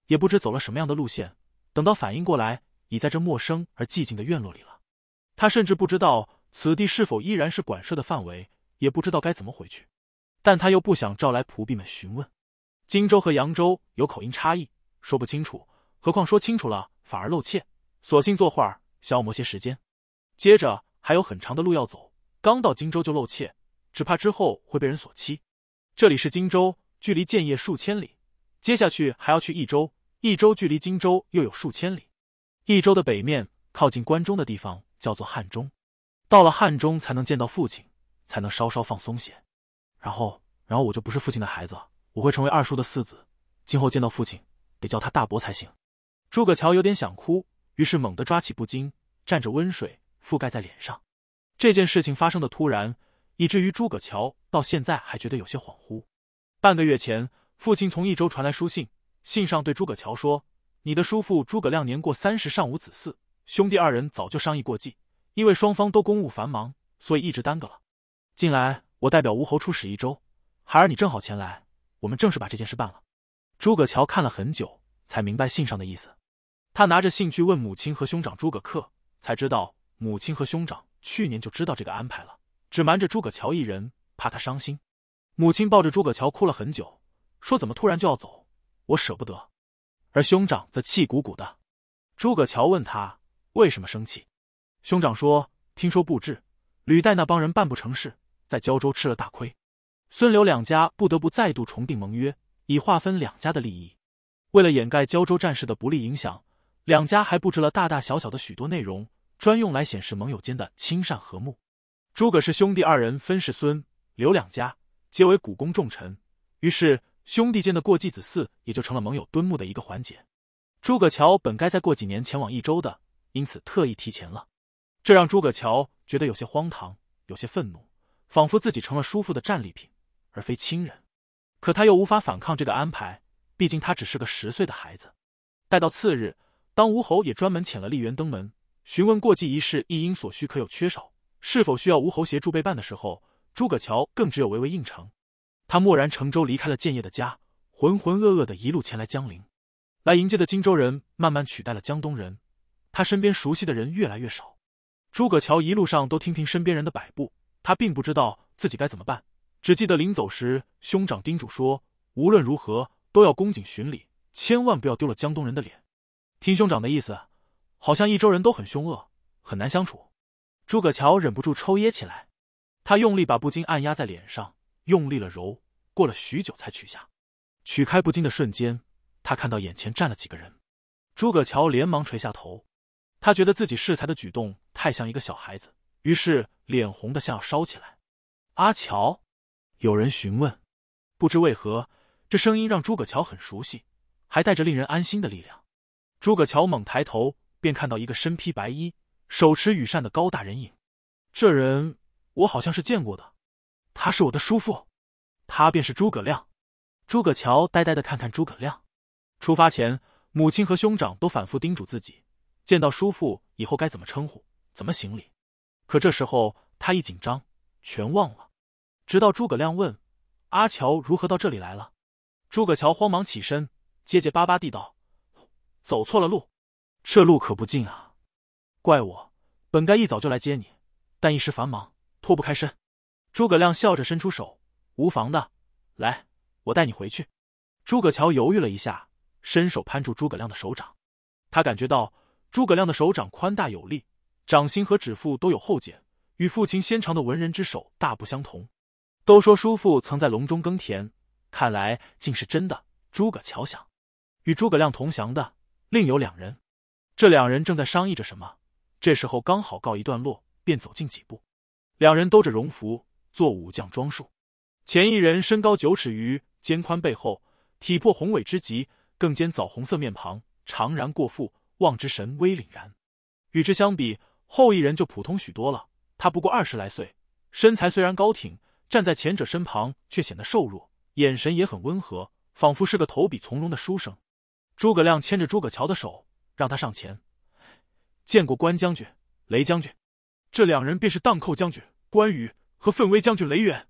也不知走了什么样的路线。等到反应过来，已在这陌生而寂静的院落里了。他甚至不知道此地是否依然是馆舍的范围，也不知道该怎么回去。但他又不想召来仆婢们询问，荆州和扬州有口音差异，说不清楚。何况说清楚了反而露怯，索性作画消磨些时间。接着还有很长的路要走，刚到荆州就露怯，只怕之后会被人所欺。这里是荆州，距离建业数千里，接下去还要去益州，益州距离荆州又有数千里。益州的北面靠近关中的地方叫做汉中，到了汉中才能见到父亲，才能稍稍放松些。然后，然后我就不是父亲的孩子，我会成为二叔的四子。今后见到父亲，得叫他大伯才行。诸葛乔有点想哭，于是猛地抓起布巾，蘸着温水覆盖在脸上。这件事情发生的突然，以至于诸葛乔到现在还觉得有些恍惚。半个月前，父亲从益州传来书信，信上对诸葛乔说：“你的叔父诸葛亮年过三十尚无子嗣，兄弟二人早就商议过计，因为双方都公务繁忙，所以一直耽搁了。近来。”我代表吴侯出使益州，孩儿你正好前来，我们正式把这件事办了。诸葛乔看了很久，才明白信上的意思。他拿着信去问母亲和兄长诸葛恪，才知道母亲和兄长去年就知道这个安排了，只瞒着诸葛乔一人，怕他伤心。母亲抱着诸葛乔哭了很久，说：“怎么突然就要走？我舍不得。”而兄长则气鼓鼓的。诸葛乔问他为什么生气，兄长说：“听说布置吕岱那帮人办不成事。”在胶州吃了大亏，孙刘两家不得不再度重订盟约，以划分两家的利益。为了掩盖胶州战事的不利影响，两家还布置了大大小小的许多内容，专用来显示盟友间的亲善和睦。诸葛氏兄弟二人分氏孙、刘两家皆为股肱重臣，于是兄弟间的过继子嗣也就成了盟友敦睦的一个环节。诸葛乔本该再过几年前往益州的，因此特意提前了，这让诸葛乔觉得有些荒唐，有些愤怒。仿佛自己成了叔父的战利品，而非亲人。可他又无法反抗这个安排，毕竟他只是个十岁的孩子。待到次日，当吴侯也专门遣了丽媛登门询问过继一事一应所需可有缺少，是否需要吴侯协助备办的时候，诸葛乔更只有唯唯应承。他蓦然乘舟离开了建业的家，浑浑噩噩的一路前来江陵。来迎接的荆州人慢慢取代了江东人，他身边熟悉的人越来越少。诸葛乔一路上都听凭身边人的摆布。他并不知道自己该怎么办，只记得临走时兄长叮嘱说：“无论如何都要恭谨循礼，千万不要丢了江东人的脸。”听兄长的意思，好像益州人都很凶恶，很难相处。诸葛乔忍不住抽噎起来，他用力把布巾按压在脸上，用力了揉，过了许久才取下。取开布巾的瞬间，他看到眼前站了几个人。诸葛乔连忙垂下头，他觉得自己适才的举动太像一个小孩子。于是脸红的像要烧起来。阿乔，有人询问，不知为何，这声音让诸葛乔很熟悉，还带着令人安心的力量。诸葛乔猛抬头，便看到一个身披白衣、手持羽扇的高大人影。这人，我好像是见过的。他是我的叔父，他便是诸葛亮。诸葛乔呆呆的看看诸葛亮。出发前，母亲和兄长都反复叮嘱自己，见到叔父以后该怎么称呼，怎么行礼。可这时候他一紧张，全忘了。直到诸葛亮问：“阿乔如何到这里来了？”诸葛乔慌忙起身，结结巴巴地道：“走错了路，这路可不近啊！怪我，本该一早就来接你，但一时繁忙，脱不开身。”诸葛亮笑着伸出手：“无妨的，来，我带你回去。”诸葛乔犹豫了一下，伸手攀住诸葛亮的手掌，他感觉到诸葛亮的手掌宽大有力。掌心和指腹都有厚茧，与父亲纤长的文人之手大不相同。都说叔父曾在隆中耕田，看来竟是真的。诸葛乔想，与诸葛亮同降的另有两人，这两人正在商议着什么。这时候刚好告一段落，便走近几步。两人兜着绒服，做武将装束。前一人身高九尺余，肩宽背厚，体魄宏伟之极，更兼枣红色面庞，长髯过腹，望之神威凛然。与之相比，后一人就普通许多了，他不过二十来岁，身材虽然高挺，站在前者身旁却显得瘦弱，眼神也很温和，仿佛是个投笔从戎的书生。诸葛亮牵着诸葛乔的手，让他上前，见过关将军、雷将军，这两人便是荡寇将军关羽和奋威将军雷远。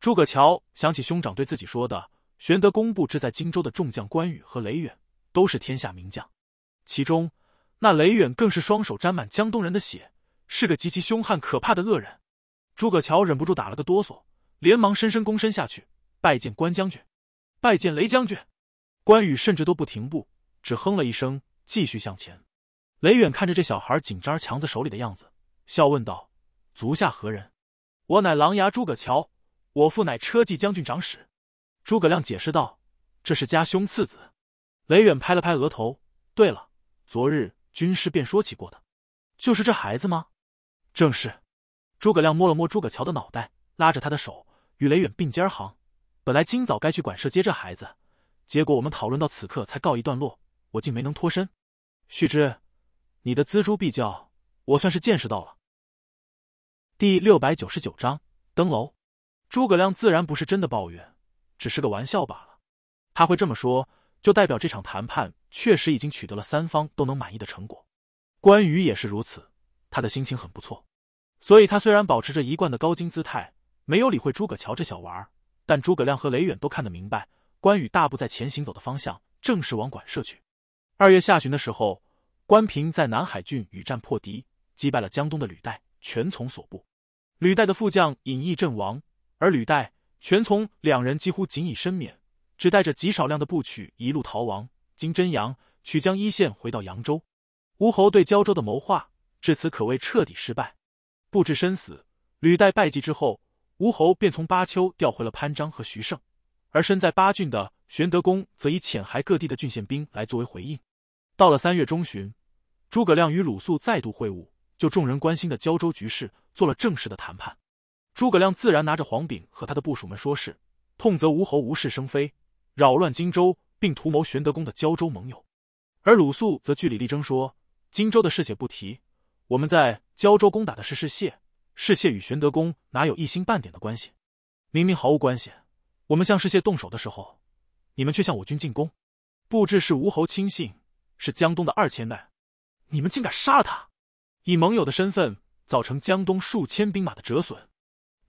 诸葛乔想起兄长对自己说的，玄德公部志在荆州的众将关羽和雷远都是天下名将，其中。那雷远更是双手沾满江东人的血，是个极其凶悍可怕的恶人。诸葛乔忍不住打了个哆嗦，连忙深深躬身下去，拜见关将军，拜见雷将军。关羽甚至都不停步，只哼了一声，继续向前。雷远看着这小孩紧张而强子手里的样子，笑问道：“足下何人？”“我乃狼牙诸葛乔，我父乃车骑将军长史。”诸葛亮解释道：“这是家兄次子。”雷远拍了拍额头：“对了，昨日。”军师便说起过的，就是这孩子吗？正是。诸葛亮摸了摸诸葛乔的脑袋，拉着他的手与雷远并肩行。本来今早该去馆舍接这孩子，结果我们讨论到此刻才告一段落，我竟没能脱身。旭之，你的锱铢必较，我算是见识到了。第六百九十九章登楼。诸葛亮自然不是真的抱怨，只是个玩笑罢了。他会这么说。就代表这场谈判确实已经取得了三方都能满意的成果，关羽也是如此，他的心情很不错，所以他虽然保持着一贯的高精姿态，没有理会诸葛乔这小娃儿，但诸葛亮和雷远都看得明白，关羽大步在前行走的方向正是往馆舍去。二月下旬的时候，关平在南海郡与战破敌，击败了江东的吕岱全从所部，吕岱的副将尹毅阵亡，而吕岱全从两人几乎仅以身免。只带着极少量的部曲一路逃亡，经真阳、曲江一线回到扬州。吴侯对胶州的谋划至此可谓彻底失败，不知生死。履带败绩之后，吴侯便从巴丘调回了潘璋和徐盛，而身在巴郡的玄德公则以遣还各地的郡县兵来作为回应。到了三月中旬，诸葛亮与鲁肃再度会晤，就众人关心的胶州局势做了正式的谈判。诸葛亮自然拿着黄饼和他的部署们说事，痛责吴侯无事生非。扰乱荆州并图谋玄德公的胶州盟友，而鲁肃则据理力争说：“荆州的事且不提，我们在胶州攻打的是士谢，士谢与玄德公哪有一星半点的关系？明明毫无关系，我们向士谢动手的时候，你们却向我军进攻，不知是吴侯亲信，是江东的二千代，你们竟敢杀了他？以盟友的身份，造成江东数千兵马的折损，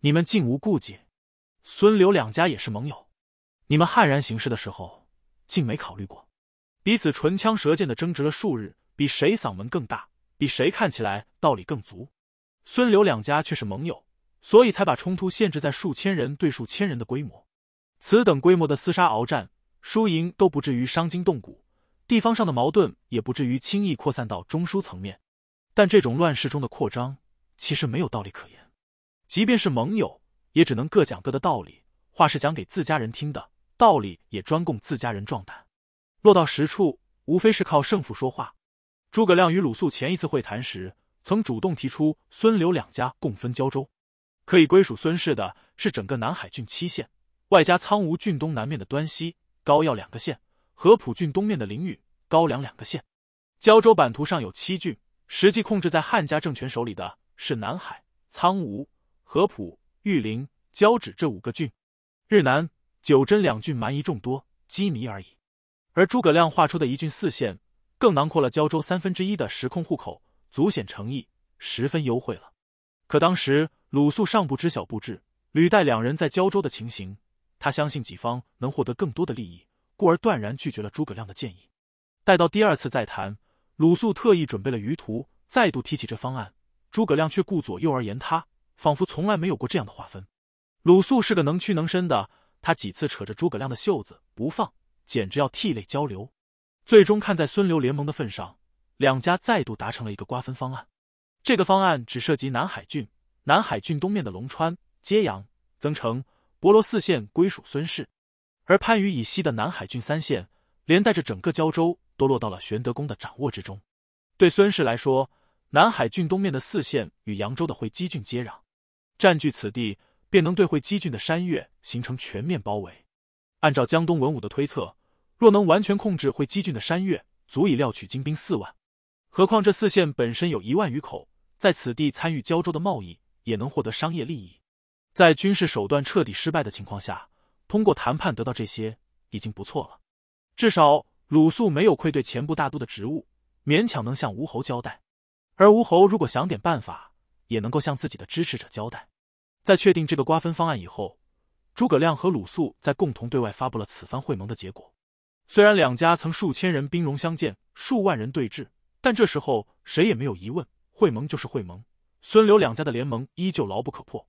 你们竟无顾忌？孙刘两家也是盟友。”你们悍然行事的时候，竟没考虑过彼此唇枪舌剑的争执了数日，比谁嗓门更大，比谁看起来道理更足。孙刘两家却是盟友，所以才把冲突限制在数千人对数千人的规模。此等规模的厮杀鏖战，输赢都不至于伤筋动骨，地方上的矛盾也不至于轻易扩散到中枢层面。但这种乱世中的扩张，其实没有道理可言。即便是盟友，也只能各讲各的道理，话是讲给自家人听的。道理也专供自家人壮胆，落到实处，无非是靠胜负说话。诸葛亮与鲁肃前一次会谈时，曾主动提出孙刘两家共分胶州，可以归属孙氏的是整个南海郡七县，外加苍梧郡东南面的端西、高要两个县合浦郡东面的灵允、高梁两个县。胶州版图上有七郡，实际控制在汉家政权手里的是南海、苍梧、合浦、玉林、交趾这五个郡。日南。九真两郡蛮夷众多，羁縻而已。而诸葛亮画出的一郡四县，更囊括了胶州三分之一的时空户口，足显诚意，十分优惠了。可当时鲁肃尚不知晓布置，吕岱两人在胶州的情形，他相信己方能获得更多的利益，故而断然拒绝了诸葛亮的建议。待到第二次再谈，鲁肃特意准备了舆图，再度提起这方案，诸葛亮却顾左右而言他，仿佛从来没有过这样的划分。鲁肃是个能屈能伸的。他几次扯着诸葛亮的袖子不放，简直要涕泪交流。最终看在孙刘联盟的份上，两家再度达成了一个瓜分方案。这个方案只涉及南海郡，南海郡东面的龙川、揭阳、增城、博罗四县归属孙氏，而番禺以西的南海郡三县，连带着整个胶州，都落到了玄德公的掌握之中。对孙氏来说，南海郡东面的四县与扬州的会稽郡接壤，占据此地。便能对会稽郡的山岳形成全面包围。按照江东文武的推测，若能完全控制会稽郡的山岳，足以料取精兵四万。何况这四县本身有一万余口，在此地参与胶州的贸易，也能获得商业利益。在军事手段彻底失败的情况下，通过谈判得到这些已经不错了。至少鲁肃没有愧对前部大都的职务，勉强能向吴侯交代。而吴侯如果想点办法，也能够向自己的支持者交代。在确定这个瓜分方案以后，诸葛亮和鲁肃在共同对外发布了此番会盟的结果。虽然两家曾数千人兵戎相见，数万人对峙，但这时候谁也没有疑问，会盟就是会盟，孙刘两家的联盟依旧牢不可破。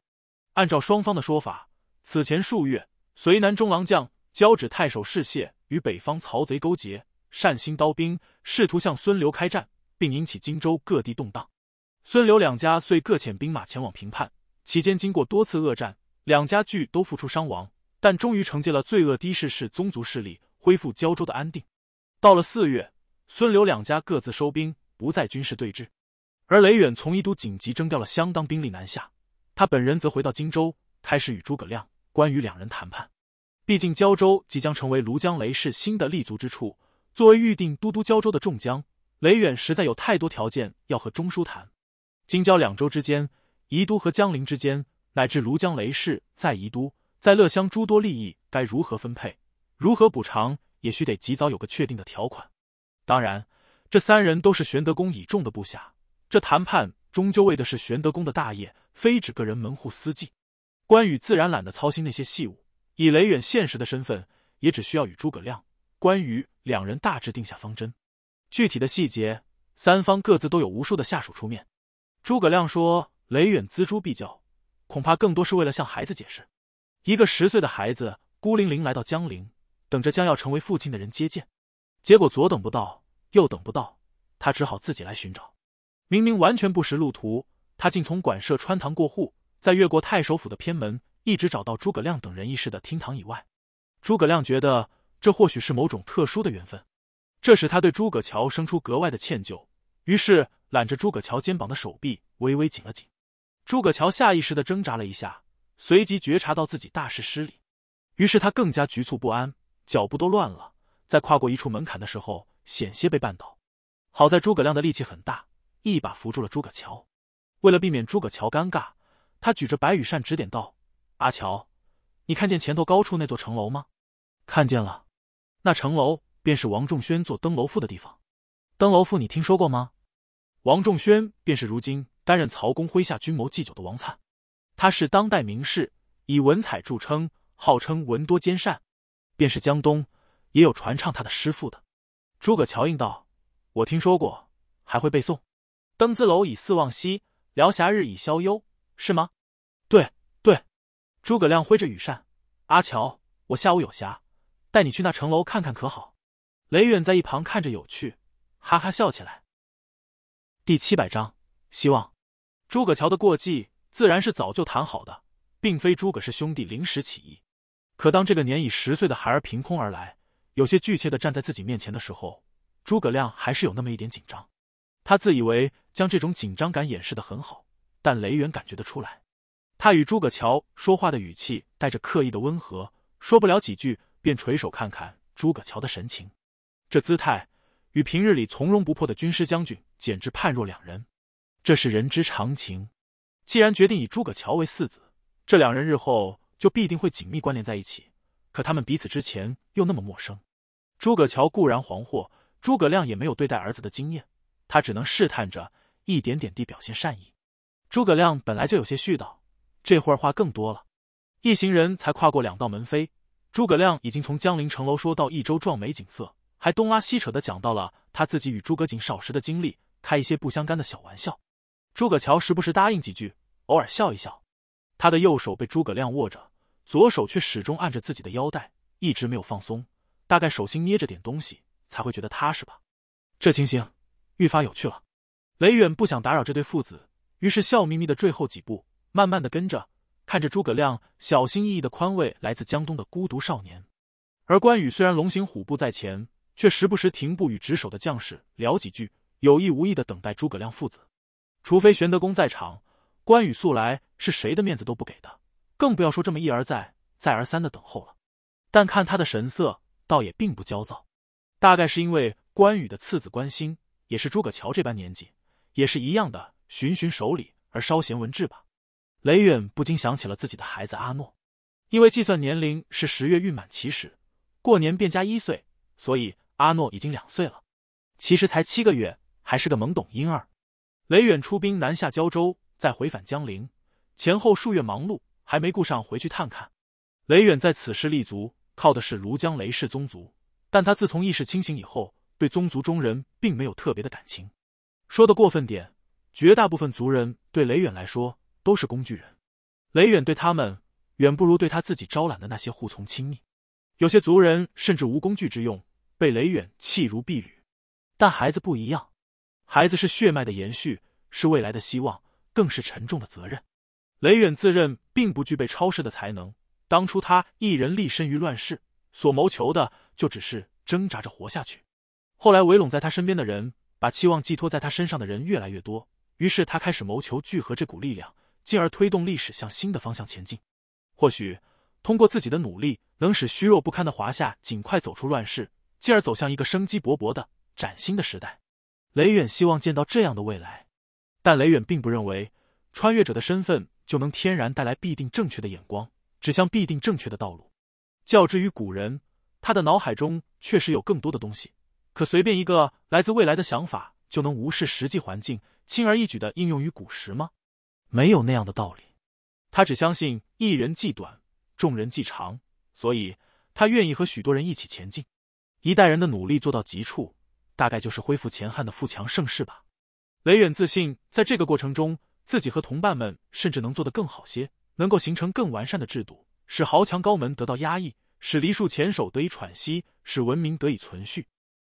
按照双方的说法，此前数月，随南中郎将交趾太守嗜谢与北方曹贼勾结，善心刀兵，试图向孙刘开战，并引起荆州各地动荡。孙刘两家遂各遣兵马前往平叛。期间经过多次恶战，两家俱都付出伤亡，但终于惩戒了罪恶的士氏宗族势力，恢复胶州的安定。到了四月，孙刘两家各自收兵，不再军事对峙。而雷远从一都紧急征调了相当兵力南下，他本人则回到荆州，开始与诸葛亮、关羽两人谈判。毕竟胶州即将成为庐江雷氏新的立足之处，作为预定都督胶州的重将，雷远实在有太多条件要和中书谈。京郊两州之间。宜都和江陵之间，乃至庐江雷氏在宜都、在乐乡诸多利益该如何分配、如何补偿，也需得及早有个确定的条款。当然，这三人都是玄德公倚重的部下，这谈判终究为的是玄德公的大业，非指个人门户私计。关羽自然懒得操心那些细务，以雷远现实的身份，也只需要与诸葛亮、关羽两人大致定下方针，具体的细节，三方各自都有无数的下属出面。诸葛亮说。雷远锱铢必较，恐怕更多是为了向孩子解释：一个十岁的孩子孤零零来到江陵，等着将要成为父亲的人接见，结果左等不到，右等不到，他只好自己来寻找。明明完全不识路途，他竟从馆舍穿堂过户，再越过太守府的偏门，一直找到诸葛亮等人议事的厅堂以外。诸葛亮觉得这或许是某种特殊的缘分，这使他对诸葛乔生出格外的歉疚，于是揽着诸葛乔肩膀的手臂微微紧了紧。诸葛乔下意识的挣扎了一下，随即觉察到自己大势失礼，于是他更加局促不安，脚步都乱了。在跨过一处门槛的时候，险些被绊倒。好在诸葛亮的力气很大，一把扶住了诸葛乔。为了避免诸葛乔尴尬，他举着白羽扇指点道：“阿乔，你看见前头高处那座城楼吗？看见了。那城楼便是王仲宣做登楼赋的地方。登楼赋你听说过吗？王仲宣便是如今。”担任曹公麾下军谋祭酒的王粲，他是当代名士，以文采著称，号称文多兼善，便是江东也有传唱他的诗赋的。诸葛乔应道：“我听说过，还会背诵。登兹楼以四望兮，聊暇日以消忧，是吗？”“对对。”诸葛亮挥着羽扇：“阿乔，我下午有暇，带你去那城楼看看，可好？”雷远在一旁看着有趣，哈哈笑起来。第七百章希望。诸葛乔的过继自然是早就谈好的，并非诸葛氏兄弟临时起意。可当这个年已十岁的孩儿凭空而来，有些怯的站在自己面前的时候，诸葛亮还是有那么一点紧张。他自以为将这种紧张感掩饰的很好，但雷远感觉得出来。他与诸葛乔说话的语气带着刻意的温和，说不了几句便垂手看看诸葛乔的神情，这姿态与平日里从容不迫的军师将军简直判若两人。这是人之常情，既然决定以诸葛乔为嗣子，这两人日后就必定会紧密关联在一起。可他们彼此之前又那么陌生，诸葛乔固然惶惑，诸葛亮也没有对待儿子的经验，他只能试探着一点点地表现善意。诸葛亮本来就有些絮叨，这会儿话更多了。一行人才跨过两道门扉，诸葛亮已经从江陵城楼说到益州壮美景色，还东拉西扯的讲到了他自己与诸葛瑾少时的经历，开一些不相干的小玩笑。诸葛乔时不时答应几句，偶尔笑一笑。他的右手被诸葛亮握着，左手却始终按着自己的腰带，一直没有放松。大概手心捏着点东西，才会觉得踏实吧。这情形愈发有趣了。雷远不想打扰这对父子，于是笑眯眯的坠后几步，慢慢的跟着，看着诸葛亮小心翼翼的宽慰来自江东的孤独少年。而关羽虽然龙行虎步在前，却时不时停步与值守的将士聊几句，有意无意的等待诸葛亮父子。除非玄德公在场，关羽素来是谁的面子都不给的，更不要说这么一而再、再而三的等候了。但看他的神色，倒也并不焦躁，大概是因为关羽的次子关兴也是诸葛乔这般年纪，也是一样的循循守礼而稍嫌文质吧。雷远不禁想起了自己的孩子阿诺，因为计算年龄是十月孕满七时，过年便加一岁，所以阿诺已经两岁了，其实才七个月，还是个懵懂婴儿。雷远出兵南下胶州，再回返江陵，前后数月忙碌，还没顾上回去探看。雷远在此时立足，靠的是庐江雷氏宗族。但他自从意识清醒以后，对宗族中人并没有特别的感情。说的过分点，绝大部分族人对雷远来说都是工具人。雷远对他们远不如对他自己招揽的那些护从亲密。有些族人甚至无工具之用，被雷远弃如敝履。但孩子不一样。孩子是血脉的延续，是未来的希望，更是沉重的责任。雷远自认并不具备超世的才能，当初他一人立身于乱世，所谋求的就只是挣扎着活下去。后来围拢在他身边的人，把期望寄托在他身上的人越来越多，于是他开始谋求聚合这股力量，进而推动历史向新的方向前进。或许通过自己的努力，能使虚弱不堪的华夏尽快走出乱世，进而走向一个生机勃勃的崭新的时代。雷远希望见到这样的未来，但雷远并不认为穿越者的身份就能天然带来必定正确的眼光，指向必定正确的道路。较之于古人，他的脑海中确实有更多的东西。可随便一个来自未来的想法，就能无视实际环境，轻而易举的应用于古时吗？没有那样的道理。他只相信一人计短，众人计长，所以他愿意和许多人一起前进。一代人的努力做到极处。大概就是恢复前汉的富强盛世吧。雷远自信，在这个过程中，自己和同伴们甚至能做得更好些，能够形成更完善的制度，使豪强高门得到压抑，使黎庶前手得以喘息，使文明得以存续。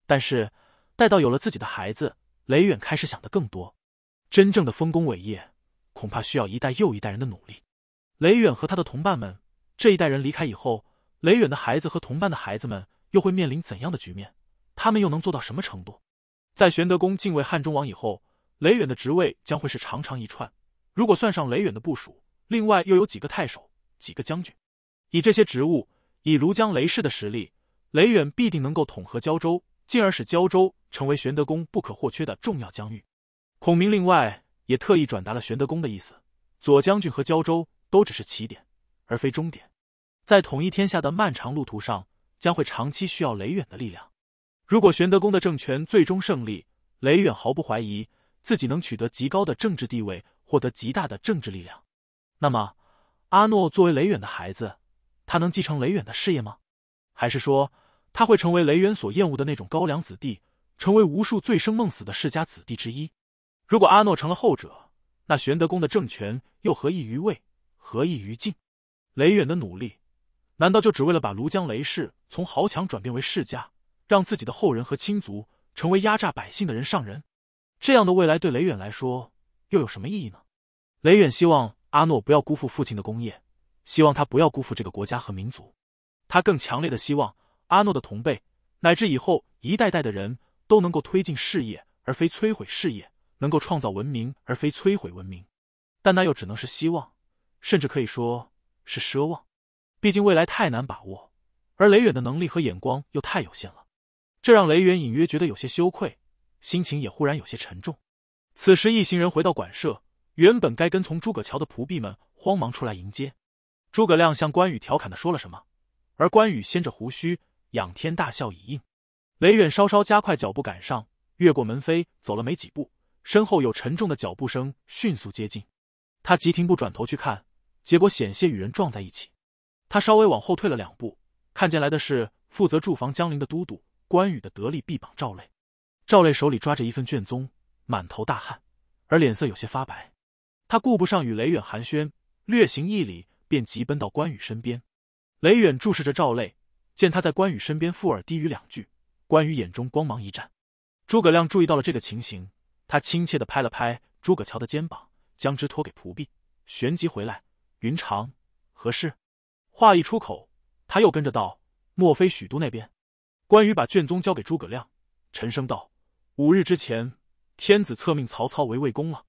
但是，待到有了自己的孩子，雷远开始想的更多。真正的丰功伟业，恐怕需要一代又一代人的努力。雷远和他的同伴们这一代人离开以后，雷远的孩子和同伴的孩子们又会面临怎样的局面？他们又能做到什么程度？在玄德公进位汉中王以后，雷远的职位将会是长长一串。如果算上雷远的部署，另外又有几个太守、几个将军，以这些职务，以庐江雷氏的实力，雷远必定能够统合胶州，进而使胶州成为玄德公不可或缺的重要疆域。孔明另外也特意转达了玄德公的意思：左将军和胶州都只是起点，而非终点。在统一天下的漫长路途上，将会长期需要雷远的力量。如果玄德公的政权最终胜利，雷远毫不怀疑自己能取得极高的政治地位，获得极大的政治力量。那么，阿诺作为雷远的孩子，他能继承雷远的事业吗？还是说他会成为雷远所厌恶的那种高粱子弟，成为无数醉生梦死的世家子弟之一？如果阿诺成了后者，那玄德公的政权又何异于位，何异于晋？雷远的努力，难道就只为了把庐江雷氏从豪强转变为世家？让自己的后人和亲族成为压榨百姓的人上人，这样的未来对雷远来说又有什么意义呢？雷远希望阿诺不要辜负父亲的功业，希望他不要辜负这个国家和民族。他更强烈的希望阿诺的同辈乃至以后一代代的人都能够推进事业而非摧毁事业，能够创造文明而非摧毁文明。但那又只能是希望，甚至可以说是奢望。毕竟未来太难把握，而雷远的能力和眼光又太有限了。这让雷远隐约觉得有些羞愧，心情也忽然有些沉重。此时，一行人回到馆舍，原本该跟从诸葛乔的仆婢们慌忙出来迎接。诸葛亮向关羽调侃的说了什么，而关羽掀着胡须，仰天大笑以应。雷远稍稍加快脚步赶上，越过门扉走了没几步，身后有沉重的脚步声迅速接近。他急停步，转头去看，结果险些与人撞在一起。他稍微往后退了两步，看见来的是负责驻防江陵的都督。关羽的得力臂膀赵累，赵累手里抓着一份卷宗，满头大汗，而脸色有些发白。他顾不上与雷远寒暄，略行一礼，便急奔到关羽身边。雷远注视着赵磊，见他在关羽身边附耳低语两句，关羽眼中光芒一绽。诸葛亮注意到了这个情形，他亲切地拍了拍诸葛乔的肩膀，将之托给仆婢，旋即回来。云长，何事？话一出口，他又跟着道：莫非许都那边？关羽把卷宗交给诸葛亮，沉声道：“五日之前，天子册命曹操为魏公了。”